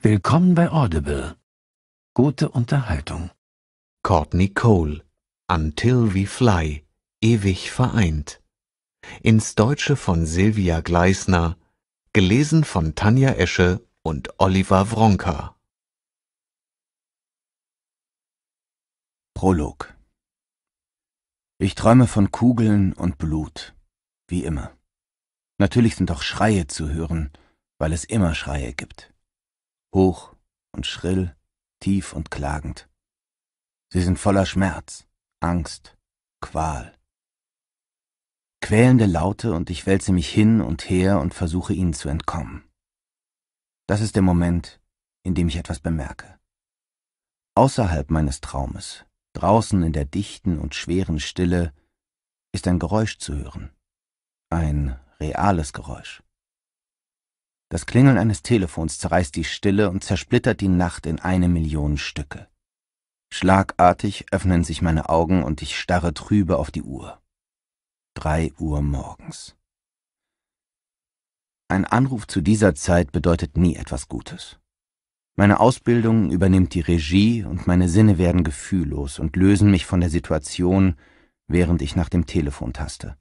Willkommen bei Audible. Gute Unterhaltung. Courtney Cole. Until We Fly. Ewig vereint. Ins Deutsche von Silvia Gleisner. Gelesen von Tanja Esche und Oliver Wronka. Prolog. Ich träume von Kugeln und Blut. Wie immer. Natürlich sind auch Schreie zu hören, weil es immer Schreie gibt hoch und schrill, tief und klagend. Sie sind voller Schmerz, Angst, Qual. Quälende Laute und ich wälze mich hin und her und versuche ihnen zu entkommen. Das ist der Moment, in dem ich etwas bemerke. Außerhalb meines Traumes, draußen in der dichten und schweren Stille, ist ein Geräusch zu hören. Ein reales Geräusch. Das Klingeln eines Telefons zerreißt die Stille und zersplittert die Nacht in eine Million Stücke. Schlagartig öffnen sich meine Augen und ich starre trübe auf die Uhr. Drei Uhr morgens. Ein Anruf zu dieser Zeit bedeutet nie etwas Gutes. Meine Ausbildung übernimmt die Regie und meine Sinne werden gefühllos und lösen mich von der Situation, während ich nach dem Telefon taste.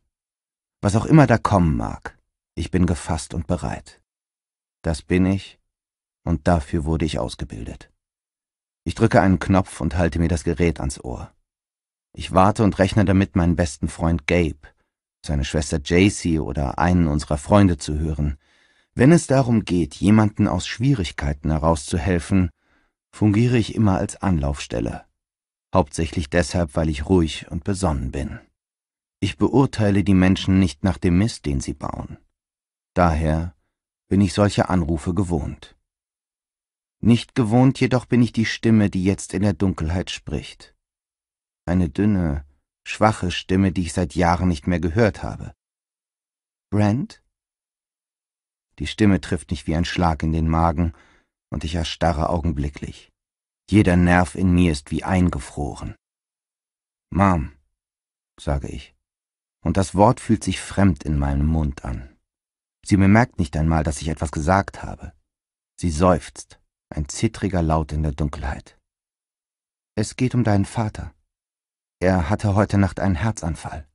Was auch immer da kommen mag, ich bin gefasst und bereit. Das bin ich und dafür wurde ich ausgebildet. Ich drücke einen Knopf und halte mir das Gerät ans Ohr. Ich warte und rechne damit, meinen besten Freund Gabe, seine Schwester Jacy oder einen unserer Freunde zu hören. Wenn es darum geht, jemanden aus Schwierigkeiten herauszuhelfen, fungiere ich immer als Anlaufstelle. Hauptsächlich deshalb, weil ich ruhig und besonnen bin. Ich beurteile die Menschen nicht nach dem Mist, den sie bauen. Daher bin ich solche Anrufe gewohnt. Nicht gewohnt jedoch bin ich die Stimme, die jetzt in der Dunkelheit spricht. Eine dünne, schwache Stimme, die ich seit Jahren nicht mehr gehört habe. Brent? Die Stimme trifft mich wie ein Schlag in den Magen, und ich erstarre augenblicklich. Jeder Nerv in mir ist wie eingefroren. Mom, sage ich, und das Wort fühlt sich fremd in meinem Mund an. Sie bemerkt nicht einmal, dass ich etwas gesagt habe. Sie seufzt, ein zittriger Laut in der Dunkelheit. Es geht um deinen Vater. Er hatte heute Nacht einen Herzanfall.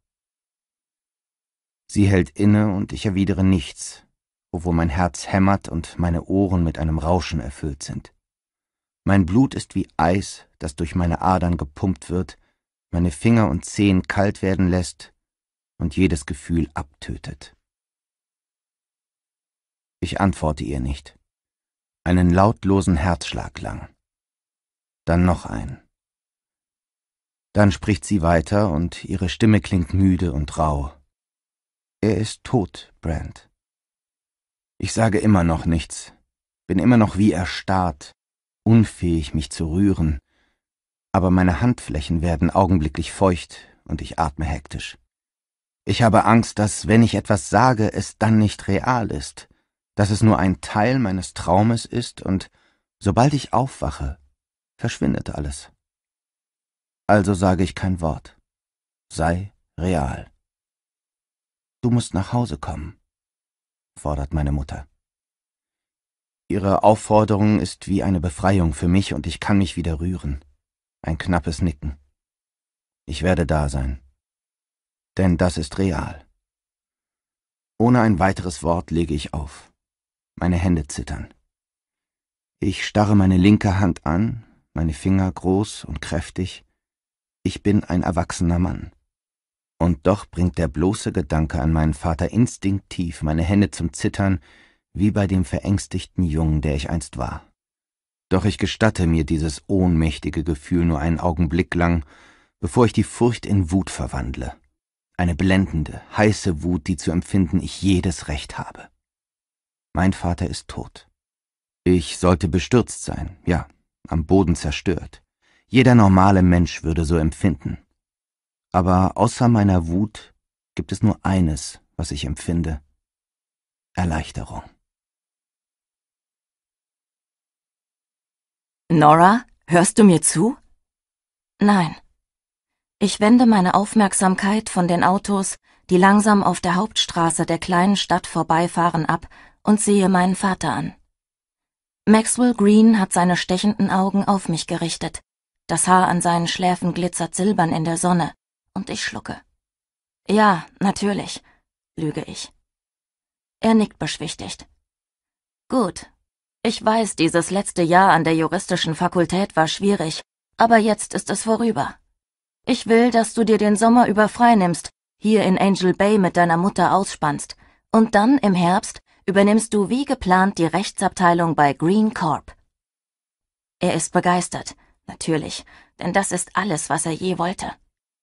Sie hält inne und ich erwidere nichts, obwohl mein Herz hämmert und meine Ohren mit einem Rauschen erfüllt sind. Mein Blut ist wie Eis, das durch meine Adern gepumpt wird, meine Finger und Zehen kalt werden lässt und jedes Gefühl abtötet. Ich antworte ihr nicht. Einen lautlosen Herzschlag lang. Dann noch ein. Dann spricht sie weiter und ihre Stimme klingt müde und rau. Er ist tot, Brand. Ich sage immer noch nichts, bin immer noch wie erstarrt, unfähig, mich zu rühren, aber meine Handflächen werden augenblicklich feucht und ich atme hektisch. Ich habe Angst, dass, wenn ich etwas sage, es dann nicht real ist, dass es nur ein Teil meines Traumes ist und sobald ich aufwache, verschwindet alles. Also sage ich kein Wort. Sei real. Du musst nach Hause kommen, fordert meine Mutter. Ihre Aufforderung ist wie eine Befreiung für mich und ich kann mich wieder rühren. Ein knappes Nicken. Ich werde da sein. Denn das ist real. Ohne ein weiteres Wort lege ich auf. Meine Hände zittern. Ich starre meine linke Hand an, meine Finger groß und kräftig. Ich bin ein erwachsener Mann. Und doch bringt der bloße Gedanke an meinen Vater instinktiv meine Hände zum Zittern, wie bei dem verängstigten Jungen, der ich einst war. Doch ich gestatte mir dieses ohnmächtige Gefühl nur einen Augenblick lang, bevor ich die Furcht in Wut verwandle. Eine blendende, heiße Wut, die zu empfinden ich jedes Recht habe. Mein Vater ist tot. Ich sollte bestürzt sein, ja, am Boden zerstört. Jeder normale Mensch würde so empfinden. Aber außer meiner Wut gibt es nur eines, was ich empfinde. Erleichterung. Nora, hörst du mir zu? Nein. Ich wende meine Aufmerksamkeit von den Autos, die langsam auf der Hauptstraße der kleinen Stadt vorbeifahren, ab und sehe meinen Vater an. Maxwell Green hat seine stechenden Augen auf mich gerichtet. Das Haar an seinen Schläfen glitzert silbern in der Sonne, und ich schlucke. Ja, natürlich, lüge ich. Er nickt beschwichtigt. Gut. Ich weiß, dieses letzte Jahr an der juristischen Fakultät war schwierig, aber jetzt ist es vorüber. Ich will, dass du dir den Sommer über frei nimmst, hier in Angel Bay mit deiner Mutter ausspannst und dann im Herbst übernimmst du wie geplant die Rechtsabteilung bei Green Corp. Er ist begeistert, natürlich, denn das ist alles, was er je wollte.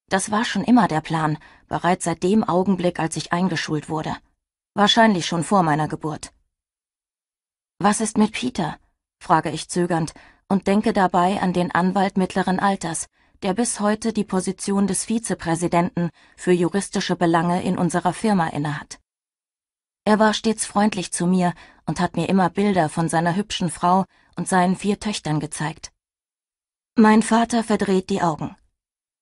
Das war schon immer der Plan, bereits seit dem Augenblick, als ich eingeschult wurde. Wahrscheinlich schon vor meiner Geburt. Was ist mit Peter? frage ich zögernd und denke dabei an den Anwalt mittleren Alters, der bis heute die Position des Vizepräsidenten für juristische Belange in unserer Firma innehat. Er war stets freundlich zu mir und hat mir immer Bilder von seiner hübschen Frau und seinen vier Töchtern gezeigt. Mein Vater verdreht die Augen.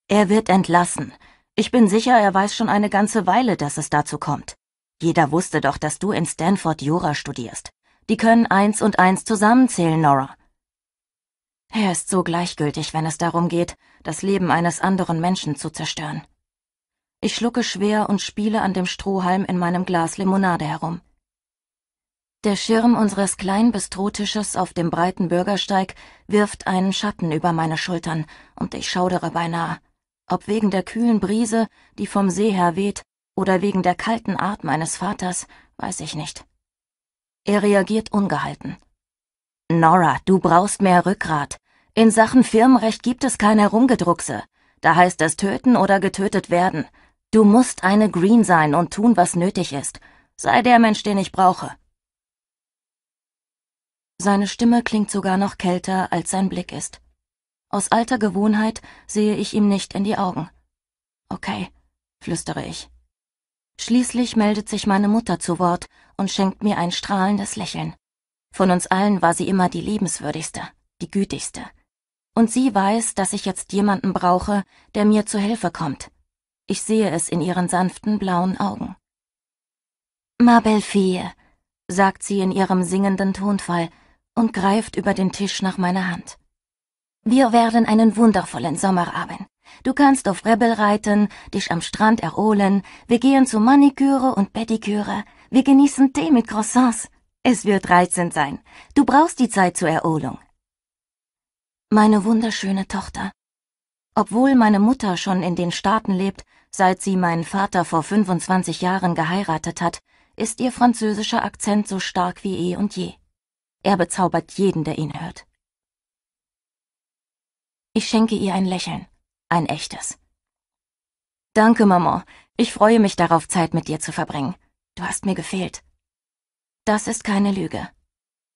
Er wird entlassen. Ich bin sicher, er weiß schon eine ganze Weile, dass es dazu kommt. Jeder wusste doch, dass du in Stanford Jura studierst. Die können eins und eins zusammenzählen, Nora. Er ist so gleichgültig, wenn es darum geht, das Leben eines anderen Menschen zu zerstören. Ich schlucke schwer und spiele an dem Strohhalm in meinem Glas Limonade herum. Der Schirm unseres kleinen Bistrotisches auf dem breiten Bürgersteig wirft einen Schatten über meine Schultern, und ich schaudere beinahe. Ob wegen der kühlen Brise, die vom See her weht, oder wegen der kalten Art meines Vaters, weiß ich nicht. Er reagiert ungehalten. Nora, du brauchst mehr Rückgrat. In Sachen Firmenrecht gibt es keine Herumgedruckse. Da heißt es töten oder getötet werden. Du musst eine Green sein und tun, was nötig ist. Sei der Mensch, den ich brauche. Seine Stimme klingt sogar noch kälter, als sein Blick ist. Aus alter Gewohnheit sehe ich ihm nicht in die Augen. Okay, flüstere ich. Schließlich meldet sich meine Mutter zu Wort und schenkt mir ein strahlendes Lächeln. Von uns allen war sie immer die liebenswürdigste, die gütigste. Und sie weiß, dass ich jetzt jemanden brauche, der mir zu Hilfe kommt, ich sehe es in ihren sanften blauen Augen. Ma belle fille, sagt sie in ihrem singenden Tonfall und greift über den Tisch nach meiner Hand. Wir werden einen wundervollen Sommer haben. Du kannst auf Rebel reiten, dich am Strand erholen, wir gehen zu Maniküre und Pediküre, wir genießen Tee mit Croissants. Es wird reizend sein. Du brauchst die Zeit zur Erholung. Meine wunderschöne Tochter. Obwohl meine Mutter schon in den Staaten lebt, Seit sie meinen Vater vor 25 Jahren geheiratet hat, ist ihr französischer Akzent so stark wie eh und je. Er bezaubert jeden, der ihn hört. Ich schenke ihr ein Lächeln, ein echtes. Danke, Maman. Ich freue mich darauf, Zeit mit dir zu verbringen. Du hast mir gefehlt. Das ist keine Lüge.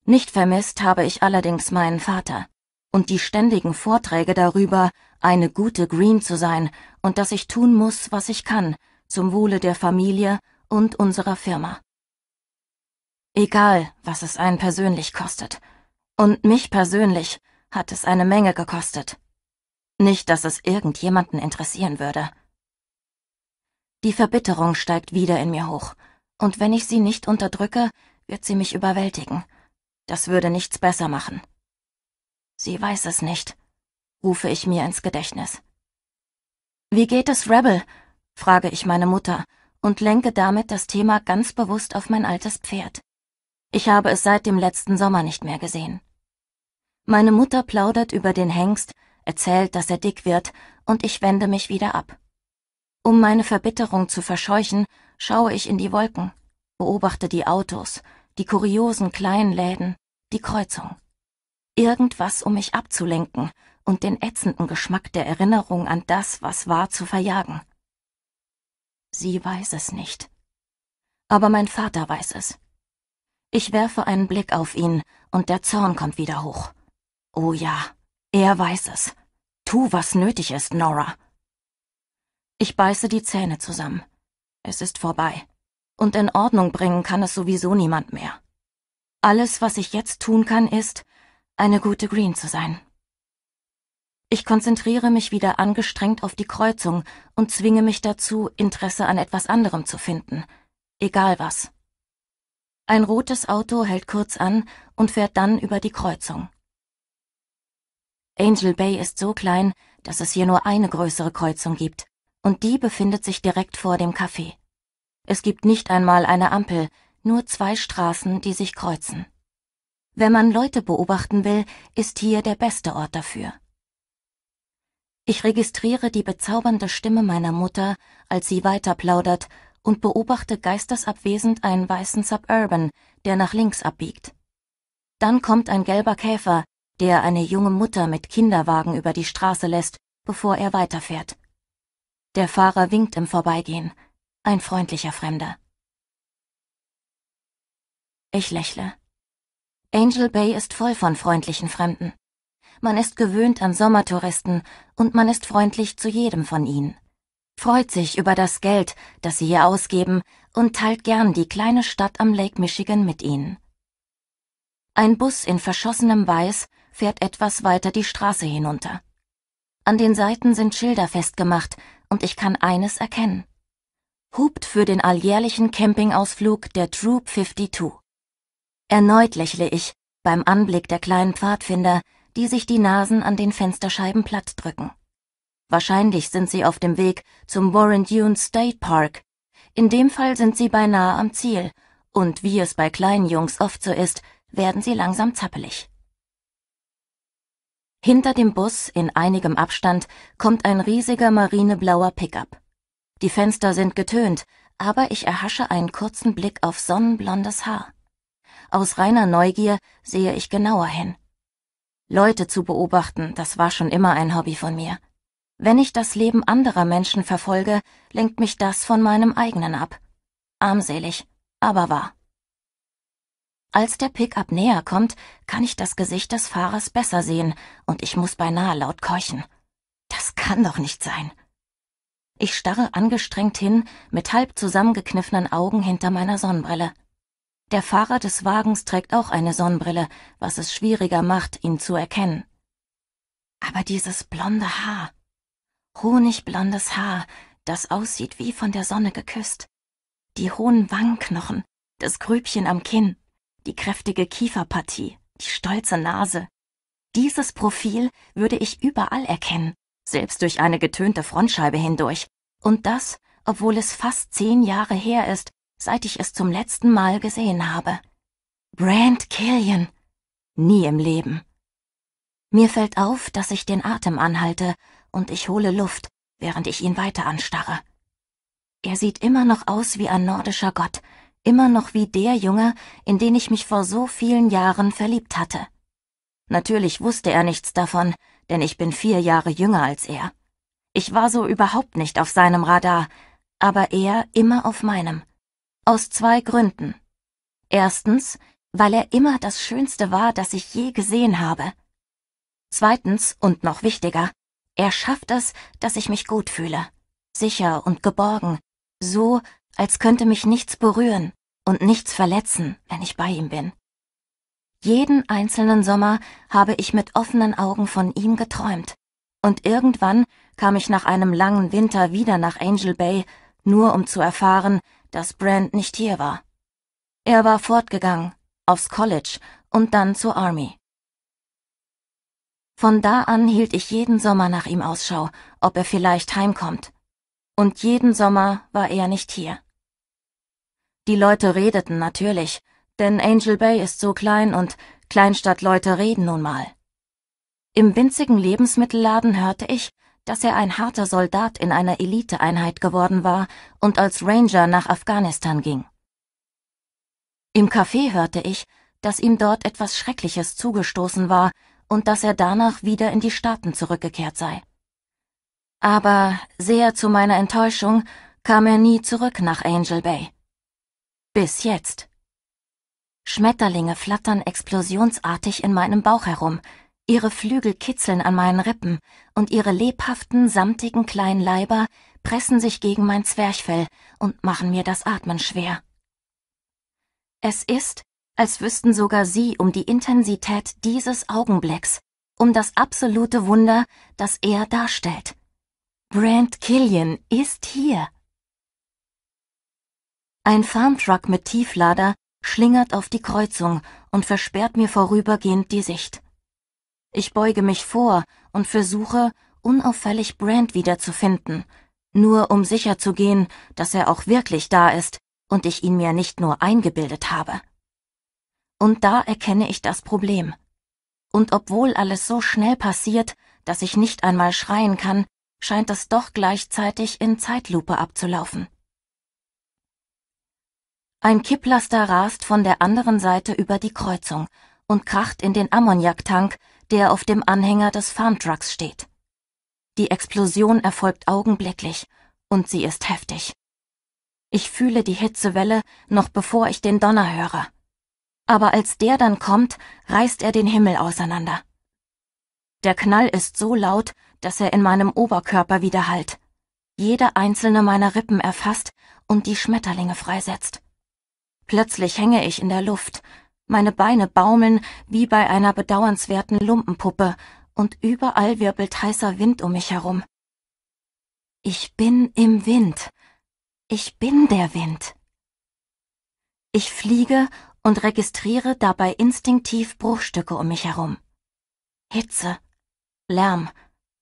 Nicht vermisst habe ich allerdings meinen Vater und die ständigen Vorträge darüber, eine gute Green zu sein und dass ich tun muss, was ich kann, zum Wohle der Familie und unserer Firma. Egal, was es einen persönlich kostet. Und mich persönlich hat es eine Menge gekostet. Nicht, dass es irgendjemanden interessieren würde. Die Verbitterung steigt wieder in mir hoch, und wenn ich sie nicht unterdrücke, wird sie mich überwältigen. Das würde nichts besser machen. Sie weiß es nicht, rufe ich mir ins Gedächtnis. Wie geht es Rebel? frage ich meine Mutter und lenke damit das Thema ganz bewusst auf mein altes Pferd. Ich habe es seit dem letzten Sommer nicht mehr gesehen. Meine Mutter plaudert über den Hengst, erzählt, dass er dick wird, und ich wende mich wieder ab. Um meine Verbitterung zu verscheuchen, schaue ich in die Wolken, beobachte die Autos, die kuriosen kleinen Läden, die Kreuzung. Irgendwas, um mich abzulenken und den ätzenden Geschmack der Erinnerung an das, was war, zu verjagen. Sie weiß es nicht. Aber mein Vater weiß es. Ich werfe einen Blick auf ihn und der Zorn kommt wieder hoch. Oh ja, er weiß es. Tu, was nötig ist, Nora. Ich beiße die Zähne zusammen. Es ist vorbei. Und in Ordnung bringen kann es sowieso niemand mehr. Alles, was ich jetzt tun kann, ist, eine gute Green zu sein. Ich konzentriere mich wieder angestrengt auf die Kreuzung und zwinge mich dazu, Interesse an etwas anderem zu finden, egal was. Ein rotes Auto hält kurz an und fährt dann über die Kreuzung. Angel Bay ist so klein, dass es hier nur eine größere Kreuzung gibt, und die befindet sich direkt vor dem Café. Es gibt nicht einmal eine Ampel, nur zwei Straßen, die sich kreuzen. Wenn man Leute beobachten will, ist hier der beste Ort dafür. Ich registriere die bezaubernde Stimme meiner Mutter, als sie weiter plaudert, und beobachte geistesabwesend einen weißen Suburban, der nach links abbiegt. Dann kommt ein gelber Käfer, der eine junge Mutter mit Kinderwagen über die Straße lässt, bevor er weiterfährt. Der Fahrer winkt im Vorbeigehen, ein freundlicher Fremder. Ich lächle. Angel Bay ist voll von freundlichen Fremden. Man ist gewöhnt an Sommertouristen und man ist freundlich zu jedem von ihnen. Freut sich über das Geld, das sie hier ausgeben und teilt gern die kleine Stadt am Lake Michigan mit ihnen. Ein Bus in verschossenem Weiß fährt etwas weiter die Straße hinunter. An den Seiten sind Schilder festgemacht und ich kann eines erkennen. Hupt für den alljährlichen Campingausflug der Troop 52. Erneut lächle ich, beim Anblick der kleinen Pfadfinder, die sich die Nasen an den Fensterscheiben plattdrücken. Wahrscheinlich sind sie auf dem Weg zum Warren Dunes State Park. In dem Fall sind sie beinahe am Ziel, und wie es bei kleinen Jungs oft so ist, werden sie langsam zappelig. Hinter dem Bus, in einigem Abstand, kommt ein riesiger marineblauer Pickup. Die Fenster sind getönt, aber ich erhasche einen kurzen Blick auf sonnenblondes Haar. Aus reiner Neugier sehe ich genauer hin. Leute zu beobachten, das war schon immer ein Hobby von mir. Wenn ich das Leben anderer Menschen verfolge, lenkt mich das von meinem eigenen ab. Armselig, aber wahr. Als der Pickup näher kommt, kann ich das Gesicht des Fahrers besser sehen und ich muss beinahe laut keuchen. Das kann doch nicht sein. Ich starre angestrengt hin, mit halb zusammengekniffenen Augen hinter meiner Sonnenbrille. Der Fahrer des Wagens trägt auch eine Sonnenbrille, was es schwieriger macht, ihn zu erkennen. Aber dieses blonde Haar, honigblondes Haar, das aussieht wie von der Sonne geküsst. Die hohen Wangenknochen, das Grübchen am Kinn, die kräftige Kieferpartie, die stolze Nase. Dieses Profil würde ich überall erkennen, selbst durch eine getönte Frontscheibe hindurch. Und das, obwohl es fast zehn Jahre her ist, seit ich es zum letzten Mal gesehen habe. Brand Killian. Nie im Leben. Mir fällt auf, dass ich den Atem anhalte und ich hole Luft, während ich ihn weiter anstarre. Er sieht immer noch aus wie ein nordischer Gott, immer noch wie der Junge, in den ich mich vor so vielen Jahren verliebt hatte. Natürlich wusste er nichts davon, denn ich bin vier Jahre jünger als er. Ich war so überhaupt nicht auf seinem Radar, aber er immer auf meinem. Aus zwei Gründen. Erstens, weil er immer das Schönste war, das ich je gesehen habe. Zweitens, und noch wichtiger, er schafft es, dass ich mich gut fühle, sicher und geborgen, so, als könnte mich nichts berühren und nichts verletzen, wenn ich bei ihm bin. Jeden einzelnen Sommer habe ich mit offenen Augen von ihm geträumt, und irgendwann kam ich nach einem langen Winter wieder nach Angel Bay, nur um zu erfahren, dass Brand nicht hier war. Er war fortgegangen, aufs College und dann zur Army. Von da an hielt ich jeden Sommer nach ihm Ausschau, ob er vielleicht heimkommt. Und jeden Sommer war er nicht hier. Die Leute redeten natürlich, denn Angel Bay ist so klein und Kleinstadtleute reden nun mal. Im winzigen Lebensmittelladen hörte ich, dass er ein harter Soldat in einer Eliteeinheit geworden war und als Ranger nach Afghanistan ging. Im Café hörte ich, dass ihm dort etwas Schreckliches zugestoßen war und dass er danach wieder in die Staaten zurückgekehrt sei. Aber sehr zu meiner Enttäuschung kam er nie zurück nach Angel Bay. Bis jetzt. Schmetterlinge flattern explosionsartig in meinem Bauch herum, Ihre Flügel kitzeln an meinen Rippen und ihre lebhaften, samtigen kleinen Leiber pressen sich gegen mein Zwerchfell und machen mir das Atmen schwer. Es ist, als wüssten sogar Sie um die Intensität dieses Augenblicks, um das absolute Wunder, das er darstellt. Brand Killian ist hier. Ein Farmtruck mit Tieflader schlingert auf die Kreuzung und versperrt mir vorübergehend die Sicht. Ich beuge mich vor und versuche, unauffällig Brand wiederzufinden, nur um sicherzugehen, dass er auch wirklich da ist und ich ihn mir nicht nur eingebildet habe. Und da erkenne ich das Problem. Und obwohl alles so schnell passiert, dass ich nicht einmal schreien kann, scheint es doch gleichzeitig in Zeitlupe abzulaufen. Ein Kipplaster rast von der anderen Seite über die Kreuzung und kracht in den Ammoniaktank, der auf dem Anhänger des Farmtrucks steht. Die Explosion erfolgt augenblicklich und sie ist heftig. Ich fühle die Hitzewelle noch bevor ich den Donner höre. Aber als der dann kommt, reißt er den Himmel auseinander. Der Knall ist so laut, dass er in meinem Oberkörper widerhallt, jede einzelne meiner Rippen erfasst und die Schmetterlinge freisetzt. Plötzlich hänge ich in der Luft, meine Beine baumeln wie bei einer bedauernswerten Lumpenpuppe, und überall wirbelt heißer Wind um mich herum. Ich bin im Wind. Ich bin der Wind. Ich fliege und registriere dabei instinktiv Bruchstücke um mich herum. Hitze, Lärm,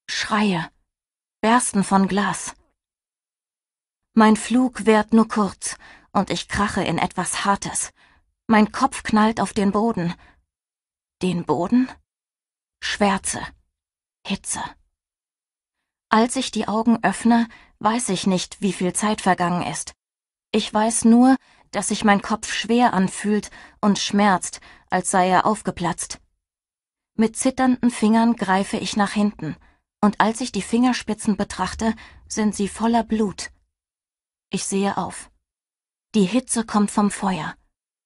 Schreie, Bersten von Glas. Mein Flug währt nur kurz und ich krache in etwas Hartes. Mein Kopf knallt auf den Boden. Den Boden? Schwärze. Hitze. Als ich die Augen öffne, weiß ich nicht, wie viel Zeit vergangen ist. Ich weiß nur, dass sich mein Kopf schwer anfühlt und schmerzt, als sei er aufgeplatzt. Mit zitternden Fingern greife ich nach hinten, und als ich die Fingerspitzen betrachte, sind sie voller Blut. Ich sehe auf. Die Hitze kommt vom Feuer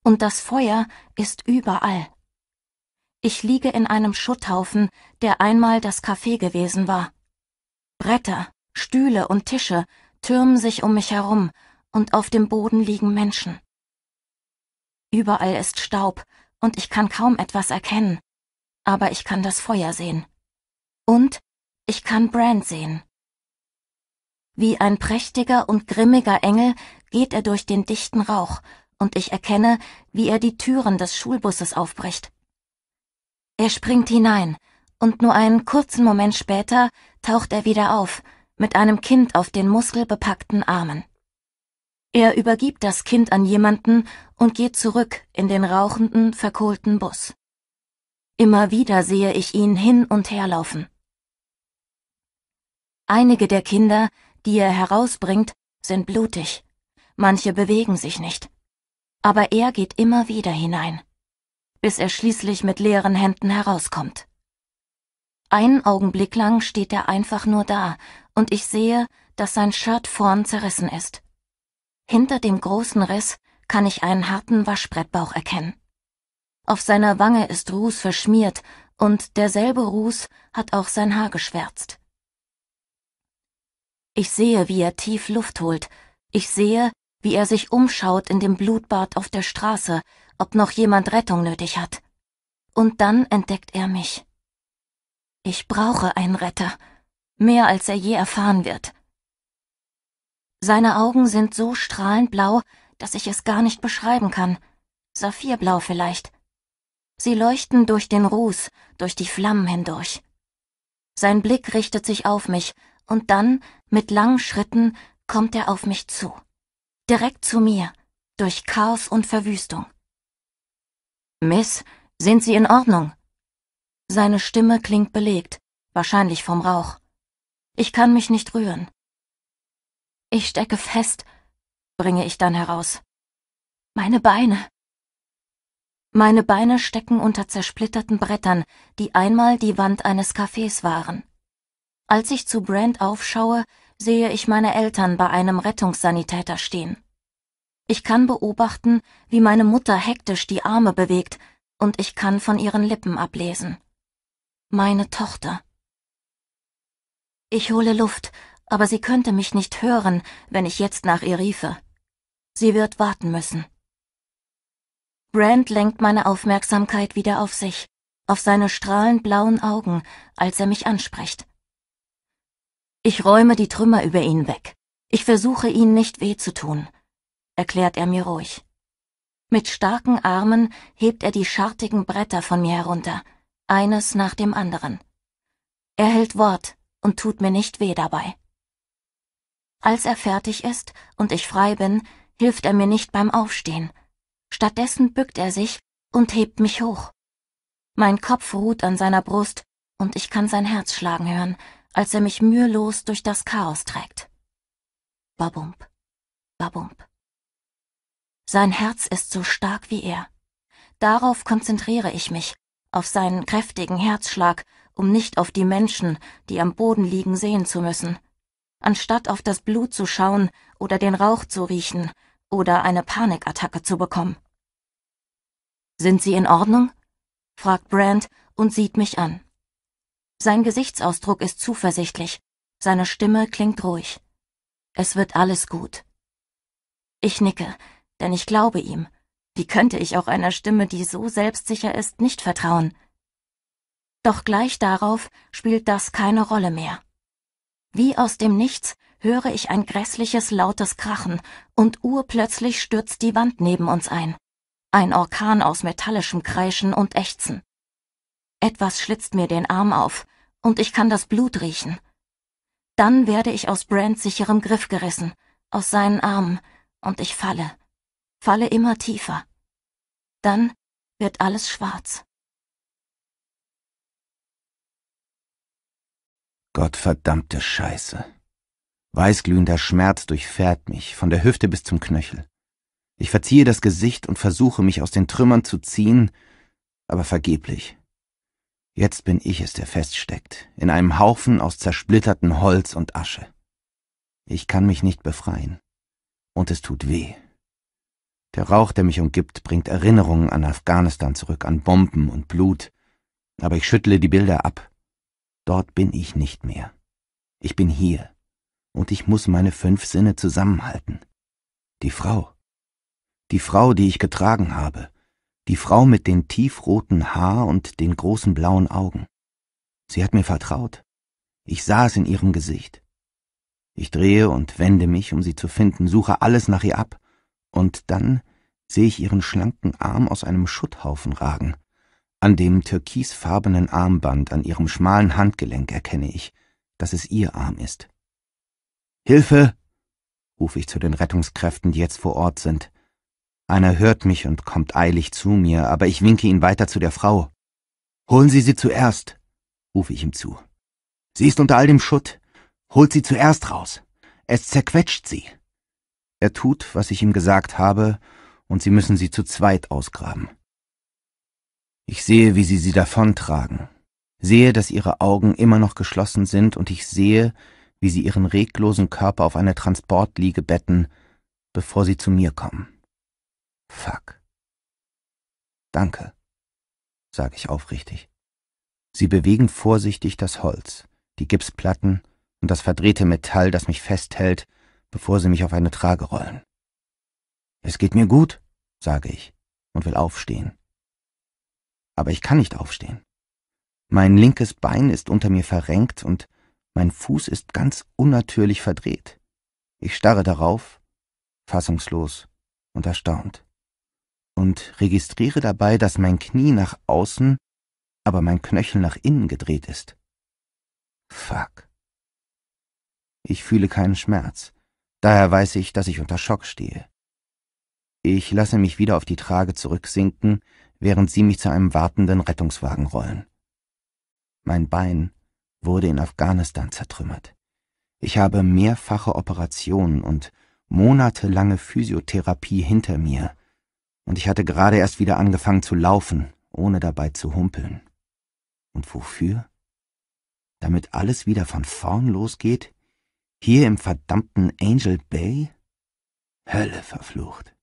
und das Feuer ist überall. Ich liege in einem Schutthaufen, der einmal das Café gewesen war. Bretter, Stühle und Tische türmen sich um mich herum, und auf dem Boden liegen Menschen. Überall ist Staub, und ich kann kaum etwas erkennen, aber ich kann das Feuer sehen. Und ich kann Brand sehen. Wie ein prächtiger und grimmiger Engel geht er durch den dichten Rauch und ich erkenne, wie er die Türen des Schulbusses aufbricht. Er springt hinein, und nur einen kurzen Moment später taucht er wieder auf, mit einem Kind auf den muskelbepackten Armen. Er übergibt das Kind an jemanden und geht zurück in den rauchenden, verkohlten Bus. Immer wieder sehe ich ihn hin und her laufen. Einige der Kinder, die er herausbringt, sind blutig, manche bewegen sich nicht aber er geht immer wieder hinein, bis er schließlich mit leeren Händen herauskommt. Einen Augenblick lang steht er einfach nur da, und ich sehe, dass sein Shirt vorn zerrissen ist. Hinter dem großen Riss kann ich einen harten Waschbrettbauch erkennen. Auf seiner Wange ist Ruß verschmiert, und derselbe Ruß hat auch sein Haar geschwärzt. Ich sehe, wie er tief Luft holt, ich sehe, wie er sich umschaut in dem Blutbad auf der Straße, ob noch jemand Rettung nötig hat. Und dann entdeckt er mich. Ich brauche einen Retter, mehr als er je erfahren wird. Seine Augen sind so strahlend blau, dass ich es gar nicht beschreiben kann. Saphirblau vielleicht. Sie leuchten durch den Ruß, durch die Flammen hindurch. Sein Blick richtet sich auf mich, und dann, mit langen Schritten, kommt er auf mich zu direkt zu mir, durch Chaos und Verwüstung. Miss, sind Sie in Ordnung? Seine Stimme klingt belegt, wahrscheinlich vom Rauch. Ich kann mich nicht rühren. Ich stecke fest, bringe ich dann heraus. Meine Beine. Meine Beine stecken unter zersplitterten Brettern, die einmal die Wand eines Cafés waren. Als ich zu Brand aufschaue, sehe ich meine Eltern bei einem Rettungssanitäter stehen. Ich kann beobachten, wie meine Mutter hektisch die Arme bewegt, und ich kann von ihren Lippen ablesen. Meine Tochter. Ich hole Luft, aber sie könnte mich nicht hören, wenn ich jetzt nach ihr riefe. Sie wird warten müssen. Brand lenkt meine Aufmerksamkeit wieder auf sich, auf seine strahlend blauen Augen, als er mich anspricht. Ich räume die Trümmer über ihn weg. Ich versuche ihn nicht weh zu tun, erklärt er mir ruhig. Mit starken Armen hebt er die schartigen Bretter von mir herunter, eines nach dem anderen. Er hält Wort und tut mir nicht weh dabei. Als er fertig ist und ich frei bin, hilft er mir nicht beim Aufstehen. Stattdessen bückt er sich und hebt mich hoch. Mein Kopf ruht an seiner Brust und ich kann sein Herz schlagen hören, als er mich mühelos durch das Chaos trägt. Babump, babump. Sein Herz ist so stark wie er. Darauf konzentriere ich mich, auf seinen kräftigen Herzschlag, um nicht auf die Menschen, die am Boden liegen, sehen zu müssen. Anstatt auf das Blut zu schauen oder den Rauch zu riechen oder eine Panikattacke zu bekommen. Sind Sie in Ordnung? fragt Brand und sieht mich an. Sein Gesichtsausdruck ist zuversichtlich, seine Stimme klingt ruhig. Es wird alles gut. Ich nicke, denn ich glaube ihm. Wie könnte ich auch einer Stimme, die so selbstsicher ist, nicht vertrauen? Doch gleich darauf spielt das keine Rolle mehr. Wie aus dem Nichts höre ich ein grässliches lautes Krachen und urplötzlich stürzt die Wand neben uns ein. Ein Orkan aus metallischem Kreischen und Ächzen. Etwas schlitzt mir den Arm auf, und ich kann das Blut riechen. Dann werde ich aus Brands sicherem Griff gerissen, aus seinen Armen, und ich falle, falle immer tiefer. Dann wird alles schwarz. Gottverdammte Scheiße. Weißglühender Schmerz durchfährt mich, von der Hüfte bis zum Knöchel. Ich verziehe das Gesicht und versuche mich aus den Trümmern zu ziehen, aber vergeblich. Jetzt bin ich es, der feststeckt, in einem Haufen aus zersplitterten Holz und Asche. Ich kann mich nicht befreien. Und es tut weh. Der Rauch, der mich umgibt, bringt Erinnerungen an Afghanistan zurück, an Bomben und Blut. Aber ich schüttle die Bilder ab. Dort bin ich nicht mehr. Ich bin hier. Und ich muss meine fünf Sinne zusammenhalten. Die Frau. Die Frau, die ich getragen habe. Die Frau mit den tiefroten Haar und den großen blauen Augen. Sie hat mir vertraut. Ich sah es in ihrem Gesicht. Ich drehe und wende mich, um sie zu finden, suche alles nach ihr ab, und dann sehe ich ihren schlanken Arm aus einem Schutthaufen ragen. An dem türkisfarbenen Armband an ihrem schmalen Handgelenk erkenne ich, dass es ihr Arm ist. Hilfe! rufe ich zu den Rettungskräften, die jetzt vor Ort sind. Einer hört mich und kommt eilig zu mir, aber ich winke ihn weiter zu der Frau. Holen Sie sie zuerst, rufe ich ihm zu. Sie ist unter all dem Schutt. Holt sie zuerst raus. Es zerquetscht sie. Er tut, was ich ihm gesagt habe, und sie müssen sie zu zweit ausgraben. Ich sehe, wie sie sie davontragen, sehe, dass ihre Augen immer noch geschlossen sind, und ich sehe, wie sie ihren reglosen Körper auf eine Transportliege betten, bevor sie zu mir kommen. Fuck. Danke, sage ich aufrichtig. Sie bewegen vorsichtig das Holz, die Gipsplatten und das verdrehte Metall, das mich festhält, bevor sie mich auf eine Trage rollen. Es geht mir gut, sage ich und will aufstehen. Aber ich kann nicht aufstehen. Mein linkes Bein ist unter mir verrenkt und mein Fuß ist ganz unnatürlich verdreht. Ich starre darauf, fassungslos und erstaunt und registriere dabei, dass mein Knie nach außen, aber mein Knöchel nach innen gedreht ist. Fuck. Ich fühle keinen Schmerz, daher weiß ich, dass ich unter Schock stehe. Ich lasse mich wieder auf die Trage zurücksinken, während sie mich zu einem wartenden Rettungswagen rollen. Mein Bein wurde in Afghanistan zertrümmert. Ich habe mehrfache Operationen und monatelange Physiotherapie hinter mir, und ich hatte gerade erst wieder angefangen zu laufen, ohne dabei zu humpeln. Und wofür? Damit alles wieder von vorn losgeht? Hier im verdammten Angel Bay? Hölle verflucht.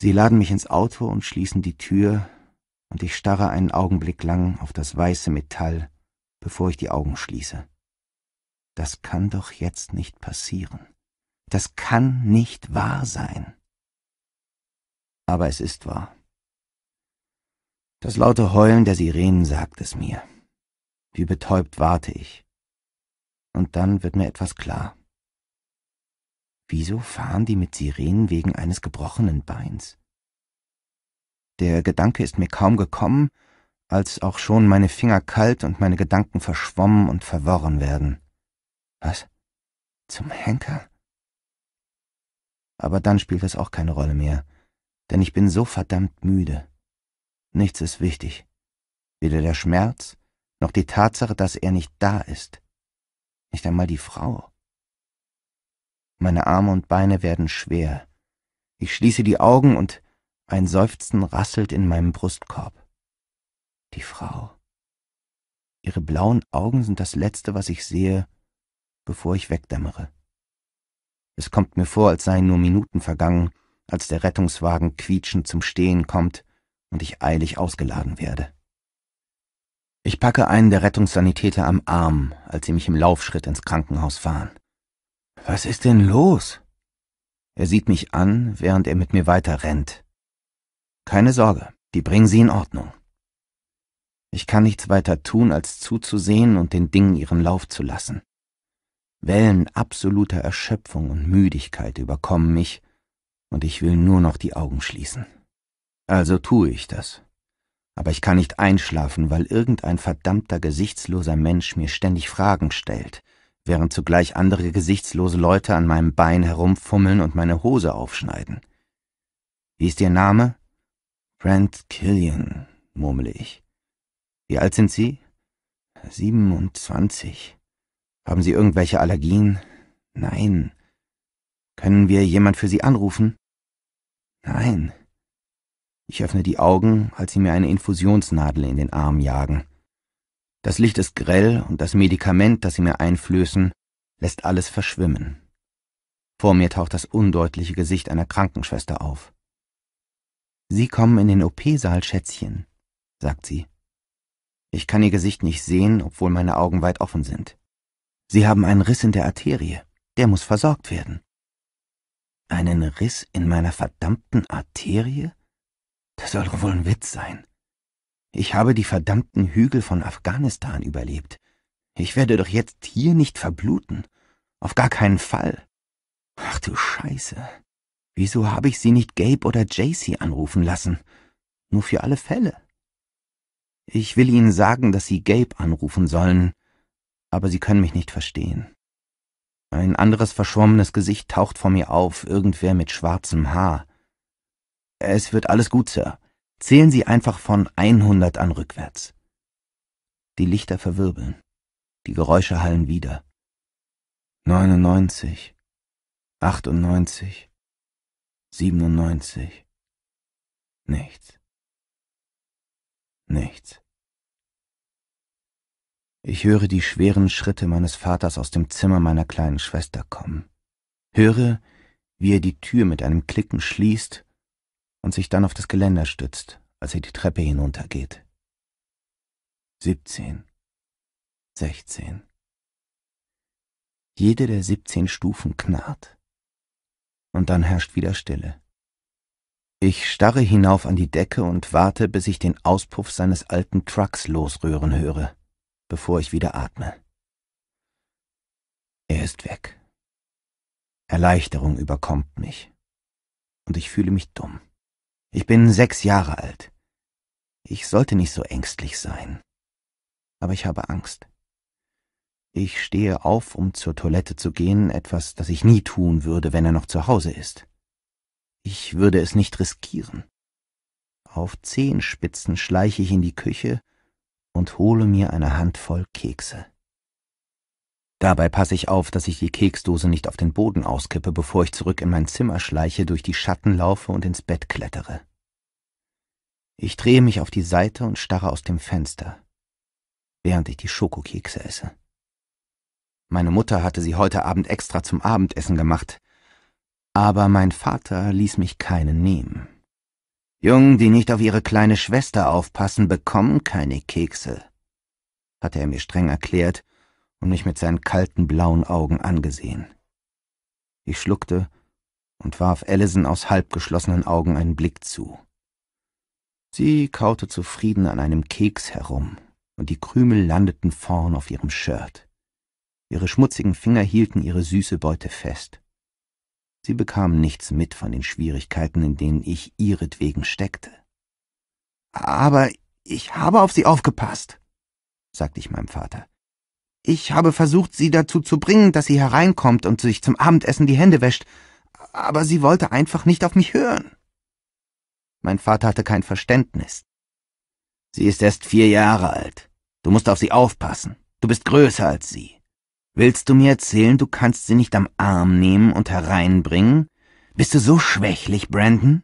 Sie laden mich ins Auto und schließen die Tür, und ich starre einen Augenblick lang auf das weiße Metall, bevor ich die Augen schließe. Das kann doch jetzt nicht passieren. Das kann nicht wahr sein aber es ist wahr. Das laute Heulen der Sirenen sagt es mir. Wie betäubt warte ich. Und dann wird mir etwas klar. Wieso fahren die mit Sirenen wegen eines gebrochenen Beins? Der Gedanke ist mir kaum gekommen, als auch schon meine Finger kalt und meine Gedanken verschwommen und verworren werden. Was? Zum Henker? Aber dann spielt es auch keine Rolle mehr denn ich bin so verdammt müde. Nichts ist wichtig, weder der Schmerz noch die Tatsache, dass er nicht da ist, nicht einmal die Frau. Meine Arme und Beine werden schwer. Ich schließe die Augen und ein Seufzen rasselt in meinem Brustkorb. Die Frau. Ihre blauen Augen sind das Letzte, was ich sehe, bevor ich wegdämmere. Es kommt mir vor, als seien nur Minuten vergangen, als der Rettungswagen quietschend zum Stehen kommt und ich eilig ausgeladen werde. Ich packe einen der Rettungssanitäter am Arm, als sie mich im Laufschritt ins Krankenhaus fahren. Was ist denn los? Er sieht mich an, während er mit mir weiter rennt. Keine Sorge, die bringen sie in Ordnung. Ich kann nichts weiter tun, als zuzusehen und den Dingen ihren Lauf zu lassen. Wellen absoluter Erschöpfung und Müdigkeit überkommen mich, und ich will nur noch die Augen schließen. Also tue ich das. Aber ich kann nicht einschlafen, weil irgendein verdammter gesichtsloser Mensch mir ständig Fragen stellt, während zugleich andere gesichtslose Leute an meinem Bein herumfummeln und meine Hose aufschneiden. Wie ist Ihr Name? Brent Killian, murmle ich. Wie alt sind Sie? Siebenundzwanzig. Haben Sie irgendwelche Allergien? Nein. Können wir jemand für Sie anrufen? Nein. Ich öffne die Augen, als sie mir eine Infusionsnadel in den Arm jagen. Das Licht ist grell und das Medikament, das sie mir einflößen, lässt alles verschwimmen. Vor mir taucht das undeutliche Gesicht einer Krankenschwester auf. Sie kommen in den OP-Saal, Schätzchen, sagt sie. Ich kann ihr Gesicht nicht sehen, obwohl meine Augen weit offen sind. Sie haben einen Riss in der Arterie. Der muss versorgt werden. Einen Riss in meiner verdammten Arterie? Das soll doch wohl ein Witz sein. Ich habe die verdammten Hügel von Afghanistan überlebt. Ich werde doch jetzt hier nicht verbluten. Auf gar keinen Fall. Ach du Scheiße. Wieso habe ich sie nicht Gabe oder Jacy anrufen lassen? Nur für alle Fälle. Ich will ihnen sagen, dass sie Gabe anrufen sollen, aber sie können mich nicht verstehen. Ein anderes verschwommenes Gesicht taucht vor mir auf, irgendwer mit schwarzem Haar. Es wird alles gut, Sir. Zählen Sie einfach von 100 an rückwärts. Die Lichter verwirbeln. Die Geräusche hallen wieder. 99, 98, 97. Nichts. Nichts. Ich höre die schweren Schritte meines Vaters aus dem Zimmer meiner kleinen Schwester kommen, höre, wie er die Tür mit einem Klicken schließt und sich dann auf das Geländer stützt, als er die Treppe hinuntergeht. 17. 16. Jede der 17 Stufen knarrt. Und dann herrscht wieder Stille. Ich starre hinauf an die Decke und warte, bis ich den Auspuff seines alten Trucks losrühren höre bevor ich wieder atme. Er ist weg. Erleichterung überkommt mich. Und ich fühle mich dumm. Ich bin sechs Jahre alt. Ich sollte nicht so ängstlich sein. Aber ich habe Angst. Ich stehe auf, um zur Toilette zu gehen, etwas, das ich nie tun würde, wenn er noch zu Hause ist. Ich würde es nicht riskieren. Auf Zehenspitzen schleiche ich in die Küche und hole mir eine Handvoll Kekse. Dabei passe ich auf, dass ich die Keksdose nicht auf den Boden auskippe, bevor ich zurück in mein Zimmer schleiche, durch die Schatten laufe und ins Bett klettere. Ich drehe mich auf die Seite und starre aus dem Fenster, während ich die Schokokekse esse. Meine Mutter hatte sie heute Abend extra zum Abendessen gemacht, aber mein Vater ließ mich keinen nehmen. Jungen, die nicht auf ihre kleine Schwester aufpassen, bekommen keine Kekse, hatte er mir streng erklärt und mich mit seinen kalten blauen Augen angesehen. Ich schluckte und warf Allison aus halbgeschlossenen Augen einen Blick zu. Sie kaute zufrieden an einem Keks herum, und die Krümel landeten vorn auf ihrem Shirt. Ihre schmutzigen Finger hielten ihre süße Beute fest. Sie bekam nichts mit von den Schwierigkeiten, in denen ich ihretwegen steckte. Aber ich habe auf Sie aufgepasst, sagte ich meinem Vater. Ich habe versucht, Sie dazu zu bringen, dass sie hereinkommt und sich zum Abendessen die Hände wäscht, aber sie wollte einfach nicht auf mich hören. Mein Vater hatte kein Verständnis. Sie ist erst vier Jahre alt. Du musst auf sie aufpassen. Du bist größer als sie. Willst du mir erzählen, du kannst sie nicht am Arm nehmen und hereinbringen? Bist du so schwächlich, Brandon?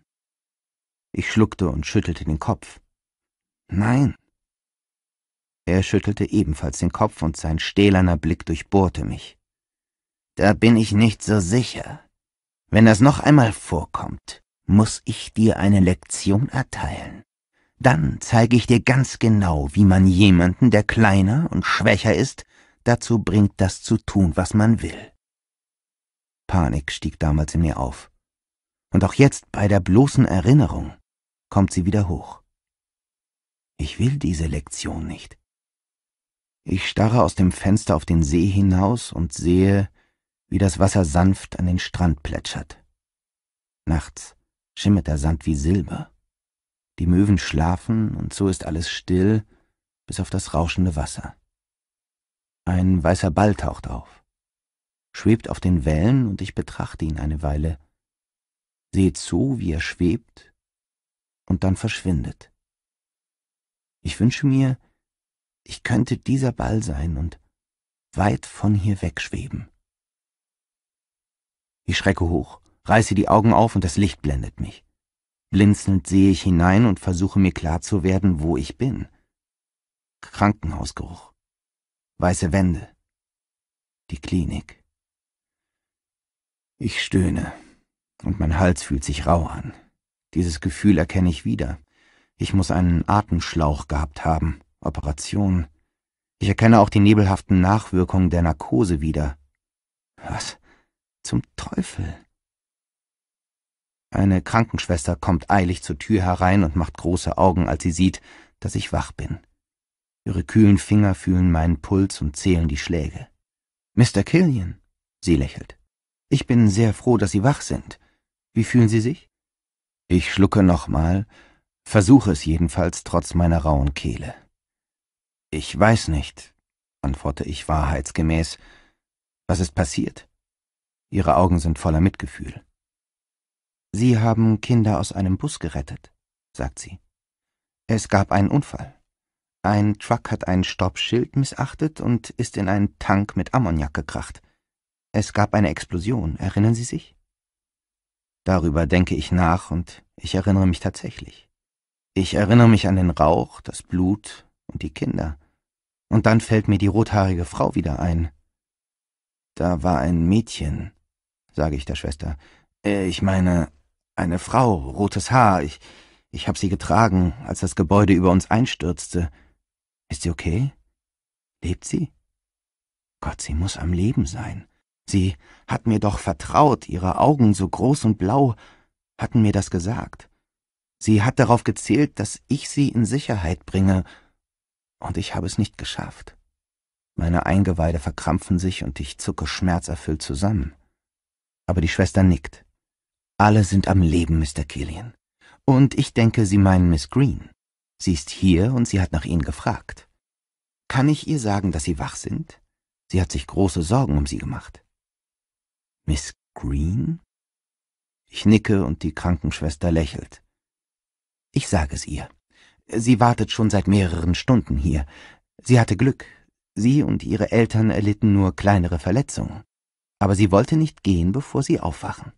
Ich schluckte und schüttelte den Kopf. Nein. Er schüttelte ebenfalls den Kopf und sein stählerner Blick durchbohrte mich. Da bin ich nicht so sicher. Wenn das noch einmal vorkommt, muss ich dir eine Lektion erteilen. Dann zeige ich dir ganz genau, wie man jemanden, der kleiner und schwächer ist, dazu bringt, das zu tun, was man will. Panik stieg damals in mir auf. Und auch jetzt, bei der bloßen Erinnerung, kommt sie wieder hoch. Ich will diese Lektion nicht. Ich starre aus dem Fenster auf den See hinaus und sehe, wie das Wasser sanft an den Strand plätschert. Nachts schimmert der Sand wie Silber. Die Möwen schlafen und so ist alles still, bis auf das rauschende Wasser. Ein weißer Ball taucht auf, schwebt auf den Wellen und ich betrachte ihn eine Weile, sehe zu, wie er schwebt und dann verschwindet. Ich wünsche mir, ich könnte dieser Ball sein und weit von hier wegschweben. Ich schrecke hoch, reiße die Augen auf und das Licht blendet mich. Blinzelnd sehe ich hinein und versuche mir klar zu werden, wo ich bin. Krankenhausgeruch weiße Wände. Die Klinik. Ich stöhne, und mein Hals fühlt sich rau an. Dieses Gefühl erkenne ich wieder. Ich muss einen Atemschlauch gehabt haben, Operation. Ich erkenne auch die nebelhaften Nachwirkungen der Narkose wieder. Was zum Teufel? Eine Krankenschwester kommt eilig zur Tür herein und macht große Augen, als sie sieht, dass ich wach bin. Ihre kühlen Finger fühlen meinen Puls und zählen die Schläge. Mr. Killian, sie lächelt. Ich bin sehr froh, dass Sie wach sind. Wie fühlen Sie sich? Ich schlucke nochmal, versuche es jedenfalls trotz meiner rauen Kehle. Ich weiß nicht, antworte ich wahrheitsgemäß. Was ist passiert? Ihre Augen sind voller Mitgefühl. Sie haben Kinder aus einem Bus gerettet, sagt sie. Es gab einen Unfall. Ein Truck hat ein Stoppschild missachtet und ist in einen Tank mit Ammoniak gekracht. Es gab eine Explosion, erinnern Sie sich? Darüber denke ich nach und ich erinnere mich tatsächlich. Ich erinnere mich an den Rauch, das Blut und die Kinder. Und dann fällt mir die rothaarige Frau wieder ein. Da war ein Mädchen, sage ich der Schwester. Äh, ich meine, eine Frau, rotes Haar. Ich, ich habe sie getragen, als das Gebäude über uns einstürzte. Ist sie okay? Lebt sie? Gott, sie muss am Leben sein. Sie hat mir doch vertraut, ihre Augen so groß und blau hatten mir das gesagt. Sie hat darauf gezählt, dass ich sie in Sicherheit bringe, und ich habe es nicht geschafft. Meine Eingeweide verkrampfen sich und ich zucke schmerzerfüllt zusammen. Aber die Schwester nickt. Alle sind am Leben, Mr. Killian. Und ich denke, Sie meinen Miss Green. Sie ist hier und sie hat nach Ihnen gefragt. Kann ich ihr sagen, dass Sie wach sind? Sie hat sich große Sorgen um Sie gemacht. Miss Green? Ich nicke und die Krankenschwester lächelt. Ich sage es ihr. Sie wartet schon seit mehreren Stunden hier. Sie hatte Glück. Sie und ihre Eltern erlitten nur kleinere Verletzungen. Aber sie wollte nicht gehen, bevor sie aufwachen.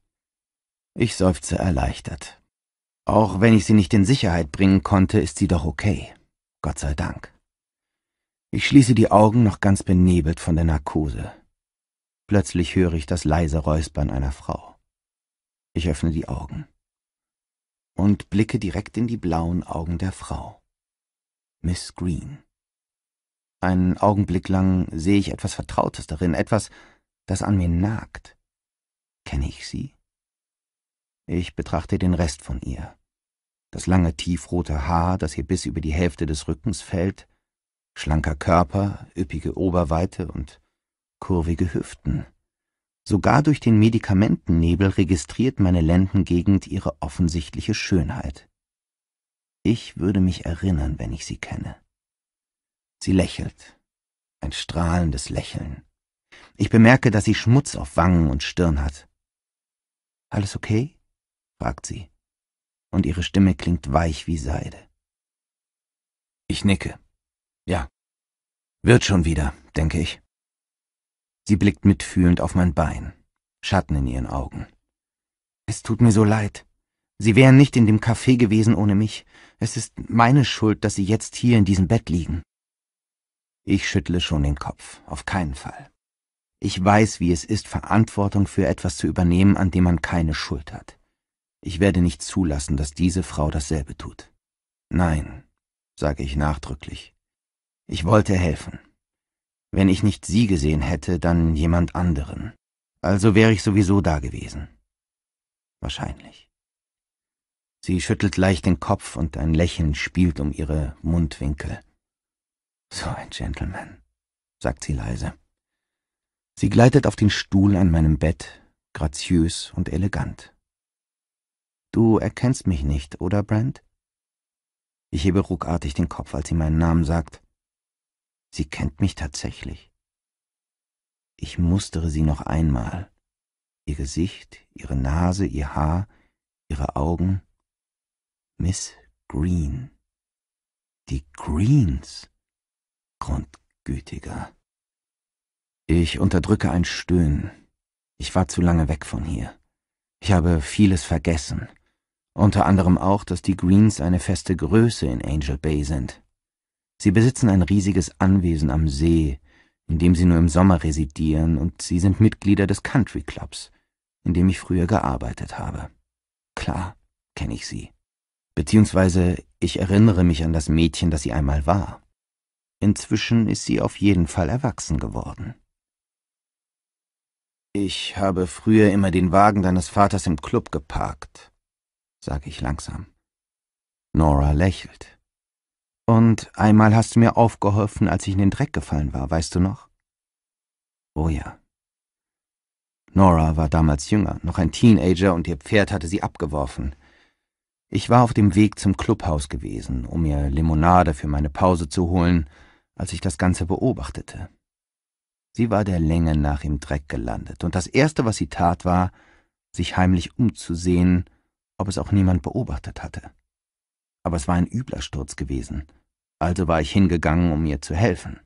Ich seufze erleichtert. Auch wenn ich sie nicht in Sicherheit bringen konnte, ist sie doch okay. Gott sei Dank. Ich schließe die Augen noch ganz benebelt von der Narkose. Plötzlich höre ich das leise Räuspern einer Frau. Ich öffne die Augen und blicke direkt in die blauen Augen der Frau. Miss Green. Einen Augenblick lang sehe ich etwas Vertrautes darin, etwas, das an mir nagt. Kenne ich sie? Ich betrachte den Rest von ihr. Das lange, tiefrote Haar, das ihr bis über die Hälfte des Rückens fällt, schlanker Körper, üppige Oberweite und kurvige Hüften. Sogar durch den Medikamentennebel registriert meine Lendengegend ihre offensichtliche Schönheit. Ich würde mich erinnern, wenn ich sie kenne. Sie lächelt. Ein strahlendes Lächeln. Ich bemerke, dass sie Schmutz auf Wangen und Stirn hat. Alles okay? fragt sie, und ihre Stimme klingt weich wie Seide. Ich nicke. Ja. Wird schon wieder, denke ich. Sie blickt mitfühlend auf mein Bein, Schatten in ihren Augen. Es tut mir so leid. Sie wären nicht in dem Café gewesen ohne mich. Es ist meine Schuld, dass Sie jetzt hier in diesem Bett liegen. Ich schüttle schon den Kopf, auf keinen Fall. Ich weiß, wie es ist, Verantwortung für etwas zu übernehmen, an dem man keine Schuld hat. Ich werde nicht zulassen, dass diese Frau dasselbe tut. Nein, sage ich nachdrücklich. Ich wollte helfen. Wenn ich nicht sie gesehen hätte, dann jemand anderen. Also wäre ich sowieso da gewesen. Wahrscheinlich. Sie schüttelt leicht den Kopf und ein Lächeln spielt um ihre Mundwinkel. So ein Gentleman, sagt sie leise. Sie gleitet auf den Stuhl an meinem Bett, graziös und elegant. Du erkennst mich nicht, oder, Brent? Ich hebe ruckartig den Kopf, als sie meinen Namen sagt. Sie kennt mich tatsächlich. Ich mustere sie noch einmal. Ihr Gesicht, ihre Nase, ihr Haar, ihre Augen. Miss Green. Die Greens. Grundgütiger. Ich unterdrücke ein Stöhnen. Ich war zu lange weg von hier. Ich habe vieles vergessen unter anderem auch, dass die Greens eine feste Größe in Angel Bay sind. Sie besitzen ein riesiges Anwesen am See, in dem sie nur im Sommer residieren, und sie sind Mitglieder des Country Clubs, in dem ich früher gearbeitet habe. Klar, kenne ich sie. Beziehungsweise ich erinnere mich an das Mädchen, das sie einmal war. Inzwischen ist sie auf jeden Fall erwachsen geworden. Ich habe früher immer den Wagen deines Vaters im Club geparkt, sage ich langsam. Nora lächelt. Und einmal hast du mir aufgeholfen, als ich in den Dreck gefallen war, weißt du noch? Oh ja. Nora war damals jünger, noch ein Teenager, und ihr Pferd hatte sie abgeworfen. Ich war auf dem Weg zum Clubhaus gewesen, um mir Limonade für meine Pause zu holen, als ich das Ganze beobachtete. Sie war der Länge nach im Dreck gelandet, und das Erste, was sie tat, war, sich heimlich umzusehen ob es auch niemand beobachtet hatte. Aber es war ein übler Sturz gewesen, also war ich hingegangen, um ihr zu helfen.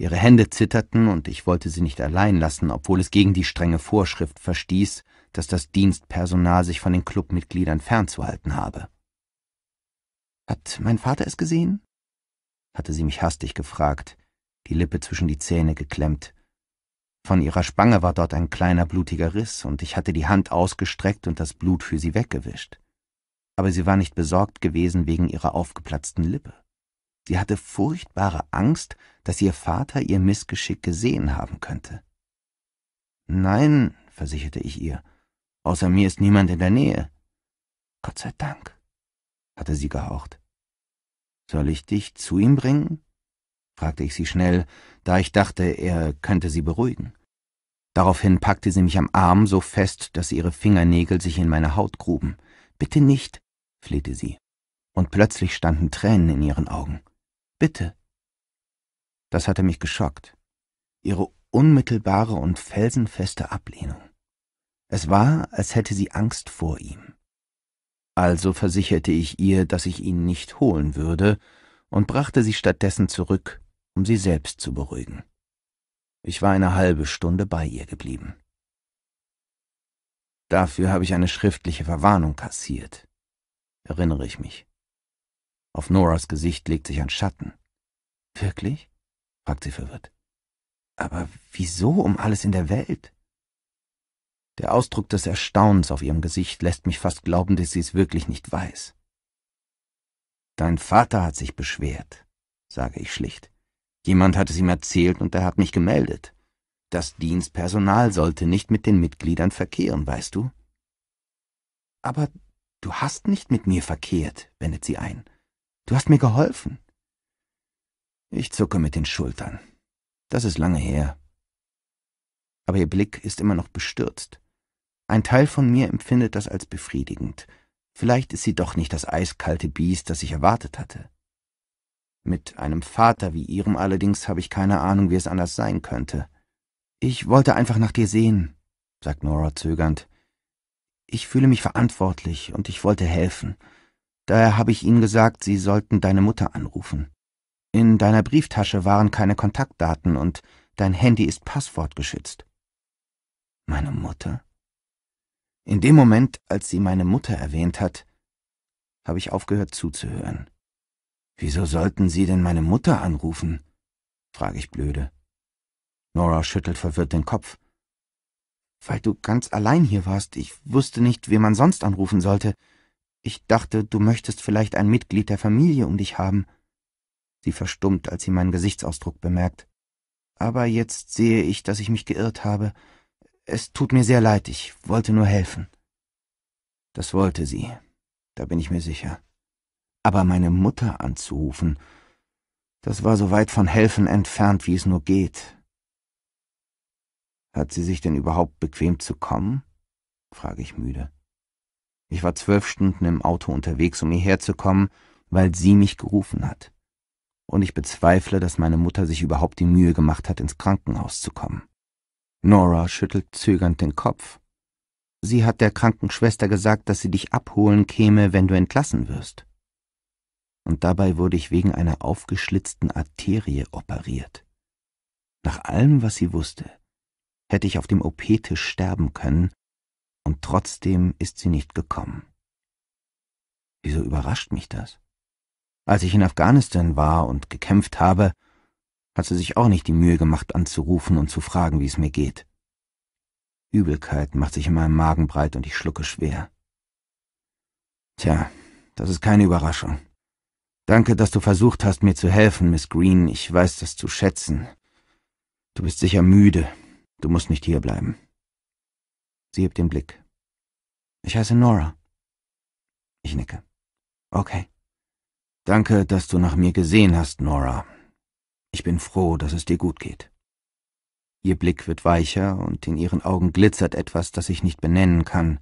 Ihre Hände zitterten und ich wollte sie nicht allein lassen, obwohl es gegen die strenge Vorschrift verstieß, dass das Dienstpersonal sich von den Clubmitgliedern fernzuhalten habe. Hat mein Vater es gesehen? hatte sie mich hastig gefragt, die Lippe zwischen die Zähne geklemmt, von ihrer Spange war dort ein kleiner blutiger Riss, und ich hatte die Hand ausgestreckt und das Blut für sie weggewischt. Aber sie war nicht besorgt gewesen wegen ihrer aufgeplatzten Lippe. Sie hatte furchtbare Angst, dass ihr Vater ihr Missgeschick gesehen haben könnte. Nein, versicherte ich ihr, außer mir ist niemand in der Nähe. Gott sei Dank, hatte sie gehaucht. Soll ich dich zu ihm bringen? fragte ich sie schnell, da ich dachte, er könnte sie beruhigen. Daraufhin packte sie mich am Arm so fest, dass ihre Fingernägel sich in meine Haut gruben. Bitte nicht, flehte sie, und plötzlich standen Tränen in ihren Augen. Bitte. Das hatte mich geschockt. Ihre unmittelbare und felsenfeste Ablehnung. Es war, als hätte sie Angst vor ihm. Also versicherte ich ihr, dass ich ihn nicht holen würde, und brachte sie stattdessen zurück um sie selbst zu beruhigen. Ich war eine halbe Stunde bei ihr geblieben. Dafür habe ich eine schriftliche Verwarnung kassiert, erinnere ich mich. Auf Noras Gesicht legt sich ein Schatten. Wirklich? fragt sie verwirrt. Aber wieso um alles in der Welt? Der Ausdruck des Erstaunens auf ihrem Gesicht lässt mich fast glauben, dass sie es wirklich nicht weiß. Dein Vater hat sich beschwert, sage ich schlicht. Jemand hat es ihm erzählt und er hat mich gemeldet. Das Dienstpersonal sollte nicht mit den Mitgliedern verkehren, weißt du? Aber du hast nicht mit mir verkehrt, wendet sie ein. Du hast mir geholfen. Ich zucke mit den Schultern. Das ist lange her. Aber ihr Blick ist immer noch bestürzt. Ein Teil von mir empfindet das als befriedigend. Vielleicht ist sie doch nicht das eiskalte Biest, das ich erwartet hatte. Mit einem Vater wie ihrem allerdings habe ich keine Ahnung, wie es anders sein könnte. Ich wollte einfach nach dir sehen, sagt Nora zögernd. Ich fühle mich verantwortlich und ich wollte helfen. Daher habe ich ihnen gesagt, sie sollten deine Mutter anrufen. In deiner Brieftasche waren keine Kontaktdaten und dein Handy ist passwortgeschützt. Meine Mutter? In dem Moment, als sie meine Mutter erwähnt hat, habe ich aufgehört zuzuhören. Wieso sollten Sie denn meine Mutter anrufen? frage ich blöde. Nora schüttelt verwirrt den Kopf. Weil du ganz allein hier warst, ich wusste nicht, wen man sonst anrufen sollte. Ich dachte, du möchtest vielleicht ein Mitglied der Familie um dich haben. Sie verstummt, als sie meinen Gesichtsausdruck bemerkt. Aber jetzt sehe ich, dass ich mich geirrt habe. Es tut mir sehr leid, ich wollte nur helfen. Das wollte sie, da bin ich mir sicher aber meine Mutter anzurufen, das war so weit von helfen entfernt, wie es nur geht. Hat sie sich denn überhaupt bequem zu kommen? frage ich müde. Ich war zwölf Stunden im Auto unterwegs, um hierher zu kommen, weil sie mich gerufen hat. Und ich bezweifle, dass meine Mutter sich überhaupt die Mühe gemacht hat, ins Krankenhaus zu kommen. Nora schüttelt zögernd den Kopf. Sie hat der Krankenschwester gesagt, dass sie dich abholen käme, wenn du entlassen wirst und dabei wurde ich wegen einer aufgeschlitzten Arterie operiert. Nach allem, was sie wusste, hätte ich auf dem OP-Tisch sterben können, und trotzdem ist sie nicht gekommen. Wieso überrascht mich das? Als ich in Afghanistan war und gekämpft habe, hat sie sich auch nicht die Mühe gemacht, anzurufen und zu fragen, wie es mir geht. Übelkeit macht sich in meinem Magen breit und ich schlucke schwer. Tja, das ist keine Überraschung. Danke, dass du versucht hast, mir zu helfen, Miss Green. Ich weiß das zu schätzen. Du bist sicher müde. Du musst nicht hierbleiben. Sie hebt den Blick. Ich heiße Nora. Ich nicke. Okay. Danke, dass du nach mir gesehen hast, Nora. Ich bin froh, dass es dir gut geht. Ihr Blick wird weicher und in ihren Augen glitzert etwas, das ich nicht benennen kann.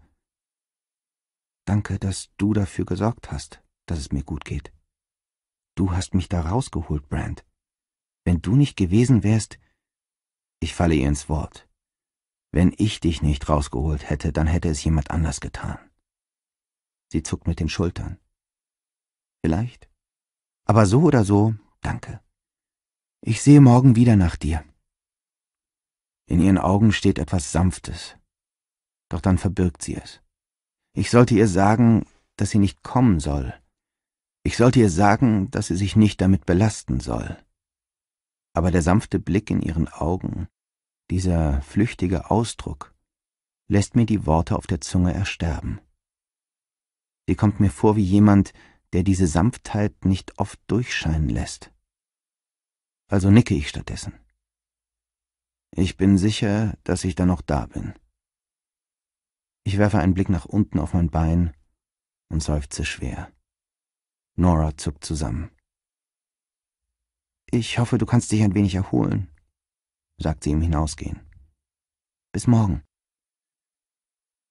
Danke, dass du dafür gesorgt hast, dass es mir gut geht. Du hast mich da rausgeholt, Brand. Wenn du nicht gewesen wärst... Ich falle ihr ins Wort. Wenn ich dich nicht rausgeholt hätte, dann hätte es jemand anders getan. Sie zuckt mit den Schultern. Vielleicht. Aber so oder so, danke. Ich sehe morgen wieder nach dir. In ihren Augen steht etwas Sanftes. Doch dann verbirgt sie es. Ich sollte ihr sagen, dass sie nicht kommen soll, ich sollte ihr sagen, dass sie sich nicht damit belasten soll. Aber der sanfte Blick in ihren Augen, dieser flüchtige Ausdruck, lässt mir die Worte auf der Zunge ersterben. Sie kommt mir vor wie jemand, der diese Sanftheit nicht oft durchscheinen lässt. Also nicke ich stattdessen. Ich bin sicher, dass ich dann noch da bin. Ich werfe einen Blick nach unten auf mein Bein und seufze schwer. Nora zuckt zusammen. Ich hoffe, du kannst dich ein wenig erholen, sagt sie im Hinausgehen. Bis morgen.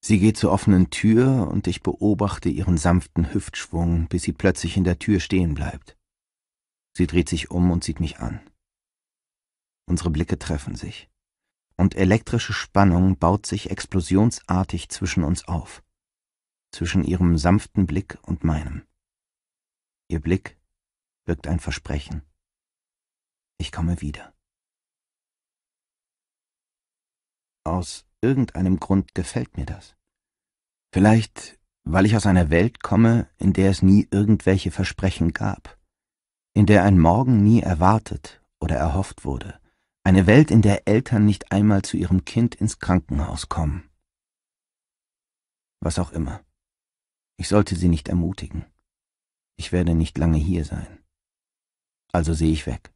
Sie geht zur offenen Tür und ich beobachte ihren sanften Hüftschwung, bis sie plötzlich in der Tür stehen bleibt. Sie dreht sich um und sieht mich an. Unsere Blicke treffen sich. Und elektrische Spannung baut sich explosionsartig zwischen uns auf. Zwischen ihrem sanften Blick und meinem. Ihr Blick birgt ein Versprechen. Ich komme wieder. Aus irgendeinem Grund gefällt mir das. Vielleicht, weil ich aus einer Welt komme, in der es nie irgendwelche Versprechen gab, in der ein Morgen nie erwartet oder erhofft wurde, eine Welt, in der Eltern nicht einmal zu ihrem Kind ins Krankenhaus kommen. Was auch immer. Ich sollte sie nicht ermutigen. Ich werde nicht lange hier sein. Also sehe ich weg.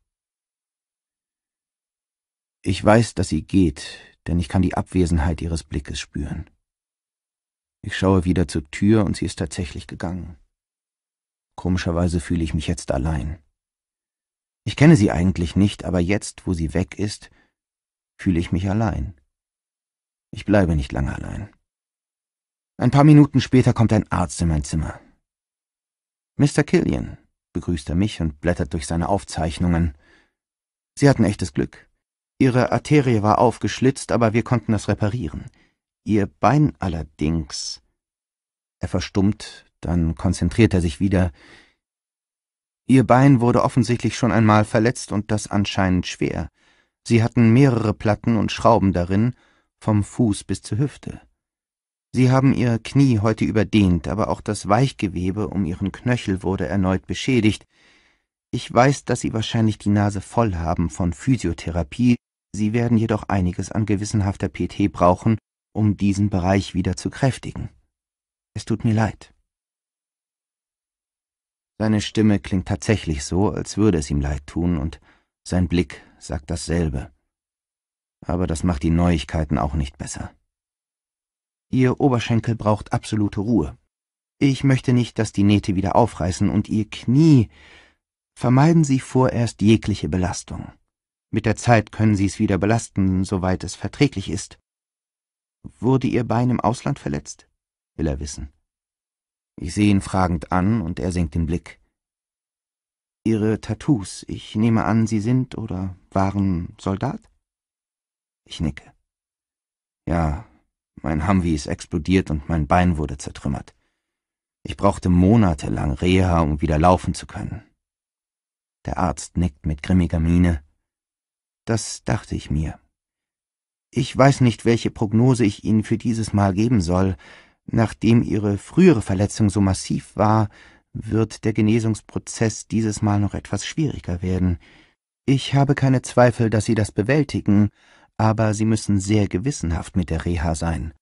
Ich weiß, dass sie geht, denn ich kann die Abwesenheit ihres Blickes spüren. Ich schaue wieder zur Tür und sie ist tatsächlich gegangen. Komischerweise fühle ich mich jetzt allein. Ich kenne sie eigentlich nicht, aber jetzt, wo sie weg ist, fühle ich mich allein. Ich bleibe nicht lange allein. Ein paar Minuten später kommt ein Arzt in mein Zimmer. Mr. Killian, begrüßt er mich und blättert durch seine Aufzeichnungen. Sie hatten echtes Glück. Ihre Arterie war aufgeschlitzt, aber wir konnten das reparieren. Ihr Bein allerdings. Er verstummt, dann konzentriert er sich wieder. Ihr Bein wurde offensichtlich schon einmal verletzt und das anscheinend schwer. Sie hatten mehrere Platten und Schrauben darin, vom Fuß bis zur Hüfte. Sie haben ihr Knie heute überdehnt, aber auch das Weichgewebe um ihren Knöchel wurde erneut beschädigt. Ich weiß, dass Sie wahrscheinlich die Nase voll haben von Physiotherapie, Sie werden jedoch einiges an gewissenhafter PT brauchen, um diesen Bereich wieder zu kräftigen. Es tut mir leid. Seine Stimme klingt tatsächlich so, als würde es ihm leid tun, und sein Blick sagt dasselbe. Aber das macht die Neuigkeiten auch nicht besser. Ihr Oberschenkel braucht absolute Ruhe. Ich möchte nicht, dass die Nähte wieder aufreißen und Ihr Knie. Vermeiden Sie vorerst jegliche Belastung. Mit der Zeit können Sie es wieder belasten, soweit es verträglich ist. Wurde Ihr Bein im Ausland verletzt? will er wissen. Ich sehe ihn fragend an und er senkt den Blick. Ihre Tattoos, ich nehme an, Sie sind oder waren Soldat? Ich nicke. Ja, mein Humvee ist explodiert und mein Bein wurde zertrümmert. Ich brauchte monatelang Reha, um wieder laufen zu können. Der Arzt nickt mit grimmiger Miene. Das dachte ich mir. Ich weiß nicht, welche Prognose ich Ihnen für dieses Mal geben soll. Nachdem Ihre frühere Verletzung so massiv war, wird der Genesungsprozess dieses Mal noch etwas schwieriger werden. Ich habe keine Zweifel, dass Sie das bewältigen, aber Sie müssen sehr gewissenhaft mit der Reha sein.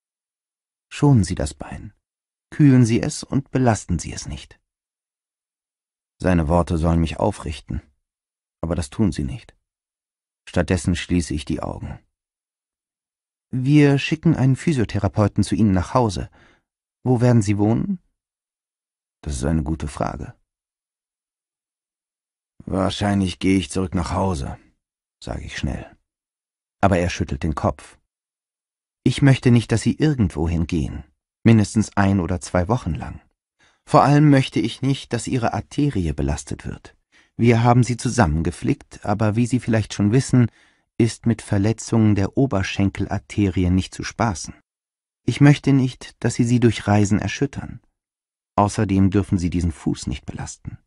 Schonen Sie das Bein, kühlen Sie es und belasten Sie es nicht. Seine Worte sollen mich aufrichten, aber das tun sie nicht. Stattdessen schließe ich die Augen. Wir schicken einen Physiotherapeuten zu Ihnen nach Hause. Wo werden Sie wohnen? Das ist eine gute Frage. Wahrscheinlich gehe ich zurück nach Hause, sage ich schnell aber er schüttelt den Kopf. Ich möchte nicht, dass Sie irgendwo hingehen, mindestens ein oder zwei Wochen lang. Vor allem möchte ich nicht, dass Ihre Arterie belastet wird. Wir haben sie zusammengeflickt, aber wie Sie vielleicht schon wissen, ist mit Verletzungen der Oberschenkelarterie nicht zu spaßen. Ich möchte nicht, dass Sie sie durch Reisen erschüttern. Außerdem dürfen Sie diesen Fuß nicht belasten.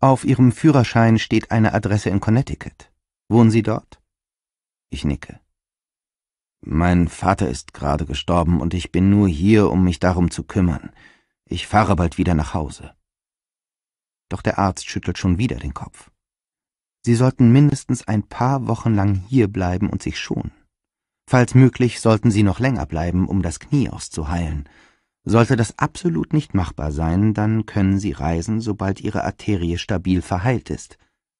Auf Ihrem Führerschein steht eine Adresse in Connecticut. Wohnen Sie dort? Ich nicke. Mein Vater ist gerade gestorben und ich bin nur hier, um mich darum zu kümmern. Ich fahre bald wieder nach Hause. Doch der Arzt schüttelt schon wieder den Kopf. Sie sollten mindestens ein paar Wochen lang hier bleiben und sich schonen. Falls möglich, sollten Sie noch länger bleiben, um das Knie auszuheilen. Sollte das absolut nicht machbar sein, dann können Sie reisen, sobald Ihre Arterie stabil verheilt ist.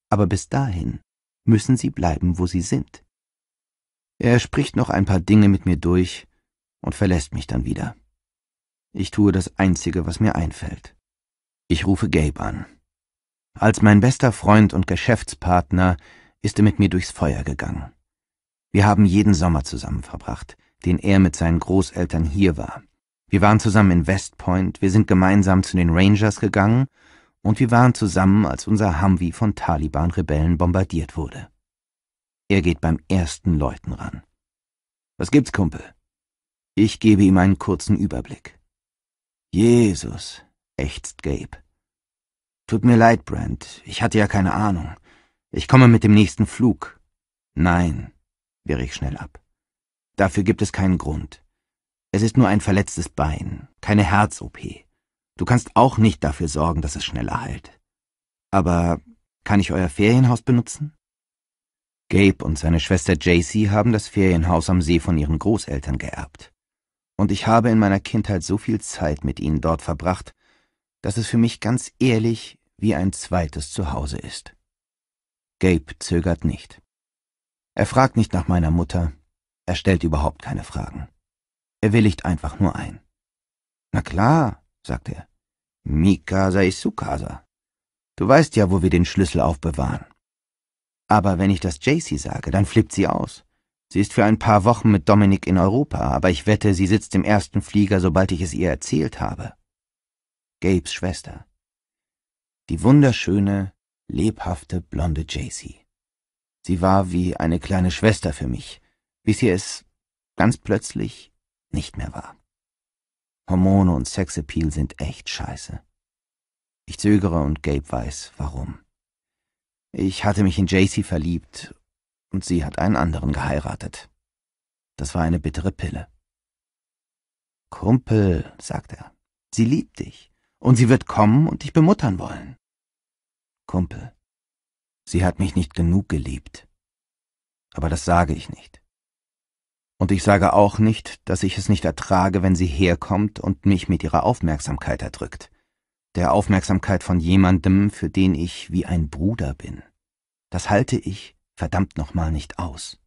Aber bis dahin müssen Sie bleiben, wo Sie sind. Er spricht noch ein paar Dinge mit mir durch und verlässt mich dann wieder. Ich tue das Einzige, was mir einfällt. Ich rufe Gabe an. Als mein bester Freund und Geschäftspartner ist er mit mir durchs Feuer gegangen. Wir haben jeden Sommer zusammen verbracht, den er mit seinen Großeltern hier war. Wir waren zusammen in West Point, wir sind gemeinsam zu den Rangers gegangen und wir waren zusammen, als unser Humvee von Taliban-Rebellen bombardiert wurde. Er geht beim ersten Läuten ran. Was gibt's, Kumpel? Ich gebe ihm einen kurzen Überblick. Jesus, ächzt Gabe. Tut mir leid, Brent. Ich hatte ja keine Ahnung. Ich komme mit dem nächsten Flug. Nein, wehre ich schnell ab. Dafür gibt es keinen Grund. Es ist nur ein verletztes Bein, keine Herz-OP. Du kannst auch nicht dafür sorgen, dass es schneller heilt. Aber kann ich euer Ferienhaus benutzen? Gabe und seine Schwester JC haben das Ferienhaus am See von ihren Großeltern geerbt. Und ich habe in meiner Kindheit so viel Zeit mit ihnen dort verbracht, dass es für mich ganz ehrlich wie ein zweites Zuhause ist. Gabe zögert nicht. Er fragt nicht nach meiner Mutter, er stellt überhaupt keine Fragen. Er willigt einfach nur ein. Na klar, sagt er. Mi casa ist su Du weißt ja, wo wir den Schlüssel aufbewahren. Aber wenn ich das Jacy sage, dann flippt sie aus. Sie ist für ein paar Wochen mit Dominik in Europa, aber ich wette, sie sitzt im ersten Flieger, sobald ich es ihr erzählt habe. Gabes Schwester. Die wunderschöne, lebhafte, blonde Jacy. Sie war wie eine kleine Schwester für mich, bis sie es ganz plötzlich nicht mehr war. Hormone und Sexappeal sind echt scheiße. Ich zögere und Gabe weiß, warum. Ich hatte mich in Jacy verliebt und sie hat einen anderen geheiratet. Das war eine bittere Pille. Kumpel, sagt er, sie liebt dich und sie wird kommen und dich bemuttern wollen. Kumpel, sie hat mich nicht genug geliebt. Aber das sage ich nicht. Und ich sage auch nicht, dass ich es nicht ertrage, wenn sie herkommt und mich mit ihrer Aufmerksamkeit erdrückt der Aufmerksamkeit von jemandem, für den ich wie ein Bruder bin. Das halte ich verdammt nochmal nicht aus.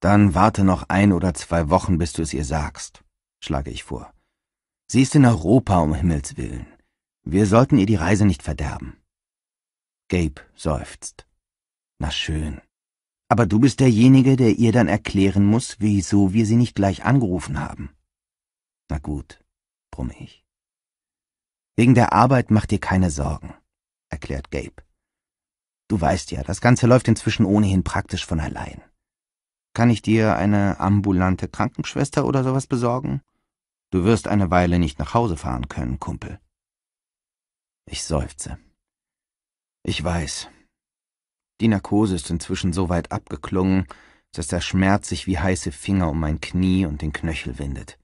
Dann warte noch ein oder zwei Wochen, bis du es ihr sagst, schlage ich vor. Sie ist in Europa, um Himmels willen. Wir sollten ihr die Reise nicht verderben. Gabe seufzt. Na schön. Aber du bist derjenige, der ihr dann erklären muss, wieso wir sie nicht gleich angerufen haben. Na gut, brumme ich. Wegen der Arbeit mach dir keine Sorgen, erklärt Gabe. Du weißt ja, das Ganze läuft inzwischen ohnehin praktisch von allein. Kann ich dir eine ambulante Krankenschwester oder sowas besorgen? Du wirst eine Weile nicht nach Hause fahren können, Kumpel. Ich seufze. Ich weiß. Die Narkose ist inzwischen so weit abgeklungen, dass der Schmerz sich wie heiße Finger um mein Knie und den Knöchel windet.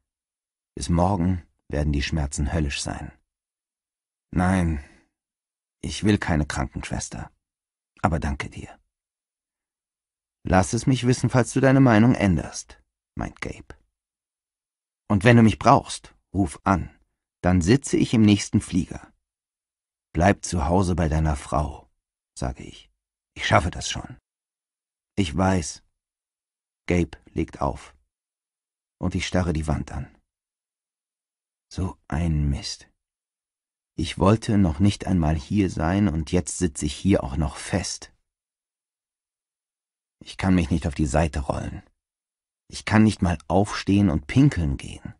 Bis morgen werden die Schmerzen höllisch sein. Nein, ich will keine Krankenschwester. Aber danke dir. Lass es mich wissen, falls du deine Meinung änderst, meint Gabe. Und wenn du mich brauchst, ruf an, dann sitze ich im nächsten Flieger. Bleib zu Hause bei deiner Frau, sage ich. Ich schaffe das schon. Ich weiß. Gabe legt auf. Und ich starre die Wand an. So ein Mist. Ich wollte noch nicht einmal hier sein und jetzt sitze ich hier auch noch fest. Ich kann mich nicht auf die Seite rollen. Ich kann nicht mal aufstehen und pinkeln gehen.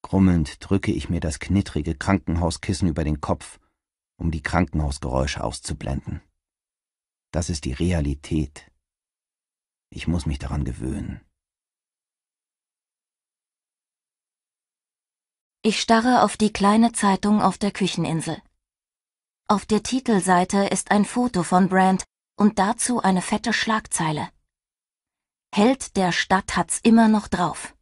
Grummelnd drücke ich mir das knittrige Krankenhauskissen über den Kopf, um die Krankenhausgeräusche auszublenden. Das ist die Realität. Ich muss mich daran gewöhnen. Ich starre auf die kleine Zeitung auf der Kücheninsel. Auf der Titelseite ist ein Foto von Brandt und dazu eine fette Schlagzeile. Held der Stadt hat's immer noch drauf.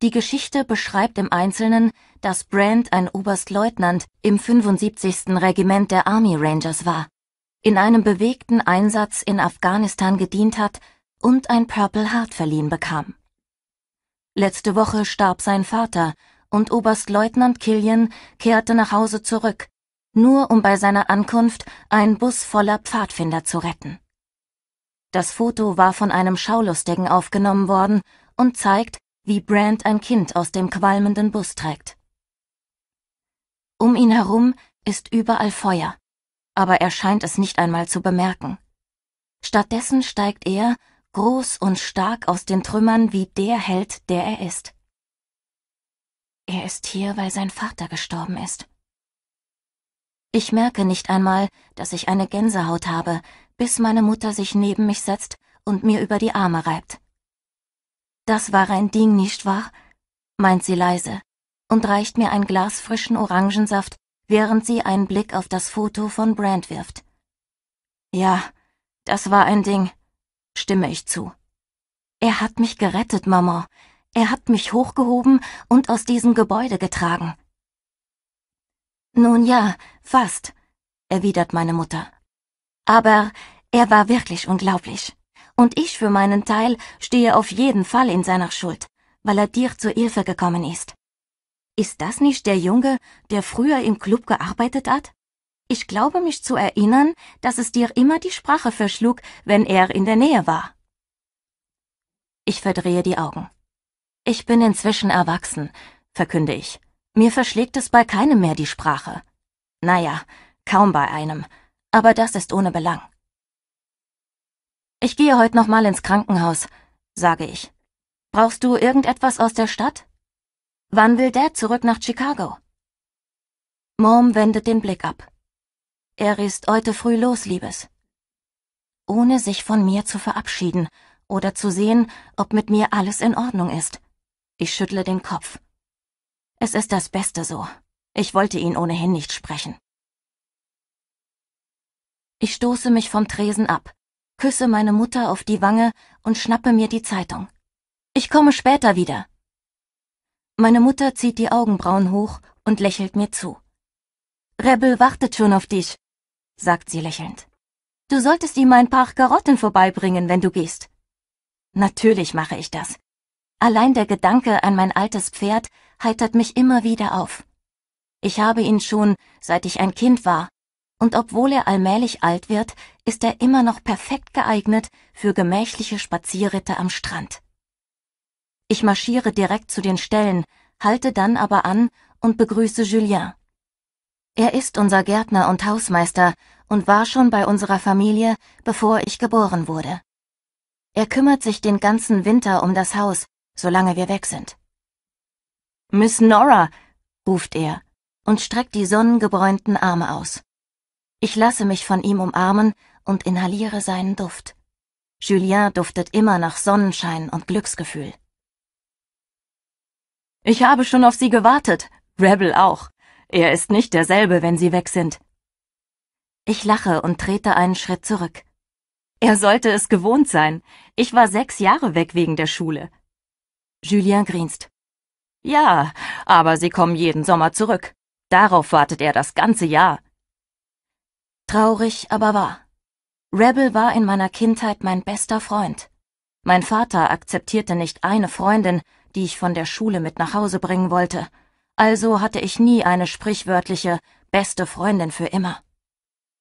Die Geschichte beschreibt im Einzelnen, dass Brandt ein Oberstleutnant im 75. Regiment der Army Rangers war, in einem bewegten Einsatz in Afghanistan gedient hat und ein Purple Heart verliehen bekam. Letzte Woche starb sein Vater und Oberstleutnant Killian kehrte nach Hause zurück, nur um bei seiner Ankunft einen Bus voller Pfadfinder zu retten. Das Foto war von einem Schaulustigen aufgenommen worden und zeigt, wie Brand ein Kind aus dem qualmenden Bus trägt. Um ihn herum ist überall Feuer, aber er scheint es nicht einmal zu bemerken. Stattdessen steigt er, groß und stark aus den Trümmern wie der Held, der er ist. Er ist hier, weil sein Vater gestorben ist. Ich merke nicht einmal, dass ich eine Gänsehaut habe, bis meine Mutter sich neben mich setzt und mir über die Arme reibt. Das war ein Ding, nicht wahr? meint sie leise und reicht mir ein Glas frischen Orangensaft, während sie einen Blick auf das Foto von Brand wirft. Ja, das war ein Ding, stimme ich zu. Er hat mich gerettet, Maman. Er hat mich hochgehoben und aus diesem Gebäude getragen. Nun ja, fast, erwidert meine Mutter. Aber er war wirklich unglaublich. Und ich für meinen Teil stehe auf jeden Fall in seiner Schuld, weil er dir zur Hilfe gekommen ist. Ist das nicht der Junge, der früher im Club gearbeitet hat? Ich glaube mich zu erinnern, dass es dir immer die Sprache verschlug, wenn er in der Nähe war. Ich verdrehe die Augen. Ich bin inzwischen erwachsen, verkünde ich. Mir verschlägt es bei keinem mehr die Sprache. Naja, kaum bei einem. Aber das ist ohne Belang. Ich gehe heute nochmal ins Krankenhaus, sage ich. Brauchst du irgendetwas aus der Stadt? Wann will Dad zurück nach Chicago? Mom wendet den Blick ab. Er ist heute früh los, Liebes. Ohne sich von mir zu verabschieden oder zu sehen, ob mit mir alles in Ordnung ist. Ich schüttle den Kopf. Es ist das Beste so. Ich wollte ihn ohnehin nicht sprechen. Ich stoße mich vom Tresen ab, küsse meine Mutter auf die Wange und schnappe mir die Zeitung. Ich komme später wieder. Meine Mutter zieht die Augenbrauen hoch und lächelt mir zu. Rebel wartet schon auf dich, sagt sie lächelnd. Du solltest ihm ein paar Karotten vorbeibringen, wenn du gehst. Natürlich mache ich das. Allein der Gedanke an mein altes Pferd heitert mich immer wieder auf. Ich habe ihn schon, seit ich ein Kind war, und obwohl er allmählich alt wird, ist er immer noch perfekt geeignet für gemächliche Spazierritte am Strand. Ich marschiere direkt zu den Ställen, halte dann aber an und begrüße Julien. Er ist unser Gärtner und Hausmeister und war schon bei unserer Familie, bevor ich geboren wurde. Er kümmert sich den ganzen Winter um das Haus, solange wir weg sind. Miss Nora, ruft er und streckt die sonnengebräunten Arme aus. Ich lasse mich von ihm umarmen und inhaliere seinen Duft. Julien duftet immer nach Sonnenschein und Glücksgefühl. Ich habe schon auf Sie gewartet, Rebel auch. Er ist nicht derselbe, wenn Sie weg sind. Ich lache und trete einen Schritt zurück. Er sollte es gewohnt sein. Ich war sechs Jahre weg wegen der Schule. Julien grinst. Ja, aber sie kommen jeden Sommer zurück. Darauf wartet er das ganze Jahr. Traurig, aber wahr. Rebel war in meiner Kindheit mein bester Freund. Mein Vater akzeptierte nicht eine Freundin, die ich von der Schule mit nach Hause bringen wollte. Also hatte ich nie eine sprichwörtliche beste Freundin für immer.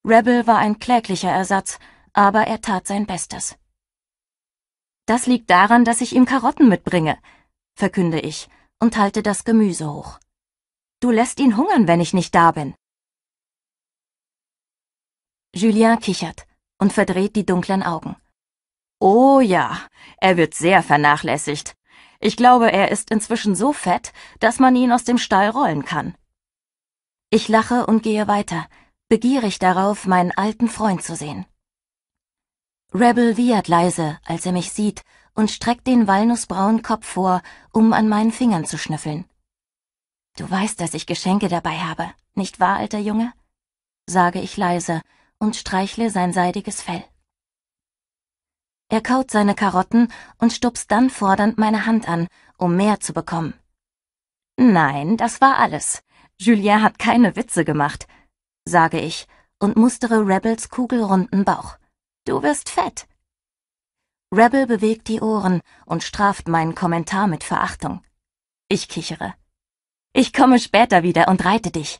Rebel war ein kläglicher Ersatz, aber er tat sein Bestes. Das liegt daran, dass ich ihm Karotten mitbringe, verkünde ich und halte das Gemüse hoch. Du lässt ihn hungern, wenn ich nicht da bin. Julien kichert und verdreht die dunklen Augen. Oh ja, er wird sehr vernachlässigt. Ich glaube, er ist inzwischen so fett, dass man ihn aus dem Stall rollen kann. Ich lache und gehe weiter, begierig darauf, meinen alten Freund zu sehen. Rebel wiehert leise, als er mich sieht, und streckt den walnussbraunen Kopf vor, um an meinen Fingern zu schnüffeln. Du weißt, dass ich Geschenke dabei habe, nicht wahr, alter Junge? sage ich leise und streichle sein seidiges Fell. Er kaut seine Karotten und stupst dann fordernd meine Hand an, um mehr zu bekommen. Nein, das war alles. Julien hat keine Witze gemacht, sage ich und mustere Rebels kugelrunden Bauch. Du wirst fett. Rebel bewegt die Ohren und straft meinen Kommentar mit Verachtung. Ich kichere. Ich komme später wieder und reite dich.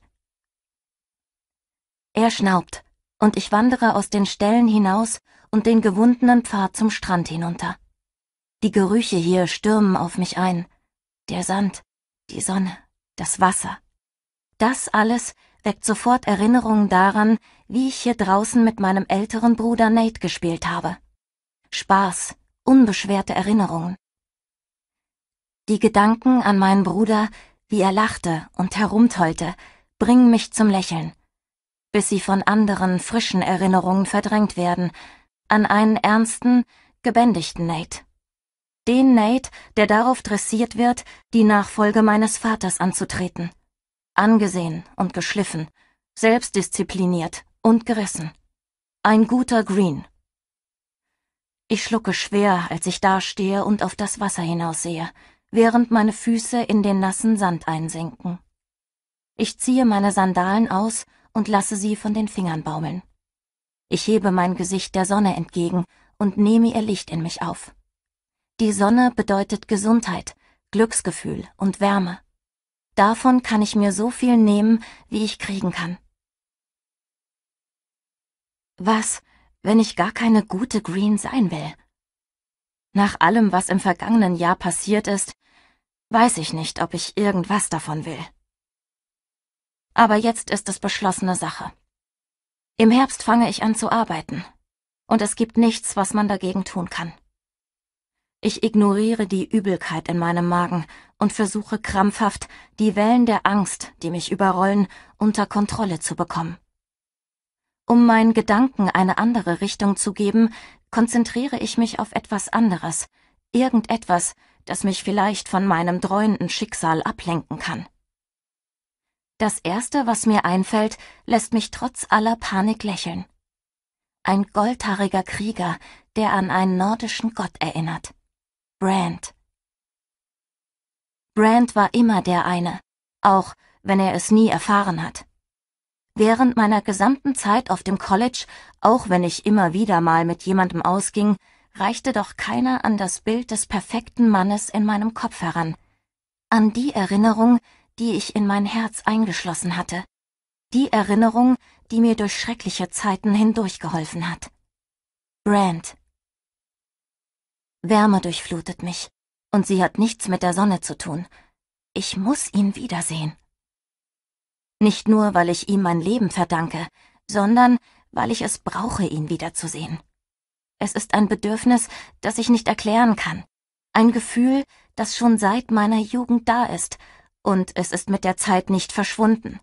Er schnaubt, und ich wandere aus den Ställen hinaus und den gewundenen Pfad zum Strand hinunter. Die Gerüche hier stürmen auf mich ein. Der Sand, die Sonne, das Wasser. Das alles weckt sofort Erinnerungen daran, wie ich hier draußen mit meinem älteren Bruder Nate gespielt habe. Spaß, unbeschwerte Erinnerungen. Die Gedanken an meinen Bruder, wie er lachte und herumtollte, bringen mich zum Lächeln, bis sie von anderen, frischen Erinnerungen verdrängt werden, an einen ernsten, gebändigten Nate. Den Nate, der darauf dressiert wird, die Nachfolge meines Vaters anzutreten. Angesehen und geschliffen, selbstdiszipliniert und gerissen. Ein guter Green. Ich schlucke schwer, als ich dastehe und auf das Wasser hinaussehe, während meine Füße in den nassen Sand einsinken. Ich ziehe meine Sandalen aus und lasse sie von den Fingern baumeln. Ich hebe mein Gesicht der Sonne entgegen und nehme ihr Licht in mich auf. Die Sonne bedeutet Gesundheit, Glücksgefühl und Wärme. Davon kann ich mir so viel nehmen, wie ich kriegen kann. Was, wenn ich gar keine gute Green sein will? Nach allem, was im vergangenen Jahr passiert ist, weiß ich nicht, ob ich irgendwas davon will. Aber jetzt ist es beschlossene Sache. Im Herbst fange ich an zu arbeiten, und es gibt nichts, was man dagegen tun kann. Ich ignoriere die Übelkeit in meinem Magen und versuche krampfhaft, die Wellen der Angst, die mich überrollen, unter Kontrolle zu bekommen. Um meinen Gedanken eine andere Richtung zu geben, konzentriere ich mich auf etwas anderes, irgendetwas, das mich vielleicht von meinem dreuenden Schicksal ablenken kann. Das Erste, was mir einfällt, lässt mich trotz aller Panik lächeln. Ein goldhaariger Krieger, der an einen nordischen Gott erinnert. Brand. Brand war immer der eine, auch wenn er es nie erfahren hat. Während meiner gesamten Zeit auf dem College, auch wenn ich immer wieder mal mit jemandem ausging, reichte doch keiner an das Bild des perfekten Mannes in meinem Kopf heran, an die Erinnerung, die ich in mein Herz eingeschlossen hatte, die Erinnerung, die mir durch schreckliche Zeiten hindurchgeholfen hat. Brand. Wärme durchflutet mich. Und sie hat nichts mit der Sonne zu tun. Ich muss ihn wiedersehen. Nicht nur, weil ich ihm mein Leben verdanke, sondern weil ich es brauche, ihn wiederzusehen. Es ist ein Bedürfnis, das ich nicht erklären kann. Ein Gefühl, das schon seit meiner Jugend da ist, und es ist mit der Zeit nicht verschwunden.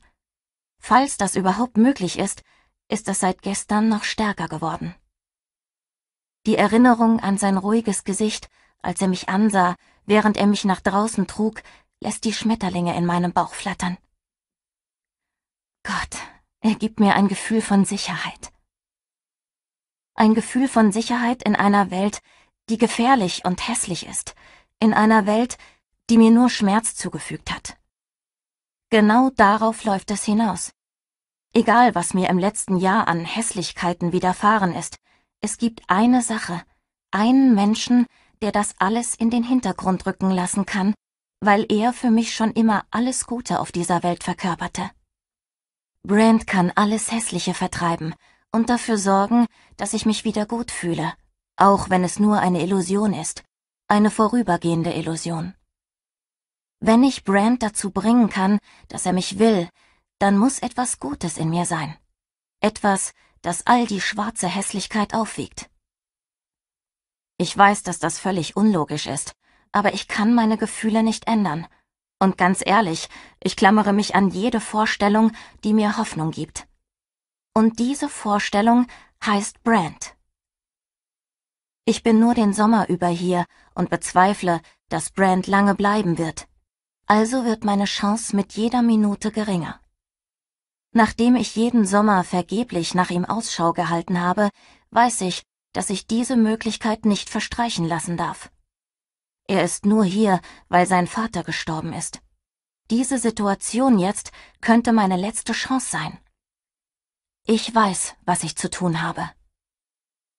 Falls das überhaupt möglich ist, ist es seit gestern noch stärker geworden. Die Erinnerung an sein ruhiges Gesicht als er mich ansah, während er mich nach draußen trug, lässt die Schmetterlinge in meinem Bauch flattern. Gott, er gibt mir ein Gefühl von Sicherheit. Ein Gefühl von Sicherheit in einer Welt, die gefährlich und hässlich ist, in einer Welt, die mir nur Schmerz zugefügt hat. Genau darauf läuft es hinaus. Egal, was mir im letzten Jahr an Hässlichkeiten widerfahren ist, es gibt eine Sache, einen Menschen, der das alles in den Hintergrund rücken lassen kann, weil er für mich schon immer alles Gute auf dieser Welt verkörperte. Brand kann alles Hässliche vertreiben und dafür sorgen, dass ich mich wieder gut fühle, auch wenn es nur eine Illusion ist, eine vorübergehende Illusion. Wenn ich Brand dazu bringen kann, dass er mich will, dann muss etwas Gutes in mir sein. Etwas, das all die schwarze Hässlichkeit aufwiegt. Ich weiß, dass das völlig unlogisch ist, aber ich kann meine Gefühle nicht ändern. Und ganz ehrlich, ich klammere mich an jede Vorstellung, die mir Hoffnung gibt. Und diese Vorstellung heißt Brand. Ich bin nur den Sommer über hier und bezweifle, dass Brand lange bleiben wird. Also wird meine Chance mit jeder Minute geringer. Nachdem ich jeden Sommer vergeblich nach ihm Ausschau gehalten habe, weiß ich, dass ich diese Möglichkeit nicht verstreichen lassen darf. Er ist nur hier, weil sein Vater gestorben ist. Diese Situation jetzt könnte meine letzte Chance sein. Ich weiß, was ich zu tun habe.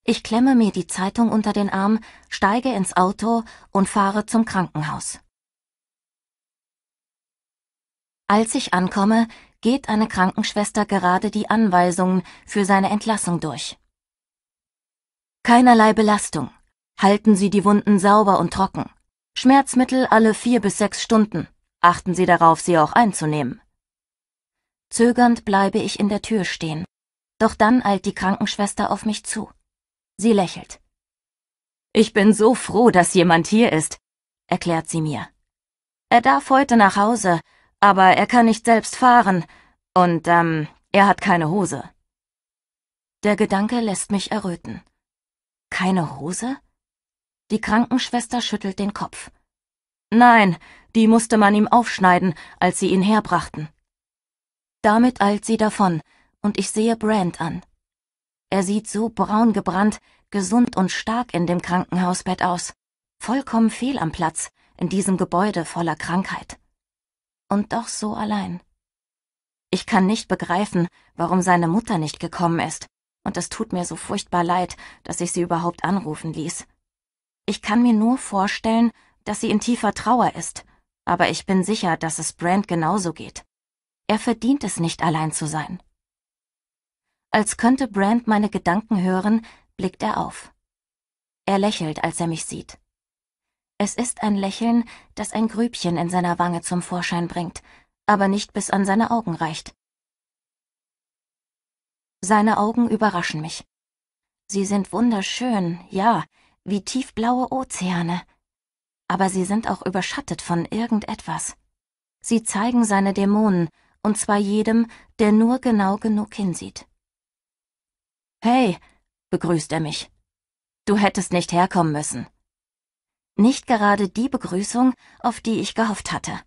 Ich klemme mir die Zeitung unter den Arm, steige ins Auto und fahre zum Krankenhaus. Als ich ankomme, geht eine Krankenschwester gerade die Anweisungen für seine Entlassung durch. Keinerlei Belastung. Halten Sie die Wunden sauber und trocken. Schmerzmittel alle vier bis sechs Stunden. Achten Sie darauf, sie auch einzunehmen. Zögernd bleibe ich in der Tür stehen. Doch dann eilt die Krankenschwester auf mich zu. Sie lächelt. Ich bin so froh, dass jemand hier ist, erklärt sie mir. Er darf heute nach Hause, aber er kann nicht selbst fahren und, ähm, er hat keine Hose. Der Gedanke lässt mich erröten. Keine Hose? Die Krankenschwester schüttelt den Kopf. Nein, die musste man ihm aufschneiden, als sie ihn herbrachten. Damit eilt sie davon, und ich sehe Brand an. Er sieht so braun gebrannt, gesund und stark in dem Krankenhausbett aus. Vollkommen fehl am Platz, in diesem Gebäude voller Krankheit. Und doch so allein. Ich kann nicht begreifen, warum seine Mutter nicht gekommen ist und es tut mir so furchtbar leid, dass ich sie überhaupt anrufen ließ. Ich kann mir nur vorstellen, dass sie in tiefer Trauer ist, aber ich bin sicher, dass es Brand genauso geht. Er verdient es nicht allein zu sein. Als könnte Brand meine Gedanken hören, blickt er auf. Er lächelt, als er mich sieht. Es ist ein Lächeln, das ein Grübchen in seiner Wange zum Vorschein bringt, aber nicht bis an seine Augen reicht. Seine Augen überraschen mich. Sie sind wunderschön, ja, wie tiefblaue Ozeane. Aber sie sind auch überschattet von irgendetwas. Sie zeigen seine Dämonen, und zwar jedem, der nur genau genug hinsieht. Hey, begrüßt er mich. Du hättest nicht herkommen müssen. Nicht gerade die Begrüßung, auf die ich gehofft hatte.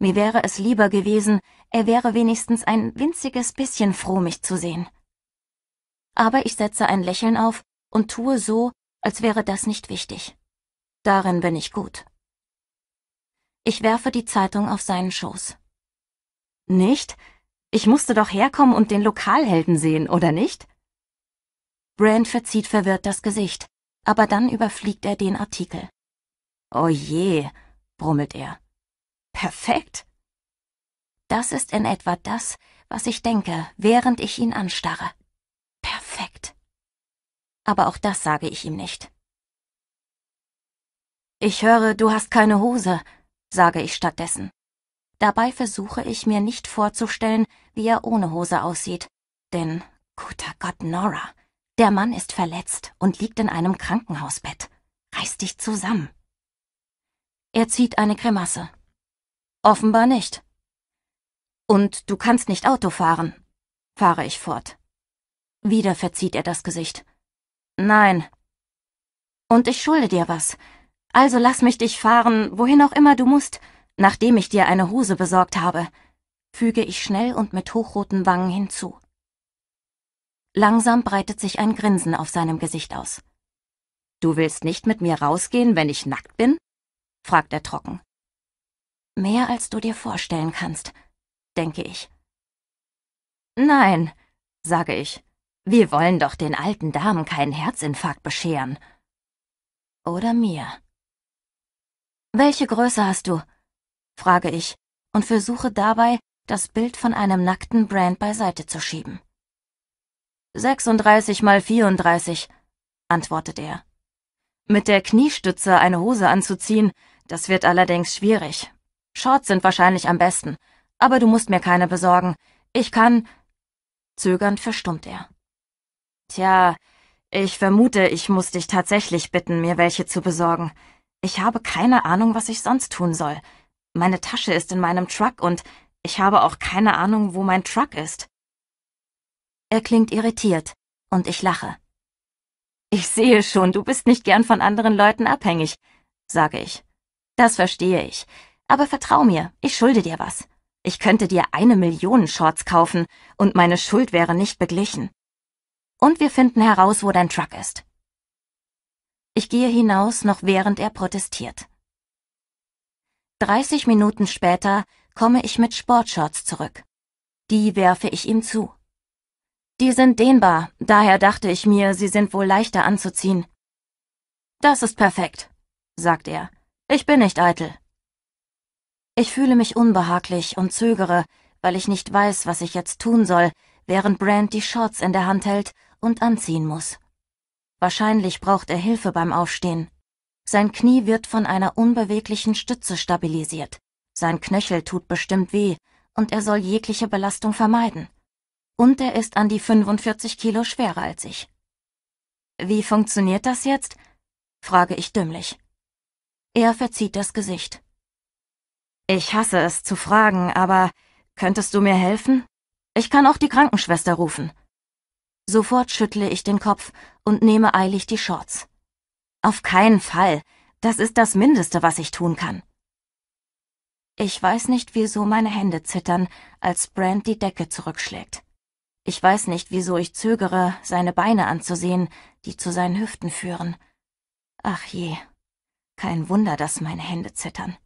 Mir wäre es lieber gewesen, er wäre wenigstens ein winziges bisschen froh, mich zu sehen aber ich setze ein Lächeln auf und tue so, als wäre das nicht wichtig. Darin bin ich gut. Ich werfe die Zeitung auf seinen Schoß. Nicht? Ich musste doch herkommen und den Lokalhelden sehen, oder nicht? Brand verzieht verwirrt das Gesicht, aber dann überfliegt er den Artikel. Oh je, brummelt er. Perfekt! Das ist in etwa das, was ich denke, während ich ihn anstarre aber auch das sage ich ihm nicht. Ich höre, du hast keine Hose, sage ich stattdessen. Dabei versuche ich mir nicht vorzustellen, wie er ohne Hose aussieht, denn, guter Gott, Nora, der Mann ist verletzt und liegt in einem Krankenhausbett. Reiß dich zusammen. Er zieht eine Grimasse. Offenbar nicht. Und du kannst nicht Auto fahren, fahre ich fort. Wieder verzieht er das Gesicht. Nein. Und ich schulde dir was. Also lass mich dich fahren, wohin auch immer du musst, nachdem ich dir eine Hose besorgt habe, füge ich schnell und mit hochroten Wangen hinzu. Langsam breitet sich ein Grinsen auf seinem Gesicht aus. Du willst nicht mit mir rausgehen, wenn ich nackt bin? fragt er trocken. Mehr als du dir vorstellen kannst, denke ich. Nein, sage ich wir wollen doch den alten Damen keinen Herzinfarkt bescheren. Oder mir. Welche Größe hast du? frage ich und versuche dabei, das Bild von einem nackten Brand beiseite zu schieben. 36 mal 34, antwortet er. Mit der Kniestütze eine Hose anzuziehen, das wird allerdings schwierig. Shorts sind wahrscheinlich am besten, aber du musst mir keine besorgen. Ich kann. Zögernd verstummt er. Tja, ich vermute, ich muss dich tatsächlich bitten, mir welche zu besorgen. Ich habe keine Ahnung, was ich sonst tun soll. Meine Tasche ist in meinem Truck und ich habe auch keine Ahnung, wo mein Truck ist. Er klingt irritiert und ich lache. Ich sehe schon, du bist nicht gern von anderen Leuten abhängig, sage ich. Das verstehe ich. Aber vertrau mir, ich schulde dir was. Ich könnte dir eine Million Shorts kaufen und meine Schuld wäre nicht beglichen. Und wir finden heraus, wo dein Truck ist. Ich gehe hinaus, noch während er protestiert. 30 Minuten später komme ich mit Sportshorts zurück. Die werfe ich ihm zu. Die sind dehnbar, daher dachte ich mir, sie sind wohl leichter anzuziehen. Das ist perfekt, sagt er. Ich bin nicht eitel. Ich fühle mich unbehaglich und zögere, weil ich nicht weiß, was ich jetzt tun soll, während Brand die Shorts in der Hand hält und anziehen muss. Wahrscheinlich braucht er Hilfe beim Aufstehen. Sein Knie wird von einer unbeweglichen Stütze stabilisiert. Sein Knöchel tut bestimmt weh und er soll jegliche Belastung vermeiden. Und er ist an die 45 Kilo schwerer als ich. Wie funktioniert das jetzt? frage ich dümmlich. Er verzieht das Gesicht. Ich hasse es zu fragen, aber könntest du mir helfen? Ich kann auch die Krankenschwester rufen. Sofort schüttle ich den Kopf und nehme eilig die Shorts. Auf keinen Fall. Das ist das Mindeste, was ich tun kann. Ich weiß nicht, wieso meine Hände zittern, als Brand die Decke zurückschlägt. Ich weiß nicht, wieso ich zögere, seine Beine anzusehen, die zu seinen Hüften führen. Ach je. Kein Wunder, dass meine Hände zittern.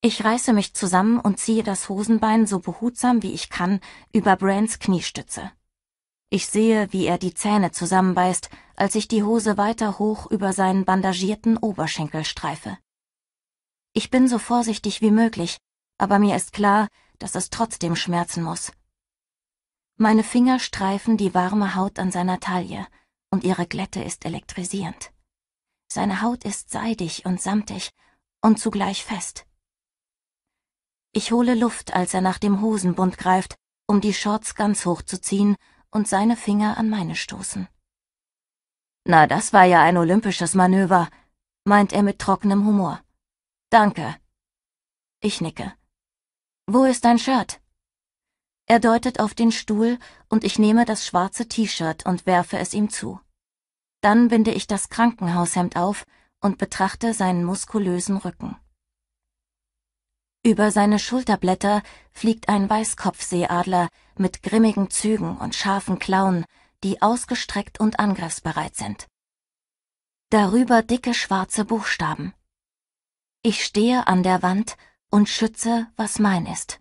Ich reiße mich zusammen und ziehe das Hosenbein so behutsam wie ich kann über Brands Kniestütze. Ich sehe, wie er die Zähne zusammenbeißt, als ich die Hose weiter hoch über seinen bandagierten Oberschenkel streife. Ich bin so vorsichtig wie möglich, aber mir ist klar, dass es trotzdem schmerzen muss. Meine Finger streifen die warme Haut an seiner Taille, und ihre Glätte ist elektrisierend. Seine Haut ist seidig und samtig und zugleich fest. Ich hole Luft, als er nach dem Hosenbund greift, um die Shorts ganz hochzuziehen und seine Finger an meine stoßen. Na, das war ja ein olympisches Manöver, meint er mit trockenem Humor. Danke. Ich nicke. Wo ist dein Shirt? Er deutet auf den Stuhl und ich nehme das schwarze T-Shirt und werfe es ihm zu. Dann binde ich das Krankenhaushemd auf und betrachte seinen muskulösen Rücken. Über seine Schulterblätter fliegt ein Weißkopfseeadler mit grimmigen Zügen und scharfen Klauen, die ausgestreckt und angriffsbereit sind. Darüber dicke schwarze Buchstaben. Ich stehe an der Wand und schütze, was mein ist.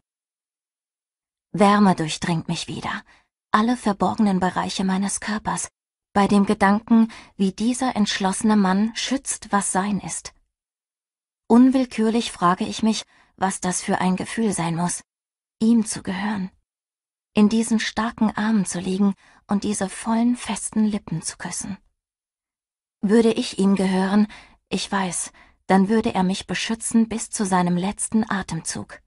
Wärme durchdringt mich wieder, alle verborgenen Bereiche meines Körpers, bei dem Gedanken, wie dieser entschlossene Mann schützt, was sein ist. Unwillkürlich frage ich mich, was das für ein Gefühl sein muss, ihm zu gehören. In diesen starken Armen zu liegen und diese vollen, festen Lippen zu küssen. Würde ich ihm gehören, ich weiß, dann würde er mich beschützen bis zu seinem letzten Atemzug.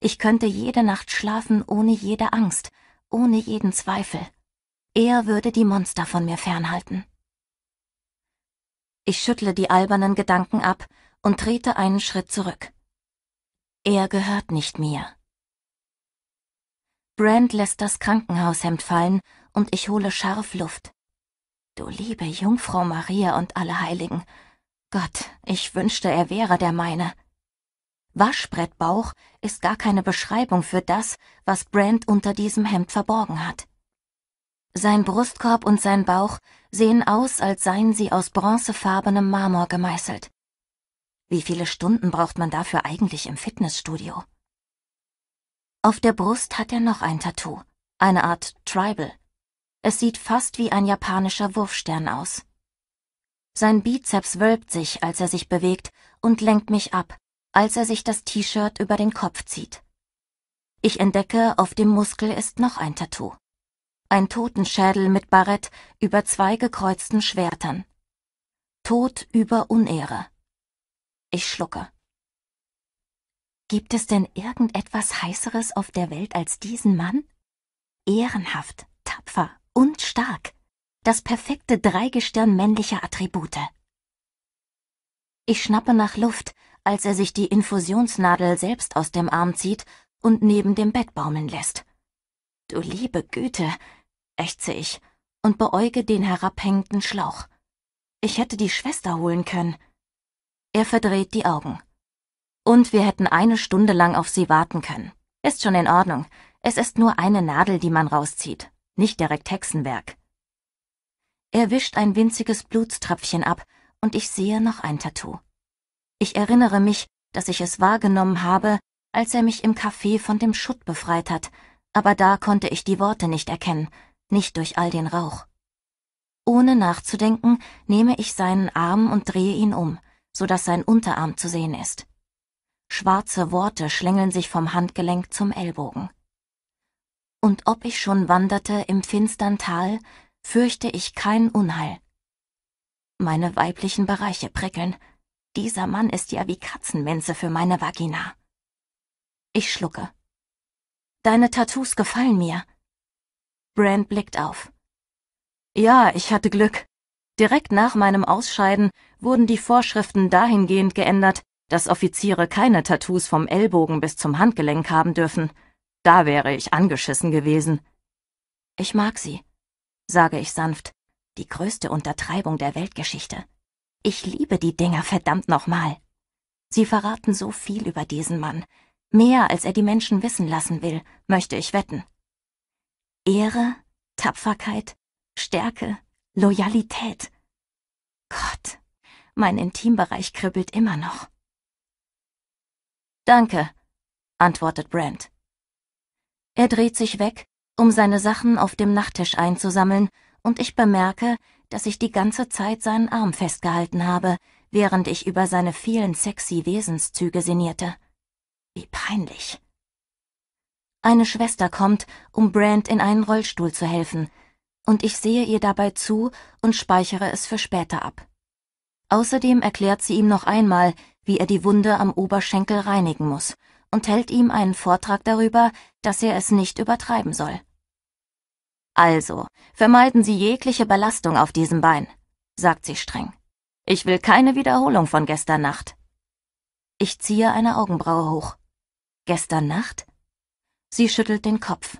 Ich könnte jede Nacht schlafen ohne jede Angst, ohne jeden Zweifel. Er würde die Monster von mir fernhalten. Ich schüttle die albernen Gedanken ab und trete einen Schritt zurück. Er gehört nicht mir. Brand lässt das Krankenhaushemd fallen und ich hole scharf Luft. Du liebe Jungfrau Maria und alle Heiligen. Gott, ich wünschte, er wäre der meine. Waschbrettbauch ist gar keine Beschreibung für das, was Brand unter diesem Hemd verborgen hat. Sein Brustkorb und sein Bauch sehen aus, als seien sie aus bronzefarbenem Marmor gemeißelt. Wie viele Stunden braucht man dafür eigentlich im Fitnessstudio? Auf der Brust hat er noch ein Tattoo, eine Art Tribal. Es sieht fast wie ein japanischer Wurfstern aus. Sein Bizeps wölbt sich, als er sich bewegt, und lenkt mich ab, als er sich das T-Shirt über den Kopf zieht. Ich entdecke, auf dem Muskel ist noch ein Tattoo. Ein Totenschädel mit Barett über zwei gekreuzten Schwertern. Tod über Unehre. Ich schlucke. Gibt es denn irgendetwas Heißeres auf der Welt als diesen Mann? Ehrenhaft, tapfer und stark. Das perfekte Dreigestirn männlicher Attribute. Ich schnappe nach Luft, als er sich die Infusionsnadel selbst aus dem Arm zieht und neben dem Bett baumeln lässt. Du liebe Güte, ächze ich und beäuge den herabhängenden Schlauch. Ich hätte die Schwester holen können. Er verdreht die Augen. Und wir hätten eine Stunde lang auf sie warten können. Ist schon in Ordnung. Es ist nur eine Nadel, die man rauszieht. Nicht direkt Hexenwerk. Er wischt ein winziges Blutströpfchen ab und ich sehe noch ein Tattoo. Ich erinnere mich, dass ich es wahrgenommen habe, als er mich im Café von dem Schutt befreit hat, aber da konnte ich die Worte nicht erkennen, nicht durch all den Rauch. Ohne nachzudenken nehme ich seinen Arm und drehe ihn um so dass sein Unterarm zu sehen ist. Schwarze Worte schlängeln sich vom Handgelenk zum Ellbogen. Und ob ich schon wanderte im finstern Tal, fürchte ich kein Unheil. Meine weiblichen Bereiche prickeln. Dieser Mann ist ja wie Katzenminze für meine Vagina. Ich schlucke. Deine Tattoos gefallen mir. Brand blickt auf. Ja, ich hatte Glück. Direkt nach meinem Ausscheiden wurden die Vorschriften dahingehend geändert, dass Offiziere keine Tattoos vom Ellbogen bis zum Handgelenk haben dürfen. Da wäre ich angeschissen gewesen. Ich mag sie, sage ich sanft. Die größte Untertreibung der Weltgeschichte. Ich liebe die Dinger verdammt nochmal. Sie verraten so viel über diesen Mann. Mehr als er die Menschen wissen lassen will, möchte ich wetten. Ehre, Tapferkeit, Stärke, Loyalität. Gott, mein Intimbereich kribbelt immer noch. Danke, antwortet Brent. Er dreht sich weg, um seine Sachen auf dem Nachttisch einzusammeln, und ich bemerke, dass ich die ganze Zeit seinen Arm festgehalten habe, während ich über seine vielen sexy Wesenszüge sinnierte. Wie peinlich. Eine Schwester kommt, um Brand in einen Rollstuhl zu helfen, und ich sehe ihr dabei zu und speichere es für später ab. Außerdem erklärt sie ihm noch einmal, wie er die Wunde am Oberschenkel reinigen muss und hält ihm einen Vortrag darüber, dass er es nicht übertreiben soll. Also, vermeiden Sie jegliche Belastung auf diesem Bein, sagt sie streng. Ich will keine Wiederholung von gestern Nacht. Ich ziehe eine Augenbraue hoch. Gestern Nacht? Sie schüttelt den Kopf.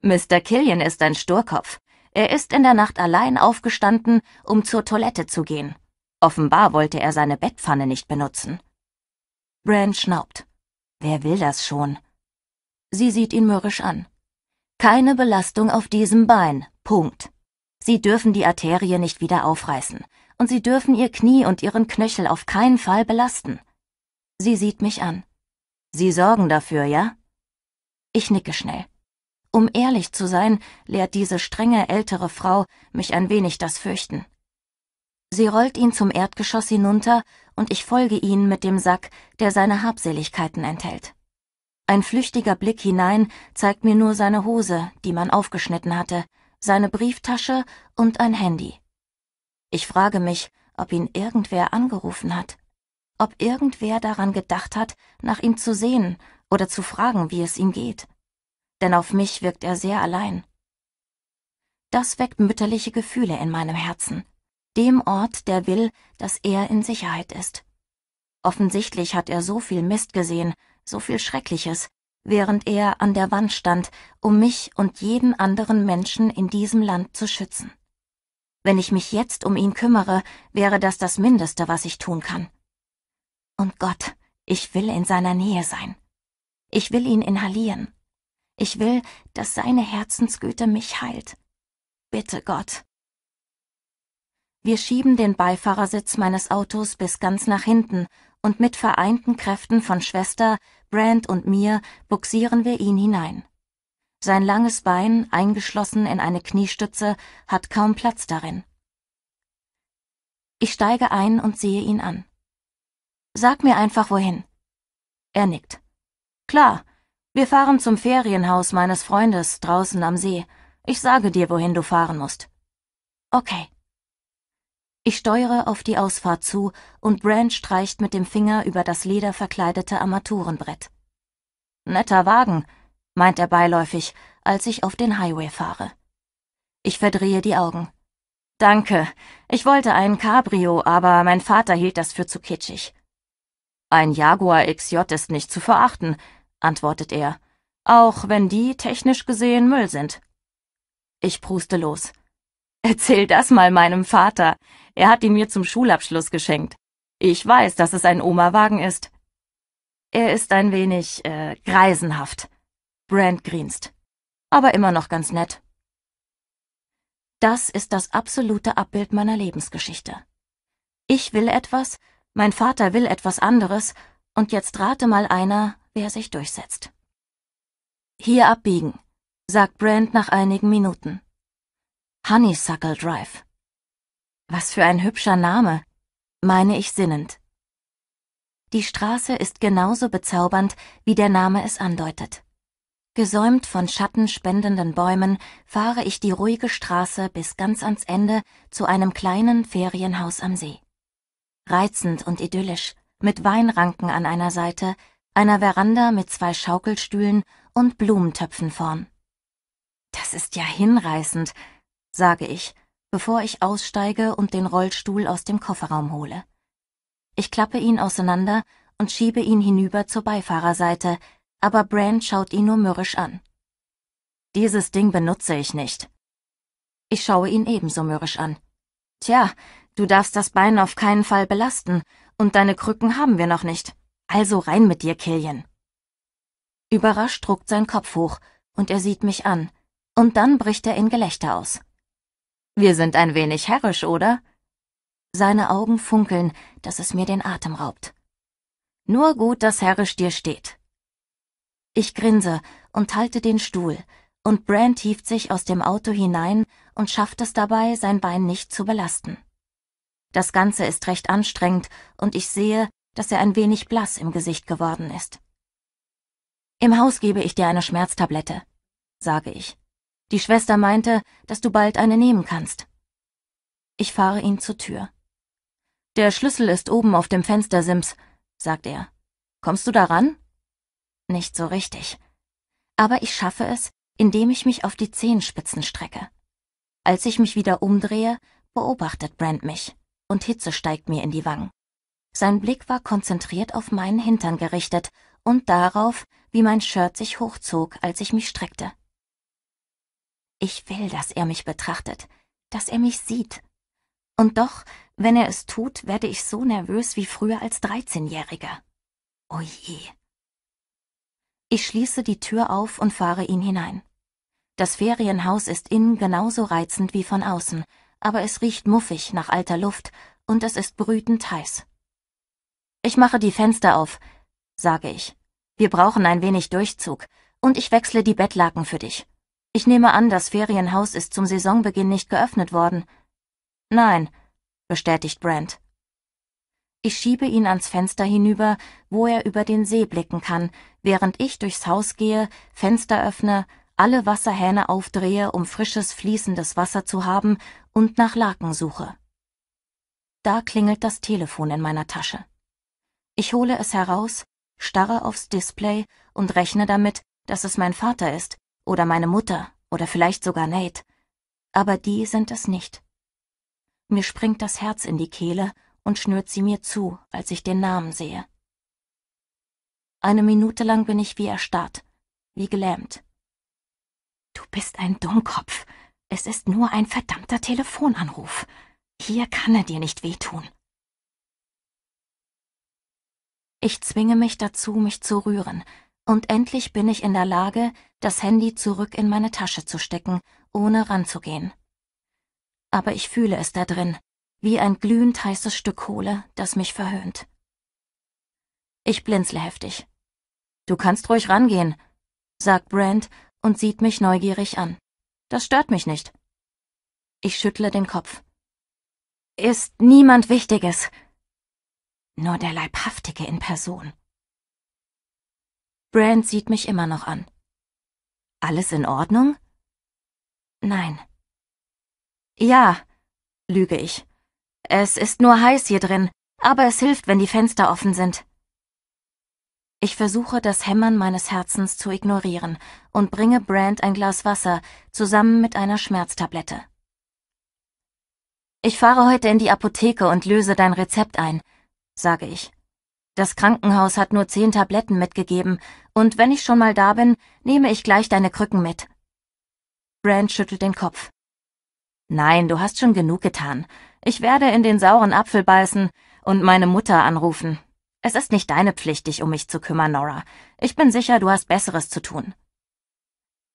Mr. Killian ist ein Sturkopf. Er ist in der Nacht allein aufgestanden, um zur Toilette zu gehen. Offenbar wollte er seine Bettpfanne nicht benutzen. Bran schnaubt. Wer will das schon? Sie sieht ihn mürrisch an. Keine Belastung auf diesem Bein. Punkt. Sie dürfen die Arterie nicht wieder aufreißen. Und sie dürfen ihr Knie und ihren Knöchel auf keinen Fall belasten. Sie sieht mich an. Sie sorgen dafür, ja? Ich nicke schnell. Um ehrlich zu sein, lehrt diese strenge ältere Frau mich ein wenig das Fürchten. Sie rollt ihn zum Erdgeschoss hinunter und ich folge ihnen mit dem Sack, der seine Habseligkeiten enthält. Ein flüchtiger Blick hinein zeigt mir nur seine Hose, die man aufgeschnitten hatte, seine Brieftasche und ein Handy. Ich frage mich, ob ihn irgendwer angerufen hat, ob irgendwer daran gedacht hat, nach ihm zu sehen oder zu fragen, wie es ihm geht denn auf mich wirkt er sehr allein. Das weckt mütterliche Gefühle in meinem Herzen, dem Ort, der will, dass er in Sicherheit ist. Offensichtlich hat er so viel Mist gesehen, so viel Schreckliches, während er an der Wand stand, um mich und jeden anderen Menschen in diesem Land zu schützen. Wenn ich mich jetzt um ihn kümmere, wäre das das Mindeste, was ich tun kann. Und Gott, ich will in seiner Nähe sein. Ich will ihn inhalieren, ich will, dass seine Herzensgüte mich heilt. Bitte Gott. Wir schieben den Beifahrersitz meines Autos bis ganz nach hinten, und mit vereinten Kräften von Schwester, Brand und mir buxieren wir ihn hinein. Sein langes Bein, eingeschlossen in eine Kniestütze, hat kaum Platz darin. Ich steige ein und sehe ihn an. Sag mir einfach wohin. Er nickt. Klar, wir fahren zum Ferienhaus meines Freundes draußen am See. Ich sage dir, wohin du fahren musst. Okay. Ich steuere auf die Ausfahrt zu und Brand streicht mit dem Finger über das lederverkleidete Armaturenbrett. Netter Wagen, meint er beiläufig, als ich auf den Highway fahre. Ich verdrehe die Augen. Danke. Ich wollte einen Cabrio, aber mein Vater hielt das für zu kitschig. Ein Jaguar XJ ist nicht zu verachten, antwortet er, auch wenn die technisch gesehen Müll sind. Ich pruste los. Erzähl das mal meinem Vater. Er hat ihn mir zum Schulabschluss geschenkt. Ich weiß, dass es ein Oma-Wagen ist. Er ist ein wenig, äh, greisenhaft. Brand grinst. Aber immer noch ganz nett. Das ist das absolute Abbild meiner Lebensgeschichte. Ich will etwas, mein Vater will etwas anderes, und jetzt rate mal einer, wer sich durchsetzt. Hier abbiegen, sagt Brand nach einigen Minuten. Honeysuckle Drive. Was für ein hübscher Name, meine ich sinnend. Die Straße ist genauso bezaubernd, wie der Name es andeutet. Gesäumt von schattenspendenden Bäumen fahre ich die ruhige Straße bis ganz ans Ende zu einem kleinen Ferienhaus am See. Reizend und idyllisch, mit Weinranken an einer Seite, einer Veranda mit zwei Schaukelstühlen und Blumentöpfen vorn. Das ist ja hinreißend, sage ich, bevor ich aussteige und den Rollstuhl aus dem Kofferraum hole. Ich klappe ihn auseinander und schiebe ihn hinüber zur Beifahrerseite, aber Brand schaut ihn nur mürrisch an. Dieses Ding benutze ich nicht. Ich schaue ihn ebenso mürrisch an. Tja, du darfst das Bein auf keinen Fall belasten, und deine Krücken haben wir noch nicht. Also rein mit dir, Killian. Überrascht druckt sein Kopf hoch und er sieht mich an. Und dann bricht er in Gelächter aus. Wir sind ein wenig herrisch, oder? Seine Augen funkeln, dass es mir den Atem raubt. Nur gut, dass herrisch dir steht. Ich grinse und halte den Stuhl, und Brand hieft sich aus dem Auto hinein und schafft es dabei, sein Bein nicht zu belasten. Das Ganze ist recht anstrengend und ich sehe, dass er ein wenig blass im Gesicht geworden ist. Im Haus gebe ich dir eine Schmerztablette, sage ich. Die Schwester meinte, dass du bald eine nehmen kannst. Ich fahre ihn zur Tür. Der Schlüssel ist oben auf dem Fenstersims, sagt er. Kommst du daran? Nicht so richtig. Aber ich schaffe es, indem ich mich auf die Zehenspitzen strecke. Als ich mich wieder umdrehe, beobachtet Brand mich, und Hitze steigt mir in die Wangen. Sein Blick war konzentriert auf meinen Hintern gerichtet und darauf, wie mein Shirt sich hochzog, als ich mich streckte. Ich will, dass er mich betrachtet, dass er mich sieht. Und doch, wenn er es tut, werde ich so nervös wie früher als 13 Dreizehnjähriger. Oje. Oh ich schließe die Tür auf und fahre ihn hinein. Das Ferienhaus ist innen genauso reizend wie von außen, aber es riecht muffig nach alter Luft und es ist brütend heiß. Ich mache die Fenster auf, sage ich. Wir brauchen ein wenig Durchzug, und ich wechsle die Bettlaken für dich. Ich nehme an, das Ferienhaus ist zum Saisonbeginn nicht geöffnet worden. Nein, bestätigt Brent. Ich schiebe ihn ans Fenster hinüber, wo er über den See blicken kann, während ich durchs Haus gehe, Fenster öffne, alle Wasserhähne aufdrehe, um frisches, fließendes Wasser zu haben und nach Laken suche. Da klingelt das Telefon in meiner Tasche. Ich hole es heraus, starre aufs Display und rechne damit, dass es mein Vater ist, oder meine Mutter, oder vielleicht sogar Nate. Aber die sind es nicht. Mir springt das Herz in die Kehle und schnürt sie mir zu, als ich den Namen sehe. Eine Minute lang bin ich wie erstarrt, wie gelähmt. Du bist ein Dummkopf. Es ist nur ein verdammter Telefonanruf. Hier kann er dir nicht wehtun. Ich zwinge mich dazu, mich zu rühren, und endlich bin ich in der Lage, das Handy zurück in meine Tasche zu stecken, ohne ranzugehen. Aber ich fühle es da drin, wie ein glühend heißes Stück Kohle, das mich verhöhnt. Ich blinzle heftig. Du kannst ruhig rangehen, sagt Brand und sieht mich neugierig an. Das stört mich nicht. Ich schüttle den Kopf. Ist niemand Wichtiges, nur der Leibhaftige in Person. Brand sieht mich immer noch an. Alles in Ordnung? Nein. Ja, lüge ich. Es ist nur heiß hier drin, aber es hilft, wenn die Fenster offen sind. Ich versuche, das Hämmern meines Herzens zu ignorieren und bringe Brand ein Glas Wasser zusammen mit einer Schmerztablette. Ich fahre heute in die Apotheke und löse dein Rezept ein sage ich. Das Krankenhaus hat nur zehn Tabletten mitgegeben, und wenn ich schon mal da bin, nehme ich gleich deine Krücken mit. Brand schüttelt den Kopf. Nein, du hast schon genug getan. Ich werde in den sauren Apfel beißen und meine Mutter anrufen. Es ist nicht deine Pflicht, dich um mich zu kümmern, Nora. Ich bin sicher, du hast Besseres zu tun.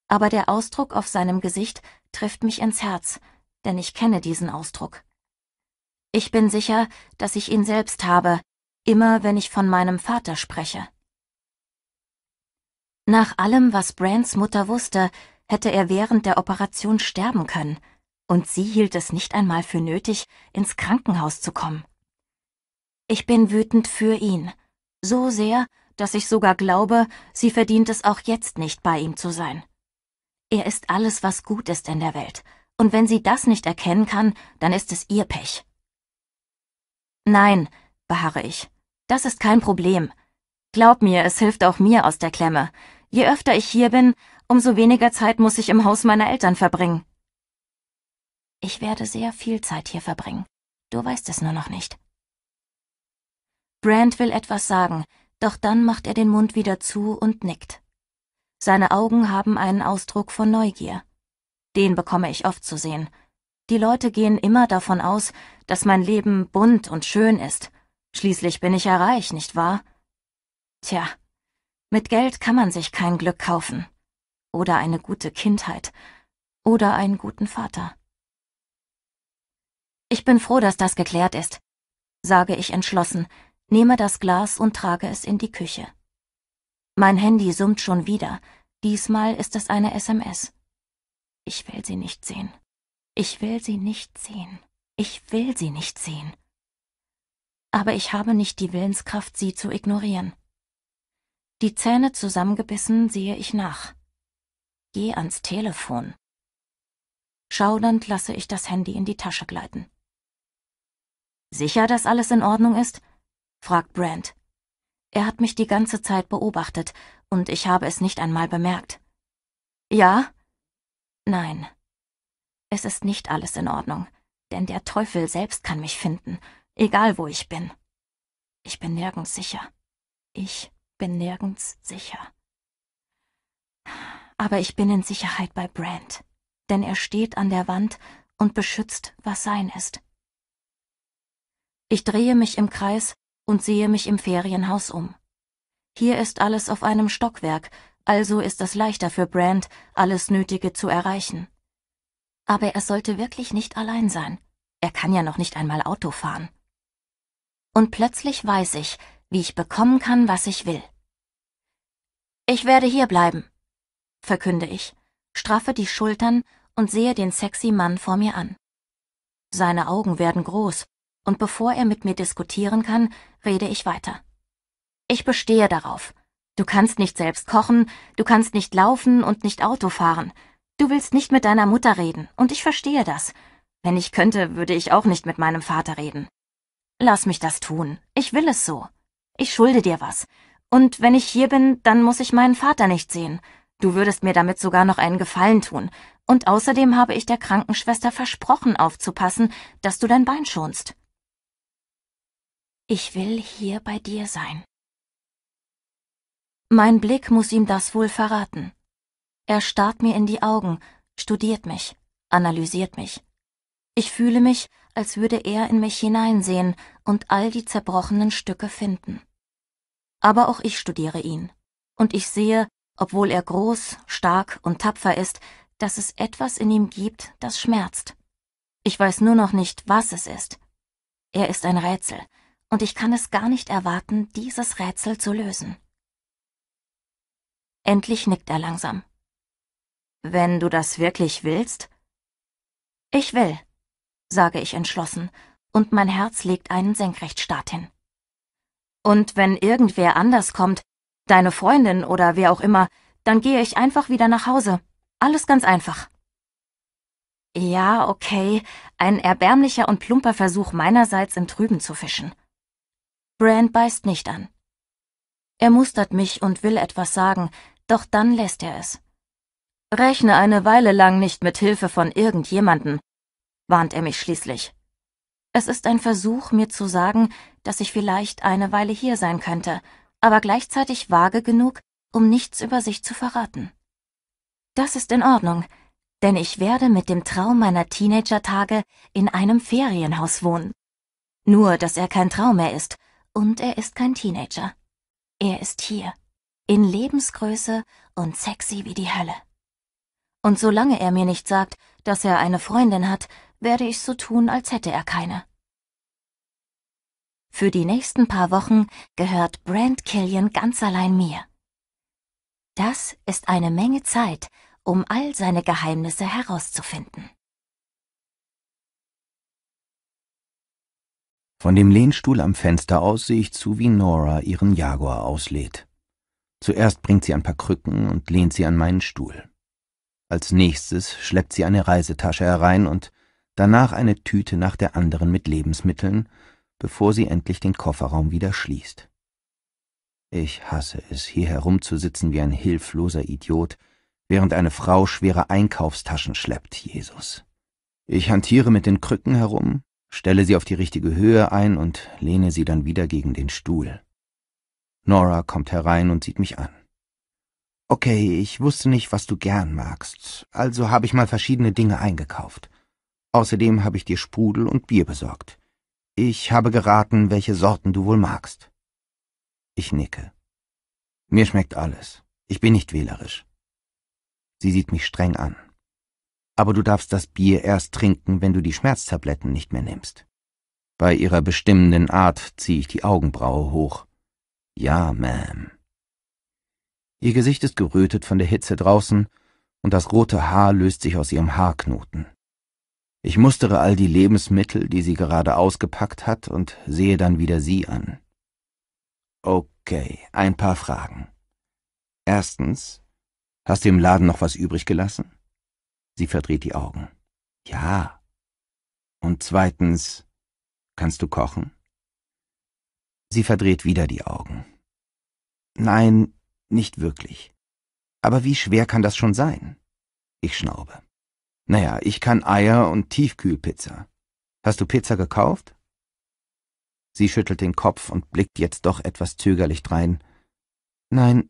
Aber der Ausdruck auf seinem Gesicht trifft mich ins Herz, denn ich kenne diesen Ausdruck. Ich bin sicher, dass ich ihn selbst habe, immer wenn ich von meinem Vater spreche. Nach allem, was Brands Mutter wusste, hätte er während der Operation sterben können, und sie hielt es nicht einmal für nötig, ins Krankenhaus zu kommen. Ich bin wütend für ihn, so sehr, dass ich sogar glaube, sie verdient es auch jetzt nicht, bei ihm zu sein. Er ist alles, was gut ist in der Welt, und wenn sie das nicht erkennen kann, dann ist es ihr Pech. Nein, beharre ich. Das ist kein Problem. Glaub mir, es hilft auch mir aus der Klemme. Je öfter ich hier bin, umso weniger Zeit muss ich im Haus meiner Eltern verbringen. Ich werde sehr viel Zeit hier verbringen. Du weißt es nur noch nicht. Brand will etwas sagen, doch dann macht er den Mund wieder zu und nickt. Seine Augen haben einen Ausdruck von Neugier. Den bekomme ich oft zu sehen. Die Leute gehen immer davon aus, dass mein Leben bunt und schön ist. Schließlich bin ich ja reich, nicht wahr? Tja, mit Geld kann man sich kein Glück kaufen. Oder eine gute Kindheit. Oder einen guten Vater. Ich bin froh, dass das geklärt ist, sage ich entschlossen, nehme das Glas und trage es in die Küche. Mein Handy summt schon wieder. Diesmal ist es eine SMS. Ich will sie nicht sehen. Ich will sie nicht sehen. Ich will sie nicht sehen. Aber ich habe nicht die Willenskraft, sie zu ignorieren. Die Zähne zusammengebissen sehe ich nach. Geh ans Telefon. Schaudernd lasse ich das Handy in die Tasche gleiten. Sicher, dass alles in Ordnung ist? fragt Brandt. Er hat mich die ganze Zeit beobachtet und ich habe es nicht einmal bemerkt. Ja? Nein. Es ist nicht alles in Ordnung, denn der Teufel selbst kann mich finden, egal wo ich bin. Ich bin nirgends sicher. Ich bin nirgends sicher. Aber ich bin in Sicherheit bei Brand, denn er steht an der Wand und beschützt, was sein ist. Ich drehe mich im Kreis und sehe mich im Ferienhaus um. Hier ist alles auf einem Stockwerk, also ist es leichter für Brand, alles Nötige zu erreichen. Aber er sollte wirklich nicht allein sein. Er kann ja noch nicht einmal Auto fahren. Und plötzlich weiß ich, wie ich bekommen kann, was ich will. Ich werde hier bleiben, verkünde ich, straffe die Schultern und sehe den sexy Mann vor mir an. Seine Augen werden groß, und bevor er mit mir diskutieren kann, rede ich weiter. Ich bestehe darauf. Du kannst nicht selbst kochen, du kannst nicht laufen und nicht Auto fahren, Du willst nicht mit deiner Mutter reden, und ich verstehe das. Wenn ich könnte, würde ich auch nicht mit meinem Vater reden. Lass mich das tun. Ich will es so. Ich schulde dir was. Und wenn ich hier bin, dann muss ich meinen Vater nicht sehen. Du würdest mir damit sogar noch einen Gefallen tun. Und außerdem habe ich der Krankenschwester versprochen, aufzupassen, dass du dein Bein schonst. Ich will hier bei dir sein. Mein Blick muss ihm das wohl verraten. Er starrt mir in die Augen, studiert mich, analysiert mich. Ich fühle mich, als würde er in mich hineinsehen und all die zerbrochenen Stücke finden. Aber auch ich studiere ihn. Und ich sehe, obwohl er groß, stark und tapfer ist, dass es etwas in ihm gibt, das schmerzt. Ich weiß nur noch nicht, was es ist. Er ist ein Rätsel, und ich kann es gar nicht erwarten, dieses Rätsel zu lösen. Endlich nickt er langsam. Wenn du das wirklich willst? Ich will, sage ich entschlossen, und mein Herz legt einen Senkrechtsstart hin. Und wenn irgendwer anders kommt, deine Freundin oder wer auch immer, dann gehe ich einfach wieder nach Hause. Alles ganz einfach. Ja, okay, ein erbärmlicher und plumper Versuch meinerseits im Trüben zu fischen. Brand beißt nicht an. Er mustert mich und will etwas sagen, doch dann lässt er es. Rechne eine Weile lang nicht mit Hilfe von irgendjemanden, warnt er mich schließlich. Es ist ein Versuch, mir zu sagen, dass ich vielleicht eine Weile hier sein könnte, aber gleichzeitig vage genug, um nichts über sich zu verraten. Das ist in Ordnung, denn ich werde mit dem Traum meiner Teenager-Tage in einem Ferienhaus wohnen. Nur, dass er kein Traum mehr ist, und er ist kein Teenager. Er ist hier, in Lebensgröße und sexy wie die Hölle und solange er mir nicht sagt, dass er eine Freundin hat, werde ich so tun, als hätte er keine. Für die nächsten paar Wochen gehört Brand Killian ganz allein mir. Das ist eine Menge Zeit, um all seine Geheimnisse herauszufinden. Von dem Lehnstuhl am Fenster aus sehe ich zu, wie Nora ihren Jaguar auslädt. Zuerst bringt sie ein paar Krücken und lehnt sie an meinen Stuhl. Als nächstes schleppt sie eine Reisetasche herein und danach eine Tüte nach der anderen mit Lebensmitteln, bevor sie endlich den Kofferraum wieder schließt. Ich hasse es, hier herumzusitzen wie ein hilfloser Idiot, während eine Frau schwere Einkaufstaschen schleppt, Jesus. Ich hantiere mit den Krücken herum, stelle sie auf die richtige Höhe ein und lehne sie dann wieder gegen den Stuhl. Nora kommt herein und sieht mich an. Okay, ich wusste nicht, was du gern magst, also habe ich mal verschiedene Dinge eingekauft. Außerdem habe ich dir Sprudel und Bier besorgt. Ich habe geraten, welche Sorten du wohl magst. Ich nicke. Mir schmeckt alles. Ich bin nicht wählerisch. Sie sieht mich streng an. Aber du darfst das Bier erst trinken, wenn du die Schmerztabletten nicht mehr nimmst. Bei ihrer bestimmenden Art ziehe ich die Augenbraue hoch. Ja, Ma'am. Ihr Gesicht ist gerötet von der Hitze draußen, und das rote Haar löst sich aus ihrem Haarknoten. Ich mustere all die Lebensmittel, die sie gerade ausgepackt hat, und sehe dann wieder sie an. Okay, ein paar Fragen. Erstens, hast du im Laden noch was übrig gelassen? Sie verdreht die Augen. Ja. Und zweitens, kannst du kochen? Sie verdreht wieder die Augen. Nein, nicht wirklich. Aber wie schwer kann das schon sein? Ich schnaube. Naja, ich kann Eier und Tiefkühlpizza. Hast du Pizza gekauft? Sie schüttelt den Kopf und blickt jetzt doch etwas zögerlich drein. Nein,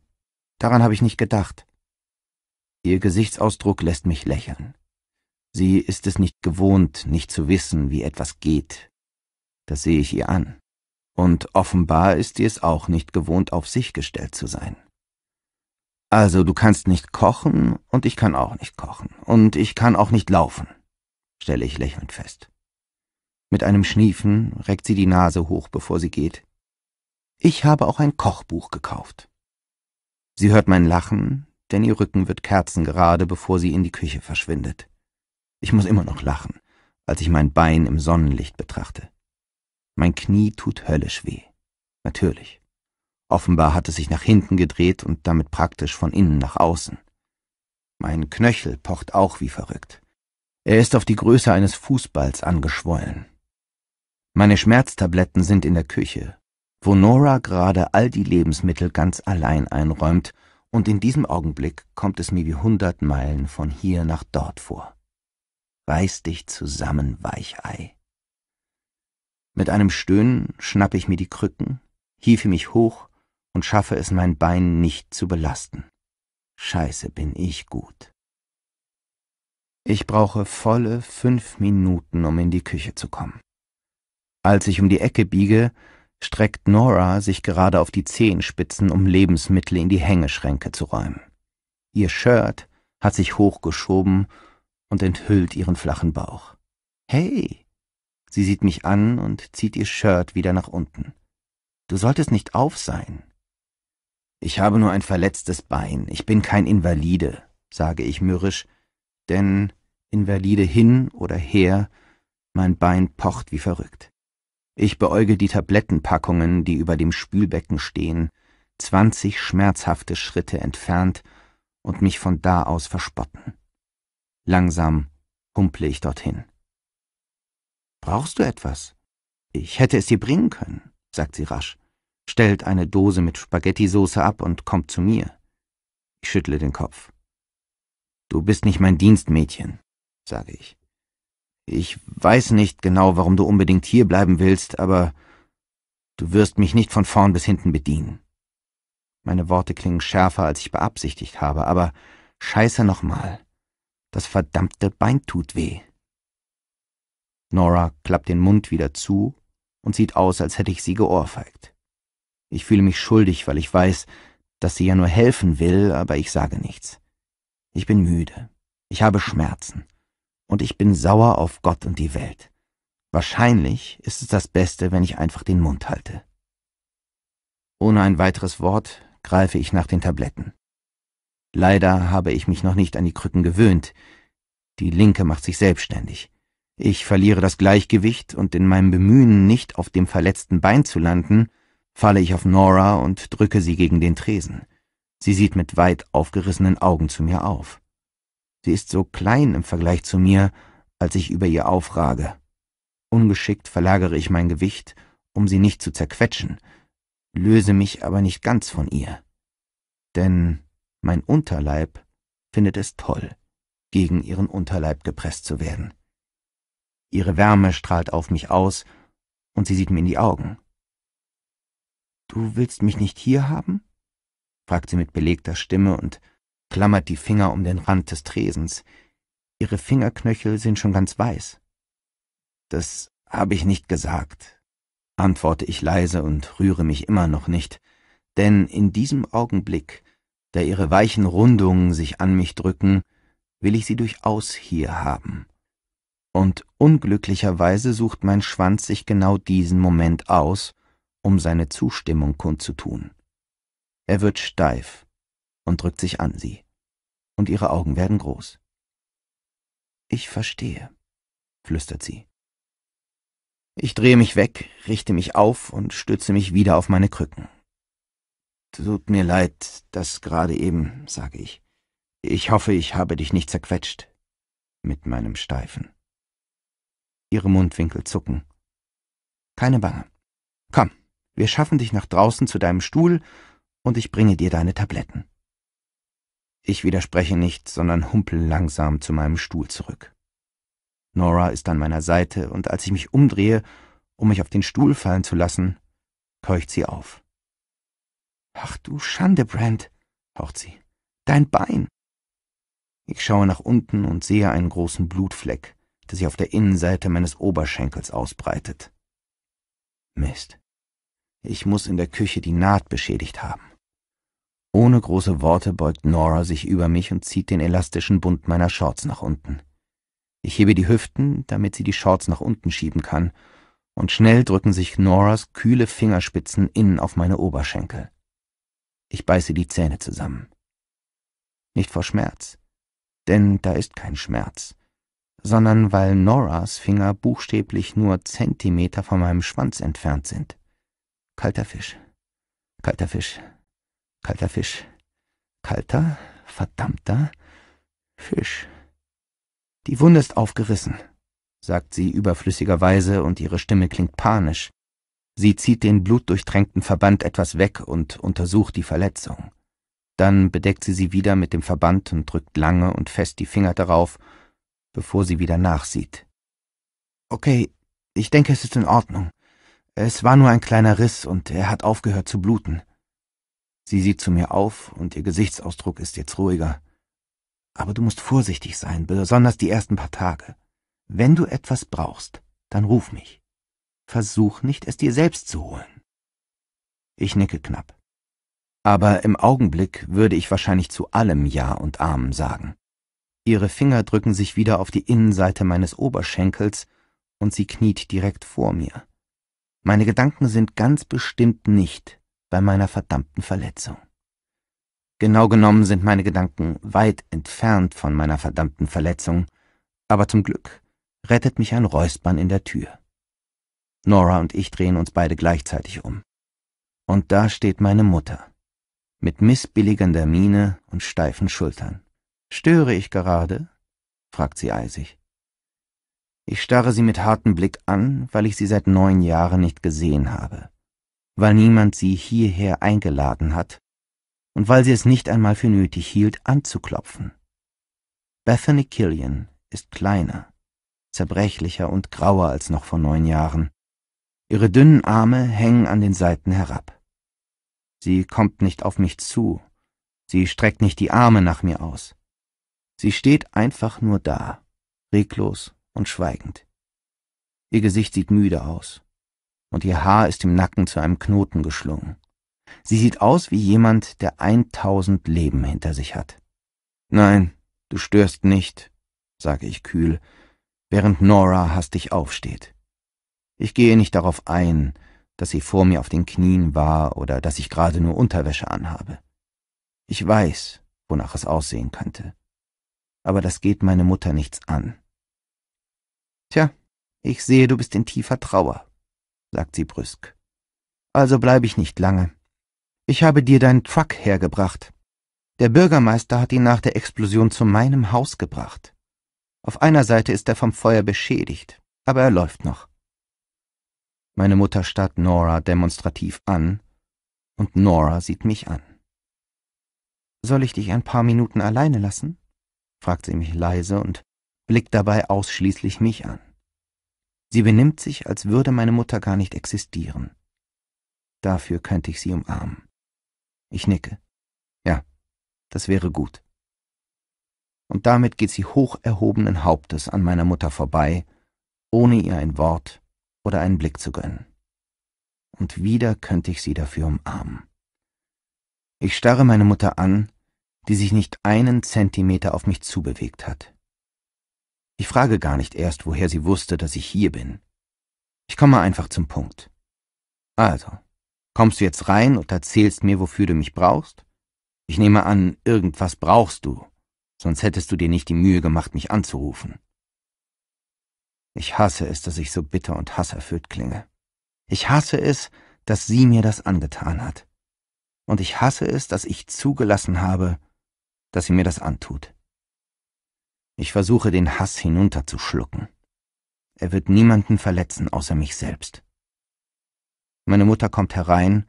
daran habe ich nicht gedacht. Ihr Gesichtsausdruck lässt mich lächeln. Sie ist es nicht gewohnt, nicht zu wissen, wie etwas geht. Das sehe ich ihr an. Und offenbar ist sie es auch nicht gewohnt, auf sich gestellt zu sein. Also du kannst nicht kochen und ich kann auch nicht kochen und ich kann auch nicht laufen, stelle ich lächelnd fest. Mit einem Schniefen reckt sie die Nase hoch, bevor sie geht. Ich habe auch ein Kochbuch gekauft. Sie hört mein Lachen, denn ihr Rücken wird kerzengerade, bevor sie in die Küche verschwindet. Ich muss immer noch lachen, als ich mein Bein im Sonnenlicht betrachte. Mein Knie tut höllisch weh. Natürlich. Offenbar hatte sich nach hinten gedreht und damit praktisch von innen nach außen. Mein Knöchel pocht auch wie verrückt. Er ist auf die Größe eines Fußballs angeschwollen. Meine Schmerztabletten sind in der Küche, wo Nora gerade all die Lebensmittel ganz allein einräumt, und in diesem Augenblick kommt es mir wie hundert Meilen von hier nach dort vor. Reiß dich zusammen, Weichei. Mit einem Stöhnen schnappe ich mir die Krücken, hiefe mich hoch und schaffe es, mein Bein nicht zu belasten. Scheiße bin ich gut. Ich brauche volle fünf Minuten, um in die Küche zu kommen. Als ich um die Ecke biege, streckt Nora sich gerade auf die Zehenspitzen, um Lebensmittel in die Hängeschränke zu räumen. Ihr Shirt hat sich hochgeschoben und enthüllt ihren flachen Bauch. Hey! Sie sieht mich an und zieht ihr Shirt wieder nach unten. Du solltest nicht auf sein. Ich habe nur ein verletztes Bein, ich bin kein Invalide, sage ich mürrisch, denn Invalide hin oder her, mein Bein pocht wie verrückt. Ich beäuge die Tablettenpackungen, die über dem Spülbecken stehen, zwanzig schmerzhafte Schritte entfernt und mich von da aus verspotten. Langsam humple ich dorthin. Brauchst du etwas? Ich hätte es dir bringen können, sagt sie rasch stellt eine Dose mit Spaghetti-Soße ab und kommt zu mir. Ich schüttle den Kopf. Du bist nicht mein Dienstmädchen, sage ich. Ich weiß nicht genau, warum du unbedingt hier bleiben willst, aber du wirst mich nicht von vorn bis hinten bedienen. Meine Worte klingen schärfer, als ich beabsichtigt habe, aber scheiße nochmal. Das verdammte Bein tut weh. Nora klappt den Mund wieder zu und sieht aus, als hätte ich sie geohrfeigt. Ich fühle mich schuldig, weil ich weiß, dass sie ja nur helfen will, aber ich sage nichts. Ich bin müde. Ich habe Schmerzen. Und ich bin sauer auf Gott und die Welt. Wahrscheinlich ist es das Beste, wenn ich einfach den Mund halte. Ohne ein weiteres Wort greife ich nach den Tabletten. Leider habe ich mich noch nicht an die Krücken gewöhnt. Die linke macht sich selbstständig. Ich verliere das Gleichgewicht und in meinem Bemühen, nicht auf dem verletzten Bein zu landen, falle ich auf Nora und drücke sie gegen den Tresen. Sie sieht mit weit aufgerissenen Augen zu mir auf. Sie ist so klein im Vergleich zu mir, als ich über ihr aufrage. Ungeschickt verlagere ich mein Gewicht, um sie nicht zu zerquetschen, löse mich aber nicht ganz von ihr. Denn mein Unterleib findet es toll, gegen ihren Unterleib gepresst zu werden. Ihre Wärme strahlt auf mich aus, und sie sieht mir in die Augen. Du willst mich nicht hier haben? fragt sie mit belegter Stimme und klammert die Finger um den Rand des Tresens. Ihre Fingerknöchel sind schon ganz weiß. Das habe ich nicht gesagt, antworte ich leise und rühre mich immer noch nicht, denn in diesem Augenblick, da ihre weichen Rundungen sich an mich drücken, will ich sie durchaus hier haben. Und unglücklicherweise sucht mein Schwanz sich genau diesen Moment aus, um seine Zustimmung kundzutun. Er wird steif und drückt sich an sie, und ihre Augen werden groß. Ich verstehe, flüstert sie. Ich drehe mich weg, richte mich auf und stütze mich wieder auf meine Krücken. Tut mir leid, das gerade eben, sage ich. Ich hoffe, ich habe dich nicht zerquetscht. Mit meinem Steifen. Ihre Mundwinkel zucken. Keine Bange. Komm, wir schaffen dich nach draußen zu deinem Stuhl und ich bringe dir deine Tabletten. Ich widerspreche nicht, sondern humpel langsam zu meinem Stuhl zurück. Nora ist an meiner Seite und als ich mich umdrehe, um mich auf den Stuhl fallen zu lassen, keucht sie auf. Ach du Schande, Brent, haucht sie. Dein Bein. Ich schaue nach unten und sehe einen großen Blutfleck, der sich auf der Innenseite meines Oberschenkels ausbreitet. Mist. Ich muss in der Küche die Naht beschädigt haben. Ohne große Worte beugt Nora sich über mich und zieht den elastischen Bund meiner Shorts nach unten. Ich hebe die Hüften, damit sie die Shorts nach unten schieben kann, und schnell drücken sich Noras kühle Fingerspitzen innen auf meine Oberschenkel. Ich beiße die Zähne zusammen. Nicht vor Schmerz, denn da ist kein Schmerz, sondern weil Noras Finger buchstäblich nur Zentimeter von meinem Schwanz entfernt sind. Kalter Fisch. Kalter Fisch. Kalter Fisch. Kalter, verdammter Fisch. Die Wunde ist aufgerissen, sagt sie überflüssigerweise und ihre Stimme klingt panisch. Sie zieht den blutdurchtränkten Verband etwas weg und untersucht die Verletzung. Dann bedeckt sie sie wieder mit dem Verband und drückt lange und fest die Finger darauf, bevor sie wieder nachsieht. Okay, ich denke, es ist in Ordnung. Es war nur ein kleiner Riss und er hat aufgehört zu bluten. Sie sieht zu mir auf und ihr Gesichtsausdruck ist jetzt ruhiger. Aber du musst vorsichtig sein, besonders die ersten paar Tage. Wenn du etwas brauchst, dann ruf mich. Versuch nicht, es dir selbst zu holen. Ich nicke knapp. Aber im Augenblick würde ich wahrscheinlich zu allem Ja und Amen sagen. Ihre Finger drücken sich wieder auf die Innenseite meines Oberschenkels und sie kniet direkt vor mir. Meine Gedanken sind ganz bestimmt nicht bei meiner verdammten Verletzung. Genau genommen sind meine Gedanken weit entfernt von meiner verdammten Verletzung, aber zum Glück rettet mich ein Räuspern in der Tür. Nora und ich drehen uns beide gleichzeitig um. Und da steht meine Mutter, mit missbilligender Miene und steifen Schultern. Störe ich gerade? fragt sie eisig. Ich starre sie mit hartem Blick an, weil ich sie seit neun Jahren nicht gesehen habe, weil niemand sie hierher eingeladen hat und weil sie es nicht einmal für nötig hielt, anzuklopfen. Bethany Killian ist kleiner, zerbrechlicher und grauer als noch vor neun Jahren. Ihre dünnen Arme hängen an den Seiten herab. Sie kommt nicht auf mich zu, sie streckt nicht die Arme nach mir aus. Sie steht einfach nur da, reglos und schweigend. Ihr Gesicht sieht müde aus, und ihr Haar ist im Nacken zu einem Knoten geschlungen. Sie sieht aus wie jemand, der eintausend Leben hinter sich hat. Nein, du störst nicht, sage ich kühl, während Nora hastig aufsteht. Ich gehe nicht darauf ein, dass sie vor mir auf den Knien war oder dass ich gerade nur Unterwäsche anhabe. Ich weiß, wonach es aussehen könnte. Aber das geht meine Mutter nichts an. Tja, ich sehe, du bist in tiefer Trauer, sagt sie brüsk. Also bleibe ich nicht lange. Ich habe dir deinen Truck hergebracht. Der Bürgermeister hat ihn nach der Explosion zu meinem Haus gebracht. Auf einer Seite ist er vom Feuer beschädigt, aber er läuft noch. Meine Mutter starrt Nora demonstrativ an, und Nora sieht mich an. Soll ich dich ein paar Minuten alleine lassen? fragt sie mich leise und blickt dabei ausschließlich mich an. Sie benimmt sich, als würde meine Mutter gar nicht existieren. Dafür könnte ich sie umarmen. Ich nicke. Ja, das wäre gut. Und damit geht sie hoch erhobenen Hauptes an meiner Mutter vorbei, ohne ihr ein Wort oder einen Blick zu gönnen. Und wieder könnte ich sie dafür umarmen. Ich starre meine Mutter an, die sich nicht einen Zentimeter auf mich zubewegt hat. Ich frage gar nicht erst, woher sie wusste, dass ich hier bin. Ich komme einfach zum Punkt. Also, kommst du jetzt rein und erzählst mir, wofür du mich brauchst? Ich nehme an, irgendwas brauchst du, sonst hättest du dir nicht die Mühe gemacht, mich anzurufen. Ich hasse es, dass ich so bitter und hasserfüllt klinge. Ich hasse es, dass sie mir das angetan hat. Und ich hasse es, dass ich zugelassen habe, dass sie mir das antut. Ich versuche den Hass hinunterzuschlucken. Er wird niemanden verletzen außer mich selbst. Meine Mutter kommt herein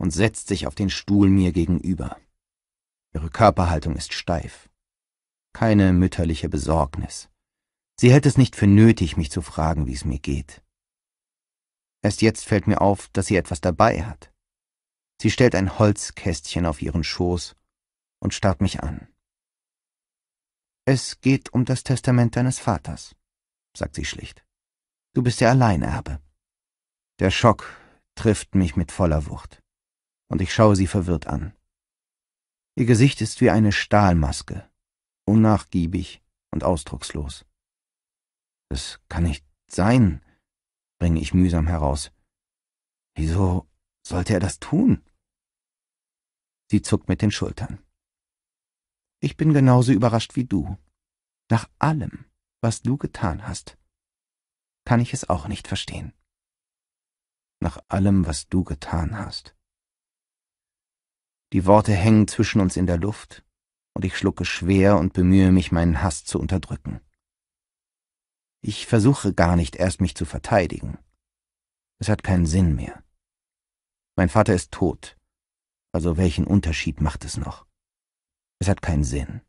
und setzt sich auf den Stuhl mir gegenüber. Ihre Körperhaltung ist steif. Keine mütterliche Besorgnis. Sie hält es nicht für nötig, mich zu fragen, wie es mir geht. Erst jetzt fällt mir auf, dass sie etwas dabei hat. Sie stellt ein Holzkästchen auf ihren Schoß und starrt mich an. Es geht um das Testament deines Vaters, sagt sie schlicht. Du bist der Alleinerbe. Der Schock trifft mich mit voller Wucht, und ich schaue sie verwirrt an. Ihr Gesicht ist wie eine Stahlmaske, unnachgiebig und ausdruckslos. Das kann nicht sein, bringe ich mühsam heraus. Wieso sollte er das tun? Sie zuckt mit den Schultern. Ich bin genauso überrascht wie du. Nach allem, was du getan hast, kann ich es auch nicht verstehen. Nach allem, was du getan hast. Die Worte hängen zwischen uns in der Luft, und ich schlucke schwer und bemühe mich, meinen Hass zu unterdrücken. Ich versuche gar nicht erst, mich zu verteidigen. Es hat keinen Sinn mehr. Mein Vater ist tot, also welchen Unterschied macht es noch? Es hat keinen Sinn.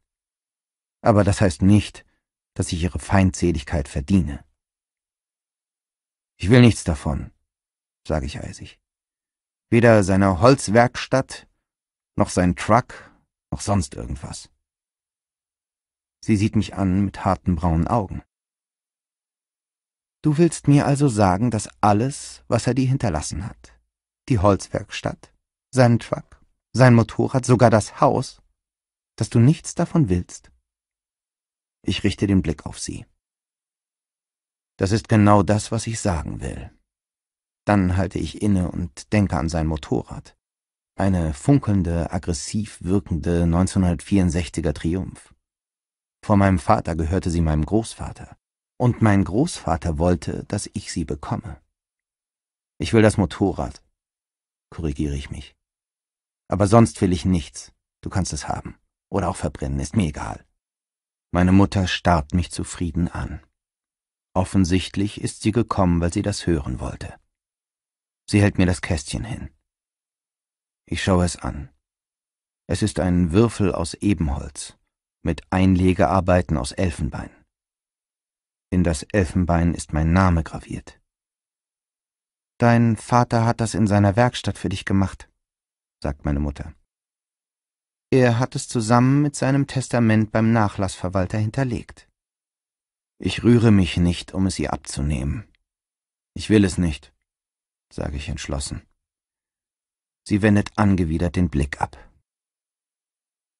Aber das heißt nicht, dass ich ihre Feindseligkeit verdiene. Ich will nichts davon, sage ich eisig. Weder seine Holzwerkstatt, noch sein Truck, noch sonst irgendwas. Sie sieht mich an mit harten braunen Augen. Du willst mir also sagen, dass alles, was er dir hinterlassen hat, die Holzwerkstatt, seinen Truck, sein Motorrad, sogar das Haus, dass du nichts davon willst? Ich richte den Blick auf sie. Das ist genau das, was ich sagen will. Dann halte ich inne und denke an sein Motorrad. Eine funkelnde, aggressiv wirkende 1964er Triumph. Vor meinem Vater gehörte sie meinem Großvater. Und mein Großvater wollte, dass ich sie bekomme. Ich will das Motorrad, korrigiere ich mich. Aber sonst will ich nichts. Du kannst es haben oder auch verbrennen, ist mir egal. Meine Mutter starrt mich zufrieden an. Offensichtlich ist sie gekommen, weil sie das hören wollte. Sie hält mir das Kästchen hin. Ich schaue es an. Es ist ein Würfel aus Ebenholz mit Einlegearbeiten aus Elfenbein. In das Elfenbein ist mein Name graviert. Dein Vater hat das in seiner Werkstatt für dich gemacht, sagt meine Mutter. Er hat es zusammen mit seinem Testament beim Nachlassverwalter hinterlegt. Ich rühre mich nicht, um es ihr abzunehmen. Ich will es nicht, sage ich entschlossen. Sie wendet angewidert den Blick ab.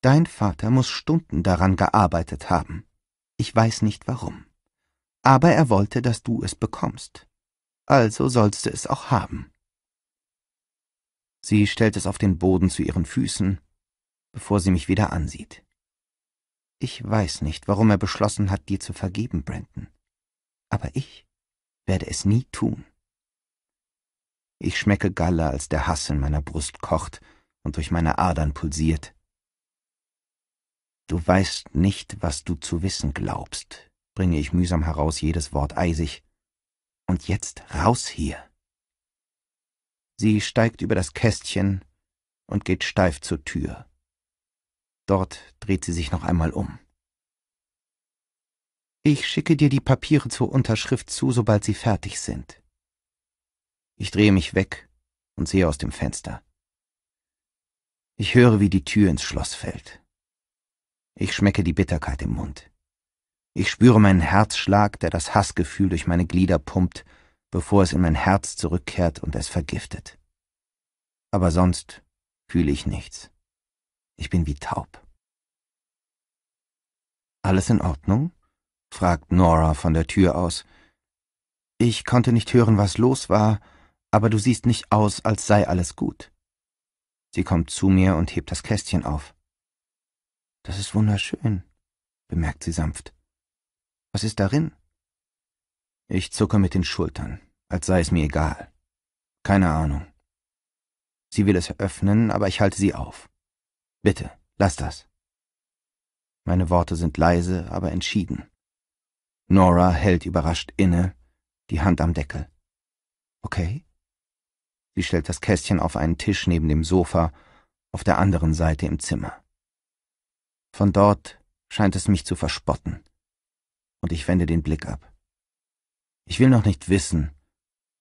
Dein Vater muss Stunden daran gearbeitet haben. Ich weiß nicht warum. Aber er wollte, dass du es bekommst. Also sollst du es auch haben. Sie stellt es auf den Boden zu ihren Füßen, bevor sie mich wieder ansieht. Ich weiß nicht, warum er beschlossen hat, dir zu vergeben, Brandon. Aber ich werde es nie tun. Ich schmecke Galle, als der Hass in meiner Brust kocht und durch meine Adern pulsiert. Du weißt nicht, was du zu wissen glaubst, bringe ich mühsam heraus, jedes Wort eisig. Und jetzt raus hier. Sie steigt über das Kästchen und geht steif zur Tür. Dort dreht sie sich noch einmal um. Ich schicke dir die Papiere zur Unterschrift zu, sobald sie fertig sind. Ich drehe mich weg und sehe aus dem Fenster. Ich höre, wie die Tür ins Schloss fällt. Ich schmecke die Bitterkeit im Mund. Ich spüre meinen Herzschlag, der das Hassgefühl durch meine Glieder pumpt, bevor es in mein Herz zurückkehrt und es vergiftet. Aber sonst fühle ich nichts. Ich bin wie taub. Alles in Ordnung? fragt Nora von der Tür aus. Ich konnte nicht hören, was los war, aber du siehst nicht aus, als sei alles gut. Sie kommt zu mir und hebt das Kästchen auf. Das ist wunderschön, bemerkt sie sanft. Was ist darin? Ich zucke mit den Schultern, als sei es mir egal. Keine Ahnung. Sie will es öffnen, aber ich halte sie auf. Bitte, lass das. Meine Worte sind leise, aber entschieden. Nora hält überrascht inne, die Hand am Deckel. Okay? Sie stellt das Kästchen auf einen Tisch neben dem Sofa, auf der anderen Seite im Zimmer. Von dort scheint es mich zu verspotten, und ich wende den Blick ab. Ich will noch nicht wissen,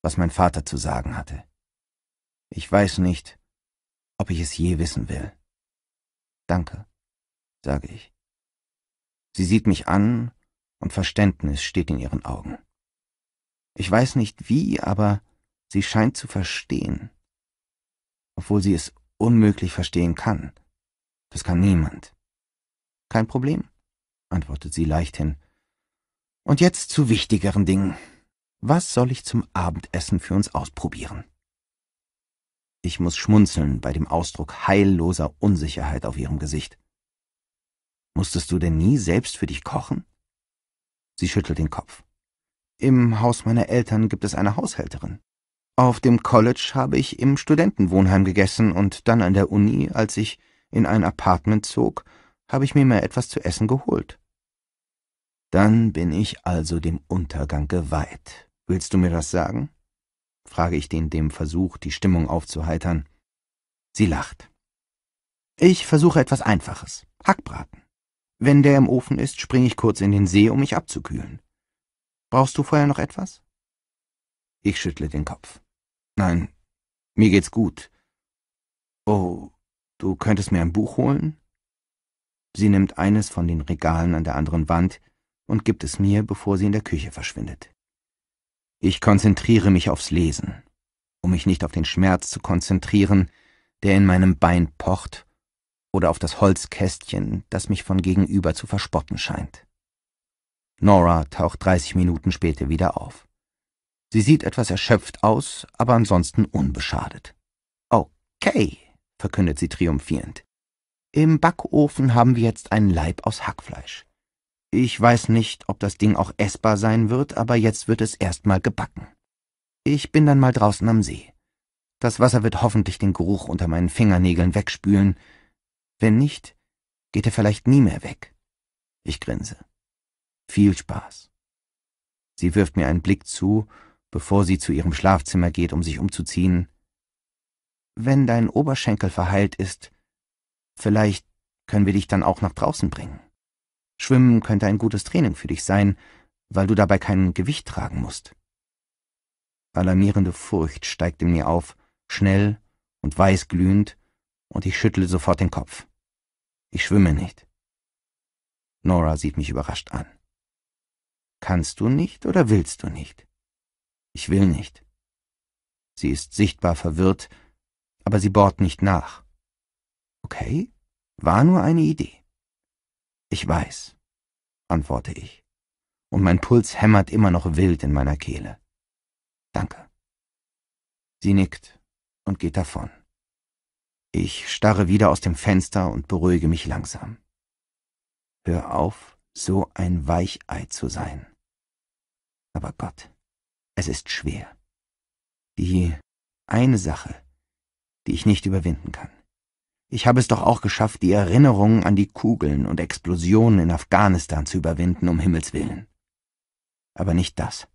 was mein Vater zu sagen hatte. Ich weiß nicht, ob ich es je wissen will. Danke, sage ich. Sie sieht mich an und Verständnis steht in ihren Augen. Ich weiß nicht wie, aber sie scheint zu verstehen, obwohl sie es unmöglich verstehen kann. Das kann niemand. Kein Problem, antwortet sie leichthin. Und jetzt zu wichtigeren Dingen. Was soll ich zum Abendessen für uns ausprobieren? Ich muss schmunzeln bei dem Ausdruck heilloser Unsicherheit auf ihrem Gesicht. Musstest du denn nie selbst für dich kochen? Sie schüttelt den Kopf. Im Haus meiner Eltern gibt es eine Haushälterin. Auf dem College habe ich im Studentenwohnheim gegessen und dann an der Uni, als ich in ein Apartment zog, habe ich mir mal etwas zu essen geholt. Dann bin ich also dem Untergang geweiht. Willst du mir das sagen? frage ich den dem Versuch, die Stimmung aufzuheitern. Sie lacht. Ich versuche etwas Einfaches. Hackbraten. Wenn der im Ofen ist, springe ich kurz in den See, um mich abzukühlen. Brauchst du vorher noch etwas? Ich schüttle den Kopf. Nein, mir geht's gut. Oh, du könntest mir ein Buch holen? Sie nimmt eines von den Regalen an der anderen Wand und gibt es mir, bevor sie in der Küche verschwindet. Ich konzentriere mich aufs Lesen, um mich nicht auf den Schmerz zu konzentrieren, der in meinem Bein pocht, oder auf das Holzkästchen, das mich von gegenüber zu verspotten scheint. Nora taucht 30 Minuten später wieder auf. Sie sieht etwas erschöpft aus, aber ansonsten unbeschadet. Okay, verkündet sie triumphierend. Im Backofen haben wir jetzt einen Leib aus Hackfleisch. Ich weiß nicht, ob das Ding auch essbar sein wird, aber jetzt wird es erstmal gebacken. Ich bin dann mal draußen am See. Das Wasser wird hoffentlich den Geruch unter meinen Fingernägeln wegspülen. Wenn nicht, geht er vielleicht nie mehr weg. Ich grinse. Viel Spaß. Sie wirft mir einen Blick zu, bevor sie zu ihrem Schlafzimmer geht, um sich umzuziehen. Wenn dein Oberschenkel verheilt ist, vielleicht können wir dich dann auch nach draußen bringen. Schwimmen könnte ein gutes Training für dich sein, weil du dabei kein Gewicht tragen musst. Alarmierende Furcht steigt in mir auf, schnell und weißglühend, und ich schüttle sofort den Kopf. Ich schwimme nicht. Nora sieht mich überrascht an. Kannst du nicht oder willst du nicht? Ich will nicht. Sie ist sichtbar verwirrt, aber sie bohrt nicht nach. Okay, war nur eine Idee. Ich weiß, antworte ich, und mein Puls hämmert immer noch wild in meiner Kehle. Danke. Sie nickt und geht davon. Ich starre wieder aus dem Fenster und beruhige mich langsam. Hör auf, so ein Weichei zu sein. Aber Gott, es ist schwer. Die eine Sache, die ich nicht überwinden kann. Ich habe es doch auch geschafft, die Erinnerungen an die Kugeln und Explosionen in Afghanistan zu überwinden, um Himmels willen. Aber nicht das.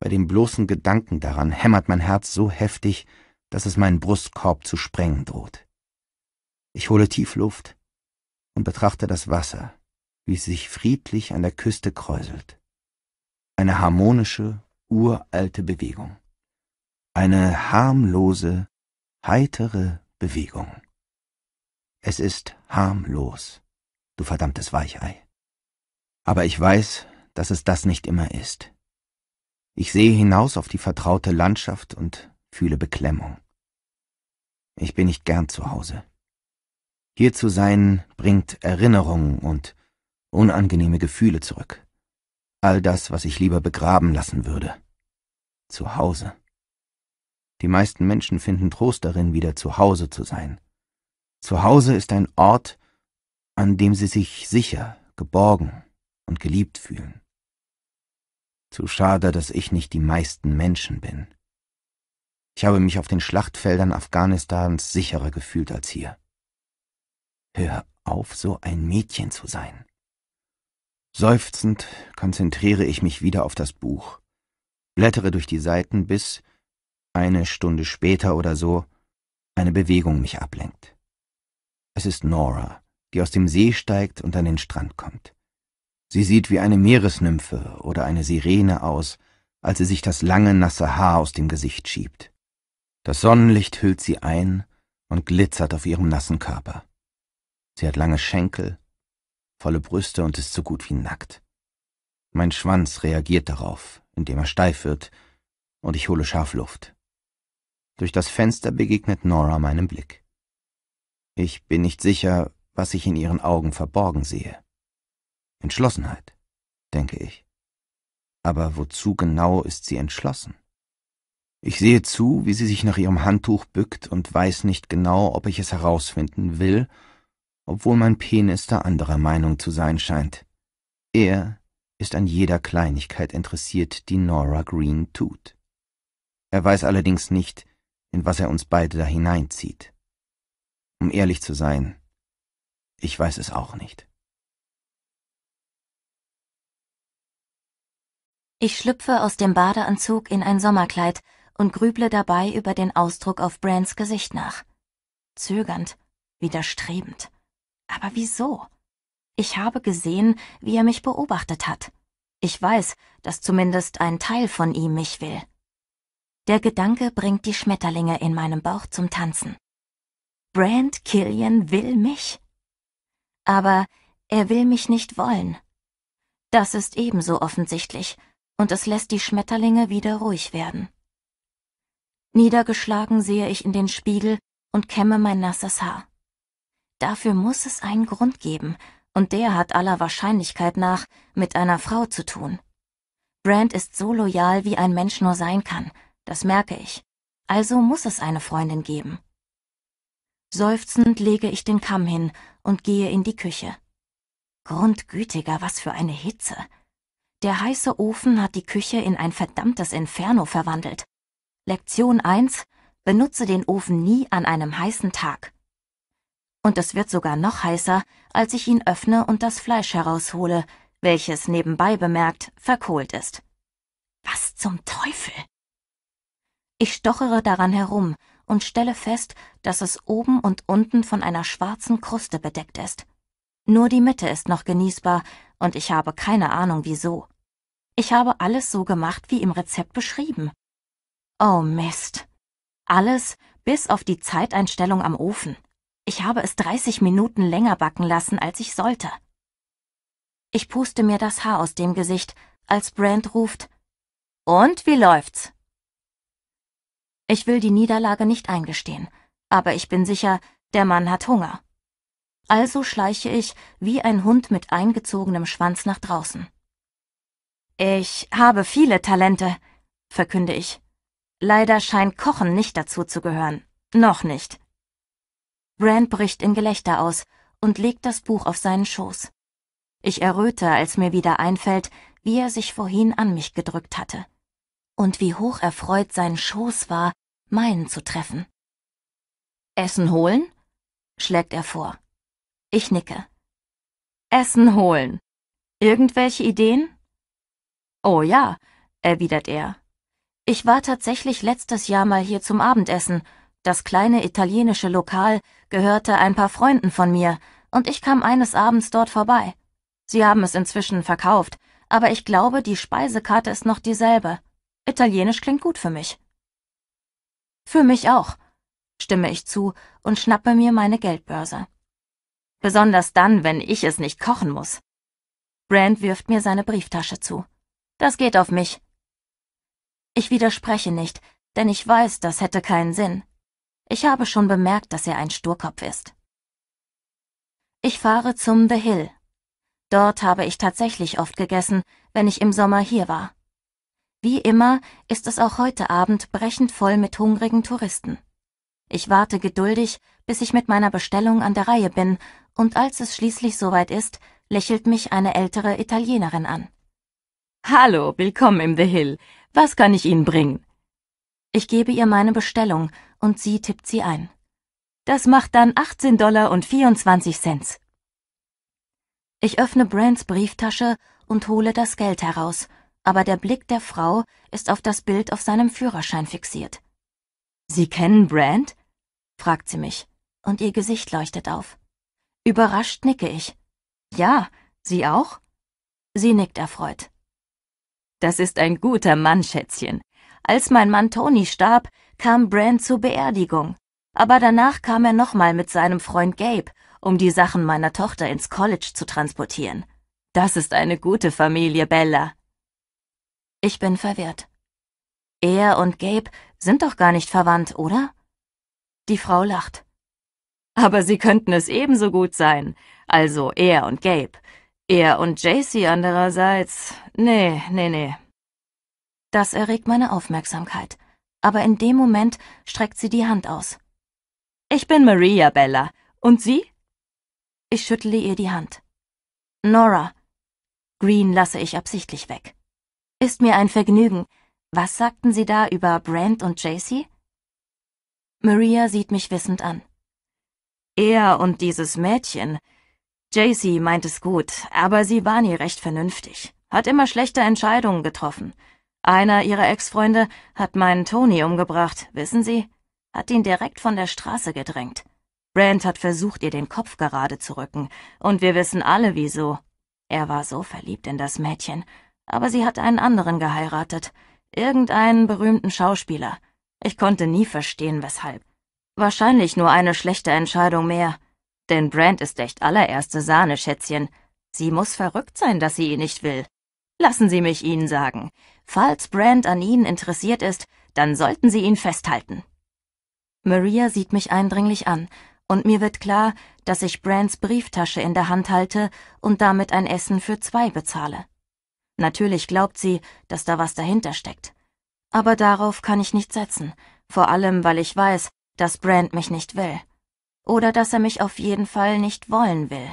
Bei dem bloßen Gedanken daran hämmert mein Herz so heftig, dass es meinen Brustkorb zu sprengen droht. Ich hole tief Luft und betrachte das Wasser, wie es sich friedlich an der Küste kräuselt. Eine harmonische, uralte Bewegung. Eine harmlose, heitere Bewegung. Es ist harmlos, du verdammtes Weichei. Aber ich weiß, dass es das nicht immer ist. Ich sehe hinaus auf die vertraute Landschaft und fühle Beklemmung. Ich bin nicht gern zu Hause. Hier zu sein bringt Erinnerungen und unangenehme Gefühle zurück. All das, was ich lieber begraben lassen würde. Zu Hause. Die meisten Menschen finden Trost darin, wieder zu Hause zu sein. Zu Hause ist ein Ort, an dem sie sich sicher, geborgen und geliebt fühlen. Zu schade, dass ich nicht die meisten Menschen bin. Ich habe mich auf den Schlachtfeldern Afghanistans sicherer gefühlt als hier. Hör auf, so ein Mädchen zu sein. Seufzend konzentriere ich mich wieder auf das Buch, blättere durch die Seiten, bis eine Stunde später oder so eine Bewegung mich ablenkt. Es ist Nora, die aus dem See steigt und an den Strand kommt. Sie sieht wie eine Meeresnymphe oder eine Sirene aus, als sie sich das lange, nasse Haar aus dem Gesicht schiebt. Das Sonnenlicht hüllt sie ein und glitzert auf ihrem nassen Körper. Sie hat lange Schenkel, volle Brüste und ist so gut wie nackt. Mein Schwanz reagiert darauf, indem er steif wird, und ich hole scharf Luft. Durch das Fenster begegnet Nora meinem Blick. Ich bin nicht sicher, was ich in ihren Augen verborgen sehe. Entschlossenheit, denke ich. Aber wozu genau ist sie entschlossen? Ich sehe zu, wie sie sich nach ihrem Handtuch bückt und weiß nicht genau, ob ich es herausfinden will, obwohl mein Penis da anderer Meinung zu sein scheint. Er ist an jeder Kleinigkeit interessiert, die Nora Green tut. Er weiß allerdings nicht, in was er uns beide da hineinzieht. Um ehrlich zu sein, ich weiß es auch nicht. Ich schlüpfe aus dem Badeanzug in ein Sommerkleid und grüble dabei über den Ausdruck auf Brands Gesicht nach. Zögernd, widerstrebend. Aber wieso? Ich habe gesehen, wie er mich beobachtet hat. Ich weiß, dass zumindest ein Teil von ihm mich will. Der Gedanke bringt die Schmetterlinge in meinem Bauch zum Tanzen. Brand Killian will mich. Aber er will mich nicht wollen. Das ist ebenso offensichtlich, und es lässt die Schmetterlinge wieder ruhig werden. Niedergeschlagen sehe ich in den Spiegel und kämme mein nasses Haar. Dafür muss es einen Grund geben, und der hat aller Wahrscheinlichkeit nach mit einer Frau zu tun. Brand ist so loyal, wie ein Mensch nur sein kann, das merke ich. Also muss es eine Freundin geben. Seufzend lege ich den Kamm hin und gehe in die Küche. Grundgütiger, was für eine Hitze. Der heiße Ofen hat die Küche in ein verdammtes Inferno verwandelt. Lektion 1. Benutze den Ofen nie an einem heißen Tag. Und es wird sogar noch heißer, als ich ihn öffne und das Fleisch heraushole, welches nebenbei bemerkt verkohlt ist. Was zum Teufel? Ich stochere daran herum und stelle fest, dass es oben und unten von einer schwarzen Kruste bedeckt ist. Nur die Mitte ist noch genießbar, und ich habe keine Ahnung wieso. Ich habe alles so gemacht, wie im Rezept beschrieben. Oh Mist. Alles bis auf die Zeiteinstellung am Ofen. Ich habe es 30 Minuten länger backen lassen, als ich sollte. Ich puste mir das Haar aus dem Gesicht, als Brand ruft. Und wie läuft's? Ich will die Niederlage nicht eingestehen, aber ich bin sicher, der Mann hat Hunger. Also schleiche ich wie ein Hund mit eingezogenem Schwanz nach draußen. Ich habe viele Talente, verkünde ich. Leider scheint Kochen nicht dazu zu gehören. Noch nicht. Brand bricht in Gelächter aus und legt das Buch auf seinen Schoß. Ich erröte, als mir wieder einfällt, wie er sich vorhin an mich gedrückt hatte und wie hoch erfreut sein Schoß war, meinen zu treffen. Essen holen? schlägt er vor. Ich nicke. Essen holen. Irgendwelche Ideen? Oh ja, erwidert er. Ich war tatsächlich letztes Jahr mal hier zum Abendessen. Das kleine italienische Lokal gehörte ein paar Freunden von mir, und ich kam eines Abends dort vorbei. Sie haben es inzwischen verkauft, aber ich glaube, die Speisekarte ist noch dieselbe. Italienisch klingt gut für mich. Für mich auch, stimme ich zu und schnappe mir meine Geldbörse. Besonders dann, wenn ich es nicht kochen muss. Brand wirft mir seine Brieftasche zu. Das geht auf mich. Ich widerspreche nicht, denn ich weiß, das hätte keinen Sinn. Ich habe schon bemerkt, dass er ein Sturkopf ist. Ich fahre zum The Hill. Dort habe ich tatsächlich oft gegessen, wenn ich im Sommer hier war. Wie immer ist es auch heute Abend brechend voll mit hungrigen Touristen. Ich warte geduldig, bis ich mit meiner Bestellung an der Reihe bin, und als es schließlich soweit ist, lächelt mich eine ältere Italienerin an. Hallo, willkommen im The Hill. Was kann ich Ihnen bringen? Ich gebe ihr meine Bestellung und sie tippt sie ein. Das macht dann 18 Dollar und 24 Cent. Ich öffne Brands Brieftasche und hole das Geld heraus – aber der Blick der Frau ist auf das Bild auf seinem Führerschein fixiert. Sie kennen Brand? fragt sie mich, und ihr Gesicht leuchtet auf. Überrascht nicke ich. Ja, Sie auch? Sie nickt erfreut. Das ist ein guter Mann, Schätzchen. Als mein Mann Tony starb, kam Brand zur Beerdigung. Aber danach kam er nochmal mit seinem Freund Gabe, um die Sachen meiner Tochter ins College zu transportieren. Das ist eine gute Familie, Bella. Ich bin verwirrt. Er und Gabe sind doch gar nicht verwandt, oder? Die Frau lacht. Aber sie könnten es ebenso gut sein. Also er und Gabe. Er und Jacy andererseits. Nee, nee, nee. Das erregt meine Aufmerksamkeit. Aber in dem Moment streckt sie die Hand aus. Ich bin Maria Bella. Und Sie? Ich schüttle ihr die Hand. Nora. Green lasse ich absichtlich weg. Ist mir ein Vergnügen. Was sagten Sie da über Brand und Jacy? Maria sieht mich wissend an. Er und dieses Mädchen. Jacy meint es gut, aber sie war nie recht vernünftig. Hat immer schlechte Entscheidungen getroffen. Einer ihrer Ex-Freunde hat meinen Tony umgebracht, wissen Sie? Hat ihn direkt von der Straße gedrängt. Brand hat versucht, ihr den Kopf gerade zu rücken, und wir wissen alle wieso. Er war so verliebt in das Mädchen, aber sie hat einen anderen geheiratet, irgendeinen berühmten Schauspieler. Ich konnte nie verstehen, weshalb. Wahrscheinlich nur eine schlechte Entscheidung mehr. Denn Brand ist echt allererste Sahne, Schätzchen. Sie muss verrückt sein, dass sie ihn nicht will. Lassen Sie mich Ihnen sagen, falls Brand an Ihnen interessiert ist, dann sollten Sie ihn festhalten. Maria sieht mich eindringlich an, und mir wird klar, dass ich Brands Brieftasche in der Hand halte und damit ein Essen für zwei bezahle. Natürlich glaubt sie, dass da was dahinter steckt. Aber darauf kann ich nicht setzen, vor allem weil ich weiß, dass Brand mich nicht will. Oder dass er mich auf jeden Fall nicht wollen will.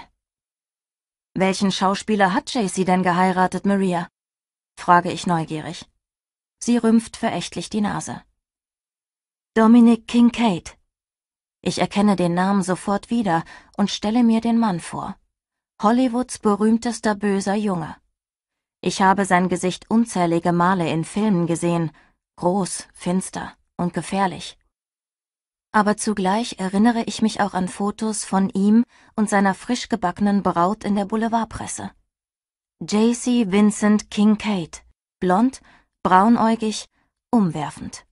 Welchen Schauspieler hat JC denn geheiratet, Maria? frage ich neugierig. Sie rümpft verächtlich die Nase. Dominic Kincaid. Ich erkenne den Namen sofort wieder und stelle mir den Mann vor. Hollywoods berühmtester böser Junge. Ich habe sein Gesicht unzählige Male in Filmen gesehen, groß, finster und gefährlich. Aber zugleich erinnere ich mich auch an Fotos von ihm und seiner frisch gebackenen Braut in der Boulevardpresse. J.C. Vincent Kincaid, blond, braunäugig, umwerfend.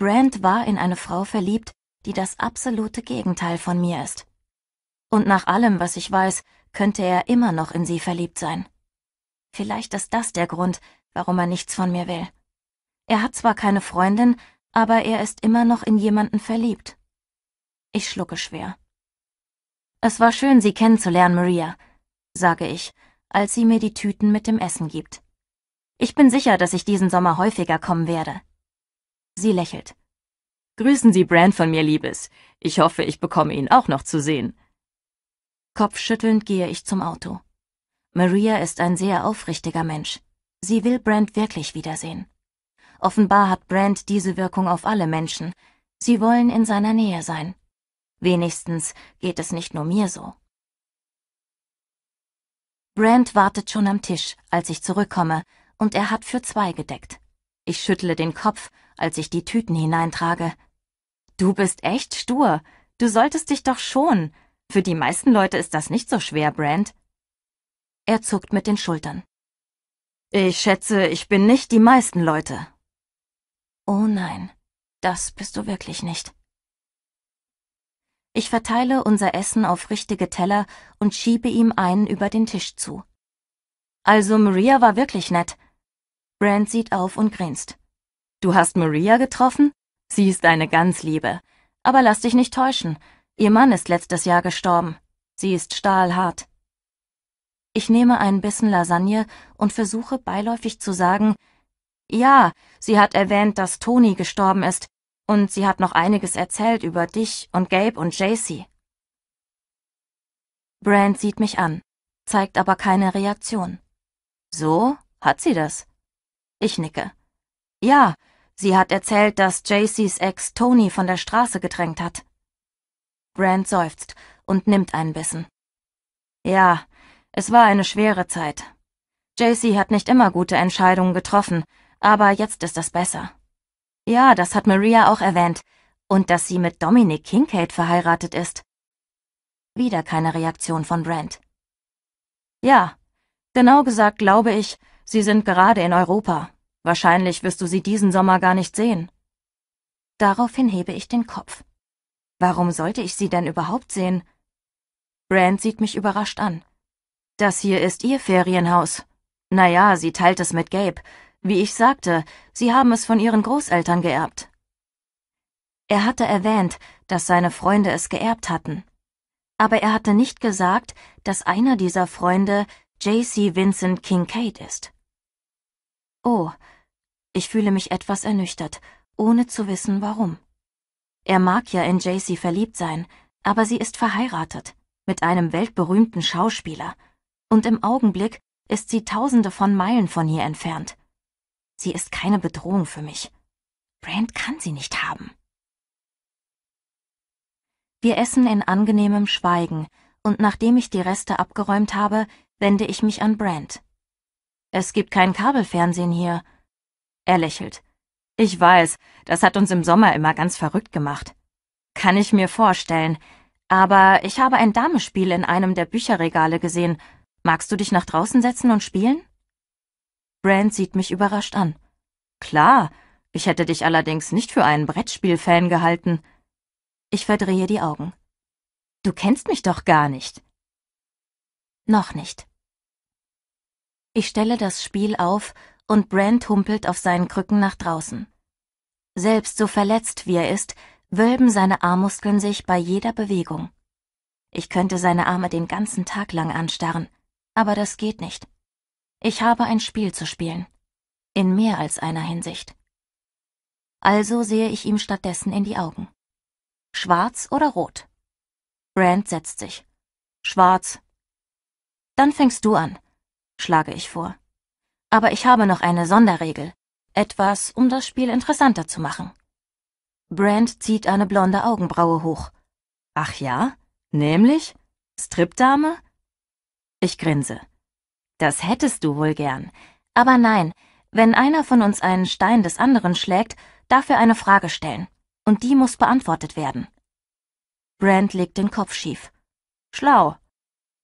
Brand war in eine Frau verliebt, die das absolute Gegenteil von mir ist. Und nach allem, was ich weiß, könnte er immer noch in sie verliebt sein. Vielleicht ist das der Grund, warum er nichts von mir will. Er hat zwar keine Freundin, aber er ist immer noch in jemanden verliebt. Ich schlucke schwer. Es war schön, Sie kennenzulernen, Maria, sage ich, als sie mir die Tüten mit dem Essen gibt. Ich bin sicher, dass ich diesen Sommer häufiger kommen werde. Sie lächelt. Grüßen Sie Brand von mir, Liebes. Ich hoffe, ich bekomme ihn auch noch zu sehen. Kopfschüttelnd gehe ich zum Auto. Maria ist ein sehr aufrichtiger Mensch. Sie will Brand wirklich wiedersehen. Offenbar hat Brand diese Wirkung auf alle Menschen. Sie wollen in seiner Nähe sein. Wenigstens geht es nicht nur mir so. Brand wartet schon am Tisch, als ich zurückkomme, und er hat für zwei gedeckt. Ich schüttle den Kopf, als ich die Tüten hineintrage. Du bist echt stur. Du solltest dich doch schon. Für die meisten Leute ist das nicht so schwer, Brand. Er zuckt mit den Schultern. Ich schätze, ich bin nicht die meisten Leute. Oh nein, das bist du wirklich nicht. Ich verteile unser Essen auf richtige Teller und schiebe ihm einen über den Tisch zu. Also Maria war wirklich nett. Brand sieht auf und grinst. Du hast Maria getroffen? Sie ist eine ganz liebe. Aber lass dich nicht täuschen. Ihr Mann ist letztes Jahr gestorben. Sie ist stahlhart. Ich nehme einen Bissen Lasagne und versuche beiläufig zu sagen, ja, sie hat erwähnt, dass Toni gestorben ist, und sie hat noch einiges erzählt über dich und Gabe und Jacy. Brand sieht mich an, zeigt aber keine Reaktion. So? Hat sie das? Ich nicke. Ja, sie hat erzählt, dass Jacys Ex Tony von der Straße gedrängt hat. Brand seufzt und nimmt einen Bissen. Ja, es war eine schwere Zeit. JC hat nicht immer gute Entscheidungen getroffen, aber jetzt ist das besser. Ja, das hat Maria auch erwähnt. Und dass sie mit Dominic Kincaid verheiratet ist. Wieder keine Reaktion von Brent. Ja, genau gesagt glaube ich, sie sind gerade in Europa. Wahrscheinlich wirst du sie diesen Sommer gar nicht sehen. Daraufhin hebe ich den Kopf. Warum sollte ich sie denn überhaupt sehen? Brand sieht mich überrascht an. Das hier ist Ihr Ferienhaus. Naja, sie teilt es mit Gabe. Wie ich sagte, Sie haben es von Ihren Großeltern geerbt. Er hatte erwähnt, dass seine Freunde es geerbt hatten. Aber er hatte nicht gesagt, dass einer dieser Freunde J.C. Vincent Kincaid ist. Oh, ich fühle mich etwas ernüchtert, ohne zu wissen warum. Er mag ja in J.C. verliebt sein, aber sie ist verheiratet, mit einem weltberühmten Schauspieler und im Augenblick ist sie tausende von Meilen von hier entfernt. Sie ist keine Bedrohung für mich. Brand kann sie nicht haben. Wir essen in angenehmem Schweigen, und nachdem ich die Reste abgeräumt habe, wende ich mich an Brand. Es gibt kein Kabelfernsehen hier. Er lächelt. Ich weiß, das hat uns im Sommer immer ganz verrückt gemacht. Kann ich mir vorstellen. Aber ich habe ein Damespiel in einem der Bücherregale gesehen Magst du dich nach draußen setzen und spielen? Brand sieht mich überrascht an. Klar, ich hätte dich allerdings nicht für einen Brettspielfan gehalten. Ich verdrehe die Augen. Du kennst mich doch gar nicht. Noch nicht. Ich stelle das Spiel auf und Brand humpelt auf seinen Krücken nach draußen. Selbst so verletzt wie er ist, wölben seine Armmuskeln sich bei jeder Bewegung. Ich könnte seine Arme den ganzen Tag lang anstarren aber das geht nicht. Ich habe ein Spiel zu spielen. In mehr als einer Hinsicht. Also sehe ich ihm stattdessen in die Augen. Schwarz oder rot? Brand setzt sich. Schwarz. Dann fängst du an, schlage ich vor. Aber ich habe noch eine Sonderregel. Etwas, um das Spiel interessanter zu machen. Brand zieht eine blonde Augenbraue hoch. Ach ja? Nämlich? Stripdame? Ich grinse. Das hättest du wohl gern. Aber nein, wenn einer von uns einen Stein des anderen schlägt, darf er eine Frage stellen. Und die muss beantwortet werden. Brand legt den Kopf schief. Schlau.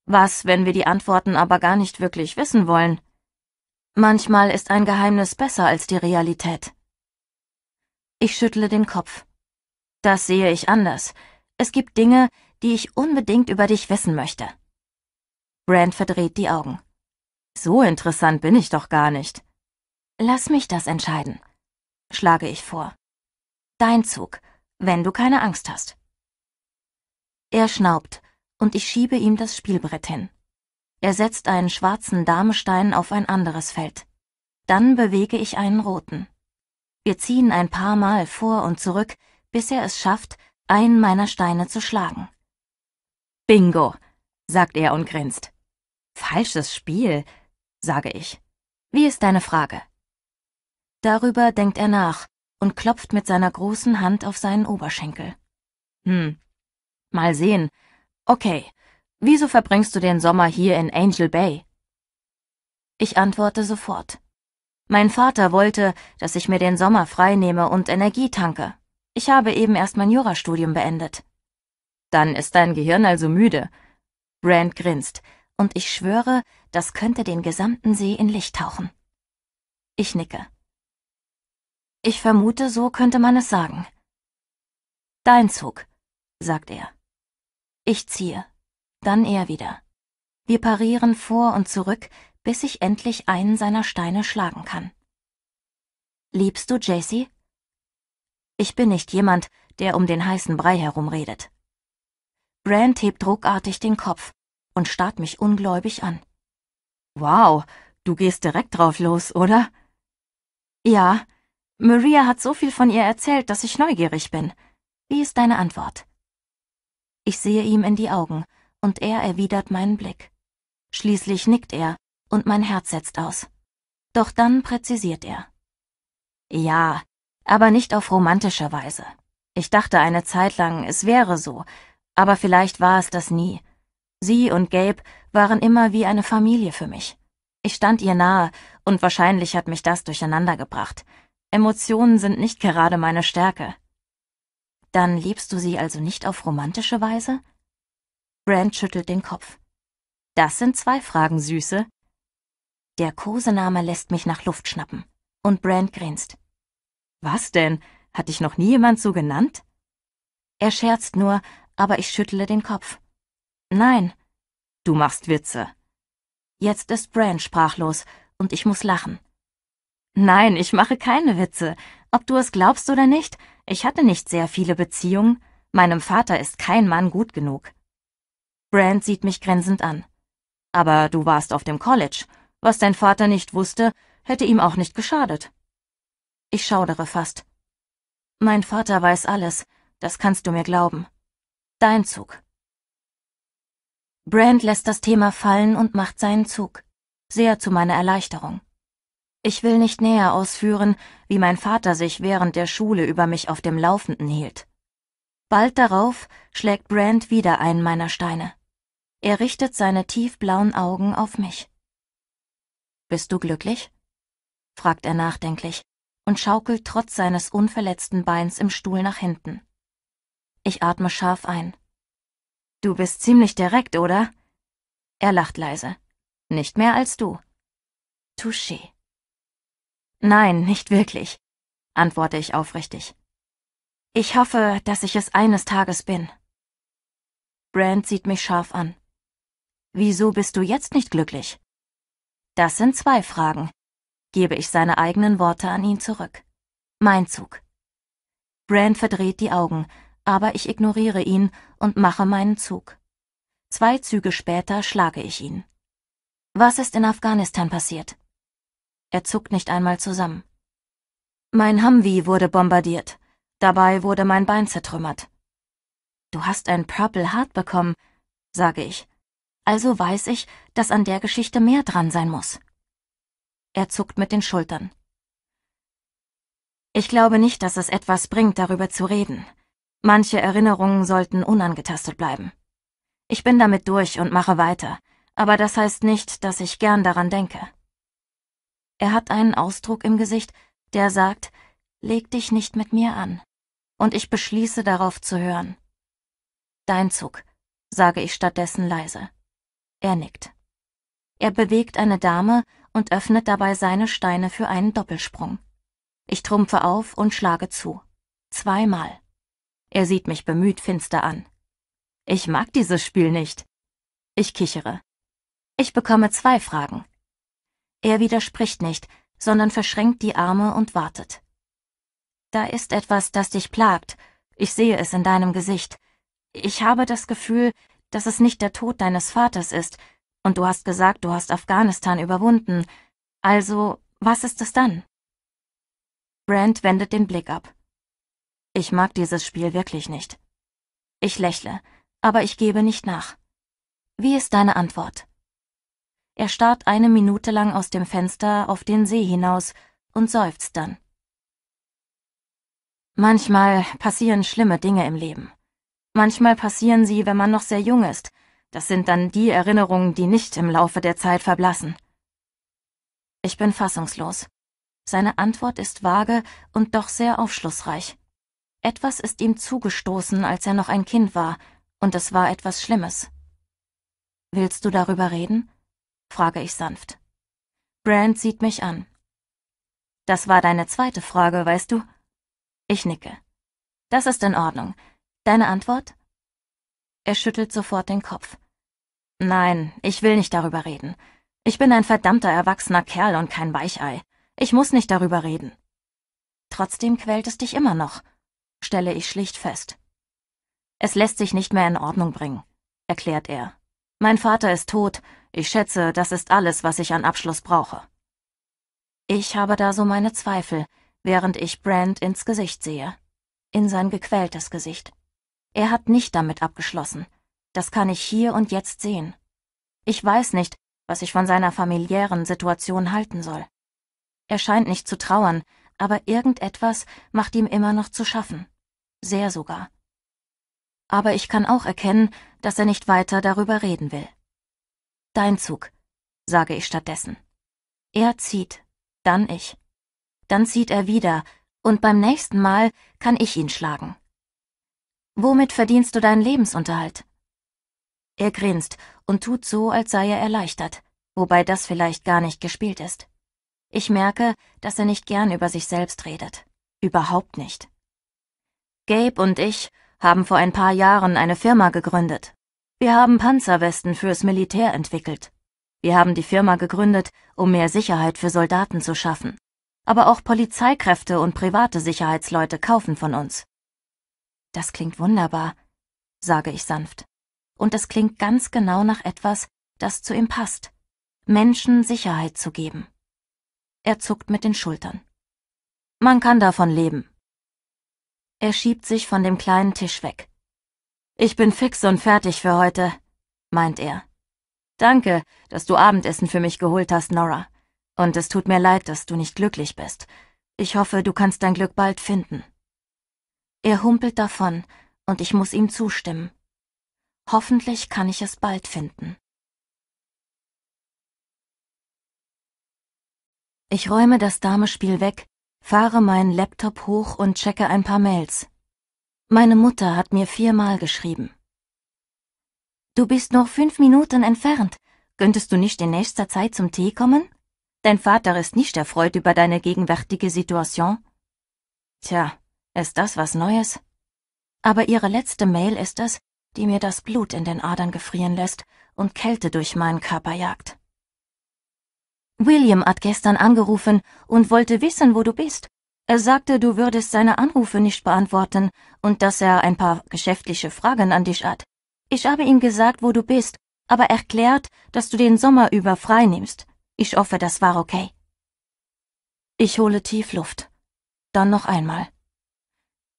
Was, wenn wir die Antworten aber gar nicht wirklich wissen wollen? Manchmal ist ein Geheimnis besser als die Realität. Ich schüttle den Kopf. Das sehe ich anders. Es gibt Dinge, die ich unbedingt über dich wissen möchte. Brand verdreht die Augen. So interessant bin ich doch gar nicht. Lass mich das entscheiden, schlage ich vor. Dein Zug, wenn du keine Angst hast. Er schnaubt, und ich schiebe ihm das Spielbrett hin. Er setzt einen schwarzen Damestein auf ein anderes Feld. Dann bewege ich einen roten. Wir ziehen ein paar Mal vor und zurück, bis er es schafft, einen meiner Steine zu schlagen. Bingo, sagt er und grinst. Falsches Spiel, sage ich. Wie ist deine Frage? Darüber denkt er nach und klopft mit seiner großen Hand auf seinen Oberschenkel. Hm. Mal sehen. Okay. Wieso verbringst du den Sommer hier in Angel Bay? Ich antworte sofort. Mein Vater wollte, dass ich mir den Sommer freinehme und Energie tanke. Ich habe eben erst mein Jurastudium beendet. Dann ist dein Gehirn also müde. Rand grinst und ich schwöre, das könnte den gesamten See in Licht tauchen. Ich nicke. Ich vermute, so könnte man es sagen. Dein Zug, sagt er. Ich ziehe, dann er wieder. Wir parieren vor und zurück, bis ich endlich einen seiner Steine schlagen kann. Liebst du Jacy? Ich bin nicht jemand, der um den heißen Brei herumredet. Brand hebt ruckartig den Kopf, und starrt mich ungläubig an. Wow, du gehst direkt drauf los, oder? Ja, Maria hat so viel von ihr erzählt, dass ich neugierig bin. Wie ist deine Antwort? Ich sehe ihm in die Augen, und er erwidert meinen Blick. Schließlich nickt er, und mein Herz setzt aus. Doch dann präzisiert er. Ja, aber nicht auf romantische Weise. Ich dachte eine Zeit lang, es wäre so, aber vielleicht war es das nie. Sie und Gabe waren immer wie eine Familie für mich. Ich stand ihr nahe, und wahrscheinlich hat mich das durcheinandergebracht. Emotionen sind nicht gerade meine Stärke. Dann liebst du sie also nicht auf romantische Weise? Brand schüttelt den Kopf. Das sind zwei Fragen, Süße. Der Kosename lässt mich nach Luft schnappen. Und Brand grinst. Was denn? Hat dich noch nie jemand so genannt? Er scherzt nur, aber ich schüttle den Kopf. Nein. Du machst Witze. Jetzt ist Bran sprachlos und ich muss lachen. Nein, ich mache keine Witze. Ob du es glaubst oder nicht, ich hatte nicht sehr viele Beziehungen. Meinem Vater ist kein Mann gut genug. Brand sieht mich grinsend an. Aber du warst auf dem College. Was dein Vater nicht wusste, hätte ihm auch nicht geschadet. Ich schaudere fast. Mein Vater weiß alles, das kannst du mir glauben. Dein Zug. Brand lässt das Thema fallen und macht seinen Zug. Sehr zu meiner Erleichterung. Ich will nicht näher ausführen, wie mein Vater sich während der Schule über mich auf dem Laufenden hielt. Bald darauf schlägt Brand wieder einen meiner Steine. Er richtet seine tiefblauen Augen auf mich. Bist du glücklich? fragt er nachdenklich und schaukelt trotz seines unverletzten Beins im Stuhl nach hinten. Ich atme scharf ein. Du bist ziemlich direkt, oder? Er lacht leise. Nicht mehr als du. Touché. Nein, nicht wirklich, antworte ich aufrichtig. Ich hoffe, dass ich es eines Tages bin. Brand sieht mich scharf an. Wieso bist du jetzt nicht glücklich? Das sind zwei Fragen, gebe ich seine eigenen Worte an ihn zurück. Mein Zug. Brand verdreht die Augen, aber ich ignoriere ihn und mache meinen Zug. Zwei Züge später schlage ich ihn. Was ist in Afghanistan passiert? Er zuckt nicht einmal zusammen. Mein Humvee wurde bombardiert. Dabei wurde mein Bein zertrümmert. Du hast ein Purple Heart bekommen, sage ich. Also weiß ich, dass an der Geschichte mehr dran sein muss. Er zuckt mit den Schultern. Ich glaube nicht, dass es etwas bringt, darüber zu reden. Manche Erinnerungen sollten unangetastet bleiben. Ich bin damit durch und mache weiter, aber das heißt nicht, dass ich gern daran denke. Er hat einen Ausdruck im Gesicht, der sagt, leg dich nicht mit mir an. Und ich beschließe darauf zu hören. Dein Zug, sage ich stattdessen leise. Er nickt. Er bewegt eine Dame und öffnet dabei seine Steine für einen Doppelsprung. Ich trumpfe auf und schlage zu. Zweimal. Er sieht mich bemüht finster an. Ich mag dieses Spiel nicht. Ich kichere. Ich bekomme zwei Fragen. Er widerspricht nicht, sondern verschränkt die Arme und wartet. Da ist etwas, das dich plagt. Ich sehe es in deinem Gesicht. Ich habe das Gefühl, dass es nicht der Tod deines Vaters ist, und du hast gesagt, du hast Afghanistan überwunden. Also, was ist es dann? Brand wendet den Blick ab. Ich mag dieses Spiel wirklich nicht. Ich lächle, aber ich gebe nicht nach. Wie ist deine Antwort? Er starrt eine Minute lang aus dem Fenster auf den See hinaus und seufzt dann. Manchmal passieren schlimme Dinge im Leben. Manchmal passieren sie, wenn man noch sehr jung ist. Das sind dann die Erinnerungen, die nicht im Laufe der Zeit verblassen. Ich bin fassungslos. Seine Antwort ist vage und doch sehr aufschlussreich. Etwas ist ihm zugestoßen, als er noch ein Kind war, und es war etwas Schlimmes. Willst du darüber reden? frage ich sanft. Brand sieht mich an. Das war deine zweite Frage, weißt du? Ich nicke. Das ist in Ordnung. Deine Antwort? Er schüttelt sofort den Kopf. Nein, ich will nicht darüber reden. Ich bin ein verdammter erwachsener Kerl und kein Weichei. Ich muss nicht darüber reden. Trotzdem quält es dich immer noch stelle ich schlicht fest. Es lässt sich nicht mehr in Ordnung bringen, erklärt er. Mein Vater ist tot, ich schätze, das ist alles, was ich an Abschluss brauche. Ich habe da so meine Zweifel, während ich Brand ins Gesicht sehe. In sein gequältes Gesicht. Er hat nicht damit abgeschlossen. Das kann ich hier und jetzt sehen. Ich weiß nicht, was ich von seiner familiären Situation halten soll. Er scheint nicht zu trauern, aber irgendetwas macht ihm immer noch zu schaffen sehr sogar. Aber ich kann auch erkennen, dass er nicht weiter darüber reden will. Dein Zug, sage ich stattdessen. Er zieht, dann ich. Dann zieht er wieder, und beim nächsten Mal kann ich ihn schlagen. Womit verdienst du deinen Lebensunterhalt? Er grinst und tut so, als sei er erleichtert, wobei das vielleicht gar nicht gespielt ist. Ich merke, dass er nicht gern über sich selbst redet. Überhaupt nicht. Gabe und ich haben vor ein paar Jahren eine Firma gegründet. Wir haben Panzerwesten fürs Militär entwickelt. Wir haben die Firma gegründet, um mehr Sicherheit für Soldaten zu schaffen. Aber auch Polizeikräfte und private Sicherheitsleute kaufen von uns. Das klingt wunderbar, sage ich sanft. Und es klingt ganz genau nach etwas, das zu ihm passt. Menschen Sicherheit zu geben. Er zuckt mit den Schultern. Man kann davon leben. Er schiebt sich von dem kleinen Tisch weg. Ich bin fix und fertig für heute, meint er. Danke, dass du Abendessen für mich geholt hast, Nora. Und es tut mir leid, dass du nicht glücklich bist. Ich hoffe, du kannst dein Glück bald finden. Er humpelt davon, und ich muss ihm zustimmen. Hoffentlich kann ich es bald finden. Ich räume das Damespiel weg fahre meinen Laptop hoch und checke ein paar Mails. Meine Mutter hat mir viermal geschrieben. Du bist noch fünf Minuten entfernt. Könntest du nicht in nächster Zeit zum Tee kommen? Dein Vater ist nicht erfreut über deine gegenwärtige Situation. Tja, ist das was Neues? Aber ihre letzte Mail ist es, die mir das Blut in den Adern gefrieren lässt und Kälte durch meinen Körper jagt. William hat gestern angerufen und wollte wissen, wo du bist. Er sagte, du würdest seine Anrufe nicht beantworten und dass er ein paar geschäftliche Fragen an dich hat. Ich habe ihm gesagt, wo du bist, aber erklärt, dass du den Sommer über frei nimmst. Ich hoffe, das war okay. Ich hole tief Luft. Dann noch einmal.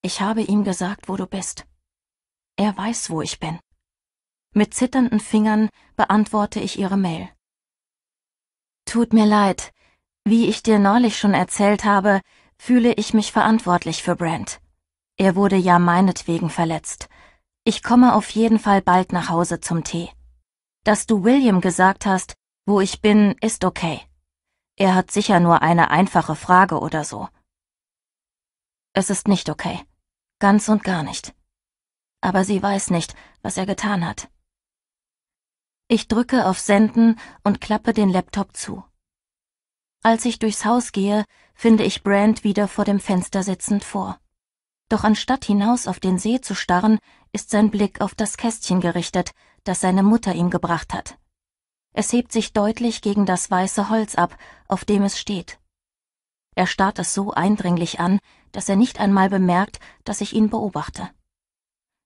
Ich habe ihm gesagt, wo du bist. Er weiß, wo ich bin. Mit zitternden Fingern beantworte ich ihre Mail. Tut mir leid. Wie ich dir neulich schon erzählt habe, fühle ich mich verantwortlich für Brent. Er wurde ja meinetwegen verletzt. Ich komme auf jeden Fall bald nach Hause zum Tee. Dass du William gesagt hast, wo ich bin, ist okay. Er hat sicher nur eine einfache Frage oder so. Es ist nicht okay. Ganz und gar nicht. Aber sie weiß nicht, was er getan hat. Ich drücke auf Senden und klappe den Laptop zu. Als ich durchs Haus gehe, finde ich Brand wieder vor dem Fenster sitzend vor. Doch anstatt hinaus auf den See zu starren, ist sein Blick auf das Kästchen gerichtet, das seine Mutter ihm gebracht hat. Es hebt sich deutlich gegen das weiße Holz ab, auf dem es steht. Er starrt es so eindringlich an, dass er nicht einmal bemerkt, dass ich ihn beobachte.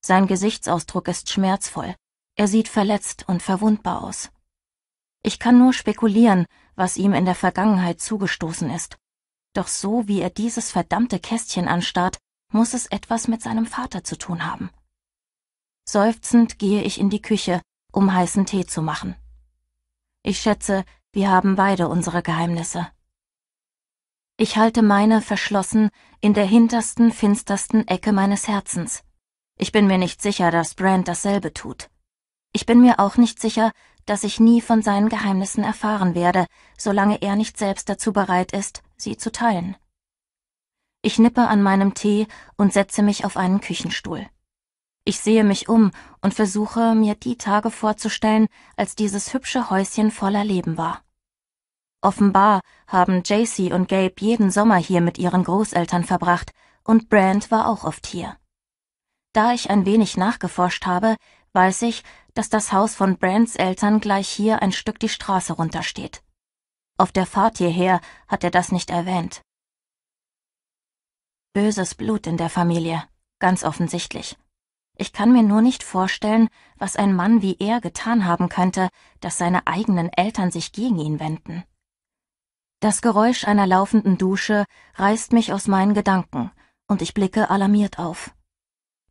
Sein Gesichtsausdruck ist schmerzvoll, er sieht verletzt und verwundbar aus. Ich kann nur spekulieren, was ihm in der Vergangenheit zugestoßen ist. Doch so wie er dieses verdammte Kästchen anstarrt, muss es etwas mit seinem Vater zu tun haben. Seufzend gehe ich in die Küche, um heißen Tee zu machen. Ich schätze, wir haben beide unsere Geheimnisse. Ich halte meine verschlossen in der hintersten, finstersten Ecke meines Herzens. Ich bin mir nicht sicher, dass Brand dasselbe tut. Ich bin mir auch nicht sicher, dass ich nie von seinen Geheimnissen erfahren werde, solange er nicht selbst dazu bereit ist, sie zu teilen. Ich nippe an meinem Tee und setze mich auf einen Küchenstuhl. Ich sehe mich um und versuche, mir die Tage vorzustellen, als dieses hübsche Häuschen voller Leben war. Offenbar haben Jacy und Gabe jeden Sommer hier mit ihren Großeltern verbracht, und Brand war auch oft hier. Da ich ein wenig nachgeforscht habe, weiß ich, dass das Haus von Brands Eltern gleich hier ein Stück die Straße runtersteht. Auf der Fahrt hierher hat er das nicht erwähnt. Böses Blut in der Familie, ganz offensichtlich. Ich kann mir nur nicht vorstellen, was ein Mann wie er getan haben könnte, dass seine eigenen Eltern sich gegen ihn wenden. Das Geräusch einer laufenden Dusche reißt mich aus meinen Gedanken und ich blicke alarmiert auf.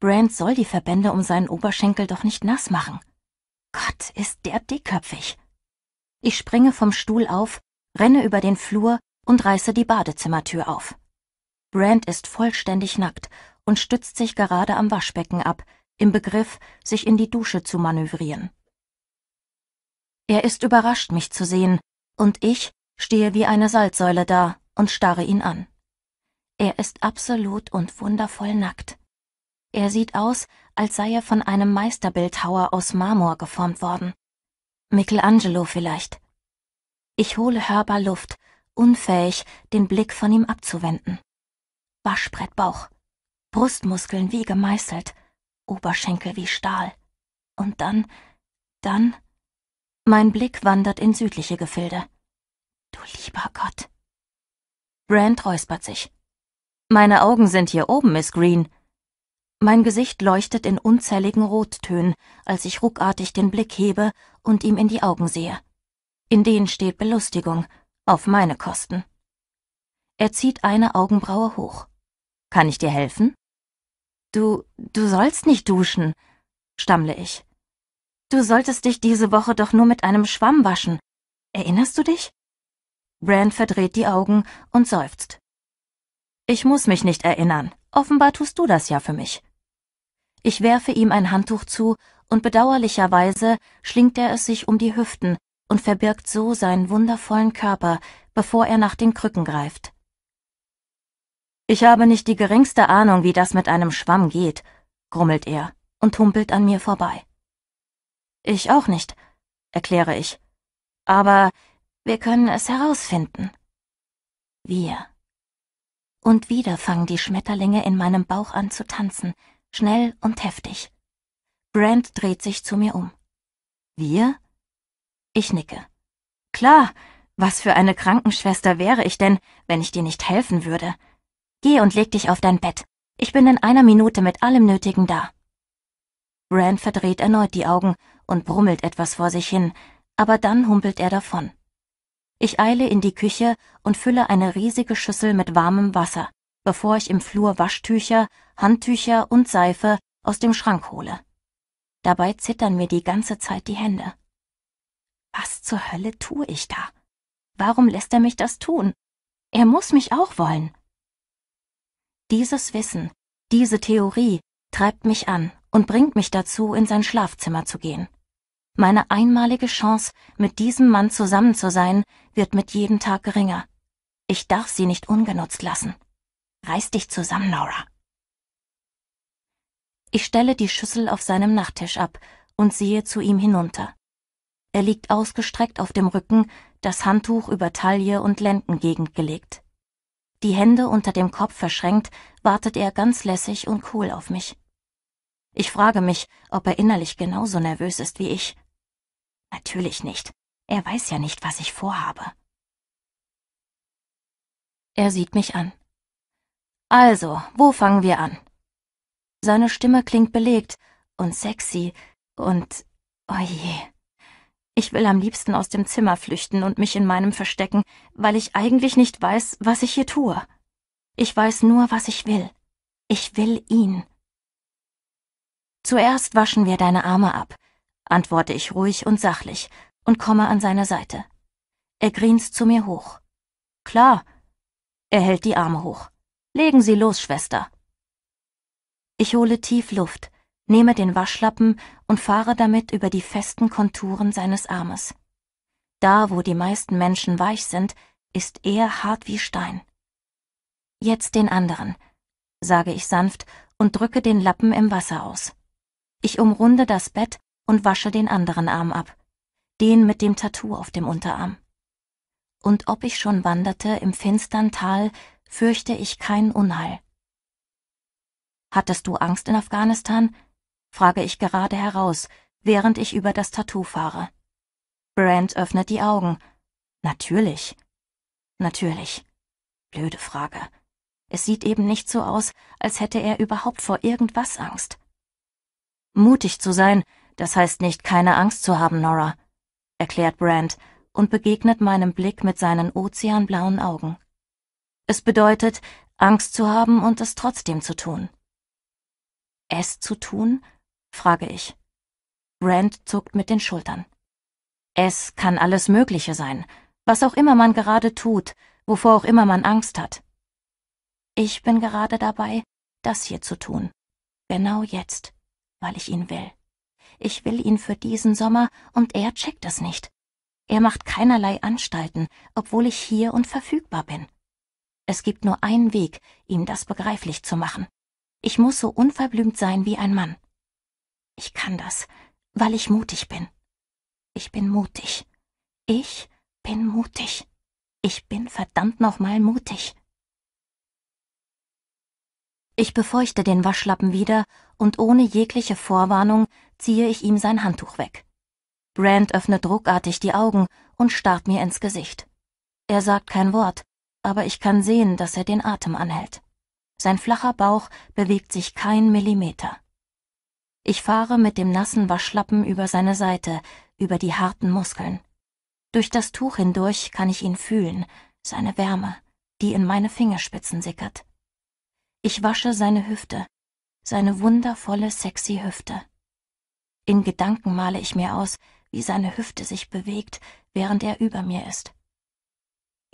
Brand soll die Verbände um seinen Oberschenkel doch nicht nass machen. Gott, ist der dickköpfig. Ich springe vom Stuhl auf, renne über den Flur und reiße die Badezimmertür auf. Brand ist vollständig nackt und stützt sich gerade am Waschbecken ab, im Begriff, sich in die Dusche zu manövrieren. Er ist überrascht, mich zu sehen, und ich stehe wie eine Salzsäule da und starre ihn an. Er ist absolut und wundervoll nackt. Er sieht aus, als sei er von einem Meisterbildhauer aus Marmor geformt worden. Michelangelo vielleicht. Ich hole hörbar Luft, unfähig, den Blick von ihm abzuwenden. Waschbrettbauch, Brustmuskeln wie gemeißelt, Oberschenkel wie Stahl. Und dann, dann... Mein Blick wandert in südliche Gefilde. Du lieber Gott. Brand räuspert sich. Meine Augen sind hier oben, Miss Green, mein Gesicht leuchtet in unzähligen Rottönen, als ich ruckartig den Blick hebe und ihm in die Augen sehe. In denen steht Belustigung, auf meine Kosten. Er zieht eine Augenbraue hoch. Kann ich dir helfen? Du, du sollst nicht duschen, stammle ich. Du solltest dich diese Woche doch nur mit einem Schwamm waschen. Erinnerst du dich? Brand verdreht die Augen und seufzt. Ich muss mich nicht erinnern. Offenbar tust du das ja für mich. Ich werfe ihm ein Handtuch zu und bedauerlicherweise schlingt er es sich um die Hüften und verbirgt so seinen wundervollen Körper, bevor er nach den Krücken greift. Ich habe nicht die geringste Ahnung, wie das mit einem Schwamm geht, grummelt er und humpelt an mir vorbei. Ich auch nicht, erkläre ich. Aber wir können es herausfinden. Wir. Und wieder fangen die Schmetterlinge in meinem Bauch an zu tanzen, schnell und heftig. Brand dreht sich zu mir um. Wir? Ich nicke. Klar, was für eine Krankenschwester wäre ich denn, wenn ich dir nicht helfen würde? Geh und leg dich auf dein Bett. Ich bin in einer Minute mit allem Nötigen da. Brand verdreht erneut die Augen und brummelt etwas vor sich hin, aber dann humpelt er davon. Ich eile in die Küche und fülle eine riesige Schüssel mit warmem Wasser, bevor ich im Flur Waschtücher, Handtücher und Seife aus dem Schrank hole. Dabei zittern mir die ganze Zeit die Hände. Was zur Hölle tue ich da? Warum lässt er mich das tun? Er muss mich auch wollen. Dieses Wissen, diese Theorie treibt mich an und bringt mich dazu, in sein Schlafzimmer zu gehen. Meine einmalige Chance, mit diesem Mann zusammen zu sein, wird mit jedem Tag geringer. Ich darf sie nicht ungenutzt lassen. Reiß dich zusammen, Nora. Ich stelle die Schüssel auf seinem Nachttisch ab und sehe zu ihm hinunter. Er liegt ausgestreckt auf dem Rücken, das Handtuch über Taille und Lendengegend gelegt. Die Hände unter dem Kopf verschränkt, wartet er ganz lässig und cool auf mich. Ich frage mich, ob er innerlich genauso nervös ist wie ich. Natürlich nicht. Er weiß ja nicht, was ich vorhabe. Er sieht mich an. Also, wo fangen wir an? Seine Stimme klingt belegt und sexy und oje. Oh ich will am liebsten aus dem Zimmer flüchten und mich in meinem verstecken, weil ich eigentlich nicht weiß, was ich hier tue. Ich weiß nur, was ich will. Ich will ihn. Zuerst waschen wir deine Arme ab, antworte ich ruhig und sachlich und komme an seine Seite. Er grinst zu mir hoch. Klar. Er hält die Arme hoch. Legen Sie los, Schwester. Ich hole tief Luft, nehme den Waschlappen und fahre damit über die festen Konturen seines Armes. Da, wo die meisten Menschen weich sind, ist er hart wie Stein. Jetzt den anderen, sage ich sanft und drücke den Lappen im Wasser aus. Ich umrunde das Bett und wasche den anderen Arm ab, den mit dem Tattoo auf dem Unterarm. Und ob ich schon wanderte im finstern Tal fürchte ich kein Unheil. Hattest du Angst in Afghanistan? frage ich gerade heraus, während ich über das Tattoo fahre. Brand öffnet die Augen. Natürlich. Natürlich. Blöde Frage. Es sieht eben nicht so aus, als hätte er überhaupt vor irgendwas Angst. Mutig zu sein, das heißt nicht keine Angst zu haben, Nora, erklärt Brand und begegnet meinem Blick mit seinen ozeanblauen Augen. Es bedeutet, Angst zu haben und es trotzdem zu tun. Es zu tun? frage ich. Brand zuckt mit den Schultern. Es kann alles Mögliche sein, was auch immer man gerade tut, wovor auch immer man Angst hat. Ich bin gerade dabei, das hier zu tun. Genau jetzt, weil ich ihn will. Ich will ihn für diesen Sommer und er checkt es nicht. Er macht keinerlei Anstalten, obwohl ich hier und verfügbar bin. Es gibt nur einen Weg, ihm das begreiflich zu machen. Ich muss so unverblümt sein wie ein Mann. Ich kann das, weil ich mutig bin. Ich bin mutig. Ich bin mutig. Ich bin verdammt nochmal mutig. Ich befeuchte den Waschlappen wieder und ohne jegliche Vorwarnung ziehe ich ihm sein Handtuch weg. Brand öffnet ruckartig die Augen und starrt mir ins Gesicht. Er sagt kein Wort, aber ich kann sehen, dass er den Atem anhält. Sein flacher Bauch bewegt sich kein Millimeter. Ich fahre mit dem nassen Waschlappen über seine Seite, über die harten Muskeln. Durch das Tuch hindurch kann ich ihn fühlen, seine Wärme, die in meine Fingerspitzen sickert. Ich wasche seine Hüfte, seine wundervolle, sexy Hüfte. In Gedanken male ich mir aus, wie seine Hüfte sich bewegt, während er über mir ist.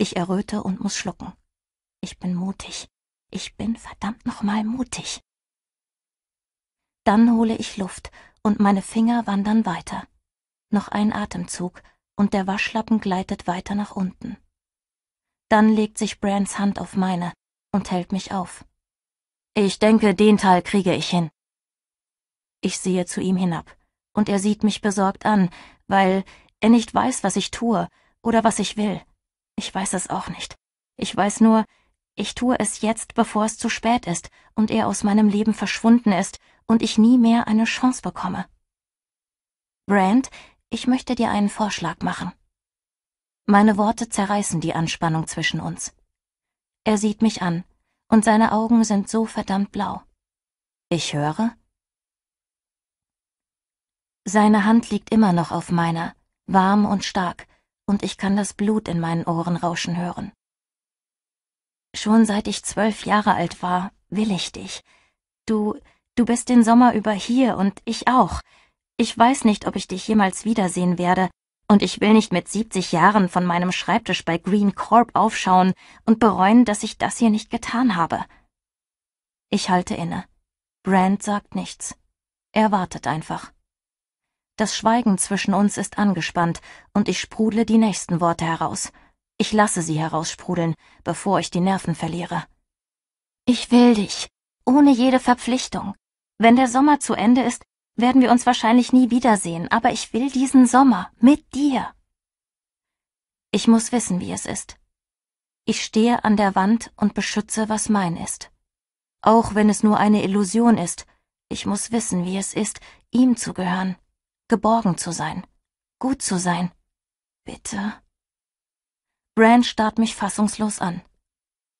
Ich erröte und muss schlucken. Ich bin mutig. Ich bin verdammt nochmal mutig. Dann hole ich Luft und meine Finger wandern weiter. Noch ein Atemzug und der Waschlappen gleitet weiter nach unten. Dann legt sich Brands Hand auf meine und hält mich auf. Ich denke, den Teil kriege ich hin. Ich sehe zu ihm hinab und er sieht mich besorgt an, weil er nicht weiß, was ich tue oder was ich will. Ich weiß es auch nicht. Ich weiß nur, ich tue es jetzt, bevor es zu spät ist und er aus meinem Leben verschwunden ist und ich nie mehr eine Chance bekomme. Brand, ich möchte dir einen Vorschlag machen. Meine Worte zerreißen die Anspannung zwischen uns. Er sieht mich an, und seine Augen sind so verdammt blau. Ich höre. Seine Hand liegt immer noch auf meiner, warm und stark, und ich kann das Blut in meinen Ohren rauschen hören. Schon seit ich zwölf Jahre alt war, will ich dich. Du, du bist den Sommer über hier und ich auch. Ich weiß nicht, ob ich dich jemals wiedersehen werde, und ich will nicht mit siebzig Jahren von meinem Schreibtisch bei Green Corp aufschauen und bereuen, dass ich das hier nicht getan habe. Ich halte inne. Brand sagt nichts. Er wartet einfach. Das Schweigen zwischen uns ist angespannt und ich sprudle die nächsten Worte heraus. Ich lasse sie heraussprudeln, bevor ich die Nerven verliere. Ich will dich, ohne jede Verpflichtung. Wenn der Sommer zu Ende ist, werden wir uns wahrscheinlich nie wiedersehen, aber ich will diesen Sommer mit dir. Ich muss wissen, wie es ist. Ich stehe an der Wand und beschütze, was mein ist. Auch wenn es nur eine Illusion ist, ich muss wissen, wie es ist, ihm zu gehören geborgen zu sein, gut zu sein. Bitte. Bran starrt mich fassungslos an.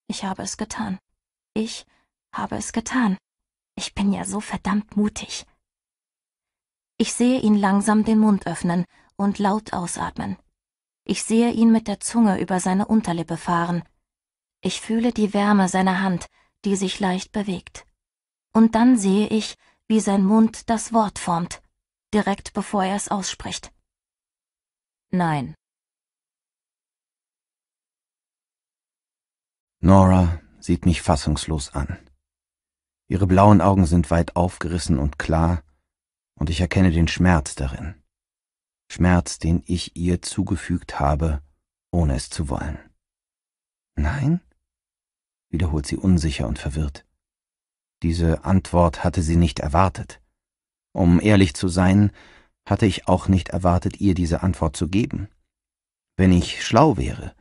Ich habe es getan. Ich habe es getan. Ich bin ja so verdammt mutig. Ich sehe ihn langsam den Mund öffnen und laut ausatmen. Ich sehe ihn mit der Zunge über seine Unterlippe fahren. Ich fühle die Wärme seiner Hand, die sich leicht bewegt. Und dann sehe ich, wie sein Mund das Wort formt direkt bevor er es ausspricht. Nein. Nora sieht mich fassungslos an. Ihre blauen Augen sind weit aufgerissen und klar, und ich erkenne den Schmerz darin. Schmerz, den ich ihr zugefügt habe, ohne es zu wollen. Nein? wiederholt sie unsicher und verwirrt. Diese Antwort hatte sie nicht erwartet. Um ehrlich zu sein, hatte ich auch nicht erwartet, ihr diese Antwort zu geben. Wenn ich schlau wäre,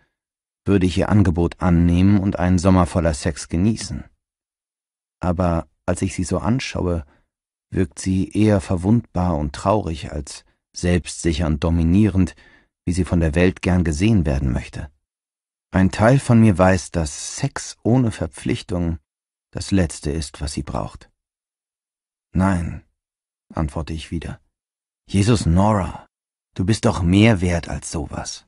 würde ich ihr Angebot annehmen und einen Sommer voller Sex genießen. Aber als ich sie so anschaue, wirkt sie eher verwundbar und traurig als selbstsicher und dominierend, wie sie von der Welt gern gesehen werden möchte. Ein Teil von mir weiß, dass Sex ohne Verpflichtung das Letzte ist, was sie braucht. Nein, antworte ich wieder. Jesus Nora, du bist doch mehr wert als sowas.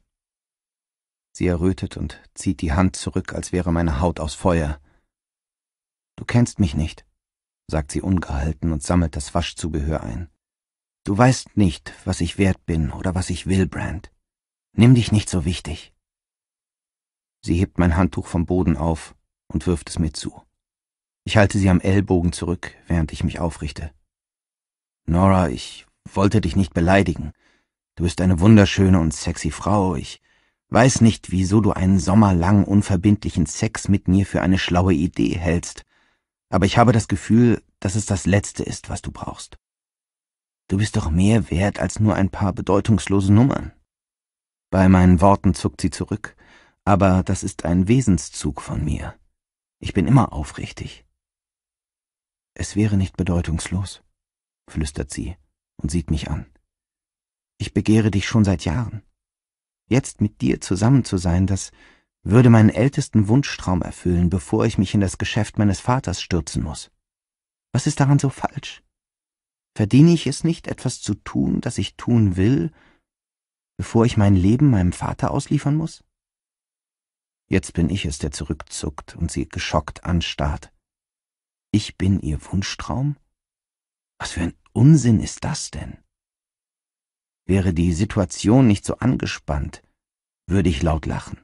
Sie errötet und zieht die Hand zurück, als wäre meine Haut aus Feuer. Du kennst mich nicht, sagt sie ungehalten und sammelt das Waschzubehör ein. Du weißt nicht, was ich wert bin oder was ich will, Brand. Nimm dich nicht so wichtig. Sie hebt mein Handtuch vom Boden auf und wirft es mir zu. Ich halte sie am Ellbogen zurück, während ich mich aufrichte. Nora, ich wollte dich nicht beleidigen. Du bist eine wunderschöne und sexy Frau. Ich weiß nicht, wieso du einen sommerlang unverbindlichen Sex mit mir für eine schlaue Idee hältst. Aber ich habe das Gefühl, dass es das Letzte ist, was du brauchst. Du bist doch mehr wert als nur ein paar bedeutungslose Nummern. Bei meinen Worten zuckt sie zurück, aber das ist ein Wesenszug von mir. Ich bin immer aufrichtig. Es wäre nicht bedeutungslos flüstert sie und sieht mich an. Ich begehre dich schon seit Jahren. Jetzt mit dir zusammen zu sein, das würde meinen ältesten Wunschtraum erfüllen, bevor ich mich in das Geschäft meines Vaters stürzen muss. Was ist daran so falsch? Verdiene ich es nicht, etwas zu tun, das ich tun will, bevor ich mein Leben meinem Vater ausliefern muss? Jetzt bin ich es, der zurückzuckt und sie geschockt anstarrt. Ich bin ihr Wunschtraum? Was für ein Unsinn ist das denn? Wäre die Situation nicht so angespannt, würde ich laut lachen.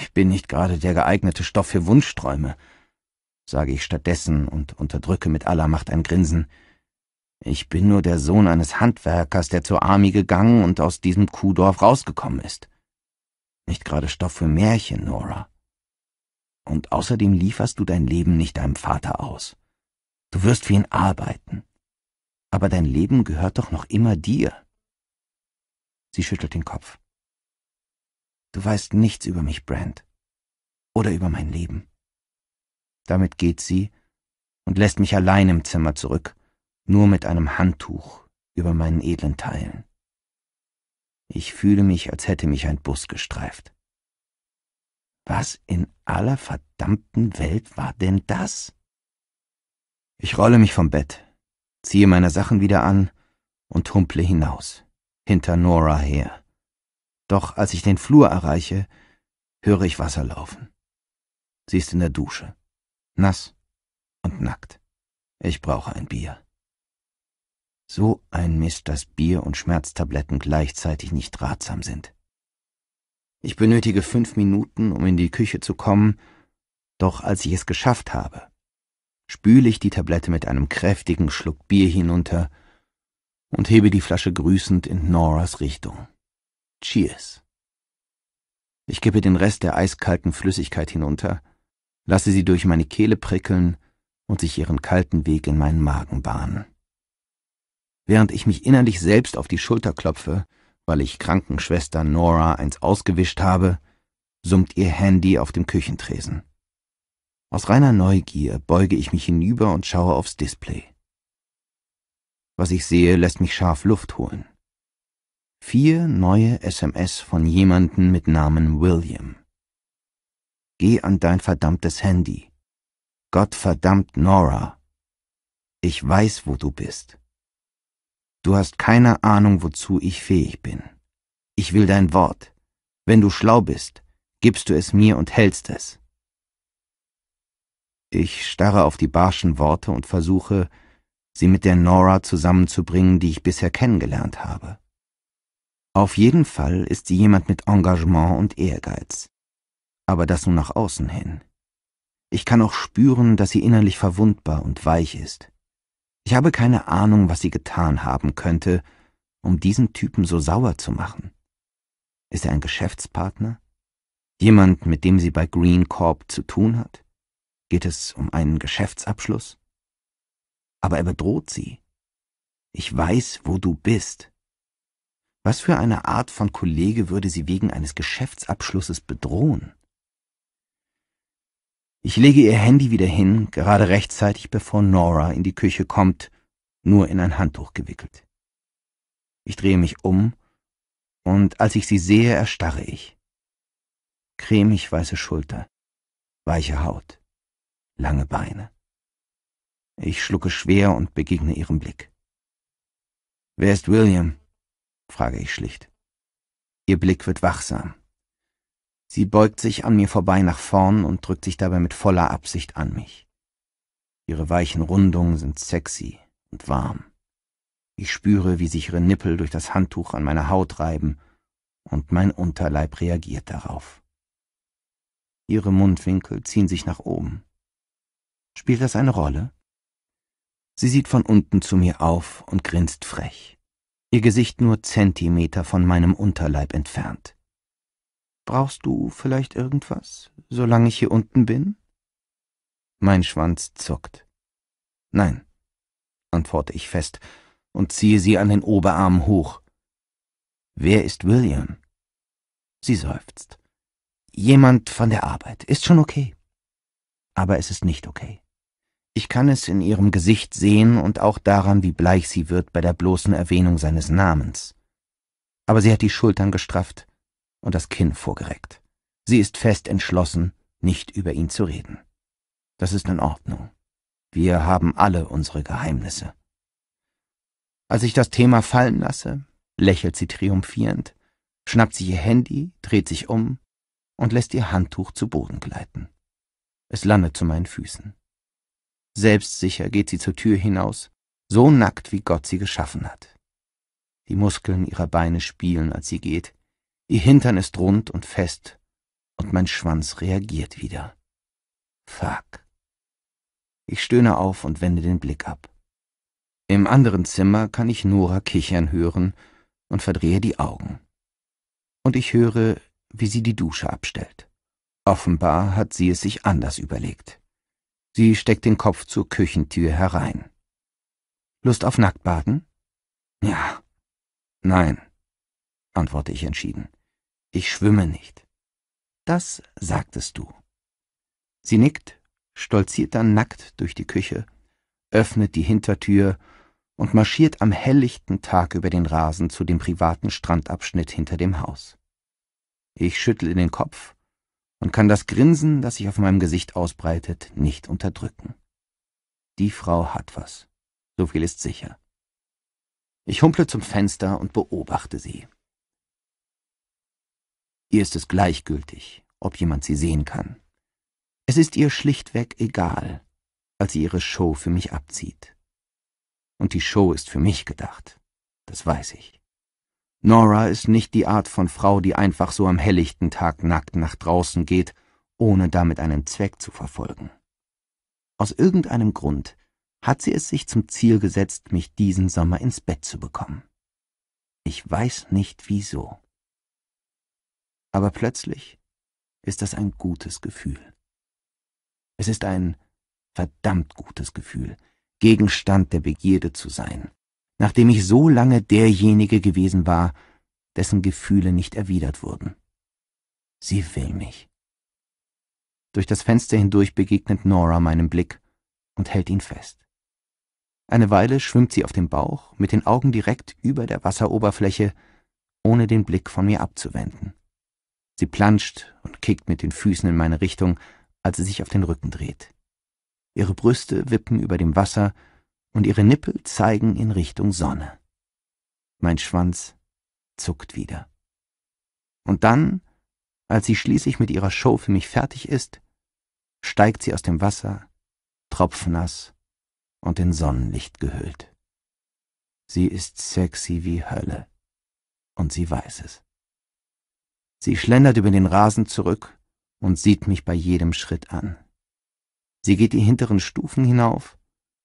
Ich bin nicht gerade der geeignete Stoff für Wunschträume, sage ich stattdessen und unterdrücke mit aller Macht ein Grinsen. Ich bin nur der Sohn eines Handwerkers, der zur Army gegangen und aus diesem Kuhdorf rausgekommen ist. Nicht gerade Stoff für Märchen, Nora. Und außerdem lieferst du dein Leben nicht deinem Vater aus. Du wirst für ihn arbeiten. Aber dein Leben gehört doch noch immer dir. Sie schüttelt den Kopf. Du weißt nichts über mich, Brand. Oder über mein Leben. Damit geht sie und lässt mich allein im Zimmer zurück, nur mit einem Handtuch über meinen edlen Teilen. Ich fühle mich, als hätte mich ein Bus gestreift. Was in aller verdammten Welt war denn das? Ich rolle mich vom Bett, ziehe meine Sachen wieder an und humple hinaus, hinter Nora her. Doch als ich den Flur erreiche, höre ich Wasser laufen. Sie ist in der Dusche, nass und nackt. Ich brauche ein Bier. So ein Mist, dass Bier und Schmerztabletten gleichzeitig nicht ratsam sind. Ich benötige fünf Minuten, um in die Küche zu kommen, doch als ich es geschafft habe, spüle ich die Tablette mit einem kräftigen Schluck Bier hinunter und hebe die Flasche grüßend in Noras Richtung. Cheers. Ich kippe den Rest der eiskalten Flüssigkeit hinunter, lasse sie durch meine Kehle prickeln und sich ihren kalten Weg in meinen Magen bahnen. Während ich mich innerlich selbst auf die Schulter klopfe, weil ich Krankenschwester Nora eins ausgewischt habe, summt ihr Handy auf dem Küchentresen. Aus reiner Neugier beuge ich mich hinüber und schaue aufs Display. Was ich sehe, lässt mich scharf Luft holen. Vier neue SMS von jemanden mit Namen William. Geh an dein verdammtes Handy. Gott verdammt Nora. Ich weiß, wo du bist. Du hast keine Ahnung, wozu ich fähig bin. Ich will dein Wort. Wenn du schlau bist, gibst du es mir und hältst es. Ich starre auf die barschen Worte und versuche, sie mit der Nora zusammenzubringen, die ich bisher kennengelernt habe. Auf jeden Fall ist sie jemand mit Engagement und Ehrgeiz. Aber das nur nach außen hin. Ich kann auch spüren, dass sie innerlich verwundbar und weich ist. Ich habe keine Ahnung, was sie getan haben könnte, um diesen Typen so sauer zu machen. Ist er ein Geschäftspartner? Jemand, mit dem sie bei Green Corp zu tun hat? Geht es um einen Geschäftsabschluss? Aber er bedroht sie. Ich weiß, wo du bist. Was für eine Art von Kollege würde sie wegen eines Geschäftsabschlusses bedrohen? Ich lege ihr Handy wieder hin, gerade rechtzeitig bevor Nora in die Küche kommt, nur in ein Handtuch gewickelt. Ich drehe mich um, und als ich sie sehe, erstarre ich. Cremig weiße Schulter, weiche Haut lange Beine. Ich schlucke schwer und begegne ihrem Blick. Wer ist William? frage ich schlicht. Ihr Blick wird wachsam. Sie beugt sich an mir vorbei nach vorn und drückt sich dabei mit voller Absicht an mich. Ihre weichen Rundungen sind sexy und warm. Ich spüre, wie sich ihre Nippel durch das Handtuch an meiner Haut reiben, und mein Unterleib reagiert darauf. Ihre Mundwinkel ziehen sich nach oben. Spielt das eine Rolle? Sie sieht von unten zu mir auf und grinst frech, ihr Gesicht nur Zentimeter von meinem Unterleib entfernt. Brauchst du vielleicht irgendwas, solange ich hier unten bin? Mein Schwanz zuckt. Nein, antworte ich fest und ziehe sie an den Oberarm hoch. Wer ist William? Sie seufzt. Jemand von der Arbeit. Ist schon okay. Aber es ist nicht okay. Ich kann es in ihrem Gesicht sehen und auch daran, wie bleich sie wird bei der bloßen Erwähnung seines Namens. Aber sie hat die Schultern gestrafft und das Kinn vorgereckt. Sie ist fest entschlossen, nicht über ihn zu reden. Das ist in Ordnung. Wir haben alle unsere Geheimnisse. Als ich das Thema fallen lasse, lächelt sie triumphierend, schnappt sich ihr Handy, dreht sich um und lässt ihr Handtuch zu Boden gleiten. Es landet zu meinen Füßen. Selbstsicher geht sie zur Tür hinaus, so nackt, wie Gott sie geschaffen hat. Die Muskeln ihrer Beine spielen, als sie geht. Ihr Hintern ist rund und fest und mein Schwanz reagiert wieder. Fuck. Ich stöhne auf und wende den Blick ab. Im anderen Zimmer kann ich Nora kichern hören und verdrehe die Augen. Und ich höre, wie sie die Dusche abstellt. Offenbar hat sie es sich anders überlegt. Sie steckt den Kopf zur Küchentür herein. Lust auf Nacktbaden? Ja. Nein, antworte ich entschieden. Ich schwimme nicht. Das sagtest du. Sie nickt, stolziert dann nackt durch die Küche, öffnet die Hintertür und marschiert am helllichten Tag über den Rasen zu dem privaten Strandabschnitt hinter dem Haus. Ich schüttle den Kopf und kann das Grinsen, das sich auf meinem Gesicht ausbreitet, nicht unterdrücken. Die Frau hat was. So viel ist sicher. Ich humple zum Fenster und beobachte sie. Ihr ist es gleichgültig, ob jemand sie sehen kann. Es ist ihr schlichtweg egal, als sie ihre Show für mich abzieht. Und die Show ist für mich gedacht, das weiß ich. Nora ist nicht die Art von Frau, die einfach so am helllichten Tag nackt nach draußen geht, ohne damit einen Zweck zu verfolgen. Aus irgendeinem Grund hat sie es sich zum Ziel gesetzt, mich diesen Sommer ins Bett zu bekommen. Ich weiß nicht wieso. Aber plötzlich ist das ein gutes Gefühl. Es ist ein verdammt gutes Gefühl, Gegenstand der Begierde zu sein, nachdem ich so lange derjenige gewesen war, dessen Gefühle nicht erwidert wurden. Sie will mich. Durch das Fenster hindurch begegnet Nora meinem Blick und hält ihn fest. Eine Weile schwimmt sie auf dem Bauch, mit den Augen direkt über der Wasseroberfläche, ohne den Blick von mir abzuwenden. Sie planscht und kickt mit den Füßen in meine Richtung, als sie sich auf den Rücken dreht. Ihre Brüste wippen über dem Wasser und ihre Nippel zeigen in Richtung Sonne. Mein Schwanz zuckt wieder. Und dann, als sie schließlich mit ihrer Show für mich fertig ist, steigt sie aus dem Wasser, tropfnass und in Sonnenlicht gehüllt. Sie ist sexy wie Hölle. Und sie weiß es. Sie schlendert über den Rasen zurück und sieht mich bei jedem Schritt an. Sie geht die hinteren Stufen hinauf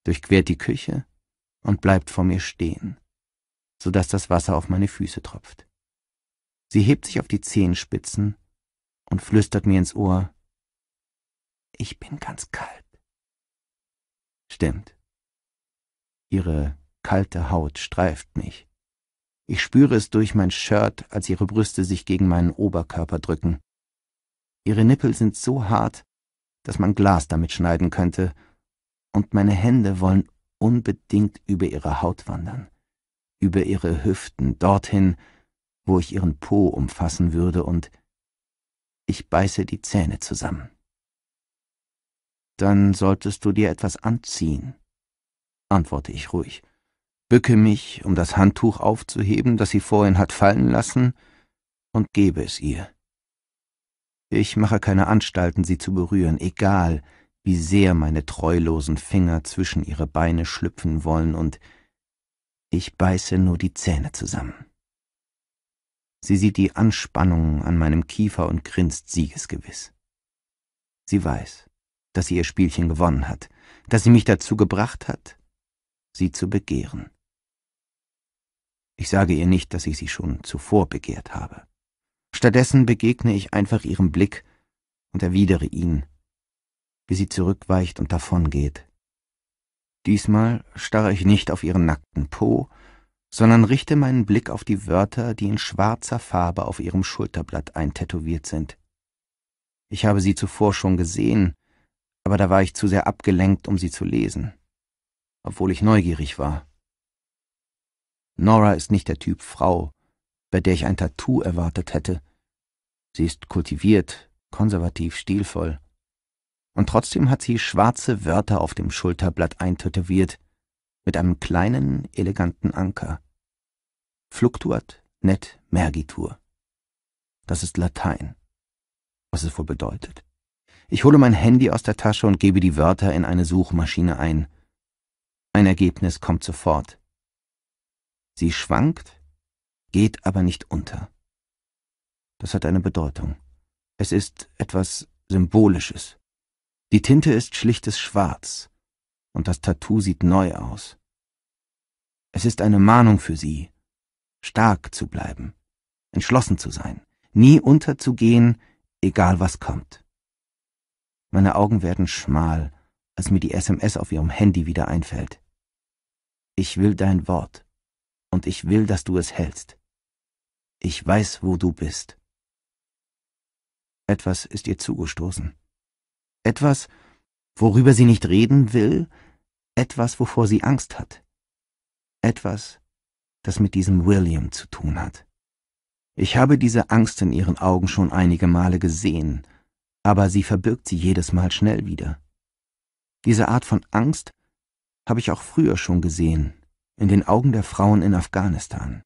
durchquert die Küche und bleibt vor mir stehen, so dass das Wasser auf meine Füße tropft. Sie hebt sich auf die Zehenspitzen und flüstert mir ins Ohr, ich bin ganz kalt. Stimmt. Ihre kalte Haut streift mich. Ich spüre es durch mein Shirt, als ihre Brüste sich gegen meinen Oberkörper drücken. Ihre Nippel sind so hart, dass man Glas damit schneiden könnte und meine Hände wollen unbedingt über ihre Haut wandern, über ihre Hüften, dorthin, wo ich ihren Po umfassen würde, und ich beiße die Zähne zusammen. Dann solltest du dir etwas anziehen, antworte ich ruhig, bücke mich, um das Handtuch aufzuheben, das sie vorhin hat fallen lassen, und gebe es ihr. Ich mache keine Anstalten, sie zu berühren, egal, wie sehr meine treulosen Finger zwischen ihre Beine schlüpfen wollen und ich beiße nur die Zähne zusammen. Sie sieht die Anspannung an meinem Kiefer und grinst siegesgewiss. Sie weiß, dass sie ihr Spielchen gewonnen hat, dass sie mich dazu gebracht hat, sie zu begehren. Ich sage ihr nicht, dass ich sie schon zuvor begehrt habe. Stattdessen begegne ich einfach ihrem Blick und erwidere ihn wie sie zurückweicht und davongeht. Diesmal starre ich nicht auf ihren nackten Po, sondern richte meinen Blick auf die Wörter, die in schwarzer Farbe auf ihrem Schulterblatt eintätowiert sind. Ich habe sie zuvor schon gesehen, aber da war ich zu sehr abgelenkt, um sie zu lesen, obwohl ich neugierig war. Nora ist nicht der Typ Frau, bei der ich ein Tattoo erwartet hätte. Sie ist kultiviert, konservativ, stilvoll und trotzdem hat sie schwarze Wörter auf dem Schulterblatt eintätowiert, mit einem kleinen, eleganten Anker. Fluctuat net mergitur. Das ist Latein. Was es wohl bedeutet? Ich hole mein Handy aus der Tasche und gebe die Wörter in eine Suchmaschine ein. Ein Ergebnis kommt sofort. Sie schwankt, geht aber nicht unter. Das hat eine Bedeutung. Es ist etwas Symbolisches. Die Tinte ist schlichtes Schwarz und das Tattoo sieht neu aus. Es ist eine Mahnung für sie, stark zu bleiben, entschlossen zu sein, nie unterzugehen, egal was kommt. Meine Augen werden schmal, als mir die SMS auf ihrem Handy wieder einfällt. Ich will dein Wort und ich will, dass du es hältst. Ich weiß, wo du bist. Etwas ist ihr zugestoßen. Etwas, worüber sie nicht reden will, etwas, wovor sie Angst hat. Etwas, das mit diesem William zu tun hat. Ich habe diese Angst in ihren Augen schon einige Male gesehen, aber sie verbirgt sie jedes Mal schnell wieder. Diese Art von Angst habe ich auch früher schon gesehen, in den Augen der Frauen in Afghanistan,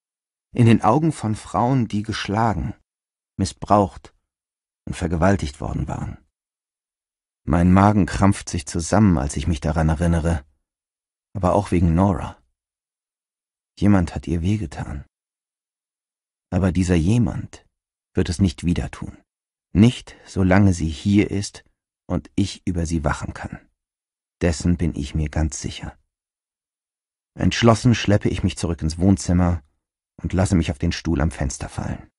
in den Augen von Frauen, die geschlagen, missbraucht und vergewaltigt worden waren. Mein Magen krampft sich zusammen, als ich mich daran erinnere. Aber auch wegen Nora. Jemand hat ihr wehgetan. Aber dieser jemand wird es nicht wieder tun. Nicht, solange sie hier ist und ich über sie wachen kann. Dessen bin ich mir ganz sicher. Entschlossen schleppe ich mich zurück ins Wohnzimmer und lasse mich auf den Stuhl am Fenster fallen.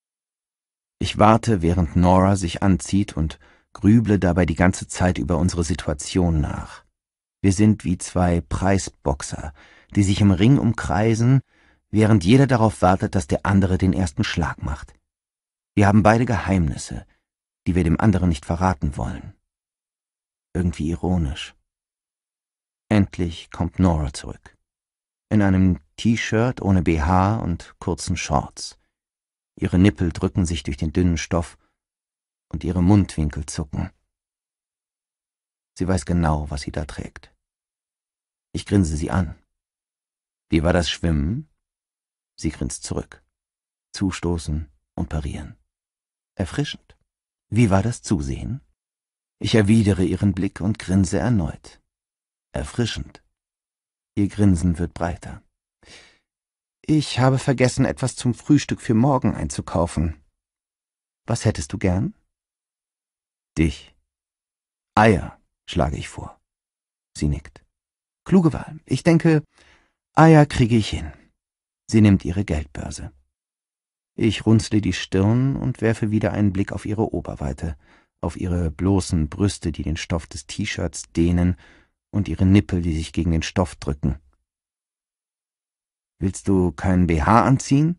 Ich warte, während Nora sich anzieht und grüble dabei die ganze Zeit über unsere Situation nach. Wir sind wie zwei Preisboxer, die sich im Ring umkreisen, während jeder darauf wartet, dass der andere den ersten Schlag macht. Wir haben beide Geheimnisse, die wir dem anderen nicht verraten wollen. Irgendwie ironisch. Endlich kommt Nora zurück. In einem T-Shirt ohne BH und kurzen Shorts. Ihre Nippel drücken sich durch den dünnen Stoff und ihre Mundwinkel zucken. Sie weiß genau, was sie da trägt. Ich grinse sie an. Wie war das Schwimmen? Sie grinst zurück. Zustoßen und parieren. Erfrischend. Wie war das Zusehen? Ich erwidere ihren Blick und grinse erneut. Erfrischend. Ihr Grinsen wird breiter. Ich habe vergessen, etwas zum Frühstück für morgen einzukaufen. Was hättest du gern? Dich. Eier, schlage ich vor. Sie nickt. Kluge Wahl. Ich denke, Eier kriege ich hin. Sie nimmt ihre Geldbörse. Ich runzle die Stirn und werfe wieder einen Blick auf ihre Oberweite, auf ihre bloßen Brüste, die den Stoff des T-Shirts dehnen, und ihre Nippel, die sich gegen den Stoff drücken. Willst du keinen BH anziehen?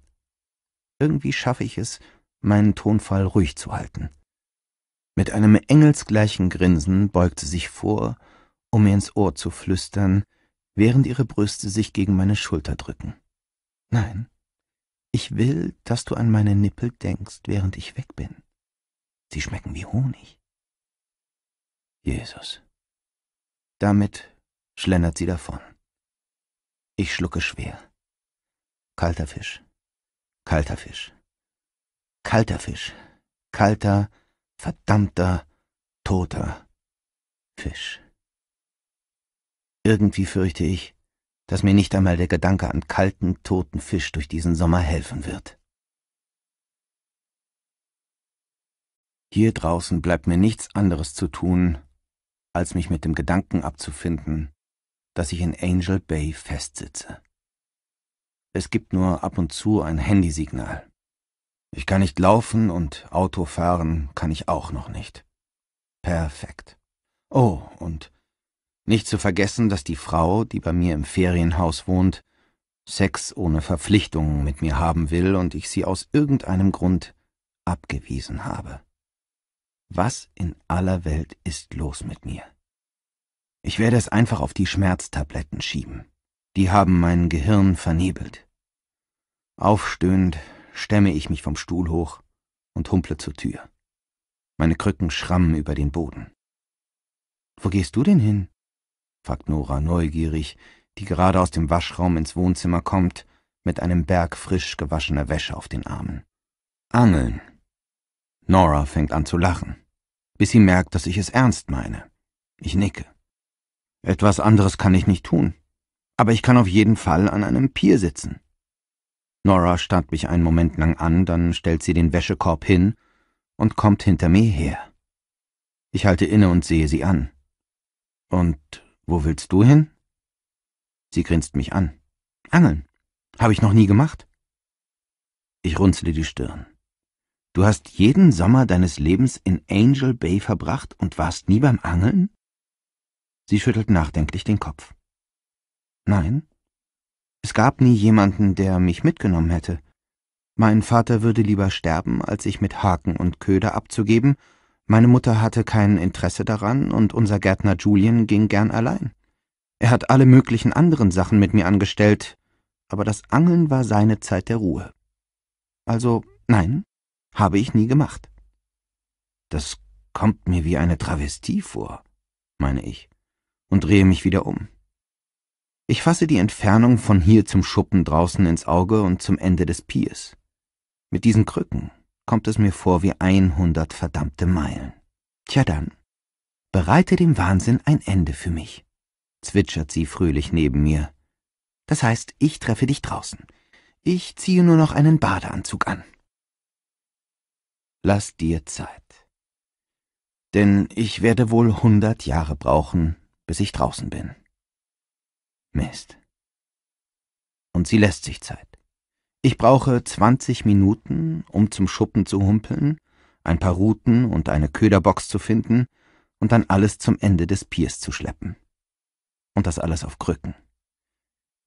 Irgendwie schaffe ich es, meinen Tonfall ruhig zu halten. Mit einem engelsgleichen Grinsen beugte sie sich vor, um mir ins Ohr zu flüstern, während ihre Brüste sich gegen meine Schulter drücken. Nein, ich will, dass du an meine Nippel denkst, während ich weg bin. Sie schmecken wie Honig. Jesus. Damit schlendert sie davon. Ich schlucke schwer. Kalter Fisch, kalter Fisch, kalter Fisch, kalter, verdammter, toter Fisch. Irgendwie fürchte ich, dass mir nicht einmal der Gedanke an kalten, toten Fisch durch diesen Sommer helfen wird. Hier draußen bleibt mir nichts anderes zu tun, als mich mit dem Gedanken abzufinden, dass ich in Angel Bay festsitze. Es gibt nur ab und zu ein Handysignal. Ich kann nicht laufen und Auto fahren kann ich auch noch nicht. Perfekt. Oh, und nicht zu vergessen, dass die Frau, die bei mir im Ferienhaus wohnt, Sex ohne Verpflichtungen mit mir haben will und ich sie aus irgendeinem Grund abgewiesen habe. Was in aller Welt ist los mit mir? Ich werde es einfach auf die Schmerztabletten schieben. Die haben mein Gehirn vernebelt. Aufstöhnend stemme ich mich vom Stuhl hoch und humple zur Tür. Meine Krücken schrammen über den Boden. Wo gehst du denn hin? fragt Nora neugierig, die gerade aus dem Waschraum ins Wohnzimmer kommt, mit einem Berg frisch gewaschener Wäsche auf den Armen. Angeln. Nora fängt an zu lachen, bis sie merkt, dass ich es ernst meine. Ich nicke. Etwas anderes kann ich nicht tun. Aber ich kann auf jeden Fall an einem Pier sitzen. Nora starrt mich einen Moment lang an, dann stellt sie den Wäschekorb hin und kommt hinter mir her. Ich halte inne und sehe sie an. Und wo willst du hin? Sie grinst mich an. Angeln. Habe ich noch nie gemacht? Ich runzle die Stirn. Du hast jeden Sommer deines Lebens in Angel Bay verbracht und warst nie beim Angeln? Sie schüttelt nachdenklich den Kopf. Nein, es gab nie jemanden, der mich mitgenommen hätte. Mein Vater würde lieber sterben, als sich mit Haken und Köder abzugeben, meine Mutter hatte kein Interesse daran und unser Gärtner Julian ging gern allein. Er hat alle möglichen anderen Sachen mit mir angestellt, aber das Angeln war seine Zeit der Ruhe. Also, nein, habe ich nie gemacht. Das kommt mir wie eine Travestie vor, meine ich, und drehe mich wieder um. Ich fasse die Entfernung von hier zum Schuppen draußen ins Auge und zum Ende des Piers. Mit diesen Krücken kommt es mir vor wie 100 verdammte Meilen. Tja dann, bereite dem Wahnsinn ein Ende für mich, zwitschert sie fröhlich neben mir. Das heißt, ich treffe dich draußen. Ich ziehe nur noch einen Badeanzug an. Lass dir Zeit. Denn ich werde wohl hundert Jahre brauchen, bis ich draußen bin. Mist. Und sie lässt sich Zeit. Ich brauche 20 Minuten, um zum Schuppen zu humpeln, ein paar Ruten und eine Köderbox zu finden und dann alles zum Ende des Piers zu schleppen. Und das alles auf Krücken.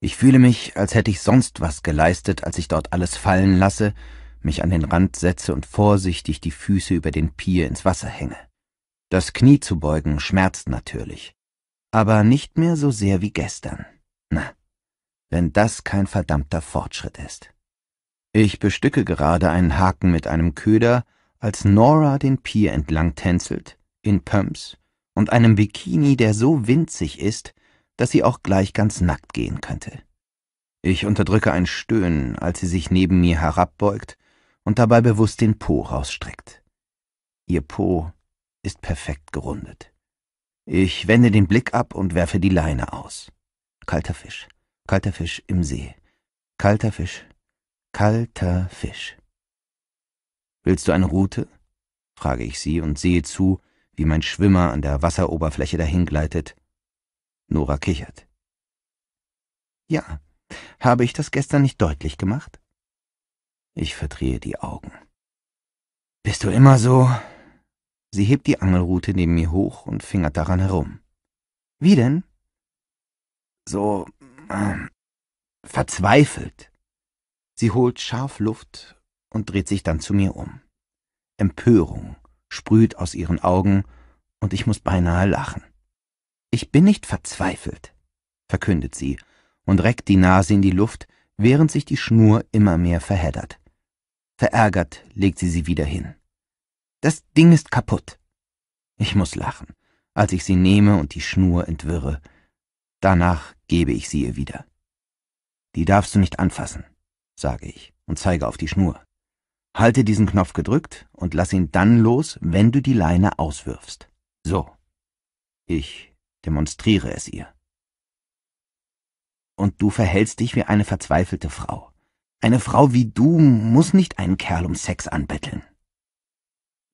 Ich fühle mich, als hätte ich sonst was geleistet, als ich dort alles fallen lasse, mich an den Rand setze und vorsichtig die Füße über den Pier ins Wasser hänge. Das Knie zu beugen schmerzt natürlich aber nicht mehr so sehr wie gestern. Na, wenn das kein verdammter Fortschritt ist. Ich bestücke gerade einen Haken mit einem Köder, als Nora den Pier entlang tänzelt, in Pumps und einem Bikini, der so winzig ist, dass sie auch gleich ganz nackt gehen könnte. Ich unterdrücke ein Stöhnen, als sie sich neben mir herabbeugt und dabei bewusst den Po rausstreckt. Ihr Po ist perfekt gerundet. Ich wende den Blick ab und werfe die Leine aus. Kalter Fisch, kalter Fisch im See. Kalter Fisch, kalter Fisch. Willst du eine Rute? frage ich sie und sehe zu, wie mein Schwimmer an der Wasseroberfläche dahingleitet. Nora kichert. Ja, habe ich das gestern nicht deutlich gemacht? Ich verdrehe die Augen. Bist du immer so? Sie hebt die Angelrute neben mir hoch und fingert daran herum. Wie denn? So äh, verzweifelt. Sie holt scharf Luft und dreht sich dann zu mir um. Empörung sprüht aus ihren Augen, und ich muss beinahe lachen. Ich bin nicht verzweifelt, verkündet sie und reckt die Nase in die Luft, während sich die Schnur immer mehr verheddert. Verärgert legt sie sie wieder hin. Das Ding ist kaputt. Ich muss lachen, als ich sie nehme und die Schnur entwirre. Danach gebe ich sie ihr wieder. Die darfst du nicht anfassen, sage ich und zeige auf die Schnur. Halte diesen Knopf gedrückt und lass ihn dann los, wenn du die Leine auswirfst. So. Ich demonstriere es ihr. Und du verhältst dich wie eine verzweifelte Frau. Eine Frau wie du muss nicht einen Kerl um Sex anbetteln.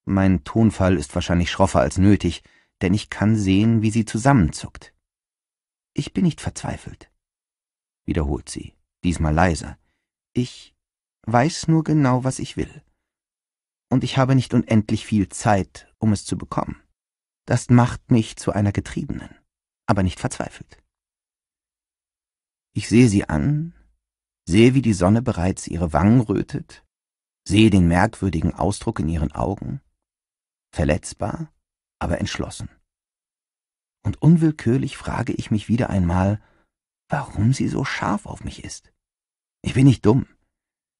Mein Tonfall ist wahrscheinlich schroffer als nötig, denn ich kann sehen, wie sie zusammenzuckt. Ich bin nicht verzweifelt, wiederholt sie, diesmal leiser. Ich weiß nur genau, was ich will. Und ich habe nicht unendlich viel Zeit, um es zu bekommen. Das macht mich zu einer Getriebenen, aber nicht verzweifelt. Ich sehe sie an, sehe, wie die Sonne bereits ihre Wangen rötet, sehe den merkwürdigen Ausdruck in ihren Augen, verletzbar, aber entschlossen. Und unwillkürlich frage ich mich wieder einmal, warum sie so scharf auf mich ist. Ich bin nicht dumm.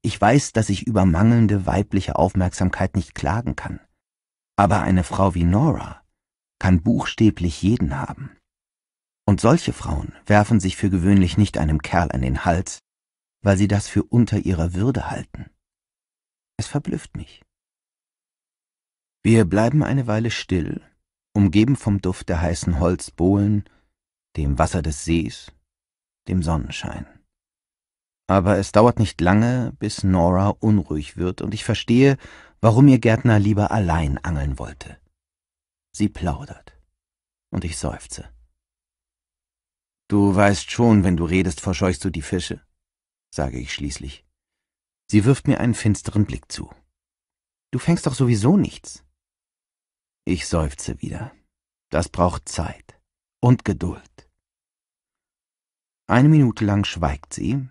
Ich weiß, dass ich über mangelnde weibliche Aufmerksamkeit nicht klagen kann. Aber eine Frau wie Nora kann buchstäblich jeden haben. Und solche Frauen werfen sich für gewöhnlich nicht einem Kerl an den Hals, weil sie das für unter ihrer Würde halten. Es verblüfft mich. Wir bleiben eine Weile still, umgeben vom Duft der heißen Holzbohlen, dem Wasser des Sees, dem Sonnenschein. Aber es dauert nicht lange, bis Nora unruhig wird, und ich verstehe, warum ihr Gärtner lieber allein angeln wollte. Sie plaudert, und ich seufze. Du weißt schon, wenn du redest, verscheuchst du die Fische, sage ich schließlich. Sie wirft mir einen finsteren Blick zu. Du fängst doch sowieso nichts. Ich seufze wieder. Das braucht Zeit und Geduld. Eine Minute lang schweigt sie,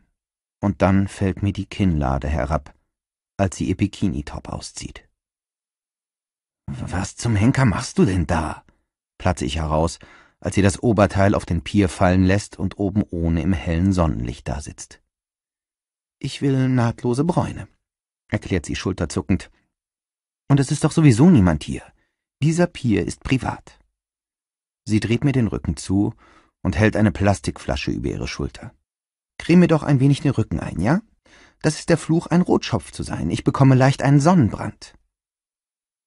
und dann fällt mir die Kinnlade herab, als sie ihr Bikini-Top auszieht. Was zum Henker machst du denn da? platze ich heraus, als sie das Oberteil auf den Pier fallen lässt und oben ohne im hellen Sonnenlicht dasitzt. Ich will nahtlose Bräune, erklärt sie schulterzuckend. Und es ist doch sowieso niemand hier. Dieser Pier ist privat. Sie dreht mir den Rücken zu und hält eine Plastikflasche über ihre Schulter. Creme mir doch ein wenig den Rücken ein, ja? Das ist der Fluch, ein Rotschopf zu sein. Ich bekomme leicht einen Sonnenbrand.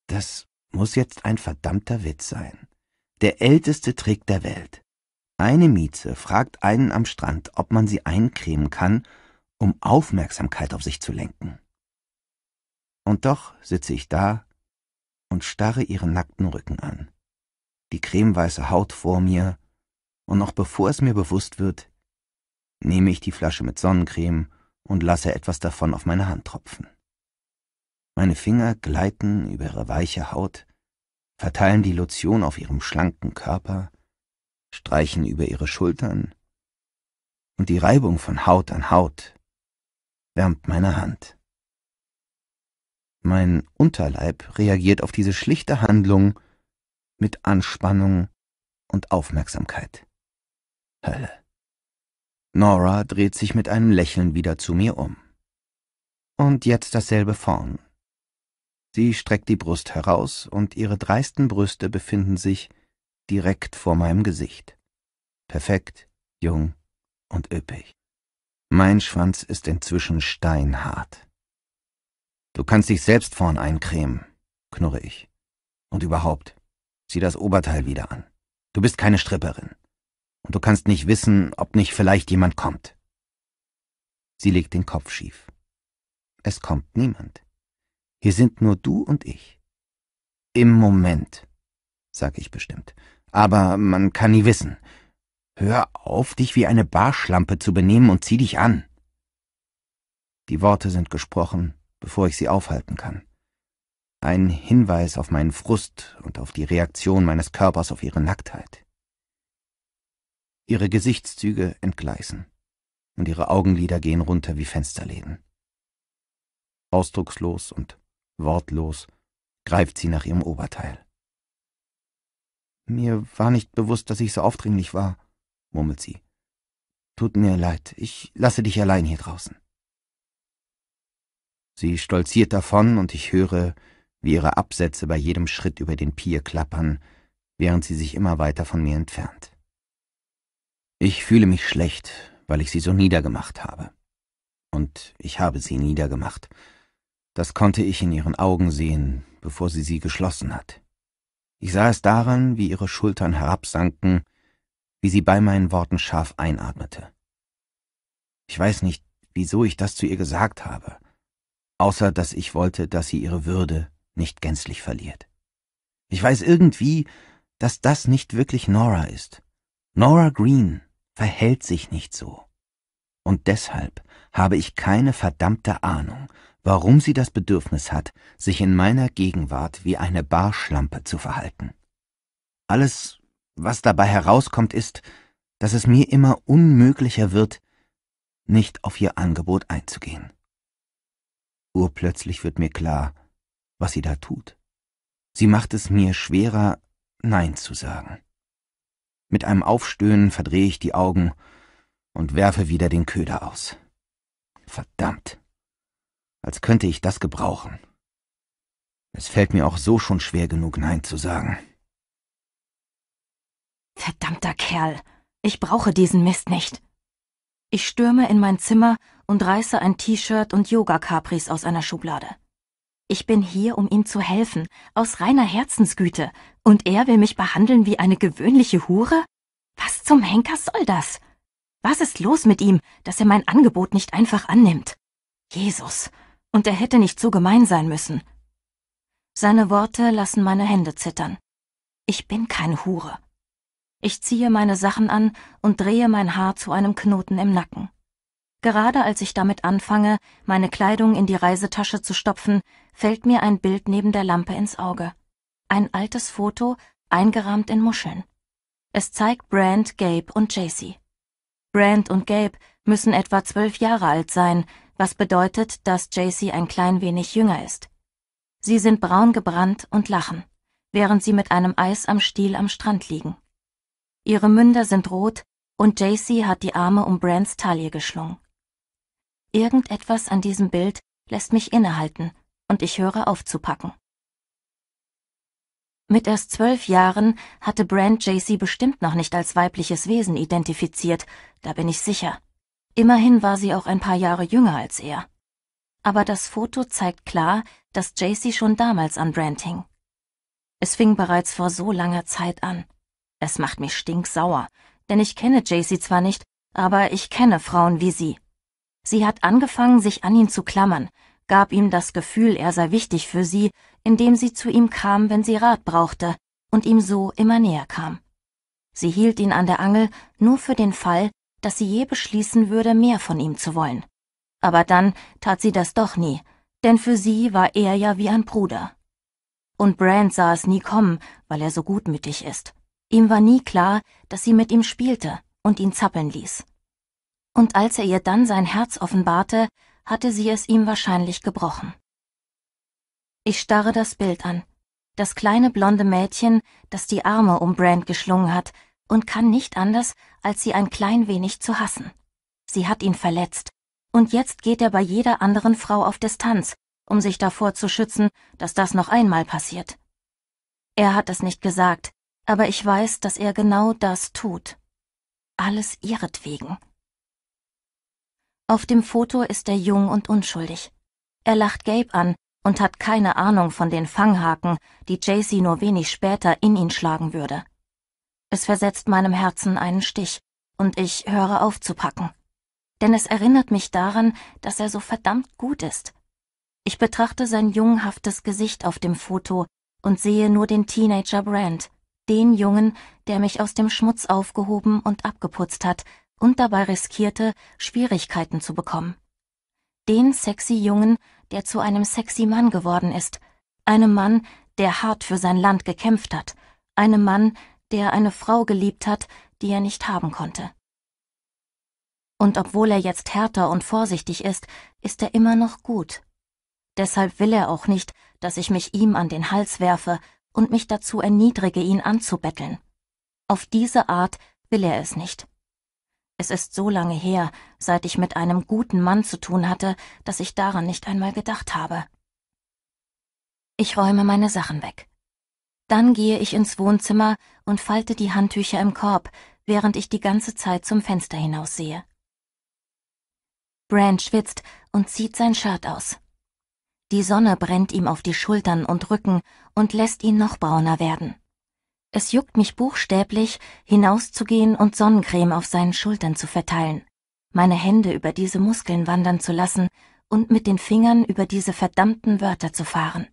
Das muss jetzt ein verdammter Witz sein. Der älteste Trick der Welt. Eine Mieze fragt einen am Strand, ob man sie eincremen kann, um Aufmerksamkeit auf sich zu lenken. Und doch sitze ich da und starre ihren nackten Rücken an. Die cremeweiße Haut vor mir, und noch bevor es mir bewusst wird, nehme ich die Flasche mit Sonnencreme und lasse etwas davon auf meine Hand tropfen. Meine Finger gleiten über ihre weiche Haut, verteilen die Lotion auf ihrem schlanken Körper, streichen über ihre Schultern, und die Reibung von Haut an Haut wärmt meine Hand. Mein Unterleib reagiert auf diese schlichte Handlung mit Anspannung und Aufmerksamkeit. Hölle. Nora dreht sich mit einem Lächeln wieder zu mir um. Und jetzt dasselbe vorn. Sie streckt die Brust heraus und ihre dreisten Brüste befinden sich direkt vor meinem Gesicht. Perfekt, jung und üppig. Mein Schwanz ist inzwischen steinhart. Du kannst dich selbst vorn eincremen, knurre ich. Und überhaupt, zieh das Oberteil wieder an. Du bist keine Stripperin. Und du kannst nicht wissen, ob nicht vielleicht jemand kommt. Sie legt den Kopf schief. Es kommt niemand. Hier sind nur du und ich. Im Moment, sage ich bestimmt. Aber man kann nie wissen. Hör auf, dich wie eine Barschlampe zu benehmen und zieh dich an. Die Worte sind gesprochen, bevor ich sie aufhalten kann. Ein Hinweis auf meinen Frust und auf die Reaktion meines Körpers auf ihre Nacktheit. Ihre Gesichtszüge entgleisen und ihre Augenlider gehen runter wie Fensterläden. Ausdruckslos und wortlos greift sie nach ihrem Oberteil. Mir war nicht bewusst, dass ich so aufdringlich war, murmelt sie. Tut mir leid, ich lasse dich allein hier draußen. Sie stolziert davon und ich höre, wie ihre Absätze bei jedem Schritt über den Pier klappern, während sie sich immer weiter von mir entfernt. Ich fühle mich schlecht, weil ich sie so niedergemacht habe. Und ich habe sie niedergemacht. Das konnte ich in ihren Augen sehen, bevor sie sie geschlossen hat. Ich sah es daran, wie ihre Schultern herabsanken, wie sie bei meinen Worten scharf einatmete. Ich weiß nicht, wieso ich das zu ihr gesagt habe außer dass ich wollte, dass sie ihre Würde nicht gänzlich verliert. Ich weiß irgendwie, dass das nicht wirklich Nora ist. Nora Green verhält sich nicht so. Und deshalb habe ich keine verdammte Ahnung, warum sie das Bedürfnis hat, sich in meiner Gegenwart wie eine Barschlampe zu verhalten. Alles, was dabei herauskommt, ist, dass es mir immer unmöglicher wird, nicht auf ihr Angebot einzugehen. Urplötzlich wird mir klar, was sie da tut. Sie macht es mir schwerer, Nein zu sagen. Mit einem Aufstöhnen verdrehe ich die Augen und werfe wieder den Köder aus. Verdammt. Als könnte ich das gebrauchen. Es fällt mir auch so schon schwer genug, Nein zu sagen. Verdammter Kerl. Ich brauche diesen Mist nicht. Ich stürme in mein Zimmer und reiße ein T-Shirt und Yoga-Capris aus einer Schublade. Ich bin hier, um ihm zu helfen, aus reiner Herzensgüte, und er will mich behandeln wie eine gewöhnliche Hure? Was zum Henker soll das? Was ist los mit ihm, dass er mein Angebot nicht einfach annimmt? Jesus, und er hätte nicht so gemein sein müssen. Seine Worte lassen meine Hände zittern. Ich bin keine Hure. Ich ziehe meine Sachen an und drehe mein Haar zu einem Knoten im Nacken. Gerade als ich damit anfange, meine Kleidung in die Reisetasche zu stopfen, fällt mir ein Bild neben der Lampe ins Auge. Ein altes Foto, eingerahmt in Muscheln. Es zeigt Brand, Gabe und Jacy. Brand und Gabe müssen etwa zwölf Jahre alt sein, was bedeutet, dass Jacy ein klein wenig jünger ist. Sie sind braun gebrannt und lachen, während sie mit einem Eis am Stiel am Strand liegen. Ihre Münder sind rot und JC hat die Arme um Brands Taille geschlungen. Irgendetwas an diesem Bild lässt mich innehalten und ich höre auf zu packen. Mit erst zwölf Jahren hatte Brand JC bestimmt noch nicht als weibliches Wesen identifiziert, da bin ich sicher. Immerhin war sie auch ein paar Jahre jünger als er. Aber das Foto zeigt klar, dass JC schon damals an Brand hing. Es fing bereits vor so langer Zeit an. Es macht mich stinksauer, denn ich kenne Jacy zwar nicht, aber ich kenne Frauen wie sie. Sie hat angefangen, sich an ihn zu klammern, gab ihm das Gefühl, er sei wichtig für sie, indem sie zu ihm kam, wenn sie Rat brauchte, und ihm so immer näher kam. Sie hielt ihn an der Angel nur für den Fall, dass sie je beschließen würde, mehr von ihm zu wollen. Aber dann tat sie das doch nie, denn für sie war er ja wie ein Bruder. Und Brand sah es nie kommen, weil er so gutmütig ist. Ihm war nie klar, dass sie mit ihm spielte und ihn zappeln ließ. Und als er ihr dann sein Herz offenbarte, hatte sie es ihm wahrscheinlich gebrochen. Ich starre das Bild an. Das kleine blonde Mädchen, das die Arme um Brand geschlungen hat, und kann nicht anders, als sie ein klein wenig zu hassen. Sie hat ihn verletzt, und jetzt geht er bei jeder anderen Frau auf Distanz, um sich davor zu schützen, dass das noch einmal passiert. Er hat es nicht gesagt, aber ich weiß, dass er genau das tut. Alles ihretwegen. Auf dem Foto ist er jung und unschuldig. Er lacht Gabe an und hat keine Ahnung von den Fanghaken, die Jaycee nur wenig später in ihn schlagen würde. Es versetzt meinem Herzen einen Stich und ich höre auf zu packen. Denn es erinnert mich daran, dass er so verdammt gut ist. Ich betrachte sein junghaftes Gesicht auf dem Foto und sehe nur den Teenager Brand, den Jungen, der mich aus dem Schmutz aufgehoben und abgeputzt hat und dabei riskierte, Schwierigkeiten zu bekommen. Den sexy Jungen, der zu einem sexy Mann geworden ist, einem Mann, der hart für sein Land gekämpft hat, einem Mann, der eine Frau geliebt hat, die er nicht haben konnte. Und obwohl er jetzt härter und vorsichtig ist, ist er immer noch gut. Deshalb will er auch nicht, dass ich mich ihm an den Hals werfe und mich dazu erniedrige, ihn anzubetteln. Auf diese Art will er es nicht. Es ist so lange her, seit ich mit einem guten Mann zu tun hatte, dass ich daran nicht einmal gedacht habe. Ich räume meine Sachen weg. Dann gehe ich ins Wohnzimmer und falte die Handtücher im Korb, während ich die ganze Zeit zum Fenster hinaussehe. Brand schwitzt und zieht sein Shirt aus. Die Sonne brennt ihm auf die Schultern und Rücken und lässt ihn noch brauner werden. Es juckt mich buchstäblich, hinauszugehen und Sonnencreme auf seinen Schultern zu verteilen, meine Hände über diese Muskeln wandern zu lassen und mit den Fingern über diese verdammten Wörter zu fahren.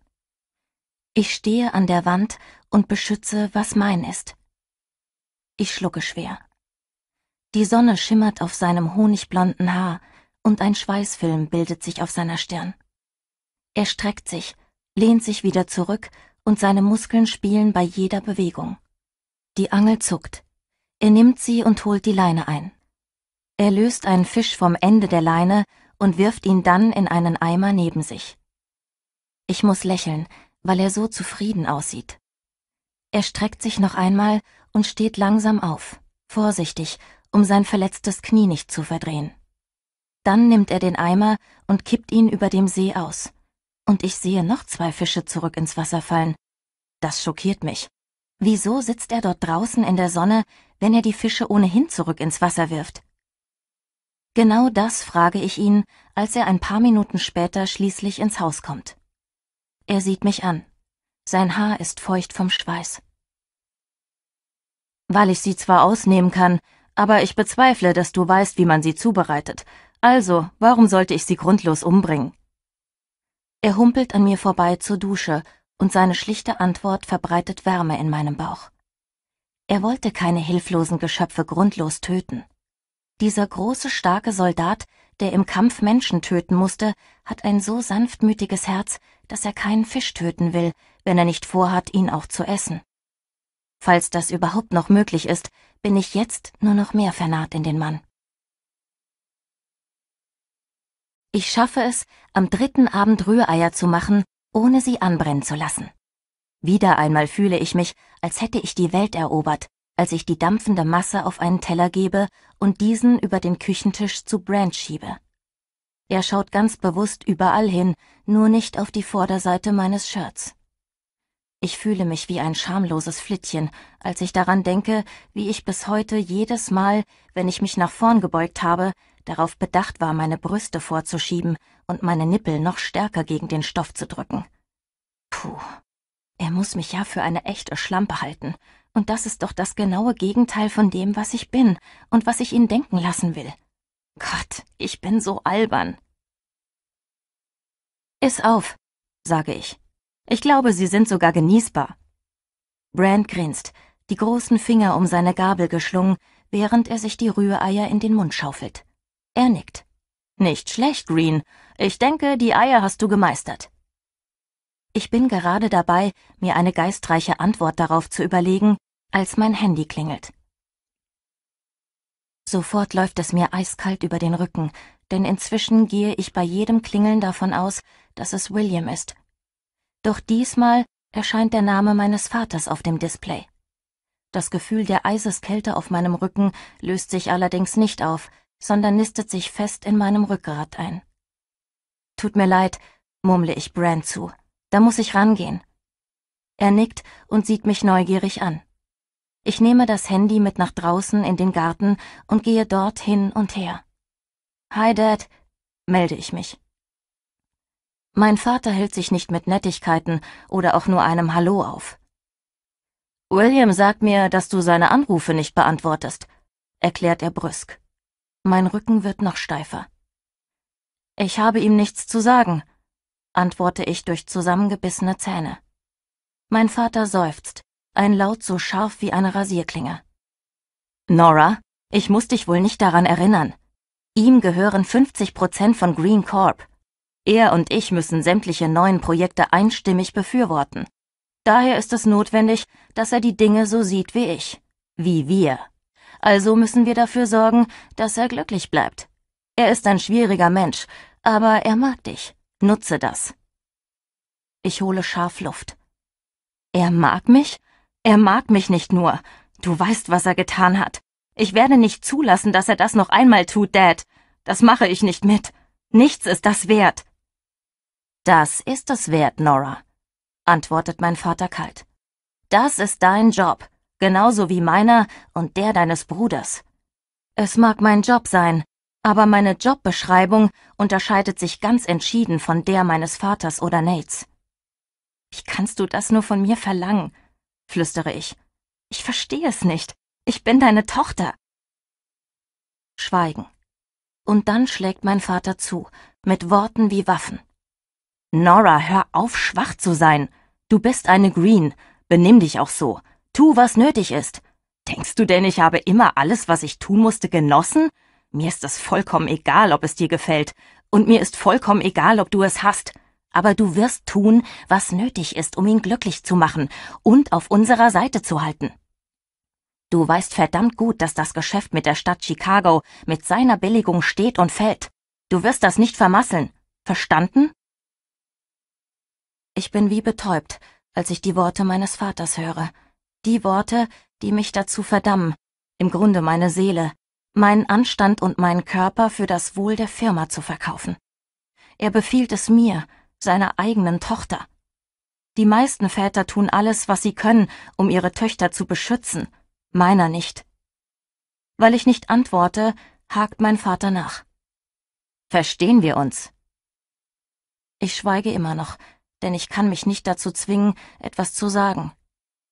Ich stehe an der Wand und beschütze, was mein ist. Ich schlucke schwer. Die Sonne schimmert auf seinem honigblonden Haar und ein Schweißfilm bildet sich auf seiner Stirn. Er streckt sich, lehnt sich wieder zurück und seine Muskeln spielen bei jeder Bewegung. Die Angel zuckt. Er nimmt sie und holt die Leine ein. Er löst einen Fisch vom Ende der Leine und wirft ihn dann in einen Eimer neben sich. Ich muss lächeln, weil er so zufrieden aussieht. Er streckt sich noch einmal und steht langsam auf, vorsichtig, um sein verletztes Knie nicht zu verdrehen. Dann nimmt er den Eimer und kippt ihn über dem See aus und ich sehe noch zwei Fische zurück ins Wasser fallen. Das schockiert mich. Wieso sitzt er dort draußen in der Sonne, wenn er die Fische ohnehin zurück ins Wasser wirft? Genau das frage ich ihn, als er ein paar Minuten später schließlich ins Haus kommt. Er sieht mich an. Sein Haar ist feucht vom Schweiß. Weil ich sie zwar ausnehmen kann, aber ich bezweifle, dass du weißt, wie man sie zubereitet. Also, warum sollte ich sie grundlos umbringen? Er humpelt an mir vorbei zur Dusche und seine schlichte Antwort verbreitet Wärme in meinem Bauch. Er wollte keine hilflosen Geschöpfe grundlos töten. Dieser große, starke Soldat, der im Kampf Menschen töten musste, hat ein so sanftmütiges Herz, dass er keinen Fisch töten will, wenn er nicht vorhat, ihn auch zu essen. Falls das überhaupt noch möglich ist, bin ich jetzt nur noch mehr vernarrt in den Mann. Ich schaffe es, am dritten Abend Rühreier zu machen, ohne sie anbrennen zu lassen. Wieder einmal fühle ich mich, als hätte ich die Welt erobert, als ich die dampfende Masse auf einen Teller gebe und diesen über den Küchentisch zu Brand schiebe. Er schaut ganz bewusst überall hin, nur nicht auf die Vorderseite meines Shirts. Ich fühle mich wie ein schamloses Flittchen, als ich daran denke, wie ich bis heute jedes Mal, wenn ich mich nach vorn gebeugt habe, darauf bedacht war, meine Brüste vorzuschieben und meine Nippel noch stärker gegen den Stoff zu drücken. Puh, er muss mich ja für eine echte Schlampe halten, und das ist doch das genaue Gegenteil von dem, was ich bin und was ich ihn denken lassen will. Gott, ich bin so albern. Iss auf, sage ich. Ich glaube, sie sind sogar genießbar. Brand grinst, die großen Finger um seine Gabel geschlungen, während er sich die Rühreier in den Mund schaufelt. Er nickt. Nicht schlecht, Green. Ich denke, die Eier hast du gemeistert. Ich bin gerade dabei, mir eine geistreiche Antwort darauf zu überlegen, als mein Handy klingelt. Sofort läuft es mir eiskalt über den Rücken, denn inzwischen gehe ich bei jedem Klingeln davon aus, dass es William ist. Doch diesmal erscheint der Name meines Vaters auf dem Display. Das Gefühl der Eiseskälte auf meinem Rücken löst sich allerdings nicht auf, sondern nistet sich fest in meinem Rückgrat ein. Tut mir leid, murmle ich Brand zu. Da muss ich rangehen. Er nickt und sieht mich neugierig an. Ich nehme das Handy mit nach draußen in den Garten und gehe dort hin und her. Hi Dad, melde ich mich. Mein Vater hält sich nicht mit Nettigkeiten oder auch nur einem Hallo auf. William sagt mir, dass du seine Anrufe nicht beantwortest, erklärt er brüsk. Mein Rücken wird noch steifer. Ich habe ihm nichts zu sagen, antworte ich durch zusammengebissene Zähne. Mein Vater seufzt, ein Laut so scharf wie eine Rasierklinge. Nora, ich muss dich wohl nicht daran erinnern. Ihm gehören 50 Prozent von Green Corp. Er und ich müssen sämtliche neuen Projekte einstimmig befürworten. Daher ist es notwendig, dass er die Dinge so sieht wie ich, wie wir also müssen wir dafür sorgen, dass er glücklich bleibt. Er ist ein schwieriger Mensch, aber er mag dich. Nutze das. Ich hole scharf Luft. Er mag mich? Er mag mich nicht nur. Du weißt, was er getan hat. Ich werde nicht zulassen, dass er das noch einmal tut, Dad. Das mache ich nicht mit. Nichts ist das wert. Das ist es wert, Nora, antwortet mein Vater kalt. Das ist dein Job genauso wie meiner und der deines Bruders. Es mag mein Job sein, aber meine Jobbeschreibung unterscheidet sich ganz entschieden von der meines Vaters oder Nates. Wie kannst du das nur von mir verlangen? flüstere ich. Ich verstehe es nicht. Ich bin deine Tochter. Schweigen. Und dann schlägt mein Vater zu, mit Worten wie Waffen. Nora, hör auf, schwach zu sein. Du bist eine Green. Benimm dich auch so. Tu, was nötig ist. Denkst du denn, ich habe immer alles, was ich tun musste, genossen? Mir ist es vollkommen egal, ob es dir gefällt, und mir ist vollkommen egal, ob du es hast. Aber du wirst tun, was nötig ist, um ihn glücklich zu machen und auf unserer Seite zu halten. Du weißt verdammt gut, dass das Geschäft mit der Stadt Chicago mit seiner Billigung steht und fällt. Du wirst das nicht vermasseln. Verstanden? Ich bin wie betäubt, als ich die Worte meines Vaters höre die Worte, die mich dazu verdammen, im Grunde meine Seele, meinen Anstand und meinen Körper für das Wohl der Firma zu verkaufen. Er befiehlt es mir, seiner eigenen Tochter. Die meisten Väter tun alles, was sie können, um ihre Töchter zu beschützen, meiner nicht. Weil ich nicht antworte, hakt mein Vater nach. Verstehen wir uns? Ich schweige immer noch, denn ich kann mich nicht dazu zwingen, etwas zu sagen.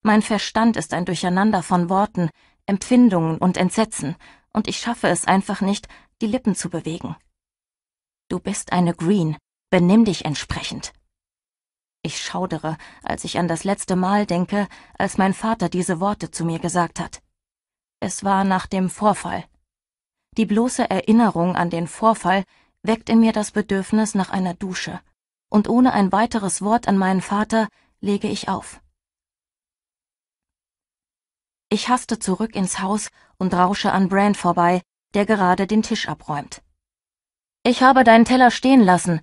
Mein Verstand ist ein Durcheinander von Worten, Empfindungen und Entsetzen, und ich schaffe es einfach nicht, die Lippen zu bewegen. Du bist eine Green, benimm dich entsprechend. Ich schaudere, als ich an das letzte Mal denke, als mein Vater diese Worte zu mir gesagt hat. Es war nach dem Vorfall. Die bloße Erinnerung an den Vorfall weckt in mir das Bedürfnis nach einer Dusche, und ohne ein weiteres Wort an meinen Vater lege ich auf. Ich haste zurück ins Haus und rausche an Brand vorbei, der gerade den Tisch abräumt. Ich habe deinen Teller stehen lassen,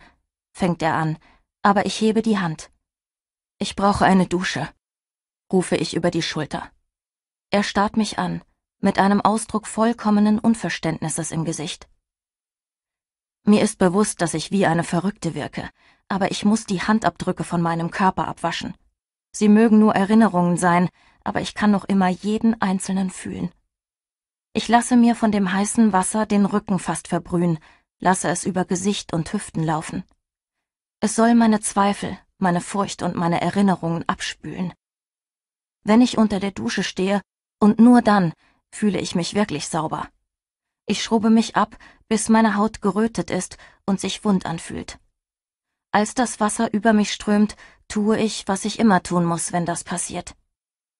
fängt er an, aber ich hebe die Hand. Ich brauche eine Dusche, rufe ich über die Schulter. Er starrt mich an, mit einem Ausdruck vollkommenen Unverständnisses im Gesicht. Mir ist bewusst, dass ich wie eine Verrückte wirke, aber ich muss die Handabdrücke von meinem Körper abwaschen. Sie mögen nur Erinnerungen sein, aber ich kann noch immer jeden einzelnen fühlen. Ich lasse mir von dem heißen Wasser den Rücken fast verbrühen, lasse es über Gesicht und Hüften laufen. Es soll meine Zweifel, meine Furcht und meine Erinnerungen abspülen. Wenn ich unter der Dusche stehe, und nur dann, fühle ich mich wirklich sauber. Ich schrubbe mich ab, bis meine Haut gerötet ist und sich wund anfühlt. Als das Wasser über mich strömt, tue ich, was ich immer tun muss, wenn das passiert.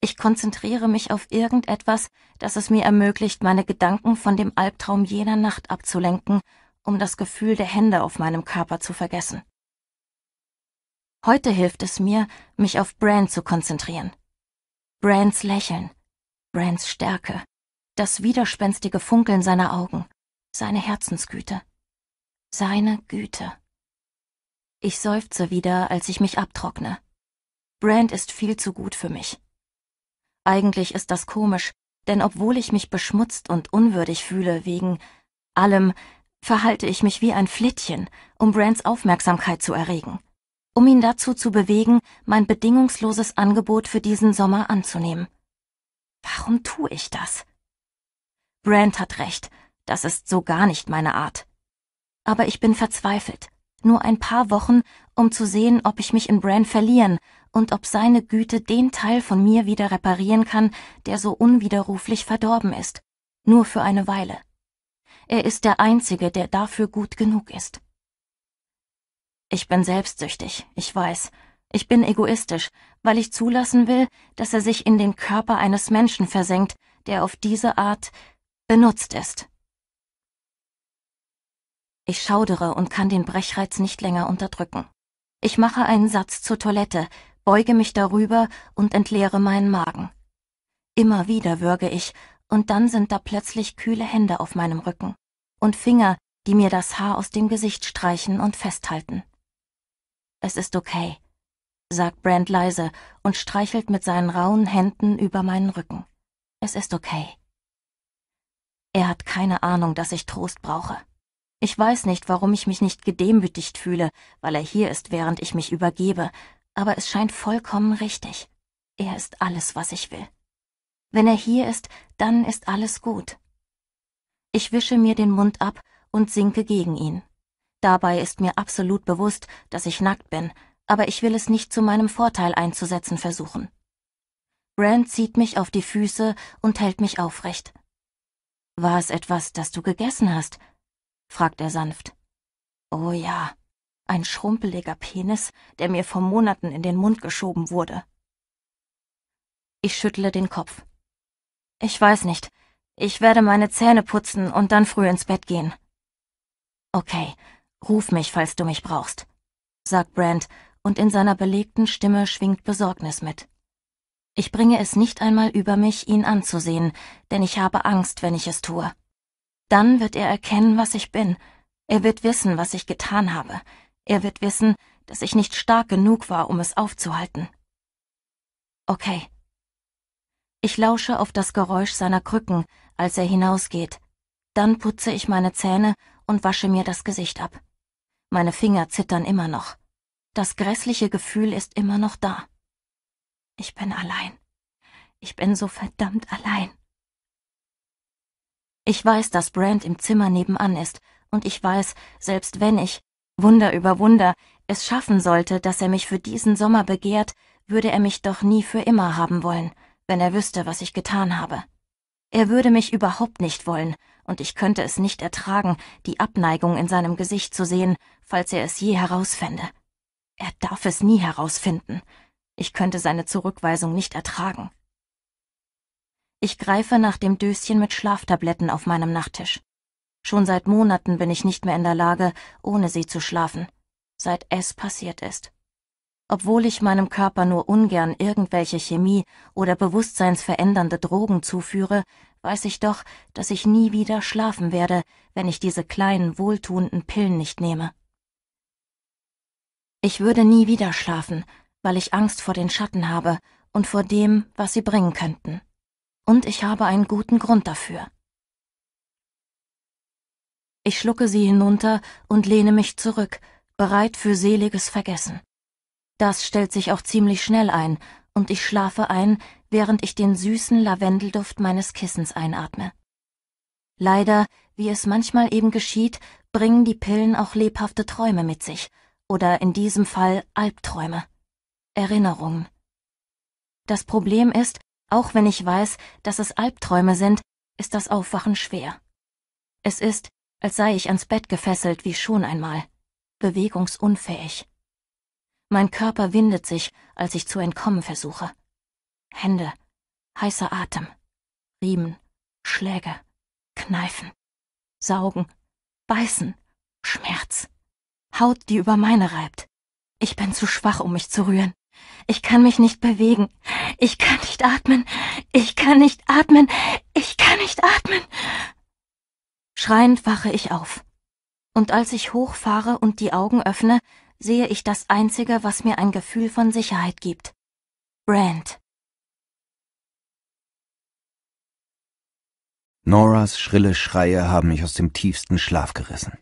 Ich konzentriere mich auf irgendetwas, das es mir ermöglicht, meine Gedanken von dem Albtraum jener Nacht abzulenken, um das Gefühl der Hände auf meinem Körper zu vergessen. Heute hilft es mir, mich auf Brand zu konzentrieren. Brands Lächeln, Brands Stärke, das widerspenstige Funkeln seiner Augen, seine Herzensgüte, seine Güte. Ich seufze wieder, als ich mich abtrockne. Brand ist viel zu gut für mich. Eigentlich ist das komisch, denn obwohl ich mich beschmutzt und unwürdig fühle wegen allem, verhalte ich mich wie ein Flittchen, um Brands Aufmerksamkeit zu erregen, um ihn dazu zu bewegen, mein bedingungsloses Angebot für diesen Sommer anzunehmen. Warum tue ich das? Brand hat recht, das ist so gar nicht meine Art. Aber ich bin verzweifelt. Nur ein paar Wochen, um zu sehen, ob ich mich in Brand verlieren und ob seine Güte den Teil von mir wieder reparieren kann, der so unwiderruflich verdorben ist, nur für eine Weile. Er ist der Einzige, der dafür gut genug ist. Ich bin selbstsüchtig, ich weiß, ich bin egoistisch, weil ich zulassen will, dass er sich in den Körper eines Menschen versenkt, der auf diese Art benutzt ist. Ich schaudere und kann den Brechreiz nicht länger unterdrücken. Ich mache einen Satz zur Toilette, beuge mich darüber und entleere meinen Magen. Immer wieder würge ich, und dann sind da plötzlich kühle Hände auf meinem Rücken und Finger, die mir das Haar aus dem Gesicht streichen und festhalten. Es ist okay, sagt Brand leise und streichelt mit seinen rauen Händen über meinen Rücken. Es ist okay. Er hat keine Ahnung, dass ich Trost brauche. Ich weiß nicht, warum ich mich nicht gedemütigt fühle, weil er hier ist, während ich mich übergebe, aber es scheint vollkommen richtig. Er ist alles, was ich will. Wenn er hier ist, dann ist alles gut. Ich wische mir den Mund ab und sinke gegen ihn. Dabei ist mir absolut bewusst, dass ich nackt bin, aber ich will es nicht zu meinem Vorteil einzusetzen versuchen. Brand zieht mich auf die Füße und hält mich aufrecht. War es etwas, das du gegessen hast? fragt er sanft. Oh ja, ein schrumpeliger Penis, der mir vor Monaten in den Mund geschoben wurde. Ich schüttle den Kopf. Ich weiß nicht. Ich werde meine Zähne putzen und dann früh ins Bett gehen. Okay, ruf mich, falls du mich brauchst, sagt Brand, und in seiner belegten Stimme schwingt Besorgnis mit. Ich bringe es nicht einmal über mich, ihn anzusehen, denn ich habe Angst, wenn ich es tue. Dann wird er erkennen, was ich bin. Er wird wissen, was ich getan habe. Er wird wissen, dass ich nicht stark genug war, um es aufzuhalten. Okay. Ich lausche auf das Geräusch seiner Krücken, als er hinausgeht. Dann putze ich meine Zähne und wasche mir das Gesicht ab. Meine Finger zittern immer noch. Das grässliche Gefühl ist immer noch da. Ich bin allein. Ich bin so verdammt allein. Ich weiß, dass Brand im Zimmer nebenan ist, und ich weiß, selbst wenn ich, Wunder über Wunder, es schaffen sollte, dass er mich für diesen Sommer begehrt, würde er mich doch nie für immer haben wollen, wenn er wüsste, was ich getan habe. Er würde mich überhaupt nicht wollen, und ich könnte es nicht ertragen, die Abneigung in seinem Gesicht zu sehen, falls er es je herausfände. Er darf es nie herausfinden. Ich könnte seine Zurückweisung nicht ertragen. Ich greife nach dem Döschen mit Schlaftabletten auf meinem Nachttisch. Schon seit Monaten bin ich nicht mehr in der Lage, ohne sie zu schlafen, seit es passiert ist. Obwohl ich meinem Körper nur ungern irgendwelche Chemie oder bewusstseinsverändernde Drogen zuführe, weiß ich doch, dass ich nie wieder schlafen werde, wenn ich diese kleinen, wohltuenden Pillen nicht nehme. Ich würde nie wieder schlafen, weil ich Angst vor den Schatten habe und vor dem, was sie bringen könnten. Und ich habe einen guten Grund dafür. Ich schlucke sie hinunter und lehne mich zurück, bereit für seliges Vergessen. Das stellt sich auch ziemlich schnell ein, und ich schlafe ein, während ich den süßen Lavendelduft meines Kissens einatme. Leider, wie es manchmal eben geschieht, bringen die Pillen auch lebhafte Träume mit sich, oder in diesem Fall Albträume. Erinnerungen. Das Problem ist, auch wenn ich weiß, dass es Albträume sind, ist das Aufwachen schwer. Es ist, als sei ich ans Bett gefesselt wie schon einmal, bewegungsunfähig. Mein Körper windet sich, als ich zu entkommen versuche. Hände, heißer Atem, Riemen, Schläge, Kneifen, Saugen, Beißen, Schmerz, Haut, die über meine reibt. Ich bin zu schwach, um mich zu rühren. Ich kann mich nicht bewegen. Ich kann nicht atmen. Ich kann nicht atmen. Ich kann nicht atmen. Schreiend wache ich auf. Und als ich hochfahre und die Augen öffne, sehe ich das Einzige, was mir ein Gefühl von Sicherheit gibt. Brand. Noras schrille Schreie haben mich aus dem tiefsten Schlaf gerissen.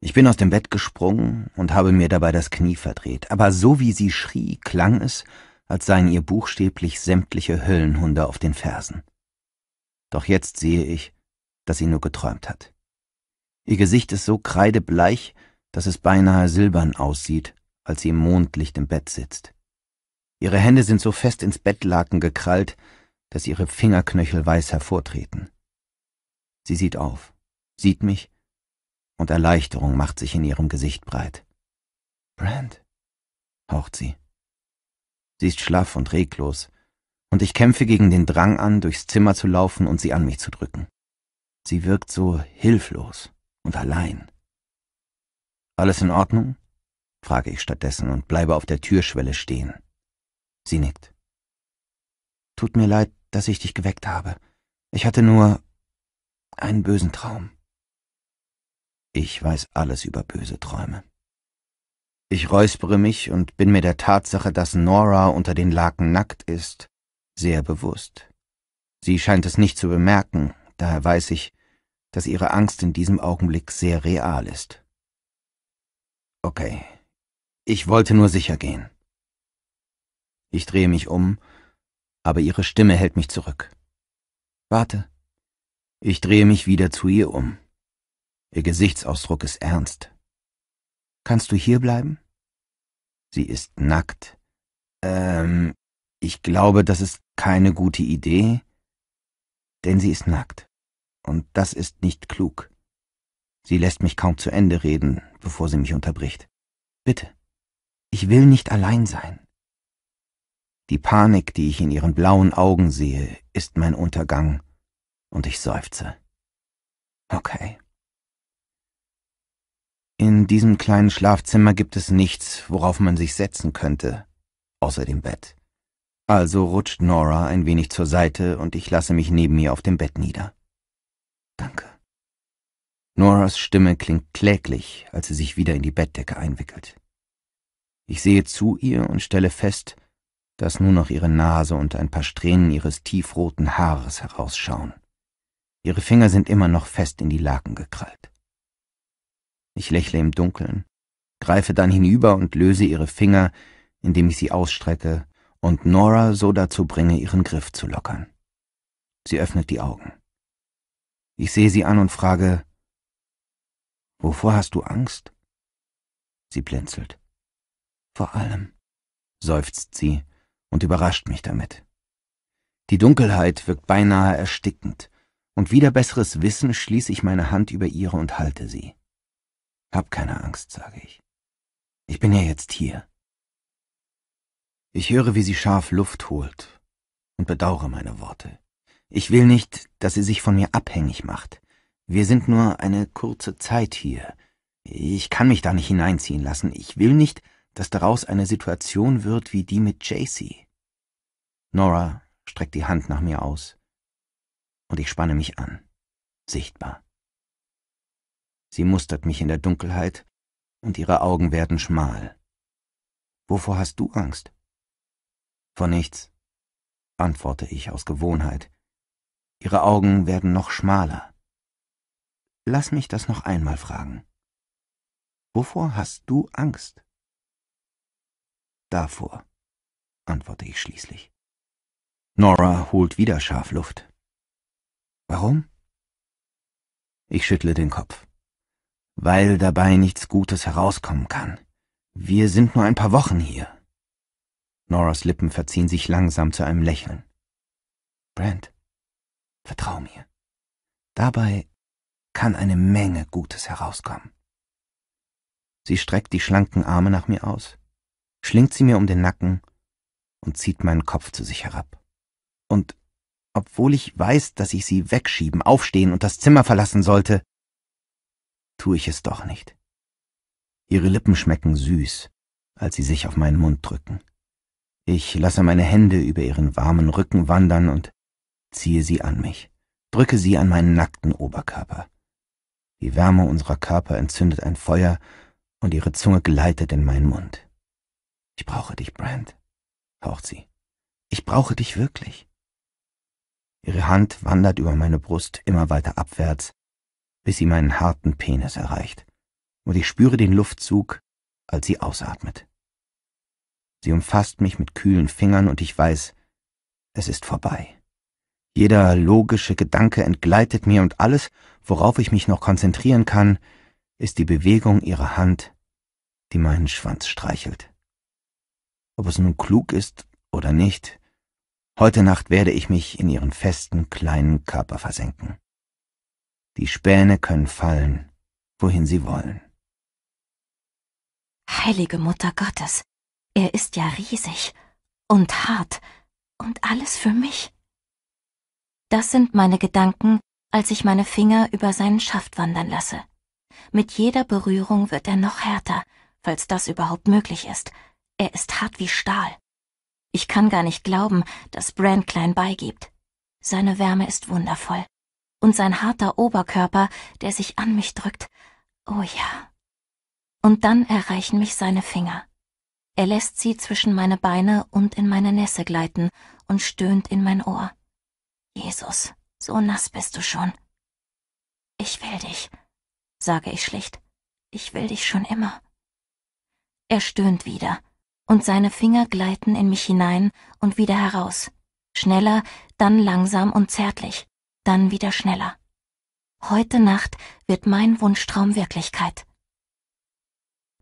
Ich bin aus dem Bett gesprungen und habe mir dabei das Knie verdreht, aber so wie sie schrie, klang es, als seien ihr buchstäblich sämtliche Höllenhunde auf den Fersen. Doch jetzt sehe ich, dass sie nur geträumt hat. Ihr Gesicht ist so kreidebleich, dass es beinahe silbern aussieht, als sie im Mondlicht im Bett sitzt. Ihre Hände sind so fest ins Bettlaken gekrallt, dass ihre Fingerknöchel weiß hervortreten. Sie sieht auf, sieht mich, und Erleichterung macht sich in ihrem Gesicht breit. Brand, haucht sie. Sie ist schlaff und reglos, und ich kämpfe gegen den Drang an, durchs Zimmer zu laufen und sie an mich zu drücken. Sie wirkt so hilflos und allein. Alles in Ordnung? frage ich stattdessen und bleibe auf der Türschwelle stehen. Sie nickt. Tut mir leid, dass ich dich geweckt habe. Ich hatte nur einen bösen Traum. Ich weiß alles über böse Träume. Ich räuspere mich und bin mir der Tatsache, dass Nora unter den Laken nackt ist, sehr bewusst. Sie scheint es nicht zu bemerken, daher weiß ich, dass ihre Angst in diesem Augenblick sehr real ist. Okay, ich wollte nur sicher gehen. Ich drehe mich um, aber ihre Stimme hält mich zurück. Warte. Ich drehe mich wieder zu ihr um. Ihr Gesichtsausdruck ist ernst. Kannst du hier bleiben? Sie ist nackt. Ähm, ich glaube, das ist keine gute Idee, denn sie ist nackt und das ist nicht klug. Sie lässt mich kaum zu Ende reden, bevor sie mich unterbricht. Bitte, ich will nicht allein sein. Die Panik, die ich in ihren blauen Augen sehe, ist mein Untergang, und ich seufze. Okay. In diesem kleinen Schlafzimmer gibt es nichts, worauf man sich setzen könnte, außer dem Bett. Also rutscht Nora ein wenig zur Seite und ich lasse mich neben ihr auf dem Bett nieder. Danke. Noras Stimme klingt kläglich, als sie sich wieder in die Bettdecke einwickelt. Ich sehe zu ihr und stelle fest, dass nur noch ihre Nase und ein paar Strähnen ihres tiefroten Haares herausschauen. Ihre Finger sind immer noch fest in die Laken gekrallt. Ich lächle im Dunkeln, greife dann hinüber und löse ihre Finger, indem ich sie ausstrecke und Nora so dazu bringe, ihren Griff zu lockern. Sie öffnet die Augen. Ich sehe sie an und frage, Wovor hast du Angst? Sie blinzelt. Vor allem, seufzt sie und überrascht mich damit. Die Dunkelheit wirkt beinahe erstickend, und wieder besseres Wissen schließe ich meine Hand über ihre und halte sie. Hab keine Angst, sage ich. Ich bin ja jetzt hier. Ich höre, wie sie scharf Luft holt und bedauere meine Worte. Ich will nicht, dass sie sich von mir abhängig macht. Wir sind nur eine kurze Zeit hier. Ich kann mich da nicht hineinziehen lassen. Ich will nicht, dass daraus eine Situation wird wie die mit Jacy. Nora streckt die Hand nach mir aus und ich spanne mich an, sichtbar. Sie mustert mich in der Dunkelheit und ihre Augen werden schmal. Wovor hast du Angst? Vor nichts, antworte ich aus Gewohnheit. Ihre Augen werden noch schmaler. Lass mich das noch einmal fragen. Wovor hast du Angst? Davor, antworte ich schließlich. Nora holt wieder scharf Luft. Warum? Ich schüttle den Kopf. Weil dabei nichts Gutes herauskommen kann. Wir sind nur ein paar Wochen hier. Noras Lippen verziehen sich langsam zu einem Lächeln. Brent, Vertrau mir. Dabei kann eine Menge Gutes herauskommen. Sie streckt die schlanken Arme nach mir aus, schlingt sie mir um den Nacken und zieht meinen Kopf zu sich herab. Und obwohl ich weiß, dass ich sie wegschieben, aufstehen und das Zimmer verlassen sollte, tue ich es doch nicht. Ihre Lippen schmecken süß, als sie sich auf meinen Mund drücken. Ich lasse meine Hände über ihren warmen Rücken wandern und ziehe sie an mich, drücke sie an meinen nackten Oberkörper. Die Wärme unserer Körper entzündet ein Feuer und ihre Zunge gleitet in meinen Mund. Ich brauche dich, Brand, haucht sie. Ich brauche dich wirklich. Ihre Hand wandert über meine Brust immer weiter abwärts, bis sie meinen harten Penis erreicht, und ich spüre den Luftzug, als sie ausatmet. Sie umfasst mich mit kühlen Fingern und ich weiß, es ist vorbei. Jeder logische Gedanke entgleitet mir und alles, worauf ich mich noch konzentrieren kann, ist die Bewegung ihrer Hand, die meinen Schwanz streichelt. Ob es nun klug ist oder nicht, heute Nacht werde ich mich in ihren festen kleinen Körper versenken. Die Späne können fallen, wohin sie wollen. Heilige Mutter Gottes, er ist ja riesig und hart und alles für mich. Das sind meine Gedanken, als ich meine Finger über seinen Schaft wandern lasse. Mit jeder Berührung wird er noch härter, falls das überhaupt möglich ist. Er ist hart wie Stahl. Ich kann gar nicht glauben, dass Brand klein beigibt. Seine Wärme ist wundervoll. Und sein harter Oberkörper, der sich an mich drückt. Oh ja. Und dann erreichen mich seine Finger. Er lässt sie zwischen meine Beine und in meine Nässe gleiten und stöhnt in mein Ohr. Jesus, so nass bist du schon. Ich will dich, sage ich schlicht. Ich will dich schon immer. Er stöhnt wieder, und seine Finger gleiten in mich hinein und wieder heraus. Schneller, dann langsam und zärtlich, dann wieder schneller. Heute Nacht wird mein Wunschtraum Wirklichkeit.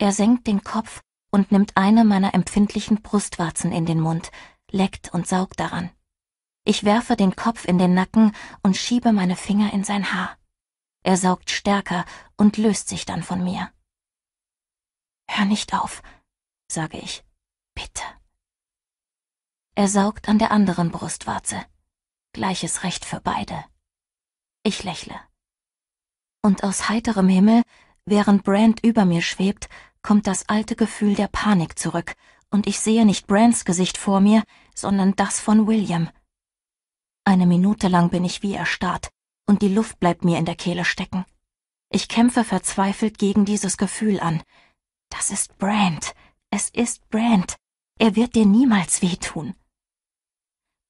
Er senkt den Kopf und nimmt eine meiner empfindlichen Brustwarzen in den Mund, leckt und saugt daran. Ich werfe den Kopf in den Nacken und schiebe meine Finger in sein Haar. Er saugt stärker und löst sich dann von mir. Hör nicht auf, sage ich. Bitte. Er saugt an der anderen Brustwarze. Gleiches Recht für beide. Ich lächle. Und aus heiterem Himmel, während Brand über mir schwebt, kommt das alte Gefühl der Panik zurück, und ich sehe nicht Brands Gesicht vor mir, sondern das von William, eine Minute lang bin ich wie erstarrt und die Luft bleibt mir in der Kehle stecken. Ich kämpfe verzweifelt gegen dieses Gefühl an. Das ist Brand. Es ist Brand. Er wird dir niemals wehtun.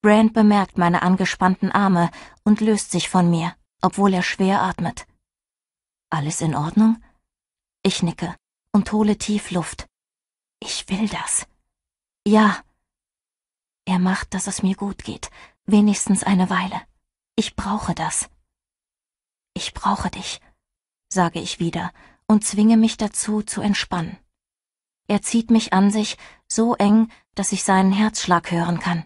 Brand bemerkt meine angespannten Arme und löst sich von mir, obwohl er schwer atmet. Alles in Ordnung? Ich nicke und hole tief Luft. Ich will das. Ja. Er macht, dass es mir gut geht Wenigstens eine Weile. Ich brauche das. Ich brauche dich, sage ich wieder und zwinge mich dazu zu entspannen. Er zieht mich an sich so eng, dass ich seinen Herzschlag hören kann.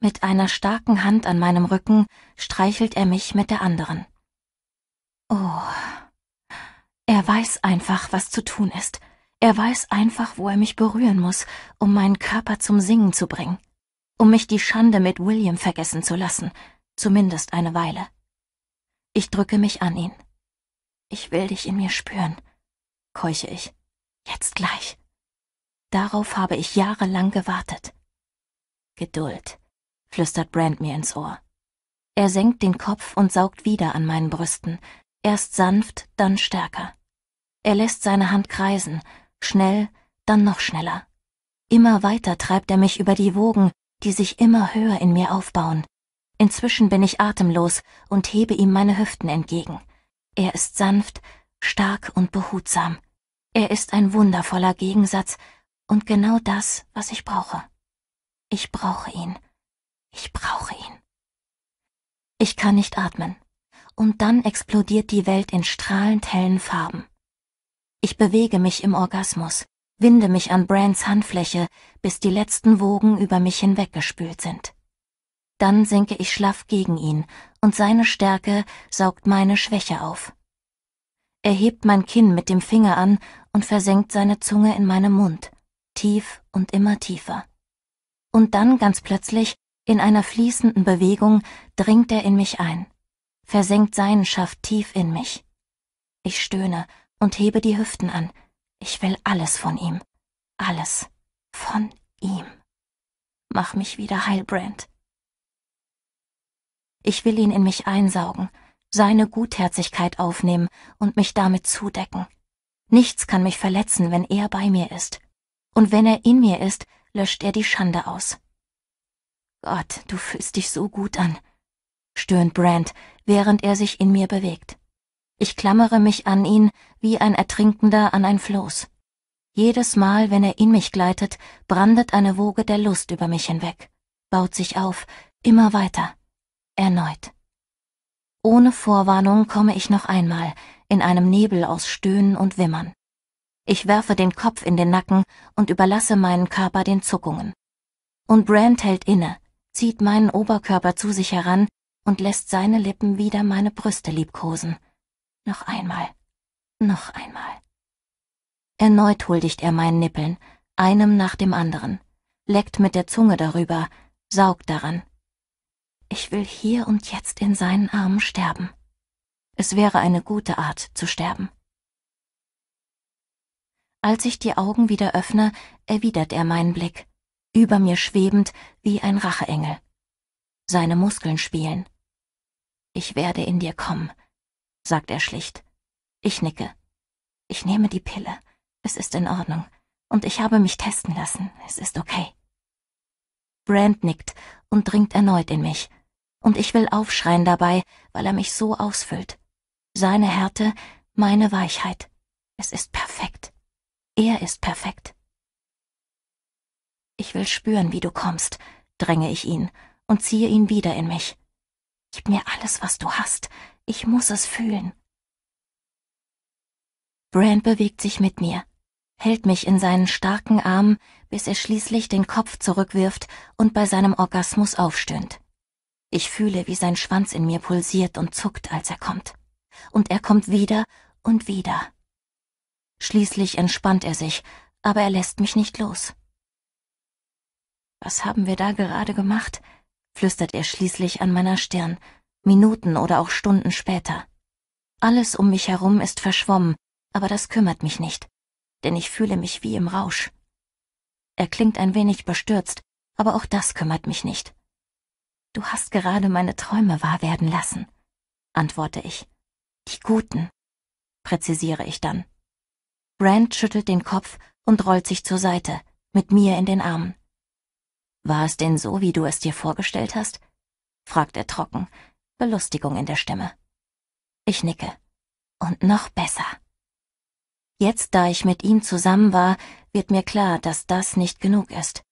Mit einer starken Hand an meinem Rücken streichelt er mich mit der anderen. Oh. Er weiß einfach, was zu tun ist. Er weiß einfach, wo er mich berühren muss, um meinen Körper zum Singen zu bringen um mich die Schande mit William vergessen zu lassen, zumindest eine Weile. Ich drücke mich an ihn. Ich will dich in mir spüren, keuche ich. Jetzt gleich. Darauf habe ich jahrelang gewartet. Geduld, flüstert Brand mir ins Ohr. Er senkt den Kopf und saugt wieder an meinen Brüsten, erst sanft, dann stärker. Er lässt seine Hand kreisen, schnell, dann noch schneller. Immer weiter treibt er mich über die Wogen, die sich immer höher in mir aufbauen. Inzwischen bin ich atemlos und hebe ihm meine Hüften entgegen. Er ist sanft, stark und behutsam. Er ist ein wundervoller Gegensatz und genau das, was ich brauche. Ich brauche ihn. Ich brauche ihn. Ich kann nicht atmen. Und dann explodiert die Welt in strahlend hellen Farben. Ich bewege mich im Orgasmus winde mich an Brands Handfläche, bis die letzten Wogen über mich hinweggespült sind. Dann sinke ich schlaff gegen ihn, und seine Stärke saugt meine Schwäche auf. Er hebt mein Kinn mit dem Finger an und versenkt seine Zunge in meinem Mund, tief und immer tiefer. Und dann ganz plötzlich, in einer fließenden Bewegung, dringt er in mich ein, versenkt seinen Schaft tief in mich. Ich stöhne und hebe die Hüften an, ich will alles von ihm. Alles von ihm. Mach mich wieder heil, Brand. Ich will ihn in mich einsaugen, seine Gutherzigkeit aufnehmen und mich damit zudecken. Nichts kann mich verletzen, wenn er bei mir ist. Und wenn er in mir ist, löscht er die Schande aus. Gott, du fühlst dich so gut an, stöhnt Brand, während er sich in mir bewegt. Ich klammere mich an ihn wie ein Ertrinkender an ein Floß. Jedes Mal, wenn er in mich gleitet, brandet eine Woge der Lust über mich hinweg, baut sich auf, immer weiter. Erneut. Ohne Vorwarnung komme ich noch einmal, in einem Nebel aus Stöhnen und Wimmern. Ich werfe den Kopf in den Nacken und überlasse meinen Körper den Zuckungen. Und Brand hält inne, zieht meinen Oberkörper zu sich heran und lässt seine Lippen wieder meine Brüste liebkosen. Noch einmal. Noch einmal. Erneut huldigt er meinen Nippeln, einem nach dem anderen, leckt mit der Zunge darüber, saugt daran. Ich will hier und jetzt in seinen Armen sterben. Es wäre eine gute Art zu sterben. Als ich die Augen wieder öffne, erwidert er meinen Blick, über mir schwebend wie ein Racheengel. Seine Muskeln spielen. Ich werde in dir kommen, sagt er schlicht. Ich nicke. Ich nehme die Pille. Es ist in Ordnung. Und ich habe mich testen lassen. Es ist okay. Brand nickt und dringt erneut in mich. Und ich will aufschreien dabei, weil er mich so ausfüllt. Seine Härte, meine Weichheit. Es ist perfekt. Er ist perfekt. Ich will spüren, wie du kommst, dränge ich ihn und ziehe ihn wieder in mich. Gib mir alles, was du hast, ich muss es fühlen. Brand bewegt sich mit mir, hält mich in seinen starken Armen, bis er schließlich den Kopf zurückwirft und bei seinem Orgasmus aufstöhnt. Ich fühle, wie sein Schwanz in mir pulsiert und zuckt, als er kommt. Und er kommt wieder und wieder. Schließlich entspannt er sich, aber er lässt mich nicht los. Was haben wir da gerade gemacht? flüstert er schließlich an meiner Stirn, Minuten oder auch Stunden später. Alles um mich herum ist verschwommen, aber das kümmert mich nicht, denn ich fühle mich wie im Rausch. Er klingt ein wenig bestürzt, aber auch das kümmert mich nicht. Du hast gerade meine Träume wahr werden lassen, antworte ich. Die guten, präzisiere ich dann. Brand schüttelt den Kopf und rollt sich zur Seite, mit mir in den Armen. War es denn so, wie du es dir vorgestellt hast? fragt er trocken, Belustigung in der Stimme. Ich nicke. Und noch besser. Jetzt, da ich mit ihm zusammen war, wird mir klar, dass das nicht genug ist.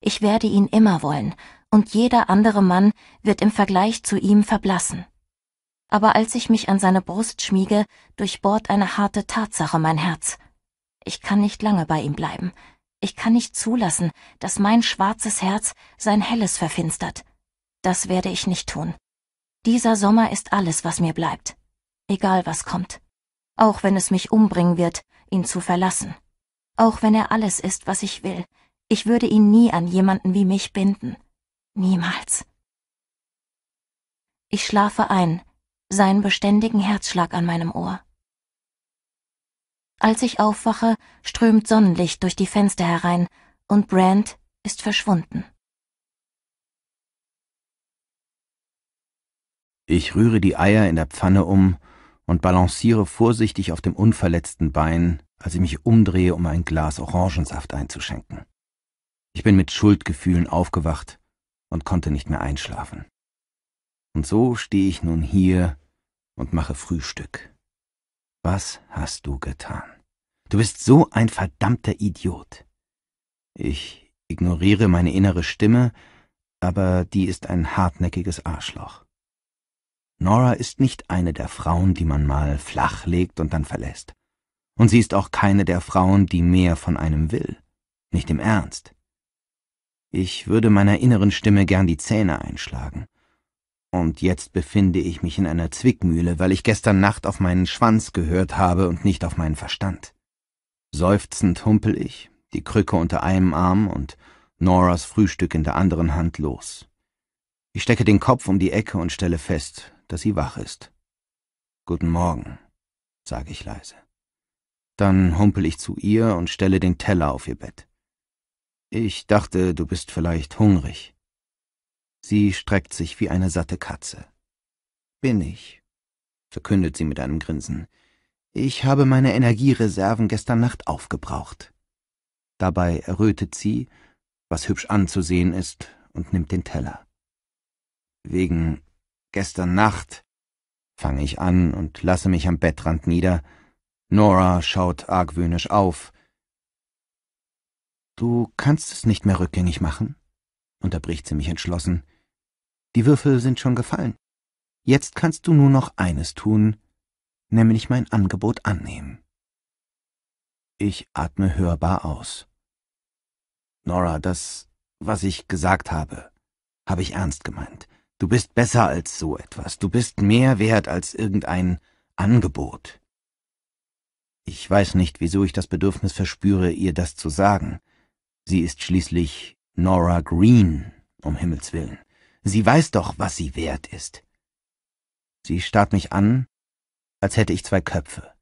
Ich werde ihn immer wollen, und jeder andere Mann wird im Vergleich zu ihm verblassen. Aber als ich mich an seine Brust schmiege, durchbohrt eine harte Tatsache mein Herz. Ich kann nicht lange bei ihm bleiben. Ich kann nicht zulassen, dass mein schwarzes Herz sein helles verfinstert. Das werde ich nicht tun. Dieser Sommer ist alles, was mir bleibt. Egal was kommt. Auch wenn es mich umbringen wird, ihn zu verlassen. Auch wenn er alles ist, was ich will, ich würde ihn nie an jemanden wie mich binden. Niemals. Ich schlafe ein, seinen beständigen Herzschlag an meinem Ohr. Als ich aufwache, strömt Sonnenlicht durch die Fenster herein und Brand ist verschwunden. Ich rühre die Eier in der Pfanne um und balanciere vorsichtig auf dem unverletzten Bein, als ich mich umdrehe, um ein Glas Orangensaft einzuschenken. Ich bin mit Schuldgefühlen aufgewacht und konnte nicht mehr einschlafen. Und so stehe ich nun hier und mache Frühstück. Was hast du getan? Du bist so ein verdammter Idiot. Ich ignoriere meine innere Stimme, aber die ist ein hartnäckiges Arschloch. Nora ist nicht eine der Frauen, die man mal flach legt und dann verlässt. Und sie ist auch keine der Frauen, die mehr von einem will. Nicht im Ernst. Ich würde meiner inneren Stimme gern die Zähne einschlagen. Und jetzt befinde ich mich in einer Zwickmühle, weil ich gestern Nacht auf meinen Schwanz gehört habe und nicht auf meinen Verstand. Seufzend humpel ich, die Krücke unter einem Arm und Noras Frühstück in der anderen Hand los. Ich stecke den Kopf um die Ecke und stelle fest, dass sie wach ist. Guten Morgen, sage ich leise. Dann humpel ich zu ihr und stelle den Teller auf ihr Bett. Ich dachte, du bist vielleicht hungrig. Sie streckt sich wie eine satte Katze. Bin ich, verkündet sie mit einem Grinsen. Ich habe meine Energiereserven gestern Nacht aufgebraucht. Dabei errötet sie, was hübsch anzusehen ist, und nimmt den Teller. Wegen Gestern Nacht, fange ich an und lasse mich am Bettrand nieder. Nora schaut argwöhnisch auf. Du kannst es nicht mehr rückgängig machen, unterbricht sie mich entschlossen. Die Würfel sind schon gefallen. Jetzt kannst du nur noch eines tun, nämlich mein Angebot annehmen. Ich atme hörbar aus. Nora, das, was ich gesagt habe, habe ich ernst gemeint. Du bist besser als so etwas, du bist mehr wert als irgendein Angebot. Ich weiß nicht, wieso ich das Bedürfnis verspüre, ihr das zu sagen. Sie ist schließlich Nora Green, um Himmels willen. Sie weiß doch, was sie wert ist. Sie starrt mich an, als hätte ich zwei Köpfe.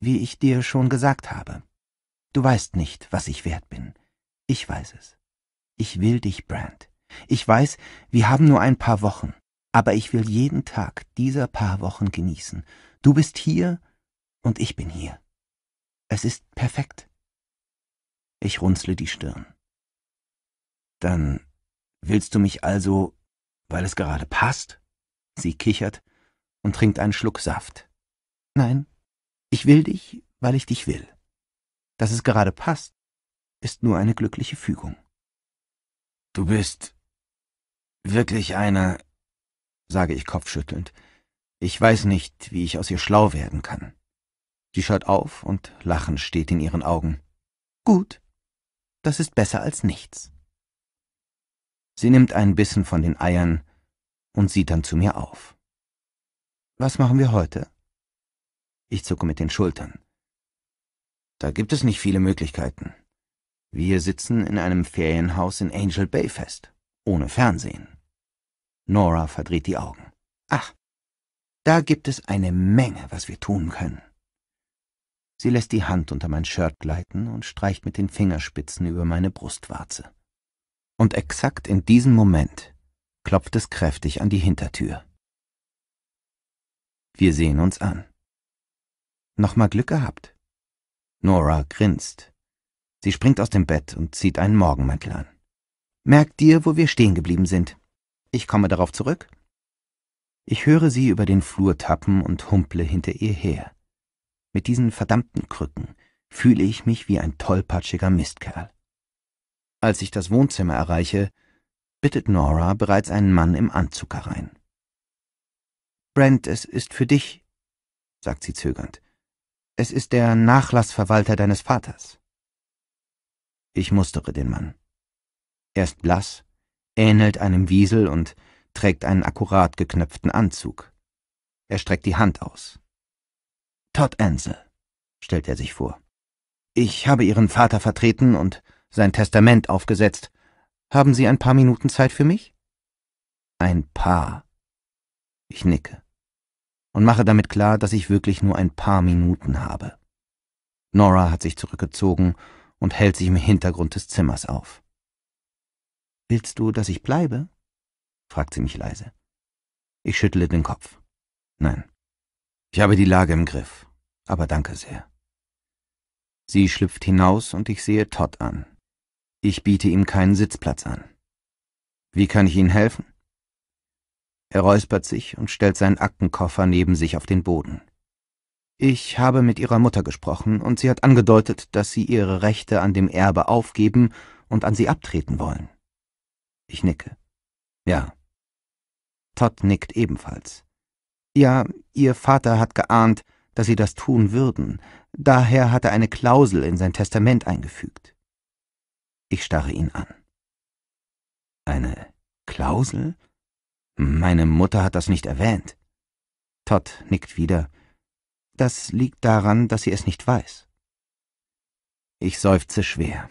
Wie ich dir schon gesagt habe, du weißt nicht, was ich wert bin. Ich weiß es. Ich will dich, Brand. Ich weiß, wir haben nur ein paar Wochen, aber ich will jeden Tag dieser paar Wochen genießen. Du bist hier und ich bin hier. Es ist perfekt. Ich runzle die Stirn. Dann willst du mich also, weil es gerade passt? Sie kichert und trinkt einen Schluck Saft. Nein, ich will dich, weil ich dich will. Dass es gerade passt, ist nur eine glückliche Fügung. Du bist wirklich einer, sage ich kopfschüttelnd. Ich weiß nicht, wie ich aus ihr schlau werden kann. Sie schaut auf und Lachen steht in ihren Augen. Gut, das ist besser als nichts. Sie nimmt einen Bissen von den Eiern und sieht dann zu mir auf. Was machen wir heute? Ich zucke mit den Schultern. Da gibt es nicht viele Möglichkeiten. Wir sitzen in einem Ferienhaus in Angel Bay fest, ohne Fernsehen. Nora verdreht die Augen. Ach, da gibt es eine Menge, was wir tun können. Sie lässt die Hand unter mein Shirt gleiten und streicht mit den Fingerspitzen über meine Brustwarze. Und exakt in diesem Moment klopft es kräftig an die Hintertür. Wir sehen uns an. Nochmal Glück gehabt. Nora grinst. Sie springt aus dem Bett und zieht einen Morgenmantel an. Merk dir, wo wir stehen geblieben sind. Ich komme darauf zurück. Ich höre sie über den Flur tappen und humple hinter ihr her. Mit diesen verdammten Krücken fühle ich mich wie ein tollpatschiger Mistkerl. Als ich das Wohnzimmer erreiche, bittet Nora bereits einen Mann im Anzug herein. Brent, es ist für dich, sagt sie zögernd. Es ist der Nachlassverwalter deines Vaters. Ich mustere den Mann. Er ist blass, ähnelt einem Wiesel und trägt einen akkurat geknöpften Anzug. Er streckt die Hand aus. Todd Ansel, stellt er sich vor. Ich habe Ihren Vater vertreten und sein Testament aufgesetzt. Haben Sie ein paar Minuten Zeit für mich? Ein paar. Ich nicke und mache damit klar, dass ich wirklich nur ein paar Minuten habe. Nora hat sich zurückgezogen und hält sich im Hintergrund des Zimmers auf. Willst du, dass ich bleibe? fragt sie mich leise. Ich schüttle den Kopf. Nein. Ich habe die Lage im Griff, aber danke sehr. Sie schlüpft hinaus und ich sehe Todd an. Ich biete ihm keinen Sitzplatz an. Wie kann ich Ihnen helfen? Er räuspert sich und stellt seinen Aktenkoffer neben sich auf den Boden. Ich habe mit Ihrer Mutter gesprochen und sie hat angedeutet, dass Sie Ihre Rechte an dem Erbe aufgeben und an Sie abtreten wollen. Ich nicke. Ja. Todd nickt ebenfalls. Ja, Ihr Vater hat geahnt, dass Sie das tun würden, daher hat er eine Klausel in sein Testament eingefügt. Ich starre ihn an. Eine Klausel? Meine Mutter hat das nicht erwähnt. Todd nickt wieder. Das liegt daran, dass sie es nicht weiß. Ich seufze schwer.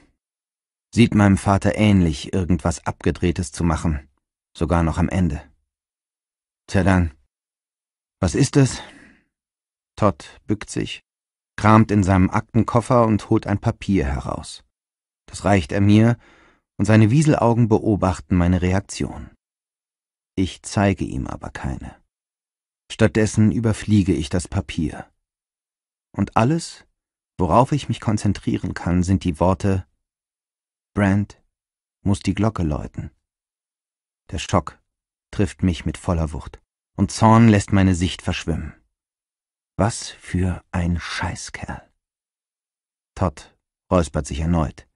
Sieht meinem Vater ähnlich, irgendwas Abgedrehtes zu machen, sogar noch am Ende. Tja dann. Was ist es? Todd bückt sich, kramt in seinem Aktenkoffer und holt ein Papier heraus. Das reicht er mir, und seine Wieselaugen beobachten meine Reaktion. Ich zeige ihm aber keine. Stattdessen überfliege ich das Papier. Und alles, worauf ich mich konzentrieren kann, sind die Worte Brand muss die Glocke läuten. Der Schock trifft mich mit voller Wucht, und Zorn lässt meine Sicht verschwimmen. Was für ein Scheißkerl. Todd räuspert sich erneut.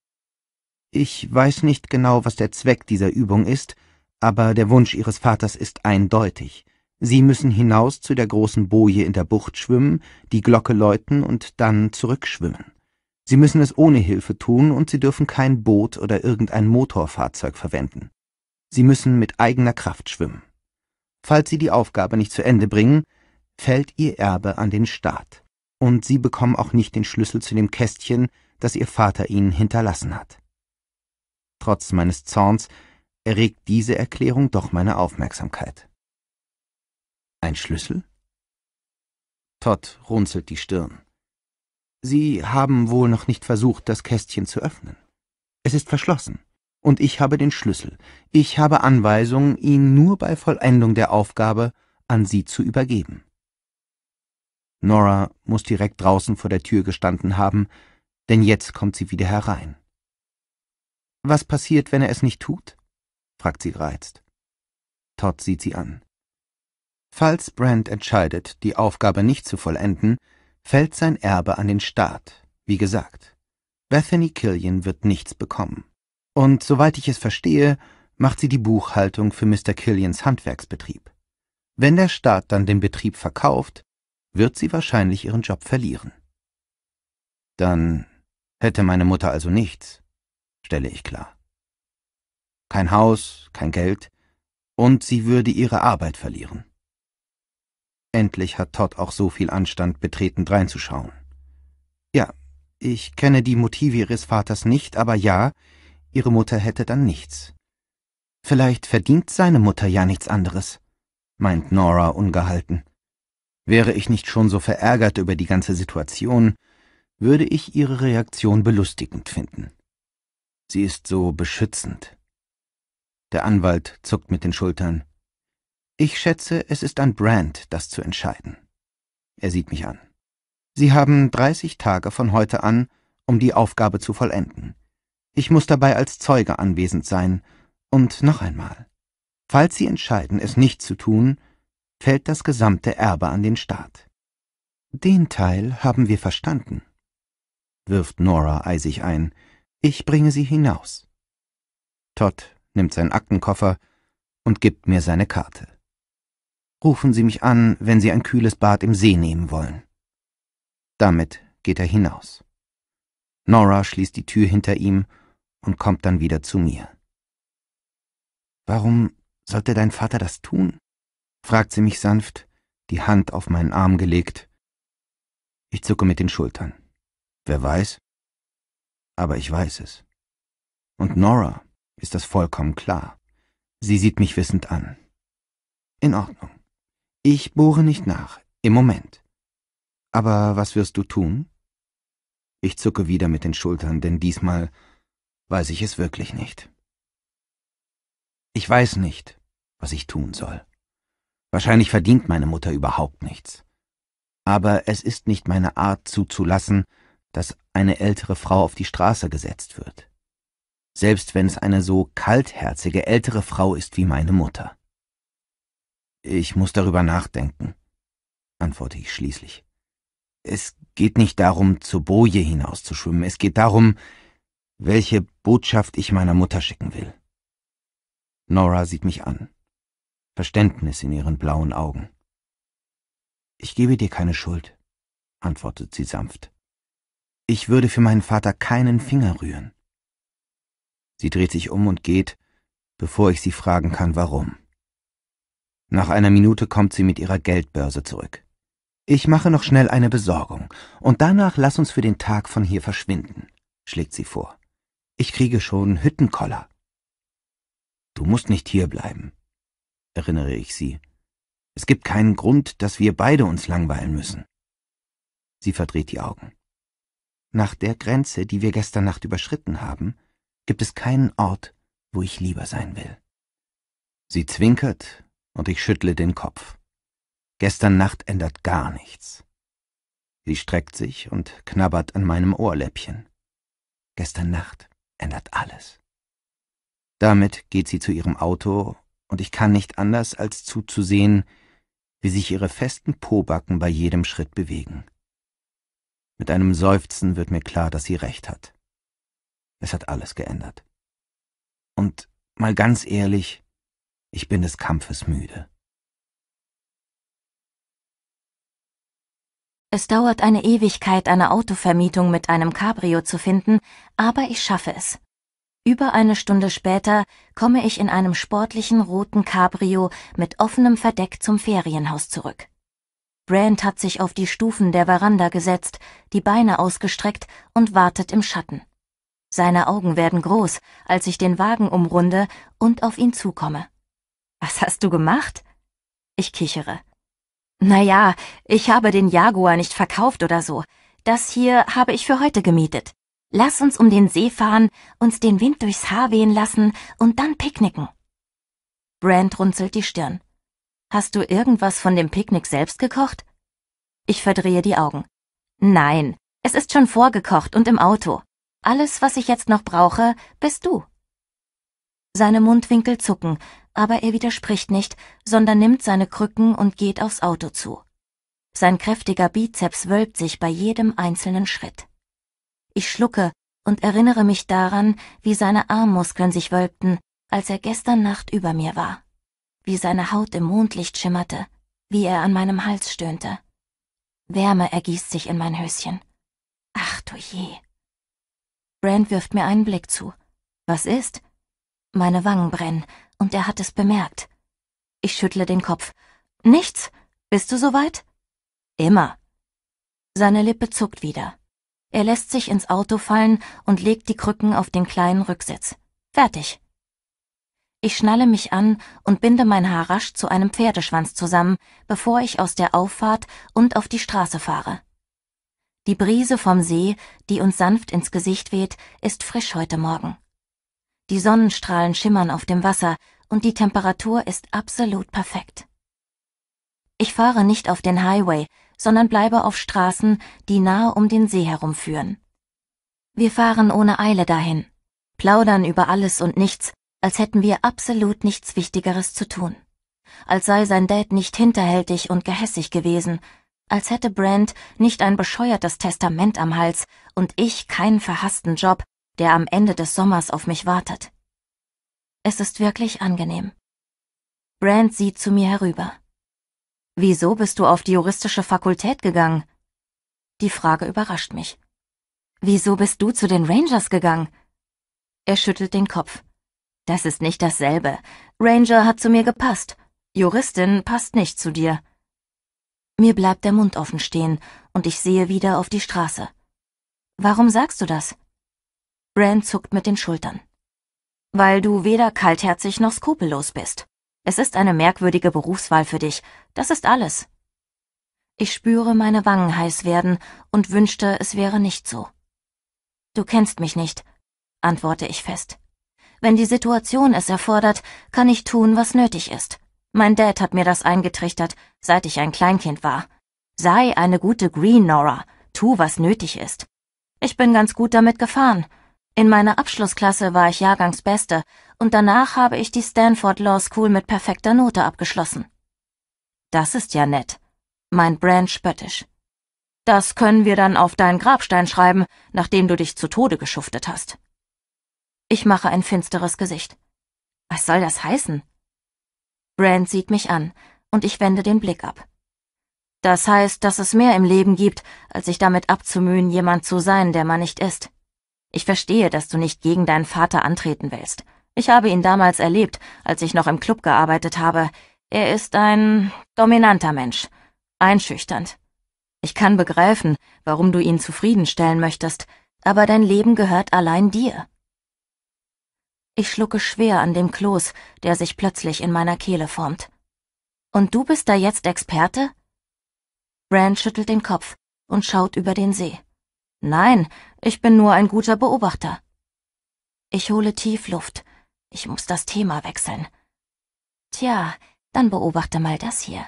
Ich weiß nicht genau, was der Zweck dieser Übung ist, aber der Wunsch Ihres Vaters ist eindeutig. Sie müssen hinaus zu der großen Boje in der Bucht schwimmen, die Glocke läuten und dann zurückschwimmen. Sie müssen es ohne Hilfe tun und Sie dürfen kein Boot oder irgendein Motorfahrzeug verwenden. Sie müssen mit eigener Kraft schwimmen. Falls Sie die Aufgabe nicht zu Ende bringen, fällt Ihr Erbe an den Staat. Und Sie bekommen auch nicht den Schlüssel zu dem Kästchen, das Ihr Vater Ihnen hinterlassen hat. Trotz meines Zorns erregt diese Erklärung doch meine Aufmerksamkeit. Ein Schlüssel? Todd runzelt die Stirn. Sie haben wohl noch nicht versucht, das Kästchen zu öffnen. Es ist verschlossen. Und ich habe den Schlüssel. Ich habe Anweisung, ihn nur bei Vollendung der Aufgabe an Sie zu übergeben. Nora muss direkt draußen vor der Tür gestanden haben, denn jetzt kommt sie wieder herein. Was passiert, wenn er es nicht tut? fragt sie gereizt. Todd sieht sie an. Falls Brand entscheidet, die Aufgabe nicht zu vollenden, fällt sein Erbe an den Staat. Wie gesagt, Bethany Killian wird nichts bekommen. Und soweit ich es verstehe, macht sie die Buchhaltung für Mr. Killians Handwerksbetrieb. Wenn der Staat dann den Betrieb verkauft, wird sie wahrscheinlich ihren Job verlieren. Dann hätte meine Mutter also nichts, stelle ich klar. Kein Haus, kein Geld, und sie würde ihre Arbeit verlieren. Endlich hat Todd auch so viel Anstand, betretend reinzuschauen. Ja, ich kenne die Motive ihres Vaters nicht, aber ja, ihre Mutter hätte dann nichts. Vielleicht verdient seine Mutter ja nichts anderes, meint Nora ungehalten. Wäre ich nicht schon so verärgert über die ganze Situation, würde ich ihre Reaktion belustigend finden. Sie ist so beschützend. Der Anwalt zuckt mit den Schultern. Ich schätze, es ist an Brand, das zu entscheiden. Er sieht mich an. Sie haben 30 Tage von heute an, um die Aufgabe zu vollenden. Ich muss dabei als Zeuge anwesend sein. Und noch einmal. Falls Sie entscheiden, es nicht zu tun, fällt das gesamte Erbe an den Staat. Den Teil haben wir verstanden, wirft Nora eisig ein. Ich bringe Sie hinaus. Todd nimmt seinen Aktenkoffer und gibt mir seine Karte. Rufen Sie mich an, wenn Sie ein kühles Bad im See nehmen wollen. Damit geht er hinaus. Nora schließt die Tür hinter ihm und kommt dann wieder zu mir. Warum sollte dein Vater das tun? fragt sie mich sanft, die Hand auf meinen Arm gelegt. Ich zucke mit den Schultern. Wer weiß? Aber ich weiß es. Und Nora ist das vollkommen klar. Sie sieht mich wissend an. In Ordnung. Ich bohre nicht nach, im Moment. Aber was wirst du tun? Ich zucke wieder mit den Schultern, denn diesmal weiß ich es wirklich nicht. Ich weiß nicht, was ich tun soll. Wahrscheinlich verdient meine Mutter überhaupt nichts. Aber es ist nicht meine Art zuzulassen, dass eine ältere Frau auf die Straße gesetzt wird. Selbst wenn es eine so kaltherzige ältere Frau ist wie meine Mutter. Ich muss darüber nachdenken, antworte ich schließlich. Es geht nicht darum, zur Boje hinauszuschwimmen, es geht darum, welche Botschaft ich meiner Mutter schicken will. Nora sieht mich an, Verständnis in ihren blauen Augen. Ich gebe dir keine Schuld, antwortet sie sanft. Ich würde für meinen Vater keinen Finger rühren. Sie dreht sich um und geht, bevor ich sie fragen kann, warum. Nach einer Minute kommt sie mit ihrer Geldbörse zurück. Ich mache noch schnell eine Besorgung, und danach lass uns für den Tag von hier verschwinden, schlägt sie vor. Ich kriege schon Hüttenkoller. Du musst nicht hier bleiben, erinnere ich sie. Es gibt keinen Grund, dass wir beide uns langweilen müssen. Sie verdreht die Augen. Nach der Grenze, die wir gestern Nacht überschritten haben, gibt es keinen Ort, wo ich lieber sein will. Sie zwinkert und ich schüttle den Kopf. Gestern Nacht ändert gar nichts. Sie streckt sich und knabbert an meinem Ohrläppchen. Gestern Nacht ändert alles. Damit geht sie zu ihrem Auto und ich kann nicht anders als zuzusehen, wie sich ihre festen Pobacken bei jedem Schritt bewegen. Mit einem Seufzen wird mir klar, dass sie recht hat. Es hat alles geändert. Und mal ganz ehrlich, ich bin des Kampfes müde. Es dauert eine Ewigkeit, eine Autovermietung mit einem Cabrio zu finden, aber ich schaffe es. Über eine Stunde später komme ich in einem sportlichen roten Cabrio mit offenem Verdeck zum Ferienhaus zurück. Brand hat sich auf die Stufen der Veranda gesetzt, die Beine ausgestreckt und wartet im Schatten. Seine Augen werden groß, als ich den Wagen umrunde und auf ihn zukomme. Was hast du gemacht? Ich kichere. Naja, ich habe den Jaguar nicht verkauft oder so. Das hier habe ich für heute gemietet. Lass uns um den See fahren, uns den Wind durchs Haar wehen lassen und dann picknicken. Brand runzelt die Stirn. Hast du irgendwas von dem Picknick selbst gekocht? Ich verdrehe die Augen. Nein, es ist schon vorgekocht und im Auto. Alles, was ich jetzt noch brauche, bist du. Seine Mundwinkel zucken, aber er widerspricht nicht, sondern nimmt seine Krücken und geht aufs Auto zu. Sein kräftiger Bizeps wölbt sich bei jedem einzelnen Schritt. Ich schlucke und erinnere mich daran, wie seine Armmuskeln sich wölbten, als er gestern Nacht über mir war. Wie seine Haut im Mondlicht schimmerte, wie er an meinem Hals stöhnte. Wärme ergießt sich in mein Höschen. Ach du je. Brand wirft mir einen Blick zu. Was ist? Meine Wangen brennen, und er hat es bemerkt. Ich schüttle den Kopf. Nichts? Bist du soweit? Immer. Seine Lippe zuckt wieder. Er lässt sich ins Auto fallen und legt die Krücken auf den kleinen Rücksitz. Fertig. Ich schnalle mich an und binde mein Haar rasch zu einem Pferdeschwanz zusammen, bevor ich aus der Auffahrt und auf die Straße fahre. Die Brise vom See, die uns sanft ins Gesicht weht, ist frisch heute Morgen. Die Sonnenstrahlen schimmern auf dem Wasser und die Temperatur ist absolut perfekt. Ich fahre nicht auf den Highway, sondern bleibe auf Straßen, die nahe um den See herumführen. Wir fahren ohne Eile dahin, plaudern über alles und nichts, als hätten wir absolut nichts Wichtigeres zu tun. Als sei sein Dad nicht hinterhältig und gehässig gewesen, als hätte Brand nicht ein bescheuertes Testament am Hals und ich keinen verhassten Job, der am Ende des Sommers auf mich wartet. Es ist wirklich angenehm. Brand sieht zu mir herüber. Wieso bist du auf die juristische Fakultät gegangen? Die Frage überrascht mich. Wieso bist du zu den Rangers gegangen? Er schüttelt den Kopf. Das ist nicht dasselbe. Ranger hat zu mir gepasst. Juristin passt nicht zu dir. Mir bleibt der Mund offen stehen und ich sehe wieder auf die Straße. Warum sagst du das? Bran zuckt mit den Schultern. Weil du weder kaltherzig noch skrupellos bist. Es ist eine merkwürdige Berufswahl für dich. Das ist alles. Ich spüre meine Wangen heiß werden und wünschte, es wäre nicht so. Du kennst mich nicht, antworte ich fest. Wenn die Situation es erfordert, kann ich tun, was nötig ist. Mein Dad hat mir das eingetrichtert, seit ich ein Kleinkind war. Sei eine gute Green Nora, tu, was nötig ist. Ich bin ganz gut damit gefahren, in meiner Abschlussklasse war ich Jahrgangsbeste und danach habe ich die Stanford Law School mit perfekter Note abgeschlossen. Das ist ja nett. meint Brand spöttisch. Das können wir dann auf deinen Grabstein schreiben, nachdem du dich zu Tode geschuftet hast. Ich mache ein finsteres Gesicht. Was soll das heißen? Brand sieht mich an, und ich wende den Blick ab. Das heißt, dass es mehr im Leben gibt, als sich damit abzumühen, jemand zu sein, der man nicht ist. Ich verstehe, dass du nicht gegen deinen Vater antreten willst. Ich habe ihn damals erlebt, als ich noch im Club gearbeitet habe. Er ist ein dominanter Mensch, einschüchternd. Ich kann begreifen, warum du ihn zufriedenstellen möchtest, aber dein Leben gehört allein dir. Ich schlucke schwer an dem Kloß, der sich plötzlich in meiner Kehle formt. Und du bist da jetzt Experte? Rand schüttelt den Kopf und schaut über den See. Nein, ich bin nur ein guter Beobachter. Ich hole tief Luft. Ich muss das Thema wechseln. Tja, dann beobachte mal das hier.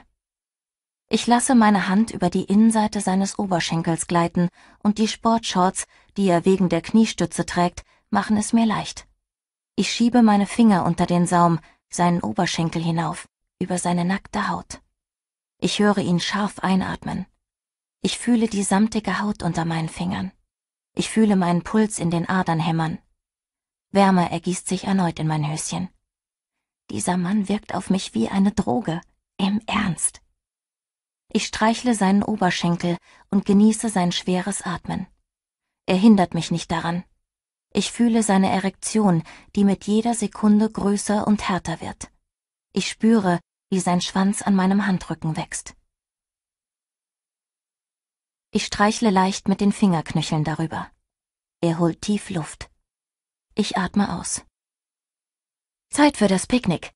Ich lasse meine Hand über die Innenseite seines Oberschenkels gleiten und die Sportshorts, die er wegen der Kniestütze trägt, machen es mir leicht. Ich schiebe meine Finger unter den Saum, seinen Oberschenkel hinauf, über seine nackte Haut. Ich höre ihn scharf einatmen. Ich fühle die samtige Haut unter meinen Fingern. Ich fühle meinen Puls in den Adern hämmern. Wärme ergießt sich erneut in mein Höschen. Dieser Mann wirkt auf mich wie eine Droge. Im Ernst. Ich streichle seinen Oberschenkel und genieße sein schweres Atmen. Er hindert mich nicht daran. Ich fühle seine Erektion, die mit jeder Sekunde größer und härter wird. Ich spüre, wie sein Schwanz an meinem Handrücken wächst. Ich streichle leicht mit den Fingerknöcheln darüber. Er holt tief Luft. Ich atme aus. Zeit für das Picknick,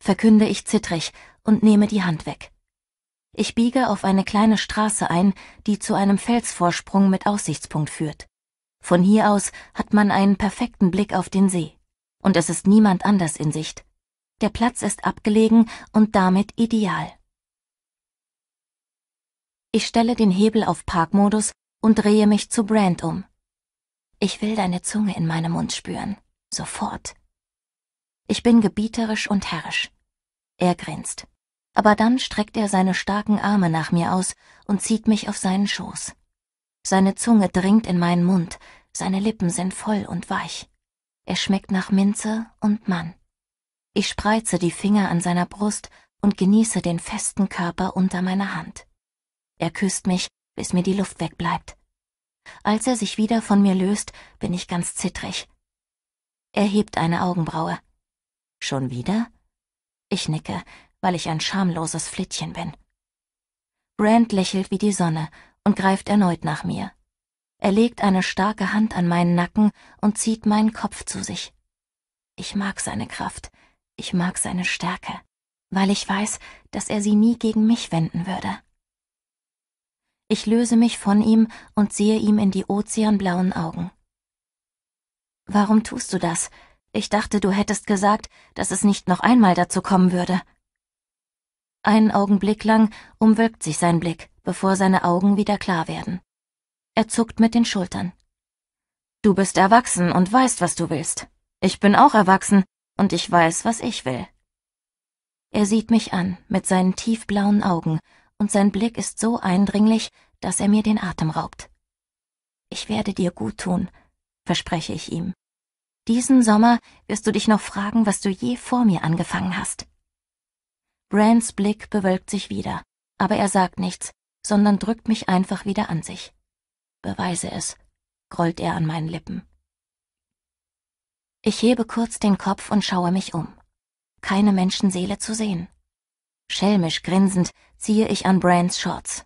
verkünde ich zittrig und nehme die Hand weg. Ich biege auf eine kleine Straße ein, die zu einem Felsvorsprung mit Aussichtspunkt führt. Von hier aus hat man einen perfekten Blick auf den See. Und es ist niemand anders in Sicht. Der Platz ist abgelegen und damit ideal. Ich stelle den Hebel auf Parkmodus und drehe mich zu Brand um. Ich will deine Zunge in meinem Mund spüren. Sofort. Ich bin gebieterisch und herrisch. Er grinst. Aber dann streckt er seine starken Arme nach mir aus und zieht mich auf seinen Schoß. Seine Zunge dringt in meinen Mund, seine Lippen sind voll und weich. Er schmeckt nach Minze und Mann. Ich spreize die Finger an seiner Brust und genieße den festen Körper unter meiner Hand. Er küsst mich, bis mir die Luft wegbleibt. Als er sich wieder von mir löst, bin ich ganz zittrig. Er hebt eine Augenbraue. Schon wieder? Ich nicke, weil ich ein schamloses Flittchen bin. Brand lächelt wie die Sonne und greift erneut nach mir. Er legt eine starke Hand an meinen Nacken und zieht meinen Kopf zu sich. Ich mag seine Kraft, ich mag seine Stärke, weil ich weiß, dass er sie nie gegen mich wenden würde. Ich löse mich von ihm und sehe ihm in die ozeanblauen Augen. Warum tust du das? Ich dachte, du hättest gesagt, dass es nicht noch einmal dazu kommen würde. Einen Augenblick lang umwölkt sich sein Blick, bevor seine Augen wieder klar werden. Er zuckt mit den Schultern. Du bist erwachsen und weißt, was du willst. Ich bin auch erwachsen und ich weiß, was ich will. Er sieht mich an mit seinen tiefblauen Augen und sein Blick ist so eindringlich, dass er mir den Atem raubt. Ich werde dir gut tun, verspreche ich ihm. Diesen Sommer wirst du dich noch fragen, was du je vor mir angefangen hast. Brands Blick bewölkt sich wieder, aber er sagt nichts, sondern drückt mich einfach wieder an sich. Beweise es, grollt er an meinen Lippen. Ich hebe kurz den Kopf und schaue mich um. Keine Menschenseele zu sehen. Schelmisch grinsend ziehe ich an Brands Shorts.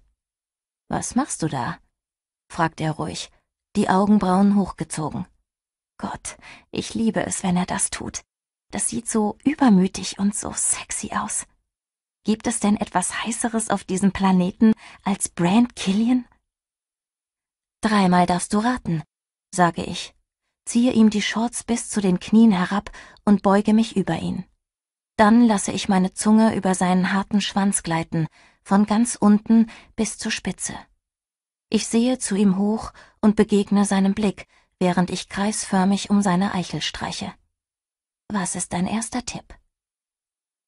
Was machst du da? fragt er ruhig, die Augenbrauen hochgezogen. Gott, ich liebe es, wenn er das tut. Das sieht so übermütig und so sexy aus. Gibt es denn etwas Heißeres auf diesem Planeten als Brand Killian? Dreimal darfst du raten, sage ich, ziehe ihm die Shorts bis zu den Knien herab und beuge mich über ihn. Dann lasse ich meine Zunge über seinen harten Schwanz gleiten, von ganz unten bis zur Spitze. Ich sehe zu ihm hoch und begegne seinem Blick, während ich kreisförmig um seine Eichel streiche. Was ist dein erster Tipp?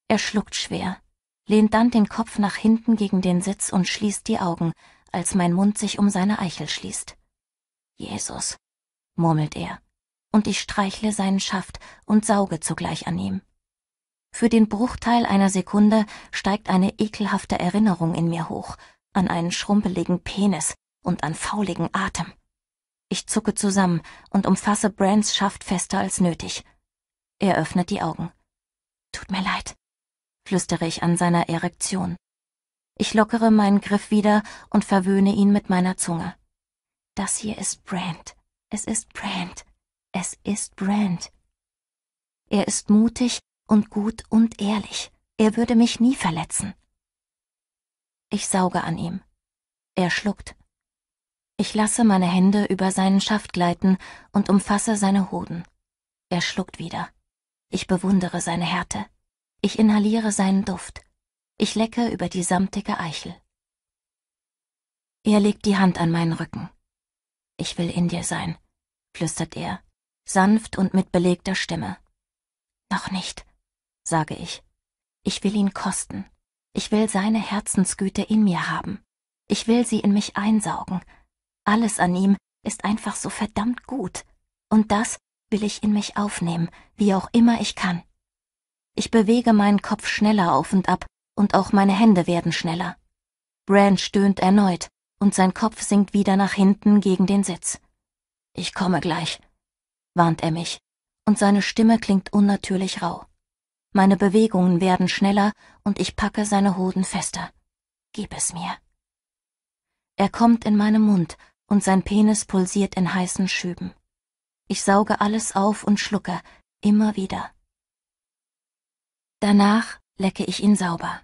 Er schluckt schwer, lehnt dann den Kopf nach hinten gegen den Sitz und schließt die Augen, als mein Mund sich um seine Eichel schließt. Jesus, murmelt er, und ich streichle seinen Schaft und sauge zugleich an ihm. Für den Bruchteil einer Sekunde steigt eine ekelhafte Erinnerung in mir hoch, an einen schrumpeligen Penis und an fauligen Atem. Ich zucke zusammen und umfasse Brands Schaft fester als nötig. Er öffnet die Augen. Tut mir leid, flüstere ich an seiner Erektion. Ich lockere meinen Griff wieder und verwöhne ihn mit meiner Zunge. Das hier ist Brand. Es ist Brand. Es ist Brand. Er ist mutig und gut und ehrlich. Er würde mich nie verletzen. Ich sauge an ihm. Er schluckt. Ich lasse meine Hände über seinen Schaft gleiten und umfasse seine Hoden. Er schluckt wieder. Ich bewundere seine Härte. Ich inhaliere seinen Duft. Ich lecke über die samtige Eichel. Er legt die Hand an meinen Rücken. Ich will in dir sein, flüstert er, sanft und mit belegter Stimme. Noch nicht sage ich. Ich will ihn kosten. Ich will seine Herzensgüte in mir haben. Ich will sie in mich einsaugen. Alles an ihm ist einfach so verdammt gut. Und das will ich in mich aufnehmen, wie auch immer ich kann. Ich bewege meinen Kopf schneller auf und ab und auch meine Hände werden schneller. Bran stöhnt erneut und sein Kopf sinkt wieder nach hinten gegen den Sitz. Ich komme gleich, warnt er mich, und seine Stimme klingt unnatürlich rau. Meine Bewegungen werden schneller und ich packe seine Hoden fester. Gib es mir. Er kommt in meinem Mund und sein Penis pulsiert in heißen Schüben. Ich sauge alles auf und schlucke, immer wieder. Danach lecke ich ihn sauber.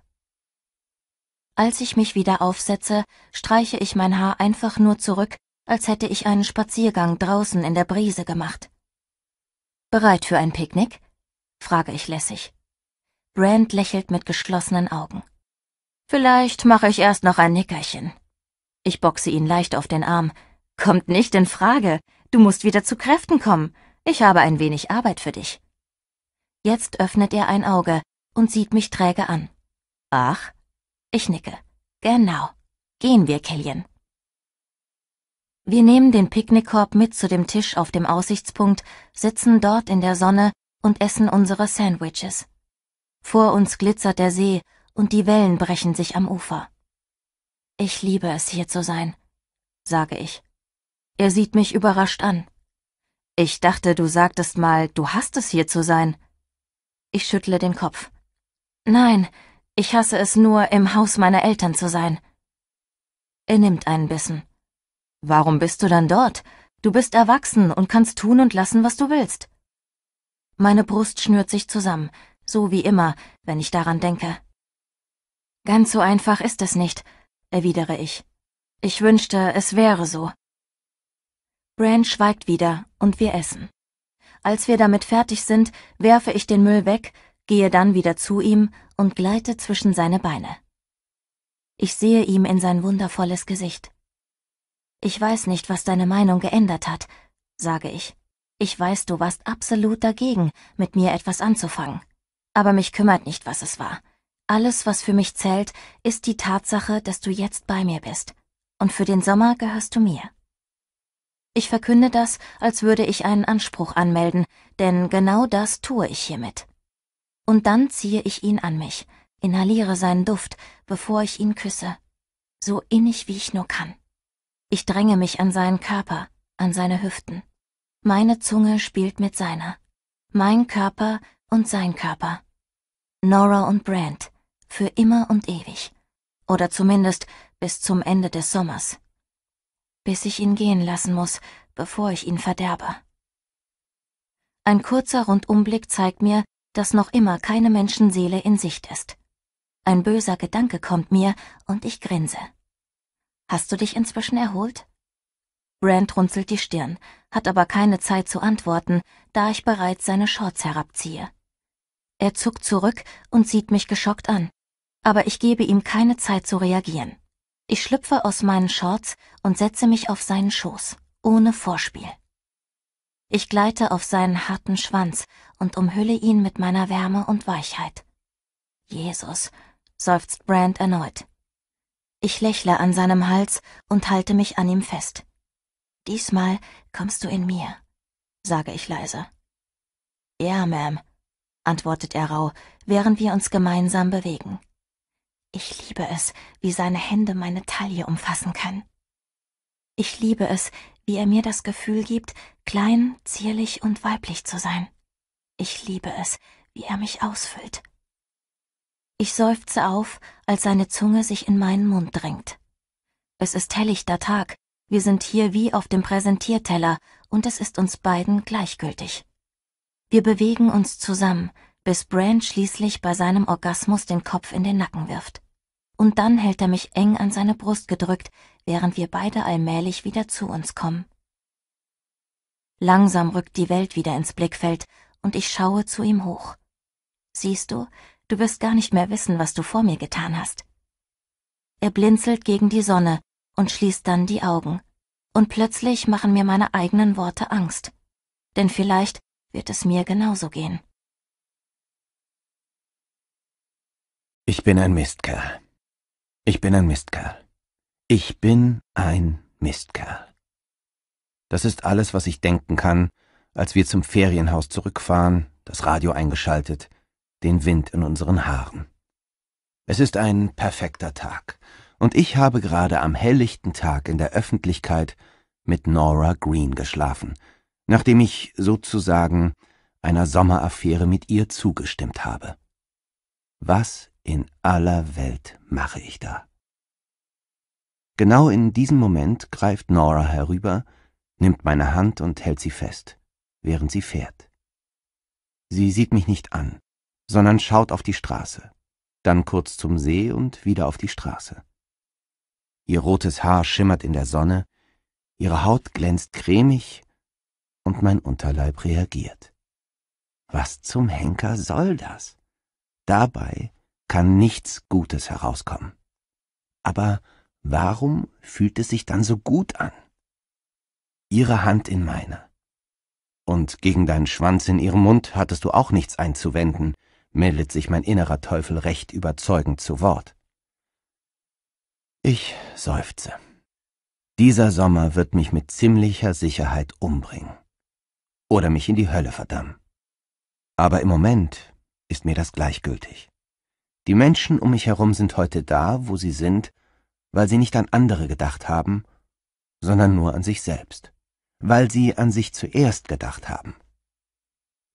Als ich mich wieder aufsetze, streiche ich mein Haar einfach nur zurück, als hätte ich einen Spaziergang draußen in der Brise gemacht. Bereit für ein Picknick? frage ich lässig. Brand lächelt mit geschlossenen Augen. Vielleicht mache ich erst noch ein Nickerchen. Ich boxe ihn leicht auf den Arm. Kommt nicht in Frage. Du musst wieder zu Kräften kommen. Ich habe ein wenig Arbeit für dich. Jetzt öffnet er ein Auge und sieht mich träge an. Ach? Ich nicke. Genau. Gehen wir, Killian. Wir nehmen den Picknickkorb mit zu dem Tisch auf dem Aussichtspunkt, sitzen dort in der Sonne und essen unsere Sandwiches. Vor uns glitzert der See, und die Wellen brechen sich am Ufer. Ich liebe es hier zu sein, sage ich. Er sieht mich überrascht an. Ich dachte, du sagtest mal, du hast es hier zu sein. Ich schüttle den Kopf. Nein, ich hasse es nur, im Haus meiner Eltern zu sein. Er nimmt einen Bissen. Warum bist du dann dort? Du bist erwachsen und kannst tun und lassen, was du willst. Meine Brust schnürt sich zusammen, so wie immer, wenn ich daran denke. Ganz so einfach ist es nicht, erwidere ich. Ich wünschte, es wäre so. Bran schweigt wieder und wir essen. Als wir damit fertig sind, werfe ich den Müll weg, gehe dann wieder zu ihm und gleite zwischen seine Beine. Ich sehe ihm in sein wundervolles Gesicht. Ich weiß nicht, was deine Meinung geändert hat, sage ich. Ich weiß, du warst absolut dagegen, mit mir etwas anzufangen aber mich kümmert nicht, was es war. Alles, was für mich zählt, ist die Tatsache, dass du jetzt bei mir bist. Und für den Sommer gehörst du mir. Ich verkünde das, als würde ich einen Anspruch anmelden, denn genau das tue ich hiermit. Und dann ziehe ich ihn an mich, inhaliere seinen Duft, bevor ich ihn küsse. So innig, wie ich nur kann. Ich dränge mich an seinen Körper, an seine Hüften. Meine Zunge spielt mit seiner. Mein Körper und sein Körper. Nora und Brand. Für immer und ewig. Oder zumindest bis zum Ende des Sommers. Bis ich ihn gehen lassen muss, bevor ich ihn verderbe. Ein kurzer Rundumblick zeigt mir, dass noch immer keine Menschenseele in Sicht ist. Ein böser Gedanke kommt mir und ich grinse. Hast du dich inzwischen erholt? Brand runzelt die Stirn, hat aber keine Zeit zu antworten, da ich bereits seine Shorts herabziehe. Er zuckt zurück und sieht mich geschockt an. Aber ich gebe ihm keine Zeit zu reagieren. Ich schlüpfe aus meinen Shorts und setze mich auf seinen Schoß, ohne Vorspiel. Ich gleite auf seinen harten Schwanz und umhülle ihn mit meiner Wärme und Weichheit. Jesus, seufzt Brand erneut. Ich lächle an seinem Hals und halte mich an ihm fest. Diesmal kommst du in mir, sage ich leise. Ja, Ma'am, antwortet er rau, während wir uns gemeinsam bewegen. Ich liebe es, wie seine Hände meine Taille umfassen können. Ich liebe es, wie er mir das Gefühl gibt, klein, zierlich und weiblich zu sein. Ich liebe es, wie er mich ausfüllt. Ich seufze auf, als seine Zunge sich in meinen Mund drängt. Es ist hellichter Tag, wir sind hier wie auf dem Präsentierteller und es ist uns beiden gleichgültig. Wir bewegen uns zusammen, bis Brand schließlich bei seinem Orgasmus den Kopf in den Nacken wirft. Und dann hält er mich eng an seine Brust gedrückt, während wir beide allmählich wieder zu uns kommen. Langsam rückt die Welt wieder ins Blickfeld und ich schaue zu ihm hoch. Siehst du, du wirst gar nicht mehr wissen, was du vor mir getan hast. Er blinzelt gegen die Sonne und schließt dann die Augen. Und plötzlich machen mir meine eigenen Worte Angst. Denn vielleicht wird es mir genauso gehen. Ich bin ein Mistkerl. Ich bin ein Mistkerl. Ich bin ein Mistkerl. Das ist alles, was ich denken kann, als wir zum Ferienhaus zurückfahren, das Radio eingeschaltet, den Wind in unseren Haaren. Es ist ein perfekter Tag, und ich habe gerade am helllichten Tag in der Öffentlichkeit mit Nora Green geschlafen, nachdem ich sozusagen einer Sommeraffäre mit ihr zugestimmt habe. Was in aller Welt mache ich da? Genau in diesem Moment greift Nora herüber, nimmt meine Hand und hält sie fest, während sie fährt. Sie sieht mich nicht an, sondern schaut auf die Straße, dann kurz zum See und wieder auf die Straße. Ihr rotes Haar schimmert in der Sonne, ihre Haut glänzt cremig und mein Unterleib reagiert. Was zum Henker soll das? Dabei kann nichts Gutes herauskommen. Aber warum fühlt es sich dann so gut an? Ihre Hand in meiner. Und gegen deinen Schwanz in ihrem Mund hattest du auch nichts einzuwenden, meldet sich mein innerer Teufel recht überzeugend zu Wort. Ich seufze. Dieser Sommer wird mich mit ziemlicher Sicherheit umbringen oder mich in die Hölle verdammen. Aber im Moment ist mir das gleichgültig. Die Menschen um mich herum sind heute da, wo sie sind, weil sie nicht an andere gedacht haben, sondern nur an sich selbst, weil sie an sich zuerst gedacht haben.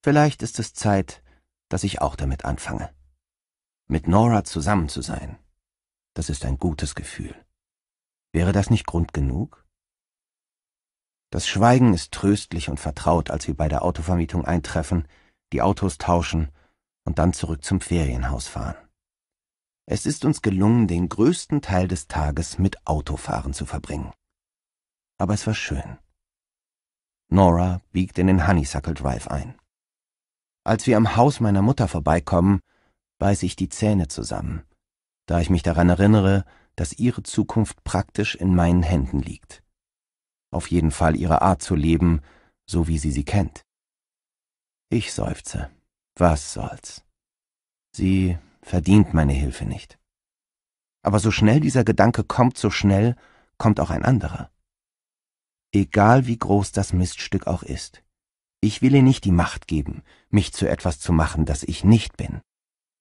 Vielleicht ist es Zeit, dass ich auch damit anfange. Mit Nora zusammen zu sein, das ist ein gutes Gefühl. Wäre das nicht Grund genug? Das Schweigen ist tröstlich und vertraut, als wir bei der Autovermietung eintreffen, die Autos tauschen und dann zurück zum Ferienhaus fahren. Es ist uns gelungen, den größten Teil des Tages mit Autofahren zu verbringen. Aber es war schön. Nora biegt in den Honeysuckle Drive ein. Als wir am Haus meiner Mutter vorbeikommen, beiße ich die Zähne zusammen, da ich mich daran erinnere, dass ihre Zukunft praktisch in meinen Händen liegt auf jeden Fall ihre Art zu leben, so wie sie sie kennt. Ich seufze. Was soll's? Sie verdient meine Hilfe nicht. Aber so schnell dieser Gedanke kommt, so schnell kommt auch ein anderer. Egal wie groß das Miststück auch ist, ich will ihr nicht die Macht geben, mich zu etwas zu machen, das ich nicht bin.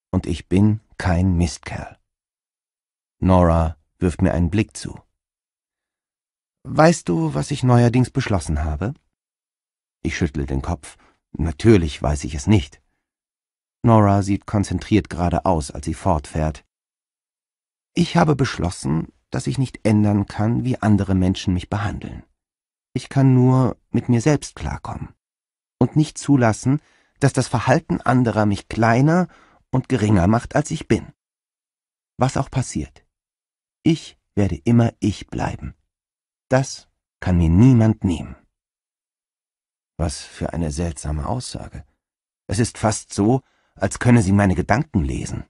Und ich bin kein Mistkerl. Nora wirft mir einen Blick zu. Weißt du, was ich neuerdings beschlossen habe? Ich schüttel den Kopf. Natürlich weiß ich es nicht. Nora sieht konzentriert geradeaus, als sie fortfährt. Ich habe beschlossen, dass ich nicht ändern kann, wie andere Menschen mich behandeln. Ich kann nur mit mir selbst klarkommen und nicht zulassen, dass das Verhalten anderer mich kleiner und geringer macht, als ich bin. Was auch passiert. Ich werde immer ich bleiben das kann mir niemand nehmen. Was für eine seltsame Aussage. Es ist fast so, als könne sie meine Gedanken lesen.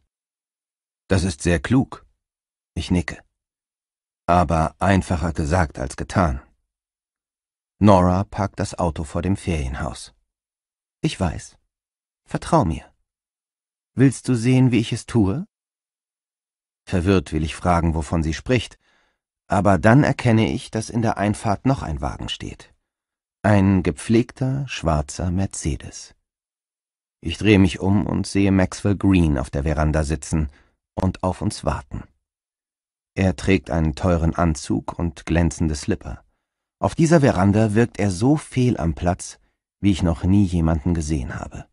Das ist sehr klug. Ich nicke. Aber einfacher gesagt als getan. Nora parkt das Auto vor dem Ferienhaus. Ich weiß. Vertrau mir. Willst du sehen, wie ich es tue? Verwirrt will ich fragen, wovon sie spricht, aber dann erkenne ich, dass in der Einfahrt noch ein Wagen steht. Ein gepflegter, schwarzer Mercedes. Ich drehe mich um und sehe Maxwell Green auf der Veranda sitzen und auf uns warten. Er trägt einen teuren Anzug und glänzende Slipper. Auf dieser Veranda wirkt er so fehl am Platz, wie ich noch nie jemanden gesehen habe.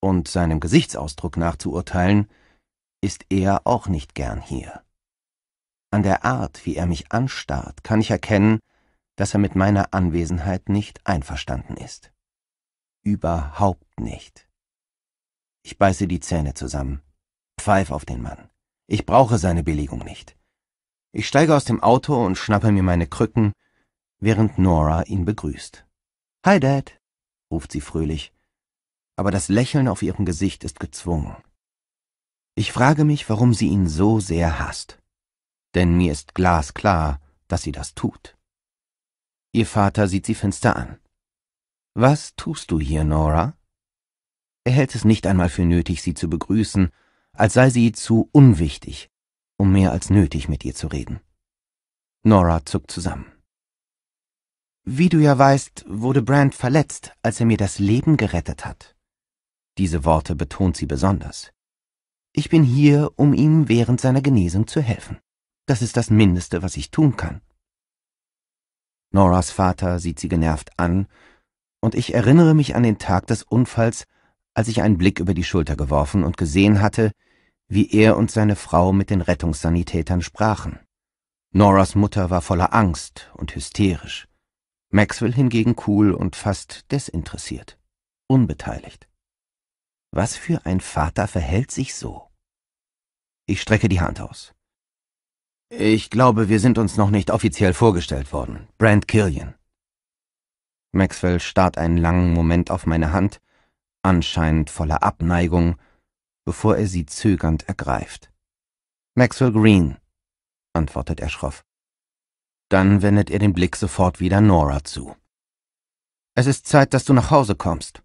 Und seinem Gesichtsausdruck nachzuurteilen, ist er auch nicht gern hier. An der Art, wie er mich anstarrt, kann ich erkennen, dass er mit meiner Anwesenheit nicht einverstanden ist. Überhaupt nicht. Ich beiße die Zähne zusammen, pfeif auf den Mann. Ich brauche seine Billigung nicht. Ich steige aus dem Auto und schnappe mir meine Krücken, während Nora ihn begrüßt. Hi, Dad, ruft sie fröhlich, aber das Lächeln auf ihrem Gesicht ist gezwungen. Ich frage mich, warum sie ihn so sehr hasst denn mir ist glasklar, dass sie das tut. Ihr Vater sieht sie finster an. Was tust du hier, Nora? Er hält es nicht einmal für nötig, sie zu begrüßen, als sei sie zu unwichtig, um mehr als nötig mit ihr zu reden. Nora zuckt zusammen. Wie du ja weißt, wurde Brand verletzt, als er mir das Leben gerettet hat. Diese Worte betont sie besonders. Ich bin hier, um ihm während seiner Genesung zu helfen. Das ist das Mindeste, was ich tun kann. Noras Vater sieht sie genervt an, und ich erinnere mich an den Tag des Unfalls, als ich einen Blick über die Schulter geworfen und gesehen hatte, wie er und seine Frau mit den Rettungssanitätern sprachen. Noras Mutter war voller Angst und hysterisch, Maxwell hingegen cool und fast desinteressiert, unbeteiligt. Was für ein Vater verhält sich so? Ich strecke die Hand aus. Ich glaube, wir sind uns noch nicht offiziell vorgestellt worden. Brand Killian. Maxwell starrt einen langen Moment auf meine Hand, anscheinend voller Abneigung, bevor er sie zögernd ergreift. Maxwell Green, antwortet er schroff. Dann wendet er den Blick sofort wieder Nora zu. Es ist Zeit, dass du nach Hause kommst.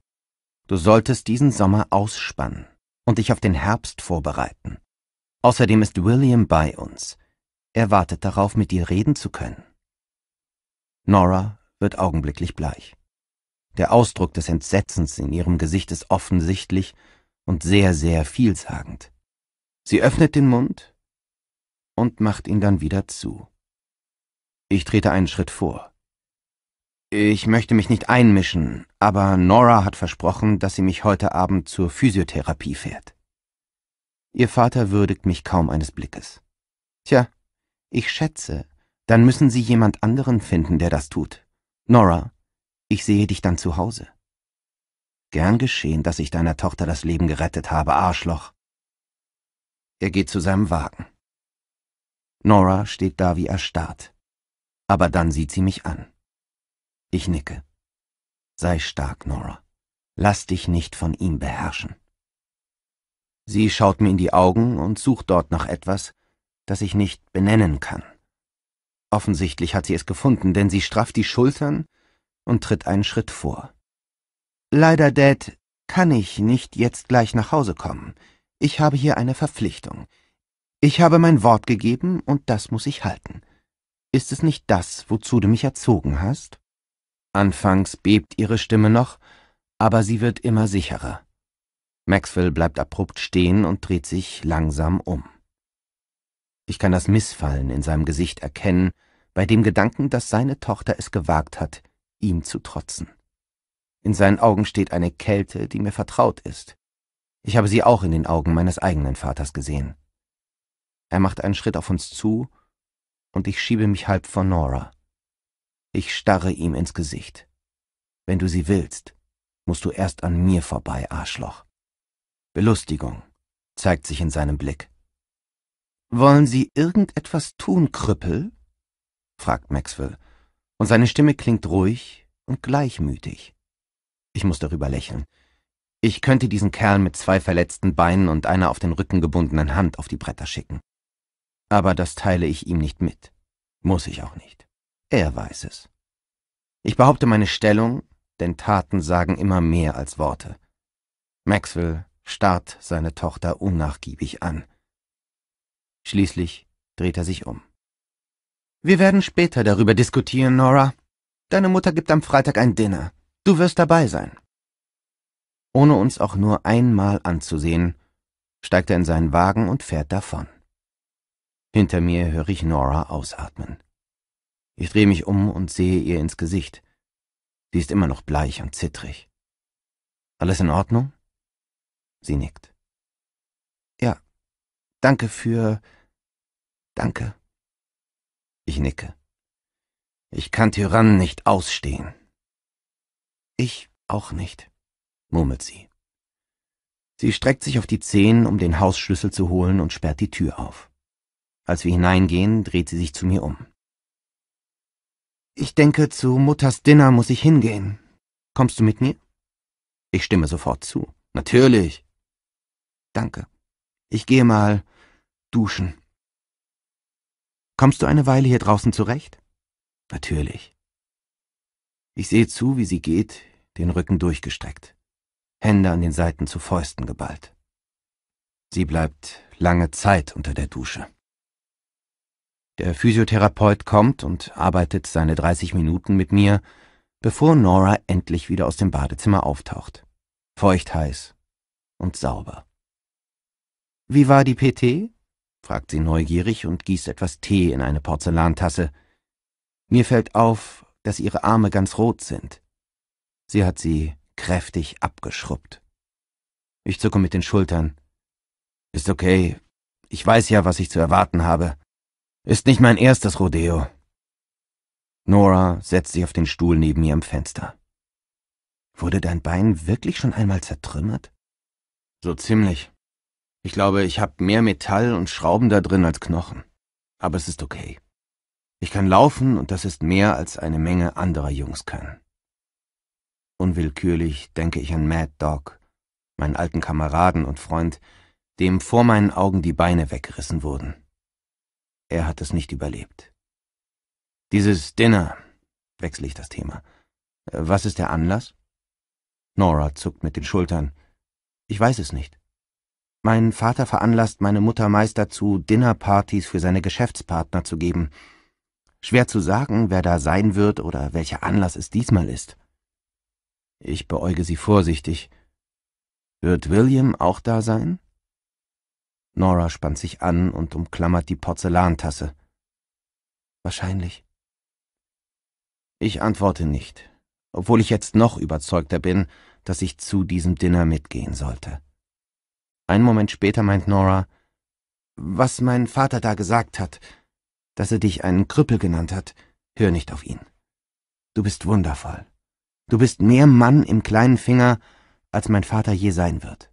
Du solltest diesen Sommer ausspannen und dich auf den Herbst vorbereiten. Außerdem ist William bei uns. Er wartet darauf, mit ihr reden zu können. Nora wird augenblicklich bleich. Der Ausdruck des Entsetzens in ihrem Gesicht ist offensichtlich und sehr, sehr vielsagend. Sie öffnet den Mund und macht ihn dann wieder zu. Ich trete einen Schritt vor. Ich möchte mich nicht einmischen, aber Nora hat versprochen, dass sie mich heute Abend zur Physiotherapie fährt. Ihr Vater würdigt mich kaum eines Blickes. Tja, ich schätze, dann müssen Sie jemand anderen finden, der das tut. Nora, ich sehe dich dann zu Hause. Gern geschehen, dass ich deiner Tochter das Leben gerettet habe, Arschloch. Er geht zu seinem Wagen. Nora steht da wie erstarrt. Aber dann sieht sie mich an. Ich nicke. Sei stark, Nora. Lass dich nicht von ihm beherrschen. Sie schaut mir in die Augen und sucht dort nach etwas, das ich nicht benennen kann. Offensichtlich hat sie es gefunden, denn sie strafft die Schultern und tritt einen Schritt vor. Leider, Dad, kann ich nicht jetzt gleich nach Hause kommen. Ich habe hier eine Verpflichtung. Ich habe mein Wort gegeben und das muss ich halten. Ist es nicht das, wozu du mich erzogen hast? Anfangs bebt ihre Stimme noch, aber sie wird immer sicherer. Maxwell bleibt abrupt stehen und dreht sich langsam um. Ich kann das Missfallen in seinem Gesicht erkennen, bei dem Gedanken, dass seine Tochter es gewagt hat, ihm zu trotzen. In seinen Augen steht eine Kälte, die mir vertraut ist. Ich habe sie auch in den Augen meines eigenen Vaters gesehen. Er macht einen Schritt auf uns zu, und ich schiebe mich halb vor Nora. Ich starre ihm ins Gesicht. Wenn du sie willst, musst du erst an mir vorbei, Arschloch. Belustigung zeigt sich in seinem Blick. Wollen Sie irgendetwas tun, Krüppel? fragt Maxwell, und seine Stimme klingt ruhig und gleichmütig. Ich muss darüber lächeln. Ich könnte diesen Kerl mit zwei verletzten Beinen und einer auf den Rücken gebundenen Hand auf die Bretter schicken. Aber das teile ich ihm nicht mit. Muss ich auch nicht. Er weiß es. Ich behaupte meine Stellung, denn Taten sagen immer mehr als Worte. Maxwell starrt seine Tochter unnachgiebig an. Schließlich dreht er sich um. Wir werden später darüber diskutieren, Nora. Deine Mutter gibt am Freitag ein Dinner. Du wirst dabei sein. Ohne uns auch nur einmal anzusehen, steigt er in seinen Wagen und fährt davon. Hinter mir höre ich Nora ausatmen. Ich drehe mich um und sehe ihr ins Gesicht. Sie ist immer noch bleich und zittrig. Alles in Ordnung? Sie nickt. Danke für... Danke. Ich nicke. Ich kann Tyrannen nicht ausstehen. Ich auch nicht, murmelt sie. Sie streckt sich auf die Zehen, um den Hausschlüssel zu holen und sperrt die Tür auf. Als wir hineingehen, dreht sie sich zu mir um. Ich denke, zu Mutters Dinner muss ich hingehen. Kommst du mit mir? Ich stimme sofort zu. Natürlich. Danke. Ich gehe mal Duschen. Kommst du eine Weile hier draußen zurecht? Natürlich. Ich sehe zu, wie sie geht, den Rücken durchgestreckt, Hände an den Seiten zu Fäusten geballt. Sie bleibt lange Zeit unter der Dusche. Der Physiotherapeut kommt und arbeitet seine 30 Minuten mit mir, bevor Nora endlich wieder aus dem Badezimmer auftaucht. Feuchtheiß und sauber. Wie war die PT? fragt sie neugierig und gießt etwas Tee in eine Porzellantasse. Mir fällt auf, dass ihre Arme ganz rot sind. Sie hat sie kräftig abgeschrubbt. Ich zucke mit den Schultern. Ist okay. Ich weiß ja, was ich zu erwarten habe. Ist nicht mein erstes Rodeo. Nora setzt sich auf den Stuhl neben mir am Fenster. Wurde dein Bein wirklich schon einmal zertrümmert? So ziemlich. Ich glaube, ich habe mehr Metall und Schrauben da drin als Knochen. Aber es ist okay. Ich kann laufen und das ist mehr, als eine Menge anderer Jungs können. Unwillkürlich denke ich an Mad Dog, meinen alten Kameraden und Freund, dem vor meinen Augen die Beine weggerissen wurden. Er hat es nicht überlebt. Dieses Dinner, wechsle ich das Thema. Äh, was ist der Anlass? Nora zuckt mit den Schultern. Ich weiß es nicht. Mein Vater veranlasst meine Mutter meist dazu, Dinnerpartys für seine Geschäftspartner zu geben. Schwer zu sagen, wer da sein wird oder welcher Anlass es diesmal ist. Ich beäuge sie vorsichtig. Wird William auch da sein? Nora spannt sich an und umklammert die Porzellantasse. Wahrscheinlich. Ich antworte nicht, obwohl ich jetzt noch überzeugter bin, dass ich zu diesem Dinner mitgehen sollte. Einen Moment später meint Nora, was mein Vater da gesagt hat, dass er dich einen Krüppel genannt hat, hör nicht auf ihn. Du bist wundervoll. Du bist mehr Mann im kleinen Finger, als mein Vater je sein wird.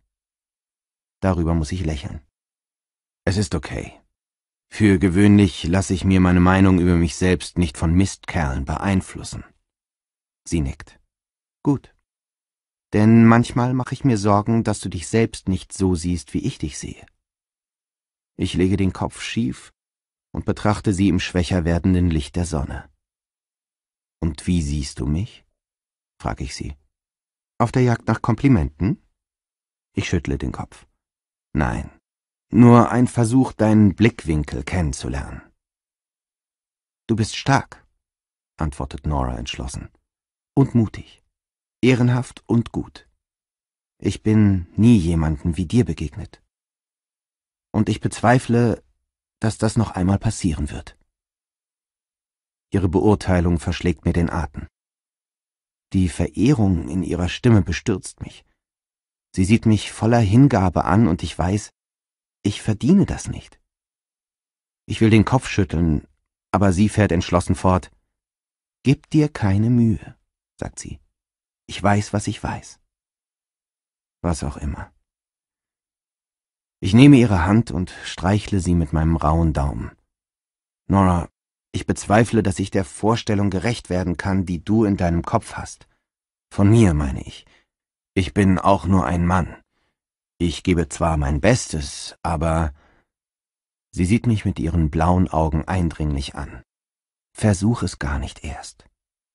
Darüber muss ich lächeln. Es ist okay. Für gewöhnlich lasse ich mir meine Meinung über mich selbst nicht von Mistkerlen beeinflussen. Sie nickt. Gut denn manchmal mache ich mir Sorgen, dass du dich selbst nicht so siehst, wie ich dich sehe. Ich lege den Kopf schief und betrachte sie im schwächer werdenden Licht der Sonne. Und wie siehst du mich? frage ich sie. Auf der Jagd nach Komplimenten? Ich schüttle den Kopf. Nein, nur ein Versuch, deinen Blickwinkel kennenzulernen. Du bist stark, antwortet Nora entschlossen und mutig ehrenhaft und gut. Ich bin nie jemanden wie dir begegnet. Und ich bezweifle, dass das noch einmal passieren wird. Ihre Beurteilung verschlägt mir den Atem. Die Verehrung in ihrer Stimme bestürzt mich. Sie sieht mich voller Hingabe an und ich weiß, ich verdiene das nicht. Ich will den Kopf schütteln, aber sie fährt entschlossen fort. Gib dir keine Mühe, sagt sie. Ich weiß, was ich weiß. Was auch immer. Ich nehme ihre Hand und streichle sie mit meinem rauen Daumen. Nora, ich bezweifle, dass ich der Vorstellung gerecht werden kann, die du in deinem Kopf hast. Von mir meine ich. Ich bin auch nur ein Mann. Ich gebe zwar mein Bestes, aber... Sie sieht mich mit ihren blauen Augen eindringlich an. Versuch es gar nicht erst,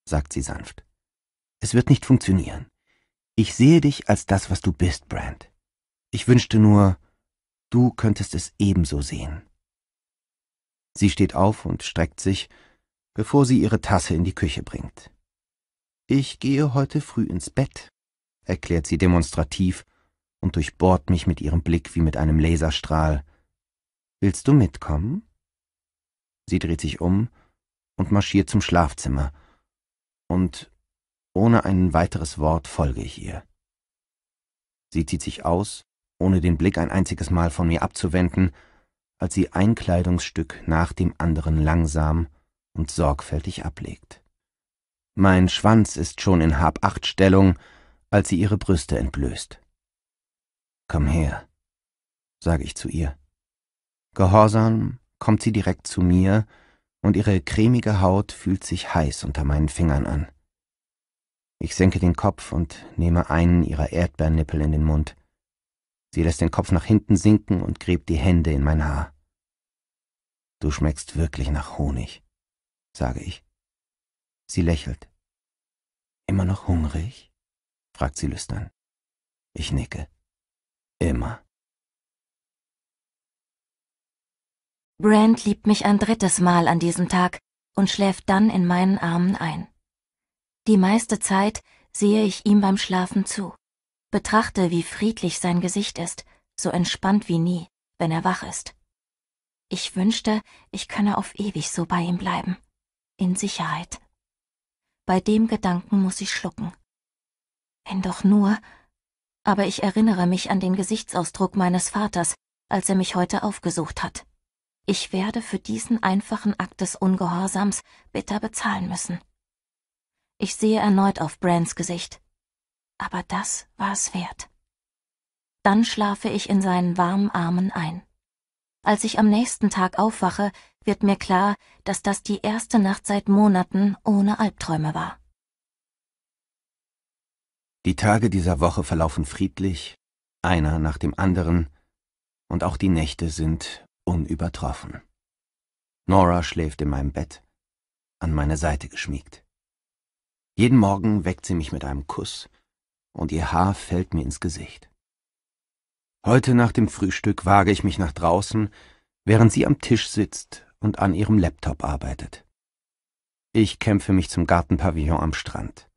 sagt sie sanft. Es wird nicht funktionieren. Ich sehe dich als das, was du bist, Brand. Ich wünschte nur, du könntest es ebenso sehen. Sie steht auf und streckt sich, bevor sie ihre Tasse in die Küche bringt. Ich gehe heute früh ins Bett, erklärt sie demonstrativ und durchbohrt mich mit ihrem Blick wie mit einem Laserstrahl. Willst du mitkommen? Sie dreht sich um und marschiert zum Schlafzimmer. Und ohne ein weiteres Wort folge ich ihr. Sie zieht sich aus, ohne den Blick ein einziges Mal von mir abzuwenden, als sie ein Kleidungsstück nach dem anderen langsam und sorgfältig ablegt. Mein Schwanz ist schon in Hab-Acht-Stellung, als sie ihre Brüste entblößt. Komm her, sage ich zu ihr. Gehorsam kommt sie direkt zu mir, und ihre cremige Haut fühlt sich heiß unter meinen Fingern an. Ich senke den Kopf und nehme einen ihrer Erdbeernippel in den Mund. Sie lässt den Kopf nach hinten sinken und gräbt die Hände in mein Haar. Du schmeckst wirklich nach Honig, sage ich. Sie lächelt. Immer noch hungrig? fragt sie lüstern. Ich nicke. Immer. Brand liebt mich ein drittes Mal an diesem Tag und schläft dann in meinen Armen ein. Die meiste Zeit sehe ich ihm beim Schlafen zu. Betrachte, wie friedlich sein Gesicht ist, so entspannt wie nie, wenn er wach ist. Ich wünschte, ich könne auf ewig so bei ihm bleiben. In Sicherheit. Bei dem Gedanken muss ich schlucken. Wenn doch nur. Aber ich erinnere mich an den Gesichtsausdruck meines Vaters, als er mich heute aufgesucht hat. Ich werde für diesen einfachen Akt des Ungehorsams bitter bezahlen müssen. Ich sehe erneut auf Brands Gesicht. Aber das war es wert. Dann schlafe ich in seinen warmen Armen ein. Als ich am nächsten Tag aufwache, wird mir klar, dass das die erste Nacht seit Monaten ohne Albträume war. Die Tage dieser Woche verlaufen friedlich, einer nach dem anderen, und auch die Nächte sind unübertroffen. Nora schläft in meinem Bett, an meine Seite geschmiegt. Jeden Morgen weckt sie mich mit einem Kuss, und ihr Haar fällt mir ins Gesicht. Heute nach dem Frühstück wage ich mich nach draußen, während sie am Tisch sitzt und an ihrem Laptop arbeitet. Ich kämpfe mich zum Gartenpavillon am Strand.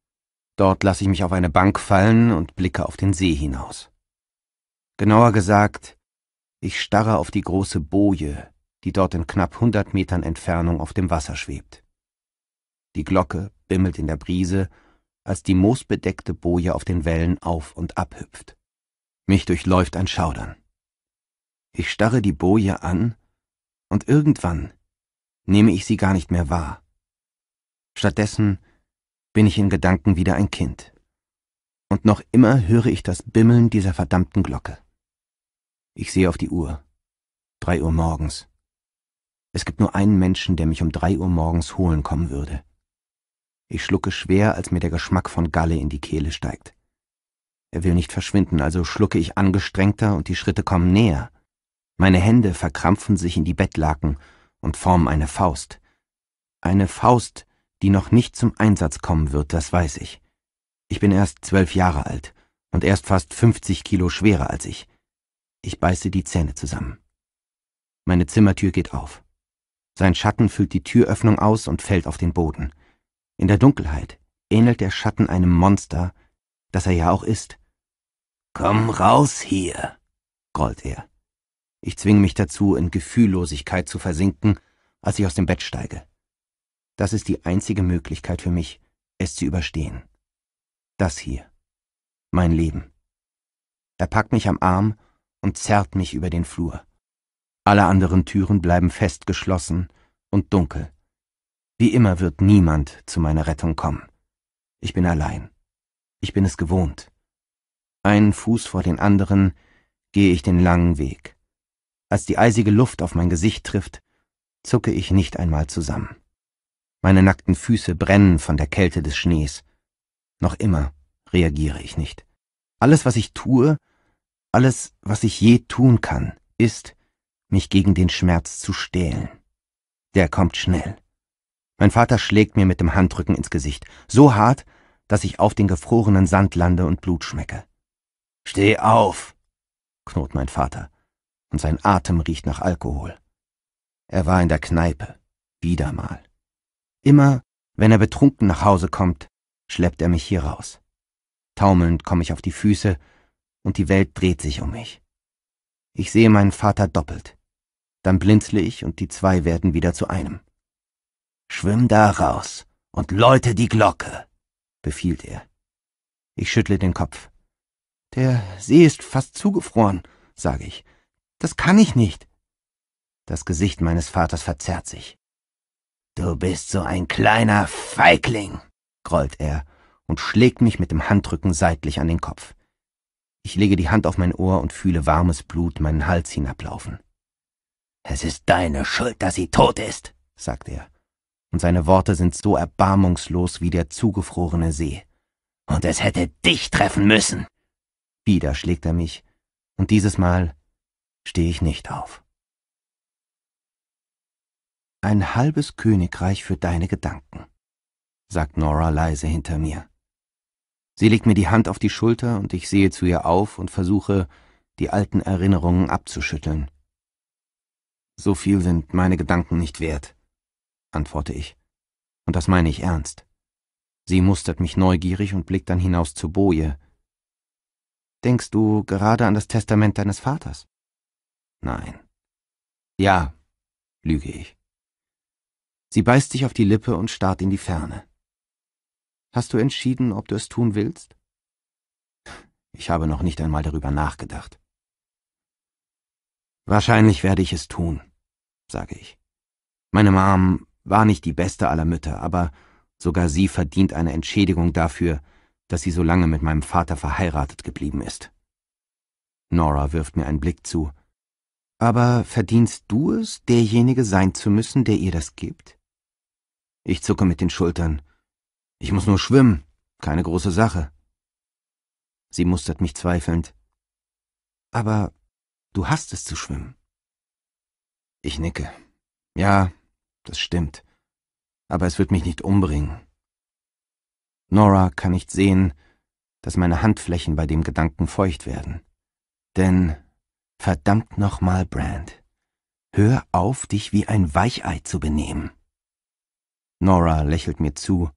Dort lasse ich mich auf eine Bank fallen und blicke auf den See hinaus. Genauer gesagt, ich starre auf die große Boje, die dort in knapp hundert Metern Entfernung auf dem Wasser schwebt. Die Glocke bimmelt in der Brise, als die moosbedeckte Boje auf den Wellen auf und abhüpft. Mich durchläuft ein Schaudern. Ich starre die Boje an, und irgendwann nehme ich sie gar nicht mehr wahr. Stattdessen bin ich in Gedanken wieder ein Kind. Und noch immer höre ich das Bimmeln dieser verdammten Glocke. Ich sehe auf die Uhr. Drei Uhr morgens. Es gibt nur einen Menschen, der mich um drei Uhr morgens holen kommen würde. Ich schlucke schwer, als mir der Geschmack von Galle in die Kehle steigt. Er will nicht verschwinden, also schlucke ich angestrengter und die Schritte kommen näher. Meine Hände verkrampfen sich in die Bettlaken und formen eine Faust. Eine Faust, die noch nicht zum Einsatz kommen wird, das weiß ich. Ich bin erst zwölf Jahre alt und erst fast 50 Kilo schwerer als ich. Ich beiße die Zähne zusammen. Meine Zimmertür geht auf. Sein Schatten füllt die Türöffnung aus und fällt auf den Boden. In der Dunkelheit ähnelt der Schatten einem Monster, das er ja auch ist. Komm raus hier, grollt er. Ich zwinge mich dazu, in Gefühllosigkeit zu versinken, als ich aus dem Bett steige. Das ist die einzige Möglichkeit für mich, es zu überstehen. Das hier. Mein Leben. Er packt mich am Arm und zerrt mich über den Flur. Alle anderen Türen bleiben fest geschlossen und dunkel. Wie immer wird niemand zu meiner Rettung kommen. Ich bin allein. Ich bin es gewohnt. Einen Fuß vor den anderen gehe ich den langen Weg. Als die eisige Luft auf mein Gesicht trifft, zucke ich nicht einmal zusammen. Meine nackten Füße brennen von der Kälte des Schnees. Noch immer reagiere ich nicht. Alles, was ich tue, alles, was ich je tun kann, ist, mich gegen den Schmerz zu stählen. Der kommt schnell. Mein Vater schlägt mir mit dem Handrücken ins Gesicht, so hart, dass ich auf den gefrorenen Sand lande und Blut schmecke. Steh auf, knurrt mein Vater, und sein Atem riecht nach Alkohol. Er war in der Kneipe, wieder mal. Immer, wenn er betrunken nach Hause kommt, schleppt er mich hier raus. Taumelnd komme ich auf die Füße, und die Welt dreht sich um mich. Ich sehe meinen Vater doppelt. Dann blinzle ich und die zwei werden wieder zu einem. Schwimm da raus und läute die Glocke, befiehlt er. Ich schüttle den Kopf. Der See ist fast zugefroren, sage ich. Das kann ich nicht. Das Gesicht meines Vaters verzerrt sich. Du bist so ein kleiner Feigling, grollt er und schlägt mich mit dem Handrücken seitlich an den Kopf. Ich lege die Hand auf mein Ohr und fühle warmes Blut meinen Hals hinablaufen. Es ist deine Schuld, dass sie tot ist, sagt er und seine Worte sind so erbarmungslos wie der zugefrorene See. Und es hätte dich treffen müssen. Wieder schlägt er mich, und dieses Mal stehe ich nicht auf. Ein halbes Königreich für deine Gedanken, sagt Nora leise hinter mir. Sie legt mir die Hand auf die Schulter und ich sehe zu ihr auf und versuche, die alten Erinnerungen abzuschütteln. So viel sind meine Gedanken nicht wert antworte ich. Und das meine ich ernst. Sie mustert mich neugierig und blickt dann hinaus zur Boje. Denkst du gerade an das Testament deines Vaters? Nein. Ja, lüge ich. Sie beißt sich auf die Lippe und starrt in die Ferne. Hast du entschieden, ob du es tun willst? Ich habe noch nicht einmal darüber nachgedacht. Wahrscheinlich werde ich es tun, sage ich. Meine Mom war nicht die beste aller Mütter, aber sogar sie verdient eine Entschädigung dafür, dass sie so lange mit meinem Vater verheiratet geblieben ist. Nora wirft mir einen Blick zu. Aber verdienst du es, derjenige sein zu müssen, der ihr das gibt? Ich zucke mit den Schultern. Ich muss nur schwimmen, keine große Sache. Sie mustert mich zweifelnd. Aber du hast es zu schwimmen. Ich nicke. Ja, das stimmt. Aber es wird mich nicht umbringen. Nora kann nicht sehen, dass meine Handflächen bei dem Gedanken feucht werden. Denn, verdammt nochmal, Brand, hör auf, dich wie ein Weichei zu benehmen. Nora lächelt mir zu.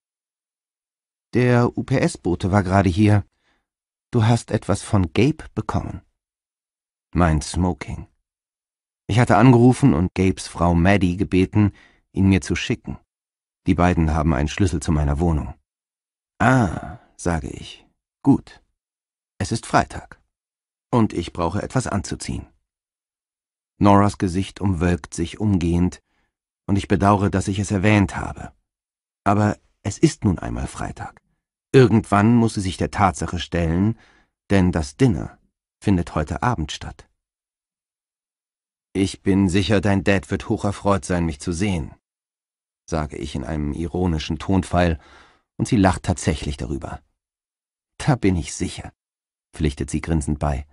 Der UPS-Bote war gerade hier. Du hast etwas von Gabe bekommen. Mein Smoking. Ich hatte angerufen und Gabes Frau Maddie gebeten, ihn mir zu schicken. Die beiden haben einen Schlüssel zu meiner Wohnung. Ah, sage ich. Gut. Es ist Freitag. Und ich brauche etwas anzuziehen. Noras Gesicht umwölkt sich umgehend, und ich bedauere, dass ich es erwähnt habe. Aber es ist nun einmal Freitag. Irgendwann muss sie sich der Tatsache stellen, denn das Dinner findet heute Abend statt. Ich bin sicher, dein Dad wird hocherfreut sein, mich zu sehen, sage ich in einem ironischen Tonfall, und sie lacht tatsächlich darüber. Da bin ich sicher, pflichtet sie grinsend bei.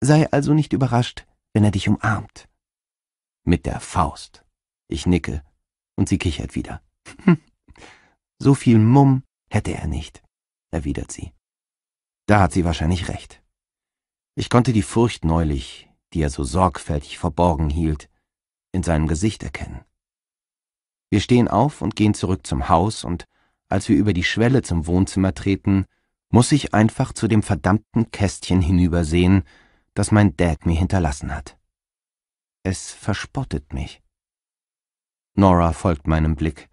Sei also nicht überrascht, wenn er dich umarmt. Mit der Faust. Ich nicke, und sie kichert wieder. so viel Mumm hätte er nicht, erwidert sie. Da hat sie wahrscheinlich recht. Ich konnte die Furcht neulich, die er so sorgfältig verborgen hielt, in seinem Gesicht erkennen. Wir stehen auf und gehen zurück zum Haus und als wir über die Schwelle zum Wohnzimmer treten, muss ich einfach zu dem verdammten Kästchen hinübersehen, das mein Dad mir hinterlassen hat. Es verspottet mich. Nora folgt meinem Blick.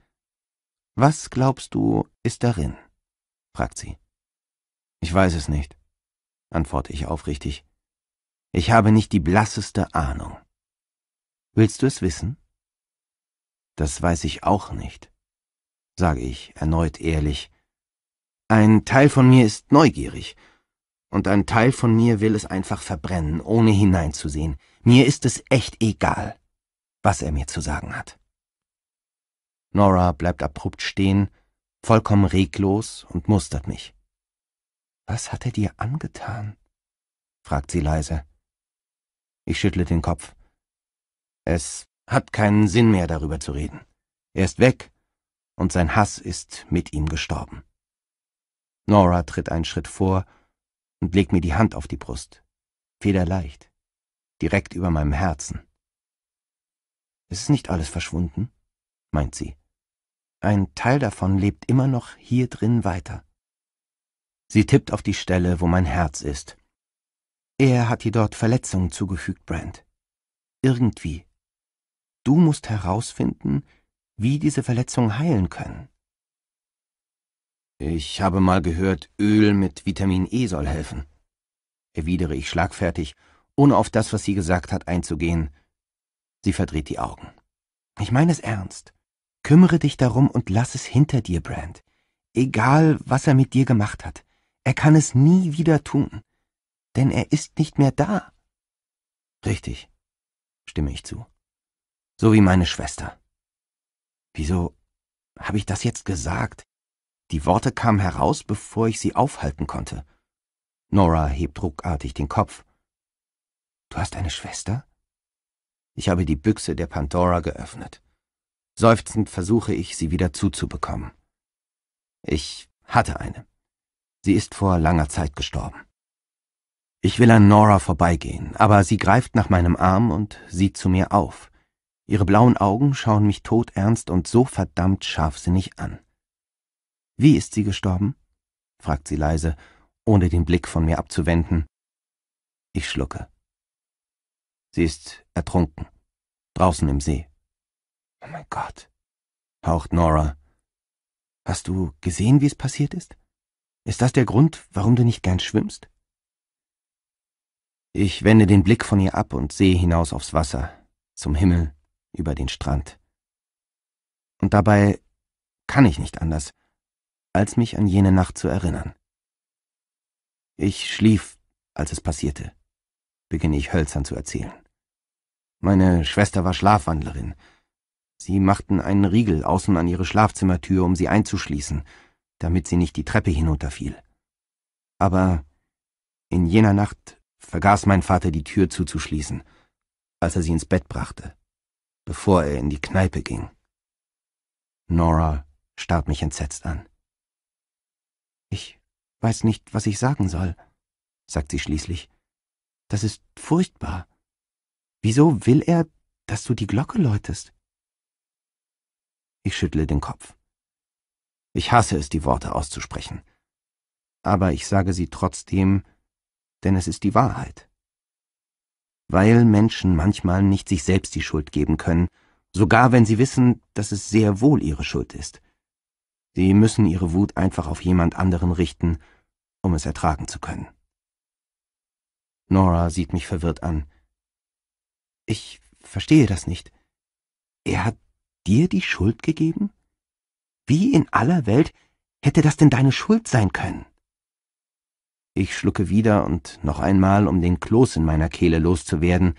Was glaubst du, ist darin? fragt sie. Ich weiß es nicht, antworte ich aufrichtig. Ich habe nicht die blasseste Ahnung. Willst du es wissen? Das weiß ich auch nicht, sage ich erneut ehrlich. Ein Teil von mir ist neugierig, und ein Teil von mir will es einfach verbrennen, ohne hineinzusehen. Mir ist es echt egal, was er mir zu sagen hat. Nora bleibt abrupt stehen, vollkommen reglos und mustert mich. Was hat er dir angetan? fragt sie leise. Ich schüttle den Kopf. Es hat keinen Sinn mehr darüber zu reden. Er ist weg und sein Hass ist mit ihm gestorben. Nora tritt einen Schritt vor und legt mir die Hand auf die Brust. Federleicht. Direkt über meinem Herzen. Es ist nicht alles verschwunden, meint sie. Ein Teil davon lebt immer noch hier drin weiter. Sie tippt auf die Stelle, wo mein Herz ist. Er hat dir dort Verletzungen zugefügt, Brand. Irgendwie. Du musst herausfinden, wie diese Verletzungen heilen können. Ich habe mal gehört, Öl mit Vitamin E soll helfen, erwidere ich schlagfertig, ohne auf das, was sie gesagt hat, einzugehen. Sie verdreht die Augen. Ich meine es ernst. Kümmere dich darum und lass es hinter dir, Brand. Egal, was er mit dir gemacht hat, er kann es nie wieder tun, denn er ist nicht mehr da. Richtig, stimme ich zu. So wie meine Schwester. Wieso habe ich das jetzt gesagt? Die Worte kamen heraus, bevor ich sie aufhalten konnte. Nora hebt ruckartig den Kopf. Du hast eine Schwester? Ich habe die Büchse der Pandora geöffnet. Seufzend versuche ich, sie wieder zuzubekommen. Ich hatte eine. Sie ist vor langer Zeit gestorben. Ich will an Nora vorbeigehen, aber sie greift nach meinem Arm und sieht zu mir auf. Ihre blauen Augen schauen mich todernst und so verdammt scharfsinnig an. Wie ist sie gestorben? fragt sie leise, ohne den Blick von mir abzuwenden. Ich schlucke. Sie ist ertrunken. Draußen im See. Oh mein Gott, haucht Nora. Hast du gesehen, wie es passiert ist? Ist das der Grund, warum du nicht gern schwimmst? Ich wende den Blick von ihr ab und sehe hinaus aufs Wasser, zum Himmel, über den Strand. Und dabei kann ich nicht anders, als mich an jene Nacht zu erinnern. Ich schlief, als es passierte, beginne ich hölzern zu erzählen. Meine Schwester war Schlafwandlerin. Sie machten einen Riegel außen an ihre Schlafzimmertür, um sie einzuschließen, damit sie nicht die Treppe hinunterfiel. Aber in jener Nacht vergaß mein Vater die Tür zuzuschließen, als er sie ins Bett brachte bevor er in die Kneipe ging. Nora starrt mich entsetzt an. Ich weiß nicht, was ich sagen soll, sagt sie schließlich. Das ist furchtbar. Wieso will er, dass du die Glocke läutest? Ich schüttle den Kopf. Ich hasse es, die Worte auszusprechen. Aber ich sage sie trotzdem, denn es ist die Wahrheit weil Menschen manchmal nicht sich selbst die Schuld geben können, sogar wenn sie wissen, dass es sehr wohl ihre Schuld ist. Sie müssen ihre Wut einfach auf jemand anderen richten, um es ertragen zu können. Nora sieht mich verwirrt an. Ich verstehe das nicht. Er hat dir die Schuld gegeben? Wie in aller Welt hätte das denn deine Schuld sein können? Ich schlucke wieder und noch einmal, um den Kloß in meiner Kehle loszuwerden,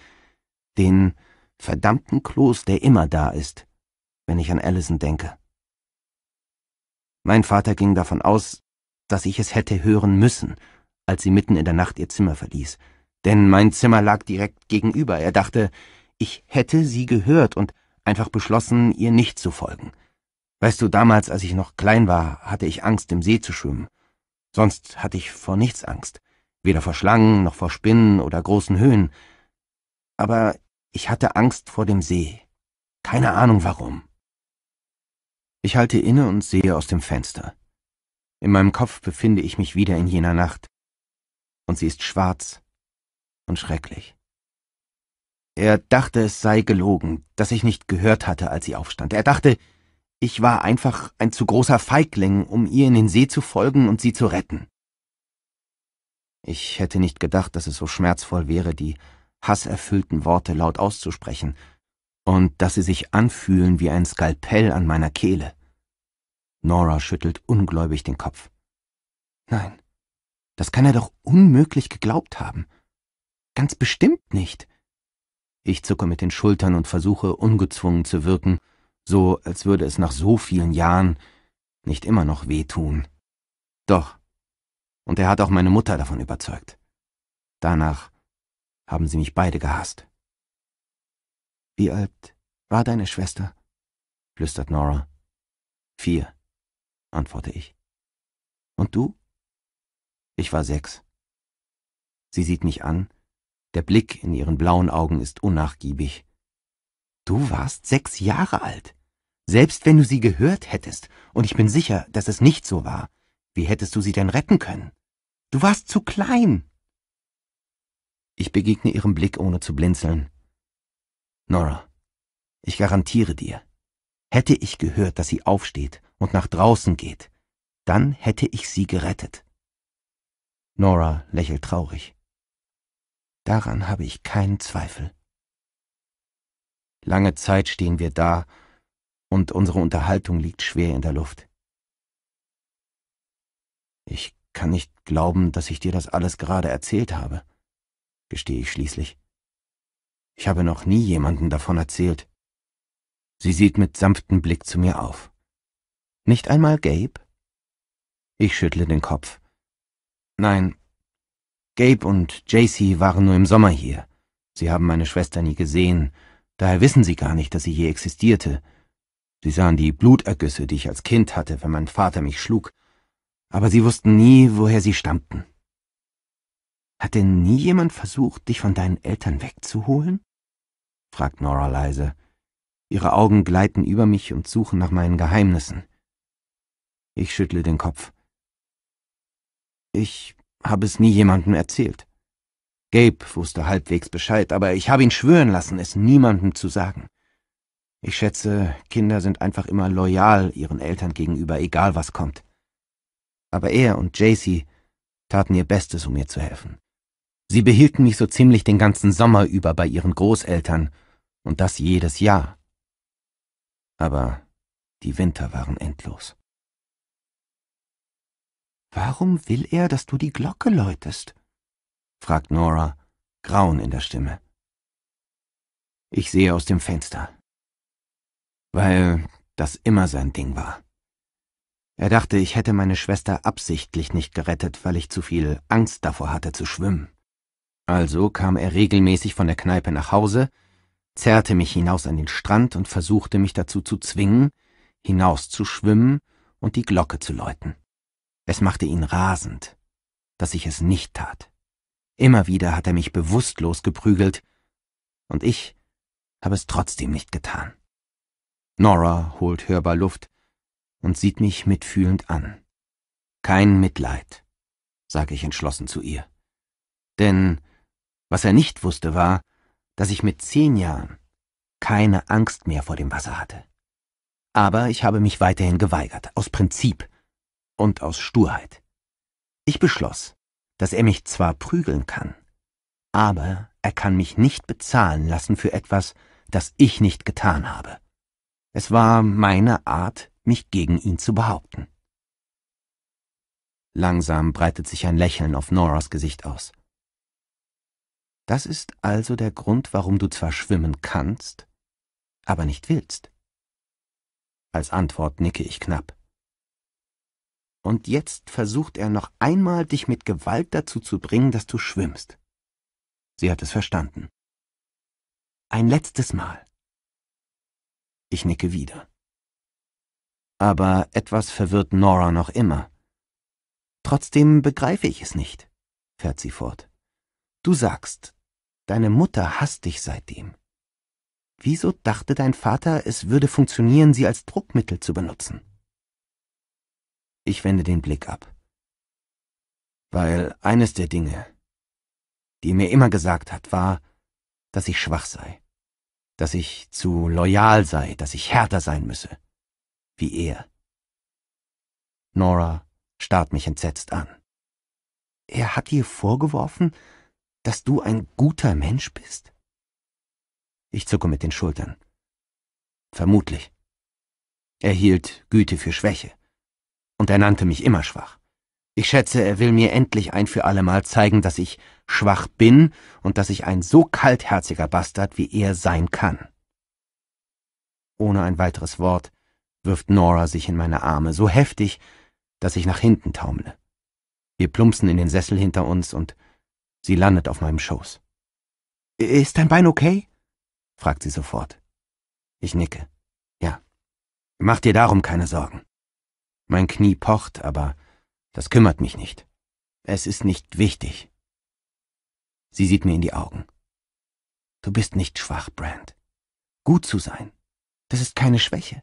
den verdammten Kloß, der immer da ist, wenn ich an Allison denke. Mein Vater ging davon aus, dass ich es hätte hören müssen, als sie mitten in der Nacht ihr Zimmer verließ, denn mein Zimmer lag direkt gegenüber. Er dachte, ich hätte sie gehört und einfach beschlossen, ihr nicht zu folgen. Weißt du, damals, als ich noch klein war, hatte ich Angst, im See zu schwimmen. Sonst hatte ich vor nichts Angst, weder vor Schlangen noch vor Spinnen oder großen Höhen. Aber ich hatte Angst vor dem See. Keine Ahnung warum. Ich halte inne und sehe aus dem Fenster. In meinem Kopf befinde ich mich wieder in jener Nacht. Und sie ist schwarz und schrecklich. Er dachte, es sei gelogen, dass ich nicht gehört hatte, als sie aufstand. Er dachte, ich war einfach ein zu großer Feigling, um ihr in den See zu folgen und sie zu retten. Ich hätte nicht gedacht, dass es so schmerzvoll wäre, die hasserfüllten Worte laut auszusprechen, und dass sie sich anfühlen wie ein Skalpell an meiner Kehle. Nora schüttelt ungläubig den Kopf. Nein, das kann er doch unmöglich geglaubt haben. Ganz bestimmt nicht. Ich zucke mit den Schultern und versuche, ungezwungen zu wirken, so als würde es nach so vielen Jahren nicht immer noch wehtun. Doch. Und er hat auch meine Mutter davon überzeugt. Danach haben sie mich beide gehasst. Wie alt war deine Schwester? flüstert Nora. Vier, antworte ich. Und du? Ich war sechs. Sie sieht mich an, der Blick in ihren blauen Augen ist unnachgiebig. Du warst sechs Jahre alt. Selbst wenn du sie gehört hättest, und ich bin sicher, dass es nicht so war, wie hättest du sie denn retten können? Du warst zu klein. Ich begegne ihrem Blick ohne zu blinzeln. Nora, ich garantiere dir, hätte ich gehört, dass sie aufsteht und nach draußen geht, dann hätte ich sie gerettet. Nora lächelt traurig. Daran habe ich keinen Zweifel. Lange Zeit stehen wir da und unsere Unterhaltung liegt schwer in der Luft. Ich kann nicht glauben, dass ich dir das alles gerade erzählt habe, gestehe ich schließlich. Ich habe noch nie jemanden davon erzählt. Sie sieht mit sanftem Blick zu mir auf. Nicht einmal Gabe? Ich schüttle den Kopf. Nein, Gabe und Jacy waren nur im Sommer hier. Sie haben meine Schwester nie gesehen, Daher wissen sie gar nicht, dass sie je existierte. Sie sahen die Blutergüsse, die ich als Kind hatte, wenn mein Vater mich schlug, aber sie wussten nie, woher sie stammten. Hat denn nie jemand versucht, dich von deinen Eltern wegzuholen? fragt Nora leise. Ihre Augen gleiten über mich und suchen nach meinen Geheimnissen. Ich schüttle den Kopf. Ich habe es nie jemandem erzählt. Gabe wusste halbwegs Bescheid, aber ich habe ihn schwören lassen, es niemandem zu sagen. Ich schätze, Kinder sind einfach immer loyal ihren Eltern gegenüber, egal was kommt. Aber er und Jacy taten ihr Bestes, um mir zu helfen. Sie behielten mich so ziemlich den ganzen Sommer über bei ihren Großeltern, und das jedes Jahr. Aber die Winter waren endlos. Warum will er, dass du die Glocke läutest? fragt Nora, Grauen in der Stimme. Ich sehe aus dem Fenster. Weil das immer sein Ding war. Er dachte, ich hätte meine Schwester absichtlich nicht gerettet, weil ich zu viel Angst davor hatte zu schwimmen. Also kam er regelmäßig von der Kneipe nach Hause, zerrte mich hinaus an den Strand und versuchte mich dazu zu zwingen, hinaus zu schwimmen und die Glocke zu läuten. Es machte ihn rasend, dass ich es nicht tat. Immer wieder hat er mich bewusstlos geprügelt, und ich habe es trotzdem nicht getan. Nora holt hörbar Luft und sieht mich mitfühlend an. Kein Mitleid, sage ich entschlossen zu ihr. Denn was er nicht wusste war, dass ich mit zehn Jahren keine Angst mehr vor dem Wasser hatte. Aber ich habe mich weiterhin geweigert, aus Prinzip und aus Sturheit. Ich beschloss, dass er mich zwar prügeln kann, aber er kann mich nicht bezahlen lassen für etwas, das ich nicht getan habe. Es war meine Art, mich gegen ihn zu behaupten. Langsam breitet sich ein Lächeln auf Noras Gesicht aus. Das ist also der Grund, warum du zwar schwimmen kannst, aber nicht willst. Als Antwort nicke ich knapp und jetzt versucht er noch einmal, dich mit Gewalt dazu zu bringen, dass du schwimmst. Sie hat es verstanden. Ein letztes Mal. Ich nicke wieder. Aber etwas verwirrt Nora noch immer. Trotzdem begreife ich es nicht, fährt sie fort. Du sagst, deine Mutter hasst dich seitdem. Wieso dachte dein Vater, es würde funktionieren, sie als Druckmittel zu benutzen? Ich wende den Blick ab. Weil eines der Dinge, die mir immer gesagt hat, war, dass ich schwach sei, dass ich zu loyal sei, dass ich härter sein müsse, wie er. Nora starrt mich entsetzt an. Er hat dir vorgeworfen, dass du ein guter Mensch bist? Ich zucke mit den Schultern. Vermutlich. Er hielt Güte für Schwäche, und er nannte mich immer schwach. Ich schätze, er will mir endlich ein für allemal zeigen, dass ich schwach bin und dass ich ein so kaltherziger Bastard wie er sein kann. Ohne ein weiteres Wort wirft Nora sich in meine Arme, so heftig, dass ich nach hinten taumle. Wir plumpsen in den Sessel hinter uns und sie landet auf meinem Schoß. Ist dein Bein okay? fragt sie sofort. Ich nicke. Ja. Mach dir darum keine Sorgen. Mein Knie pocht, aber das kümmert mich nicht. Es ist nicht wichtig. Sie sieht mir in die Augen. Du bist nicht schwach, Brand. Gut zu sein, das ist keine Schwäche.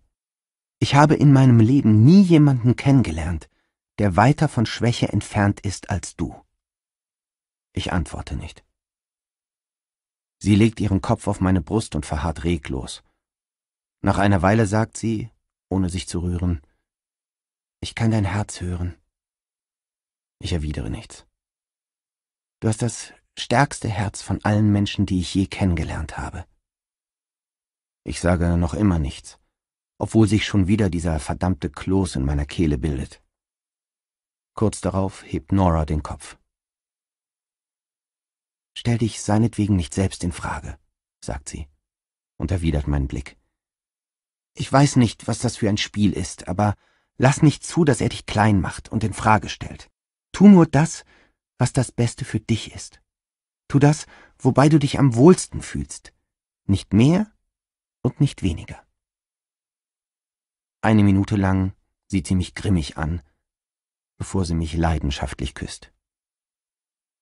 Ich habe in meinem Leben nie jemanden kennengelernt, der weiter von Schwäche entfernt ist als du. Ich antworte nicht. Sie legt ihren Kopf auf meine Brust und verharrt reglos. Nach einer Weile sagt sie, ohne sich zu rühren, ich kann dein Herz hören. Ich erwidere nichts. Du hast das stärkste Herz von allen Menschen, die ich je kennengelernt habe. Ich sage noch immer nichts, obwohl sich schon wieder dieser verdammte Kloß in meiner Kehle bildet. Kurz darauf hebt Nora den Kopf. Stell dich seinetwegen nicht selbst in Frage, sagt sie und erwidert meinen Blick. Ich weiß nicht, was das für ein Spiel ist, aber Lass nicht zu, dass er dich klein macht und in Frage stellt. Tu nur das, was das Beste für dich ist. Tu das, wobei du dich am wohlsten fühlst. Nicht mehr und nicht weniger. Eine Minute lang sieht sie mich grimmig an, bevor sie mich leidenschaftlich küsst.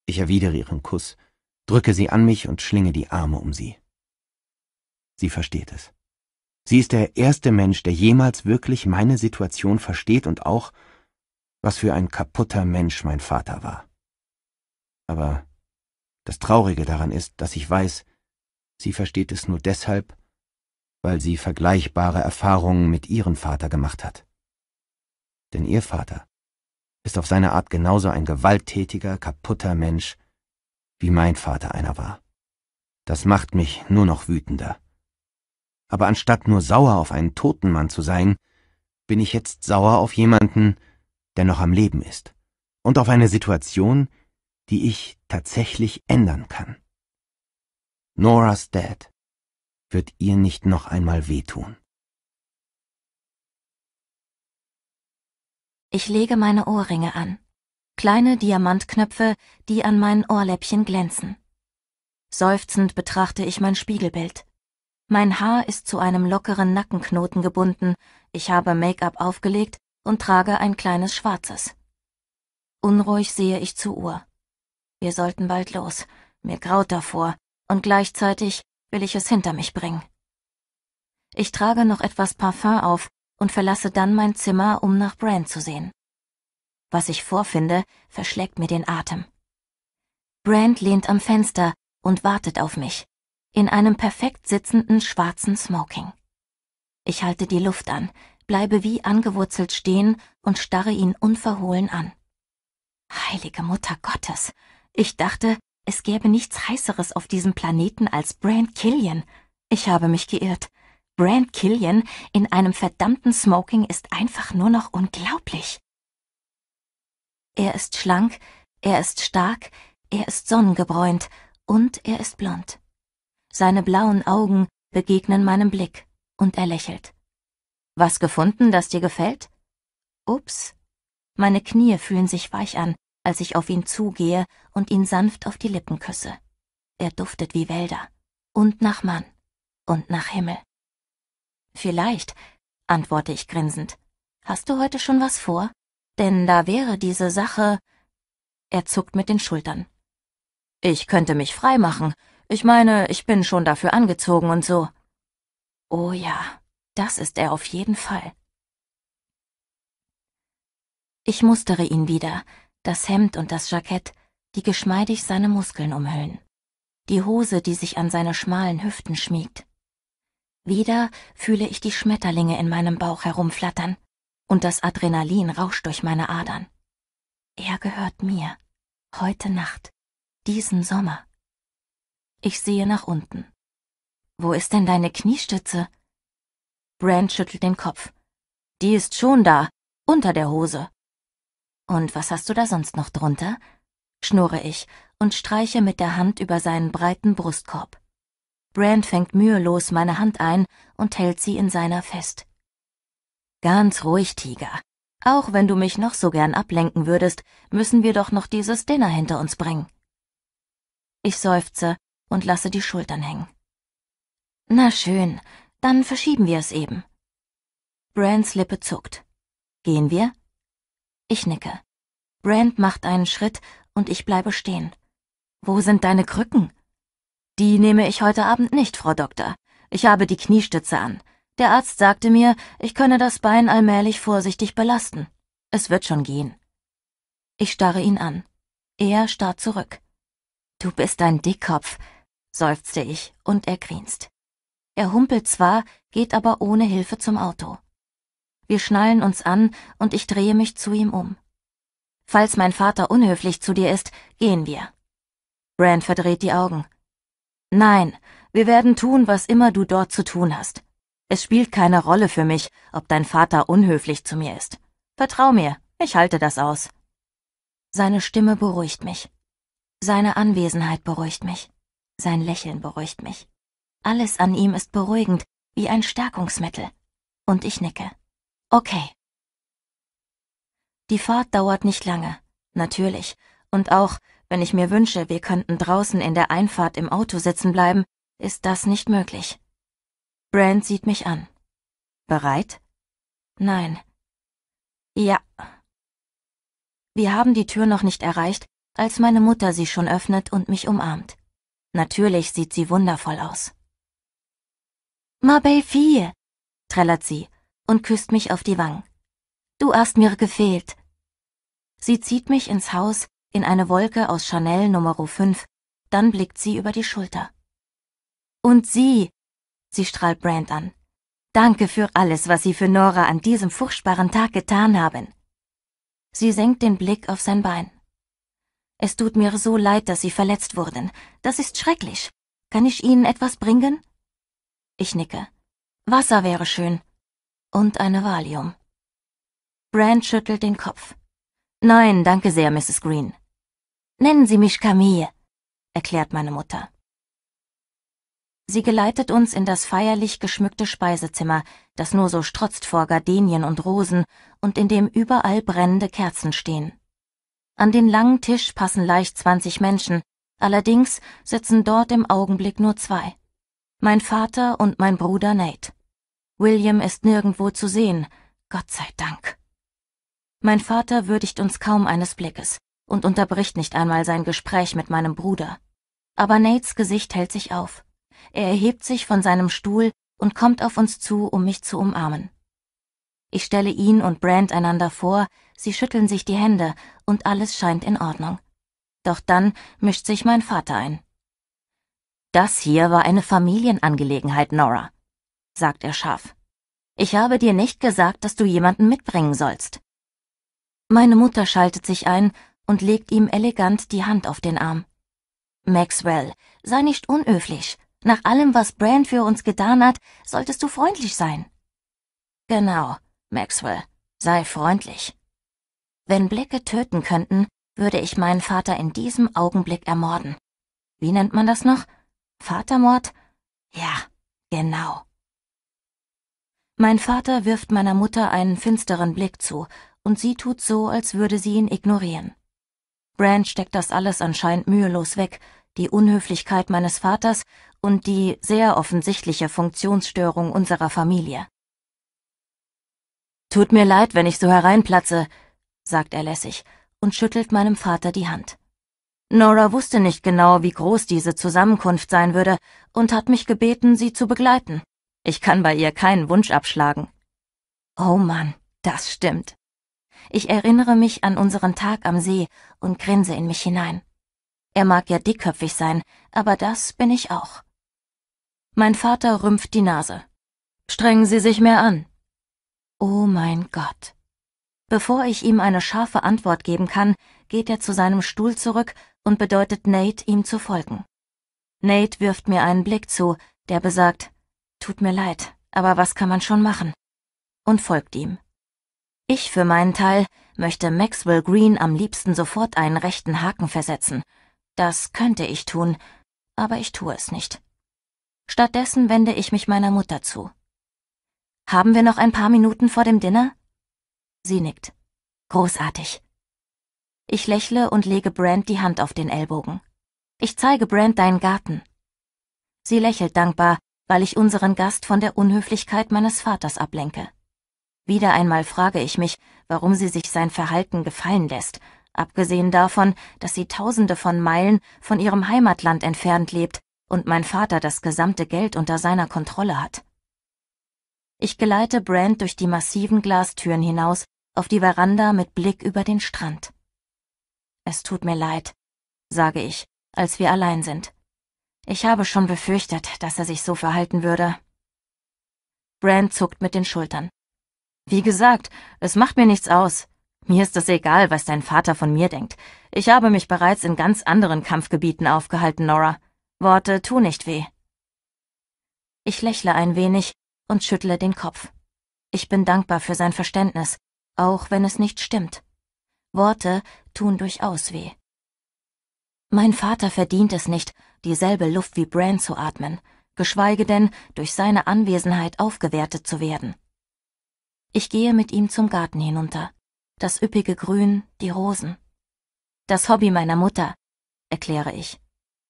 Ich erwidere ihren Kuss, drücke sie an mich und schlinge die Arme um sie. Sie versteht es. Sie ist der erste Mensch, der jemals wirklich meine Situation versteht und auch, was für ein kaputter Mensch mein Vater war. Aber das Traurige daran ist, dass ich weiß, sie versteht es nur deshalb, weil sie vergleichbare Erfahrungen mit ihrem Vater gemacht hat. Denn ihr Vater ist auf seine Art genauso ein gewalttätiger, kaputter Mensch, wie mein Vater einer war. Das macht mich nur noch wütender aber anstatt nur sauer auf einen toten Mann zu sein, bin ich jetzt sauer auf jemanden, der noch am Leben ist und auf eine Situation, die ich tatsächlich ändern kann. Nora's Dad wird ihr nicht noch einmal wehtun. Ich lege meine Ohrringe an. Kleine Diamantknöpfe, die an meinen Ohrläppchen glänzen. Seufzend betrachte ich mein Spiegelbild. Mein Haar ist zu einem lockeren Nackenknoten gebunden, ich habe Make-up aufgelegt und trage ein kleines schwarzes. Unruhig sehe ich zur Uhr. Wir sollten bald los, mir graut davor, und gleichzeitig will ich es hinter mich bringen. Ich trage noch etwas Parfum auf und verlasse dann mein Zimmer, um nach Brand zu sehen. Was ich vorfinde, verschlägt mir den Atem. Brand lehnt am Fenster und wartet auf mich in einem perfekt sitzenden schwarzen Smoking. Ich halte die Luft an, bleibe wie angewurzelt stehen und starre ihn unverhohlen an. Heilige Mutter Gottes, ich dachte, es gäbe nichts Heißeres auf diesem Planeten als Brand Killian. Ich habe mich geirrt. Brand Killian in einem verdammten Smoking ist einfach nur noch unglaublich. Er ist schlank, er ist stark, er ist sonnengebräunt und er ist blond. Seine blauen Augen begegnen meinem Blick und er lächelt. Was gefunden, das dir gefällt? Ups. Meine Knie fühlen sich weich an, als ich auf ihn zugehe und ihn sanft auf die Lippen küsse. Er duftet wie Wälder. Und nach Mann. Und nach Himmel. Vielleicht, antworte ich grinsend. Hast du heute schon was vor? Denn da wäre diese Sache. Er zuckt mit den Schultern. Ich könnte mich frei machen, ich meine, ich bin schon dafür angezogen und so. Oh ja, das ist er auf jeden Fall. Ich mustere ihn wieder, das Hemd und das Jackett, die geschmeidig seine Muskeln umhüllen. Die Hose, die sich an seine schmalen Hüften schmiegt. Wieder fühle ich die Schmetterlinge in meinem Bauch herumflattern und das Adrenalin rauscht durch meine Adern. Er gehört mir. Heute Nacht. Diesen Sommer. Ich sehe nach unten. Wo ist denn deine Kniestütze? Brand schüttelt den Kopf. Die ist schon da, unter der Hose. Und was hast du da sonst noch drunter? schnurre ich und streiche mit der Hand über seinen breiten Brustkorb. Brand fängt mühelos meine Hand ein und hält sie in seiner fest. Ganz ruhig, Tiger. Auch wenn du mich noch so gern ablenken würdest, müssen wir doch noch dieses Dinner hinter uns bringen. Ich seufze und lasse die Schultern hängen. Na schön, dann verschieben wir es eben. Brands Lippe zuckt. Gehen wir? Ich nicke. Brand macht einen Schritt und ich bleibe stehen. Wo sind deine Krücken? Die nehme ich heute Abend nicht, Frau Doktor. Ich habe die Kniestütze an. Der Arzt sagte mir, ich könne das Bein allmählich vorsichtig belasten. Es wird schon gehen. Ich starre ihn an. Er starrt zurück. Du bist ein Dickkopf seufzte ich und er grinst. Er humpelt zwar, geht aber ohne Hilfe zum Auto. Wir schnallen uns an und ich drehe mich zu ihm um. Falls mein Vater unhöflich zu dir ist, gehen wir. Brand verdreht die Augen. Nein, wir werden tun, was immer du dort zu tun hast. Es spielt keine Rolle für mich, ob dein Vater unhöflich zu mir ist. Vertrau mir, ich halte das aus. Seine Stimme beruhigt mich. Seine Anwesenheit beruhigt mich. Sein Lächeln beruhigt mich. Alles an ihm ist beruhigend, wie ein Stärkungsmittel. Und ich nicke. Okay. Die Fahrt dauert nicht lange, natürlich. Und auch, wenn ich mir wünsche, wir könnten draußen in der Einfahrt im Auto sitzen bleiben, ist das nicht möglich. Brand sieht mich an. Bereit? Nein. Ja. Wir haben die Tür noch nicht erreicht, als meine Mutter sie schon öffnet und mich umarmt. Natürlich sieht sie wundervoll aus. Ma belle trällert sie und küsst mich auf die Wangen. Du hast mir gefehlt. Sie zieht mich ins Haus, in eine Wolke aus Chanel Nr. 5, dann blickt sie über die Schulter. Und sie, sie strahlt Brand an. Danke für alles, was Sie für Nora an diesem furchtbaren Tag getan haben. Sie senkt den Blick auf sein Bein. Es tut mir so leid, dass Sie verletzt wurden. Das ist schrecklich. Kann ich Ihnen etwas bringen? Ich nicke. Wasser wäre schön. Und eine Valium. Brand schüttelt den Kopf. Nein, danke sehr, Mrs. Green. Nennen Sie mich Camille, erklärt meine Mutter. Sie geleitet uns in das feierlich geschmückte Speisezimmer, das nur so strotzt vor Gardenien und Rosen und in dem überall brennende Kerzen stehen. An den langen Tisch passen leicht 20 Menschen, allerdings sitzen dort im Augenblick nur zwei. Mein Vater und mein Bruder Nate. William ist nirgendwo zu sehen, Gott sei Dank. Mein Vater würdigt uns kaum eines Blickes und unterbricht nicht einmal sein Gespräch mit meinem Bruder. Aber Nates Gesicht hält sich auf. Er erhebt sich von seinem Stuhl und kommt auf uns zu, um mich zu umarmen. Ich stelle ihn und Brand einander vor, sie schütteln sich die Hände und alles scheint in Ordnung. Doch dann mischt sich mein Vater ein. Das hier war eine Familienangelegenheit, Nora, sagt er scharf. Ich habe dir nicht gesagt, dass du jemanden mitbringen sollst. Meine Mutter schaltet sich ein und legt ihm elegant die Hand auf den Arm. Maxwell, sei nicht unhöflich. Nach allem, was Brand für uns getan hat, solltest du freundlich sein. Genau, Maxwell, sei freundlich. Wenn Blicke töten könnten, würde ich meinen Vater in diesem Augenblick ermorden. Wie nennt man das noch? Vatermord? Ja, genau. Mein Vater wirft meiner Mutter einen finsteren Blick zu, und sie tut so, als würde sie ihn ignorieren. Brand steckt das alles anscheinend mühelos weg, die Unhöflichkeit meines Vaters und die sehr offensichtliche Funktionsstörung unserer Familie. Tut mir leid, wenn ich so hereinplatze, sagt er lässig und schüttelt meinem Vater die Hand. Nora wusste nicht genau, wie groß diese Zusammenkunft sein würde und hat mich gebeten, sie zu begleiten. Ich kann bei ihr keinen Wunsch abschlagen. Oh Mann, das stimmt. Ich erinnere mich an unseren Tag am See und grinse in mich hinein. Er mag ja dickköpfig sein, aber das bin ich auch. Mein Vater rümpft die Nase. Strengen Sie sich mehr an. Oh mein Gott. Bevor ich ihm eine scharfe Antwort geben kann, geht er zu seinem Stuhl zurück und bedeutet Nate, ihm zu folgen. Nate wirft mir einen Blick zu, der besagt, tut mir leid, aber was kann man schon machen? Und folgt ihm. Ich für meinen Teil möchte Maxwell Green am liebsten sofort einen rechten Haken versetzen. Das könnte ich tun, aber ich tue es nicht. Stattdessen wende ich mich meiner Mutter zu. Haben wir noch ein paar Minuten vor dem Dinner? Sie nickt. Großartig. Ich lächle und lege Brand die Hand auf den Ellbogen. Ich zeige Brand deinen Garten. Sie lächelt dankbar, weil ich unseren Gast von der Unhöflichkeit meines Vaters ablenke. Wieder einmal frage ich mich, warum sie sich sein Verhalten gefallen lässt, abgesehen davon, dass sie tausende von Meilen von ihrem Heimatland entfernt lebt und mein Vater das gesamte Geld unter seiner Kontrolle hat. Ich geleite Brand durch die massiven Glastüren hinaus auf die Veranda mit Blick über den Strand. Es tut mir leid, sage ich, als wir allein sind. Ich habe schon befürchtet, dass er sich so verhalten würde. Brand zuckt mit den Schultern. Wie gesagt, es macht mir nichts aus. Mir ist es egal, was dein Vater von mir denkt. Ich habe mich bereits in ganz anderen Kampfgebieten aufgehalten, Nora. Worte tun nicht weh. Ich lächle ein wenig und schüttle den Kopf. Ich bin dankbar für sein Verständnis auch wenn es nicht stimmt. Worte tun durchaus weh. Mein Vater verdient es nicht, dieselbe Luft wie Brand zu atmen, geschweige denn durch seine Anwesenheit aufgewertet zu werden. Ich gehe mit ihm zum Garten hinunter. Das üppige Grün, die Rosen. Das Hobby meiner Mutter, erkläre ich.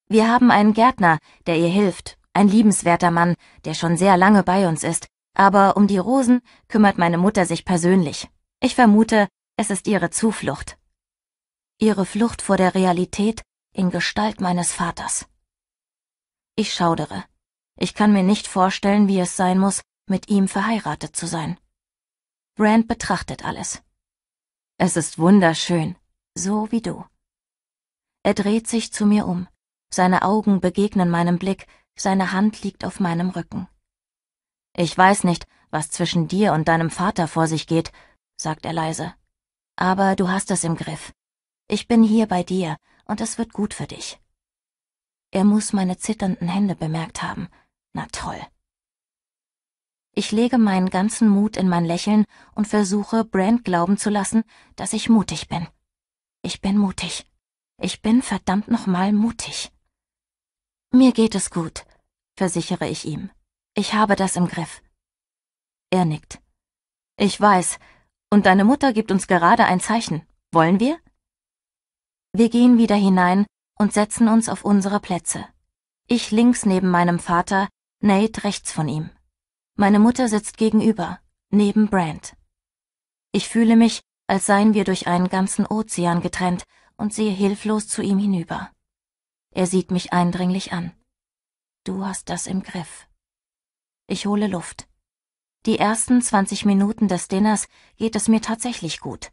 Wir haben einen Gärtner, der ihr hilft, ein liebenswerter Mann, der schon sehr lange bei uns ist, aber um die Rosen kümmert meine Mutter sich persönlich. Ich vermute, es ist ihre Zuflucht. Ihre Flucht vor der Realität in Gestalt meines Vaters. Ich schaudere. Ich kann mir nicht vorstellen, wie es sein muss, mit ihm verheiratet zu sein. Brand betrachtet alles. Es ist wunderschön, so wie du. Er dreht sich zu mir um. Seine Augen begegnen meinem Blick, seine Hand liegt auf meinem Rücken. Ich weiß nicht, was zwischen dir und deinem Vater vor sich geht, sagt er leise. Aber du hast es im Griff. Ich bin hier bei dir und es wird gut für dich. Er muss meine zitternden Hände bemerkt haben. Na toll. Ich lege meinen ganzen Mut in mein Lächeln und versuche, Brand glauben zu lassen, dass ich mutig bin. Ich bin mutig. Ich bin verdammt nochmal mutig. Mir geht es gut, versichere ich ihm. Ich habe das im Griff. Er nickt. Ich weiß, und deine Mutter gibt uns gerade ein Zeichen. Wollen wir? Wir gehen wieder hinein und setzen uns auf unsere Plätze. Ich links neben meinem Vater, Nate rechts von ihm. Meine Mutter sitzt gegenüber, neben Brand. Ich fühle mich, als seien wir durch einen ganzen Ozean getrennt und sehe hilflos zu ihm hinüber. Er sieht mich eindringlich an. Du hast das im Griff. Ich hole Luft. Die ersten 20 Minuten des Dinners geht es mir tatsächlich gut.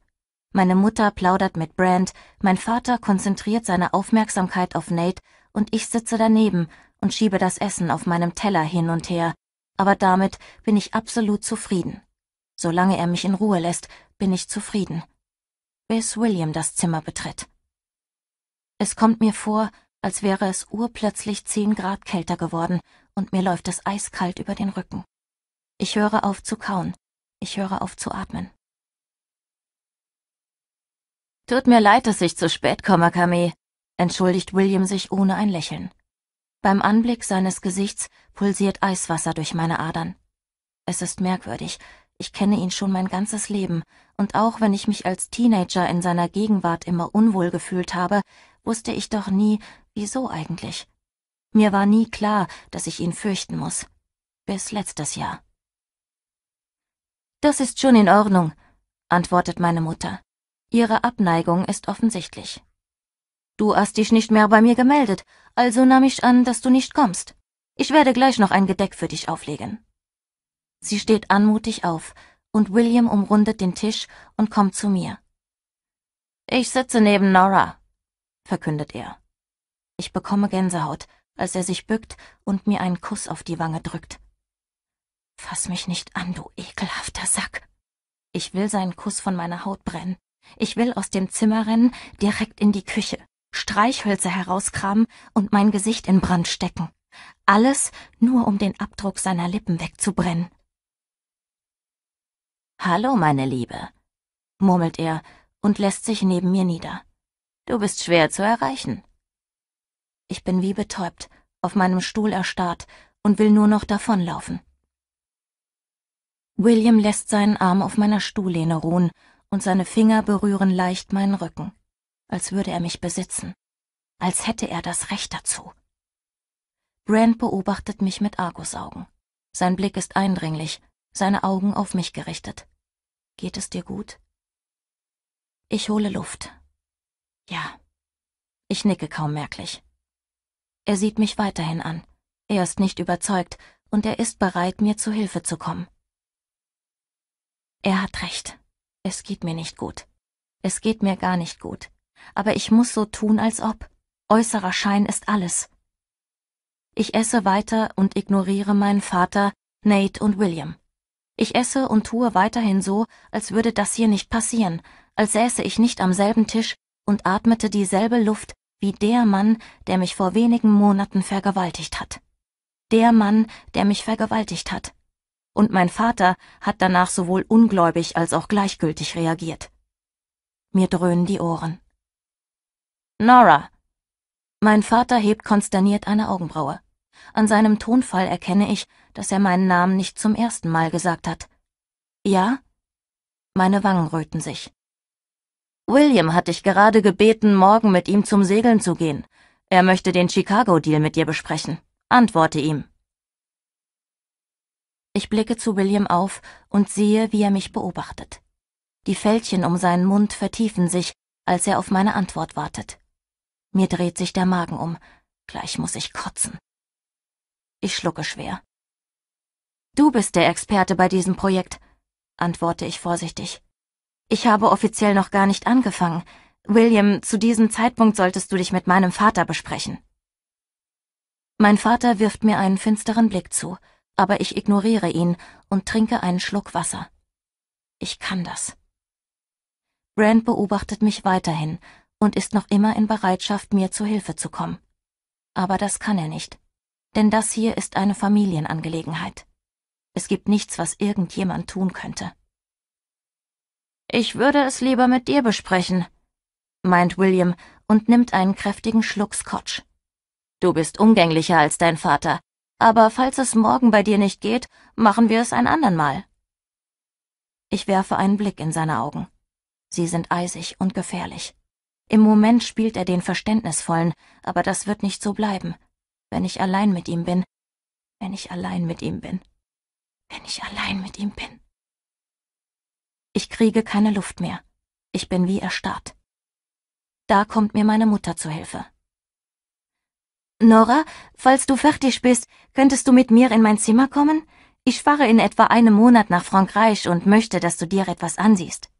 Meine Mutter plaudert mit Brand, mein Vater konzentriert seine Aufmerksamkeit auf Nate und ich sitze daneben und schiebe das Essen auf meinem Teller hin und her, aber damit bin ich absolut zufrieden. Solange er mich in Ruhe lässt, bin ich zufrieden. Bis William das Zimmer betritt. Es kommt mir vor, als wäre es urplötzlich zehn Grad kälter geworden und mir läuft es eiskalt über den Rücken. Ich höre auf zu kauen. Ich höre auf zu atmen. Tut mir leid, dass ich zu spät komme, Camille, entschuldigt William sich ohne ein Lächeln. Beim Anblick seines Gesichts pulsiert Eiswasser durch meine Adern. Es ist merkwürdig, ich kenne ihn schon mein ganzes Leben, und auch wenn ich mich als Teenager in seiner Gegenwart immer unwohl gefühlt habe, wusste ich doch nie, wieso eigentlich. Mir war nie klar, dass ich ihn fürchten muss. Bis letztes Jahr. Das ist schon in Ordnung, antwortet meine Mutter. Ihre Abneigung ist offensichtlich. Du hast dich nicht mehr bei mir gemeldet, also nahm ich an, dass du nicht kommst. Ich werde gleich noch ein Gedeck für dich auflegen. Sie steht anmutig auf, und William umrundet den Tisch und kommt zu mir. Ich sitze neben Nora, verkündet er. Ich bekomme Gänsehaut, als er sich bückt und mir einen Kuss auf die Wange drückt. Fass mich nicht an, du ekelhafter Sack. Ich will seinen Kuss von meiner Haut brennen. Ich will aus dem Zimmer rennen, direkt in die Küche, Streichhölzer herauskramen und mein Gesicht in Brand stecken. Alles nur, um den Abdruck seiner Lippen wegzubrennen. Hallo, meine Liebe, murmelt er und lässt sich neben mir nieder. Du bist schwer zu erreichen. Ich bin wie betäubt, auf meinem Stuhl erstarrt und will nur noch davonlaufen. William lässt seinen Arm auf meiner Stuhllehne ruhen und seine Finger berühren leicht meinen Rücken, als würde er mich besitzen, als hätte er das Recht dazu. Brand beobachtet mich mit Argusaugen. Sein Blick ist eindringlich, seine Augen auf mich gerichtet. Geht es dir gut? Ich hole Luft. Ja. Ich nicke kaum merklich. Er sieht mich weiterhin an. Er ist nicht überzeugt und er ist bereit, mir zu Hilfe zu kommen. Er hat recht. Es geht mir nicht gut. Es geht mir gar nicht gut. Aber ich muss so tun, als ob. Äußerer Schein ist alles. Ich esse weiter und ignoriere meinen Vater, Nate und William. Ich esse und tue weiterhin so, als würde das hier nicht passieren, als säße ich nicht am selben Tisch und atmete dieselbe Luft wie der Mann, der mich vor wenigen Monaten vergewaltigt hat. Der Mann, der mich vergewaltigt hat und mein Vater hat danach sowohl ungläubig als auch gleichgültig reagiert. Mir dröhnen die Ohren. Nora! Mein Vater hebt konsterniert eine Augenbraue. An seinem Tonfall erkenne ich, dass er meinen Namen nicht zum ersten Mal gesagt hat. Ja? Meine Wangen röten sich. William hat dich gerade gebeten, morgen mit ihm zum Segeln zu gehen. Er möchte den Chicago-Deal mit dir besprechen. Antworte ihm. Ich blicke zu William auf und sehe, wie er mich beobachtet. Die Fältchen um seinen Mund vertiefen sich, als er auf meine Antwort wartet. Mir dreht sich der Magen um. Gleich muss ich kotzen. Ich schlucke schwer. Du bist der Experte bei diesem Projekt, antworte ich vorsichtig. Ich habe offiziell noch gar nicht angefangen. William, zu diesem Zeitpunkt solltest du dich mit meinem Vater besprechen. Mein Vater wirft mir einen finsteren Blick zu aber ich ignoriere ihn und trinke einen Schluck Wasser. Ich kann das. Brand beobachtet mich weiterhin und ist noch immer in Bereitschaft, mir zu Hilfe zu kommen. Aber das kann er nicht. Denn das hier ist eine Familienangelegenheit. Es gibt nichts, was irgendjemand tun könnte. Ich würde es lieber mit dir besprechen, meint William und nimmt einen kräftigen Schluck Scotch. Du bist umgänglicher als dein Vater, aber falls es morgen bei dir nicht geht, machen wir es ein andern Mal. Ich werfe einen Blick in seine Augen. Sie sind eisig und gefährlich. Im Moment spielt er den Verständnisvollen, aber das wird nicht so bleiben. Wenn ich allein mit ihm bin, wenn ich allein mit ihm bin, wenn ich allein mit ihm bin. Ich kriege keine Luft mehr. Ich bin wie erstarrt. Da kommt mir meine Mutter zu Hilfe. Nora, falls du fertig bist, könntest du mit mir in mein Zimmer kommen? Ich fahre in etwa einem Monat nach Frankreich und möchte, dass du dir etwas ansiehst.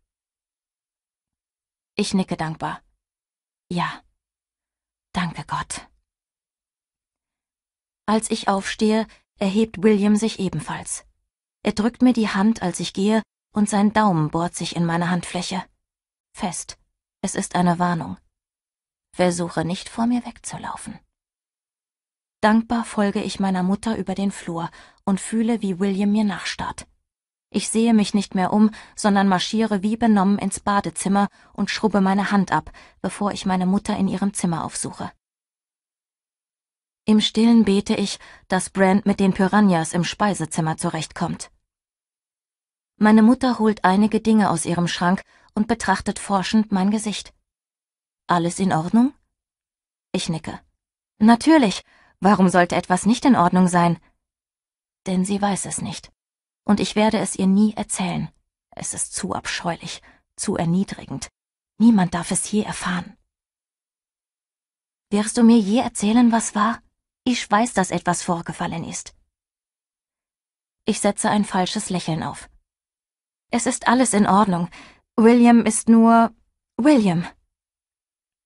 Ich nicke dankbar. Ja. Danke Gott. Als ich aufstehe, erhebt William sich ebenfalls. Er drückt mir die Hand, als ich gehe, und sein Daumen bohrt sich in meine Handfläche. Fest. Es ist eine Warnung. Versuche nicht vor mir wegzulaufen. Dankbar folge ich meiner Mutter über den Flur und fühle, wie William mir nachstarrt. Ich sehe mich nicht mehr um, sondern marschiere wie benommen ins Badezimmer und schrubbe meine Hand ab, bevor ich meine Mutter in ihrem Zimmer aufsuche. Im Stillen bete ich, dass Brand mit den Piranhas im Speisezimmer zurechtkommt. Meine Mutter holt einige Dinge aus ihrem Schrank und betrachtet forschend mein Gesicht. Alles in Ordnung? Ich nicke. Natürlich, Warum sollte etwas nicht in Ordnung sein? Denn sie weiß es nicht. Und ich werde es ihr nie erzählen. Es ist zu abscheulich, zu erniedrigend. Niemand darf es je erfahren. Wirst du mir je erzählen, was war? Ich weiß, dass etwas vorgefallen ist. Ich setze ein falsches Lächeln auf. Es ist alles in Ordnung. William ist nur William.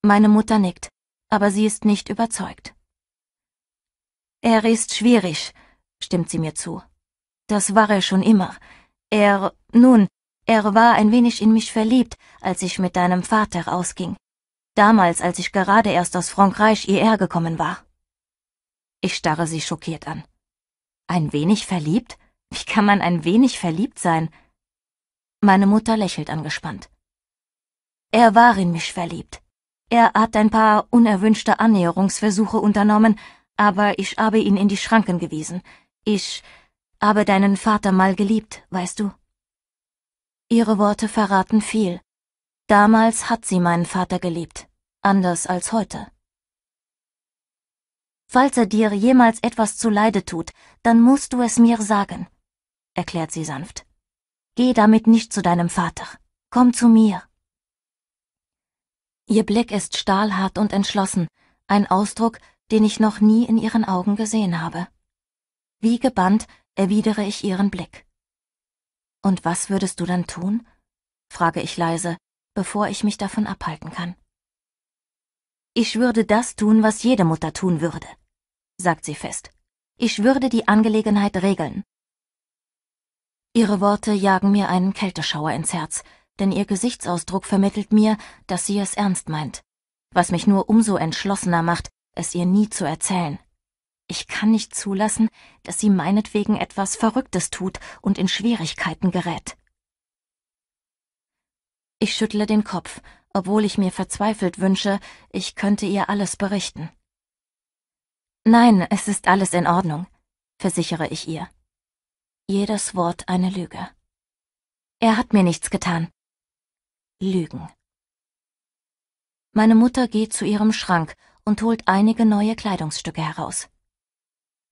Meine Mutter nickt, aber sie ist nicht überzeugt. Er ist schwierig, stimmt sie mir zu. Das war er schon immer. Er, nun, er war ein wenig in mich verliebt, als ich mit deinem Vater ausging. Damals, als ich gerade erst aus Frankreich hierher gekommen war. Ich starre sie schockiert an. Ein wenig verliebt? Wie kann man ein wenig verliebt sein? Meine Mutter lächelt angespannt. Er war in mich verliebt. Er hat ein paar unerwünschte Annäherungsversuche unternommen, aber ich habe ihn in die Schranken gewiesen. Ich habe deinen Vater mal geliebt, weißt du? Ihre Worte verraten viel. Damals hat sie meinen Vater geliebt, anders als heute. Falls er dir jemals etwas zuleide tut, dann musst du es mir sagen, erklärt sie sanft. Geh damit nicht zu deinem Vater. Komm zu mir. Ihr Blick ist stahlhart und entschlossen, ein Ausdruck, den ich noch nie in ihren Augen gesehen habe. Wie gebannt erwidere ich ihren Blick. Und was würdest du dann tun? frage ich leise, bevor ich mich davon abhalten kann. Ich würde das tun, was jede Mutter tun würde, sagt sie fest. Ich würde die Angelegenheit regeln. Ihre Worte jagen mir einen Kälteschauer ins Herz, denn ihr Gesichtsausdruck vermittelt mir, dass sie es ernst meint, was mich nur umso entschlossener macht, es ihr nie zu erzählen. Ich kann nicht zulassen, dass sie meinetwegen etwas Verrücktes tut und in Schwierigkeiten gerät. Ich schüttle den Kopf, obwohl ich mir verzweifelt wünsche, ich könnte ihr alles berichten. Nein, es ist alles in Ordnung, versichere ich ihr. Jedes Wort eine Lüge. Er hat mir nichts getan. Lügen. Meine Mutter geht zu ihrem Schrank und holt einige neue Kleidungsstücke heraus.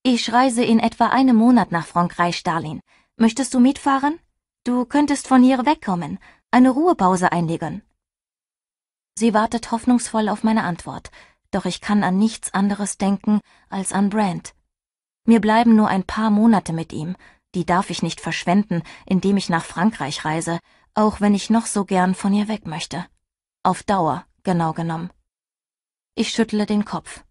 Ich reise in etwa einem Monat nach Frankreich, Darlin. Möchtest du mitfahren? Du könntest von hier wegkommen, eine Ruhepause einlegen. Sie wartet hoffnungsvoll auf meine Antwort, doch ich kann an nichts anderes denken als an Brand. Mir bleiben nur ein paar Monate mit ihm, die darf ich nicht verschwenden, indem ich nach Frankreich reise, auch wenn ich noch so gern von ihr weg möchte. Auf Dauer, genau genommen. Ich schüttle den Kopf.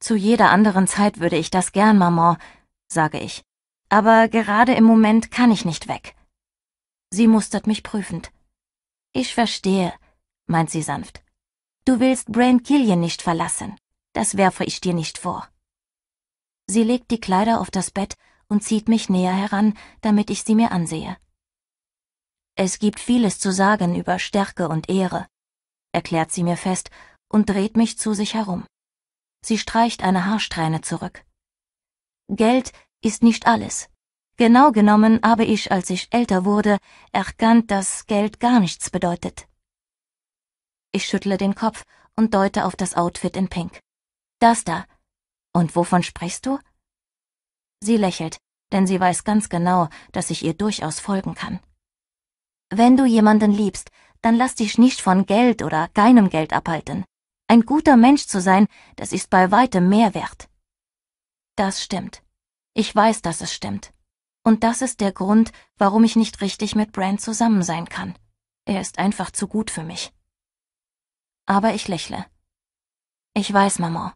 Zu jeder anderen Zeit würde ich das gern, Maman, sage ich. Aber gerade im Moment kann ich nicht weg. Sie mustert mich prüfend. Ich verstehe, meint sie sanft. Du willst Brain Killian nicht verlassen. Das werfe ich dir nicht vor. Sie legt die Kleider auf das Bett und zieht mich näher heran, damit ich sie mir ansehe. Es gibt vieles zu sagen über Stärke und Ehre, erklärt sie mir fest und dreht mich zu sich herum. Sie streicht eine Haarsträhne zurück. Geld ist nicht alles. Genau genommen habe ich, als ich älter wurde, erkannt, dass Geld gar nichts bedeutet. Ich schüttle den Kopf und deute auf das Outfit in Pink. Das da. Und wovon sprichst du? Sie lächelt, denn sie weiß ganz genau, dass ich ihr durchaus folgen kann. Wenn du jemanden liebst, dann lass dich nicht von Geld oder keinem Geld abhalten. Ein guter Mensch zu sein, das ist bei weitem mehr wert. Das stimmt. Ich weiß, dass es stimmt. Und das ist der Grund, warum ich nicht richtig mit Brand zusammen sein kann. Er ist einfach zu gut für mich. Aber ich lächle. Ich weiß, Maman.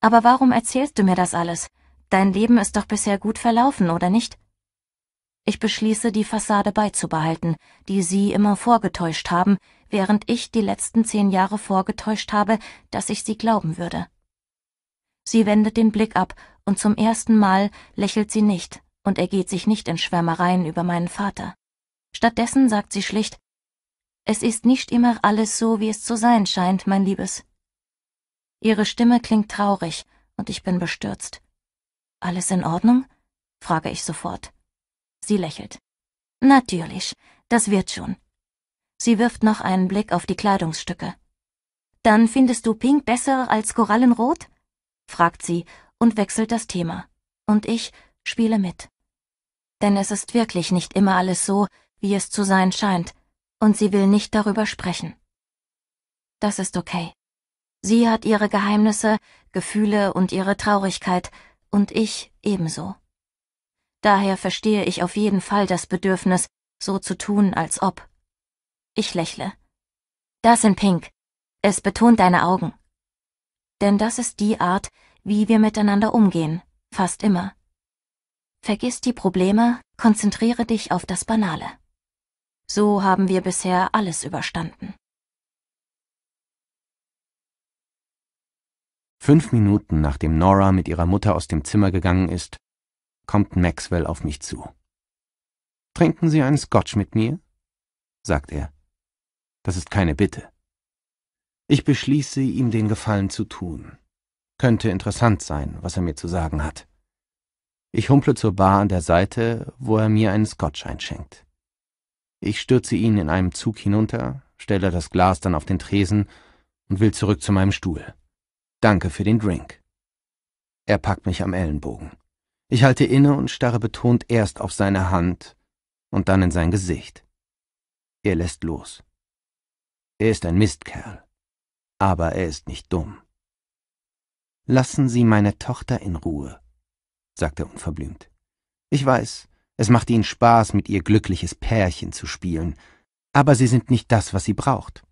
Aber warum erzählst du mir das alles? Dein Leben ist doch bisher gut verlaufen, oder nicht? Ich beschließe, die Fassade beizubehalten, die sie immer vorgetäuscht haben, während ich die letzten zehn Jahre vorgetäuscht habe, dass ich sie glauben würde. Sie wendet den Blick ab, und zum ersten Mal lächelt sie nicht und ergeht sich nicht in Schwärmereien über meinen Vater. Stattdessen sagt sie schlicht, es ist nicht immer alles so, wie es zu sein scheint, mein Liebes. Ihre Stimme klingt traurig, und ich bin bestürzt. Alles in Ordnung? frage ich sofort. Sie lächelt. Natürlich, das wird schon. Sie wirft noch einen Blick auf die Kleidungsstücke. Dann findest du Pink besser als Korallenrot? fragt sie und wechselt das Thema. Und ich spiele mit. Denn es ist wirklich nicht immer alles so, wie es zu sein scheint, und sie will nicht darüber sprechen. Das ist okay. Sie hat ihre Geheimnisse, Gefühle und ihre Traurigkeit, und ich ebenso. Daher verstehe ich auf jeden Fall das Bedürfnis, so zu tun, als ob. Ich lächle. Das in Pink. Es betont deine Augen. Denn das ist die Art, wie wir miteinander umgehen, fast immer. Vergiss die Probleme, konzentriere dich auf das Banale. So haben wir bisher alles überstanden. Fünf Minuten nachdem Nora mit ihrer Mutter aus dem Zimmer gegangen ist, kommt Maxwell auf mich zu. Trinken Sie einen Scotch mit mir? sagt er. Das ist keine Bitte. Ich beschließe, ihm den Gefallen zu tun. Könnte interessant sein, was er mir zu sagen hat. Ich humple zur Bar an der Seite, wo er mir einen Scotch einschenkt. Ich stürze ihn in einem Zug hinunter, stelle das Glas dann auf den Tresen und will zurück zu meinem Stuhl. Danke für den Drink. Er packt mich am Ellenbogen. Ich halte inne und starre betont erst auf seine Hand und dann in sein Gesicht. Er lässt los. Er ist ein Mistkerl. Aber er ist nicht dumm. Lassen Sie meine Tochter in Ruhe, sagt er unverblümt. Ich weiß, es macht Ihnen Spaß, mit ihr glückliches Pärchen zu spielen, aber Sie sind nicht das, was sie braucht.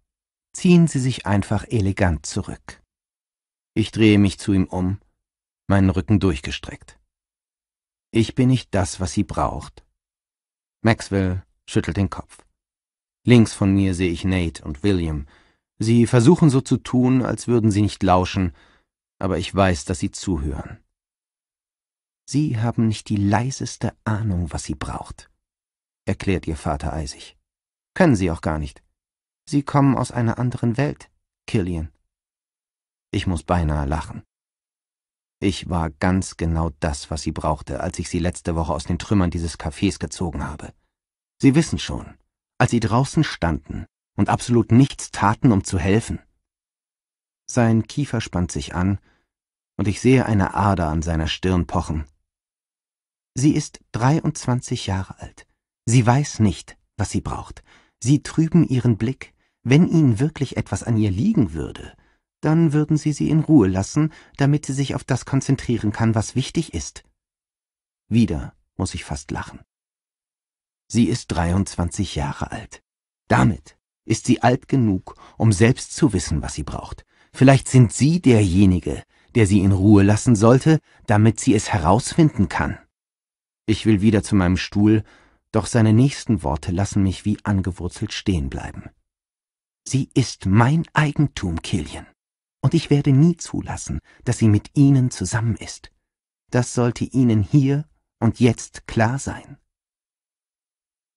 Ziehen Sie sich einfach elegant zurück. Ich drehe mich zu ihm um, meinen Rücken durchgestreckt. Ich bin nicht das, was sie braucht. Maxwell schüttelt den Kopf. Links von mir sehe ich Nate und William. Sie versuchen so zu tun, als würden sie nicht lauschen, aber ich weiß, dass sie zuhören. Sie haben nicht die leiseste Ahnung, was sie braucht, erklärt ihr Vater eisig. Können sie auch gar nicht. Sie kommen aus einer anderen Welt, Killian. Ich muss beinahe lachen. Ich war ganz genau das, was sie brauchte, als ich sie letzte Woche aus den Trümmern dieses Cafés gezogen habe. Sie wissen schon, als sie draußen standen und absolut nichts taten, um zu helfen. Sein Kiefer spannt sich an, und ich sehe eine Ader an seiner Stirn pochen. Sie ist 23 Jahre alt. Sie weiß nicht, was sie braucht. Sie trüben ihren Blick. Wenn ihnen wirklich etwas an ihr liegen würde, dann würden sie sie in Ruhe lassen, damit sie sich auf das konzentrieren kann, was wichtig ist. Wieder muss ich fast lachen. Sie ist 23 Jahre alt. Damit ist sie alt genug, um selbst zu wissen, was sie braucht. Vielleicht sind Sie derjenige, der sie in Ruhe lassen sollte, damit sie es herausfinden kann. Ich will wieder zu meinem Stuhl, doch seine nächsten Worte lassen mich wie angewurzelt stehen bleiben. Sie ist mein Eigentum, Killian, und ich werde nie zulassen, dass sie mit Ihnen zusammen ist. Das sollte Ihnen hier und jetzt klar sein.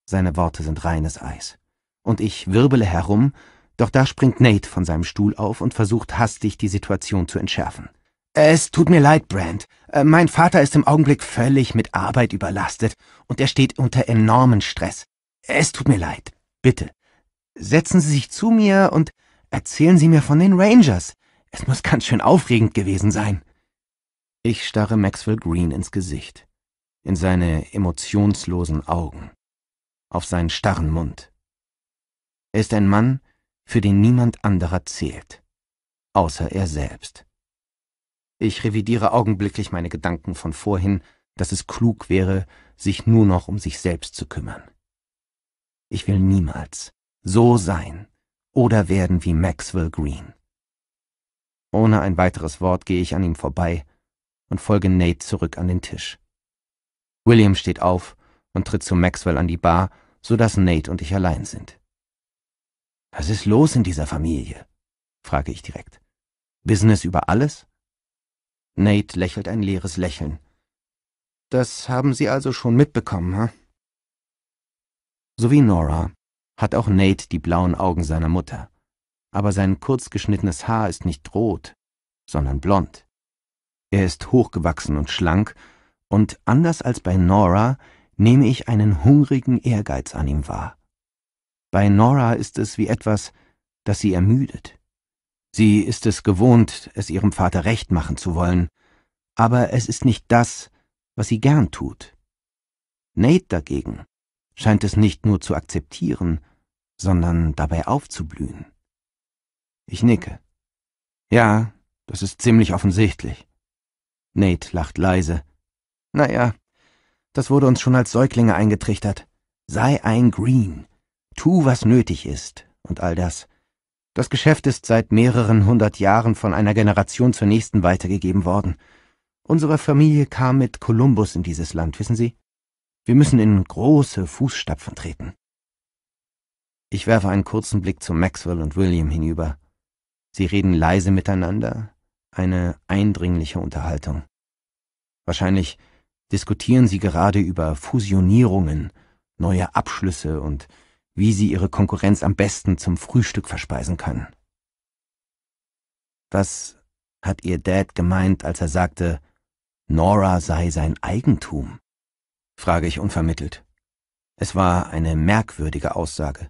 Seine Worte sind reines Eis. Und ich wirbele herum, doch da springt Nate von seinem Stuhl auf und versucht hastig, die Situation zu entschärfen. Es tut mir leid, Brand. Äh, mein Vater ist im Augenblick völlig mit Arbeit überlastet und er steht unter enormen Stress. Es tut mir leid. Bitte. Setzen Sie sich zu mir und erzählen Sie mir von den Rangers. Es muss ganz schön aufregend gewesen sein. Ich starre Maxwell Green ins Gesicht, in seine emotionslosen Augen auf seinen starren Mund. Er ist ein Mann, für den niemand anderer zählt, außer er selbst. Ich revidiere augenblicklich meine Gedanken von vorhin, dass es klug wäre, sich nur noch um sich selbst zu kümmern. Ich will niemals so sein oder werden wie Maxwell Green. Ohne ein weiteres Wort gehe ich an ihm vorbei und folge Nate zurück an den Tisch. William steht auf und tritt zu Maxwell an die Bar, so dass Nate und ich allein sind. Was ist los in dieser Familie? frage ich direkt. Business über alles? Nate lächelt ein leeres Lächeln. Das haben Sie also schon mitbekommen, ha? Huh? So wie Nora hat auch Nate die blauen Augen seiner Mutter, aber sein kurzgeschnittenes Haar ist nicht rot, sondern blond. Er ist hochgewachsen und schlank, und anders als bei Nora nehme ich einen hungrigen Ehrgeiz an ihm wahr. Bei Nora ist es wie etwas, das sie ermüdet. Sie ist es gewohnt, es ihrem Vater recht machen zu wollen, aber es ist nicht das, was sie gern tut. Nate dagegen scheint es nicht nur zu akzeptieren, sondern dabei aufzublühen. Ich nicke. Ja, das ist ziemlich offensichtlich. Nate lacht leise. Naja, das wurde uns schon als Säuglinge eingetrichtert. Sei ein Green. Tu, was nötig ist. Und all das. Das Geschäft ist seit mehreren hundert Jahren von einer Generation zur nächsten weitergegeben worden. Unsere Familie kam mit Kolumbus in dieses Land, wissen Sie? Wir müssen in große Fußstapfen treten. Ich werfe einen kurzen Blick zu Maxwell und William hinüber. Sie reden leise miteinander, eine eindringliche Unterhaltung. Wahrscheinlich diskutieren sie gerade über Fusionierungen, neue Abschlüsse und wie sie ihre Konkurrenz am besten zum Frühstück verspeisen können. Was hat ihr Dad gemeint, als er sagte, Nora sei sein Eigentum? frage ich unvermittelt. Es war eine merkwürdige Aussage.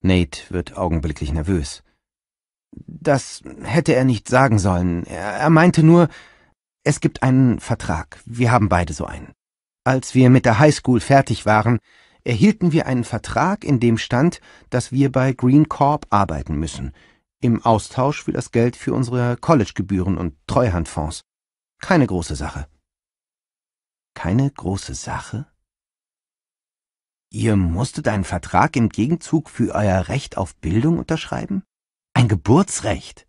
Nate wird augenblicklich nervös. Das hätte er nicht sagen sollen. Er, meinte nur, es gibt einen Vertrag. Wir haben beide so einen. Als wir mit der Highschool fertig waren, erhielten wir einen Vertrag, in dem stand, dass wir bei Green Corp arbeiten müssen, im Austausch für das Geld für unsere Collegegebühren und Treuhandfonds. Keine große Sache. Keine große Sache? Ihr musstet einen Vertrag im Gegenzug für euer Recht auf Bildung unterschreiben? Ein Geburtsrecht!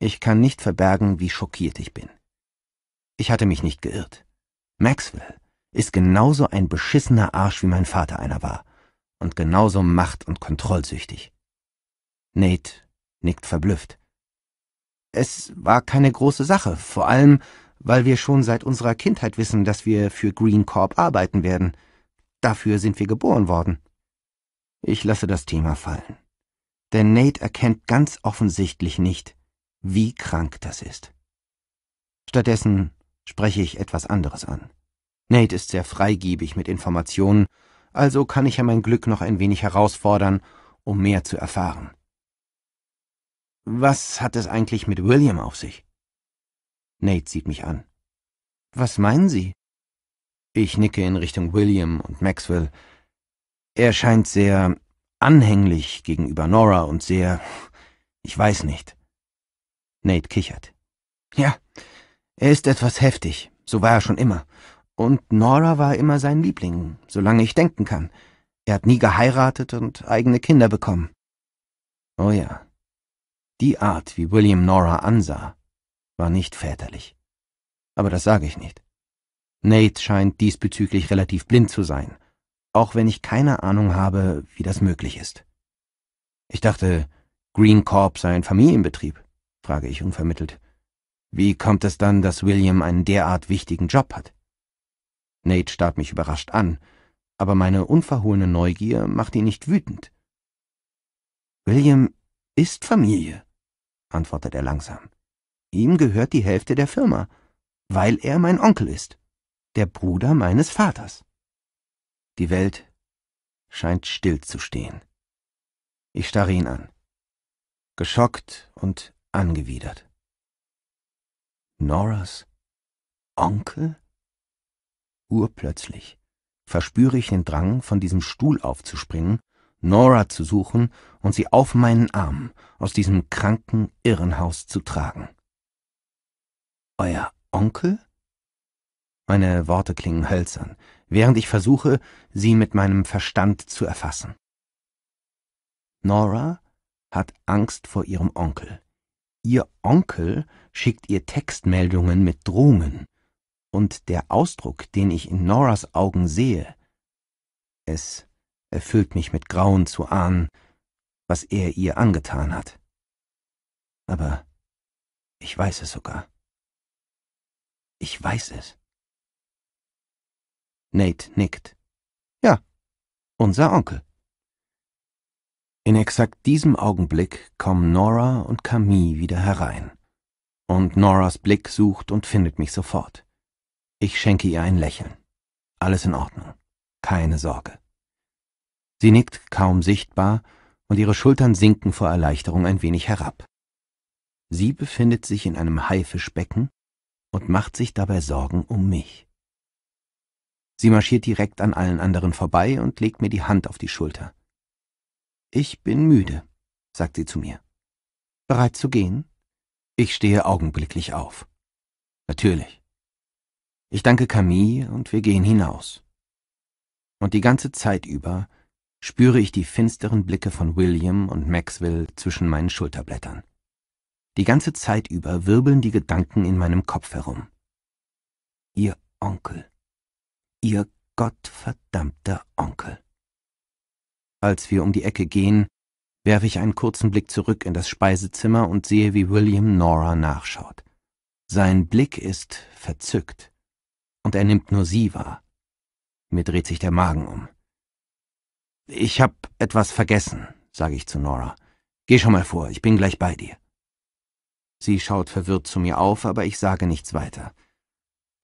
Ich kann nicht verbergen, wie schockiert ich bin. Ich hatte mich nicht geirrt. Maxwell ist genauso ein beschissener Arsch, wie mein Vater einer war, und genauso macht- und kontrollsüchtig. Nate nickt verblüfft. Es war keine große Sache, vor allem, weil wir schon seit unserer Kindheit wissen, dass wir für Green Corp arbeiten werden. Dafür sind wir geboren worden. Ich lasse das Thema fallen. Denn Nate erkennt ganz offensichtlich nicht, wie krank das ist. Stattdessen spreche ich etwas anderes an. Nate ist sehr freigebig mit Informationen, also kann ich ja mein Glück noch ein wenig herausfordern, um mehr zu erfahren. Was hat es eigentlich mit William auf sich? Nate sieht mich an. Was meinen Sie? Ich nicke in Richtung William und Maxwell. Er scheint sehr anhänglich gegenüber Nora und sehr, ich weiß nicht. Nate kichert. Ja, er ist etwas heftig, so war er schon immer. Und Nora war immer sein Liebling, solange ich denken kann. Er hat nie geheiratet und eigene Kinder bekommen. Oh ja. Die Art, wie William Nora ansah, war nicht väterlich. Aber das sage ich nicht. Nate scheint diesbezüglich relativ blind zu sein, auch wenn ich keine Ahnung habe, wie das möglich ist. Ich dachte, Green Corp sei ein Familienbetrieb, frage ich unvermittelt. Wie kommt es dann, dass William einen derart wichtigen Job hat? Nate starrt mich überrascht an, aber meine unverhohlene Neugier macht ihn nicht wütend. William ist Familie, antwortet er langsam. Ihm gehört die Hälfte der Firma, weil er mein Onkel ist, der Bruder meines Vaters. Die Welt scheint still zu stehen. Ich starre ihn an, geschockt und angewidert. Noras Onkel? Urplötzlich verspüre ich den Drang, von diesem Stuhl aufzuspringen, Nora zu suchen und sie auf meinen Arm aus diesem kranken Irrenhaus zu tragen. Euer Onkel? Meine Worte klingen hölzern, während ich versuche, sie mit meinem Verstand zu erfassen. Nora hat Angst vor ihrem Onkel. Ihr Onkel schickt ihr Textmeldungen mit Drohungen. Und der Ausdruck, den ich in Noras Augen sehe, es erfüllt mich mit Grauen zu ahnen, was er ihr angetan hat. Aber ich weiß es sogar. Ich weiß es. Nate nickt. Ja, unser Onkel. In exakt diesem Augenblick kommen Nora und Camille wieder herein. Und Noras Blick sucht und findet mich sofort. Ich schenke ihr ein Lächeln. Alles in Ordnung. Keine Sorge. Sie nickt kaum sichtbar und ihre Schultern sinken vor Erleichterung ein wenig herab. Sie befindet sich in einem Haifischbecken und macht sich dabei Sorgen um mich. Sie marschiert direkt an allen anderen vorbei und legt mir die Hand auf die Schulter. Ich bin müde, sagt sie zu mir. Bereit zu gehen? Ich stehe augenblicklich auf. Natürlich. Ich danke Camille und wir gehen hinaus. Und die ganze Zeit über spüre ich die finsteren Blicke von William und Maxwell zwischen meinen Schulterblättern. Die ganze Zeit über wirbeln die Gedanken in meinem Kopf herum. Ihr Onkel. Ihr gottverdammter Onkel. Als wir um die Ecke gehen, werfe ich einen kurzen Blick zurück in das Speisezimmer und sehe, wie William Nora nachschaut. Sein Blick ist verzückt, und er nimmt nur sie wahr. Mir dreht sich der Magen um. Ich hab etwas vergessen, sage ich zu Nora. Geh schon mal vor, ich bin gleich bei dir. Sie schaut verwirrt zu mir auf, aber ich sage nichts weiter.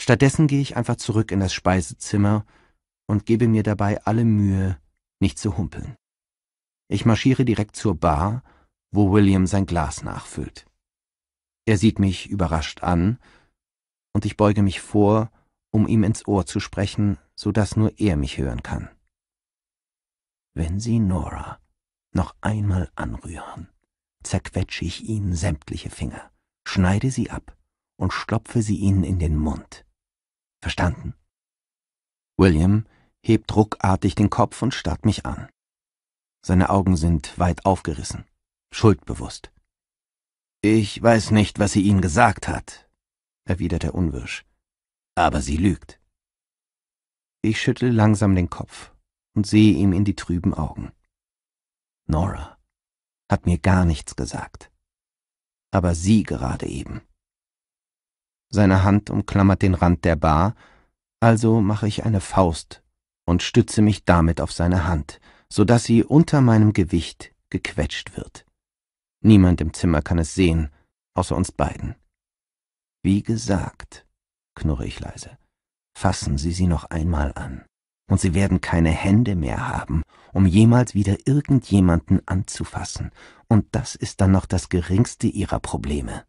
Stattdessen gehe ich einfach zurück in das Speisezimmer und gebe mir dabei alle Mühe, nicht zu humpeln. Ich marschiere direkt zur Bar, wo William sein Glas nachfüllt. Er sieht mich überrascht an, und ich beuge mich vor, um ihm ins Ohr zu sprechen, so dass nur er mich hören kann. Wenn Sie Nora noch einmal anrühren, zerquetsche ich Ihnen sämtliche Finger, schneide sie ab und stopfe sie Ihnen in den Mund. Verstanden? William hebt ruckartig den Kopf und starrt mich an. Seine Augen sind weit aufgerissen, schuldbewusst. Ich weiß nicht, was sie Ihnen gesagt hat, erwidert er unwirsch. Aber sie lügt. Ich schüttel langsam den Kopf und sehe ihm in die trüben Augen. Nora hat mir gar nichts gesagt. Aber sie gerade eben. Seine Hand umklammert den Rand der Bar, also mache ich eine Faust und stütze mich damit auf seine Hand, so dass sie unter meinem Gewicht gequetscht wird. Niemand im Zimmer kann es sehen, außer uns beiden. Wie gesagt, knurre ich leise, fassen Sie sie noch einmal an, und Sie werden keine Hände mehr haben, um jemals wieder irgendjemanden anzufassen, und das ist dann noch das geringste Ihrer Probleme.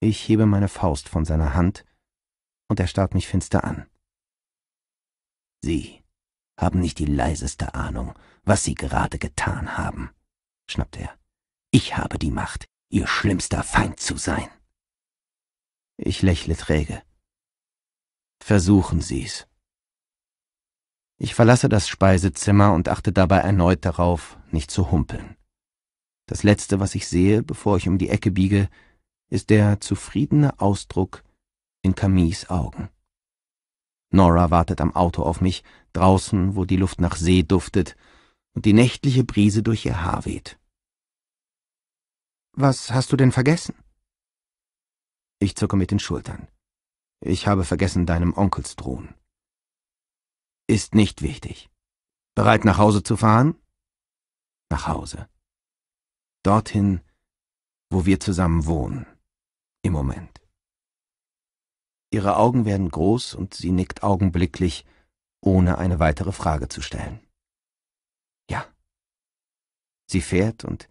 Ich hebe meine Faust von seiner Hand, und er starrt mich finster an. Sie haben nicht die leiseste Ahnung, was Sie gerade getan haben, schnappte er. Ich habe die Macht, Ihr schlimmster Feind zu sein. Ich lächle träge. Versuchen Sie's. Ich verlasse das Speisezimmer und achte dabei erneut darauf, nicht zu humpeln. Das Letzte, was ich sehe, bevor ich um die Ecke biege, ist der zufriedene Ausdruck in Camilles Augen. Nora wartet am Auto auf mich, draußen, wo die Luft nach See duftet und die nächtliche Brise durch ihr Haar weht. Was hast du denn vergessen? Ich zucke mit den Schultern. Ich habe vergessen, deinem Onkel zu drohen. Ist nicht wichtig. Bereit, nach Hause zu fahren? Nach Hause. Dorthin, wo wir zusammen wohnen. Im Moment. Ihre Augen werden groß und sie nickt augenblicklich, ohne eine weitere Frage zu stellen. Ja. Sie fährt und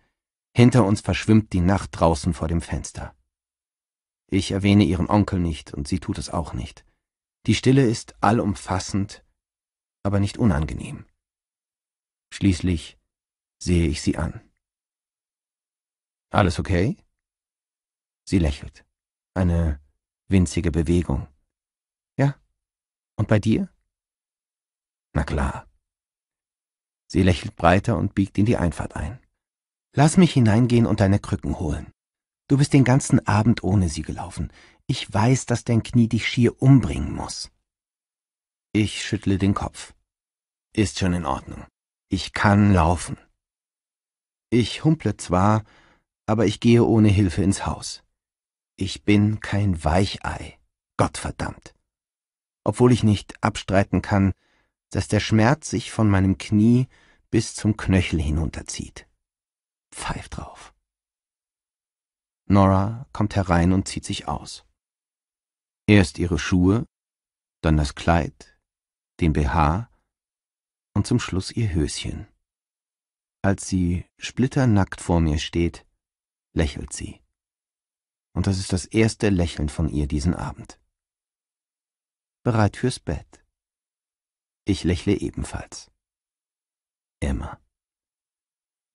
hinter uns verschwimmt die Nacht draußen vor dem Fenster. Ich erwähne ihren Onkel nicht und sie tut es auch nicht. Die Stille ist allumfassend, aber nicht unangenehm. Schließlich sehe ich sie an. Alles okay? Sie lächelt. Eine winzige Bewegung. Ja. Und bei dir? Na klar. Sie lächelt breiter und biegt in die Einfahrt ein. Lass mich hineingehen und deine Krücken holen. Du bist den ganzen Abend ohne sie gelaufen. Ich weiß, dass dein Knie dich schier umbringen muss. Ich schüttle den Kopf. Ist schon in Ordnung. Ich kann laufen. Ich humple zwar, aber ich gehe ohne Hilfe ins Haus. Ich bin kein Weichei, Gottverdammt. Obwohl ich nicht abstreiten kann, dass der Schmerz sich von meinem Knie bis zum Knöchel hinunterzieht. Pfeif drauf. Nora kommt herein und zieht sich aus. Erst ihre Schuhe, dann das Kleid, den BH und zum Schluss ihr Höschen. Als sie splitternackt vor mir steht, lächelt sie und das ist das erste Lächeln von ihr diesen Abend. Bereit fürs Bett. Ich lächle ebenfalls. Emma.